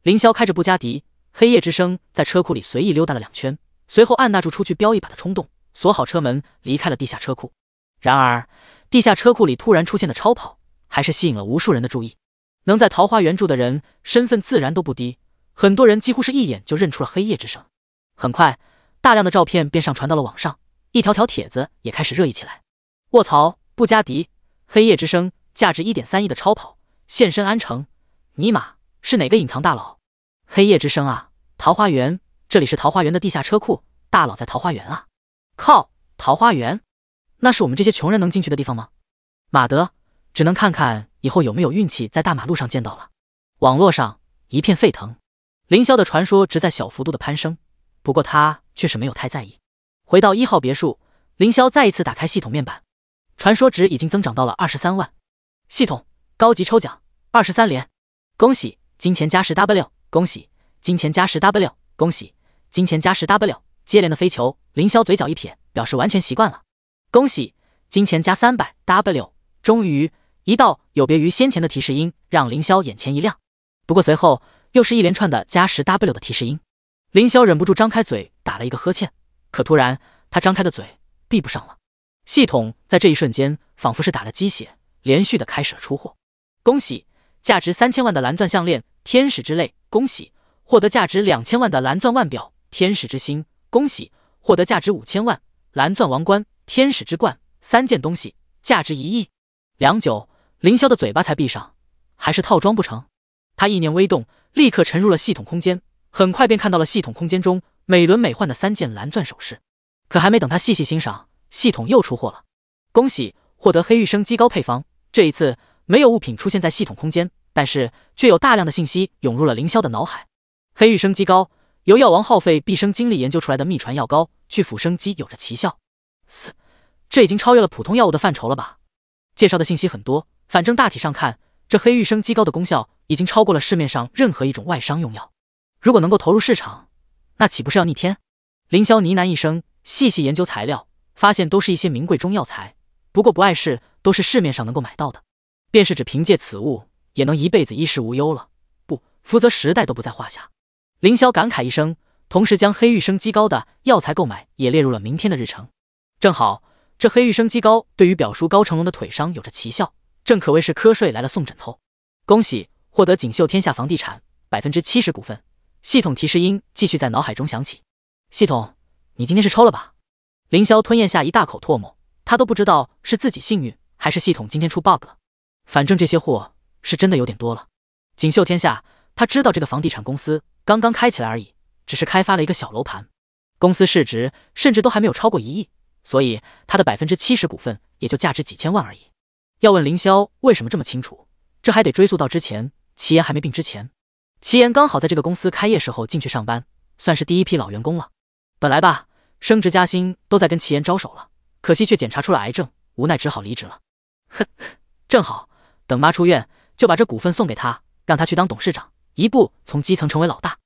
凌霄开着布加迪黑夜之声，在车库里随意溜达了两圈，随后按捺住出去飙一把的冲动，锁好车门，离开了地下车库。然而，地下车库里突然出现的超跑，还是吸引了无数人的注意。能在桃花源住的人，身份自然都不低，很多人几乎是一眼就认出了黑夜之声。很快。大量的照片便上传到了网上，一条条帖子也开始热议起来。卧槽，布加迪黑夜之声，价值一点三亿的超跑现身安城，尼玛是哪个隐藏大佬？黑夜之声啊，桃花源，这里是桃花源的地下车库，大佬在桃花源啊！靠，桃花源，那是我们这些穷人能进去的地方吗？马德，只能看看以后有没有运气在大马路上见到了。网络上一片沸腾，凌霄的传说直在小幅度的攀升，不过他。却是没有太在意。回到一号别墅，凌霄再一次打开系统面板，传说值已经增长到了二十三万。系统，高级抽奖，二十三连，恭喜，金钱加十 W，恭喜，金钱加十 W，恭喜，金钱加十 W。接连的飞球，凌霄嘴角一撇，表示完全习惯了。恭喜，金钱加三百 W。终于，一道有别于先前的提示音，让凌霄眼前一亮。不过随后又是一连串的加十 W 的提示音。凌霄忍不住张开嘴，打了一个呵欠。可突然，他张开的嘴闭不上了。系统在这一瞬间仿佛是打了鸡血，连续的开始了出货。恭喜，价值三千万的蓝钻项链《天使之泪》。恭喜，获得价值两千万的蓝钻腕表《天使之心”；恭喜，获得价值五千万蓝钻王冠《天使之冠》。三件东西，价值一亿。良久，凌霄的嘴巴才闭上。还是套装不成？他意念微动，立刻沉入了系统空间。很快便看到了系统空间中美轮美奂的三件蓝钻首饰，可还没等他细细欣赏，系统又出货了。恭喜获得黑玉生肌膏配方。这一次没有物品出现在系统空间，但是却有大量的信息涌入了凌霄的脑海。黑玉生肌膏由药王耗费毕生精力研究出来的秘传药膏，去腐生肌有着奇效。嘶，这已经超越了普通药物的范畴了吧？介绍的信息很多，反正大体上看，这黑玉生肌膏的功效已经超过了市面上任何一种外伤用药。如果能够投入市场，那岂不是要逆天？凌霄呢喃一声，细细研究材料，发现都是一些名贵中药材，不过不碍事，都是市面上能够买到的。便是只凭借此物，也能一辈子衣食无忧了，不，福泽时代都不在话下。凌霄感慨一声，同时将黑玉生机膏的药材购买也列入了明天的日程。正好这黑玉生机膏对于表叔高成龙的腿伤有着奇效，正可谓是瞌睡来了送枕头。恭喜获得锦绣天下房地产百分之七十股份。系统提示音继续在脑海中响起。系统，你今天是抽了吧？凌霄吞咽下一大口唾沫，他都不知道是自己幸运还是系统今天出 bug 了。反正这些货是真的有点多了。锦绣天下，他知道这个房地产公司刚刚开起来而已，只是开发了一个小楼盘，公司市值甚至都还没有超过一亿，所以他的百分之七十股份也就价值几千万而已。要问凌霄为什么这么清楚，这还得追溯到之前齐岩还没病之前。齐岩刚好在这个公司开业时候进去上班，算是第一批老员工了。本来吧，升职加薪都在跟齐岩招手了，可惜却检查出了癌症，无奈只好离职了。哼，正好等妈出院，就把这股份送给他，让他去当董事长，一步从基层成为老大。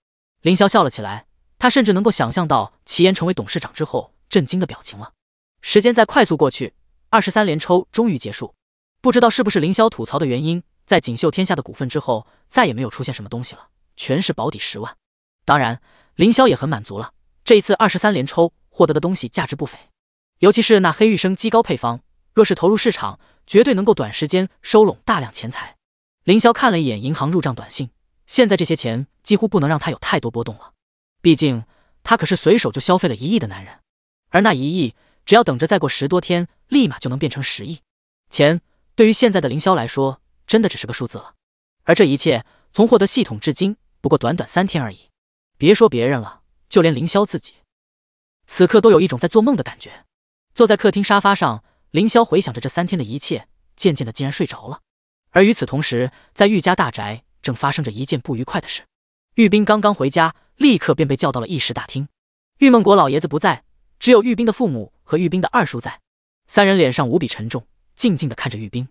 林霄笑了起来，他甚至能够想象到齐岩成为董事长之后震惊的表情了。时间在快速过去，二十三连抽终于结束，不知道是不是凌霄吐槽的原因。在锦绣天下的股份之后，再也没有出现什么东西了，全是保底十万。当然，凌霄也很满足了。这一次二十三连抽获得的东西价值不菲，尤其是那黑玉生鸡高配方，若是投入市场，绝对能够短时间收拢大量钱财。凌霄看了一眼银行入账短信，现在这些钱几乎不能让他有太多波动了，毕竟他可是随手就消费了一亿的男人，而那一亿只要等着再过十多天，立马就能变成十亿。钱对于现在的凌霄来说。真的只是个数字了，而这一切从获得系统至今不过短短三天而已。别说别人了，就连凌霄自己，此刻都有一种在做梦的感觉。坐在客厅沙发上，凌霄回想着这三天的一切，渐渐的竟然睡着了。而与此同时，在玉家大宅正发生着一件不愉快的事。玉斌刚刚回家，立刻便被叫到了议事大厅。玉梦国老爷子不在，只有玉斌的父母和玉斌的二叔在，三人脸上无比沉重，静静的看着玉斌。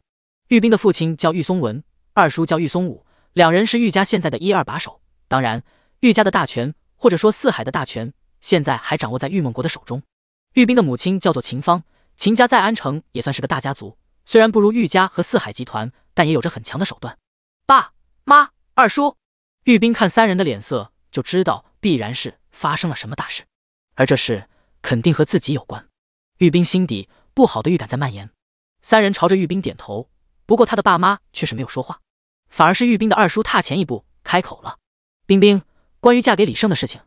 玉斌的父亲叫玉松文，二叔叫玉松武，两人是玉家现在的一二把手。当然，玉家的大权，或者说四海的大权，现在还掌握在玉梦国的手中。玉斌的母亲叫做秦芳，秦家在安城也算是个大家族，虽然不如玉家和四海集团，但也有着很强的手段。爸妈，二叔，玉斌看三人的脸色，就知道必然是发生了什么大事，而这事肯定和自己有关。玉斌心底不好的预感在蔓延。三人朝着玉斌点头。不过他的爸妈却是没有说话，反而是玉冰的二叔踏前一步开口了：“冰冰，关于嫁给李胜的事情，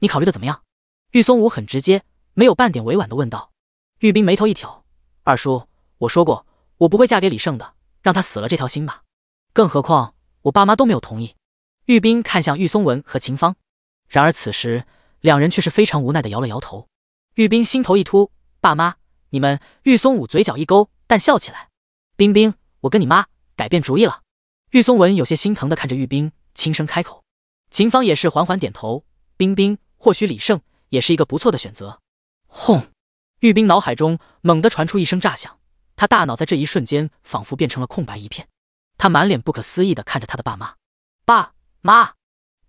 你考虑的怎么样？”玉松武很直接，没有半点委婉的问道。玉冰眉头一挑：“二叔，我说过我不会嫁给李胜的，让他死了这条心吧。更何况我爸妈都没有同意。”玉冰看向玉松文和秦芳，然而此时两人却是非常无奈的摇了摇头。玉冰心头一突：“爸妈，你们……”玉松武嘴角一勾，淡笑起来：“冰冰。”我跟你妈改变主意了。玉松文有些心疼的看着玉冰，轻声开口。秦芳也是缓缓点头。冰冰，或许李胜也是一个不错的选择。轰！玉冰脑海中猛地传出一声炸响，他大脑在这一瞬间仿佛变成了空白一片。他满脸不可思议的看着他的爸妈：“爸妈，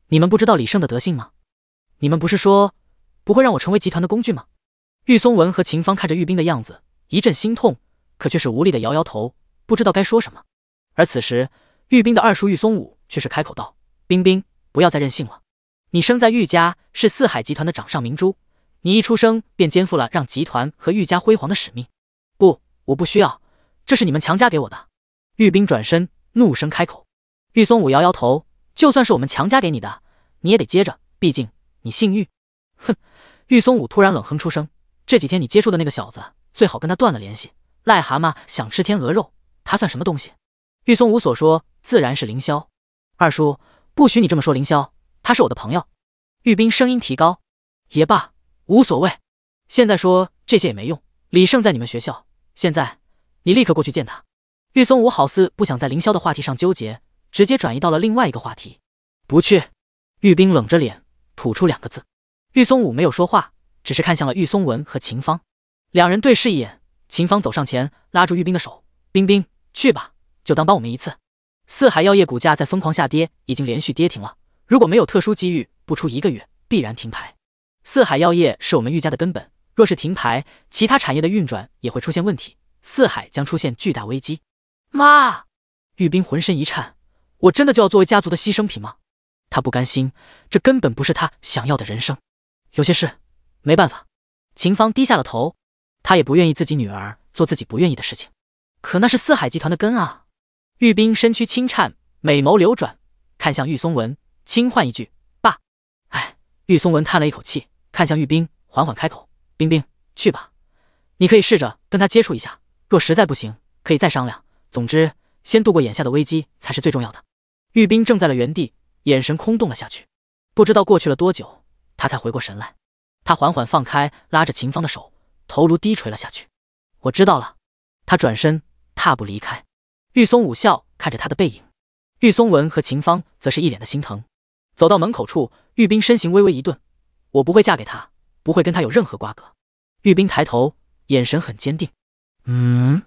你们不知道李胜的德性吗？你们不是说不会让我成为集团的工具吗？”玉松文和秦芳看着玉冰的样子，一阵心痛，可却是无力的摇摇头。不知道该说什么，而此时玉冰的二叔玉松武却是开口道：“冰冰，不要再任性了。你生在玉家，是四海集团的掌上明珠。你一出生便肩负了让集团和玉家辉煌的使命。不，我不需要，这是你们强加给我的。”玉冰转身怒声开口。玉松武摇摇头：“就算是我们强加给你的，你也得接着。毕竟你姓玉。”哼！玉松武突然冷哼出声：“这几天你接触的那个小子，最好跟他断了联系。癞蛤蟆想吃天鹅肉。”他算什么东西？玉松武所说自然是凌霄。二叔，不许你这么说凌霄，他是我的朋友。玉冰声音提高。也罢，无所谓。现在说这些也没用。李胜在你们学校，现在你立刻过去见他。玉松武好似不想在凌霄的话题上纠结，直接转移到了另外一个话题。不去。玉冰冷着脸吐出两个字。玉松武没有说话，只是看向了玉松文和秦芳。两人对视一眼，秦芳走上前，拉住玉冰的手，冰冰。去吧，就当帮我们一次。四海药业股价在疯狂下跌，已经连续跌停了。如果没有特殊机遇，不出一个月必然停牌。四海药业是我们玉家的根本，若是停牌，其他产业的运转也会出现问题，四海将出现巨大危机。妈，玉斌浑身一颤，我真的就要作为家族的牺牲品吗？他不甘心，这根本不是他想要的人生。有些事没办法。秦芳低下了头，他也不愿意自己女儿做自己不愿意的事情。可那是四海集团的根啊！玉冰身躯轻颤，美眸流转，看向玉松文，轻唤一句：“爸。”哎，玉松文叹了一口气，看向玉冰，缓缓开口：“冰冰，去吧，你可以试着跟他接触一下。若实在不行，可以再商量。总之，先度过眼下的危机才是最重要的。”玉冰怔在了原地，眼神空洞了下去。不知道过去了多久，他才回过神来。他缓缓放开拉着秦芳的手，头颅低垂了下去。“我知道了。”他转身。踏步离开，玉松武笑看着他的背影，玉松文和秦芳则是一脸的心疼。走到门口处，玉冰身形微微一顿，我不会嫁给他，不会跟他有任何瓜葛。玉冰抬头，眼神很坚定。嗯。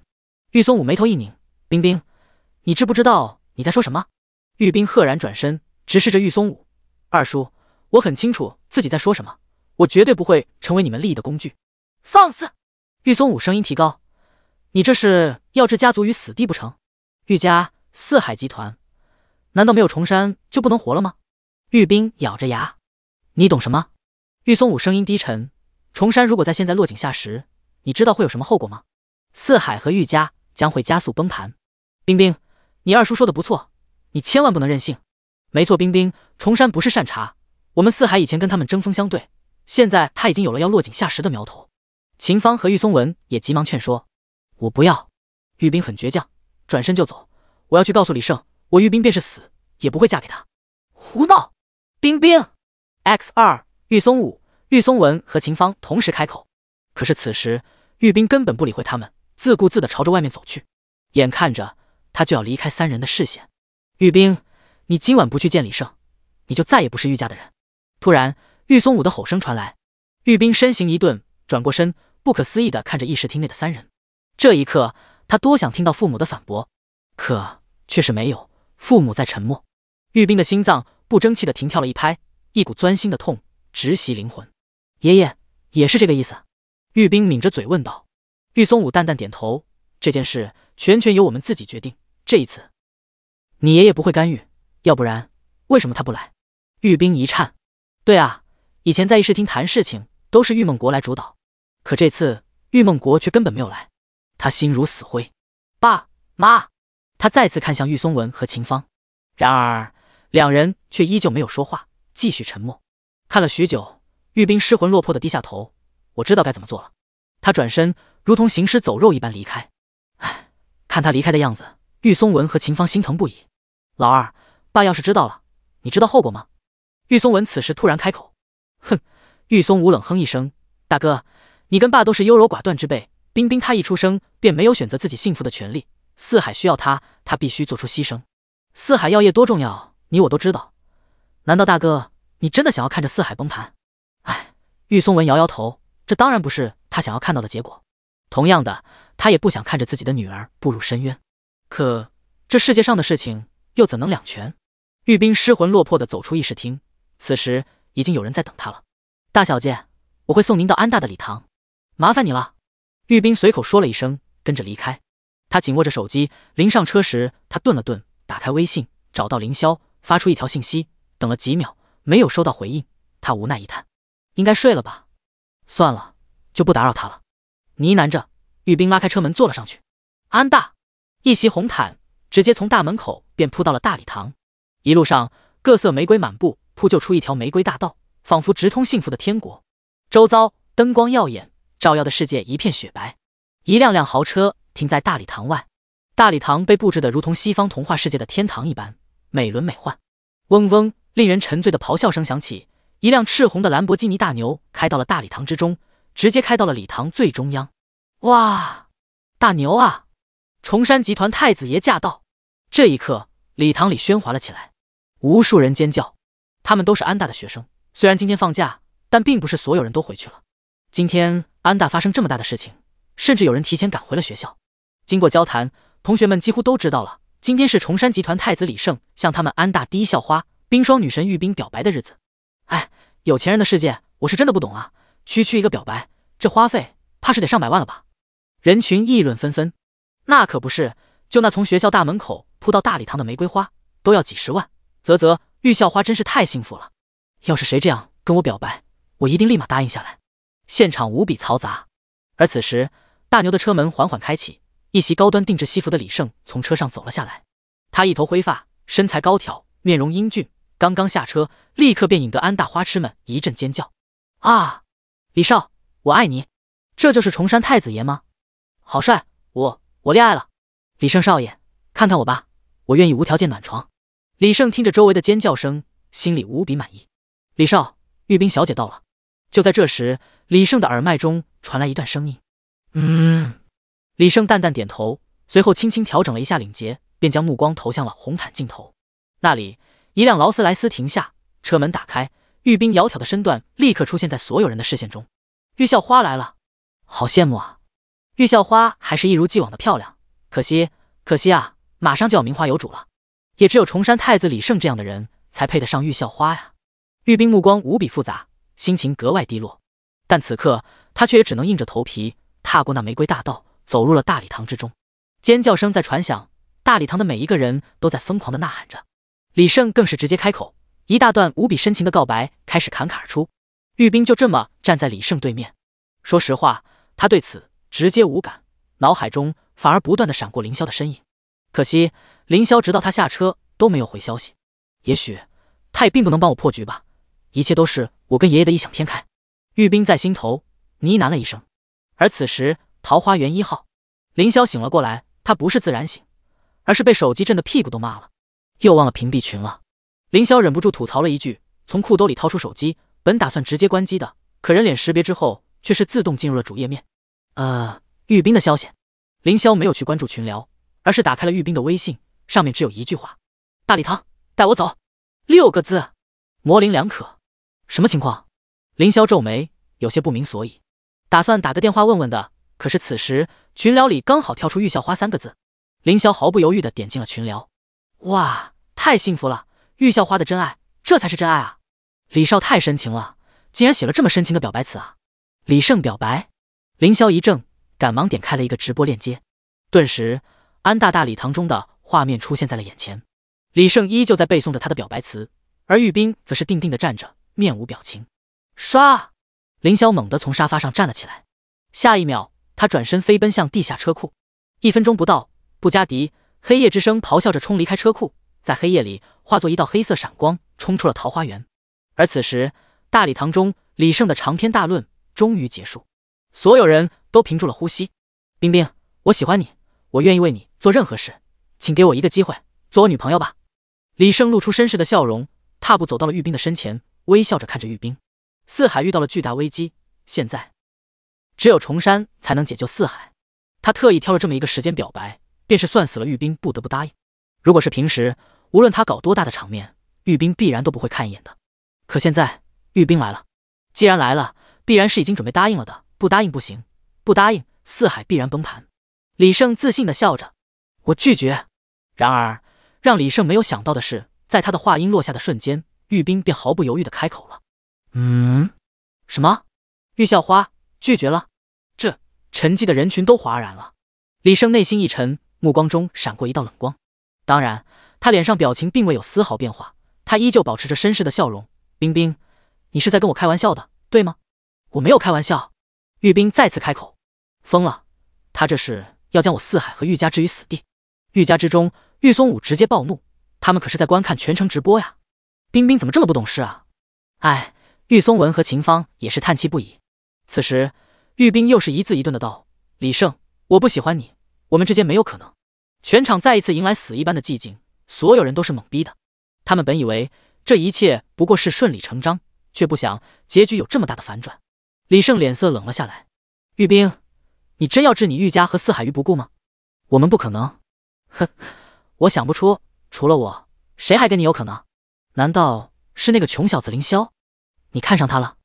玉松武眉头一拧，冰冰，你知不知道你在说什么？玉冰赫然转身，直视着玉松武，二叔，我很清楚自己在说什么，我绝对不会成为你们利益的工具。放肆！玉松武声音提高。你这是要置家族于死地不成？玉家四海集团，难道没有崇山就不能活了吗？玉冰咬着牙，你懂什么？玉松武声音低沉，崇山如果在现在落井下石，你知道会有什么后果吗？四海和玉家将会加速崩盘。冰冰，你二叔说的不错，你千万不能任性。没错，冰冰，崇山不是善茬，我们四海以前跟他们针锋相对，现在他已经有了要落井下石的苗头。秦芳和玉松文也急忙劝说。我不要，玉冰很倔强，转身就走。我要去告诉李胜，我玉冰便是死也不会嫁给他。胡闹，冰冰，X 二，玉松武、玉松文和秦芳同时开口。可是此时玉冰根本不理会他们，自顾自地朝着外面走去。眼看着他就要离开三人的视线，玉冰，你今晚不去见李胜，你就再也不是玉家的人。突然，玉松武的吼声传来，玉冰身形一顿，转过身，不可思议地看着议事厅内的三人。这一刻，他多想听到父母的反驳，可却是没有。父母在沉默。玉斌的心脏不争气的停跳了一拍，一股钻心的痛直袭灵魂。爷爷也是这个意思。玉斌抿着嘴问道。玉松武淡淡点头，这件事全权由我们自己决定。这一次，你爷爷不会干预，要不然，为什么他不来？玉斌一颤。对啊，以前在议事厅谈事情都是玉梦国来主导，可这次玉梦国却根本没有来。他心如死灰，爸妈，他再次看向玉松文和秦芳，然而两人却依旧没有说话，继续沉默。看了许久，玉冰失魂落魄的低下头，我知道该怎么做了。他转身，如同行尸走肉一般离开。哎，看他离开的样子，玉松文和秦芳心疼不已。老二，爸要是知道了，你知道后果吗？玉松文此时突然开口，哼，玉松武冷哼一声，大哥，你跟爸都是优柔寡断之辈。冰冰，她一出生便没有选择自己幸福的权利。四海需要她，她必须做出牺牲。四海药业多重要，你我都知道。难道大哥，你真的想要看着四海崩盘？哎，玉松文摇摇头，这当然不是他想要看到的结果。同样的，他也不想看着自己的女儿步入深渊。可这世界上的事情又怎能两全？玉冰失魂落魄地走出议事厅，此时已经有人在等他了。大小姐，我会送您到安大的礼堂，麻烦你了。玉斌随口说了一声，跟着离开。他紧握着手机，临上车时，他顿了顿，打开微信，找到凌霄，发出一条信息。等了几秒，没有收到回应，他无奈一叹：“应该睡了吧？算了，就不打扰他了。”呢喃着，玉斌拉开车门坐了上去。安大，一袭红毯，直接从大门口便铺到了大礼堂。一路上，各色玫瑰满布，铺就出一条玫瑰大道，仿佛直通幸福的天国。周遭灯光耀眼。照耀的世界一片雪白，一辆辆豪车停在大礼堂外，大礼堂被布置的如同西方童话世界的天堂一般，美轮美奂。嗡嗡，令人沉醉的咆哮声响起，一辆赤红的兰博基尼大牛开到了大礼堂之中，直接开到了礼堂最中央。哇，大牛啊！重山集团太子爷驾到！这一刻，礼堂里喧哗了起来，无数人尖叫，他们都是安大的学生，虽然今天放假，但并不是所有人都回去了，今天。安大发生这么大的事情，甚至有人提前赶回了学校。经过交谈，同学们几乎都知道了，今天是崇山集团太子李胜向他们安大第一校花冰霜女神玉冰表白的日子。哎，有钱人的世界我是真的不懂啊！区区一个表白，这花费怕是得上百万了吧？人群议论纷纷。那可不是，就那从学校大门口铺到大礼堂的玫瑰花都要几十万。啧啧，玉校花真是太幸福了。要是谁这样跟我表白，我一定立马答应下来。现场无比嘈杂，而此时大牛的车门缓缓开启，一袭高端定制西服的李胜从车上走了下来。他一头灰发，身材高挑，面容英俊。刚刚下车，立刻便引得安大花痴们一阵尖叫：“啊，李少，我爱你！”这就是崇山太子爷吗？好帅！我我恋爱了！李胜少爷，看看我吧，我愿意无条件暖床。李胜听着周围的尖叫声，心里无比满意。李少，玉冰小姐到了。就在这时，李胜的耳麦中传来一段声音。嗯，李胜淡淡点头，随后轻轻调整了一下领结，便将目光投向了红毯尽头。那里，一辆劳斯莱斯停下，车门打开，玉冰窈窕的身段立刻出现在所有人的视线中。玉校花来了，好羡慕啊！玉校花还是一如既往的漂亮，可惜，可惜啊！马上就要名花有主了，也只有崇山太子李胜这样的人才配得上玉校花呀。玉冰目光无比复杂。心情格外低落，但此刻他却也只能硬着头皮踏过那玫瑰大道，走入了大礼堂之中。尖叫声在传响，大礼堂的每一个人都在疯狂的呐喊着。李胜更是直接开口，一大段无比深情的告白开始侃侃而出。玉冰就这么站在李胜对面，说实话，他对此直接无感，脑海中反而不断的闪过凌霄的身影。可惜，凌霄直到他下车都没有回消息，也许他也并不能帮我破局吧。一切都是我跟爷爷的异想天开，玉冰在心头呢喃了一声。而此时，桃花源一号，凌霄醒了过来。他不是自然醒，而是被手机震的屁股都麻了，又忘了屏蔽群了。凌霄忍不住吐槽了一句，从裤兜里掏出手机，本打算直接关机的，可人脸识别之后却是自动进入了主页面。呃，玉冰的消息，凌霄没有去关注群聊，而是打开了玉冰的微信，上面只有一句话：“大礼堂带我走。”六个字，模棱两可。什么情况？凌霄皱眉，有些不明所以，打算打个电话问问的。可是此时群聊里刚好跳出“玉校花”三个字，凌霄毫不犹豫的点进了群聊。哇，太幸福了！玉校花的真爱，这才是真爱啊！李少太深情了，竟然写了这么深情的表白词啊！李胜表白？凌霄一怔，赶忙点开了一个直播链接。顿时，安大大礼堂中的画面出现在了眼前。李胜依旧在背诵着他的表白词，而玉斌则是定定的站着。面无表情，唰！凌霄猛地从沙发上站了起来，下一秒，他转身飞奔向地下车库。一分钟不到，布加迪黑夜之声咆哮着冲离开车库，在黑夜里化作一道黑色闪光，冲出了桃花源。而此时，大礼堂中，李胜的长篇大论终于结束，所有人都屏住了呼吸。冰冰，我喜欢你，我愿意为你做任何事，请给我一个机会，做我女朋友吧。李胜露出绅士的笑容，踏步走到了玉冰的身前。微笑着看着玉冰，四海遇到了巨大危机，现在只有崇山才能解救四海。他特意挑了这么一个时间表白，便是算死了玉冰不得不答应。如果是平时，无论他搞多大的场面，玉冰必然都不会看一眼的。可现在玉冰来了，既然来了，必然是已经准备答应了的。不答应不行，不答应四海必然崩盘。李胜自信的笑着：“我拒绝。”然而让李胜没有想到的是，在他的话音落下的瞬间。玉冰便毫不犹豫的开口了：“嗯，什么？玉校花拒绝了？这沉寂的人群都哗然了。李胜内心一沉，目光中闪过一道冷光。当然，他脸上表情并未有丝毫变化，他依旧保持着绅士的笑容。冰冰，你是在跟我开玩笑的，对吗？我没有开玩笑。”玉冰再次开口：“疯了！他这是要将我四海和玉家置于死地。”玉家之中，玉松武直接暴怒：“他们可是在观看全程直播呀！”冰冰怎么这么不懂事啊？哎，玉松文和秦芳也是叹气不已。此时，玉冰又是一字一顿的道：“李胜，我不喜欢你，我们之间没有可能。”全场再一次迎来死一般的寂静，所有人都是懵逼的。他们本以为这一切不过是顺理成章，却不想结局有这么大的反转。李胜脸色冷了下来：“玉冰，你真要置你玉家和四海于不顾吗？我们不可能。哼，我想不出，除了我，谁还跟你有可能。”难道是那个穷小子凌霄？你看上他了？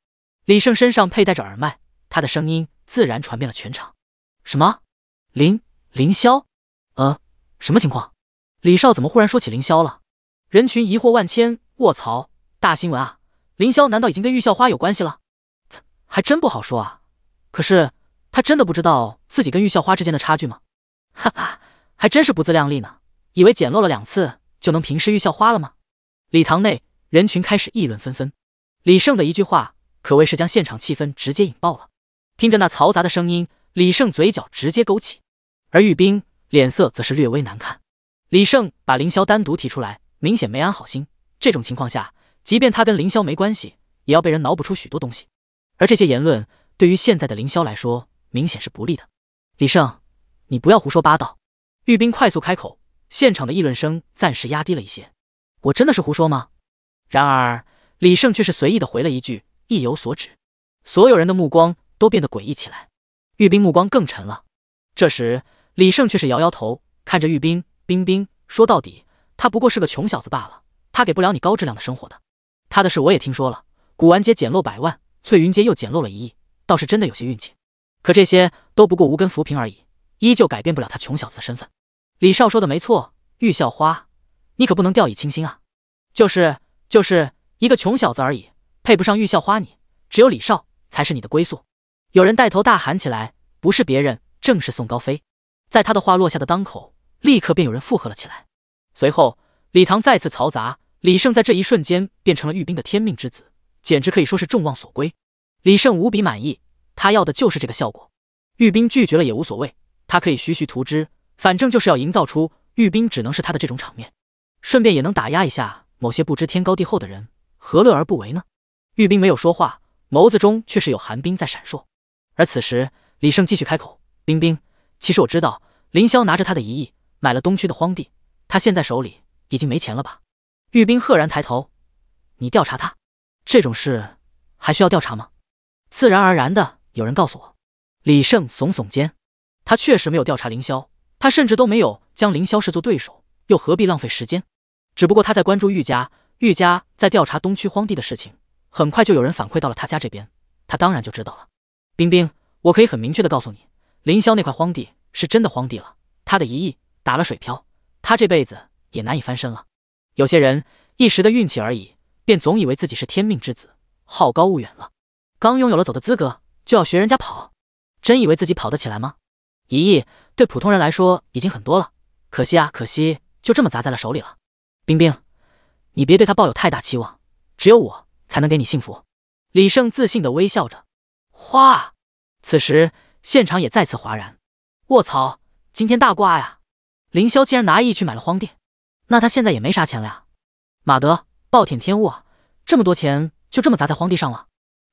李胜身上佩戴着耳麦，他的声音自然传遍了全场。什么？凌凌霄？呃，什么情况？李少怎么忽然说起凌霄了？人群疑惑万千。卧槽，大新闻啊！凌霄难道已经跟玉校花有关系了？还真不好说啊。可是他真的不知道自己跟玉校花之间的差距吗？哈哈，还真是不自量力呢！以为捡漏了两次就能平视玉校花了吗？礼堂内，人群开始议论纷纷。李胜的一句话，可谓是将现场气氛直接引爆了。听着那嘈杂的声音，李胜嘴角直接勾起，而玉冰脸色则是略微难看。李胜把凌霄单独提出来，明显没安好心。这种情况下，即便他跟凌霄没关系，也要被人脑补出许多东西。而这些言论，对于现在的凌霄来说，明显是不利的。李胜，你不要胡说八道！玉冰快速开口，现场的议论声暂时压低了一些。我真的是胡说吗？然而李胜却是随意的回了一句，意有所指。所有人的目光都变得诡异起来，玉冰目光更沉了。这时李胜却是摇摇头，看着玉冰：“冰冰说：“到底他不过是个穷小子罢了，他给不了你高质量的生活的。他的事我也听说了，古玩街捡漏百万，翠云街又捡漏了一亿，倒是真的有些运气。可这些都不过无根浮萍而已，依旧改变不了他穷小子的身份。”李少说的没错，玉校花。你可不能掉以轻心啊！就是就是一个穷小子而已，配不上玉校花你，只有李少才是你的归宿。有人带头大喊起来，不是别人，正是宋高飞。在他的话落下的当口，立刻便有人附和了起来。随后礼堂再次嘈杂，李胜在这一瞬间变成了玉冰的天命之子，简直可以说是众望所归。李胜无比满意，他要的就是这个效果。玉冰拒绝了也无所谓，他可以徐徐图之，反正就是要营造出玉冰只能是他的这种场面。顺便也能打压一下某些不知天高地厚的人，何乐而不为呢？玉冰没有说话，眸子中却是有寒冰在闪烁。而此时，李胜继续开口：“冰冰，其实我知道，凌霄拿着他的遗意买了东区的荒地，他现在手里已经没钱了吧？”玉冰赫然抬头：“你调查他？这种事还需要调查吗？”自然而然的，有人告诉我。李胜耸耸肩：“他确实没有调查凌霄，他甚至都没有将凌霄视作对手。”又何必浪费时间？只不过他在关注玉家，玉家在调查东区荒地的事情，很快就有人反馈到了他家这边，他当然就知道了。冰冰，我可以很明确的告诉你，凌霄那块荒地是真的荒地了，他的一亿打了水漂，他这辈子也难以翻身了。有些人一时的运气而已，便总以为自己是天命之子，好高骛远了。刚拥有了走的资格，就要学人家跑，真以为自己跑得起来吗？一亿对普通人来说已经很多了，可惜啊，可惜。就这么砸在了手里了，冰冰，你别对他抱有太大期望，只有我才能给你幸福。李胜自信的微笑着。哗，此时现场也再次哗然。卧槽，今天大挂呀！凌霄竟然拿亿去买了荒地，那他现在也没啥钱了呀？马德，暴殄天物啊！这么多钱就这么砸在荒地上了。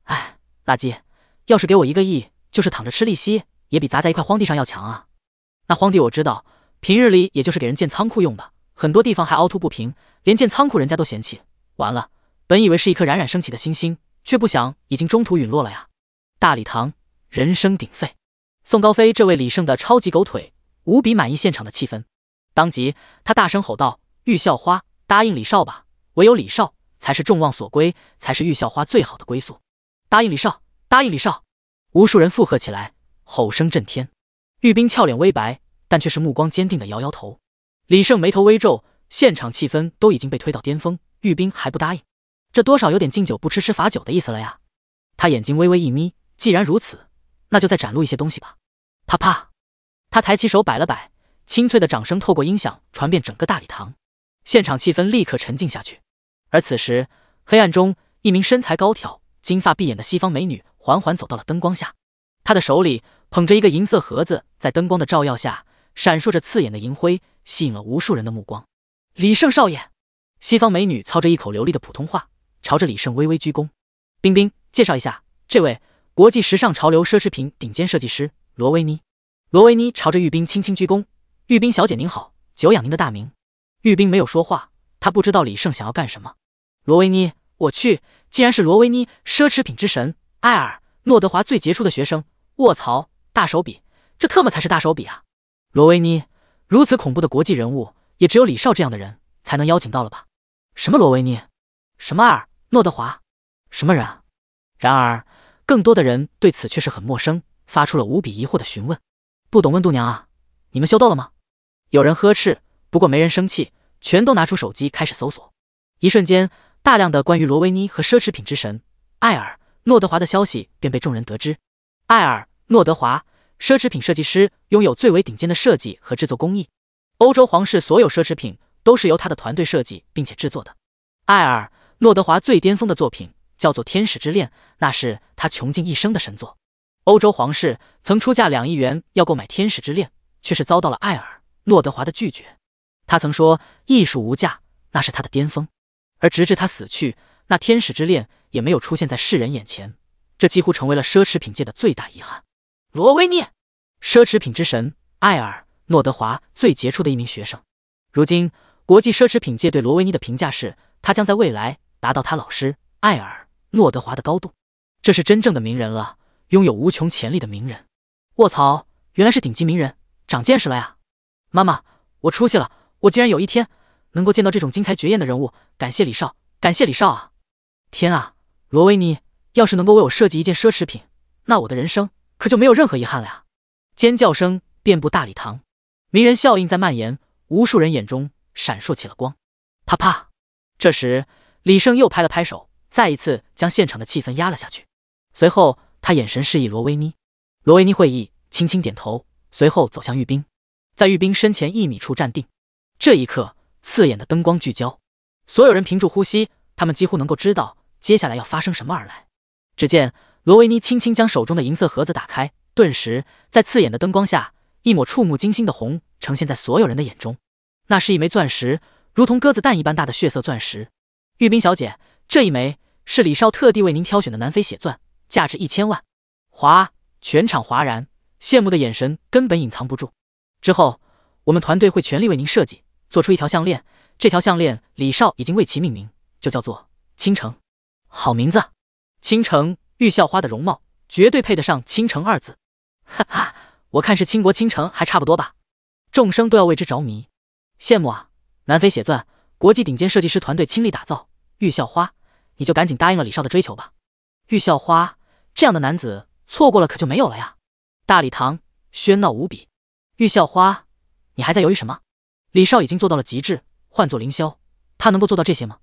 哎，垃圾，要是给我一个亿，就是躺着吃利息，也比砸在一块荒地上要强啊。那荒地我知道。平日里也就是给人建仓库用的，很多地方还凹凸不平，连建仓库人家都嫌弃。完了，本以为是一颗冉冉升起的星星，却不想已经中途陨落了呀！大礼堂人声鼎沸，宋高飞这位李胜的超级狗腿无比满意现场的气氛，当即他大声吼道：“玉校花，答应李少吧！唯有李少才是众望所归，才是玉校花最好的归宿。答应李少，答应李少！”无数人附和起来，吼声震天。玉冰俏脸微白。但却是目光坚定的摇摇头，李胜眉头微皱，现场气氛都已经被推到巅峰，玉冰还不答应，这多少有点敬酒不吃吃罚酒的意思了呀。他眼睛微微一眯，既然如此，那就再展露一些东西吧。啪啪，他抬起手摆了摆，清脆的掌声透过音响传遍整个大礼堂，现场气氛立刻沉静下去。而此时，黑暗中，一名身材高挑、金发碧眼的西方美女缓缓走到了灯光下，她的手里捧着一个银色盒子，在灯光的照耀下。闪烁着刺眼的银辉，吸引了无数人的目光。李胜少爷，西方美女操着一口流利的普通话，朝着李胜微微鞠躬。冰冰，介绍一下，这位国际时尚潮流奢侈品顶尖设计师罗维妮。罗维妮朝着玉冰轻轻鞠躬。玉冰小姐您好，久仰您的大名。玉冰没有说话，她不知道李胜想要干什么。罗维妮，我去，竟然是罗维妮，奢侈品之神艾尔诺德华最杰出的学生。卧槽，大手笔，这特么才是大手笔啊！罗维尼，如此恐怖的国际人物，也只有李少这样的人才能邀请到了吧？什么罗维尼，什么尔诺德华，什么人啊？然而，更多的人对此却是很陌生，发出了无比疑惑的询问。不懂问度娘啊？你们修逗了吗？有人呵斥，不过没人生气，全都拿出手机开始搜索。一瞬间，大量的关于罗维尼和奢侈品之神艾尔诺德华的消息便被众人得知。艾尔诺德华。奢侈品设计师拥有最为顶尖的设计和制作工艺。欧洲皇室所有奢侈品都是由他的团队设计并且制作的。艾尔诺德华最巅峰的作品叫做《天使之恋》，那是他穷尽一生的神作。欧洲皇室曾出价两亿元要购买《天使之恋》，却是遭到了艾尔诺德华的拒绝。他曾说：“艺术无价，那是他的巅峰。”而直至他死去，那《天使之恋》也没有出现在世人眼前，这几乎成为了奢侈品界的最大遗憾。罗维尼，奢侈品之神艾尔诺德华最杰出的一名学生。如今，国际奢侈品界对罗维尼的评价是，他将在未来达到他老师艾尔诺德华的高度。这是真正的名人了，拥有无穷潜力的名人。卧槽，原来是顶级名人，长见识了呀！妈妈，我出息了，我竟然有一天能够见到这种精彩绝艳的人物。感谢李少，感谢李少啊！天啊，罗维尼，要是能够为我设计一件奢侈品，那我的人生……可就没有任何遗憾了呀！尖叫声遍布大礼堂，名人效应在蔓延，无数人眼中闪烁起了光。啪啪！这时，李胜又拍了拍手，再一次将现场的气氛压了下去。随后，他眼神示意罗威尼，罗威尼会意，轻轻点头，随后走向玉冰，在玉冰身前一米处站定。这一刻，刺眼的灯光聚焦，所有人屏住呼吸，他们几乎能够知道接下来要发生什么而来。只见……罗维妮轻轻将手中的银色盒子打开，顿时在刺眼的灯光下，一抹触目惊心的红呈现在所有人的眼中。那是一枚钻石，如同鸽子蛋一般大的血色钻石。玉冰小姐，这一枚是李少特地为您挑选的南非血钻，价值一千万。哗！全场哗然，羡慕的眼神根本隐藏不住。之后，我们团队会全力为您设计，做出一条项链。这条项链，李少已经为其命名，就叫做“倾城”。好名字，倾城。玉校花的容貌绝对配得上“倾城”二字，哈哈，我看是倾国倾城还差不多吧，众生都要为之着迷，羡慕啊！南非血钻国际顶尖设计师团队倾力打造，玉校花，你就赶紧答应了李少的追求吧。玉校花，这样的男子错过了可就没有了呀！大礼堂喧闹无比，玉校花，你还在犹豫什么？李少已经做到了极致，换作凌霄，他能够做到这些吗？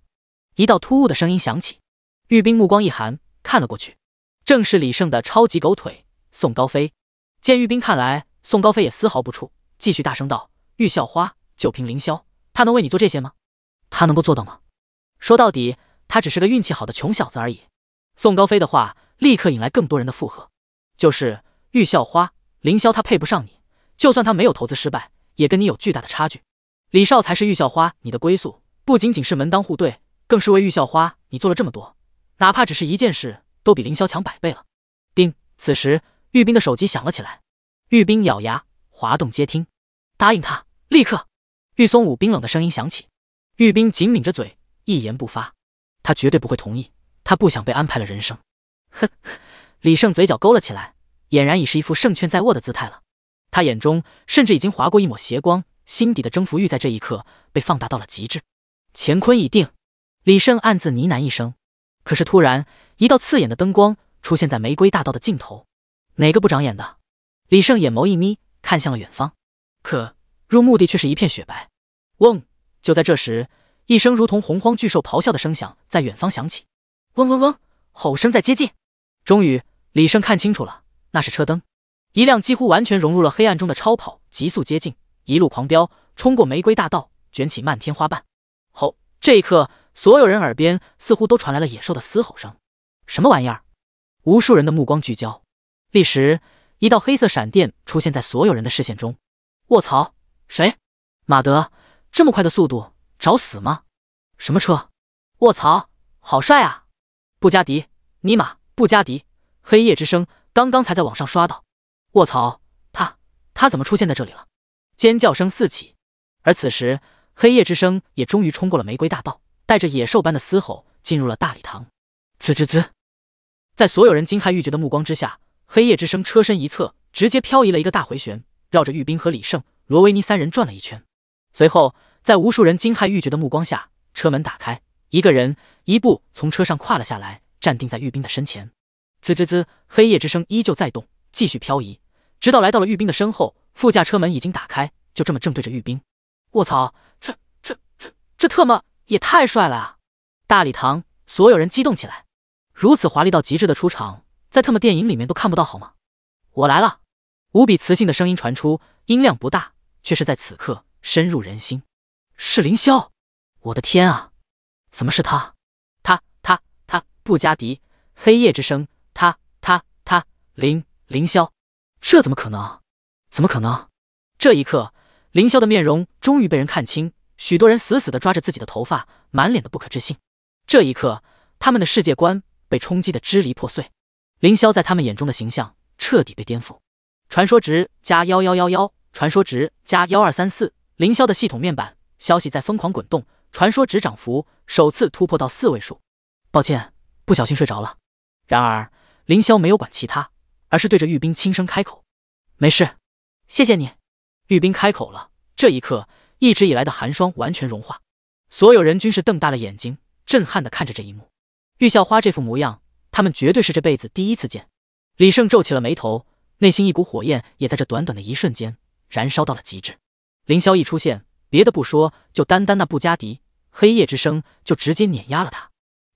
一道突兀的声音响起，玉冰目光一寒，看了过去。正是李胜的超级狗腿宋高飞。见玉斌，看来宋高飞也丝毫不怵，继续大声道：“玉校花，就凭凌霄，他能为你做这些吗？他能够做到吗？说到底，他只是个运气好的穷小子而已。”宋高飞的话立刻引来更多人的附和：“就是玉校花，凌霄他配不上你。就算他没有投资失败，也跟你有巨大的差距。李少才是玉校花，你的归宿不仅仅是门当户对，更是为玉校花你做了这么多，哪怕只是一件事。”都比凌霄强百倍了。叮，此时玉冰的手机响了起来。玉冰咬牙滑动接听，答应他立刻。玉松武冰冷的声音响起，玉冰紧抿着嘴，一言不发。他绝对不会同意，他不想被安排了人生。哼！李胜嘴角勾了起来，俨然已是一副胜券在握的姿态了。他眼中甚至已经划过一抹邪光，心底的征服欲在这一刻被放大到了极致。乾坤已定，李胜暗自呢喃一声。可是突然。一道刺眼的灯光出现在玫瑰大道的尽头，哪个不长眼的？李胜眼眸一眯，看向了远方，可入目的却是一片雪白。嗡！就在这时，一声如同洪荒巨兽咆哮的声响在远方响起，嗡嗡嗡！吼声在接近。终于，李胜看清楚了，那是车灯，一辆几乎完全融入了黑暗中的超跑急速接近，一路狂飙，冲过玫瑰大道，卷起漫天花瓣。吼！这一刻，所有人耳边似乎都传来了野兽的嘶吼声。什么玩意儿？无数人的目光聚焦，立时一道黑色闪电出现在所有人的视线中。卧槽，谁？马德，这么快的速度，找死吗？什么车？卧槽，好帅啊！布加迪，尼玛，布加迪，黑夜之声，刚刚才在网上刷到。卧槽，他他怎么出现在这里了？尖叫声四起。而此时，黑夜之声也终于冲过了玫瑰大道，带着野兽般的嘶吼进入了大礼堂。滋滋滋，在所有人惊骇欲绝的目光之下，黑夜之声车身一侧直接漂移了一个大回旋，绕着玉冰和李胜、罗维尼三人转了一圈。随后，在无数人惊骇欲绝的目光下，车门打开，一个人一步从车上跨了下来，站定在玉冰的身前。滋滋滋，黑夜之声依旧在动，继续漂移，直到来到了玉冰的身后，副驾车门已经打开，就这么正对着玉冰。卧槽，这这这这特么也太帅了啊！大礼堂所有人激动起来。如此华丽到极致的出场，在他们电影里面都看不到好吗？我来了，无比磁性的声音传出，音量不大，却是在此刻深入人心。是凌霄！我的天啊，怎么是他？他他他布加迪黑夜之声，他他他凌凌霄，这怎么可能？怎么可能？这一刻，凌霄的面容终于被人看清，许多人死死的抓着自己的头发，满脸的不可置信。这一刻，他们的世界观。被冲击的支离破碎，凌霄在他们眼中的形象彻底被颠覆。传说值加幺幺幺幺，传说值加幺二三四。凌霄的系统面板消息在疯狂滚动，传说值涨幅首次突破到四位数。抱歉，不小心睡着了。然而，凌霄没有管其他，而是对着玉冰轻声开口：“没事，谢谢你。”玉冰开口了。这一刻，一直以来的寒霜完全融化。所有人均是瞪大了眼睛，震撼地看着这一幕。玉校花这副模样，他们绝对是这辈子第一次见。李胜皱起了眉头，内心一股火焰也在这短短的一瞬间燃烧到了极致。凌霄一出现，别的不说，就单单那布加迪黑夜之声，就直接碾压了他。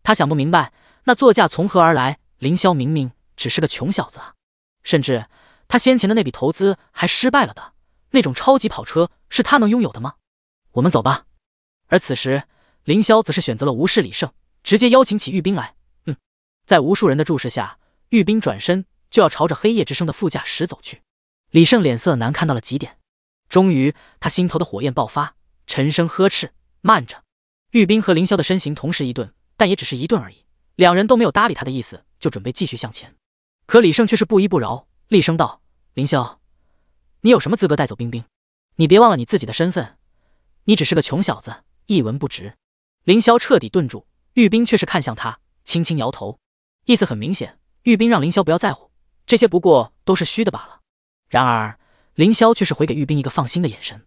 他想不明白，那座驾从何而来？凌霄明明只是个穷小子啊，甚至他先前的那笔投资还失败了的。那种超级跑车是他能拥有的吗？我们走吧。而此时，凌霄则是选择了无视李胜。直接邀请起玉冰来，嗯，在无数人的注视下，玉冰转身就要朝着黑夜之声的副驾驶走去。李胜脸色难看到了极点，终于他心头的火焰爆发，沉声呵斥：“慢着！”玉冰和凌霄的身形同时一顿，但也只是一顿而已，两人都没有搭理他的意思，就准备继续向前。可李胜却是不依不饶，厉声道：“凌霄，你有什么资格带走冰冰？你别忘了你自己的身份，你只是个穷小子，一文不值。”凌霄彻底顿住。玉冰却是看向他，轻轻摇头，意思很明显。玉冰让凌霄不要在乎这些，不过都是虚的罢了。然而，凌霄却是回给玉冰一个放心的眼神。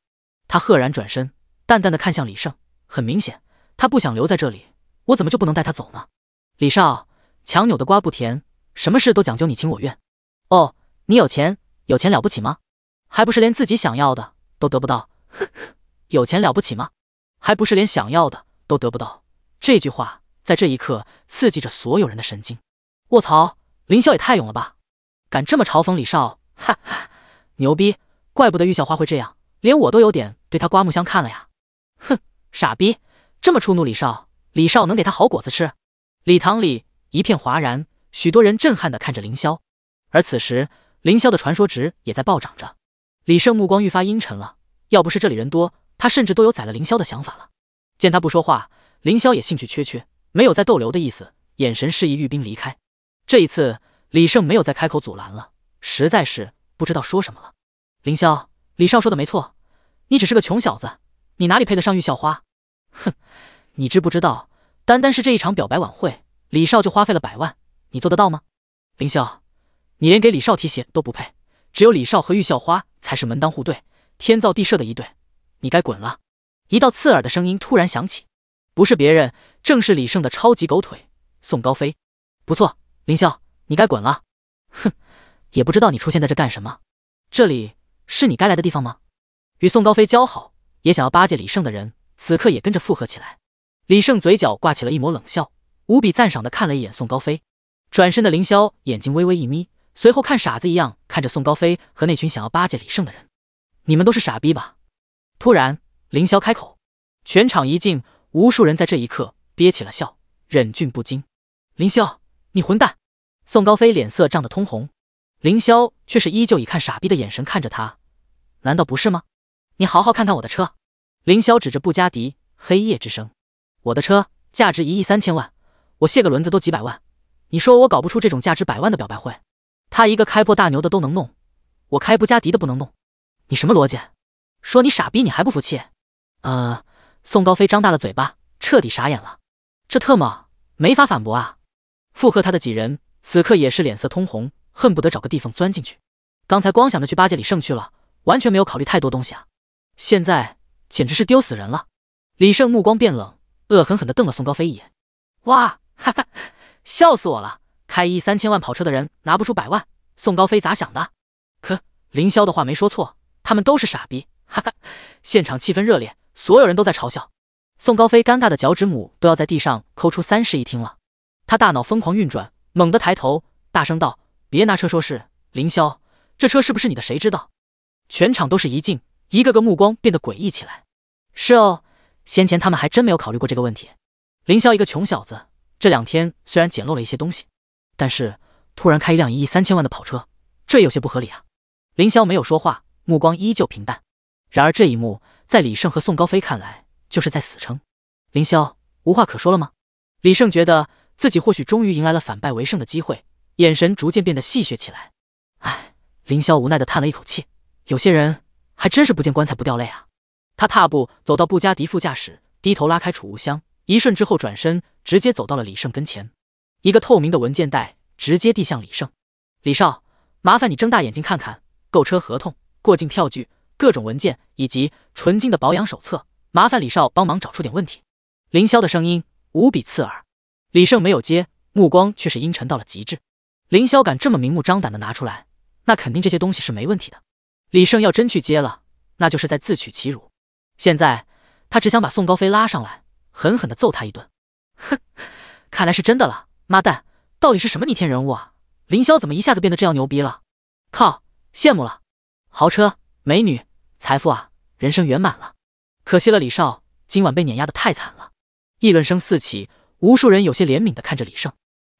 他赫然转身，淡淡的看向李胜，很明显，他不想留在这里。我怎么就不能带他走呢？李少，强扭的瓜不甜，什么事都讲究你情我愿。哦，你有钱，有钱了不起吗？还不是连自己想要的都得不到。呵呵，有钱了不起吗？还不是连想要的都得不到。这句话。在这一刻刺激着所有人的神经。卧槽，凌霄也太勇了吧，敢这么嘲讽李少，哈哈，牛逼！怪不得玉校花会这样，连我都有点对他刮目相看了呀。哼，傻逼，这么触怒李少，李少能给他好果子吃？礼堂里一片哗然，许多人震撼地看着凌霄。而此时，凌霄的传说值也在暴涨着。李胜目光愈发阴沉了，要不是这里人多，他甚至都有宰了凌霄的想法了。见他不说话，凌霄也兴趣缺缺。没有再逗留的意思，眼神示意玉冰离开。这一次，李胜没有再开口阻拦了，实在是不知道说什么了。凌霄，李少说的没错，你只是个穷小子，你哪里配得上玉校花？哼，你知不知道，单单是这一场表白晚会，李少就花费了百万，你做得到吗？凌霄，你连给李少提鞋都不配，只有李少和玉校花才是门当户对、天造地设的一对，你该滚了。一道刺耳的声音突然响起。不是别人，正是李胜的超级狗腿宋高飞。不错，凌霄，你该滚了。哼，也不知道你出现在这干什么？这里是你该来的地方吗？与宋高飞交好，也想要巴结李胜的人，此刻也跟着附和起来。李胜嘴角挂起了一抹冷笑，无比赞赏的看了一眼宋高飞，转身的凌霄眼睛微微一眯，随后看傻子一样看着宋高飞和那群想要巴结李胜的人：“你们都是傻逼吧？”突然，凌霄开口，全场一静。无数人在这一刻憋起了笑，忍俊不禁。林霄，你混蛋！宋高飞脸色涨得通红，林霄却是依旧以看傻逼的眼神看着他。难道不是吗？你好好看看我的车！林霄指着布加迪黑夜之声，我的车价值一亿三千万，我卸个轮子都几百万。你说我搞不出这种价值百万的表白会？他一个开破大牛的都能弄，我开布加迪的不能弄？你什么逻辑？说你傻逼，你还不服气？呃。宋高飞张大了嘴巴，彻底傻眼了。这特么没法反驳啊！附和他的几人此刻也是脸色通红，恨不得找个地缝钻进去。刚才光想着去巴结李胜去了，完全没有考虑太多东西啊！现在简直是丢死人了！李胜目光变冷，恶狠狠地瞪了宋高飞一眼。哇哈哈，笑死我了！开一三千万跑车的人拿不出百万，宋高飞咋想的？可凌霄的话没说错，他们都是傻逼！哈哈，现场气氛热烈。所有人都在嘲笑宋高飞，尴尬的脚趾母都要在地上抠出三室一厅了。他大脑疯狂运转，猛地抬头，大声道：“别拿车说事，凌霄，这车是不是你的？谁知道？”全场都是一静，一个个目光变得诡异起来。是哦，先前他们还真没有考虑过这个问题。凌霄一个穷小子，这两天虽然捡漏了一些东西，但是突然开一辆一亿三千万的跑车，这有些不合理啊。凌霄没有说话，目光依旧平淡。然而这一幕。在李胜和宋高飞看来，就是在死撑。凌霄无话可说了吗？李胜觉得自己或许终于迎来了反败为胜的机会，眼神逐渐变得戏谑起来。唉，凌霄无奈地叹了一口气，有些人还真是不见棺材不掉泪啊。他踏步走到布加迪副驾驶，低头拉开储物箱，一瞬之后转身，直接走到了李胜跟前，一个透明的文件袋直接递向李胜。李少，麻烦你睁大眼睛看看，购车合同、过境票据。各种文件以及纯金的保养手册，麻烦李少帮忙找出点问题。凌霄的声音无比刺耳，李胜没有接，目光却是阴沉到了极致。凌霄敢这么明目张胆的拿出来，那肯定这些东西是没问题的。李胜要真去接了，那就是在自取其辱。现在他只想把宋高飞拉上来，狠狠的揍他一顿。哼，看来是真的了。妈蛋，到底是什么逆天人物啊？凌霄怎么一下子变得这样牛逼了？靠，羡慕了，豪车美女。财富啊，人生圆满了，可惜了李少，今晚被碾压的太惨了。议论声四起，无数人有些怜悯的看着李胜，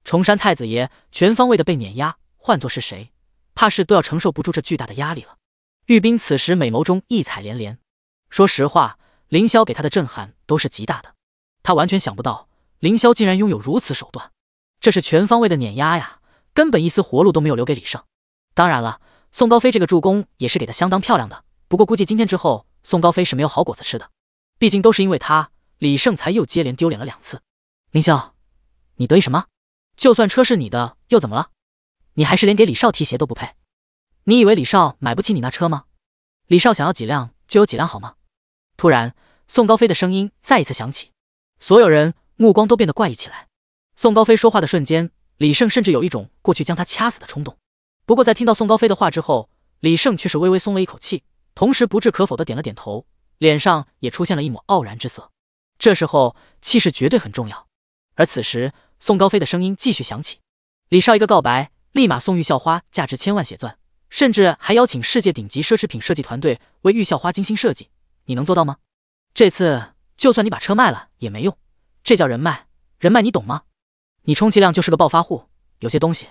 崇山太子爷全方位的被碾压，换作是谁，怕是都要承受不住这巨大的压力了。玉斌此时美眸中异彩连连，说实话，凌霄给他的震撼都是极大的，他完全想不到凌霄竟然拥有如此手段，这是全方位的碾压呀，根本一丝活路都没有留给李胜。当然了，宋高飞这个助攻也是给的相当漂亮的。不过，估计今天之后，宋高飞是没有好果子吃的。毕竟都是因为他，李胜才又接连丢脸了两次。凌霄，你得意什么？就算车是你的，又怎么了？你还是连给李少提鞋都不配。你以为李少买不起你那车吗？李少想要几辆就有几辆，好吗？突然，宋高飞的声音再一次响起，所有人目光都变得怪异起来。宋高飞说话的瞬间，李胜甚至有一种过去将他掐死的冲动。不过，在听到宋高飞的话之后，李胜却是微微松了一口气。同时不置可否的点了点头，脸上也出现了一抹傲然之色。这时候气势绝对很重要。而此时宋高飞的声音继续响起：“李少一个告白，立马送玉校花价值千万血钻，甚至还邀请世界顶级奢侈品设计团队为玉校花精心设计。你能做到吗？这次就算你把车卖了也没用，这叫人脉，人脉你懂吗？你充其量就是个暴发户，有些东西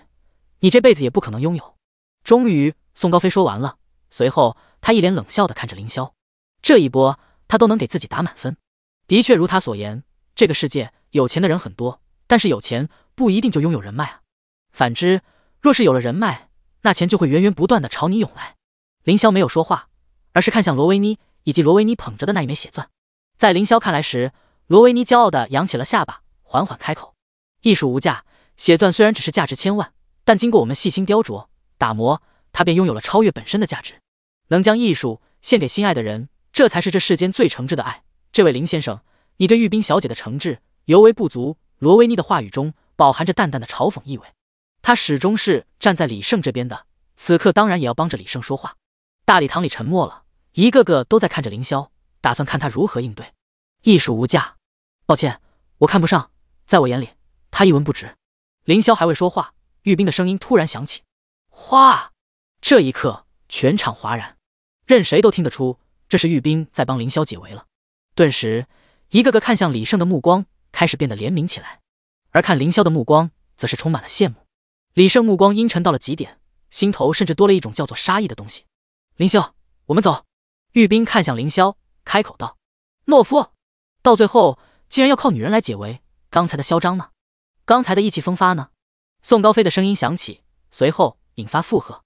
你这辈子也不可能拥有。”终于，宋高飞说完了，随后。他一脸冷笑的看着凌霄，这一波他都能给自己打满分。的确如他所言，这个世界有钱的人很多，但是有钱不一定就拥有人脉啊。反之，若是有了人脉，那钱就会源源不断的朝你涌来。凌霄没有说话，而是看向罗维妮以及罗维妮捧着的那一枚血钻。在凌霄看来时，罗维妮骄傲的扬起了下巴，缓缓开口：“艺术无价，血钻虽然只是价值千万，但经过我们细心雕琢、打磨，它便拥有了超越本身的价值。”能将艺术献给心爱的人，这才是这世间最诚挚的爱。这位林先生，你对玉冰小姐的诚挚尤为不足。罗威尼的话语中饱含着淡淡的嘲讽意味，他始终是站在李胜这边的，此刻当然也要帮着李胜说话。大礼堂里沉默了，一个个都在看着凌霄，打算看他如何应对。艺术无价，抱歉，我看不上，在我眼里，他一文不值。凌霄还未说话，玉冰的声音突然响起：“哗！”这一刻，全场哗然。任谁都听得出，这是玉冰在帮凌霄解围了。顿时，一个个看向李胜的目光开始变得怜悯起来，而看凌霄的目光则是充满了羡慕。李胜目光阴沉到了极点，心头甚至多了一种叫做杀意的东西。凌霄，我们走。玉冰看向凌霄，开口道：“懦夫，到最后竟然要靠女人来解围，刚才的嚣张呢？刚才的意气风发呢？”宋高飞的声音响起，随后引发附和：“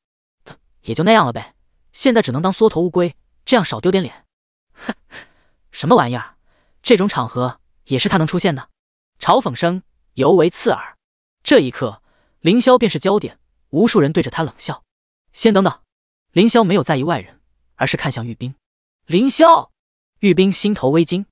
也就那样了呗。”现在只能当缩头乌龟，这样少丢点脸。哼，什么玩意儿？这种场合也是他能出现的？嘲讽声尤为刺耳。这一刻，凌霄便是焦点，无数人对着他冷笑。先等等，凌霄没有在意外人，而是看向玉冰。凌霄，玉冰心头微惊。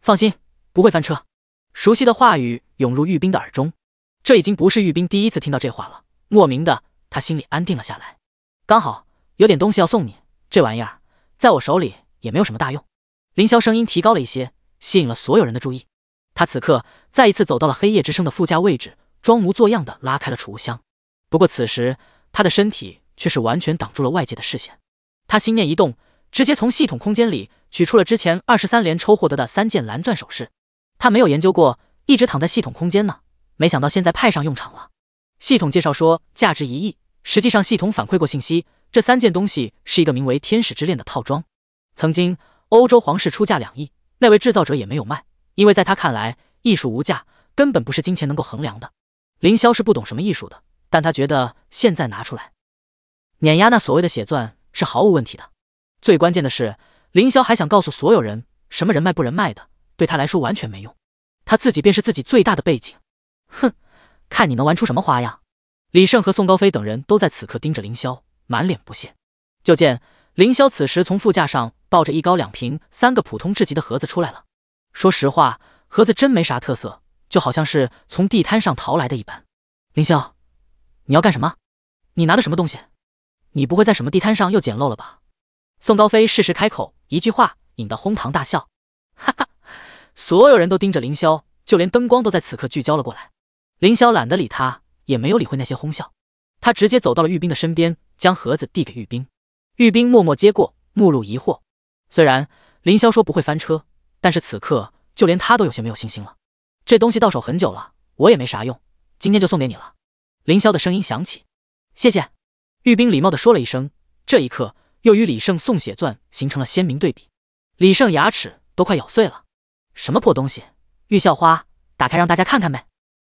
放心，不会翻车。熟悉的话语涌入玉冰的耳中，这已经不是玉冰第一次听到这话了。莫名的，他心里安定了下来。刚好。有点东西要送你，这玩意儿在我手里也没有什么大用。凌霄声音提高了一些，吸引了所有人的注意。他此刻再一次走到了黑夜之声的副驾位置，装模作样的拉开了储物箱。不过此时他的身体却是完全挡住了外界的视线。他心念一动，直接从系统空间里取出了之前二十三连抽获得的三件蓝钻首饰。他没有研究过，一直躺在系统空间呢，没想到现在派上用场了。系统介绍说价值一亿，实际上系统反馈过信息。这三件东西是一个名为《天使之恋》的套装。曾经，欧洲皇室出价两亿，那位制造者也没有卖，因为在他看来，艺术无价，根本不是金钱能够衡量的。凌霄是不懂什么艺术的，但他觉得现在拿出来碾压那所谓的血钻是毫无问题的。最关键的是，凌霄还想告诉所有人，什么人脉不人脉的，对他来说完全没用，他自己便是自己最大的背景。哼，看你能玩出什么花样！李胜和宋高飞等人都在此刻盯着凌霄。满脸不屑，就见凌霄此时从副驾上抱着一高两平三个普通至极的盒子出来了。说实话，盒子真没啥特色，就好像是从地摊上淘来的一般。凌霄，你要干什么？你拿的什么东西？你不会在什么地摊上又捡漏了吧？宋高飞适时开口，一句话引得哄堂大笑。哈哈！所有人都盯着凌霄，就连灯光都在此刻聚焦了过来。凌霄懒得理他，也没有理会那些哄笑。他直接走到了玉冰的身边，将盒子递给玉冰。玉冰默默接过，目露疑惑。虽然林霄说不会翻车，但是此刻就连他都有些没有信心了。这东西到手很久了，我也没啥用，今天就送给你了。林霄的声音响起：“谢谢。”玉冰礼貌地说了一声。这一刻，又与李胜送血钻形成了鲜明对比。李胜牙齿都快咬碎了：“什么破东西？玉校花，打开让大家看看呗！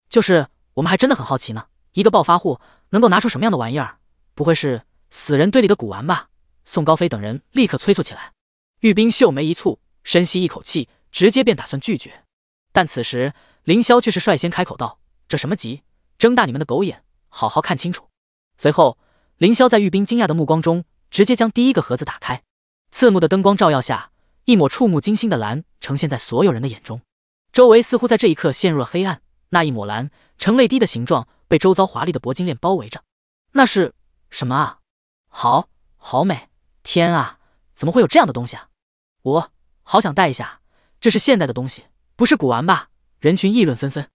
就是我们还真的很好奇呢。”一个暴发户能够拿出什么样的玩意儿？不会是死人堆里的古玩吧？宋高飞等人立刻催促起来。玉冰秀眉一蹙，深吸一口气，直接便打算拒绝。但此时凌霄却是率先开口道：“这什么急？睁大你们的狗眼，好好看清楚。”随后，凌霄在玉冰惊讶的目光中，直接将第一个盒子打开。刺目的灯光照耀下，一抹触目惊心的蓝呈现在所有人的眼中。周围似乎在这一刻陷入了黑暗。那一抹蓝呈泪滴的形状。被周遭华丽的铂金链包围着，那是什么啊？好，好美！天啊，怎么会有这样的东西啊？我好想戴一下，这是现代的东西，不是古玩吧？人群议论纷纷。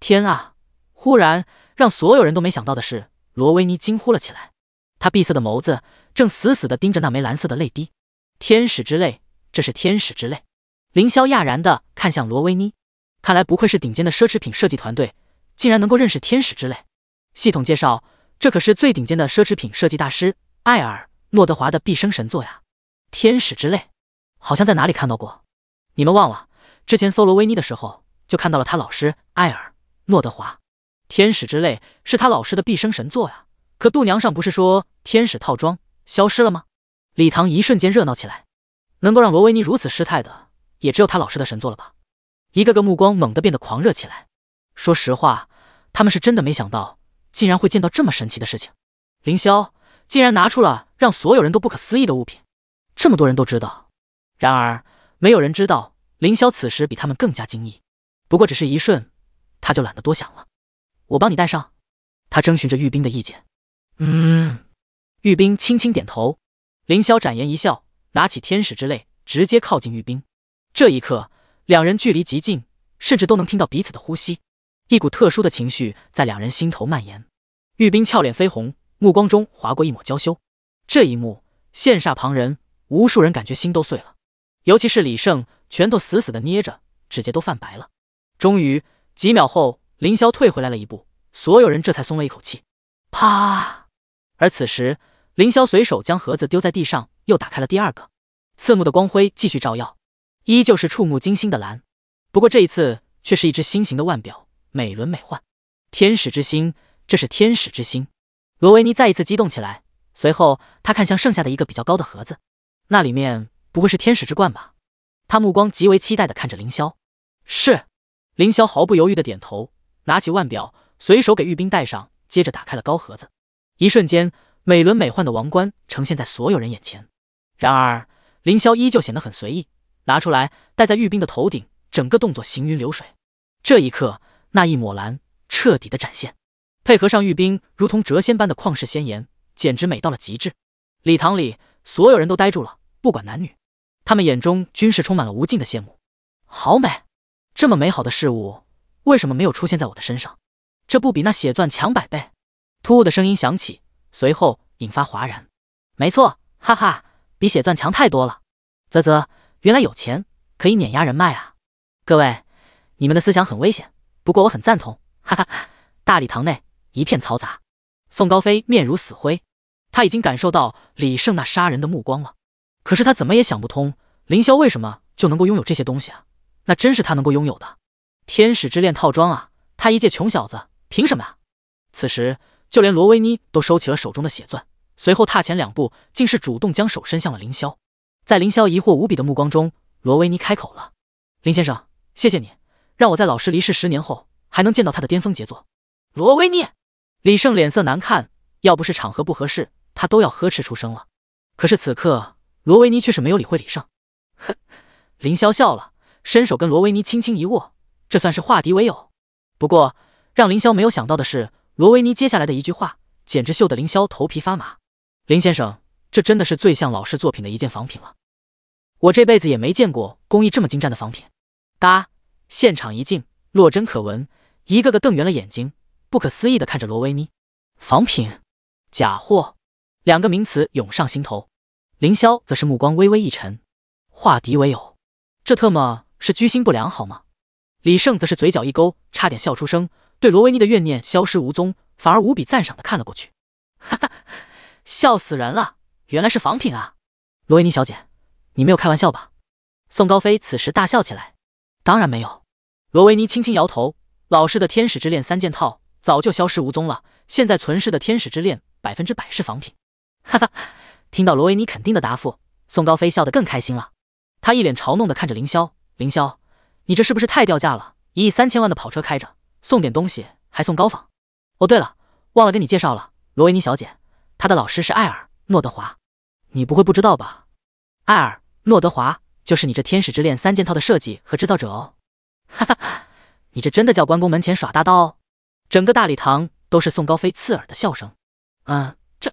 天啊！忽然让所有人都没想到的是，罗维妮惊呼了起来。他闭塞的眸子正死死的盯着那枚蓝色的泪滴，天使之泪，这是天使之泪。凌霄讶然的看向罗维妮，看来不愧是顶尖的奢侈品设计团队。竟然能够认识《天使之泪》系统介绍，这可是最顶尖的奢侈品设计大师艾尔诺德华的毕生神作呀！《天使之泪》好像在哪里看到过，你们忘了之前搜罗维尼的时候就看到了他老师艾尔诺德华，《天使之泪》是他老师的毕生神作呀！可度娘上不是说《天使套装》消失了吗？礼堂一瞬间热闹起来，能够让罗维尼如此失态的，也只有他老师的神作了吧？一个个目光猛地变得狂热起来。说实话，他们是真的没想到，竟然会见到这么神奇的事情。凌霄竟然拿出了让所有人都不可思议的物品，这么多人都知道，然而没有人知道。凌霄此时比他们更加惊异，不过只是一瞬，他就懒得多想了。我帮你带上，他征询着玉冰的意见。嗯，玉冰轻轻点头。凌霄展颜一笑，拿起天使之泪，直接靠近玉冰。这一刻，两人距离极近，甚至都能听到彼此的呼吸。一股特殊的情绪在两人心头蔓延，玉冰俏脸绯红，目光中划过一抹娇羞。这一幕羡煞旁人，无数人感觉心都碎了。尤其是李胜，拳头死死的捏着，指节都泛白了。终于，几秒后，凌霄退回来了一步，所有人这才松了一口气。啪！而此时，凌霄随手将盒子丢在地上，又打开了第二个，刺目的光辉继续照耀，依旧是触目惊心的蓝。不过这一次，却是一只心形的腕表。美轮美奂，天使之心，这是天使之心。罗维尼再一次激动起来，随后他看向剩下的一个比较高的盒子，那里面不会是天使之冠吧？他目光极为期待的看着凌霄。是，凌霄毫不犹豫的点头，拿起腕表，随手给玉冰戴上，接着打开了高盒子，一瞬间，美轮美奂的王冠呈现在所有人眼前。然而，凌霄依旧显得很随意，拿出来戴在玉冰的头顶，整个动作行云流水。这一刻。那一抹蓝彻底的展现，配合上玉冰如同谪仙般的旷世仙颜，简直美到了极致。礼堂里所有人都呆住了，不管男女，他们眼中均是充满了无尽的羡慕。好美，这么美好的事物为什么没有出现在我的身上？这不比那血钻强百倍？突兀的声音响起，随后引发哗然。没错，哈哈，比血钻强太多了。啧啧，原来有钱可以碾压人脉啊！各位，你们的思想很危险。不过我很赞同，哈哈哈！大礼堂内一片嘈杂，宋高飞面如死灰，他已经感受到李胜那杀人的目光了。可是他怎么也想不通，凌霄为什么就能够拥有这些东西啊？那真是他能够拥有的天使之恋套装啊！他一介穷小子，凭什么啊？此时，就连罗威尼都收起了手中的血钻，随后踏前两步，竟是主动将手伸向了凌霄。在凌霄疑惑无比的目光中，罗威尼开口了：“林先生，谢谢你。”让我在老师离世十年后还能见到他的巅峰杰作，罗维尼。李胜脸色难看，要不是场合不合适，他都要呵斥出声了。可是此刻，罗维尼却是没有理会李胜。呵，凌霄笑了，伸手跟罗维尼轻轻一握，这算是化敌为友。不过，让凌霄没有想到的是，罗维尼接下来的一句话简直秀得凌霄头皮发麻。林先生，这真的是最像老师作品的一件仿品了，我这辈子也没见过工艺这么精湛的仿品。哒。现场一静，洛真可闻，一个个瞪圆了眼睛，不可思议的看着罗维尼。仿品、假货，两个名词涌上心头。凌霄则是目光微微一沉，化敌为友，这特么是居心不良，好吗？李胜则是嘴角一勾，差点笑出声，对罗维尼的怨念消失无踪，反而无比赞赏的看了过去。哈哈，笑死人了，原来是仿品啊，罗维尼小姐，你没有开玩笑吧？宋高飞此时大笑起来，当然没有。罗维尼轻轻摇头，老师的《天使之恋》三件套早就消失无踪了。现在存世的《天使之恋》百分之百是仿品。哈哈，听到罗维尼肯定的答复，宋高飞笑得更开心了。他一脸嘲弄的看着凌霄：“凌霄，你这是不是太掉价了？一亿三千万的跑车开着，送点东西还送高仿？哦，对了，忘了跟你介绍了，罗维尼小姐，她的老师是艾尔诺德华。你不会不知道吧？艾尔诺德华就是你这《天使之恋》三件套的设计和制造者哦。”哈 哈你这真的叫关公门前耍大刀哦！整个大礼堂都是宋高飞刺耳的笑声。嗯，这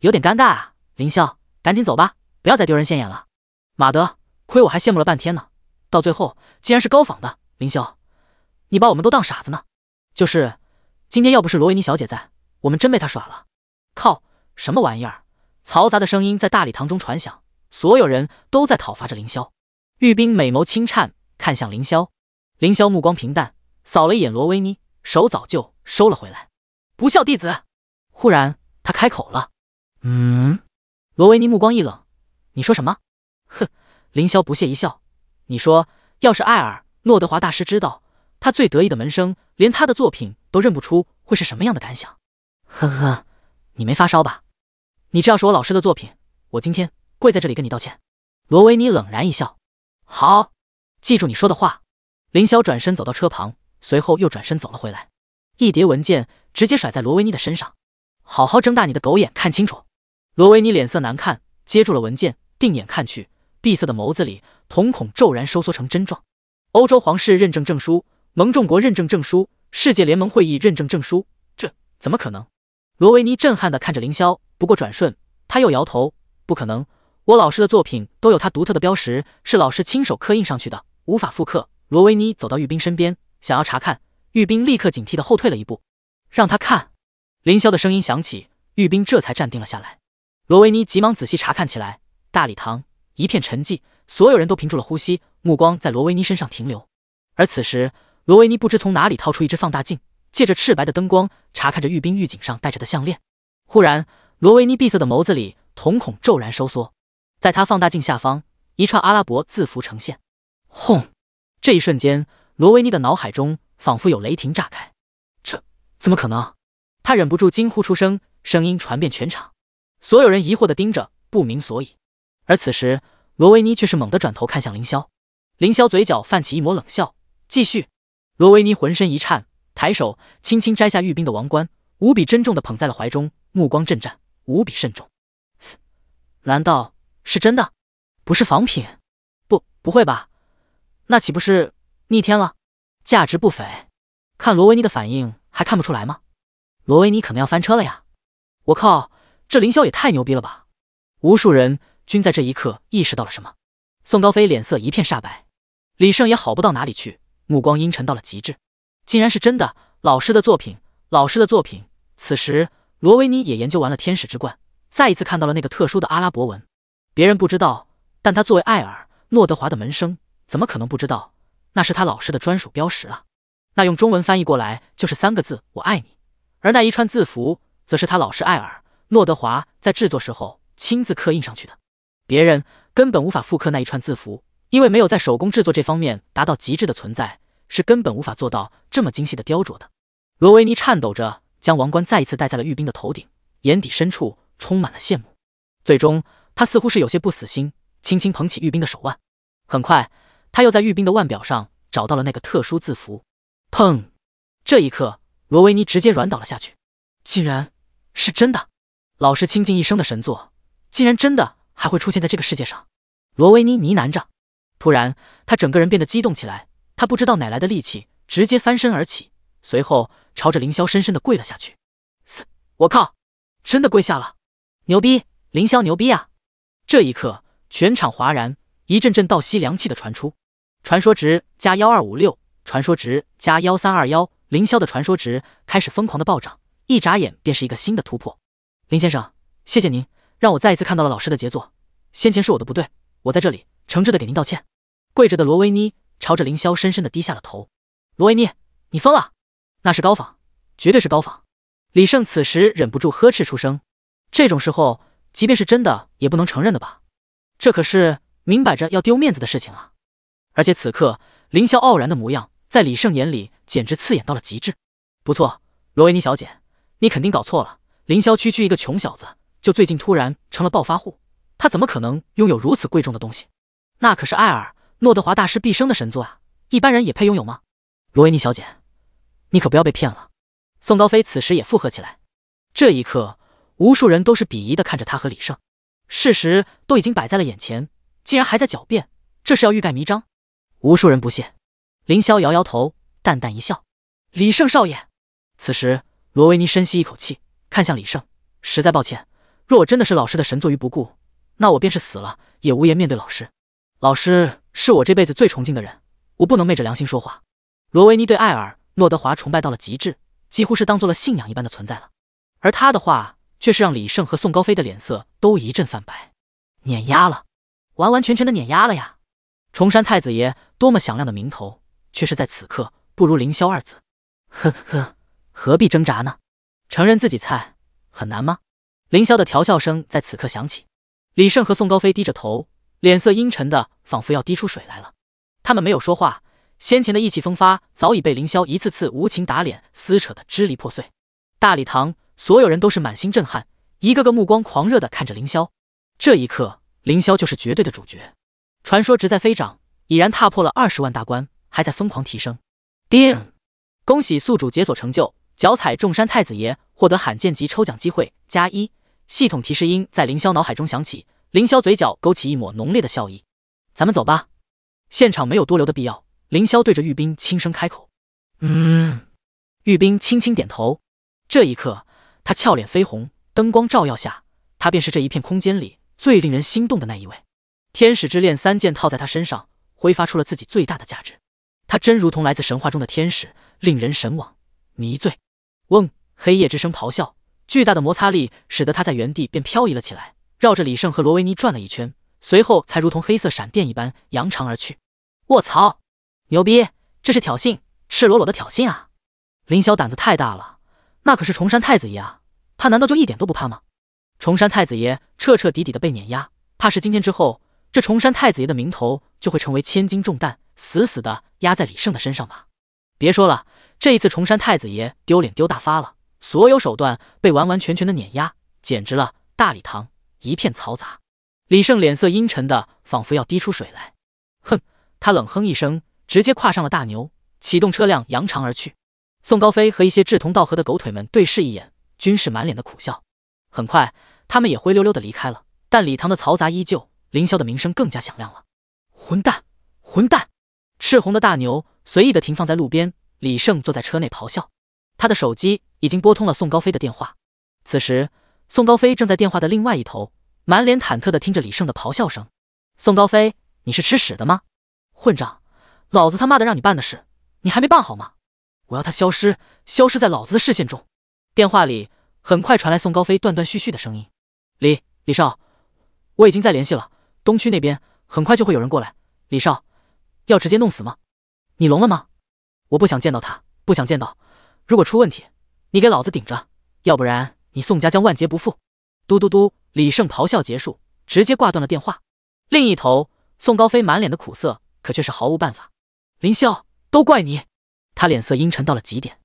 有点尴尬啊！凌霄，赶紧走吧，不要再丢人现眼了。马德，亏我还羡慕了半天呢，到最后竟然是高仿的！凌霄，你把我们都当傻子呢？就是，今天要不是罗维尼小姐在，我们真被他耍了。靠，什么玩意儿！嘈杂的声音在大礼堂中传响，所有人都在讨伐着凌霄。玉冰美眸轻颤，看向凌霄。凌霄目光平淡，扫了一眼罗维尼，手早就收了回来。不孝弟子，忽然他开口了。嗯，罗维尼目光一冷，你说什么？哼，凌霄不屑一笑。你说，要是艾尔诺德华大师知道他最得意的门生连他的作品都认不出，会是什么样的感想？呵呵，你没发烧吧？你这要是我老师的作品，我今天跪在这里跟你道歉。罗维尼冷然一笑，好，记住你说的话。凌霄转身走到车旁，随后又转身走了回来，一叠文件直接甩在罗维尼的身上。好好睁大你的狗眼，看清楚！罗维尼脸色难看，接住了文件，定眼看去，碧色的眸子里，瞳孔骤然收缩成针状。欧洲皇室认证证书，盟众国认证证书，世界联盟会议认证证书，这怎么可能？罗维尼震撼地看着凌霄，不过转瞬他又摇头：“不可能，我老师的作品都有他独特的标识，是老师亲手刻印上去的，无法复刻。”罗维尼走到玉冰身边，想要查看，玉冰立刻警惕的后退了一步。让他看，凌霄的声音响起，玉冰这才站定了下来。罗维尼急忙仔细查看起来。大礼堂一片沉寂，所有人都屏住了呼吸，目光在罗维尼身上停留。而此时，罗维尼不知从哪里掏出一只放大镜，借着赤白的灯光查看着玉冰狱警上戴着的项链。忽然，罗维尼闭塞的眸子里瞳孔骤然收缩，在他放大镜下方，一串阿拉伯字符呈现。轰！这一瞬间，罗维尼的脑海中仿佛有雷霆炸开，这怎么可能？他忍不住惊呼出声，声音传遍全场，所有人疑惑地盯着，不明所以。而此时，罗维尼却是猛地转头看向凌霄，凌霄嘴角泛起一抹冷笑，继续。罗维尼浑身一颤，抬手轻轻摘下玉冰的王冠，无比珍重地捧在了怀中，目光震颤，无比慎重。难道是真的？不是仿品？不，不会吧？那岂不是逆天了？价值不菲，看罗维尼的反应还看不出来吗？罗维尼可能要翻车了呀！我靠，这凌霄也太牛逼了吧！无数人均在这一刻意识到了什么。宋高飞脸色一片煞白，李胜也好不到哪里去，目光阴沉到了极致。竟然是真的，老师的作品，老师的作品。此时罗维尼也研究完了《天使之冠》，再一次看到了那个特殊的阿拉伯文。别人不知道，但他作为艾尔诺德华的门生。怎么可能不知道？那是他老师的专属标识啊！那用中文翻译过来就是三个字“我爱你”，而那一串字符则是他老师艾尔诺德华在制作时候亲自刻印上去的，别人根本无法复刻那一串字符，因为没有在手工制作这方面达到极致的存在，是根本无法做到这么精细的雕琢的。罗维尼颤抖着将王冠再一次戴在了玉冰的头顶，眼底深处充满了羡慕。最终，他似乎是有些不死心，轻轻捧起玉冰的手腕，很快。他又在玉冰的腕表上找到了那个特殊字符，砰！这一刻，罗维尼直接软倒了下去，竟然是真的！老师倾尽一生的神作，竟然真的还会出现在这个世界上！罗维尼呢喃着，突然他整个人变得激动起来，他不知道哪来的力气，直接翻身而起，随后朝着凌霄深深的跪了下去。我靠！真的跪下了！牛逼！凌霄牛逼啊！这一刻，全场哗然，一阵阵倒吸凉气的传出。传说值加幺二五六，传说值加幺三二幺，凌霄的传说值开始疯狂的暴涨，一眨眼便是一个新的突破。林先生，谢谢您让我再一次看到了老师的杰作。先前是我的不对，我在这里诚挚的给您道歉。跪着的罗威尼朝着凌霄深深的低下了头。罗威尼，你疯了！那是高仿，绝对是高仿！李胜此时忍不住呵斥出声。这种时候，即便是真的也不能承认的吧？这可是明摆着要丢面子的事情啊！而且此刻凌霄傲然的模样，在李胜眼里简直刺眼到了极致。不错，罗维尼小姐，你肯定搞错了。凌霄区区一个穷小子，就最近突然成了暴发户，他怎么可能拥有如此贵重的东西？那可是艾尔诺德华大师毕生的神作啊！一般人也配拥有吗？罗维尼小姐，你可不要被骗了！宋高飞此时也附和起来。这一刻，无数人都是鄙夷的看着他和李胜。事实都已经摆在了眼前，竟然还在狡辩，这是要欲盖弥彰？无数人不屑，凌霄摇摇头，淡淡一笑。李胜少爷，此时罗维尼深吸一口气，看向李胜，实在抱歉，若我真的是老师的神作于不顾，那我便是死了也无颜面对老师。老师是我这辈子最崇敬的人，我不能昧着良心说话。罗维尼对艾尔诺德华崇拜到了极致，几乎是当做了信仰一般的存在了，而他的话却是让李胜和宋高飞的脸色都一阵泛白。碾压了，完完全全的碾压了呀！崇山太子爷多么响亮的名头，却是在此刻不如凌霄二字。呵呵，何必挣扎呢？承认自己菜很难吗？凌霄的调笑声在此刻响起。李胜和宋高飞低着头，脸色阴沉的仿佛要滴出水来了。他们没有说话，先前的意气风发早已被凌霄一次次无情打脸撕扯的支离破碎。大礼堂所有人都是满心震撼，一个个目光狂热的看着凌霄。这一刻，凌霄就是绝对的主角。传说值在飞涨，已然踏破了二十万大关，还在疯狂提升。叮，恭喜宿主解锁成就，脚踩众山太子爷，获得罕见级抽奖机会加一。系统提示音在凌霄脑海中响起，凌霄嘴角勾起一抹浓烈的笑意。咱们走吧，现场没有多留的必要。凌霄对着玉冰轻声开口：“嗯。”玉冰轻轻点头。这一刻，他俏脸绯红，灯光照耀下，他便是这一片空间里最令人心动的那一位。天使之恋三件套在他身上，挥发出了自己最大的价值。他真如同来自神话中的天使，令人神往、迷醉。嗡，黑夜之声咆哮，巨大的摩擦力使得他在原地便漂移了起来，绕着李胜和罗维尼转了一圈，随后才如同黑色闪电一般扬长而去。我操，牛逼！这是挑衅，赤裸裸的挑衅啊！林霄胆子太大了，那可是崇山太子爷啊，他难道就一点都不怕吗？崇山太子爷彻彻底底的被碾压，怕是今天之后。这崇山太子爷的名头就会成为千斤重担，死死的压在李胜的身上吧。别说了，这一次崇山太子爷丢脸丢大发了，所有手段被完完全全的碾压，简直了！大礼堂一片嘈杂，李胜脸色阴沉的仿佛要滴出水来。哼，他冷哼一声，直接跨上了大牛，启动车辆，扬长而去。宋高飞和一些志同道合的狗腿们对视一眼，均是满脸的苦笑。很快，他们也灰溜溜的离开了，但礼堂的嘈杂依旧。凌霄的名声更加响亮了。混蛋，混蛋！赤红的大牛随意的停放在路边，李胜坐在车内咆哮。他的手机已经拨通了宋高飞的电话。此时，宋高飞正在电话的另外一头，满脸忐忑的听着李胜的咆哮声。宋高飞，你是吃屎的吗？混账！老子他妈的让你办的事，你还没办好吗？我要他消失，消失在老子的视线中。电话里很快传来宋高飞断断续续的声音：“李李少，我已经在联系了。”东区那边很快就会有人过来，李少，要直接弄死吗？你聋了吗？我不想见到他，不想见到。如果出问题，你给老子顶着，要不然你宋家将万劫不复。嘟嘟嘟，李胜咆哮结束，直接挂断了电话。另一头，宋高飞满脸的苦涩，可却是毫无办法。林霄，都怪你！他脸色阴沉到了极点，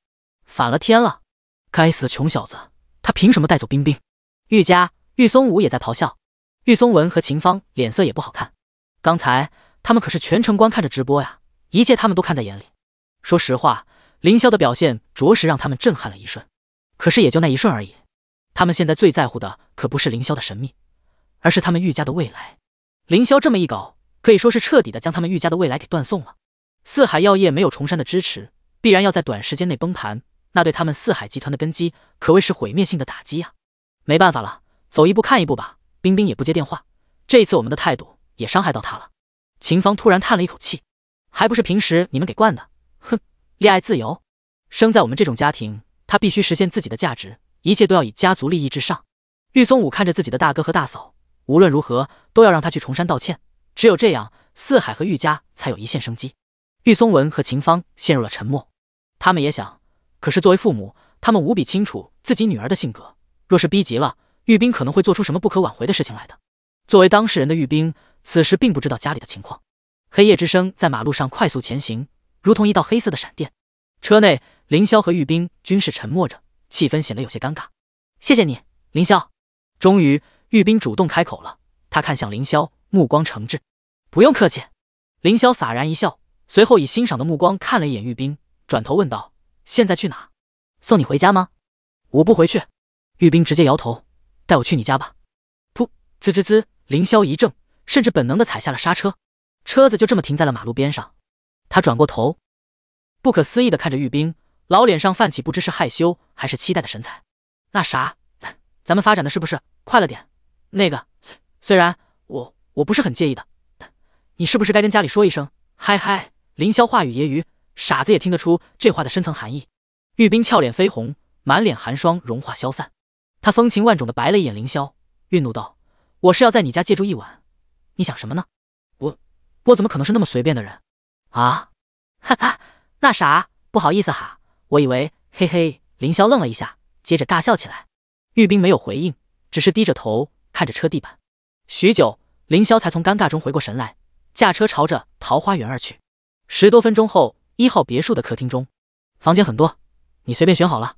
反了天了！该死的穷小子，他凭什么带走冰冰？玉家玉松武也在咆哮。郁松文和秦芳脸色也不好看，刚才他们可是全程观看着直播呀，一切他们都看在眼里。说实话，凌霄的表现着实让他们震撼了一瞬，可是也就那一瞬而已。他们现在最在乎的可不是凌霄的神秘，而是他们玉家的未来。凌霄这么一搞，可以说是彻底的将他们玉家的未来给断送了。四海药业没有重山的支持，必然要在短时间内崩盘，那对他们四海集团的根基可谓是毁灭性的打击呀。没办法了，走一步看一步吧。冰冰也不接电话，这一次我们的态度也伤害到他了。秦芳突然叹了一口气，还不是平时你们给惯的，哼，恋爱自由，生在我们这种家庭，他必须实现自己的价值，一切都要以家族利益至上。玉松武看着自己的大哥和大嫂，无论如何都要让他去崇山道歉，只有这样，四海和玉家才有一线生机。玉松文和秦芳陷入了沉默，他们也想，可是作为父母，他们无比清楚自己女儿的性格，若是逼急了。玉冰可能会做出什么不可挽回的事情来的。作为当事人的玉冰，此时并不知道家里的情况。黑夜之声在马路上快速前行，如同一道黑色的闪电。车内，凌霄和玉冰均是沉默着，气氛显得有些尴尬。谢谢你，凌霄。终于，玉冰主动开口了。他看向凌霄，目光诚挚。不用客气。凌霄洒然一笑，随后以欣赏的目光看了一眼玉冰，转头问道：“现在去哪？送你回家吗？”“我不回去。”玉冰直接摇头。带我去你家吧。噗，滋滋滋，凌霄一怔，甚至本能的踩下了刹车，车子就这么停在了马路边上。他转过头，不可思议的看着玉冰，老脸上泛起不知是害羞还是期待的神采。那啥，咱们发展的是不是快了点？那个，虽然我我不是很介意的，你是不是该跟家里说一声？嗨嗨，凌霄话语揶揄，傻子也听得出这话的深层含义。玉冰俏脸绯红，满脸寒霜融化消散。他风情万种的白了一眼凌霄，愠怒道：“我是要在你家借住一晚，你想什么呢？我我怎么可能是那么随便的人？啊？哈哈，那啥，不好意思哈，我以为……嘿嘿。”凌霄愣了一下，接着大笑起来。玉冰没有回应，只是低着头看着车地板。许久，凌霄才从尴尬中回过神来，驾车朝着桃花源而去。十多分钟后，一号别墅的客厅中，房间很多，你随便选好了，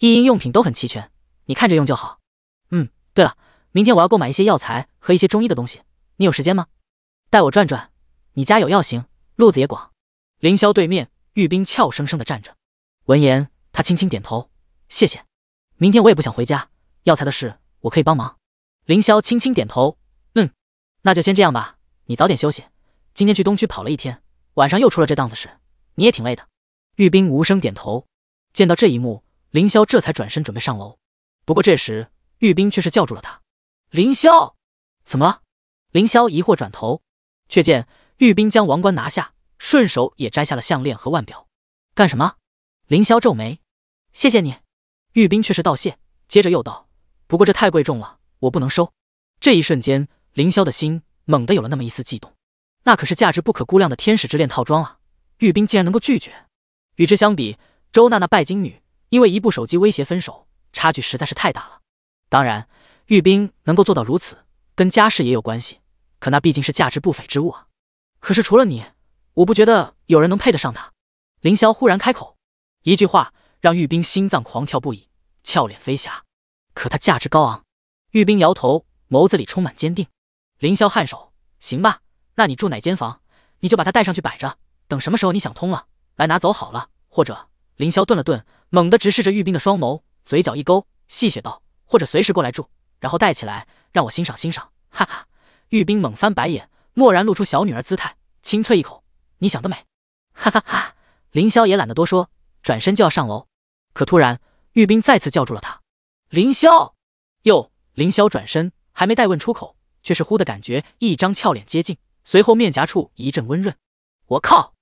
一应用品都很齐全。你看着用就好，嗯，对了，明天我要购买一些药材和一些中医的东西，你有时间吗？带我转转，你家有药行，路子也广。凌霄对面，玉冰俏生生的站着。闻言，他轻轻点头，谢谢。明天我也不想回家，药材的事我可以帮忙。凌霄轻轻点头，嗯，那就先这样吧。你早点休息，今天去东区跑了一天，晚上又出了这档子事，你也挺累的。玉冰无声点头。见到这一幕，凌霄这才转身准备上楼。不过这时，玉冰却是叫住了他：“凌霄，怎么了？”凌霄疑惑转头，却见玉冰将王冠拿下，顺手也摘下了项链和腕表。干什么？凌霄皱眉：“谢谢你。”玉冰却是道谢，接着又道：“不过这太贵重了，我不能收。”这一瞬间，凌霄的心猛地有了那么一丝悸动。那可是价值不可估量的天使之恋套装啊！玉冰竟然能够拒绝。与之相比，周娜娜拜金女因为一部手机威胁分手。差距实在是太大了。当然，玉冰能够做到如此，跟家世也有关系，可那毕竟是价值不菲之物啊。可是除了你，我不觉得有人能配得上他。凌霄忽然开口，一句话让玉冰心脏狂跳不已，俏脸飞霞。可他价值高昂，玉冰摇头，眸子里充满坚定。凌霄颔首，行吧，那你住哪间房，你就把它带上去摆着，等什么时候你想通了，来拿走好了。或者，凌霄顿了顿，猛地直视着玉冰的双眸。嘴角一勾，戏谑道：“或者随时过来住，然后带起来，让我欣赏欣赏。”哈哈！玉冰猛翻白眼，蓦然露出小女儿姿态，清脆一口：“你想得美！”哈哈哈！凌霄也懒得多说，转身就要上楼，可突然，玉冰再次叫住了他：“凌霄！”哟！凌霄转身还没待问出口，却是忽的感觉一张俏脸接近，随后面颊处一阵温润。我靠！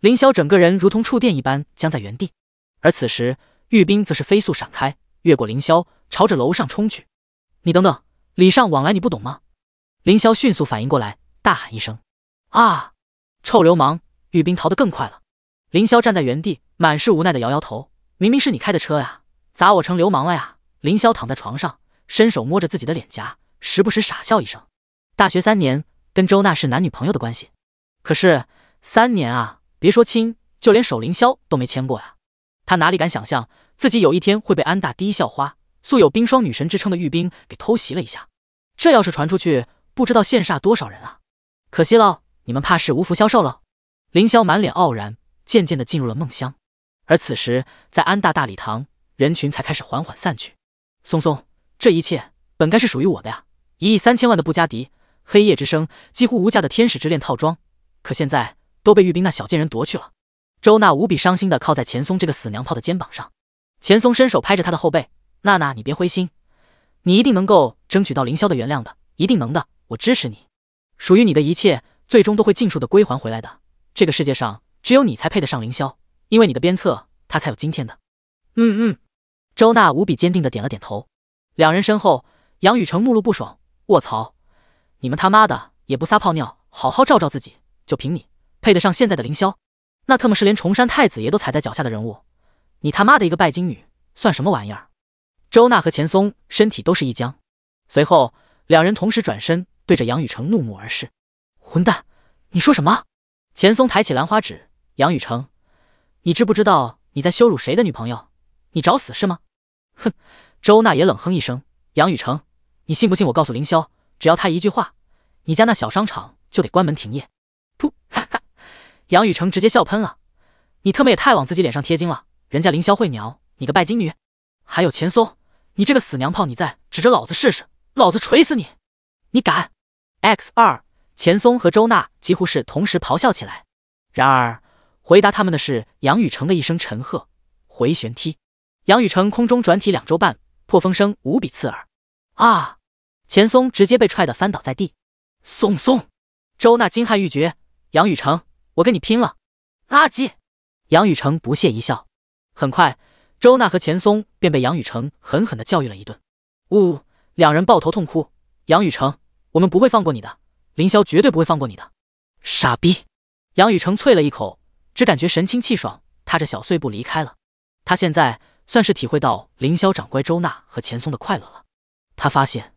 凌霄整个人如同触电一般僵在原地，而此时。玉冰则是飞速闪开，越过凌霄，朝着楼上冲去。你等等，礼尚往来，你不懂吗？凌霄迅速反应过来，大喊一声：“啊，臭流氓！”玉冰逃得更快了。凌霄站在原地，满是无奈的摇摇头：“明明是你开的车呀，咋我成流氓了呀？”凌霄躺在床上，伸手摸着自己的脸颊，时不时傻笑一声。大学三年，跟周娜是男女朋友的关系，可是三年啊，别说亲，就连手凌霄都没牵过呀。他哪里敢想象自己有一天会被安大第一校花、素有冰霜女神之称的玉冰给偷袭了一下？这要是传出去，不知道羡煞多少人啊！可惜了，你们怕是无福消受了。凌霄满脸傲然，渐渐的进入了梦乡。而此时，在安大大礼堂，人群才开始缓缓散去。松松，这一切本该是属于我的呀！一亿三千万的布加迪、黑夜之声，几乎无价的天使之恋套装，可现在都被玉冰那小贱人夺去了。周娜无比伤心的靠在钱松这个死娘炮的肩膀上，钱松伸手拍着她的后背：“娜娜，你别灰心，你一定能够争取到凌霄的原谅的，一定能的，我支持你。属于你的一切，最终都会尽数的归还回来的。这个世界上，只有你才配得上凌霄，因为你的鞭策，他才有今天的。”“嗯嗯。”周娜无比坚定的点了点头。两人身后，杨雨成目露不爽：“卧槽，你们他妈的也不撒泡尿好好照照自己，就凭你，配得上现在的凌霄？”那特么是连崇山太子爷都踩在脚下的人物，你他妈的一个拜金女算什么玩意儿？周娜和钱松身体都是一僵，随后两人同时转身，对着杨雨成怒目而视。混蛋，你说什么？钱松抬起兰花指，杨雨成，你知不知道你在羞辱谁的女朋友？你找死是吗？哼！周娜也冷哼一声，杨雨成，你信不信我告诉凌霄，只要他一句话，你家那小商场就得关门停业。杨雨成直接笑喷了，你特么也太往自己脸上贴金了！人家凌霄会鸟你个拜金女，还有钱松，你这个死娘炮，你再指着老子试试，老子锤死你！你敢！X 二，钱松和周娜几乎是同时咆哮起来。然而，回答他们的是杨雨成的一声沉喝：回旋踢！杨雨成空中转体两周半，破风声无比刺耳。啊！钱松直接被踹得翻倒在地。松松！周娜惊骇欲绝。杨雨成。我跟你拼了！垃圾！杨雨成不屑一笑。很快，周娜和钱松便被杨雨成狠狠的教育了一顿。呜！两人抱头痛哭。杨雨成，我们不会放过你的！凌霄绝对不会放过你的！傻逼！杨雨成啐了一口，只感觉神清气爽，踏着小碎步离开了。他现在算是体会到凌霄掌柜周娜和钱松的快乐了。他发现，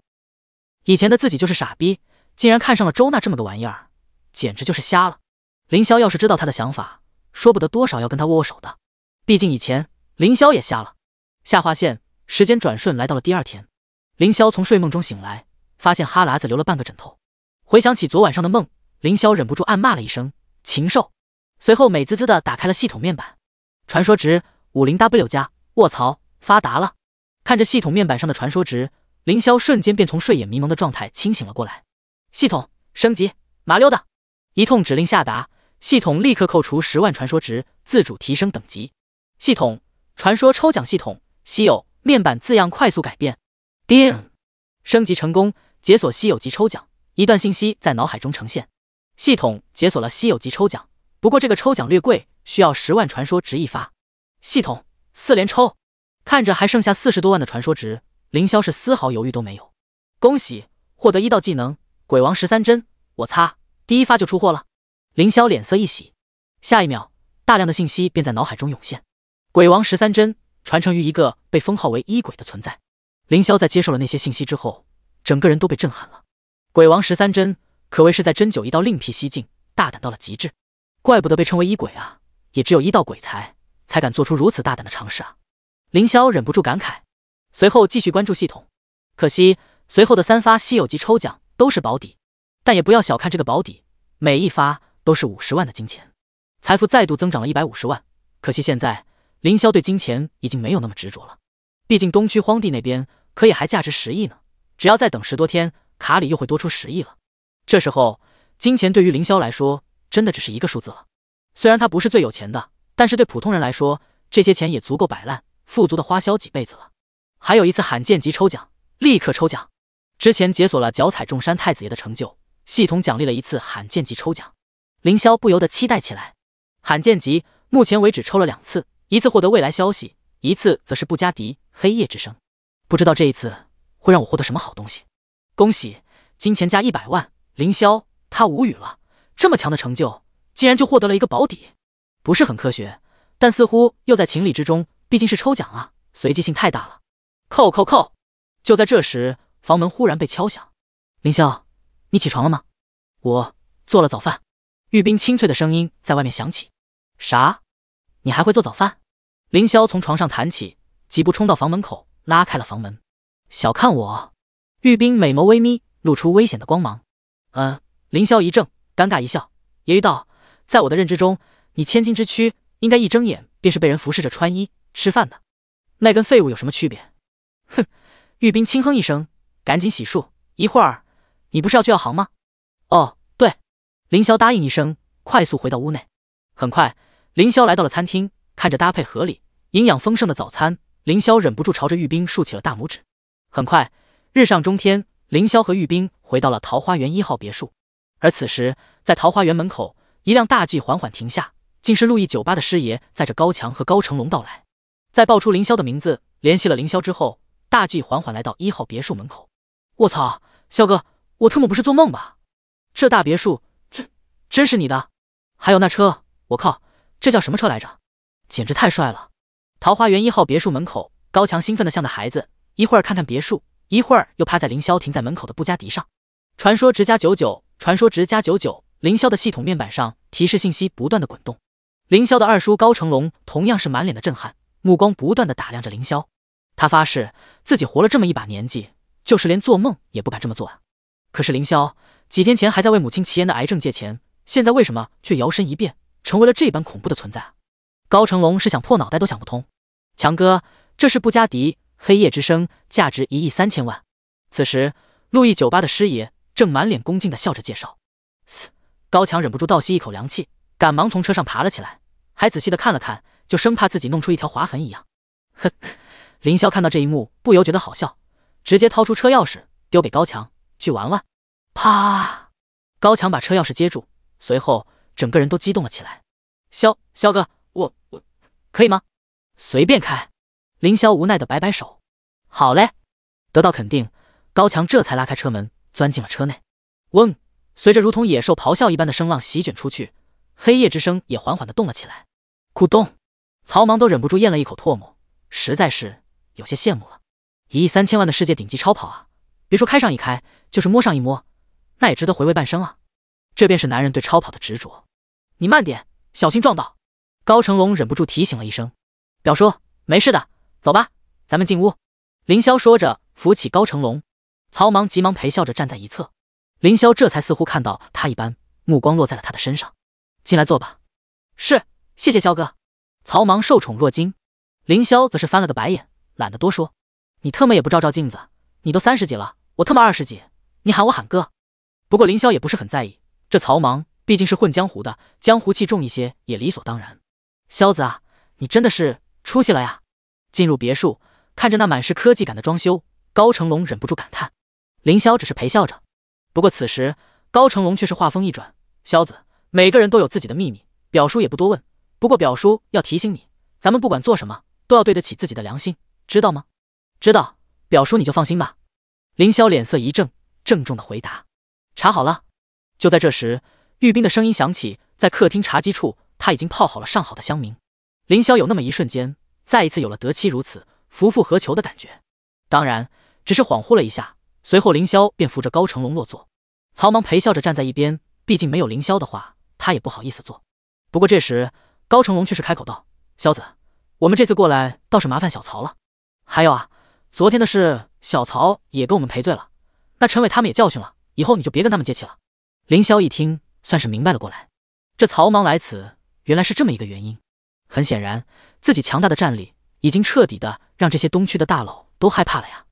以前的自己就是傻逼，竟然看上了周娜这么个玩意儿，简直就是瞎了。凌霄要是知道他的想法，说不得多少要跟他握握手的。毕竟以前凌霄也瞎了。下划线时间转瞬来到了第二天，凌霄从睡梦中醒来，发现哈喇子流了半个枕头。回想起昨晚上的梦，凌霄忍不住暗骂了一声“禽兽”，随后美滋滋的打开了系统面板，传说值五零 W 加，卧槽，发达了！看着系统面板上的传说值，凌霄瞬间便从睡眼迷蒙的状态清醒了过来。系统升级，麻溜的！一通指令下达，系统立刻扣除十万传说值，自主提升等级。系统，传说抽奖系统，稀有面板字样快速改变。定，升级成功，解锁稀有级抽奖。一段信息在脑海中呈现。系统解锁了稀有级抽奖，不过这个抽奖略贵，需要十万传说值一发。系统四连抽，看着还剩下四十多万的传说值，凌霄是丝毫犹豫都没有。恭喜获得一道技能，鬼王十三针。我擦！第一发就出货了，凌霄脸色一喜，下一秒，大量的信息便在脑海中涌现。鬼王十三针传承于一个被封号为医鬼的存在。凌霄在接受了那些信息之后，整个人都被震撼了。鬼王十三针可谓是在针灸一道另辟蹊径，大胆到了极致，怪不得被称为医鬼啊！也只有一道鬼才才敢做出如此大胆的尝试啊！凌霄忍不住感慨，随后继续关注系统。可惜随后的三发稀有级抽奖都是保底。但也不要小看这个保底，每一发都是五十万的金钱，财富再度增长了一百五十万。可惜现在凌霄对金钱已经没有那么执着了，毕竟东区荒地那边可以还价值十亿呢。只要再等十多天，卡里又会多出十亿了。这时候金钱对于凌霄来说真的只是一个数字了。虽然他不是最有钱的，但是对普通人来说，这些钱也足够摆烂、富足的花销几辈子了。还有一次罕见级抽奖，立刻抽奖！之前解锁了脚踩众山太子爷的成就。系统奖励了一次罕见级抽奖，凌霄不由得期待起来。罕见级，目前为止抽了两次，一次获得未来消息，一次则是布加迪黑夜之声。不知道这一次会让我获得什么好东西。恭喜，金钱加一百万！凌霄，他无语了，这么强的成就，竟然就获得了一个保底，不是很科学，但似乎又在情理之中，毕竟是抽奖啊，随机性太大了。扣扣扣！就在这时，房门忽然被敲响，凌霄。你起床了吗？我做了早饭。玉冰清脆的声音在外面响起。啥？你还会做早饭？凌霄从床上弹起，几步冲到房门口，拉开了房门。小看我！玉冰美眸微眯，露出危险的光芒。嗯。凌霄一怔，尴尬一笑，揶揄道：“在我的认知中，你千金之躯，应该一睁眼便是被人服侍着穿衣吃饭的，那跟废物有什么区别？”哼！玉冰轻哼一声，赶紧洗漱，一会儿。你不是要去药行吗？哦，对，凌霄答应一声，快速回到屋内。很快，凌霄来到了餐厅，看着搭配合理、营养丰盛的早餐，凌霄忍不住朝着玉冰竖起了大拇指。很快，日上中天，凌霄和玉冰回到了桃花源一号别墅。而此时，在桃花源门口，一辆大 G 缓缓停下，竟是陆毅酒吧的师爷载着高强和高成龙到来。在报出凌霄的名字，联系了凌霄之后，大 G 缓缓来到一号别墅门口。我操，肖哥！我特么不是做梦吧？这大别墅，这真是你的？还有那车，我靠，这叫什么车来着？简直太帅了！桃花源一号别墅门口，高强兴奋的像个孩子，一会儿看看别墅，一会儿又趴在凌霄停在门口的布加迪上。传说值加九九，传说值加九九。凌霄的系统面板上提示信息不断的滚动。凌霄的二叔高成龙同样是满脸的震撼，目光不断的打量着凌霄。他发誓自己活了这么一把年纪，就是连做梦也不敢这么做啊！可是凌霄几天前还在为母亲齐言的癌症借钱，现在为什么却摇身一变成为了这般恐怖的存在？高成龙是想破脑袋都想不通。强哥，这是布加迪黑夜之声，价值一亿三千万。此时，路易酒吧的师爷正满脸恭敬的笑着介绍。嘶！高强忍不住倒吸一口凉气，赶忙从车上爬了起来，还仔细的看了看，就生怕自己弄出一条划痕一样。呵！凌霄看到这一幕，不由觉得好笑，直接掏出车钥匙丢给高强。去玩玩，啪！高强把车钥匙接住，随后整个人都激动了起来。肖肖哥，我可以吗？随便开。凌霄无奈的摆摆手，好嘞。得到肯定，高强这才拉开车门，钻进了车内。嗡！随着如同野兽咆哮一般的声浪席卷出去，黑夜之声也缓缓的动了起来。咕咚！曹芒都忍不住咽了一口唾沫，实在是有些羡慕了。一亿三千万的世界顶级超跑啊，别说开上一开。就是摸上一摸，那也值得回味半生啊！这便是男人对超跑的执着。你慢点，小心撞到。高成龙忍不住提醒了一声。表叔，没事的，走吧，咱们进屋。凌霄说着扶起高成龙，曹芒急忙陪笑着站在一侧。凌霄这才似乎看到他一般，目光落在了他的身上。进来坐吧。是，谢谢肖哥。曹芒受宠若惊。凌霄则是翻了个白眼，懒得多说。你特么也不照照镜子，你都三十几了，我特么二十几。你喊我喊哥，不过凌霄也不是很在意。这曹芒毕竟是混江湖的，江湖气重一些也理所当然。霄子啊，你真的是出息了呀！进入别墅，看着那满是科技感的装修，高成龙忍不住感叹。凌霄只是陪笑着。不过此时，高成龙却是话锋一转：“霄子，每个人都有自己的秘密，表叔也不多问。不过表叔要提醒你，咱们不管做什么，都要对得起自己的良心，知道吗？”“知道，表叔你就放心吧。”凌霄脸色一正。郑重的回答：“查好了。”就在这时，玉冰的声音响起，在客厅茶几处，他已经泡好了上好的香茗。凌霄有那么一瞬间，再一次有了得妻如此，夫复何求的感觉。当然，只是恍惚了一下，随后凌霄便扶着高成龙落座。曹芒陪笑着站在一边，毕竟没有凌霄的话，他也不好意思坐。不过这时，高成龙却是开口道：“萧子，我们这次过来倒是麻烦小曹了。还有啊，昨天的事，小曹也跟我们赔罪了。”那陈伟他们也教训了，以后你就别跟他们接气了。凌霄一听，算是明白了过来，这曹芒来此原来是这么一个原因。很显然，自己强大的战力已经彻底的让这些东区的大佬都害怕了呀。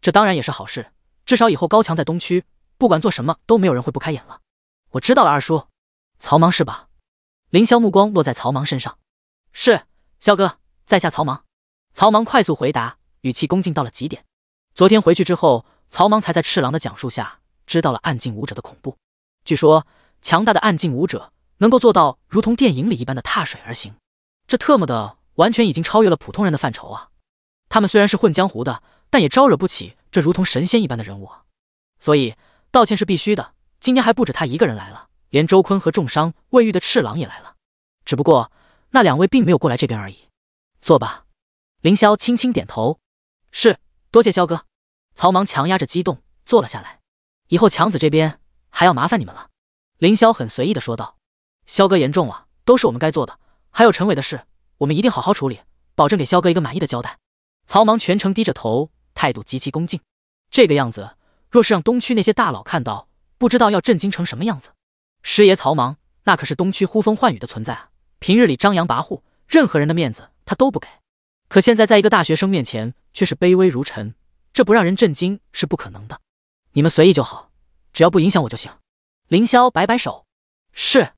这当然也是好事，至少以后高强在东区，不管做什么都没有人会不开眼了。我知道了，二叔。曹芒是吧？凌霄目光落在曹芒身上。是，霄哥，在下曹芒。曹芒快速回答，语气恭敬到了极点。昨天回去之后。曹芒才在赤狼的讲述下知道了暗境武者的恐怖。据说强大的暗境武者能够做到如同电影里一般的踏水而行，这特么的完全已经超越了普通人的范畴啊！他们虽然是混江湖的，但也招惹不起这如同神仙一般的人物啊！所以道歉是必须的。今天还不止他一个人来了，连周坤和重伤未愈的赤狼也来了，只不过那两位并没有过来这边而已。坐吧。凌霄轻轻点头。是，多谢萧哥。曹芒强压着激动坐了下来，以后强子这边还要麻烦你们了。凌霄很随意的说道：“肖哥言重了，都是我们该做的。还有陈伟的事，我们一定好好处理，保证给肖哥一个满意的交代。”曹芒全程低着头，态度极其恭敬。这个样子，若是让东区那些大佬看到，不知道要震惊成什么样子。师爷曹芒那可是东区呼风唤雨的存在啊，平日里张扬跋扈，任何人的面子他都不给。可现在，在一个大学生面前，却是卑微如尘。这不让人震惊是不可能的，你们随意就好，只要不影响我就行。凌霄摆摆手，是。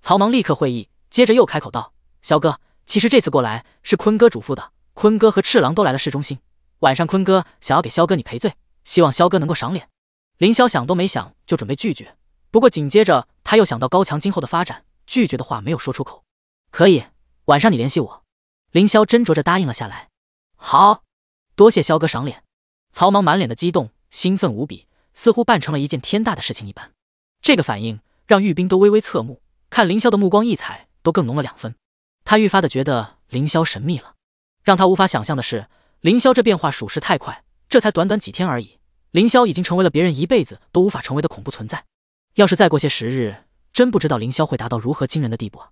曹芒立刻会意，接着又开口道：“萧哥，其实这次过来是坤哥嘱咐的，坤哥和赤狼都来了市中心，晚上坤哥想要给萧哥你赔罪，希望萧哥能够赏脸。”凌霄想都没想就准备拒绝，不过紧接着他又想到高强今后的发展，拒绝的话没有说出口。可以，晚上你联系我。凌霄斟酌着答应了下来。好，多谢萧哥赏脸。曹芒满脸的激动，兴奋无比，似乎办成了一件天大的事情一般。这个反应让玉冰都微微侧目，看凌霄的目光异彩都更浓了两分。他愈发的觉得凌霄神秘了。让他无法想象的是，凌霄这变化属实太快，这才短短几天而已，凌霄已经成为了别人一辈子都无法成为的恐怖存在。要是再过些时日，真不知道凌霄会达到如何惊人的地步啊！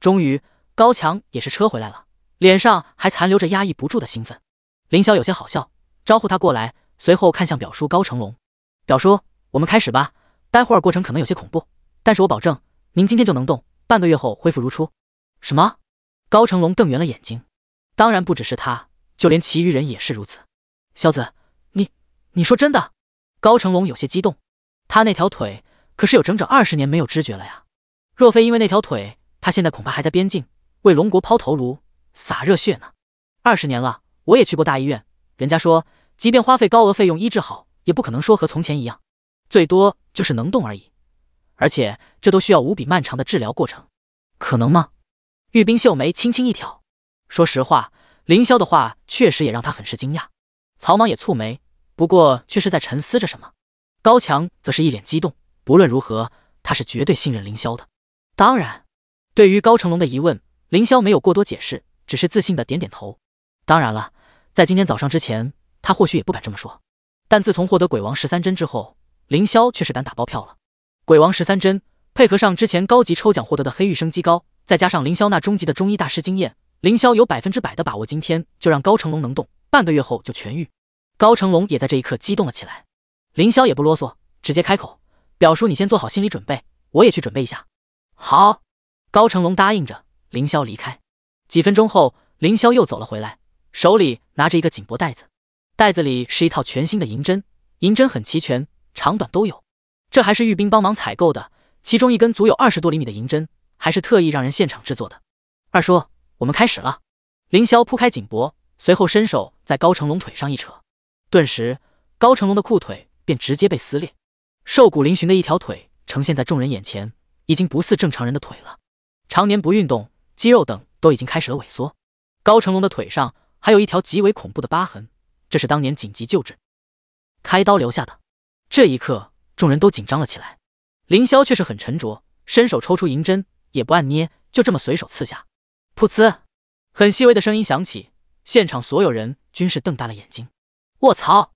终于，高强也是车回来了，脸上还残留着压抑不住的兴奋。凌霄有些好笑。招呼他过来，随后看向表叔高成龙：“表叔，我们开始吧。待会儿过程可能有些恐怖，但是我保证，您今天就能动，半个月后恢复如初。”什么？高成龙瞪圆了眼睛。当然不只是他，就连其余人也是如此。小子，你，你说真的？高成龙有些激动。他那条腿可是有整整二十年没有知觉了呀！若非因为那条腿，他现在恐怕还在边境为龙国抛头颅、洒热血呢。二十年了，我也去过大医院。人家说，即便花费高额费用医治好，也不可能说和从前一样，最多就是能动而已。而且这都需要无比漫长的治疗过程，可能吗？玉冰秀眉轻轻一挑，说实话，凌霄的话确实也让他很是惊讶。曹莽也蹙眉，不过却是在沉思着什么。高强则是一脸激动，不论如何，他是绝对信任凌霄的。当然，对于高成龙的疑问，凌霄没有过多解释，只是自信的点点头。当然了。在今天早上之前，他或许也不敢这么说，但自从获得鬼王十三针之后，凌霄却是敢打包票了。鬼王十三针配合上之前高级抽奖获得的黑玉生机膏，再加上凌霄那终极的中医大师经验，凌霄有百分之百的把握，今天就让高成龙能动，半个月后就痊愈。高成龙也在这一刻激动了起来。凌霄也不啰嗦，直接开口：“表叔，你先做好心理准备，我也去准备一下。”好，高成龙答应着，凌霄离开。几分钟后，凌霄又走了回来。手里拿着一个锦帛袋子，袋子里是一套全新的银针，银针很齐全，长短都有。这还是玉兵帮忙采购的，其中一根足有二十多厘米的银针，还是特意让人现场制作的。二叔，我们开始了。凌霄铺开锦帛，随后伸手在高成龙腿上一扯，顿时高成龙的裤腿便直接被撕裂，瘦骨嶙峋的一条腿呈现在众人眼前，已经不似正常人的腿了。常年不运动，肌肉等都已经开始了萎缩。高成龙的腿上。还有一条极为恐怖的疤痕，这是当年紧急救治、开刀留下的。这一刻，众人都紧张了起来。凌霄却是很沉着，伸手抽出银针，也不按捏，就这么随手刺下。噗呲，很细微的声音响起，现场所有人均是瞪大了眼睛。卧槽！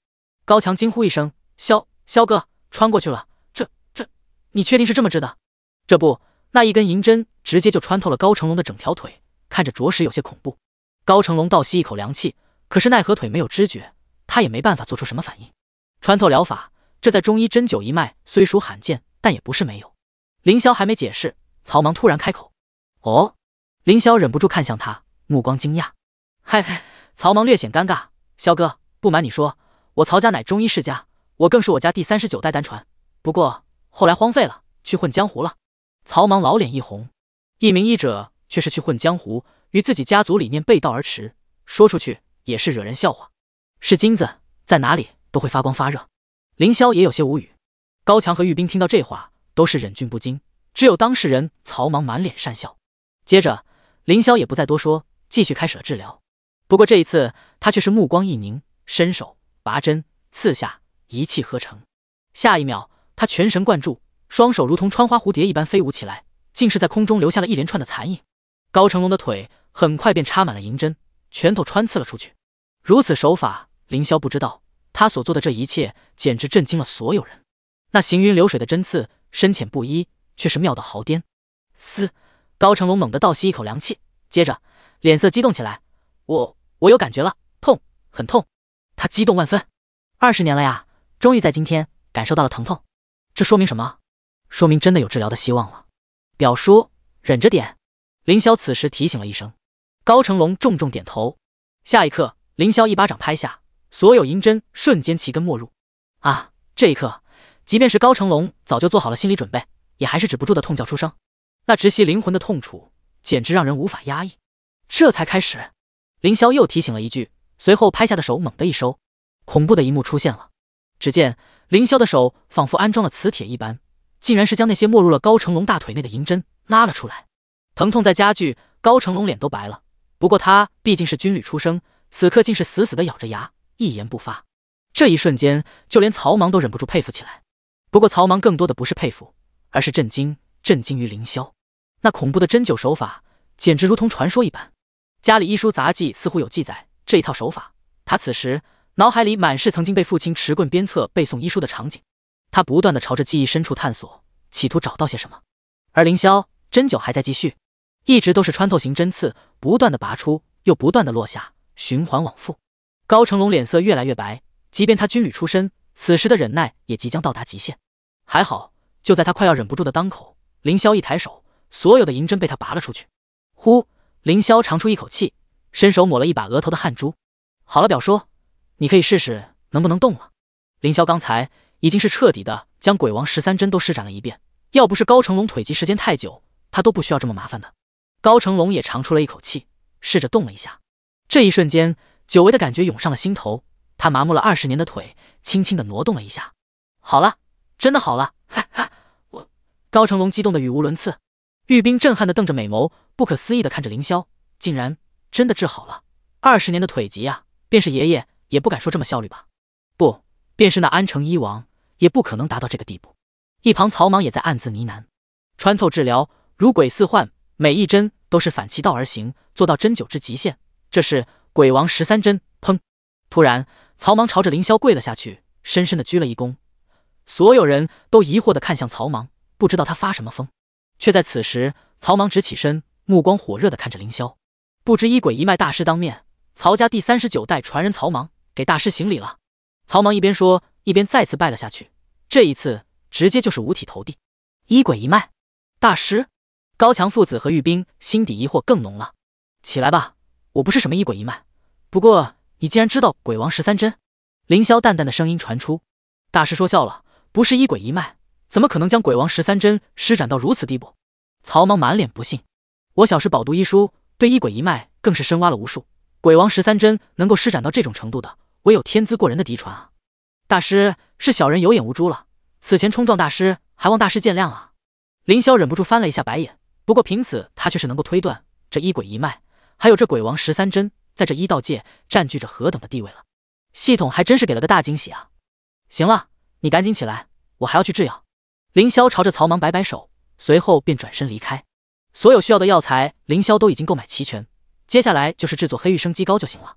高强惊呼一声：“萧萧哥穿过去了，这这，你确定是这么治的？”这不，那一根银针直接就穿透了高成龙的整条腿，看着着实有些恐怖。高成龙倒吸一口凉气，可是奈何腿没有知觉，他也没办法做出什么反应。穿透疗法，这在中医针灸一脉虽属罕见，但也不是没有。凌霄还没解释，曹芒突然开口：“哦。”凌霄忍不住看向他，目光惊讶。嗨嗨，曹芒略显尴尬。肖哥，不瞒你说，我曹家乃中医世家，我更是我家第三十九代单传。不过后来荒废了，去混江湖了。曹芒老脸一红。一名医者却是去混江湖。与自己家族理念背道而驰，说出去也是惹人笑话。是金子在哪里都会发光发热。凌霄也有些无语。高强和玉冰听到这话，都是忍俊不禁。只有当事人曹芒满脸讪笑。接着，凌霄也不再多说，继续开始了治疗。不过这一次，他却是目光一凝，伸手拔针，刺下，一气呵成。下一秒，他全神贯注，双手如同穿花蝴蝶一般飞舞起来，竟是在空中留下了一连串的残影。高成龙的腿很快便插满了银针，拳头穿刺了出去。如此手法，凌霄不知道他所做的这一切，简直震惊了所有人。那行云流水的针刺，深浅不一，却是妙到毫巅。嘶！高成龙猛地倒吸一口凉气，接着脸色激动起来：“我……我有感觉了，痛，很痛！”他激动万分，二十年了呀，终于在今天感受到了疼痛。这说明什么？说明真的有治疗的希望了。表叔，忍着点。凌霄此时提醒了一声，高成龙重重点头。下一刻，凌霄一巴掌拍下，所有银针瞬间齐根没入。啊！这一刻，即便是高成龙早就做好了心理准备，也还是止不住的痛叫出声。那直袭灵魂的痛楚，简直让人无法压抑。这才开始，凌霄又提醒了一句，随后拍下的手猛地一收，恐怖的一幕出现了。只见凌霄的手仿佛安装了磁铁一般，竟然是将那些没入了高成龙大腿内的银针拉了出来。疼痛在加剧，高成龙脸都白了。不过他毕竟是军旅出身，此刻竟是死死的咬着牙，一言不发。这一瞬间，就连曹芒都忍不住佩服起来。不过曹芒更多的不是佩服，而是震惊，震惊于凌霄那恐怖的针灸手法，简直如同传说一般。家里医书杂记似乎有记载这一套手法。他此时脑海里满是曾经被父亲持棍鞭策背诵医书的场景，他不断的朝着记忆深处探索，企图找到些什么。而凌霄针灸还在继续。一直都是穿透型针刺，不断的拔出，又不断的落下，循环往复。高成龙脸色越来越白，即便他军旅出身，此时的忍耐也即将到达极限。还好，就在他快要忍不住的当口，凌霄一抬手，所有的银针被他拔了出去。呼，凌霄长出一口气，伸手抹了一把额头的汗珠。好了，表叔，你可以试试能不能动了。凌霄刚才已经是彻底的将鬼王十三针都施展了一遍，要不是高成龙腿疾时间太久，他都不需要这么麻烦的。高成龙也长出了一口气，试着动了一下。这一瞬间，久违的感觉涌上了心头。他麻木了二十年的腿，轻轻的挪动了一下。好了，真的好了！哈哈，我……高成龙激动的语无伦次。玉冰震撼的瞪着美眸，不可思议的看着凌霄，竟然真的治好了二十年的腿疾啊！便是爷爷也不敢说这么效率吧？不，便是那安城医王也不可能达到这个地步。一旁曹莽也在暗自呢喃：穿透治疗，如鬼似幻。每一针都是反其道而行，做到针灸之极限。这是鬼王十三针。砰！突然，曹芒朝着凌霄跪了下去，深深的鞠了一躬。所有人都疑惑的看向曹芒，不知道他发什么疯。却在此时，曹芒直起身，目光火热的看着凌霄，不知医鬼一脉大师当面，曹家第三十九代传人曹芒给大师行礼了。曹芒一边说，一边再次拜了下去，这一次直接就是五体投地。医鬼一脉大师。高强父子和玉冰心底疑惑更浓了。起来吧，我不是什么一鬼一脉。不过，你竟然知道鬼王十三针？凌霄淡淡的声音传出。大师说笑了，不是一鬼一脉，怎么可能将鬼王十三针施展到如此地步？曹芒满脸不信。我小时饱读医书，对一鬼一脉更是深挖了无数。鬼王十三针能够施展到这种程度的，唯有天资过人的嫡传啊。大师是小人有眼无珠了，此前冲撞大师，还望大师见谅啊。凌霄忍不住翻了一下白眼。不过凭此，他却是能够推断这一鬼一脉，还有这鬼王十三针，在这医道界占据着何等的地位了。系统还真是给了个大惊喜啊！行了，你赶紧起来，我还要去制药。凌霄朝着曹芒摆摆手，随后便转身离开。所有需要的药材，凌霄都已经购买齐全，接下来就是制作黑玉生肌膏就行了。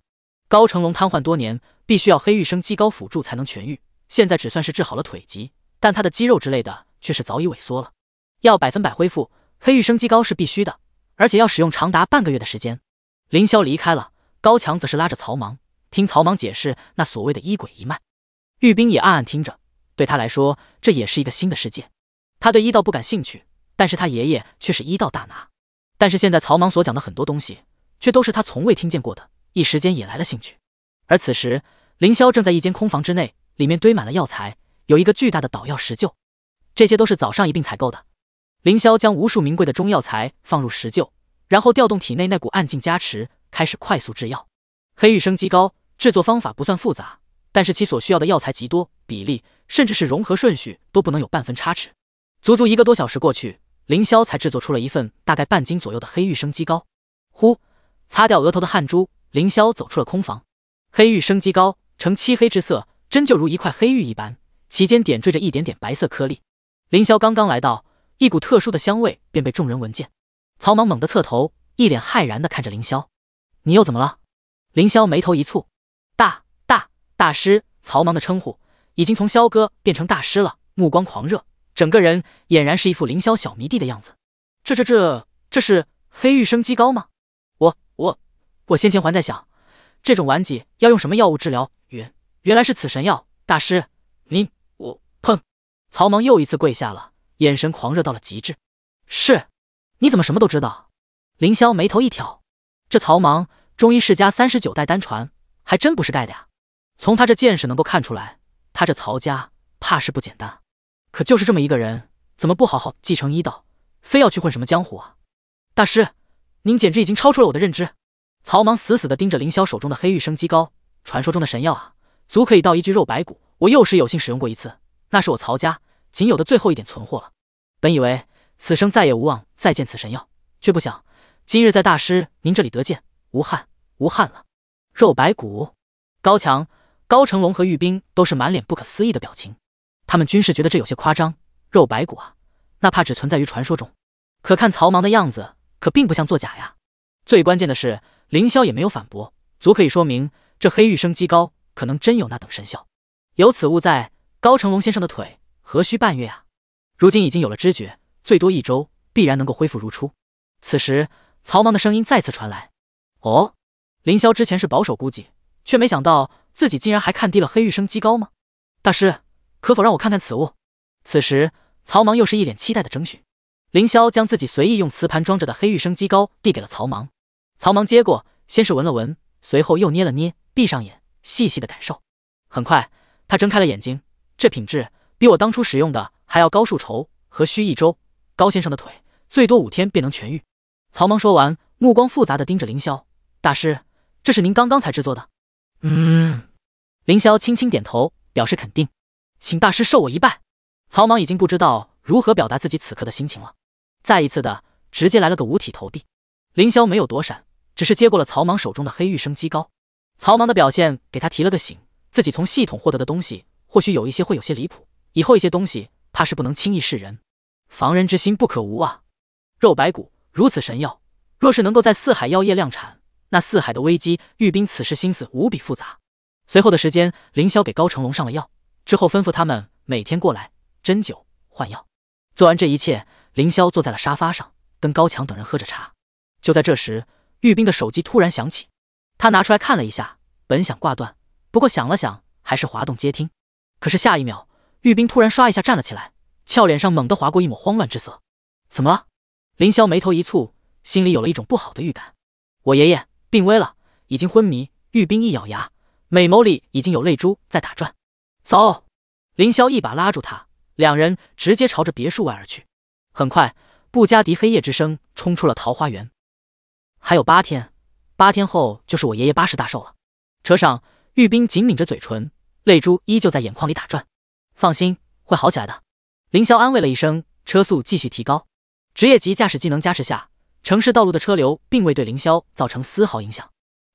高成龙瘫痪多年，必须要黑玉生肌膏辅助才能痊愈。现在只算是治好了腿疾，但他的肌肉之类的却是早已萎缩了，要百分百恢复。黑玉生机膏是必须的，而且要使用长达半个月的时间。凌霄离开了，高强则是拉着曹莽，听曹莽解释那所谓的医鬼一脉。玉冰也暗暗听着，对他来说这也是一个新的世界。他对医道不感兴趣，但是他爷爷却是医道大拿。但是现在曹莽所讲的很多东西，却都是他从未听见过的，一时间也来了兴趣。而此时，凌霄正在一间空房之内，里面堆满了药材，有一个巨大的捣药石臼，这些都是早上一并采购的。凌霄将无数名贵的中药材放入石臼，然后调动体内那股暗劲加持，开始快速制药。黑玉生肌膏制作方法不算复杂，但是其所需要的药材极多，比例甚至是融合顺序都不能有半分差池。足足一个多小时过去，凌霄才制作出了一份大概半斤左右的黑玉生肌膏。呼，擦掉额头的汗珠，凌霄走出了空房。黑玉生肌膏呈漆黑之色，真就如一块黑玉一般，其间点缀着一点点白色颗粒。凌霄刚刚来到。一股特殊的香味便被众人闻见，曹芒猛地侧头，一脸骇然地看着凌霄：“你又怎么了？”凌霄眉头一蹙：“大大大师，曹芒的称呼已经从萧哥变成大师了。”目光狂热，整个人俨然是一副凌霄小迷弟的样子。这这这这是黑玉生肌膏吗？我我我先前还在想，这种顽疾要用什么药物治疗，原原来是此神药。大师，您我砰！曹芒又一次跪下了。眼神狂热到了极致，是，你怎么什么都知道？凌霄眉头一挑，这曹芒，中医世家三十九代单传，还真不是盖的呀。从他这见识能够看出来，他这曹家怕是不简单。可就是这么一个人，怎么不好好继承医道，非要去混什么江湖啊？大师，您简直已经超出了我的认知。曹芒死死地盯着凌霄手中的黑玉生肌膏，传说中的神药啊，足可以到一具肉白骨。我幼时有幸使用过一次，那是我曹家仅有的最后一点存货了。本以为此生再也无望再见此神药，却不想今日在大师您这里得见，无憾无憾了。肉白骨，高强、高成龙和玉冰都是满脸不可思议的表情，他们均是觉得这有些夸张。肉白骨啊，哪怕只存在于传说中，可看曹芒的样子，可并不像作假呀。最关键的是，凌霄也没有反驳，足可以说明这黑玉生机高，可能真有那等神效。有此物在，高成龙先生的腿何须半月啊？如今已经有了知觉，最多一周必然能够恢复如初。此时，曹芒的声音再次传来：“哦，凌霄之前是保守估计，却没想到自己竟然还看低了黑玉生肌膏吗？大师，可否让我看看此物？”此时，曹芒又是一脸期待的征询。凌霄将自己随意用瓷盘装着的黑玉生肌膏递给了曹芒。曹芒接过，先是闻了闻，随后又捏了捏，闭上眼细细的感受。很快，他睁开了眼睛，这品质比我当初使用的。还要高数筹，和须一周？高先生的腿最多五天便能痊愈。曹芒说完，目光复杂的盯着凌霄大师：“这是您刚刚才制作的？”嗯。凌霄轻轻点头，表示肯定。请大师受我一拜。曹芒已经不知道如何表达自己此刻的心情了，再一次的直接来了个五体投地。凌霄没有躲闪，只是接过了曹芒手中的黑玉生机膏。曹芒的表现给他提了个醒，自己从系统获得的东西，或许有一些会有些离谱，以后一些东西。怕是不能轻易示人，防人之心不可无啊！肉白骨如此神药，若是能够在四海药业量产，那四海的危机。玉斌此时心思无比复杂。随后的时间，凌霄给高成龙上了药，之后吩咐他们每天过来针灸、换药。做完这一切，凌霄坐在了沙发上，跟高强等人喝着茶。就在这时，玉斌的手机突然响起，他拿出来看了一下，本想挂断，不过想了想，还是滑动接听。可是下一秒。玉冰突然唰一下站了起来，俏脸上猛地划过一抹慌乱之色。怎么了？林霄眉头一蹙，心里有了一种不好的预感。我爷爷病危了，已经昏迷。玉冰一咬牙，美眸里已经有泪珠在打转。走！凌霄一把拉住他，两人直接朝着别墅外而去。很快，布加迪黑夜之声冲出了桃花源。还有八天，八天后就是我爷爷八十大寿了。车上，玉冰紧抿着嘴唇，泪珠依旧在眼眶里打转。放心，会好起来的。凌霄安慰了一声，车速继续提高。职业级驾驶技能加持下，城市道路的车流并未对凌霄造成丝毫影响。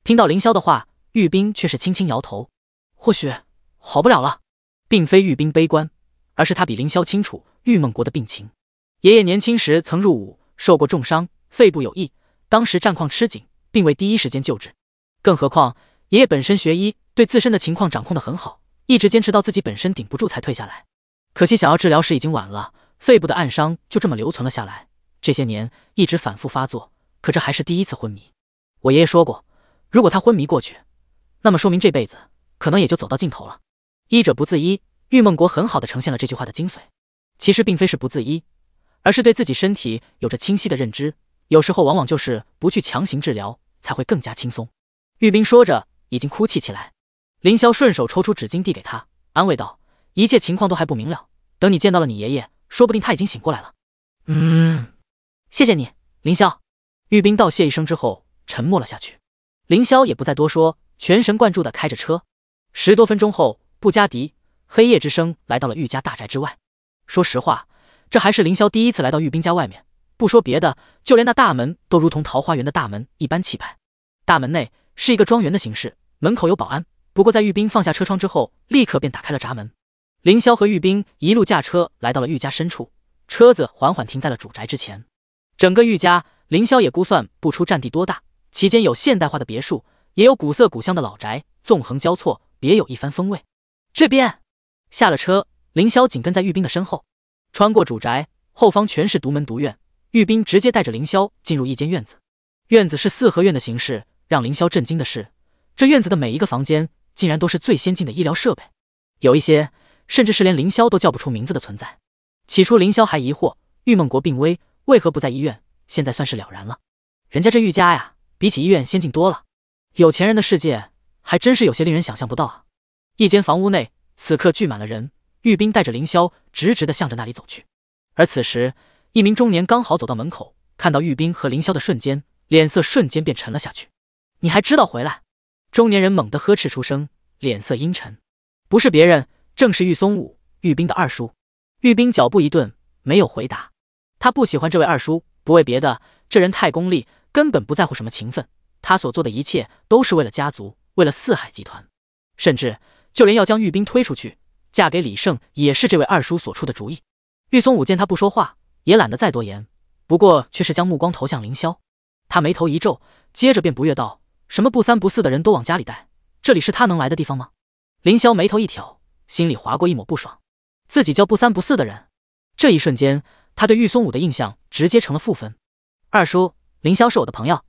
听到凌霄的话，玉冰却是轻轻摇头：“或许好不了了。”并非玉冰悲观，而是他比凌霄清楚玉梦国的病情。爷爷年轻时曾入伍，受过重伤，肺部有异，当时战况吃紧，并未第一时间救治。更何况爷爷本身学医，对自身的情况掌控的很好。一直坚持到自己本身顶不住才退下来，可惜想要治疗时已经晚了，肺部的暗伤就这么留存了下来，这些年一直反复发作，可这还是第一次昏迷。我爷爷说过，如果他昏迷过去，那么说明这辈子可能也就走到尽头了。医者不自医，玉梦国很好的呈现了这句话的精髓。其实并非是不自医，而是对自己身体有着清晰的认知，有时候往往就是不去强行治疗才会更加轻松。玉冰说着，已经哭泣起来。凌霄顺手抽出纸巾递给他，安慰道：“一切情况都还不明了，等你见到了你爷爷，说不定他已经醒过来了。”嗯，谢谢你，凌霄。玉冰道谢一声之后，沉默了下去。凌霄也不再多说，全神贯注地开着车。十多分钟后，布加迪黑夜之声来到了玉家大宅之外。说实话，这还是凌霄第一次来到玉冰家外面。不说别的，就连那大门都如同桃花源的大门一般气派。大门内是一个庄园的形式，门口有保安。不过，在玉冰放下车窗之后，立刻便打开了闸门。凌霄和玉冰一路驾车来到了玉家深处，车子缓缓停在了主宅之前。整个玉家，凌霄也估算不出占地多大，其间有现代化的别墅，也有古色古香的老宅，纵横交错，别有一番风味。这边下了车，凌霄紧跟在玉冰的身后，穿过主宅，后方全是独门独院。玉冰直接带着凌霄进入一间院子，院子是四合院的形式。让凌霄震惊的是，这院子的每一个房间。竟然都是最先进的医疗设备，有一些甚至是连凌霄都叫不出名字的存在。起初凌霄还疑惑玉梦国病危为何不在医院，现在算是了然了。人家这玉家呀，比起医院先进多了。有钱人的世界还真是有些令人想象不到啊！一间房屋内，此刻聚满了人。玉冰带着凌霄直直的向着那里走去，而此时一名中年刚好走到门口，看到玉冰和凌霄的瞬间，脸色瞬间便沉了下去。你还知道回来？中年人猛地呵斥出声，脸色阴沉。不是别人，正是玉松武、玉斌的二叔。玉斌脚步一顿，没有回答。他不喜欢这位二叔，不为别的，这人太功利，根本不在乎什么情分。他所做的一切都是为了家族，为了四海集团，甚至就连要将玉斌推出去，嫁给李胜，也是这位二叔所出的主意。玉松武见他不说话，也懒得再多言，不过却是将目光投向凌霄。他眉头一皱，接着便不悦道。什么不三不四的人都往家里带？这里是他能来的地方吗？凌霄眉头一挑，心里划过一抹不爽。自己叫不三不四的人？这一瞬间，他对玉松武的印象直接成了负分。二叔，凌霄是我的朋友。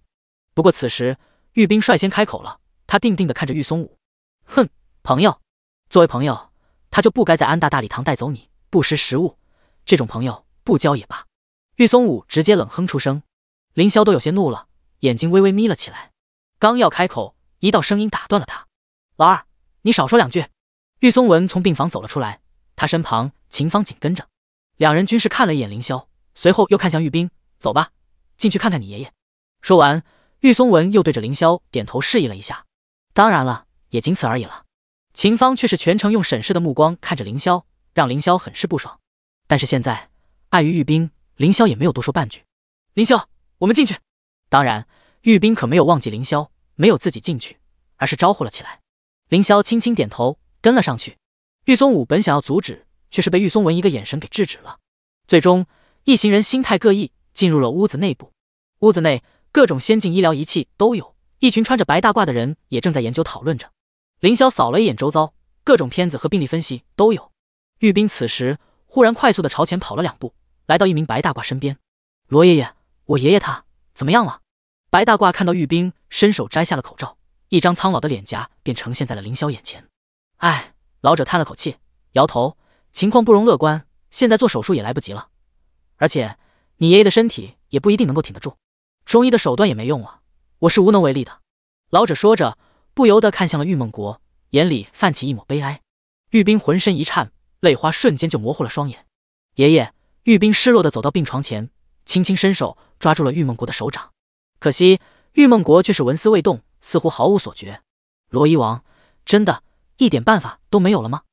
不过此时，玉冰率先开口了。他定定的看着玉松武，哼，朋友？作为朋友，他就不该在安大大礼堂带走你。不识时务，这种朋友不交也罢。玉松武直接冷哼出声，凌霄都有些怒了，眼睛微微眯了起来。刚要开口，一道声音打断了他：“老二，你少说两句。”玉松文从病房走了出来，他身旁秦芳紧跟着，两人均是看了一眼凌霄，随后又看向玉冰：“走吧，进去看看你爷爷。”说完，玉松文又对着凌霄点头示意了一下。当然了，也仅此而已了。秦芳却是全程用审视的目光看着凌霄，让凌霄很是不爽。但是现在碍于玉冰，凌霄也没有多说半句。凌霄，我们进去。当然。玉斌可没有忘记凌霄，没有自己进去，而是招呼了起来。凌霄轻轻点头，跟了上去。玉松武本想要阻止，却是被玉松文一个眼神给制止了。最终，一行人心态各异，进入了屋子内部。屋子内各种先进医疗仪器都有，一群穿着白大褂的人也正在研究讨论着。凌霄扫了一眼周遭，各种片子和病例分析都有。玉斌此时忽然快速的朝前跑了两步，来到一名白大褂身边。罗爷爷，我爷爷他怎么样了？白大褂看到玉冰，伸手摘下了口罩，一张苍老的脸颊便呈现在了凌霄眼前。哎，老者叹了口气，摇头，情况不容乐观，现在做手术也来不及了，而且你爷爷的身体也不一定能够挺得住，中医的手段也没用了，我是无能为力的。老者说着，不由得看向了玉梦国，眼里泛起一抹悲哀。玉冰浑身一颤，泪花瞬间就模糊了双眼。爷爷，玉冰失落的走到病床前，轻轻伸手抓住了玉梦国的手掌。可惜，玉梦国却是纹丝未动，似乎毫无所觉。罗伊王真的，一点办法都没有了吗？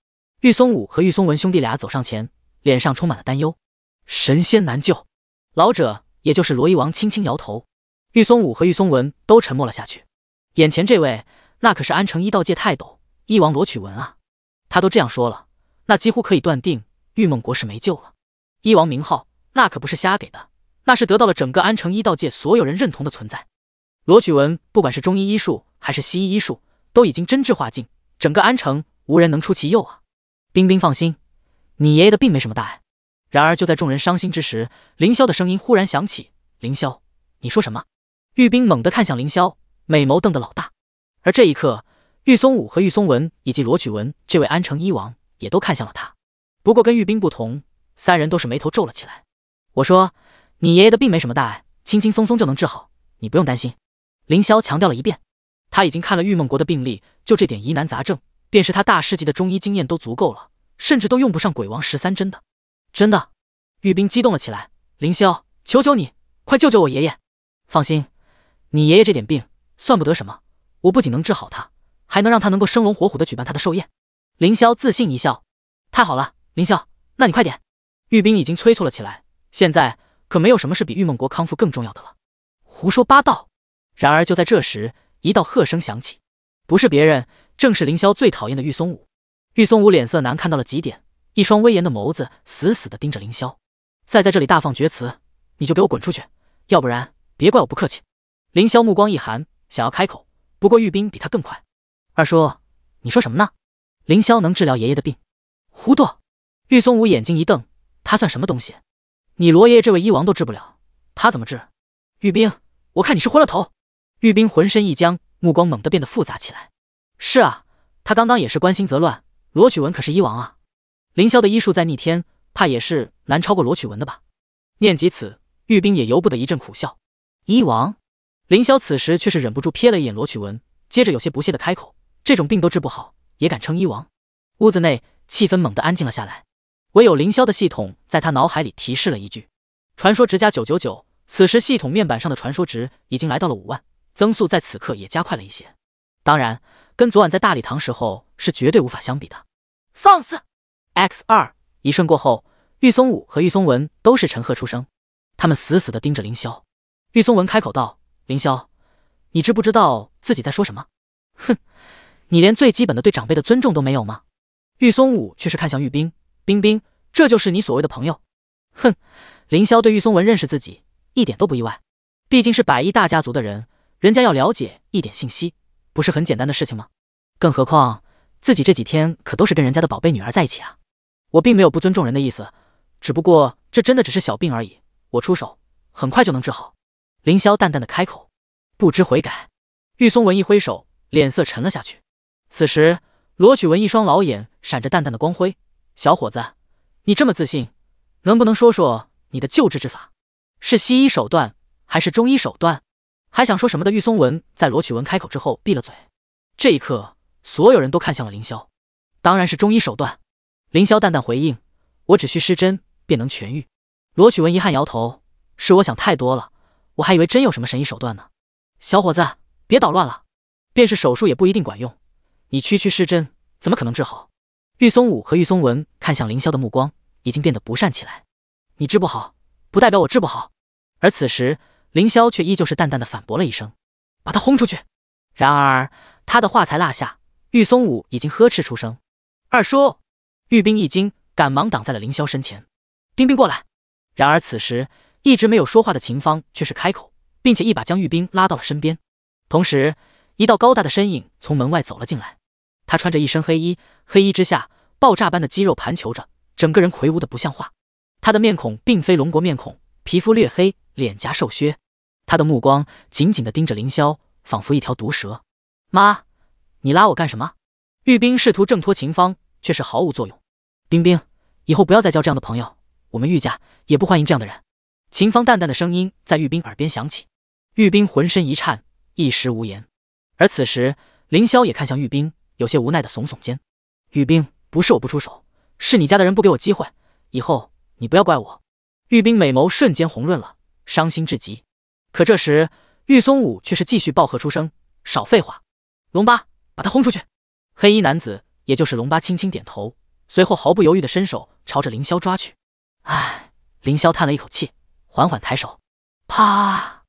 玉松武和玉松文兄弟俩走上前，脸上充满了担忧。神仙难救，老者，也就是罗伊王，轻轻摇头。玉松武和玉松文都沉默了下去。眼前这位，那可是安城一道界泰斗，翼王罗曲文啊！他都这样说了，那几乎可以断定玉梦国是没救了。翼王名号，那可不是瞎给的。那是得到了整个安城医道界所有人认同的存在。罗曲文不管是中医医术还是西医医术，都已经真至化境，整个安城无人能出其右啊！冰冰放心，你爷爷的病没什么大碍。然而就在众人伤心之时，凌霄的声音忽然响起：“凌霄，你说什么？”玉冰猛地看向凌霄，美眸瞪得老大。而这一刻，玉松武和玉松文以及罗曲文这位安城医王也都看向了他。不过跟玉冰不同，三人都是眉头皱了起来。我说。你爷爷的病没什么大碍，轻轻松松就能治好，你不用担心。凌霄强调了一遍，他已经看了玉梦国的病例，就这点疑难杂症，便是他大师级的中医经验都足够了，甚至都用不上鬼王十三针的。真的？玉冰激动了起来，凌霄，求求你，快救救我爷爷！放心，你爷爷这点病算不得什么，我不仅能治好他，还能让他能够生龙活虎的举办他的寿宴。凌霄自信一笑，太好了，凌霄，那你快点！玉冰已经催促了起来，现在。可没有什么是比玉梦国康复更重要的了。胡说八道！然而就在这时，一道喝声响起，不是别人，正是凌霄最讨厌的玉松武。玉松武脸色难看到了极点，一双威严的眸子死死地盯着凌霄。再在这里大放厥词，你就给我滚出去，要不然别怪我不客气。凌霄目光一寒，想要开口，不过玉冰比他更快。二叔，你说什么呢？凌霄能治疗爷爷的病？糊涂！玉松武眼睛一瞪，他算什么东西？你罗爷爷这位医王都治不了，他怎么治？玉冰，我看你是昏了头。玉冰浑身一僵，目光猛地变得复杂起来。是啊，他刚刚也是关心则乱。罗曲文可是医王啊，凌霄的医术再逆天，怕也是难超过罗曲文的吧？念及此，玉冰也由不得一阵苦笑。医王，凌霄此时却是忍不住瞥了一眼罗曲文，接着有些不屑的开口：“这种病都治不好，也敢称医王？”屋子内气氛猛地安静了下来。唯有凌霄的系统在他脑海里提示了一句：“传说值加九九九。”此时系统面板上的传说值已经来到了五万，增速在此刻也加快了一些。当然，跟昨晚在大礼堂时候是绝对无法相比的。放肆！X 二一瞬过后，玉松武和玉松文都是陈赫出声，他们死死地盯着凌霄。玉松文开口道：“凌霄，你知不知道自己在说什么？哼，你连最基本的对长辈的尊重都没有吗？”玉松武却是看向玉冰，冰冰，这就是你所谓的朋友？哼！凌霄对玉松文认识自己一点都不意外，毕竟是百亿大家族的人，人家要了解一点信息，不是很简单的事情吗？更何况自己这几天可都是跟人家的宝贝女儿在一起啊！我并没有不尊重人的意思，只不过这真的只是小病而已，我出手很快就能治好。凌霄淡淡的开口，不知悔改。玉松文一挥手，脸色沉了下去。此时，罗曲文一双老眼闪着淡淡的光辉。小伙子，你这么自信，能不能说说你的救治之法是西医手段还是中医手段？还想说什么的玉松文在罗曲文开口之后闭了嘴。这一刻，所有人都看向了凌霄。当然是中医手段。凌霄淡淡回应：“我只需施针，便能痊愈。”罗曲文遗憾摇头：“是我想太多了，我还以为真有什么神医手段呢。”小伙子，别捣乱了，便是手术也不一定管用。你区区施针，怎么可能治好？玉松武和玉松文看向凌霄的目光已经变得不善起来。你治不好，不代表我治不好。而此时，凌霄却依旧是淡淡的反驳了一声：“把他轰出去。”然而他的话才落下，玉松武已经呵斥出声：“二叔！”玉冰一惊，赶忙挡在了凌霄身前。“冰冰过来！”然而此时一直没有说话的秦芳却是开口，并且一把将玉冰拉到了身边。同时，一道高大的身影从门外走了进来。他穿着一身黑衣，黑衣之下爆炸般的肌肉盘球着，整个人魁梧的不像话。他的面孔并非龙国面孔，皮肤略黑，脸颊瘦削。他的目光紧紧地盯着凌霄，仿佛一条毒蛇。妈，你拉我干什么？玉冰试图挣脱秦芳，却是毫无作用。冰冰，以后不要再交这样的朋友，我们玉家也不欢迎这样的人。秦芳淡淡的声音在玉冰耳边响起，玉冰浑身一颤，一时无言。而此时，凌霄也看向玉冰，有些无奈的耸耸肩，玉冰不是我不出手，是你家的人不给我机会。以后你不要怪我。玉冰美眸瞬间红润了，伤心至极。可这时，玉松武却是继续暴喝出声：“少废话，龙八，把他轰出去！”黑衣男子，也就是龙八，轻轻点头，随后毫不犹豫的伸手朝着凌霄抓去。唉，凌霄叹了一口气，缓缓抬手，啪，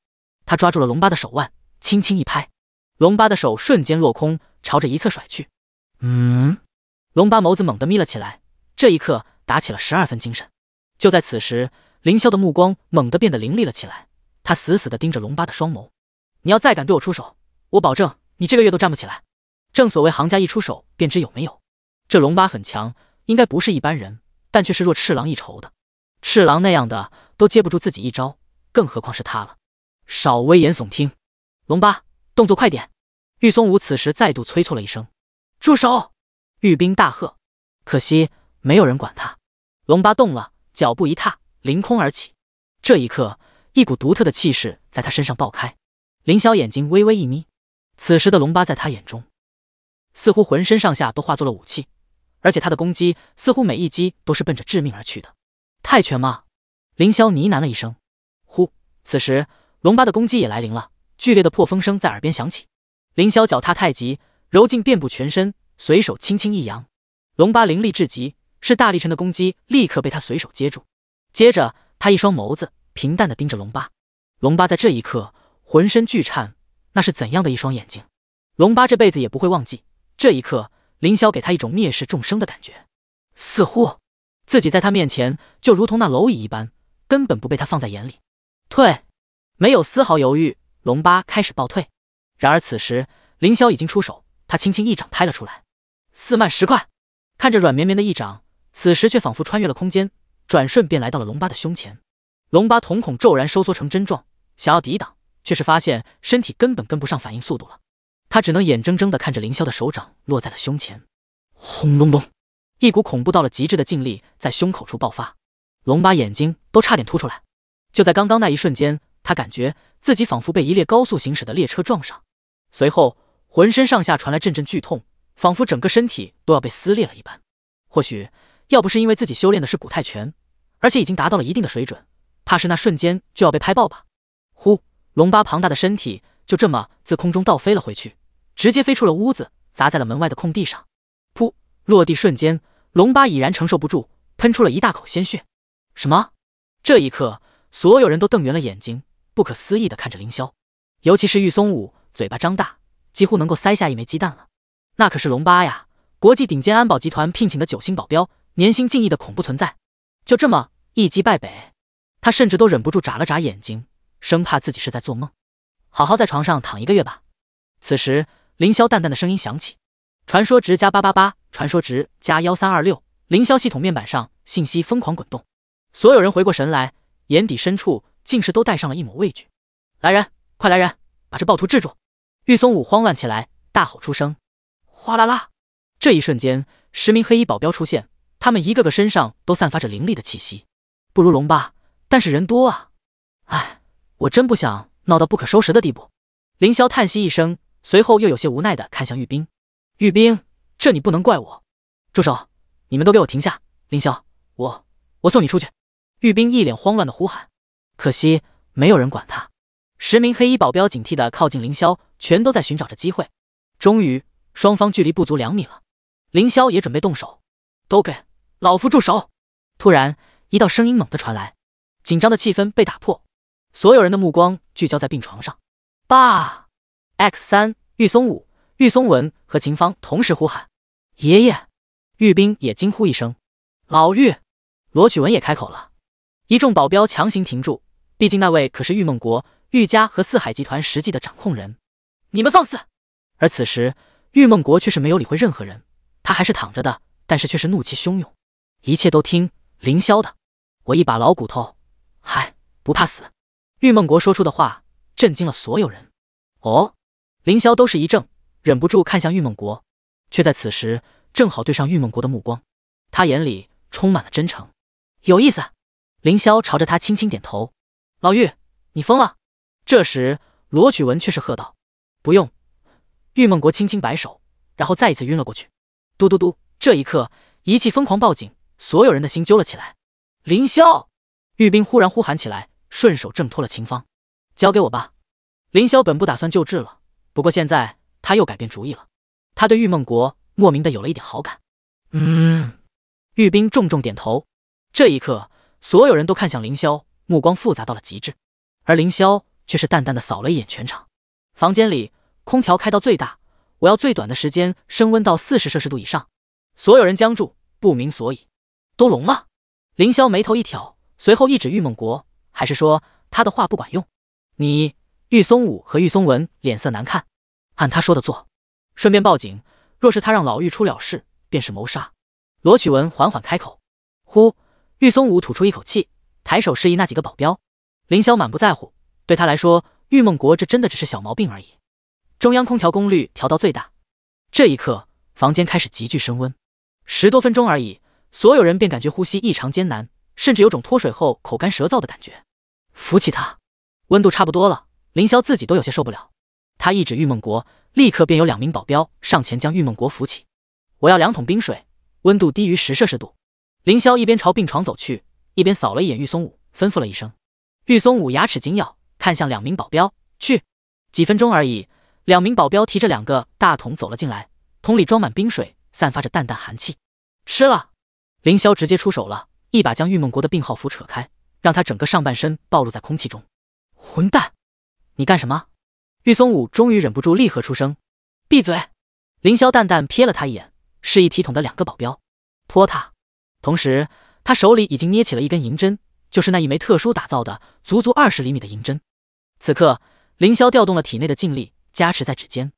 他抓住了龙八的手腕，轻轻一拍，龙八的手瞬间落空。朝着一侧甩去。嗯，龙八眸子猛地眯了起来，这一刻打起了十二分精神。就在此时，凌霄的目光猛地变得凌厉了起来，他死死地盯着龙八的双眸。你要再敢对我出手，我保证你这个月都站不起来。正所谓行家一出手便知有没有，这龙八很强，应该不是一般人，但却是弱赤狼一筹的。赤狼那样的都接不住自己一招，更何况是他了。少危言耸听，龙八，动作快点！玉松武此时再度催促了一声：“住手！”玉兵大喝，可惜没有人管他。龙八动了，脚步一踏，凌空而起。这一刻，一股独特的气势在他身上爆开。凌霄眼睛微微一眯，此时的龙八在他眼中，似乎浑身上下都化作了武器，而且他的攻击似乎每一击都是奔着致命而去的。泰拳吗？凌霄呢喃了一声。呼！此时龙八的攻击也来临了，剧烈的破风声在耳边响起。凌霄脚踏太极，柔劲遍布全身，随手轻轻一扬，龙八凌厉至极，是大力神的攻击立刻被他随手接住。接着，他一双眸子平淡的盯着龙八。龙八在这一刻浑身剧颤，那是怎样的一双眼睛？龙八这辈子也不会忘记这一刻，凌霄给他一种蔑视众生的感觉，似乎自己在他面前就如同那蝼蚁一般，根本不被他放在眼里。退！没有丝毫犹豫，龙八开始暴退。然而此时，凌霄已经出手，他轻轻一掌拍了出来，四慢十块。看着软绵绵的一掌，此时却仿佛穿越了空间，转瞬便来到了龙八的胸前。龙八瞳孔骤然收缩成针状，想要抵挡，却是发现身体根本跟不上反应速度了，他只能眼睁睁的看着凌霄的手掌落在了胸前。轰隆隆，一股恐怖到了极致的劲力在胸口处爆发，龙八眼睛都差点凸出来。就在刚刚那一瞬间，他感觉自己仿佛被一列高速行驶的列车撞上。随后，浑身上下传来阵阵剧痛，仿佛整个身体都要被撕裂了一般。或许要不是因为自己修炼的是古泰拳，而且已经达到了一定的水准，怕是那瞬间就要被拍爆吧。呼！龙八庞大的身体就这么自空中倒飞了回去，直接飞出了屋子，砸在了门外的空地上。噗！落地瞬间，龙八已然承受不住，喷出了一大口鲜血。什么？这一刻，所有人都瞪圆了眼睛，不可思议的看着凌霄，尤其是玉松武。嘴巴张大，几乎能够塞下一枚鸡蛋了。那可是龙八呀，国际顶尖安保集团聘请的九星保镖，年薪近亿的恐怖存在。就这么一击败北，他甚至都忍不住眨了眨眼睛，生怕自己是在做梦。好好在床上躺一个月吧。此时，凌霄淡淡的声音响起：“传说值加八八八，传说值加幺三二六。”凌霄系统面板上信息疯狂滚动。所有人回过神来，眼底深处竟是都带上了一抹畏惧。来人，快来人，把这暴徒制住！玉松武慌乱起来，大吼出声，哗啦啦！这一瞬间，十名黑衣保镖出现，他们一个个身上都散发着凌厉的气息。不如龙吧，但是人多啊！哎，我真不想闹到不可收拾的地步。凌霄叹息一声，随后又有些无奈的看向玉冰：“玉冰，这你不能怪我。住手！你们都给我停下！凌霄，我我送你出去。玉冰一脸慌乱的呼喊，可惜没有人管他。十名黑衣保镖警惕的靠近凌霄，全都在寻找着机会。终于，双方距离不足两米了。凌霄也准备动手。都给老夫住手！突然，一道声音猛地传来，紧张的气氛被打破。所有人的目光聚焦在病床上。爸！X 三玉松武、玉松文和秦芳同时呼喊。爷爷！玉冰也惊呼一声。老玉！罗曲文也开口了。一众保镖强行停住，毕竟那位可是玉梦国。玉家和四海集团实际的掌控人，你们放肆！而此时，玉梦国却是没有理会任何人，他还是躺着的，但是却是怒气汹涌，一切都听凌霄的。我一把老骨头，还不怕死。玉梦国说出的话震惊了所有人。哦，凌霄都是一怔，忍不住看向玉梦国，却在此时正好对上玉梦国的目光，他眼里充满了真诚。有意思，凌霄朝着他轻轻点头。老玉，你疯了！这时，罗曲文却是喝道：“不用！”玉梦国轻轻摆手，然后再一次晕了过去。嘟嘟嘟！这一刻，仪器疯狂报警，所有人的心揪了起来。凌霄，玉冰忽然呼喊起来，顺手挣脱了秦芳：“交给我吧！”凌霄本不打算救治了，不过现在他又改变主意了。他对玉梦国莫名的有了一点好感。嗯，玉冰重重点头。这一刻，所有人都看向凌霄，目光复杂到了极致。而凌霄。却是淡淡的扫了一眼全场，房间里空调开到最大，我要最短的时间升温到四十摄氏度以上。所有人僵住，不明所以，都聋了。凌霄眉头一挑，随后一指玉梦国，还是说他的话不管用。你，玉松武和玉松文脸色难看，按他说的做，顺便报警。若是他让老玉出了事，便是谋杀。罗曲文缓缓开口，呼，玉松武吐出一口气，抬手示意那几个保镖。凌霄满不在乎。对他来说，玉梦国这真的只是小毛病而已。中央空调功率调到最大，这一刻，房间开始急剧升温。十多分钟而已，所有人便感觉呼吸异常艰难，甚至有种脱水后口干舌燥的感觉。扶起他，温度差不多了，凌霄自己都有些受不了。他一指玉梦国，立刻便有两名保镖上前将玉梦国扶起。我要两桶冰水，温度低于十摄氏度。凌霄一边朝病床走去，一边扫了一眼玉松武，吩咐了一声。玉松武牙齿紧咬。看向两名保镖，去。几分钟而已，两名保镖提着两个大桶走了进来，桶里装满冰水，散发着淡淡寒气。吃了，凌霄直接出手了，一把将玉梦国的病号服扯开，让他整个上半身暴露在空气中。混蛋，你干什么？玉松武终于忍不住厉喝出声：“闭嘴！”凌霄淡淡瞥了他一眼，示意提桶的两个保镖泼他。同时，他手里已经捏起了一根银针，就是那一枚特殊打造的，足足二十厘米的银针。此刻，凌霄调动了体内的劲力，加持在指尖，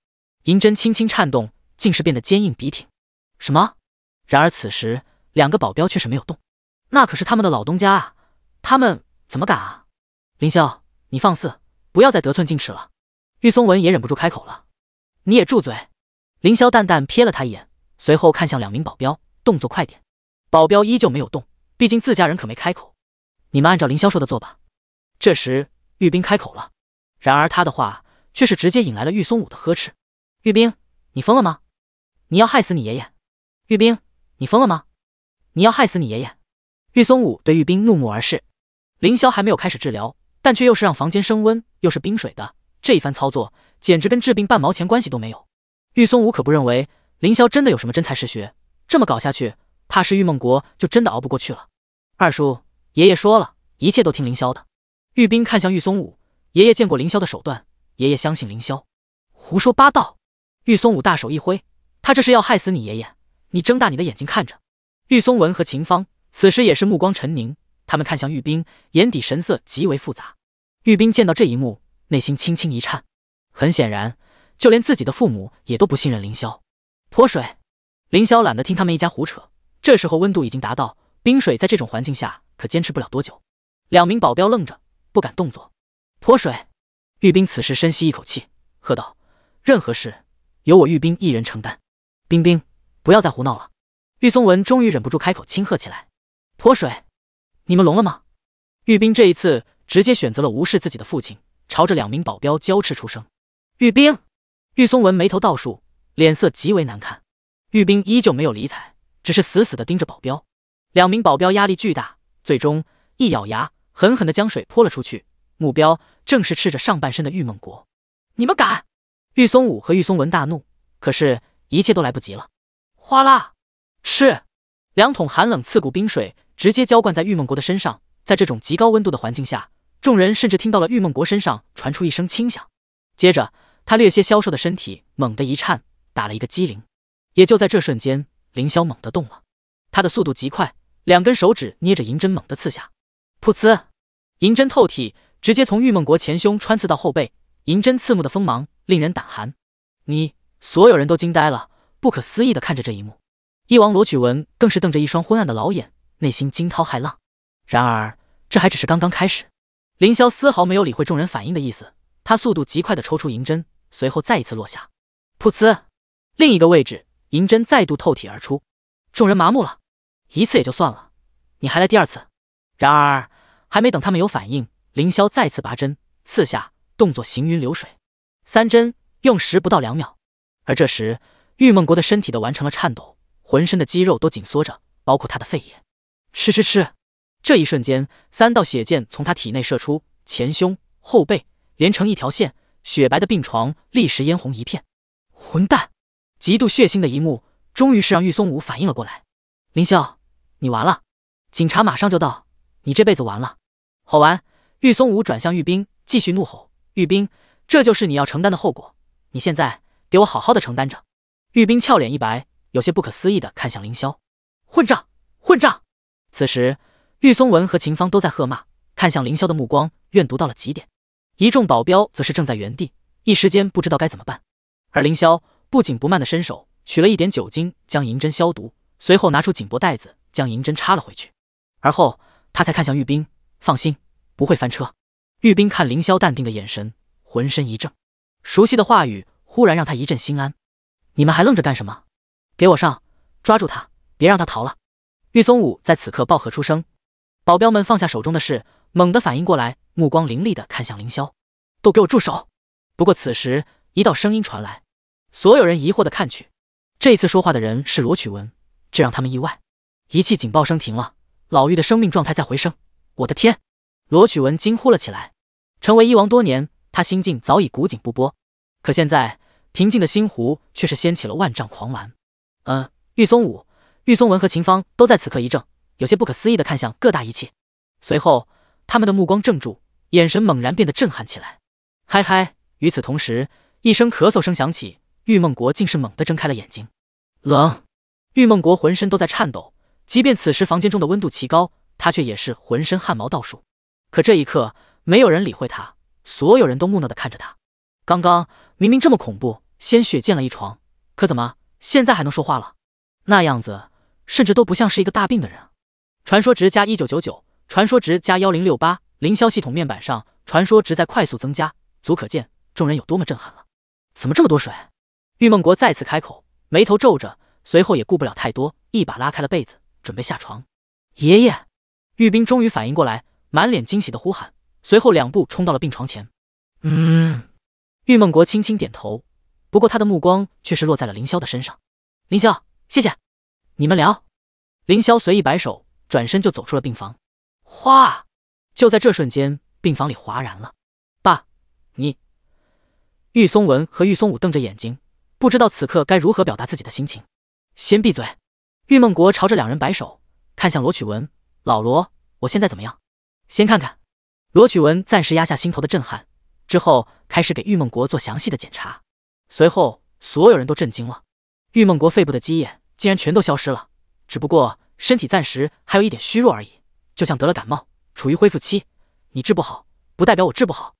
银针轻轻颤动，竟是变得坚硬笔挺。什么？然而此时，两个保镖却是没有动。那可是他们的老东家啊，他们怎么敢啊！凌霄，你放肆，不要再得寸进尺了。玉松文也忍不住开口了：“你也住嘴。”凌霄淡淡瞥了他一眼，随后看向两名保镖：“动作快点。”保镖依旧没有动，毕竟自家人可没开口。你们按照凌霄说的做吧。这时。玉冰开口了，然而他的话却是直接引来了玉松武的呵斥：“玉冰，你疯了吗？你要害死你爷爷！”玉冰，你疯了吗？你要害死你爷爷！”玉松武对玉冰怒目而视。凌霄还没有开始治疗，但却又是让房间升温，又是冰水的，这一番操作简直跟治病半毛钱关系都没有。玉松武可不认为凌霄真的有什么真才实学，这么搞下去，怕是玉梦国就真的熬不过去了。二叔，爷爷说了一切都听凌霄的。玉斌看向玉松武，爷爷见过凌霄的手段，爷爷相信凌霄。胡说八道！玉松武大手一挥，他这是要害死你爷爷！你睁大你的眼睛看着。玉松文和秦芳此时也是目光沉凝，他们看向玉斌，眼底神色极为复杂。玉斌见到这一幕，内心轻轻一颤。很显然，就连自己的父母也都不信任凌霄。泼水！凌霄懒得听他们一家胡扯。这时候温度已经达到，冰水在这种环境下可坚持不了多久。两名保镖愣着。不敢动作，泼水！玉冰此时深吸一口气，喝道：“任何事由我玉冰一人承担。”冰冰，不要再胡闹了！玉松文终于忍不住开口轻喝起来：“泼水！你们聋了吗？”玉冰这一次直接选择了无视自己的父亲，朝着两名保镖交斥出声：“玉冰！”玉松文眉头倒竖，脸色极为难看。玉冰依旧没有理睬，只是死死的盯着保镖。两名保镖压力巨大，最终一咬牙。狠狠的将水泼了出去，目标正是赤着上半身的玉梦国。你们敢！玉松武和玉松文大怒，可是一切都来不及了。哗啦！赤两桶寒冷刺骨冰水直接浇灌在玉梦国的身上。在这种极高温度的环境下，众人甚至听到了玉梦国身上传出一声轻响。接着，他略些消瘦的身体猛地一颤，打了一个激灵。也就在这瞬间，凌霄猛地动了。他的速度极快，两根手指捏着银针猛地刺下。噗呲！银针透体，直接从玉梦国前胸穿刺到后背，银针刺目的锋芒令人胆寒。你所有人都惊呆了，不可思议的看着这一幕，一王罗曲文更是瞪着一双昏暗的老眼，内心惊涛骇浪。然而，这还只是刚刚开始。凌霄丝毫没有理会众人反应的意思，他速度极快的抽出银针，随后再一次落下，噗呲。另一个位置，银针再度透体而出，众人麻木了。一次也就算了，你还来第二次？然而。还没等他们有反应，凌霄再次拔针刺下，动作行云流水，三针用时不到两秒。而这时，玉梦国的身体都完成了颤抖，浑身的肌肉都紧缩着，包括他的肺叶。吃吃吃！这一瞬间，三道血箭从他体内射出，前胸后背连成一条线，雪白的病床立时嫣红一片。混蛋！极度血腥的一幕，终于是让玉松武反应了过来。凌霄，你完了！警察马上就到，你这辈子完了！吼完，玉松武转向玉冰，继续怒吼：“玉冰，这就是你要承担的后果！你现在给我好好的承担着。”玉冰俏脸一白，有些不可思议的看向凌霄：“混账！混账！”此时，玉松文和秦芳都在喝骂，看向凌霄的目光怨毒到了极点。一众保镖则是正在原地，一时间不知道该怎么办。而凌霄不紧不慢的伸手取了一点酒精，将银针消毒，随后拿出颈脖带子，将银针插了回去。而后，他才看向玉冰，放心，不会翻车。玉斌看凌霄淡定的眼神，浑身一震，熟悉的话语忽然让他一阵心安。你们还愣着干什么？给我上，抓住他，别让他逃了！玉松武在此刻暴喝出声，保镖们放下手中的事，猛地反应过来，目光凌厉的看向凌霄：“都给我住手！”不过此时，一道声音传来，所有人疑惑的看去。这次说话的人是罗曲文，这让他们意外。仪器警报声停了，老玉的生命状态在回升。我的天！罗曲文惊呼了起来。成为一王多年，他心境早已古井不波，可现在平静的心湖却是掀起了万丈狂澜。嗯，玉松武、玉松文和秦芳都在此刻一怔，有些不可思议的看向各大仪器，随后他们的目光怔住，眼神猛然变得震撼起来。嗨嗨！与此同时，一声咳嗽声响起，玉梦国竟是猛地睁开了眼睛。冷！玉梦国浑身都在颤抖，即便此时房间中的温度奇高。他却也是浑身汗毛倒竖，可这一刻没有人理会他，所有人都木讷地看着他。刚刚明明这么恐怖，鲜血溅了一床，可怎么现在还能说话了？那样子甚至都不像是一个大病的人。传说值加一九九九，传说值加幺零六八，凌霄系统面板上，传说值在快速增加，足可见众人有多么震撼了。怎么这么多水？玉梦国再次开口，眉头皱着，随后也顾不了太多，一把拉开了被子，准备下床。爷爷。玉斌终于反应过来，满脸惊喜的呼喊，随后两步冲到了病床前。嗯，玉梦国轻轻点头，不过他的目光却是落在了凌霄的身上。凌霄，谢谢，你们聊。凌霄随意摆手，转身就走出了病房。哗！就在这瞬间，病房里哗然了。爸，你，玉松文和玉松武瞪着眼睛，不知道此刻该如何表达自己的心情。先闭嘴。玉梦国朝着两人摆手，看向罗曲文。老罗，我现在怎么样？先看看。罗曲文暂时压下心头的震撼，之后开始给玉梦国做详细的检查。随后，所有人都震惊了，玉梦国肺部的积液竟然全都消失了，只不过身体暂时还有一点虚弱而已，就像得了感冒，处于恢复期。你治不好，不代表我治不好。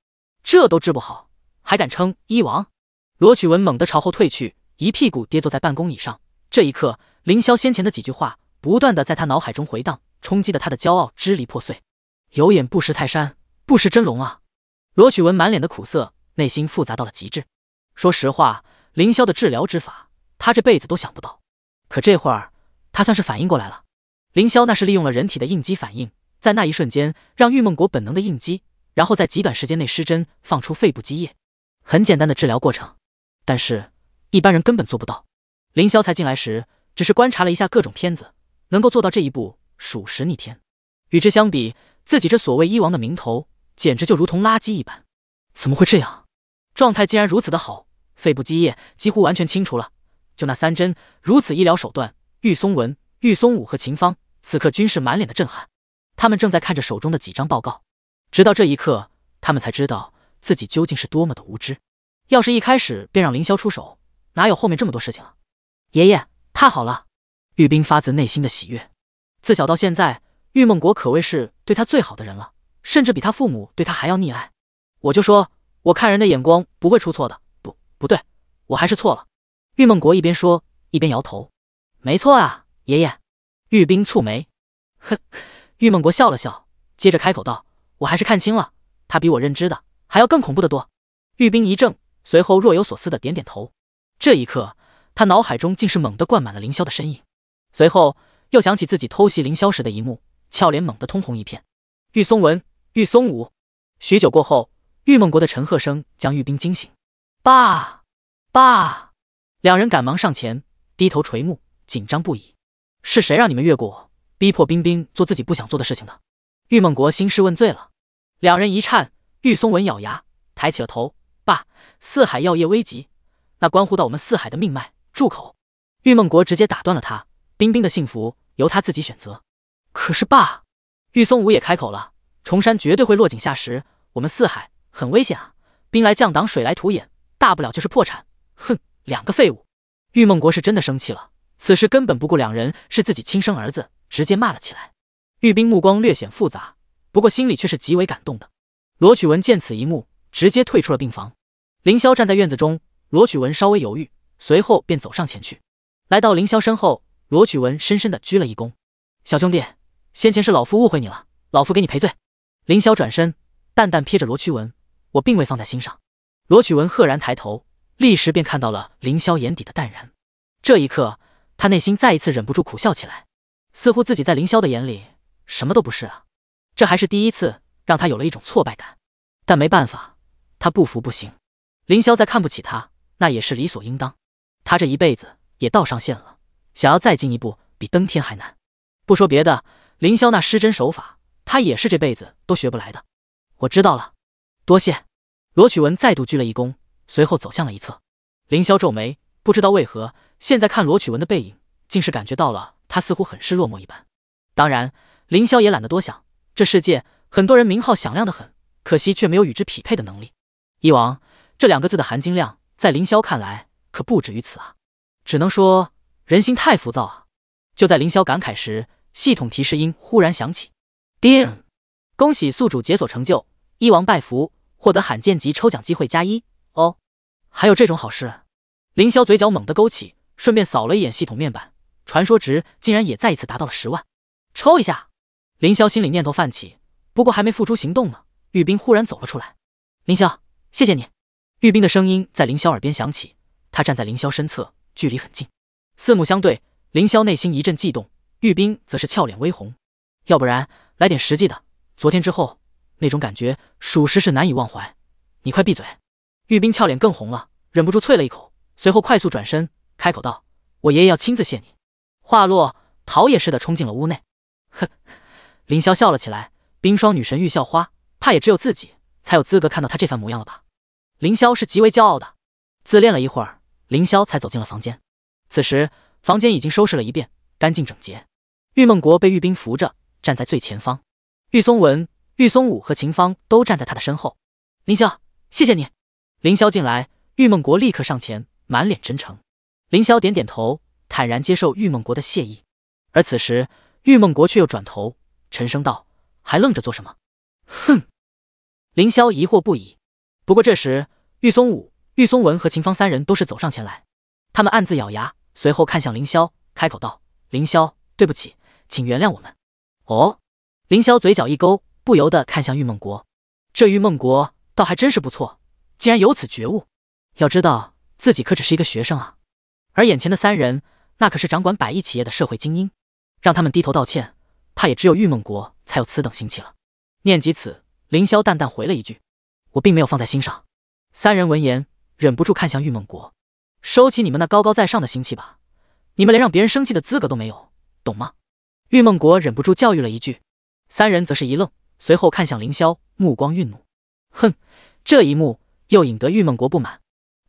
这都治不好，还敢称医王？罗曲文猛地朝后退去，一屁股跌坐在办公椅上。这一刻，凌霄先前的几句话不断的在他脑海中回荡。冲击的他的骄傲支离破碎，有眼不识泰山，不识真龙啊！罗曲文满脸的苦涩，内心复杂到了极致。说实话，凌霄的治疗之法，他这辈子都想不到。可这会儿，他算是反应过来了。凌霄那是利用了人体的应激反应，在那一瞬间让玉梦国本能的应激，然后在极短时间内施针，放出肺部积液，很简单的治疗过程，但是一般人根本做不到。凌霄才进来时，只是观察了一下各种片子，能够做到这一步。属实逆天，与之相比，自己这所谓医王的名头，简直就如同垃圾一般。怎么会这样？状态竟然如此的好，肺部积液几乎完全清除了。就那三针，如此医疗手段，玉松文、玉松武和秦芳，此刻均是满脸的震撼。他们正在看着手中的几张报告，直到这一刻，他们才知道自己究竟是多么的无知。要是一开始便让凌霄出手，哪有后面这么多事情啊？爷爷，太好了！玉冰发自内心的喜悦。自小到现在，玉梦国可谓是对他最好的人了，甚至比他父母对他还要溺爱。我就说，我看人的眼光不会出错的。不，不对，我还是错了。玉梦国一边说，一边摇头。没错啊，爷爷。玉冰蹙眉，哼。玉梦国笑了笑，接着开口道：“我还是看清了，他比我认知的还要更恐怖的多。”玉冰一怔，随后若有所思的点点头。这一刻，他脑海中竟是猛地灌满了凌霄的身影，随后。又想起自己偷袭凌霄时的一幕，俏脸猛地通红一片。玉松文、玉松武，许久过后，玉梦国的陈鹤生将玉冰惊醒。爸，爸！两人赶忙上前，低头垂目，紧张不已。是谁让你们越过我，逼迫冰冰做自己不想做的事情的？玉梦国兴师问罪了。两人一颤，玉松文咬牙抬起了头。爸，四海药业危急，那关乎到我们四海的命脉。住口！玉梦国直接打断了他。冰冰的幸福由他自己选择，可是爸，玉松武也开口了，重山绝对会落井下石，我们四海很危险啊！兵来将挡，水来土掩，大不了就是破产。哼，两个废物！玉梦国是真的生气了，此时根本不顾两人是自己亲生儿子，直接骂了起来。玉冰目光略显复杂，不过心里却是极为感动的。罗曲文见此一幕，直接退出了病房。凌霄站在院子中，罗曲文稍微犹豫，随后便走上前去，来到凌霄身后。罗曲文深深地鞠了一躬，小兄弟，先前是老夫误会你了，老夫给你赔罪。凌霄转身，淡淡瞥着罗曲文，我并未放在心上。罗曲文赫然抬头，立时便看到了凌霄眼底的淡然。这一刻，他内心再一次忍不住苦笑起来，似乎自己在凌霄的眼里什么都不是啊！这还是第一次让他有了一种挫败感。但没办法，他不服不行。凌霄再看不起他，那也是理所应当。他这一辈子也到上限了。想要再进一步，比登天还难。不说别的，凌霄那失针手法，他也是这辈子都学不来的。我知道了，多谢。罗曲文再度鞠了一躬，随后走向了一侧。凌霄皱眉，不知道为何，现在看罗曲文的背影，竟是感觉到了他似乎很是落寞一般。当然，凌霄也懒得多想。这世界很多人名号响亮的很，可惜却没有与之匹配的能力。一王这两个字的含金量，在凌霄看来可不止于此啊。只能说。人心太浮躁啊！就在凌霄感慨时，系统提示音忽然响起。叮，恭喜宿主解锁成就一王拜服，获得罕见级抽奖机会加一哦！还有这种好事？凌霄嘴角猛地勾起，顺便扫了一眼系统面板，传说值竟然也再一次达到了十万。抽一下！凌霄心里念头泛起，不过还没付诸行动呢，玉冰忽然走了出来。凌霄，谢谢你。玉冰的声音在凌霄耳边响起，他站在凌霄身侧，距离很近。四目相对，凌霄内心一阵悸动，玉冰则是俏脸微红。要不然来点实际的，昨天之后那种感觉属实是难以忘怀。你快闭嘴！玉冰俏脸更红了，忍不住啐了一口，随后快速转身，开口道：“我爷爷要亲自谢你。”话落，逃也似的冲进了屋内。哼！凌霄笑了起来，冰霜女神玉校花，怕也只有自己才有资格看到她这番模样了吧？凌霄是极为骄傲的，自恋了一会儿，凌霄才走进了房间。此时，房间已经收拾了一遍，干净整洁。玉梦国被玉冰扶着站在最前方，玉松文、玉松武和秦芳都站在他的身后。凌霄，谢谢你。凌霄进来，玉梦国立刻上前，满脸真诚。凌霄点点头，坦然接受玉梦国的谢意。而此时，玉梦国却又转头，沉声道：“还愣着做什么？”哼！凌霄疑惑不已。不过这时，玉松武、玉松文和秦芳三人都是走上前来，他们暗自咬牙。随后看向凌霄，开口道：“凌霄，对不起，请原谅我们。”哦，凌霄嘴角一勾，不由得看向玉梦国。这玉梦国倒还真是不错，竟然有此觉悟。要知道自己可只是一个学生啊。而眼前的三人，那可是掌管百亿企业的社会精英，让他们低头道歉，怕也只有玉梦国才有此等心气了。念及此，凌霄淡淡回了一句：“我并没有放在心上。”三人闻言，忍不住看向玉梦国。收起你们那高高在上的心气吧，你们连让别人生气的资格都没有，懂吗？玉梦国忍不住教育了一句，三人则是一愣，随后看向凌霄，目光愠怒。哼，这一幕又引得玉梦国不满，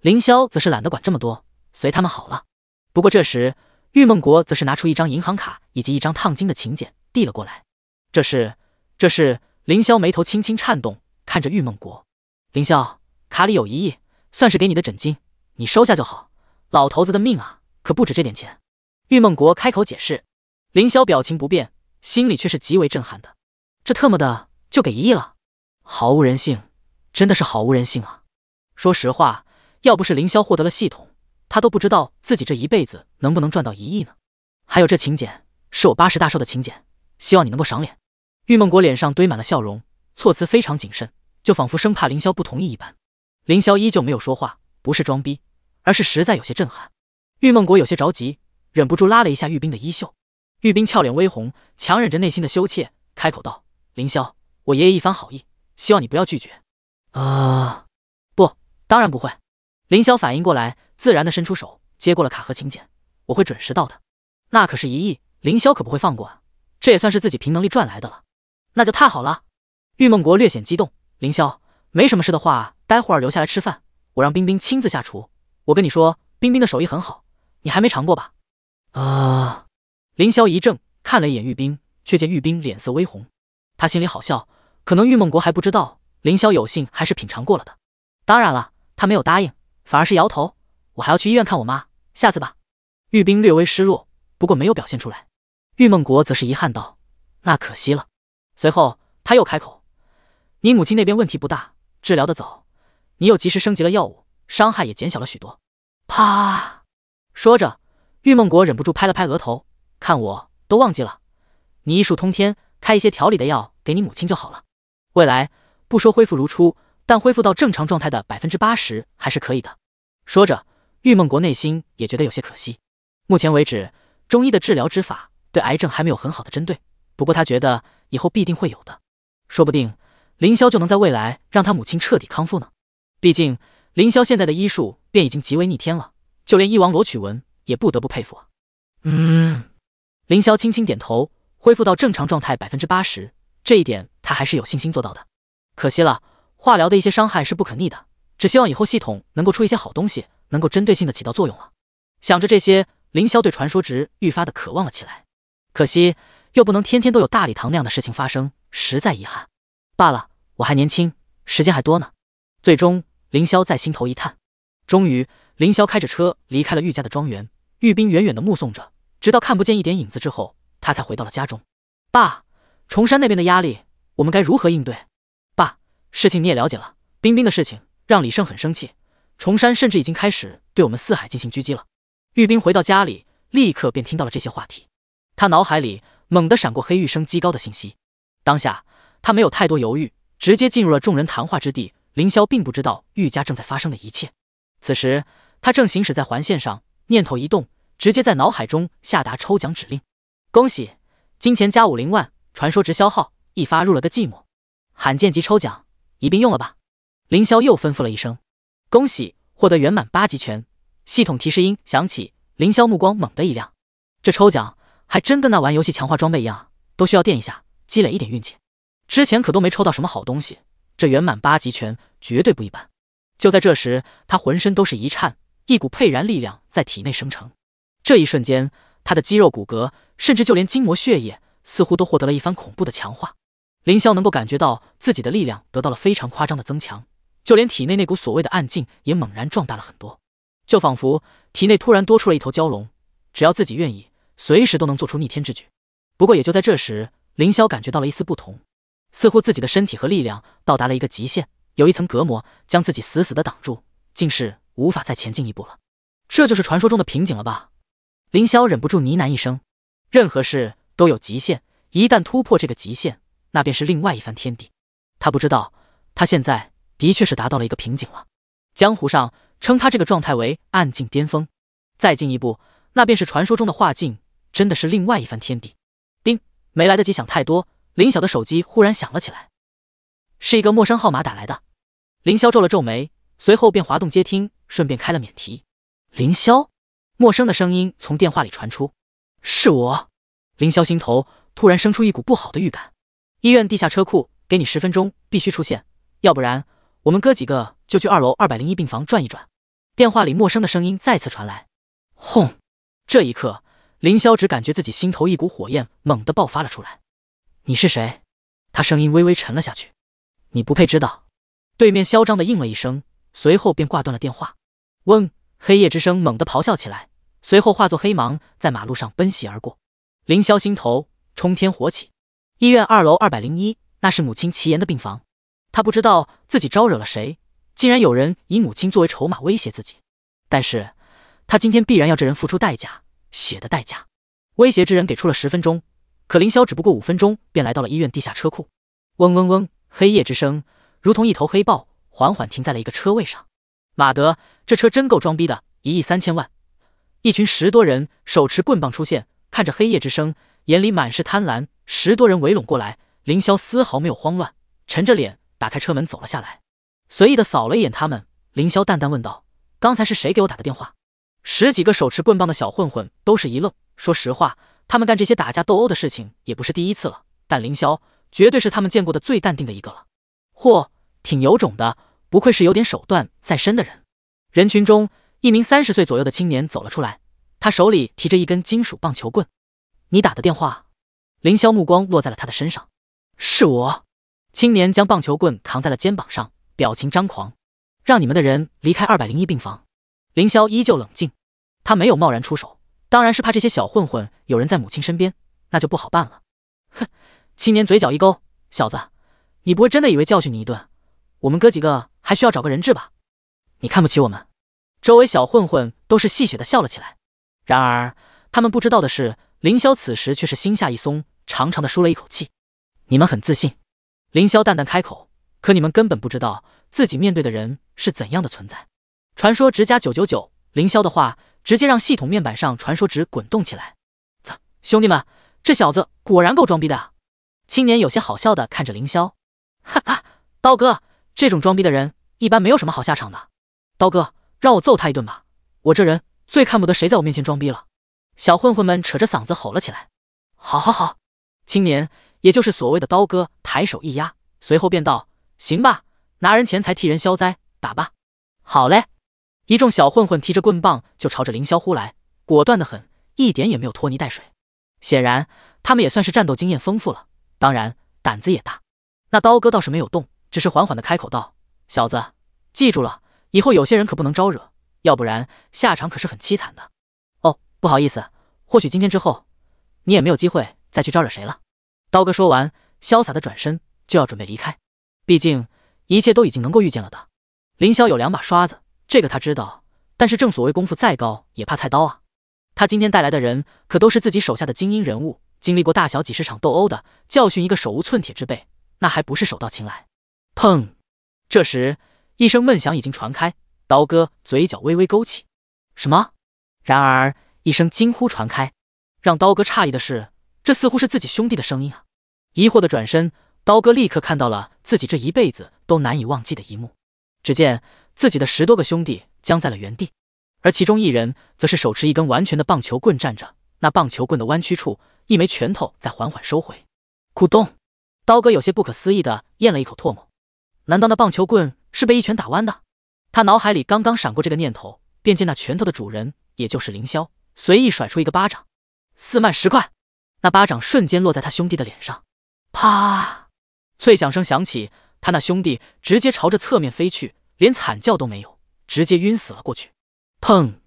凌霄则是懒得管这么多，随他们好了。不过这时，玉梦国则是拿出一张银行卡以及一张烫金的请柬递了过来。这是，这是。凌霄眉头轻轻颤动，看着玉梦国，凌霄卡里有一亿，算是给你的枕巾。你收下就好，老头子的命啊，可不止这点钱。玉梦国开口解释，凌霄表情不变，心里却是极为震撼的。这特么的就给一亿了，毫无人性，真的是毫无人性啊！说实话，要不是凌霄获得了系统，他都不知道自己这一辈子能不能赚到一亿呢。还有这请柬，是我八十大寿的请柬，希望你能够赏脸。玉梦国脸上堆满了笑容，措辞非常谨慎，就仿佛生怕凌霄不同意一般。凌霄依旧没有说话，不是装逼。而是实在有些震撼，玉梦国有些着急，忍不住拉了一下玉冰的衣袖。玉冰俏脸微红，强忍着内心的羞怯，开口道：“凌霄，我爷爷一番好意，希望你不要拒绝。”啊，不，当然不会。凌霄反应过来，自然的伸出手接过了卡和请柬，我会准时到的。那可是一亿，凌霄可不会放过啊，这也算是自己凭能力赚来的了。那就太好了，玉梦国略显激动。凌霄没什么事的话，待会儿留下来吃饭，我让冰冰亲自下厨。我跟你说，冰冰的手艺很好，你还没尝过吧？啊！林霄一怔，看了一眼玉冰，却见玉冰脸色微红，他心里好笑，可能玉梦国还不知道林霄有幸还是品尝过了的。当然了，他没有答应，反而是摇头。我还要去医院看我妈，下次吧。玉冰略微失落，不过没有表现出来。玉梦国则是遗憾道：“那可惜了。”随后他又开口：“你母亲那边问题不大，治疗的早，你又及时升级了药物。”伤害也减小了许多。啪！说着，玉梦国忍不住拍了拍额头，看我都忘记了。你医术通天，开一些调理的药给你母亲就好了。未来不说恢复如初，但恢复到正常状态的百分之八十还是可以的。说着，玉梦国内心也觉得有些可惜。目前为止，中医的治疗之法对癌症还没有很好的针对，不过他觉得以后必定会有的。说不定，凌霄就能在未来让他母亲彻底康复呢。毕竟。凌霄现在的医术便已经极为逆天了，就连医王罗曲文也不得不佩服嗯，凌霄轻轻点头，恢复到正常状态百分之八十，这一点他还是有信心做到的。可惜了，化疗的一些伤害是不可逆的，只希望以后系统能够出一些好东西，能够针对性的起到作用了。想着这些，凌霄对传说值愈发的渴望了起来。可惜又不能天天都有大礼堂那样的事情发生，实在遗憾。罢了，我还年轻，时间还多呢。最终。凌霄在心头一叹，终于，凌霄开着车离开了玉家的庄园。玉冰远远的目送着，直到看不见一点影子之后，他才回到了家中。爸，崇山那边的压力，我们该如何应对？爸，事情你也了解了，冰冰的事情让李胜很生气，崇山甚至已经开始对我们四海进行狙击了。玉冰回到家里，立刻便听到了这些话题。他脑海里猛地闪过黑玉生极高的信息，当下他没有太多犹豫，直接进入了众人谈话之地。凌霄并不知道玉家正在发生的一切，此时他正行驶在环线上，念头一动，直接在脑海中下达抽奖指令。恭喜，金钱加五零万，传说值消耗，一发入了个寂寞。罕见级抽奖一并用了吧？凌霄又吩咐了一声。恭喜获得圆满八级拳。系统提示音响起，凌霄目光猛地一亮。这抽奖还真跟那玩游戏强化装备一样，都需要垫一下，积累一点运气。之前可都没抽到什么好东西。这圆满八极拳绝对不一般。就在这时，他浑身都是一颤，一股沛然力量在体内生成。这一瞬间，他的肌肉骨骼，甚至就连筋膜血液，似乎都获得了一番恐怖的强化。凌霄能够感觉到自己的力量得到了非常夸张的增强，就连体内那股所谓的暗劲也猛然壮大了很多，就仿佛体内突然多出了一头蛟龙。只要自己愿意，随时都能做出逆天之举。不过，也就在这时，凌霄感觉到了一丝不同。似乎自己的身体和力量到达了一个极限，有一层隔膜将自己死死的挡住，竟是无法再前进一步了。这就是传说中的瓶颈了吧？凌霄忍不住呢喃一声。任何事都有极限，一旦突破这个极限，那便是另外一番天地。他不知道，他现在的确是达到了一个瓶颈了。江湖上称他这个状态为暗境巅峰，再进一步，那便是传说中的化境，真的是另外一番天地。丁，没来得及想太多。林晓的手机忽然响了起来，是一个陌生号码打来的。林霄皱了皱眉，随后便滑动接听，顺便开了免提。林霄，陌生的声音从电话里传出：“是我。”林霄心头突然生出一股不好的预感。医院地下车库，给你十分钟，必须出现，要不然我们哥几个就去二楼二百零一病房转一转。电话里陌生的声音再次传来：“轰！”这一刻，林霄只感觉自己心头一股火焰猛地爆发了出来。你是谁？他声音微微沉了下去。你不配知道。对面嚣张的应了一声，随后便挂断了电话。嗡，黑夜之声猛地咆哮起来，随后化作黑芒在马路上奔袭而过。凌霄心头冲天火起。医院二楼二百零一，那是母亲齐岩的病房。他不知道自己招惹了谁，竟然有人以母亲作为筹码威胁自己。但是，他今天必然要这人付出代价，血的代价。威胁之人给出了十分钟。可凌霄只不过五分钟便来到了医院地下车库。嗡嗡嗡，黑夜之声如同一头黑豹，缓缓停在了一个车位上。马德，这车真够装逼的，一亿三千万。一群十多人手持棍棒出现，看着黑夜之声，眼里满是贪婪。十多人围拢过来，凌霄丝毫没有慌乱，沉着脸打开车门走了下来，随意的扫了一眼他们，凌霄淡淡问道：“刚才是谁给我打的电话？”十几个手持棍棒的小混混都是一愣，说实话。他们干这些打架斗殴的事情也不是第一次了，但凌霄绝对是他们见过的最淡定的一个了。嚯，挺有种的，不愧是有点手段在身的人。人群中，一名三十岁左右的青年走了出来，他手里提着一根金属棒球棍。你打的电话？凌霄目光落在了他的身上。是我。青年将棒球棍扛在了肩膀上，表情张狂。让你们的人离开二百零一病房。凌霄依旧冷静，他没有贸然出手。当然是怕这些小混混有人在母亲身边，那就不好办了。哼！青年嘴角一勾，小子，你不会真的以为教训你一顿，我们哥几个还需要找个人质吧？你看不起我们？周围小混混都是戏谑的笑了起来。然而他们不知道的是，凌霄此时却是心下一松，长长的舒了一口气。你们很自信，凌霄淡淡开口，可你们根本不知道自己面对的人是怎样的存在。传说值加九九九，凌霄的话。直接让系统面板上传说值滚动起来。操，兄弟们，这小子果然够装逼的啊！青年有些好笑的看着凌霄，哈哈，刀哥，这种装逼的人一般没有什么好下场的。刀哥，让我揍他一顿吧，我这人最看不得谁在我面前装逼了。小混混们扯着嗓子吼了起来。好，好，好！青年，也就是所谓的刀哥，抬手一压，随后便道，行吧，拿人钱财替人消灾，打吧。好嘞。一众小混混提着棍棒就朝着凌霄呼来，果断的很，一点也没有拖泥带水。显然，他们也算是战斗经验丰富了，当然胆子也大。那刀哥倒是没有动，只是缓缓的开口道：“小子，记住了，以后有些人可不能招惹，要不然下场可是很凄惨的。哦，不好意思，或许今天之后，你也没有机会再去招惹谁了。”刀哥说完，潇洒的转身就要准备离开。毕竟，一切都已经能够预见了的。凌霄有两把刷子。这个他知道，但是正所谓功夫再高也怕菜刀啊！他今天带来的人可都是自己手下的精英人物，经历过大小几十场斗殴的，教训一个手无寸铁之辈，那还不是手到擒来？砰！这时一声闷响已经传开，刀哥嘴角微微勾起。什么？然而一声惊呼传开，让刀哥诧异的是，这似乎是自己兄弟的声音啊！疑惑的转身，刀哥立刻看到了自己这一辈子都难以忘记的一幕，只见。自己的十多个兄弟僵在了原地，而其中一人则是手持一根完全的棒球棍站着，那棒球棍的弯曲处，一枚拳头在缓缓收回。咕咚，刀哥有些不可思议的咽了一口唾沫，难道那棒球棍是被一拳打弯的？他脑海里刚刚闪过这个念头，便见那拳头的主人，也就是凌霄，随意甩出一个巴掌。四慢十快，那巴掌瞬间落在他兄弟的脸上，啪，脆响声响起，他那兄弟直接朝着侧面飞去。连惨叫都没有，直接晕死了过去。砰！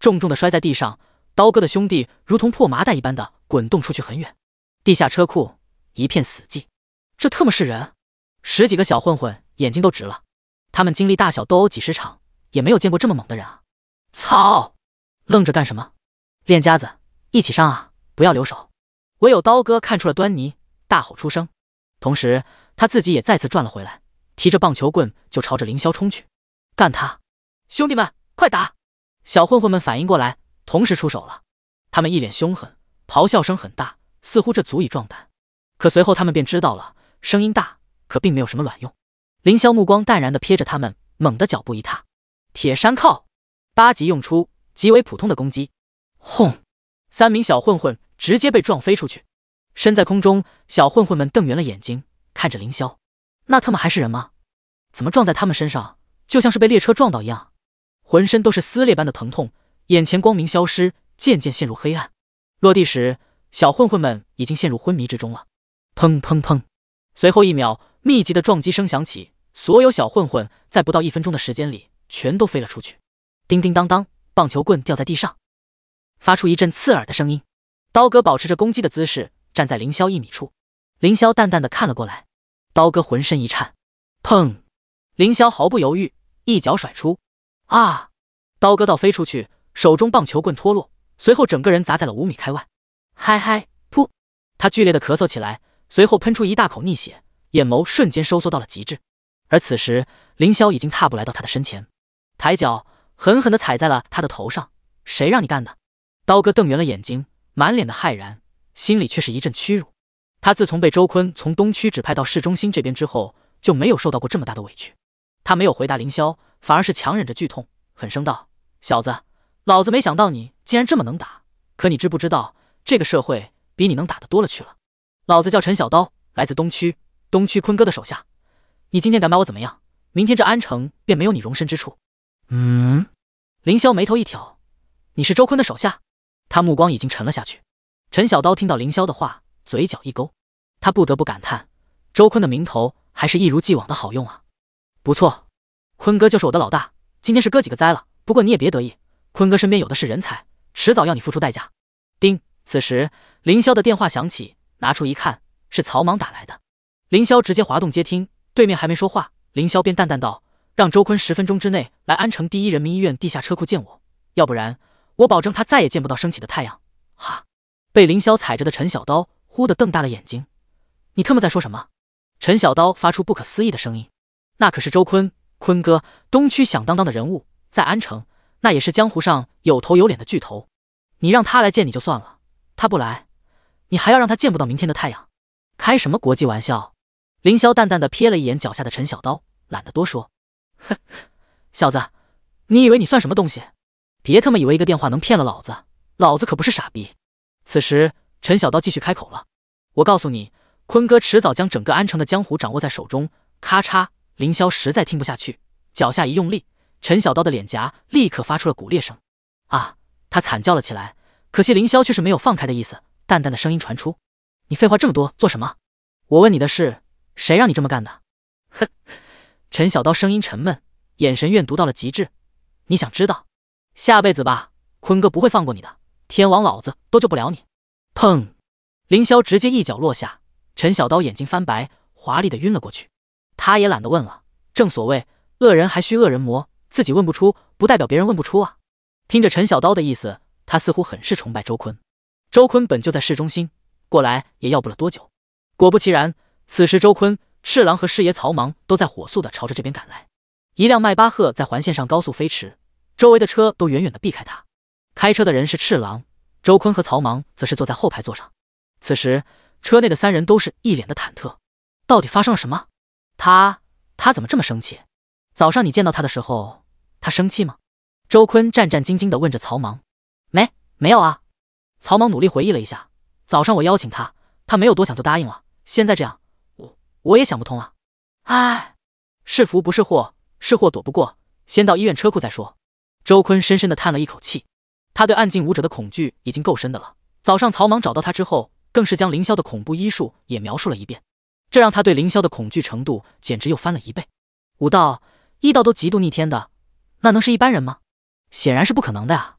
重重的摔在地上，刀哥的兄弟如同破麻袋一般的滚动出去很远。地下车库一片死寂，这特么是人？十几个小混混眼睛都直了，他们经历大小斗殴几十场，也没有见过这么猛的人啊！操！愣着干什么？练家子，一起上啊！不要留手！唯有刀哥看出了端倪，大吼出声，同时他自己也再次转了回来。提着棒球棍就朝着凌霄冲去，干他！兄弟们，快打！小混混们反应过来，同时出手了。他们一脸凶狠，咆哮声很大，似乎这足以壮胆。可随后他们便知道了，声音大可并没有什么卵用。凌霄目光淡然的瞥着他们，猛地脚步一踏，铁山靠八级用出，极为普通的攻击，轰！三名小混混直接被撞飞出去，身在空中，小混混们瞪圆了眼睛看着凌霄。那他们还是人吗？怎么撞在他们身上，就像是被列车撞到一样，浑身都是撕裂般的疼痛，眼前光明消失，渐渐陷入黑暗。落地时，小混混们已经陷入昏迷之中了。砰砰砰！随后一秒，密集的撞击声响起，所有小混混在不到一分钟的时间里，全都飞了出去。叮叮当当，棒球棍掉在地上，发出一阵刺耳的声音。刀哥保持着攻击的姿势，站在凌霄一米处，凌霄淡淡的看了过来。刀哥浑身一颤，砰！凌霄毫不犹豫，一脚甩出。啊！刀哥倒飞出去，手中棒球棍脱落，随后整个人砸在了五米开外。嗨嗨！噗！他剧烈的咳嗽起来，随后喷出一大口逆血，眼眸瞬间收缩到了极致。而此时，凌霄已经踏步来到他的身前，抬脚狠狠的踩在了他的头上。谁让你干的？刀哥瞪圆了眼睛，满脸的骇然，心里却是一阵屈辱。他自从被周坤从东区指派到市中心这边之后，就没有受到过这么大的委屈。他没有回答凌霄，反而是强忍着剧痛，狠声道：“小子，老子没想到你竟然这么能打。可你知不知道，这个社会比你能打的多了去了。老子叫陈小刀，来自东区，东区坤哥的手下。你今天敢把我怎么样？明天这安城便没有你容身之处。”嗯，凌霄眉头一挑，你是周坤的手下？他目光已经沉了下去。陈小刀听到凌霄的话。嘴角一勾，他不得不感叹，周坤的名头还是一如既往的好用啊。不错，坤哥就是我的老大，今天是哥几个栽了。不过你也别得意，坤哥身边有的是人才，迟早要你付出代价。丁，此时凌霄的电话响起，拿出一看是曹莽打来的，凌霄直接滑动接听，对面还没说话，凌霄便淡淡道：“让周坤十分钟之内来安城第一人民医院地下车库见我，要不然我保证他再也见不到升起的太阳。”哈，被凌霄踩着的陈小刀。忽的瞪大了眼睛，你特么在说什么？陈小刀发出不可思议的声音。那可是周坤，坤哥，东区响当当的人物，在安城那也是江湖上有头有脸的巨头。你让他来见你就算了，他不来，你还要让他见不到明天的太阳？开什么国际玩笑？凌霄淡淡的瞥了一眼脚下的陈小刀，懒得多说。哼，小子，你以为你算什么东西？别他妈以为一个电话能骗了老子，老子可不是傻逼。此时。陈小刀继续开口了：“我告诉你，坤哥迟早将整个安城的江湖掌握在手中。”咔嚓！凌霄实在听不下去，脚下一用力，陈小刀的脸颊立刻发出了骨裂声。啊！他惨叫了起来。可惜凌霄却是没有放开的意思，淡淡的声音传出：“你废话这么多做什么？我问你的是，谁让你这么干的？”哼！陈小刀声音沉闷，眼神怨毒到了极致。你想知道？下辈子吧，坤哥不会放过你的，天王老子都救不了你。砰！凌霄直接一脚落下，陈小刀眼睛翻白，华丽的晕了过去。他也懒得问了。正所谓恶人还需恶人磨，自己问不出，不代表别人问不出啊。听着陈小刀的意思，他似乎很是崇拜周坤。周坤本就在市中心，过来也要不了多久。果不其然，此时周坤、赤狼和师爷曹芒都在火速的朝着这边赶来。一辆迈巴赫在环线上高速飞驰，周围的车都远远的避开他。开车的人是赤狼。周坤和曹芒则是坐在后排座上，此时车内的三人都是一脸的忐忑。到底发生了什么？他他怎么这么生气？早上你见到他的时候，他生气吗？周坤战战兢兢地问着曹芒。没没有啊？曹芒努力回忆了一下，早上我邀请他，他没有多想就答应了。现在这样，我我也想不通了。哎，是福不是祸，是祸躲不过。先到医院车库再说。周坤深深地叹了一口气。他对暗境武者的恐惧已经够深的了。早上曹莽找到他之后，更是将凌霄的恐怖医术也描述了一遍，这让他对凌霄的恐惧程度简直又翻了一倍。武道、医道都极度逆天的，那能是一般人吗？显然是不可能的啊！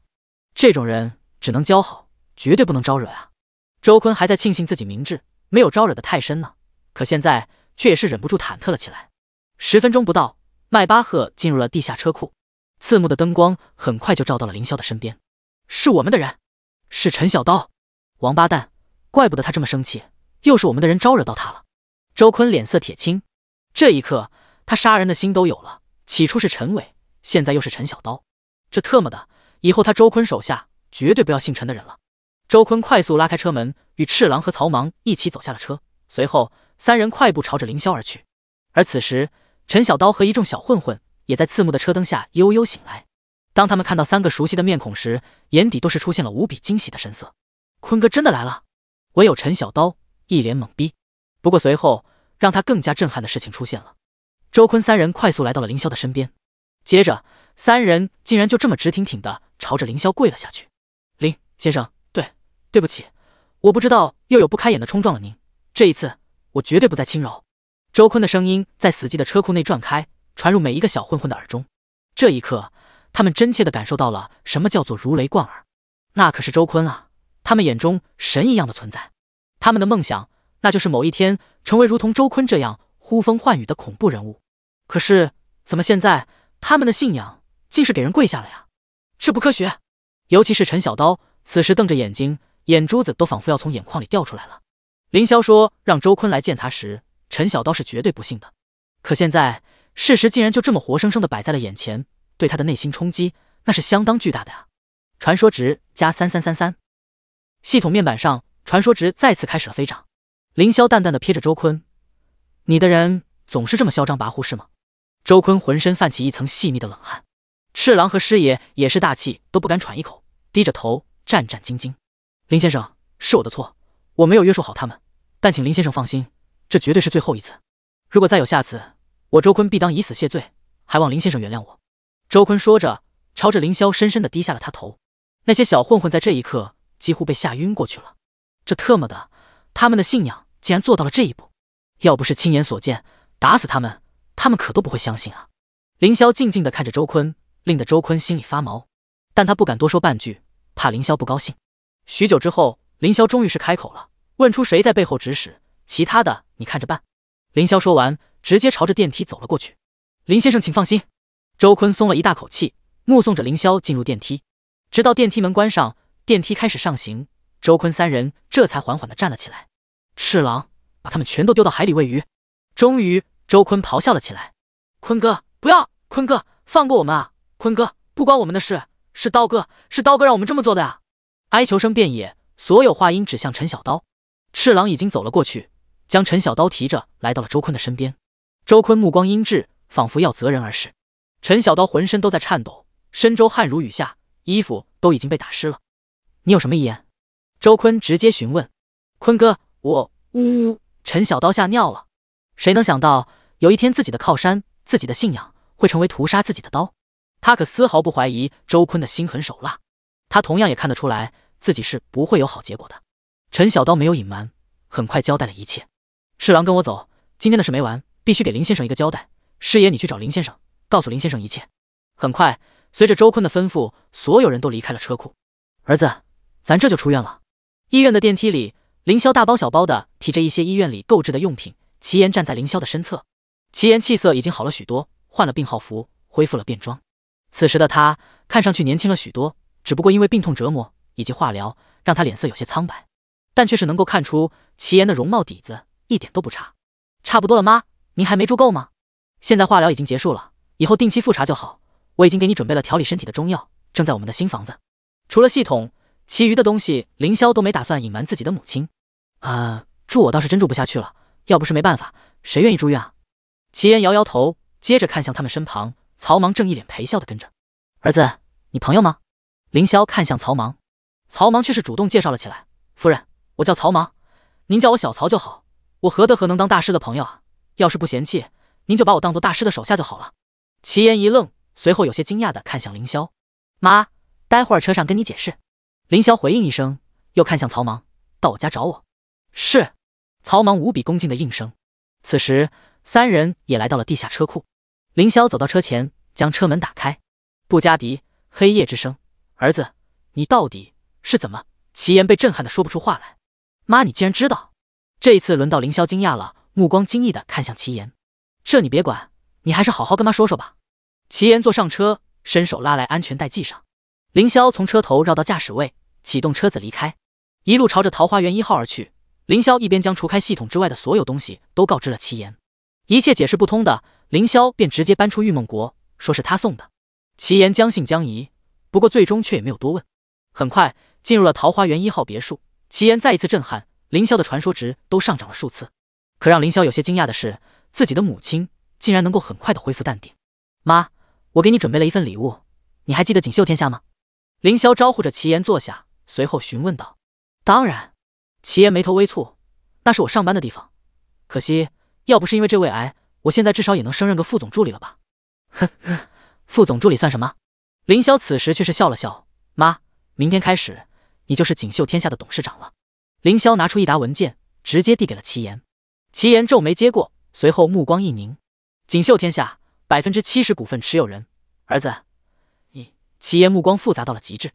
这种人只能交好，绝对不能招惹啊！周坤还在庆幸自己明智，没有招惹的太深呢，可现在却也是忍不住忐忑了起来。十分钟不到，迈巴赫进入了地下车库，刺目的灯光很快就照到了凌霄的身边。是我们的人，是陈小刀，王八蛋！怪不得他这么生气，又是我们的人招惹到他了。周坤脸色铁青，这一刻他杀人的心都有了。起初是陈伟，现在又是陈小刀，这特么的，以后他周坤手下绝对不要姓陈的人了。周坤快速拉开车门，与赤狼和曹芒一起走下了车，随后三人快步朝着凌霄而去。而此时，陈小刀和一众小混混也在刺目的车灯下悠悠醒来。当他们看到三个熟悉的面孔时，眼底都是出现了无比惊喜的神色。坤哥真的来了，唯有陈小刀一脸懵逼。不过随后，让他更加震撼的事情出现了。周坤三人快速来到了凌霄的身边，接着三人竟然就这么直挺挺的朝着凌霄跪了下去。凌先生，对，对不起，我不知道又有不开眼的冲撞了您。这一次，我绝对不再轻饶。周坤的声音在死寂的车库内转开，传入每一个小混混的耳中。这一刻。他们真切的感受到了什么叫做如雷贯耳，那可是周坤啊，他们眼中神一样的存在。他们的梦想，那就是某一天成为如同周坤这样呼风唤雨的恐怖人物。可是，怎么现在他们的信仰竟是给人跪下了呀？这不科学！尤其是陈小刀，此时瞪着眼睛，眼珠子都仿佛要从眼眶里掉出来了。凌霄说让周坤来见他时，陈小刀是绝对不信的，可现在事实竟然就这么活生生的摆在了眼前。对他的内心冲击，那是相当巨大的呀！传说值加三三三三，系统面板上，传说值再次开始了飞涨。凌霄淡淡的瞥着周坤：“你的人总是这么嚣张跋扈是吗？”周坤浑身泛起一层细密的冷汗，赤狼和师爷也是大气都不敢喘一口，低着头战战兢兢：“林先生，是我的错，我没有约束好他们。但请林先生放心，这绝对是最后一次。如果再有下次，我周坤必当以死谢罪，还望林先生原谅我。”周坤说着，朝着凌霄深深的低下了他头。那些小混混在这一刻几乎被吓晕过去了。这特么的，他们的信仰竟然做到了这一步！要不是亲眼所见，打死他们，他们可都不会相信啊！凌霄静静的看着周坤，令得周坤心里发毛，但他不敢多说半句，怕凌霄不高兴。许久之后，凌霄终于是开口了，问出谁在背后指使，其他的你看着办。凌霄说完，直接朝着电梯走了过去。林先生，请放心。周坤松了一大口气，目送着凌霄进入电梯，直到电梯门关上，电梯开始上行，周坤三人这才缓缓的站了起来。赤狼把他们全都丢到海里喂鱼。终于，周坤咆哮了起来：“坤哥，不要！坤哥，放过我们啊！坤哥，不关我们的事，是刀哥，是刀哥让我们这么做的啊！”哀求声遍野，所有话音指向陈小刀。赤狼已经走了过去，将陈小刀提着来到了周坤的身边。周坤目光阴鸷，仿佛要择人而噬。陈小刀浑身都在颤抖，身周汗如雨下，衣服都已经被打湿了。你有什么遗言？周坤直接询问。坤哥，我呜……陈小刀吓尿了。谁能想到有一天自己的靠山、自己的信仰会成为屠杀自己的刀？他可丝毫不怀疑周坤的心狠手辣。他同样也看得出来，自己是不会有好结果的。陈小刀没有隐瞒，很快交代了一切。侍郎跟我走，今天的事没完，必须给林先生一个交代。师爷，你去找林先生。告诉林先生一切。很快，随着周坤的吩咐，所有人都离开了车库。儿子，咱这就出院了。医院的电梯里，凌霄大包小包的提着一些医院里购置的用品。齐岩站在凌霄的身侧。齐岩气色已经好了许多，换了病号服，恢复了便装。此时的他看上去年轻了许多，只不过因为病痛折磨以及化疗，让他脸色有些苍白，但却是能够看出齐岩的容貌底子一点都不差。差不多了，妈，您还没住够吗？现在化疗已经结束了。以后定期复查就好。我已经给你准备了调理身体的中药，正在我们的新房子。除了系统，其余的东西凌霄都没打算隐瞒自己的母亲。啊，住我倒是真住不下去了。要不是没办法，谁愿意住院啊？齐言摇摇头，接着看向他们身旁，曹芒正一脸陪笑的跟着。儿子，你朋友吗？凌霄看向曹芒，曹芒却是主动介绍了起来：“夫人，我叫曹芒，您叫我小曹就好。我何德何能当大师的朋友啊？要是不嫌弃，您就把我当做大师的手下就好了。”齐言一愣，随后有些惊讶的看向凌霄：“妈，待会儿车上跟你解释。”凌霄回应一声，又看向曹芒：“到我家找我。”是。曹芒无比恭敬的应声。此时，三人也来到了地下车库。凌霄走到车前，将车门打开。布加迪，黑夜之声。儿子，你到底是怎么……齐言被震撼的说不出话来。妈，你竟然知道？这一次轮到凌霄惊讶了，目光惊异的看向齐言：“这你别管。”你还是好好跟妈说说吧。齐岩坐上车，伸手拉来安全带系上。凌霄从车头绕到驾驶位，启动车子离开，一路朝着桃花源一号而去。凌霄一边将除开系统之外的所有东西都告知了齐岩，一切解释不通的，凌霄便直接搬出玉梦国，说是他送的。齐岩将信将疑，不过最终却也没有多问。很快进入了桃花源一号别墅，齐岩再一次震撼，凌霄的传说值都上涨了数次。可让凌霄有些惊讶的是，自己的母亲。竟然能够很快的恢复淡定，妈，我给你准备了一份礼物，你还记得锦绣天下吗？凌霄招呼着齐岩坐下，随后询问道：“当然。”齐岩眉头微蹙：“那是我上班的地方，可惜，要不是因为这胃癌，我现在至少也能升任个副总助理了吧？”“呵呵，副总助理算什么？”凌霄此时却是笑了笑：“妈，明天开始，你就是锦绣天下的董事长了。”凌霄拿出一沓文件，直接递给了齐岩。齐岩皱眉接过，随后目光一凝。锦绣天下百分之七十股份持有人，儿子，你齐岩目光复杂到了极致，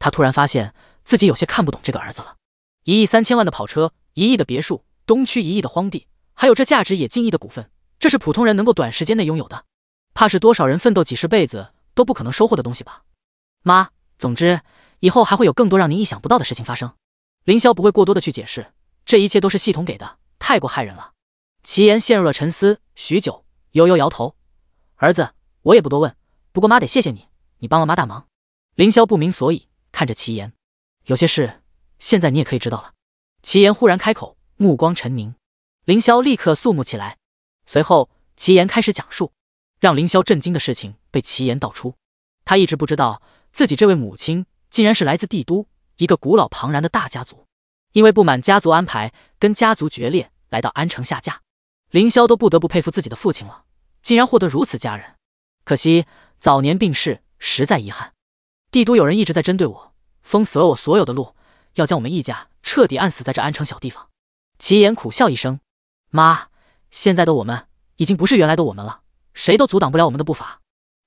他突然发现自己有些看不懂这个儿子了。一亿三千万的跑车，一亿的别墅，东区一亿的荒地，还有这价值也近亿的股份，这是普通人能够短时间内拥有的，怕是多少人奋斗几十辈子都不可能收获的东西吧？妈，总之以后还会有更多让您意想不到的事情发生。凌霄不会过多的去解释，这一切都是系统给的，太过害人了。齐岩陷入了沉思，许久。悠悠摇头，儿子，我也不多问。不过妈得谢谢你，你帮了妈大忙。凌霄不明所以，看着齐言，有些事现在你也可以知道了。齐言忽然开口，目光沉凝。凌霄立刻肃穆起来。随后，齐言开始讲述，让凌霄震惊的事情被齐言道出。他一直不知道自己这位母亲竟然是来自帝都一个古老庞然的大家族，因为不满家族安排，跟家族决裂，来到安城下嫁。凌霄都不得不佩服自己的父亲了。竟然获得如此佳人，可惜早年病逝，实在遗憾。帝都有人一直在针对我，封死了我所有的路，要将我们易家彻底按死在这安城小地方。齐言苦笑一声：“妈，现在的我们已经不是原来的我们了，谁都阻挡不了我们的步伐。”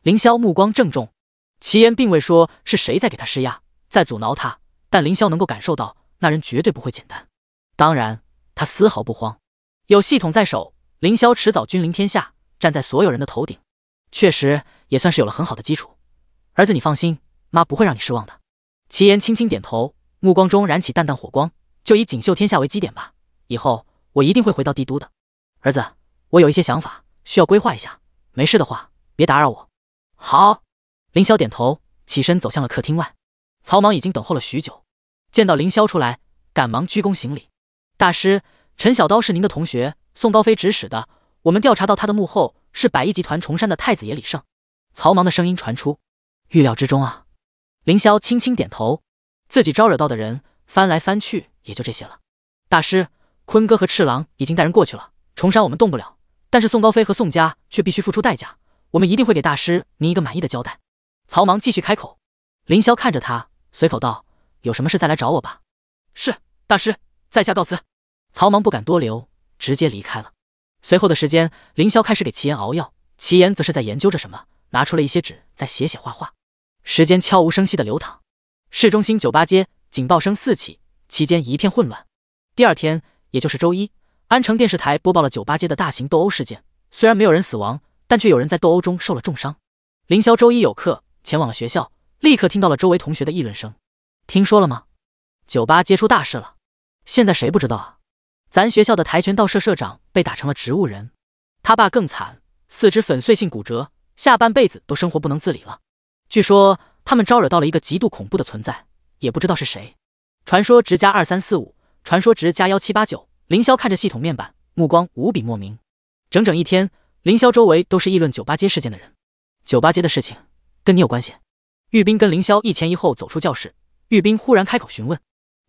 凌霄目光郑重。齐言并未说是谁在给他施压，在阻挠他，但凌霄能够感受到，那人绝对不会简单。当然，他丝毫不慌，有系统在手，凌霄迟早君临天下。站在所有人的头顶，确实也算是有了很好的基础。儿子，你放心，妈不会让你失望的。齐岩轻轻点头，目光中燃起淡淡火光。就以锦绣天下为基点吧，以后我一定会回到帝都的。儿子，我有一些想法，需要规划一下。没事的话，别打扰我。好。凌霄点头，起身走向了客厅外。曹莽已经等候了许久，见到凌霄出来，赶忙鞠躬行礼。大师，陈小刀是您的同学，宋高飞指使的。我们调查到他的幕后是百亿集团崇山的太子爷李胜。曹芒的声音传出，预料之中啊。凌霄轻轻点头，自己招惹到的人翻来翻去也就这些了。大师，坤哥和赤狼已经带人过去了。崇山我们动不了，但是宋高飞和宋家却必须付出代价。我们一定会给大师您一个满意的交代。曹芒继续开口。凌霄看着他，随口道：“有什么事再来找我吧。”是大师，在下告辞。曹芒不敢多留，直接离开了。随后的时间，凌霄开始给齐岩熬药，齐岩则是在研究着什么，拿出了一些纸在写写画画。时间悄无声息的流淌。市中心酒吧街警报声四起，期间一片混乱。第二天，也就是周一，安城电视台播报了酒吧街的大型斗殴事件。虽然没有人死亡，但却有人在斗殴中受了重伤。凌霄周一有课，前往了学校，立刻听到了周围同学的议论声：“听说了吗？酒吧街出大事了，现在谁不知道啊？”咱学校的跆拳道社社长被打成了植物人，他爸更惨，四肢粉碎性骨折，下半辈子都生活不能自理了。据说他们招惹到了一个极度恐怖的存在，也不知道是谁。传说值加二三四五，传说值加幺七八九。凌霄看着系统面板，目光无比莫名。整整一天，凌霄周围都是议论酒吧街事件的人。酒吧街的事情跟你有关系？玉斌跟凌霄一前一后走出教室，玉斌忽然开口询问：“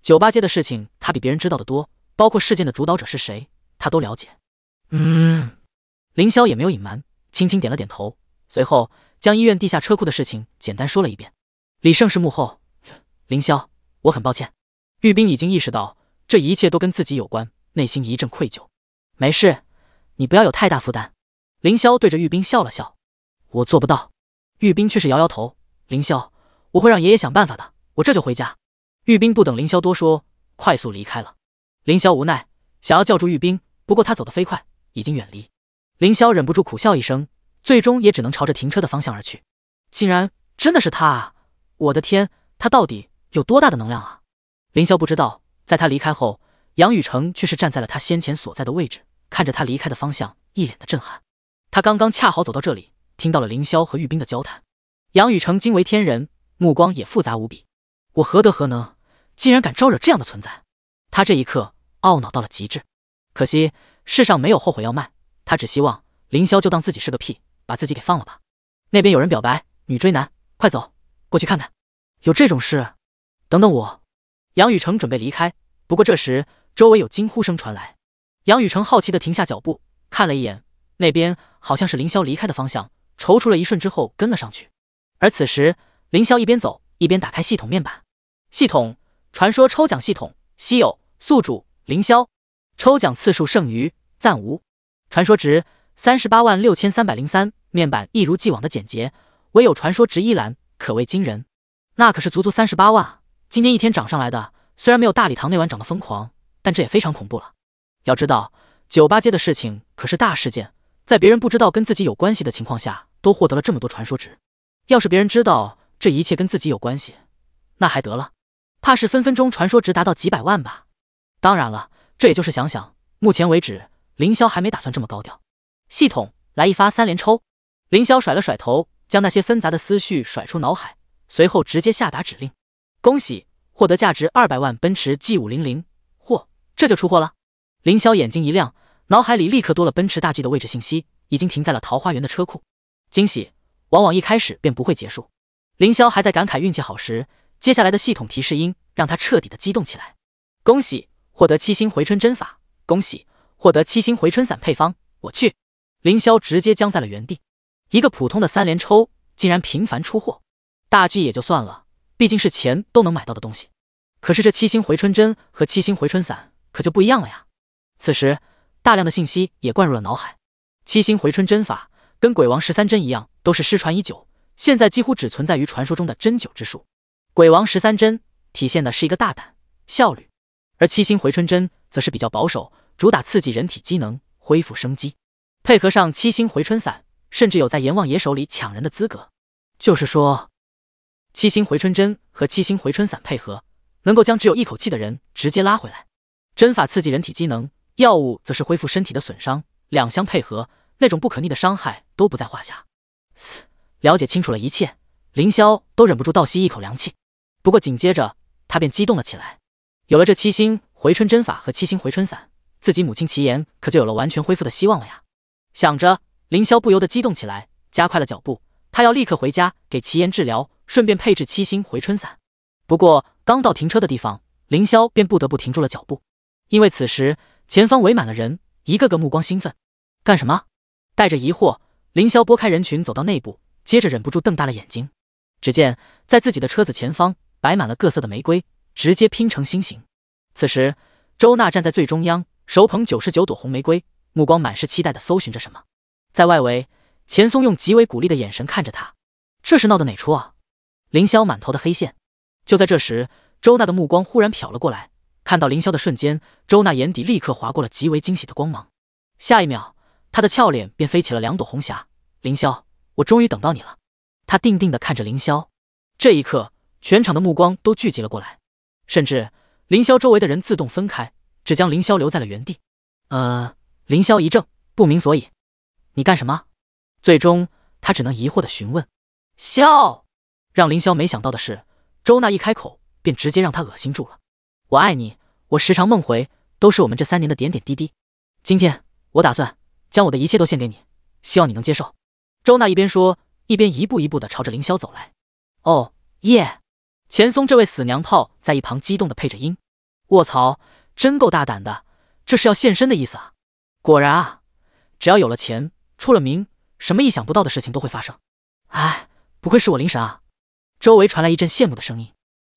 酒吧街的事情，他比别人知道的多。”包括事件的主导者是谁，他都了解。嗯，凌霄也没有隐瞒，轻轻点了点头，随后将医院地下车库的事情简单说了一遍。李胜是幕后，凌霄，我很抱歉。玉冰已经意识到这一切都跟自己有关，内心一阵愧疚。没事，你不要有太大负担。凌霄对着玉冰笑了笑。我做不到。玉冰却是摇摇头。凌霄，我会让爷爷想办法的。我这就回家。玉冰不等凌霄多说，快速离开了。凌霄无奈，想要叫住玉冰，不过他走得飞快，已经远离。凌霄忍不住苦笑一声，最终也只能朝着停车的方向而去。竟然真的是他！啊！我的天，他到底有多大的能量啊？凌霄不知道，在他离开后，杨雨成却是站在了他先前所在的位置，看着他离开的方向，一脸的震撼。他刚刚恰好走到这里，听到了凌霄和玉冰的交谈。杨雨成惊为天人，目光也复杂无比。我何德何能，竟然敢招惹这样的存在？他这一刻懊恼到了极致，可惜世上没有后悔药卖。他只希望凌霄就当自己是个屁，把自己给放了吧。那边有人表白，女追男，快走过去看看，有这种事？等等我！杨雨成准备离开，不过这时周围有惊呼声传来，杨雨成好奇的停下脚步，看了一眼那边，好像是凌霄离开的方向。踌躇了一瞬之后，跟了上去。而此时，凌霄一边走一边打开系统面板，系统传说抽奖系统，稀有。宿主凌霄，抽奖次数剩余暂无，传说值三十八万六千三百零三。面板一如既往的简洁，唯有传说值一栏可谓惊人，那可是足足三十八万今天一天涨上来的，虽然没有大礼堂那晚涨得疯狂，但这也非常恐怖了。要知道，酒吧街的事情可是大事件，在别人不知道跟自己有关系的情况下，都获得了这么多传说值。要是别人知道这一切跟自己有关系，那还得了？怕是分分钟传说值达到几百万吧。当然了，这也就是想想，目前为止，凌霄还没打算这么高调。系统来一发三连抽。凌霄甩了甩头，将那些纷杂的思绪甩出脑海，随后直接下达指令：恭喜获得价值二百万奔驰 G500。嚯，这就出货了！凌霄眼睛一亮，脑海里立刻多了奔驰大 G 的位置信息，已经停在了桃花源的车库。惊喜往往一开始便不会结束。凌霄还在感慨运气好时，接下来的系统提示音让他彻底的激动起来：恭喜！获得七星回春针法，恭喜！获得七星回春散配方，我去！凌霄直接僵在了原地。一个普通的三连抽竟然频繁出货，大 g 也就算了，毕竟是钱都能买到的东西。可是这七星回春针和七星回春散可就不一样了呀！此时，大量的信息也灌入了脑海。七星回春针法跟鬼王十三针一样，都是失传已久，现在几乎只存在于传说中的针灸之术。鬼王十三针体现的是一个大胆、效率。而七星回春针则是比较保守，主打刺激人体机能，恢复生机，配合上七星回春散，甚至有在阎王爷手里抢人的资格。就是说，七星回春针和七星回春散配合，能够将只有一口气的人直接拉回来。针法刺激人体机能，药物则是恢复身体的损伤，两相配合，那种不可逆的伤害都不在话下。嘶，了解清楚了一切，凌霄都忍不住倒吸一口凉气。不过紧接着，他便激动了起来。有了这七星回春针法和七星回春散，自己母亲齐言可就有了完全恢复的希望了呀！想着，凌霄不由得激动起来，加快了脚步。他要立刻回家给齐言治疗，顺便配置七星回春散。不过，刚到停车的地方，凌霄便不得不停住了脚步，因为此时前方围满了人，一个个目光兴奋。干什么？带着疑惑，凌霄拨开人群走到内部，接着忍不住瞪大了眼睛。只见在自己的车子前方摆满了各色的玫瑰。直接拼成心形。此时，周娜站在最中央，手捧九十九朵红玫瑰，目光满是期待的搜寻着什么。在外围，钱松用极为鼓励的眼神看着她，这是闹的哪出啊？凌霄满头的黑线。就在这时，周娜的目光忽然瞟了过来，看到凌霄的瞬间，周娜眼底立刻划过了极为惊喜的光芒。下一秒，她的俏脸便飞起了两朵红霞。凌霄，我终于等到你了。她定定的看着凌霄，这一刻，全场的目光都聚集了过来。甚至凌霄周围的人自动分开，只将凌霄留在了原地。呃，凌霄一怔，不明所以。你干什么？最终他只能疑惑的询问。笑，让凌霄没想到的是，周娜一开口便直接让他恶心住了。我爱你，我时常梦回，都是我们这三年的点点滴滴。今天我打算将我的一切都献给你，希望你能接受。周娜一边说，一边一步一步的朝着凌霄走来。哦耶！钱松这位死娘炮在一旁激动的配着音，卧槽，真够大胆的，这是要现身的意思啊！果然啊，只要有了钱，出了名，什么意想不到的事情都会发生。哎，不愧是我林神啊！周围传来一阵羡慕的声音，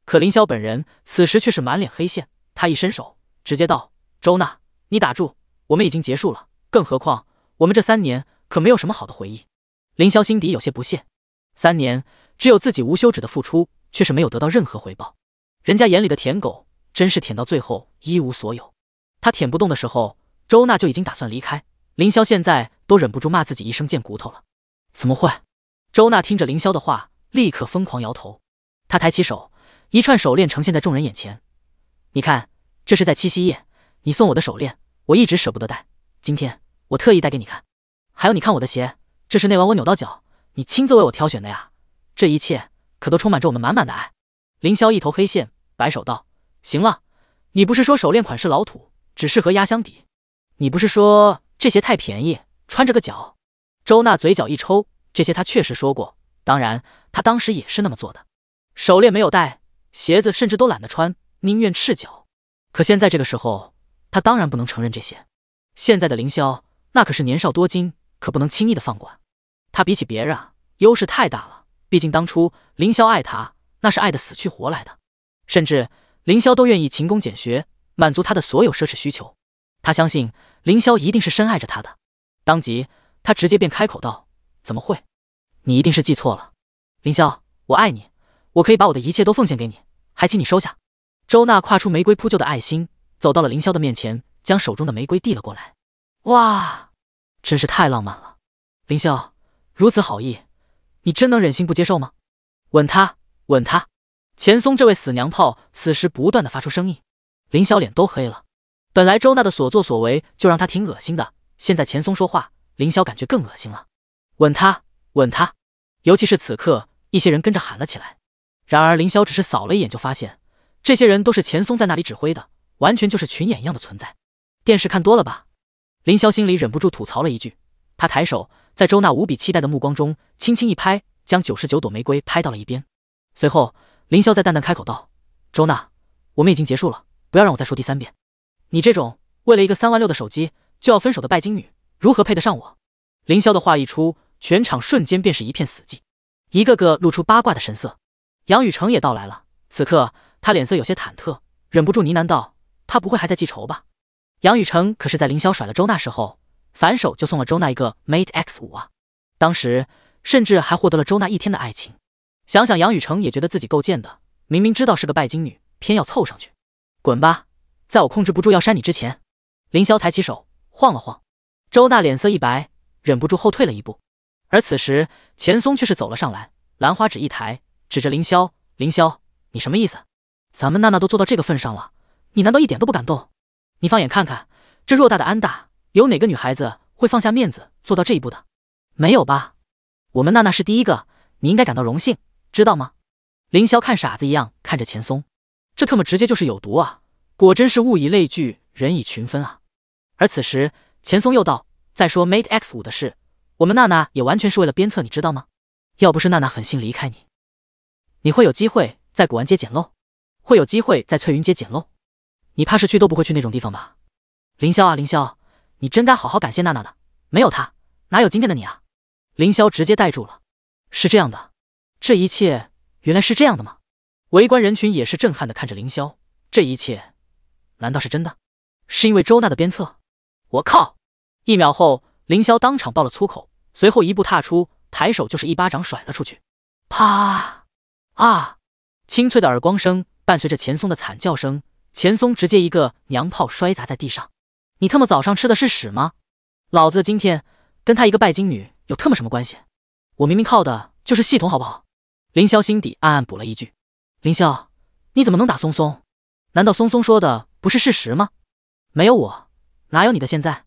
可林霄本人此时却是满脸黑线。他一伸手，直接道：“周娜，你打住，我们已经结束了。更何况，我们这三年可没有什么好的回忆。”林霄心底有些不屑，三年只有自己无休止的付出。却是没有得到任何回报，人家眼里的舔狗真是舔到最后一无所有。他舔不动的时候，周娜就已经打算离开。凌霄现在都忍不住骂自己一声贱骨头了。怎么会？周娜听着凌霄的话，立刻疯狂摇头。她抬起手，一串手链呈现在众人眼前。你看，这是在七夕夜你送我的手链，我一直舍不得戴。今天我特意戴给你看。还有，你看我的鞋，这是那晚我扭到脚，你亲自为我挑选的呀。这一切。可都充满着我们满满的爱。凌霄一头黑线，摆手道：“行了，你不是说手链款式老土，只适合压箱底？你不是说这鞋太便宜，穿着个脚？”周娜嘴角一抽，这些她确实说过，当然她当时也是那么做的。手链没有戴，鞋子甚至都懒得穿，宁愿赤脚。可现在这个时候，她当然不能承认这些。现在的凌霄那可是年少多金，可不能轻易的放过。他比起别人，优势太大了。毕竟当初凌霄爱他，那是爱的死去活来的，甚至凌霄都愿意勤工俭学，满足他的所有奢侈需求。他相信凌霄一定是深爱着他的。当即，他直接便开口道：“怎么会？你一定是记错了。凌霄，我爱你，我可以把我的一切都奉献给你，还请你收下。”周娜跨出玫瑰铺就的爱心，走到了凌霄的面前，将手中的玫瑰递了过来。哇，真是太浪漫了！凌霄，如此好意。你真能忍心不接受吗？吻他，吻他！钱松这位死娘炮此时不断的发出声音，林霄脸都黑了。本来周娜的所作所为就让他挺恶心的，现在钱松说话，林萧感觉更恶心了。吻他，吻他！尤其是此刻，一些人跟着喊了起来。然而林萧只是扫了一眼，就发现这些人都是钱松在那里指挥的，完全就是群演一样的存在。电视看多了吧？林萧心里忍不住吐槽了一句。他抬手。在周娜无比期待的目光中，轻轻一拍，将九十九朵玫瑰拍到了一边。随后，林霄在淡淡开口道：“周娜，我们已经结束了，不要让我再说第三遍。你这种为了一个三万六的手机就要分手的拜金女，如何配得上我？”林霄的话一出，全场瞬间便是一片死寂，一个个露出八卦的神色。杨雨成也到来了，此刻他脸色有些忐忑，忍不住呢喃道：“他不会还在记仇吧？”杨雨成可是在凌霄甩了周娜时候反手就送了周娜一个 Mate X 五啊！当时甚至还获得了周娜一天的爱情。想想杨雨成也觉得自己够贱的，明明知道是个拜金女，偏要凑上去。滚吧！在我控制不住要扇你之前。凌霄抬起手晃了晃，周娜脸色一白，忍不住后退了一步。而此时钱松却是走了上来，兰花指一抬，指着凌霄：“凌霄，你什么意思？咱们娜娜都做到这个份上了，你难道一点都不感动？你放眼看看，这偌大的安大。”有哪个女孩子会放下面子做到这一步的？没有吧？我们娜娜是第一个，你应该感到荣幸，知道吗？凌霄看傻子一样看着钱松，这特么直接就是有毒啊！果真是物以类聚，人以群分啊！而此时，钱松又道：“再说 Mate X 五的事，我们娜娜也完全是为了鞭策，你知道吗？要不是娜娜狠心离开你，你会有机会在古玩街捡漏，会有机会在翠云街捡漏，你怕是去都不会去那种地方吧？”凌霄啊，凌霄！你真该好好感谢娜娜的，没有她哪有今天的你啊！凌霄直接呆住了。是这样的，这一切原来是这样的吗？围观人群也是震撼的看着凌霄，这一切难道是真的？是因为周娜的鞭策？我靠！一秒后，凌霄当场爆了粗口，随后一步踏出，抬手就是一巴掌甩了出去。啪！啊！清脆的耳光声伴随着钱松的惨叫声，钱松直接一个娘炮摔砸在地上。你他妈早上吃的是屎吗？老子今天跟他一个拜金女有特么什么关系？我明明靠的就是系统，好不好？凌霄心底暗暗补了一句：“凌霄，你怎么能打松松？难道松松说的不是事实吗？没有我，哪有你的现在？”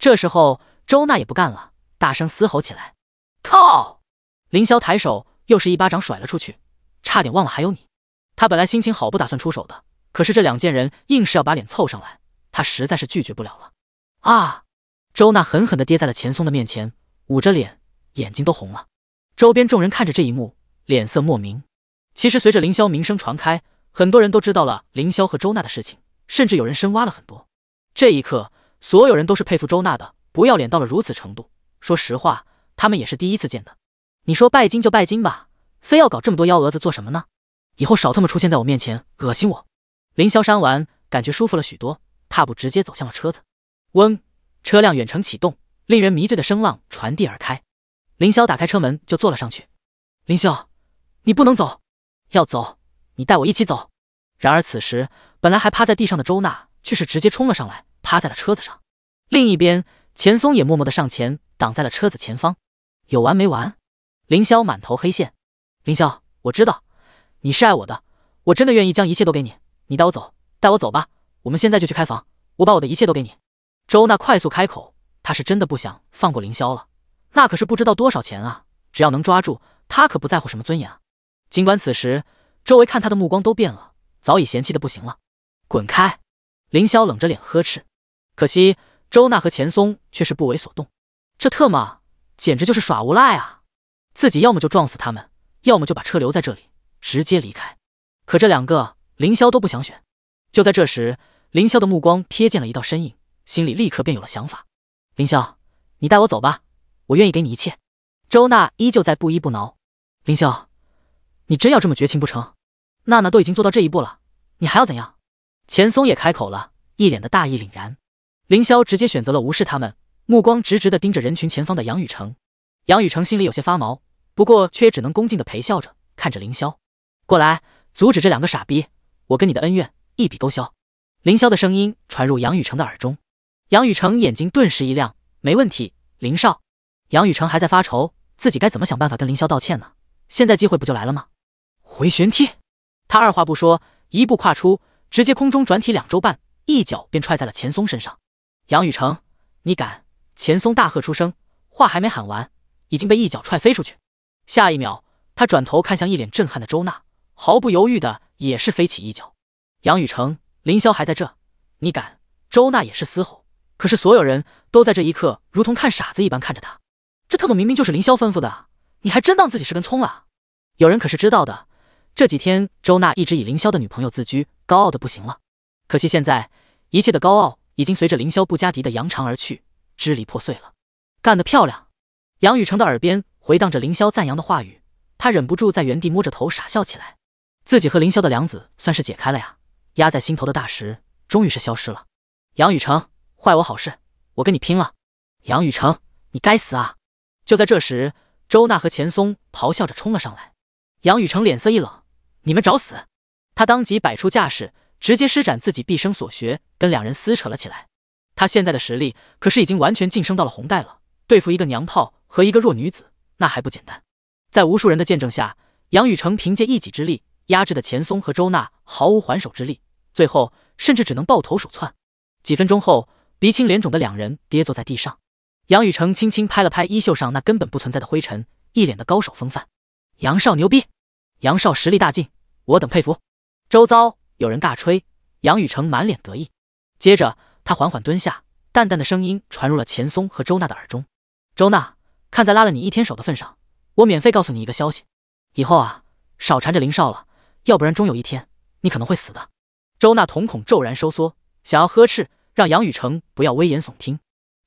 这时候，周娜也不干了，大声嘶吼起来：“靠！”凌霄抬手又是一巴掌甩了出去，差点忘了还有你。他本来心情好，不打算出手的，可是这两贱人硬是要把脸凑上来。他实在是拒绝不了了，啊！周娜狠狠地跌在了钱松的面前，捂着脸，眼睛都红了。周边众人看着这一幕，脸色莫名。其实随着凌霄名声传开，很多人都知道了凌霄和周娜的事情，甚至有人深挖了很多。这一刻，所有人都是佩服周娜的不要脸到了如此程度。说实话，他们也是第一次见的。你说拜金就拜金吧，非要搞这么多幺蛾子做什么呢？以后少他妈出现在我面前，恶心我！凌霄删完，感觉舒服了许多。踏步直接走向了车子，嗡，车辆远程启动，令人迷醉的声浪传递而开。凌霄打开车门就坐了上去。凌霄，你不能走，要走你带我一起走。然而此时，本来还趴在地上的周娜却是直接冲了上来，趴在了车子上。另一边，钱松也默默的上前挡在了车子前方。有完没完？凌霄满头黑线。凌霄，我知道你是爱我的，我真的愿意将一切都给你，你带我走，带我走吧。我们现在就去开房，我把我的一切都给你。周娜快速开口，她是真的不想放过凌霄了，那可是不知道多少钱啊！只要能抓住他，可不在乎什么尊严。尽管此时周围看他的目光都变了，早已嫌弃的不行了。滚开！凌霄冷着脸呵斥。可惜周娜和钱松却是不为所动。这特么简直就是耍无赖啊！自己要么就撞死他们，要么就把车留在这里，直接离开。可这两个凌霄都不想选。就在这时，凌霄的目光瞥见了一道身影，心里立刻便有了想法。凌霄，你带我走吧，我愿意给你一切。周娜依旧在不依不挠。凌霄，你真要这么绝情不成？娜娜都已经做到这一步了，你还要怎样？钱松也开口了，一脸的大义凛然。凌霄直接选择了无视他们，目光直直的盯着人群前方的杨雨成。杨雨成心里有些发毛，不过却也只能恭敬的陪笑着看着凌霄。过来，阻止这两个傻逼！我跟你的恩怨。一笔勾销，凌霄的声音传入杨雨成的耳中，杨雨成眼睛顿时一亮，没问题，凌少。杨雨成还在发愁自己该怎么想办法跟凌霄道歉呢，现在机会不就来了吗？回旋踢，他二话不说，一步跨出，直接空中转体两周半，一脚便踹在了钱松身上。杨雨成，你敢！钱松大喝出声，话还没喊完，已经被一脚踹飞出去。下一秒，他转头看向一脸震撼的周娜，毫不犹豫的也是飞起一脚。杨雨成，凌霄还在这，你敢！周娜也是嘶吼，可是所有人都在这一刻如同看傻子一般看着他。这特么明明就是凌霄吩咐的，你还真当自己是根葱了？有人可是知道的，这几天周娜一直以凌霄的女朋友自居，高傲的不行了。可惜现在一切的高傲已经随着凌霄布加迪的扬长而去，支离破碎了。干得漂亮！杨雨成的耳边回荡着凌霄赞扬的话语，他忍不住在原地摸着头傻笑起来。自己和凌霄的梁子算是解开了呀。压在心头的大石终于是消失了。杨雨成，坏我好事，我跟你拼了！杨雨成，你该死啊！就在这时，周娜和钱松咆哮着冲了上来。杨雨成脸色一冷：“你们找死！”他当即摆出架势，直接施展自己毕生所学，跟两人撕扯了起来。他现在的实力可是已经完全晋升到了红带了，对付一个娘炮和一个弱女子，那还不简单？在无数人的见证下，杨雨成凭借一己之力压制的钱松和周娜毫无还手之力。最后，甚至只能抱头鼠窜。几分钟后，鼻青脸肿的两人跌坐在地上。杨雨成轻轻拍了拍衣袖上那根本不存在的灰尘，一脸的高手风范。杨少牛逼，杨少实力大进，我等佩服。周遭有人大吹，杨雨成满脸得意。接着，他缓缓蹲下，淡淡的声音传入了钱松和周娜的耳中：“周娜，看在拉了你一天手的份上，我免费告诉你一个消息，以后啊，少缠着林少了，要不然终有一天你可能会死的。”周娜瞳孔骤然收缩，想要呵斥让杨雨成不要危言耸听，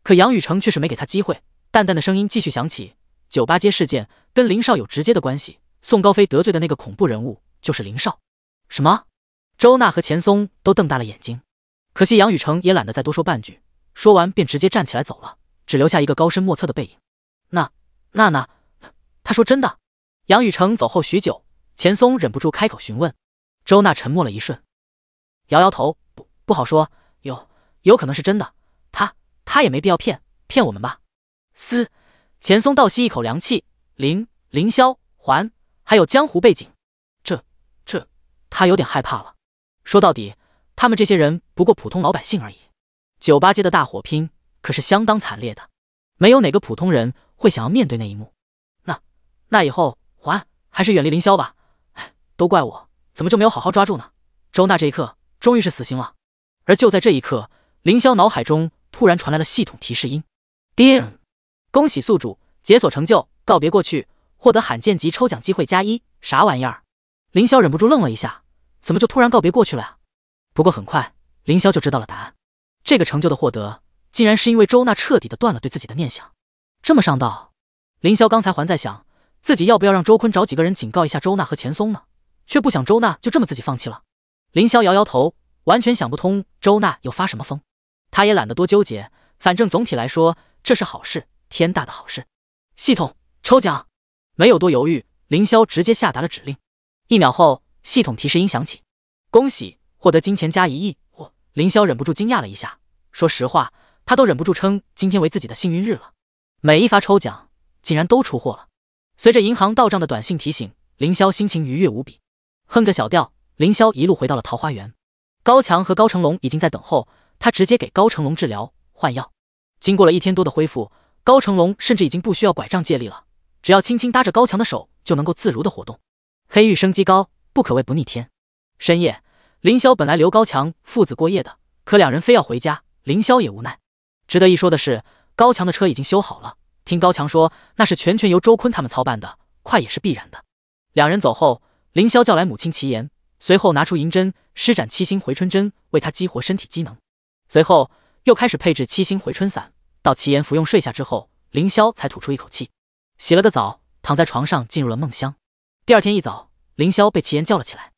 可杨雨成却是没给她机会，淡淡的声音继续响起：“酒吧街事件跟林少有直接的关系，宋高飞得罪的那个恐怖人物就是林少。”什么？周娜和钱松都瞪大了眼睛。可惜杨雨成也懒得再多说半句，说完便直接站起来走了，只留下一个高深莫测的背影。那……娜娜，他说真的？杨雨成走后许久，钱松忍不住开口询问。周娜沉默了一瞬。摇摇头，不不好说，有有可能是真的。他他也没必要骗骗我们吧？嘶！钱松倒吸一口凉气。凌凌霄，还还有江湖背景，这这他有点害怕了。说到底，他们这些人不过普通老百姓而已。酒吧街的大火拼可是相当惨烈的，没有哪个普通人会想要面对那一幕。那那以后还还是远离凌霄吧。哎，都怪我，怎么就没有好好抓住呢？周娜这一刻。终于是死心了，而就在这一刻，凌霄脑海中突然传来了系统提示音：叮，恭喜宿主解锁成就，告别过去，获得罕见级抽奖机会加一。啥玩意儿？凌霄忍不住愣了一下，怎么就突然告别过去了呀？不过很快，凌霄就知道了答案：这个成就的获得，竟然是因为周娜彻底的断了对自己的念想。这么上道，凌霄刚才还在想自己要不要让周坤找几个人警告一下周娜和钱松呢，却不想周娜就这么自己放弃了。凌霄摇摇头，完全想不通周娜又发什么疯。他也懒得多纠结，反正总体来说这是好事，天大的好事。系统抽奖，没有多犹豫，凌霄直接下达了指令。一秒后，系统提示音响起：“恭喜获得金钱加一亿！”嚯，凌霄忍不住惊讶了一下。说实话，他都忍不住称今天为自己的幸运日了。每一发抽奖竟然都出货了。随着银行到账的短信提醒，凌霄心情愉悦无比，哼着小调。凌霄一路回到了桃花源，高强和高成龙已经在等候，他直接给高成龙治疗换药。经过了一天多的恢复，高成龙甚至已经不需要拐杖借力了，只要轻轻搭着高强的手就能够自如的活动。黑玉生机高，不可谓不逆天。深夜，凌霄本来留高强父子过夜的，可两人非要回家，凌霄也无奈。值得一说的是，高强的车已经修好了，听高强说那是全权由周坤他们操办的，快也是必然的。两人走后，凌霄叫来母亲齐言。随后拿出银针，施展七星回春针，为他激活身体机能。随后又开始配置七星回春散，到齐炎服用睡下之后，凌霄才吐出一口气，洗了个澡，躺在床上进入了梦乡。第二天一早，凌霄被齐炎叫了起来，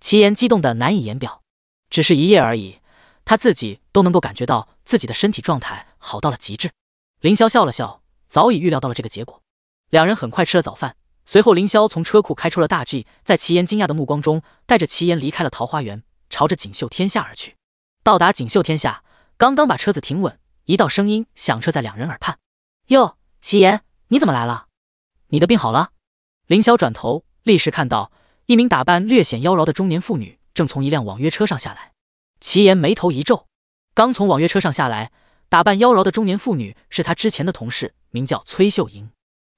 齐炎激动的难以言表。只是一夜而已，他自己都能够感觉到自己的身体状态好到了极致。凌霄笑了笑，早已预料到了这个结果。两人很快吃了早饭。随后，凌霄从车库开出了大 G，在齐岩惊讶的目光中，带着齐岩离开了桃花源，朝着锦绣天下而去。到达锦绣天下，刚刚把车子停稳，一道声音响彻在两人耳畔：“哟，齐岩，你怎么来了？你的病好了？”凌霄转头，立时看到一名打扮略显妖娆的中年妇女正从一辆网约车上下来。齐岩眉头一皱，刚从网约车上下来，打扮妖娆的中年妇女是他之前的同事，名叫崔秀英。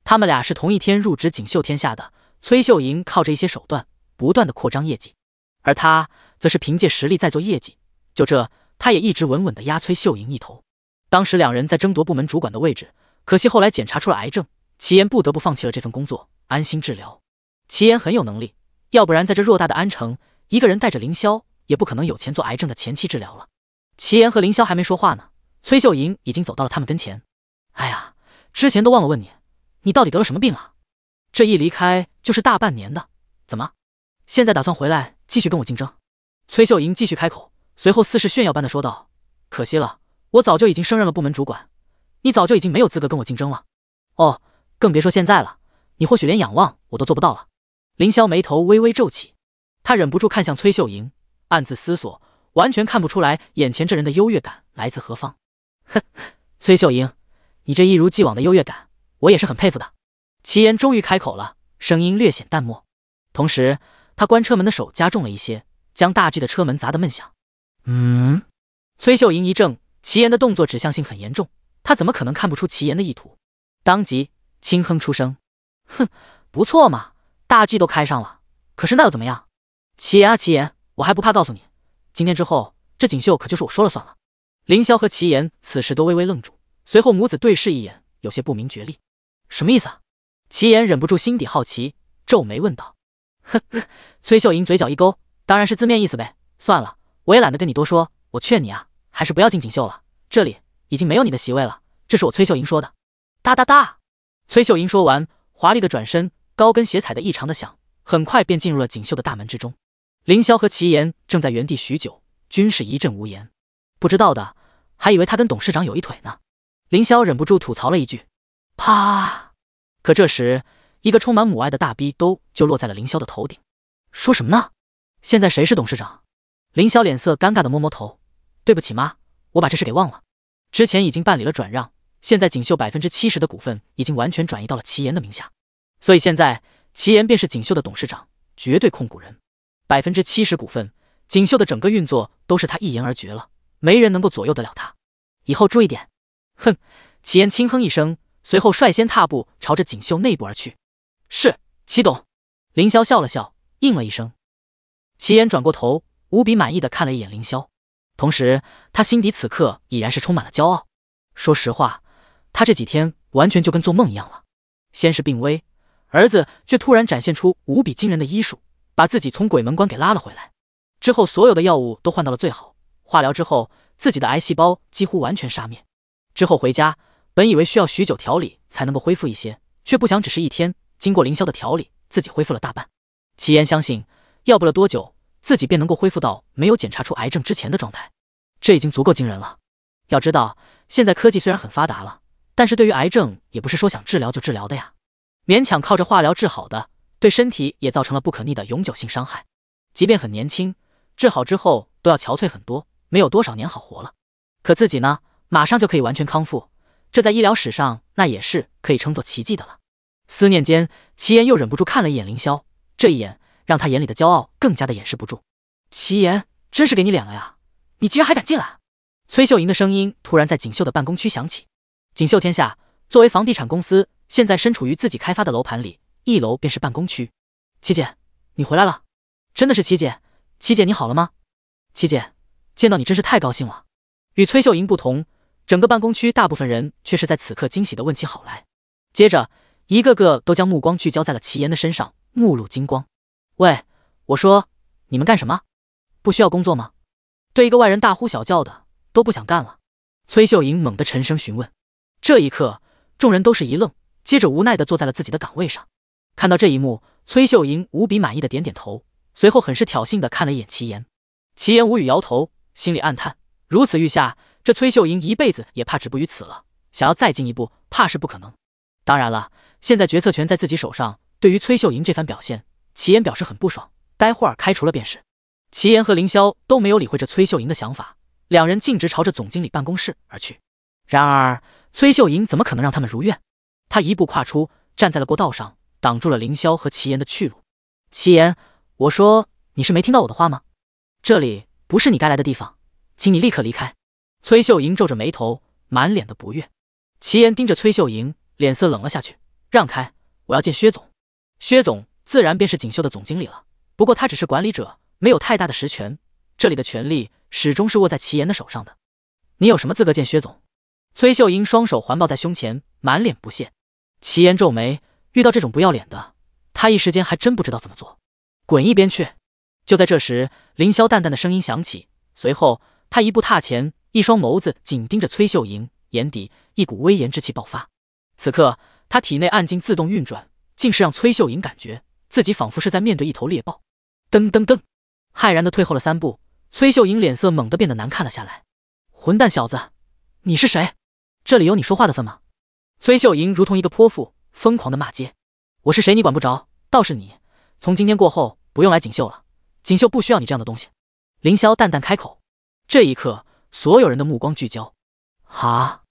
他们俩是同一天入职锦绣天下的，崔秀莹靠着一些手段不断的扩张业绩，而他则是凭借实力在做业绩。就这，他也一直稳稳的压崔秀莹一头。当时两人在争夺部门主管的位置，可惜后来检查出了癌症，齐岩不得不放弃了这份工作，安心治疗。齐岩很有能力，要不然在这偌大的安城，一个人带着凌霄也不可能有钱做癌症的前期治疗了。齐岩和凌霄还没说话呢，崔秀莹已经走到了他们跟前。哎呀，之前都忘了问你。你到底得了什么病啊？这一离开就是大半年的，怎么现在打算回来继续跟我竞争？崔秀莹继续开口，随后似是炫耀般的说道：“可惜了，我早就已经升任了部门主管，你早就已经没有资格跟我竞争了。哦，更别说现在了，你或许连仰望我都做不到了。”凌霄眉头微微皱起，他忍不住看向崔秀莹，暗自思索，完全看不出来眼前这人的优越感来自何方。哼，崔秀莹，你这一如既往的优越感。我也是很佩服的，齐岩终于开口了，声音略显淡漠，同时他关车门的手加重了一些，将大 G 的车门砸得闷响。嗯，崔秀莹一怔，齐岩的动作指向性很严重，她怎么可能看不出齐岩的意图？当即轻哼出声，哼，不错嘛，大 G 都开上了，可是那又怎么样？齐岩啊齐岩，我还不怕告诉你，今天之后这锦绣可就是我说了算了。凌霄和齐岩此时都微微愣住，随后母子对视一眼，有些不明觉厉。什么意思啊？齐言忍不住心底好奇，皱眉问道。呵崔秀英嘴角一勾，当然是字面意思呗。算了，我也懒得跟你多说。我劝你啊，还是不要进锦绣了，这里已经没有你的席位了。这是我崔秀英说的。哒哒哒，崔秀英说完，华丽的转身，高跟鞋踩得异常的响，很快便进入了锦绣的大门之中。凌霄和齐言正在原地许久，均是一阵无言。不知道的还以为他跟董事长有一腿呢。凌霄忍不住吐槽了一句。啪！可这时，一个充满母爱的大逼兜就落在了凌霄的头顶。说什么呢？现在谁是董事长？凌霄脸色尴尬的摸摸头，对不起妈，我把这事给忘了。之前已经办理了转让，现在锦绣百分之七十的股份已经完全转移到了齐岩的名下，所以现在齐岩便是锦绣的董事长，绝对控股人，百分之七十股份，锦绣的整个运作都是他一言而决了，没人能够左右得了他。以后注意点。哼，齐岩轻哼一声。随后率先踏步朝着锦绣内部而去。是齐董，凌霄笑了笑，应了一声。齐岩转过头，无比满意的看了一眼凌霄，同时他心底此刻已然是充满了骄傲。说实话，他这几天完全就跟做梦一样了。先是病危，儿子却突然展现出无比惊人的医术，把自己从鬼门关给拉了回来。之后所有的药物都换到了最好，化疗之后，自己的癌细胞几乎完全杀灭。之后回家。本以为需要许久调理才能够恢复一些，却不想只是一天，经过凌霄的调理，自己恢复了大半。齐言相信，要不了多久，自己便能够恢复到没有检查出癌症之前的状态。这已经足够惊人了。要知道，现在科技虽然很发达了，但是对于癌症也不是说想治疗就治疗的呀。勉强靠着化疗治好的，对身体也造成了不可逆的永久性伤害。即便很年轻，治好之后都要憔悴很多，没有多少年好活了。可自己呢，马上就可以完全康复。这在医疗史上，那也是可以称作奇迹的了。思念间，齐岩又忍不住看了一眼凌霄，这一眼让他眼里的骄傲更加的掩饰不住。齐岩，真是给你脸了呀！你竟然还敢进来！崔秀莹的声音突然在锦绣的办公区响起。锦绣天下作为房地产公司，现在身处于自己开发的楼盘里，一楼便是办公区。七姐，你回来了！真的是七姐，七姐你好了吗？七姐，见到你真是太高兴了。与崔秀莹不同。整个办公区，大部分人却是在此刻惊喜的问起好来，接着一个个都将目光聚焦在了齐岩的身上，目露金光。喂，我说，你们干什么？不需要工作吗？对一个外人大呼小叫的，都不想干了。崔秀莹猛地沉声询问。这一刻，众人都是一愣，接着无奈的坐在了自己的岗位上。看到这一幕，崔秀莹无比满意的点点头，随后很是挑衅的看了一眼齐岩。齐岩无语摇头，心里暗叹：如此遇下。这崔秀莹一辈子也怕止步于此了，想要再进一步，怕是不可能。当然了，现在决策权在自己手上，对于崔秀莹这番表现，齐岩表示很不爽，待会儿开除了便是。齐岩和凌霄都没有理会这崔秀莹的想法，两人径直朝着总经理办公室而去。然而，崔秀莹怎么可能让他们如愿？他一步跨出，站在了过道上，挡住了凌霄和齐岩的去路。齐岩，我说你是没听到我的话吗？这里不是你该来的地方，请你立刻离开。崔秀莹皱着眉头，满脸的不悦。齐岩盯着崔秀莹，脸色冷了下去：“让开，我要见薛总。”薛总自然便是锦绣的总经理了，不过他只是管理者，没有太大的实权。这里的权力始终是握在齐岩的手上的。你有什么资格见薛总？”崔秀英双手环抱在胸前，满脸不屑。齐岩皱眉，遇到这种不要脸的，他一时间还真不知道怎么做。滚一边去！就在这时，凌霄淡淡的声音响起，随后他一步踏前。一双眸子紧盯着崔秀莹，眼底一股威严之气爆发。此刻，他体内暗劲自动运转，竟是让崔秀莹感觉自己仿佛是在面对一头猎豹。噔噔噔！骇然的退后了三步，崔秀莹脸色猛地变得难看了下来。混蛋小子，你是谁？这里有你说话的份吗？崔秀莹如同一个泼妇，疯狂的骂街。我是谁你管不着，倒是你，从今天过后不用来锦绣了，锦绣不需要你这样的东西。凌霄淡淡开口。这一刻。所有人的目光聚焦，啊！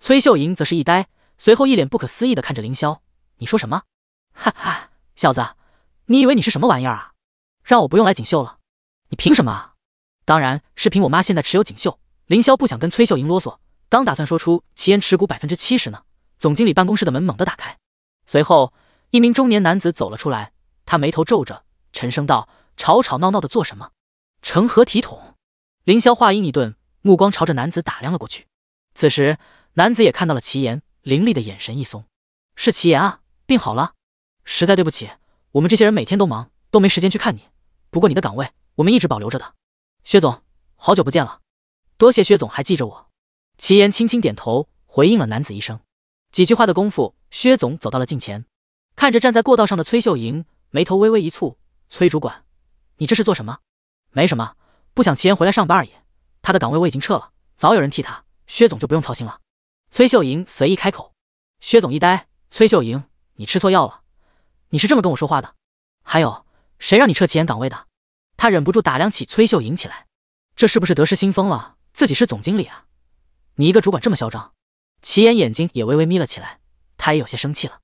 崔秀莹则是一呆，随后一脸不可思议的看着凌霄：“你说什么？哈哈，小子，你以为你是什么玩意儿啊？让我不用来锦绣了？你凭什么？当然，是凭我妈现在持有锦绣。”凌霄不想跟崔秀莹啰嗦，刚打算说出齐岩持股百分之七十呢，总经理办公室的门猛地打开，随后一名中年男子走了出来，他眉头皱着，沉声道：“吵吵闹闹的做什么？成何体统？”凌霄话音一顿。目光朝着男子打量了过去，此时男子也看到了齐岩，凌厉的眼神一松，是齐岩啊，病好了，实在对不起，我们这些人每天都忙，都没时间去看你。不过你的岗位我们一直保留着的。薛总，好久不见了，多谢薛总还记着我。齐岩轻轻点头回应了男子一声。几句话的功夫，薛总走到了近前，看着站在过道上的崔秀莹，眉头微微一蹙：“崔主管，你这是做什么？”“没什么，不想齐岩回来上班而已。”他的岗位我已经撤了，早有人替他，薛总就不用操心了。崔秀莹随意开口，薛总一呆，崔秀莹，你吃错药了？你是这么跟我说话的？还有谁让你撤齐岩岗位的？他忍不住打量起崔秀莹起来，这是不是得失心疯了？自己是总经理啊，你一个主管这么嚣张？齐岩眼睛也微微眯了起来，他也有些生气了。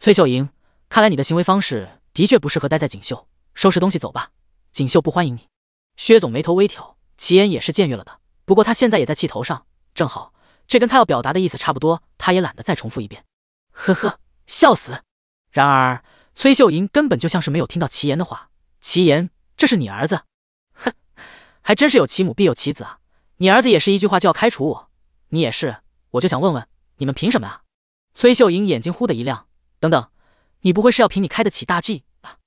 崔秀莹，看来你的行为方式的确不适合待在锦绣，收拾东西走吧，锦绣不欢迎你。薛总眉头微挑。齐言也是僭越了的，不过他现在也在气头上，正好这跟他要表达的意思差不多，他也懒得再重复一遍。呵呵，笑死！然而崔秀莹根本就像是没有听到齐言的话。齐言，这是你儿子？哼，还真是有其母必有其子啊！你儿子也是一句话就要开除我，你也是，我就想问问，你们凭什么啊？崔秀莹眼睛忽的一亮，等等，你不会是要凭你开得起大 G 吧？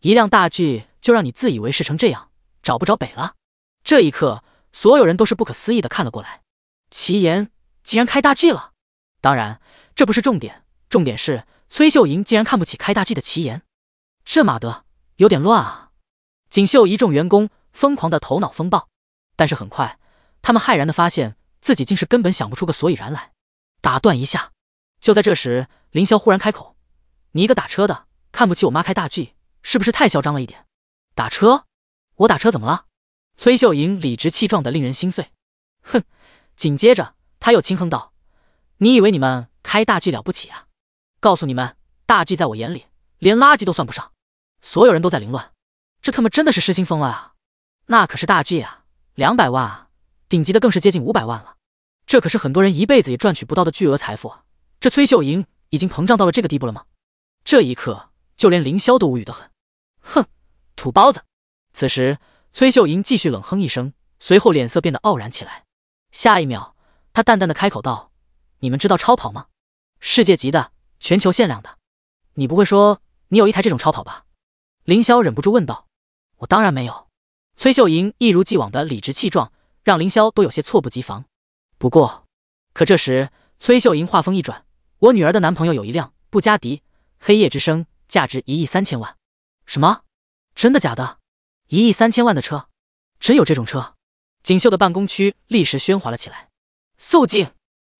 一辆大 G 就让你自以为是成这样，找不着北了？这一刻，所有人都是不可思议的看了过来。齐岩竟然开大 G 了，当然这不是重点，重点是崔秀莹竟然看不起开大 G 的齐岩，这马德有点乱啊！锦绣一众员工疯狂的头脑风暴，但是很快他们骇然的发现自己竟是根本想不出个所以然来。打断一下，就在这时，凌霄忽然开口：“你一个打车的，看不起我妈开大 G，是不是太嚣张了一点？”打车？我打车怎么了？崔秀莹理直气壮的令人心碎，哼，紧接着他又轻哼道：“你以为你们开大 G 了不起啊？告诉你们，大 G 在我眼里连垃圾都算不上。所有人都在凌乱，这他妈真的是失心疯了啊！那可是大 G 啊，两百万啊，顶级的更是接近五百万了。这可是很多人一辈子也赚取不到的巨额财富啊！这崔秀莹已经膨胀到了这个地步了吗？这一刻，就连凌霄都无语的很。哼，土包子！此时。”崔秀莹继续冷哼一声，随后脸色变得傲然起来。下一秒，她淡淡的开口道：“你们知道超跑吗？世界级的，全球限量的。你不会说你有一台这种超跑吧？”凌霄忍不住问道。“我当然没有。”崔秀莹一如既往的理直气壮，让凌霄都有些猝不及防。不过，可这时崔秀莹话锋一转：“我女儿的男朋友有一辆布加迪黑夜之声，价值一亿三千万。”“什么？真的假的？”一亿三千万的车，真有这种车？锦绣的办公区立时喧哗了起来。肃静！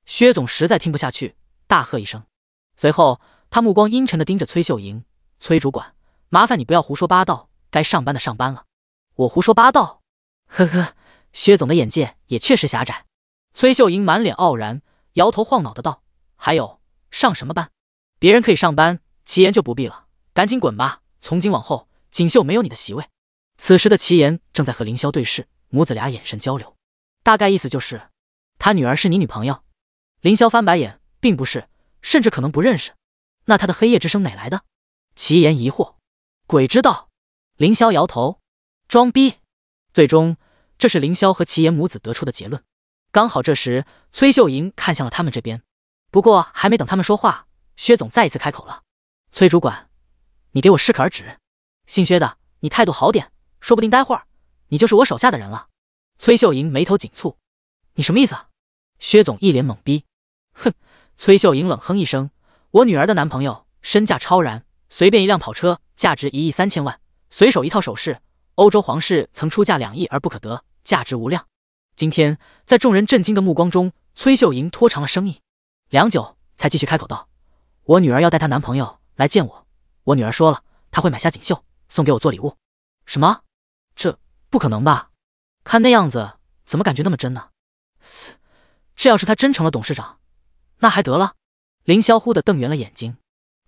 薛总实在听不下去，大喝一声。随后，他目光阴沉的盯着崔秀莹：“崔主管，麻烦你不要胡说八道。该上班的上班了。”“我胡说八道？”呵呵，薛总的眼界也确实狭窄。”崔秀莹满脸傲然，摇头晃脑的道：“还有上什么班？别人可以上班，齐岩就不必了。赶紧滚吧！从今往后，锦绣没有你的席位。”此时的齐岩正在和凌霄对视，母子俩眼神交流，大概意思就是，他女儿是你女朋友。凌霄翻白眼，并不是，甚至可能不认识。那他的黑夜之声哪来的？齐岩疑惑。鬼知道。凌霄摇头，装逼。最终，这是凌霄和齐岩母子得出的结论。刚好这时，崔秀莹看向了他们这边，不过还没等他们说话，薛总再一次开口了：“崔主管，你给我适可而止。姓薛的，你态度好点。”说不定待会儿，你就是我手下的人了。崔秀莹眉头紧蹙，你什么意思？薛总一脸懵逼。哼！崔秀莹冷哼一声：“我女儿的男朋友身价超然，随便一辆跑车价值一亿三千万，随手一套首饰，欧洲皇室曾出价两亿而不可得，价值无量。”今天在众人震惊的目光中，崔秀莹拖长了声音，良久才继续开口道：“我女儿要带她男朋友来见我。我女儿说了，她会买下锦绣，送给我做礼物。”什么？这不可能吧？看那样子，怎么感觉那么真呢？这要是他真成了董事长，那还得了？凌霄忽的瞪圆了眼睛。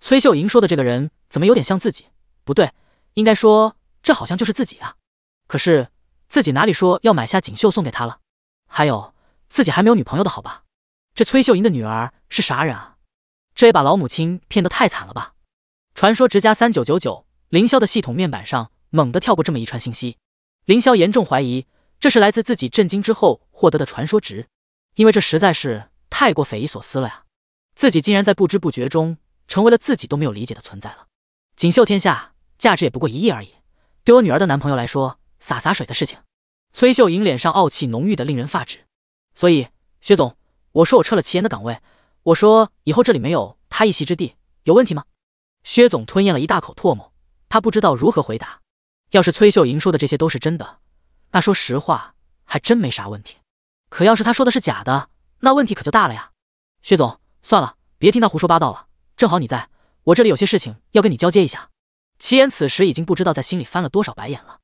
崔秀莹说的这个人怎么有点像自己？不对，应该说这好像就是自己啊！可是自己哪里说要买下锦绣送给他了？还有，自己还没有女朋友的好吧？这崔秀莹的女儿是啥人啊？这也把老母亲骗得太惨了吧？传说之加三九九九，凌霄的系统面板上。猛地跳过这么一串信息，凌霄严重怀疑这是来自自己震惊之后获得的传说值，因为这实在是太过匪夷所思了呀！自己竟然在不知不觉中成为了自己都没有理解的存在了。锦绣天下价值也不过一亿而已，对我女儿的男朋友来说，洒洒水的事情。崔秀莹脸上傲气浓郁的令人发指，所以薛总，我说我撤了齐岩的岗位，我说以后这里没有他一席之地，有问题吗？薛总吞咽了一大口唾沫，他不知道如何回答。要是崔秀莹说的这些都是真的，那说实话还真没啥问题。可要是她说的是假的，那问题可就大了呀。薛总，算了，别听她胡说八道了。正好你在我这里有些事情要跟你交接一下。齐岩此时已经不知道在心里翻了多少白眼了。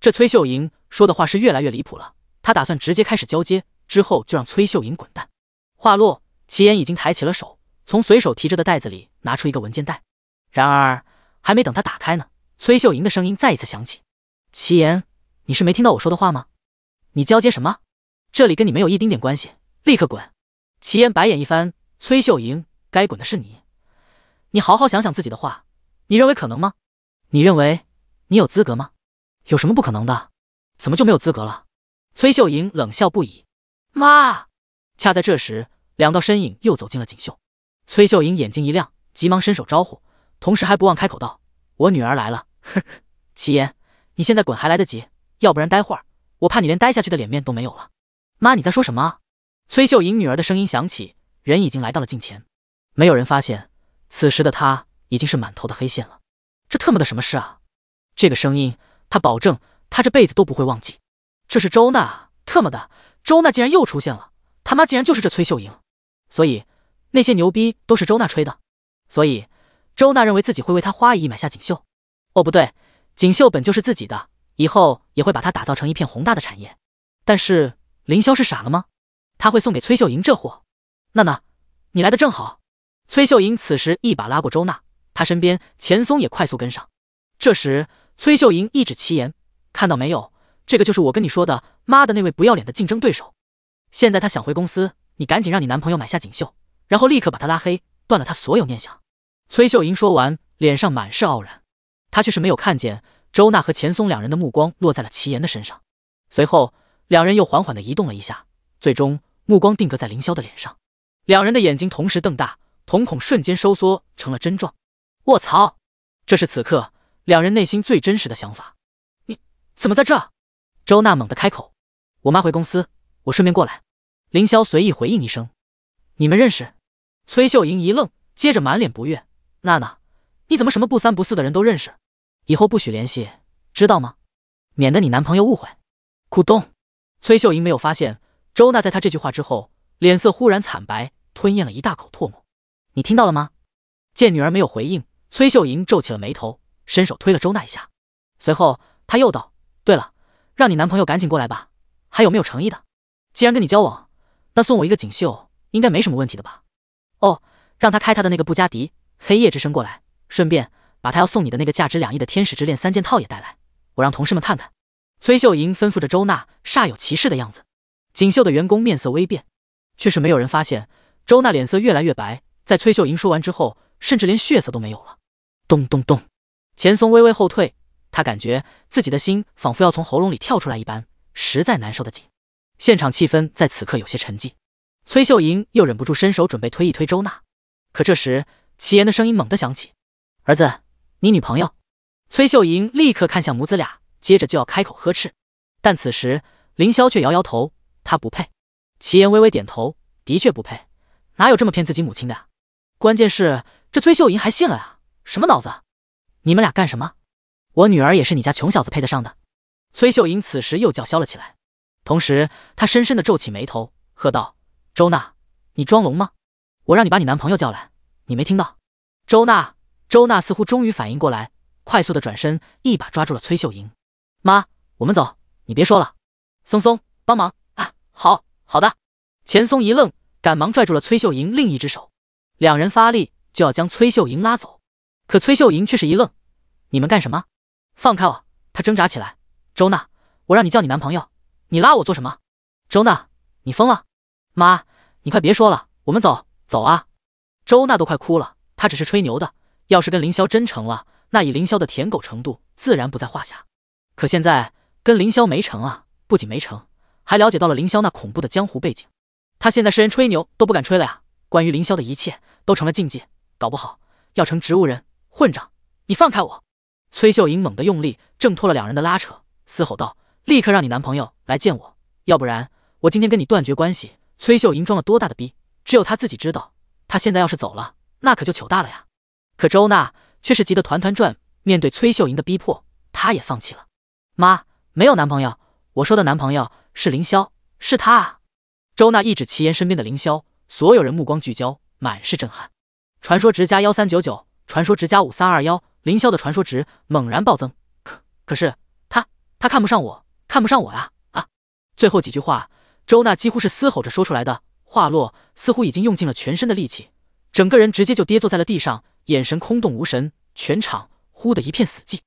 这崔秀莹说的话是越来越离谱了。他打算直接开始交接，之后就让崔秀莹滚蛋。话落，齐岩已经抬起了手，从随手提着的袋子里拿出一个文件袋。然而还没等他打开呢。崔秀莹的声音再一次响起：“齐岩，你是没听到我说的话吗？你交接什么？这里跟你没有一丁点关系，立刻滚！”齐岩白眼一翻：“崔秀莹，该滚的是你！你好好想想自己的话，你认为可能吗？你认为你有资格吗？有什么不可能的？怎么就没有资格了？”崔秀莹冷笑不已。妈！恰在这时，两道身影又走进了锦绣。崔秀莹眼睛一亮，急忙伸手招呼，同时还不忘开口道。我女儿来了，呵呵，齐岩，你现在滚还来得及，要不然待会儿我怕你连待下去的脸面都没有了。妈，你在说什么？崔秀莹女儿的声音响起，人已经来到了近前，没有人发现，此时的她已经是满头的黑线了。这特么的什么事啊？这个声音，她保证她这辈子都不会忘记。这是周娜，特么的，周娜竟然又出现了，他妈竟然就是这崔秀莹。所以那些牛逼都是周娜吹的，所以。周娜认为自己会为他花一亿买下锦绣，哦，不对，锦绣本就是自己的，以后也会把它打造成一片宏大的产业。但是凌霄是傻了吗？他会送给崔秀莹这货？娜娜，你来的正好。崔秀莹此时一把拉过周娜，她身边钱松也快速跟上。这时，崔秀莹一指齐言：“看到没有，这个就是我跟你说的妈的那位不要脸的竞争对手。现在他想回公司，你赶紧让你男朋友买下锦绣，然后立刻把他拉黑，断了他所有念想。崔秀莹说完，脸上满是傲然，她却是没有看见周娜和钱松两人的目光落在了齐岩的身上。随后，两人又缓缓地移动了一下，最终目光定格在凌霄的脸上。两人的眼睛同时瞪大，瞳孔瞬间收缩成了针状。我操！这是此刻两人内心最真实的想法。你怎么在这？周娜猛地开口。我妈回公司，我顺便过来。凌霄随意回应一声。你们认识？崔秀莹一愣，接着满脸不悦。娜娜，你怎么什么不三不四的人都认识？以后不许联系，知道吗？免得你男朋友误会。咕咚，崔秀英没有发现周娜在她这句话之后，脸色忽然惨白，吞咽了一大口唾沫。你听到了吗？见女儿没有回应，崔秀英皱起了眉头，伸手推了周娜一下。随后，她又道：“对了，让你男朋友赶紧过来吧，还有没有诚意的？既然跟你交往，那送我一个锦绣应该没什么问题的吧？哦，让他开他的那个布加迪。”黑夜之声过来，顺便把他要送你的那个价值两亿的天使之恋三件套也带来，我让同事们看看。”崔秀莹吩咐着周娜，煞有其事的样子。锦绣的员工面色微变，却是没有人发现周娜脸色越来越白，在崔秀莹说完之后，甚至连血色都没有了。咚咚咚！钱松微微后退，他感觉自己的心仿佛要从喉咙里跳出来一般，实在难受的紧。现场气氛在此刻有些沉寂。崔秀莹又忍不住伸手准备推一推周娜，可这时。齐言的声音猛地响起：“儿子，你女朋友。”崔秀莹立刻看向母子俩，接着就要开口呵斥，但此时凌霄却摇摇头：“他不配。”齐言微微点头：“的确不配，哪有这么骗自己母亲的？关键是这崔秀莹还信了啊！什么脑子？你们俩干什么？我女儿也是你家穷小子配得上的。”崔秀莹此时又叫嚣了起来，同时她深深的皱起眉头，喝道：“周娜，你装聋吗？我让你把你男朋友叫来。”你没听到？周娜，周娜似乎终于反应过来，快速的转身，一把抓住了崔秀英。妈，我们走，你别说了。松松，帮忙啊！好好的。钱松一愣，赶忙拽住了崔秀英另一只手，两人发力就要将崔秀英拉走。可崔秀英却是一愣：“你们干什么？放开我！”她挣扎起来。周娜，我让你叫你男朋友，你拉我做什么？周娜，你疯了？妈，你快别说了，我们走，走啊！周娜都快哭了，她只是吹牛的。要是跟凌霄真成了，那以凌霄的舔狗程度，自然不在话下。可现在跟凌霄没成啊，不仅没成，还了解到了凌霄那恐怖的江湖背景。他现在是连吹牛都不敢吹了呀！关于凌霄的一切都成了禁忌，搞不好要成植物人。混账，你放开我！崔秀英猛地用力挣脱了两人的拉扯，嘶吼道：“立刻让你男朋友来见我，要不然我今天跟你断绝关系！”崔秀英装了多大的逼，只有她自己知道。他现在要是走了，那可就糗大了呀！可周娜却是急得团团转。面对崔秀莹的逼迫，她也放弃了。妈，没有男朋友，我说的男朋友是凌霄，是他。啊。周娜一指齐言身边的凌霄，所有人目光聚焦，满是震撼。传说值加幺三九九，传说值加五三二幺，凌霄的传说值猛然暴增。可可是他他看不上我，看不上我呀啊！最后几句话，周娜几乎是嘶吼着说出来的。话落，似乎已经用尽了全身的力气，整个人直接就跌坐在了地上，眼神空洞无神，全场忽的一片死寂。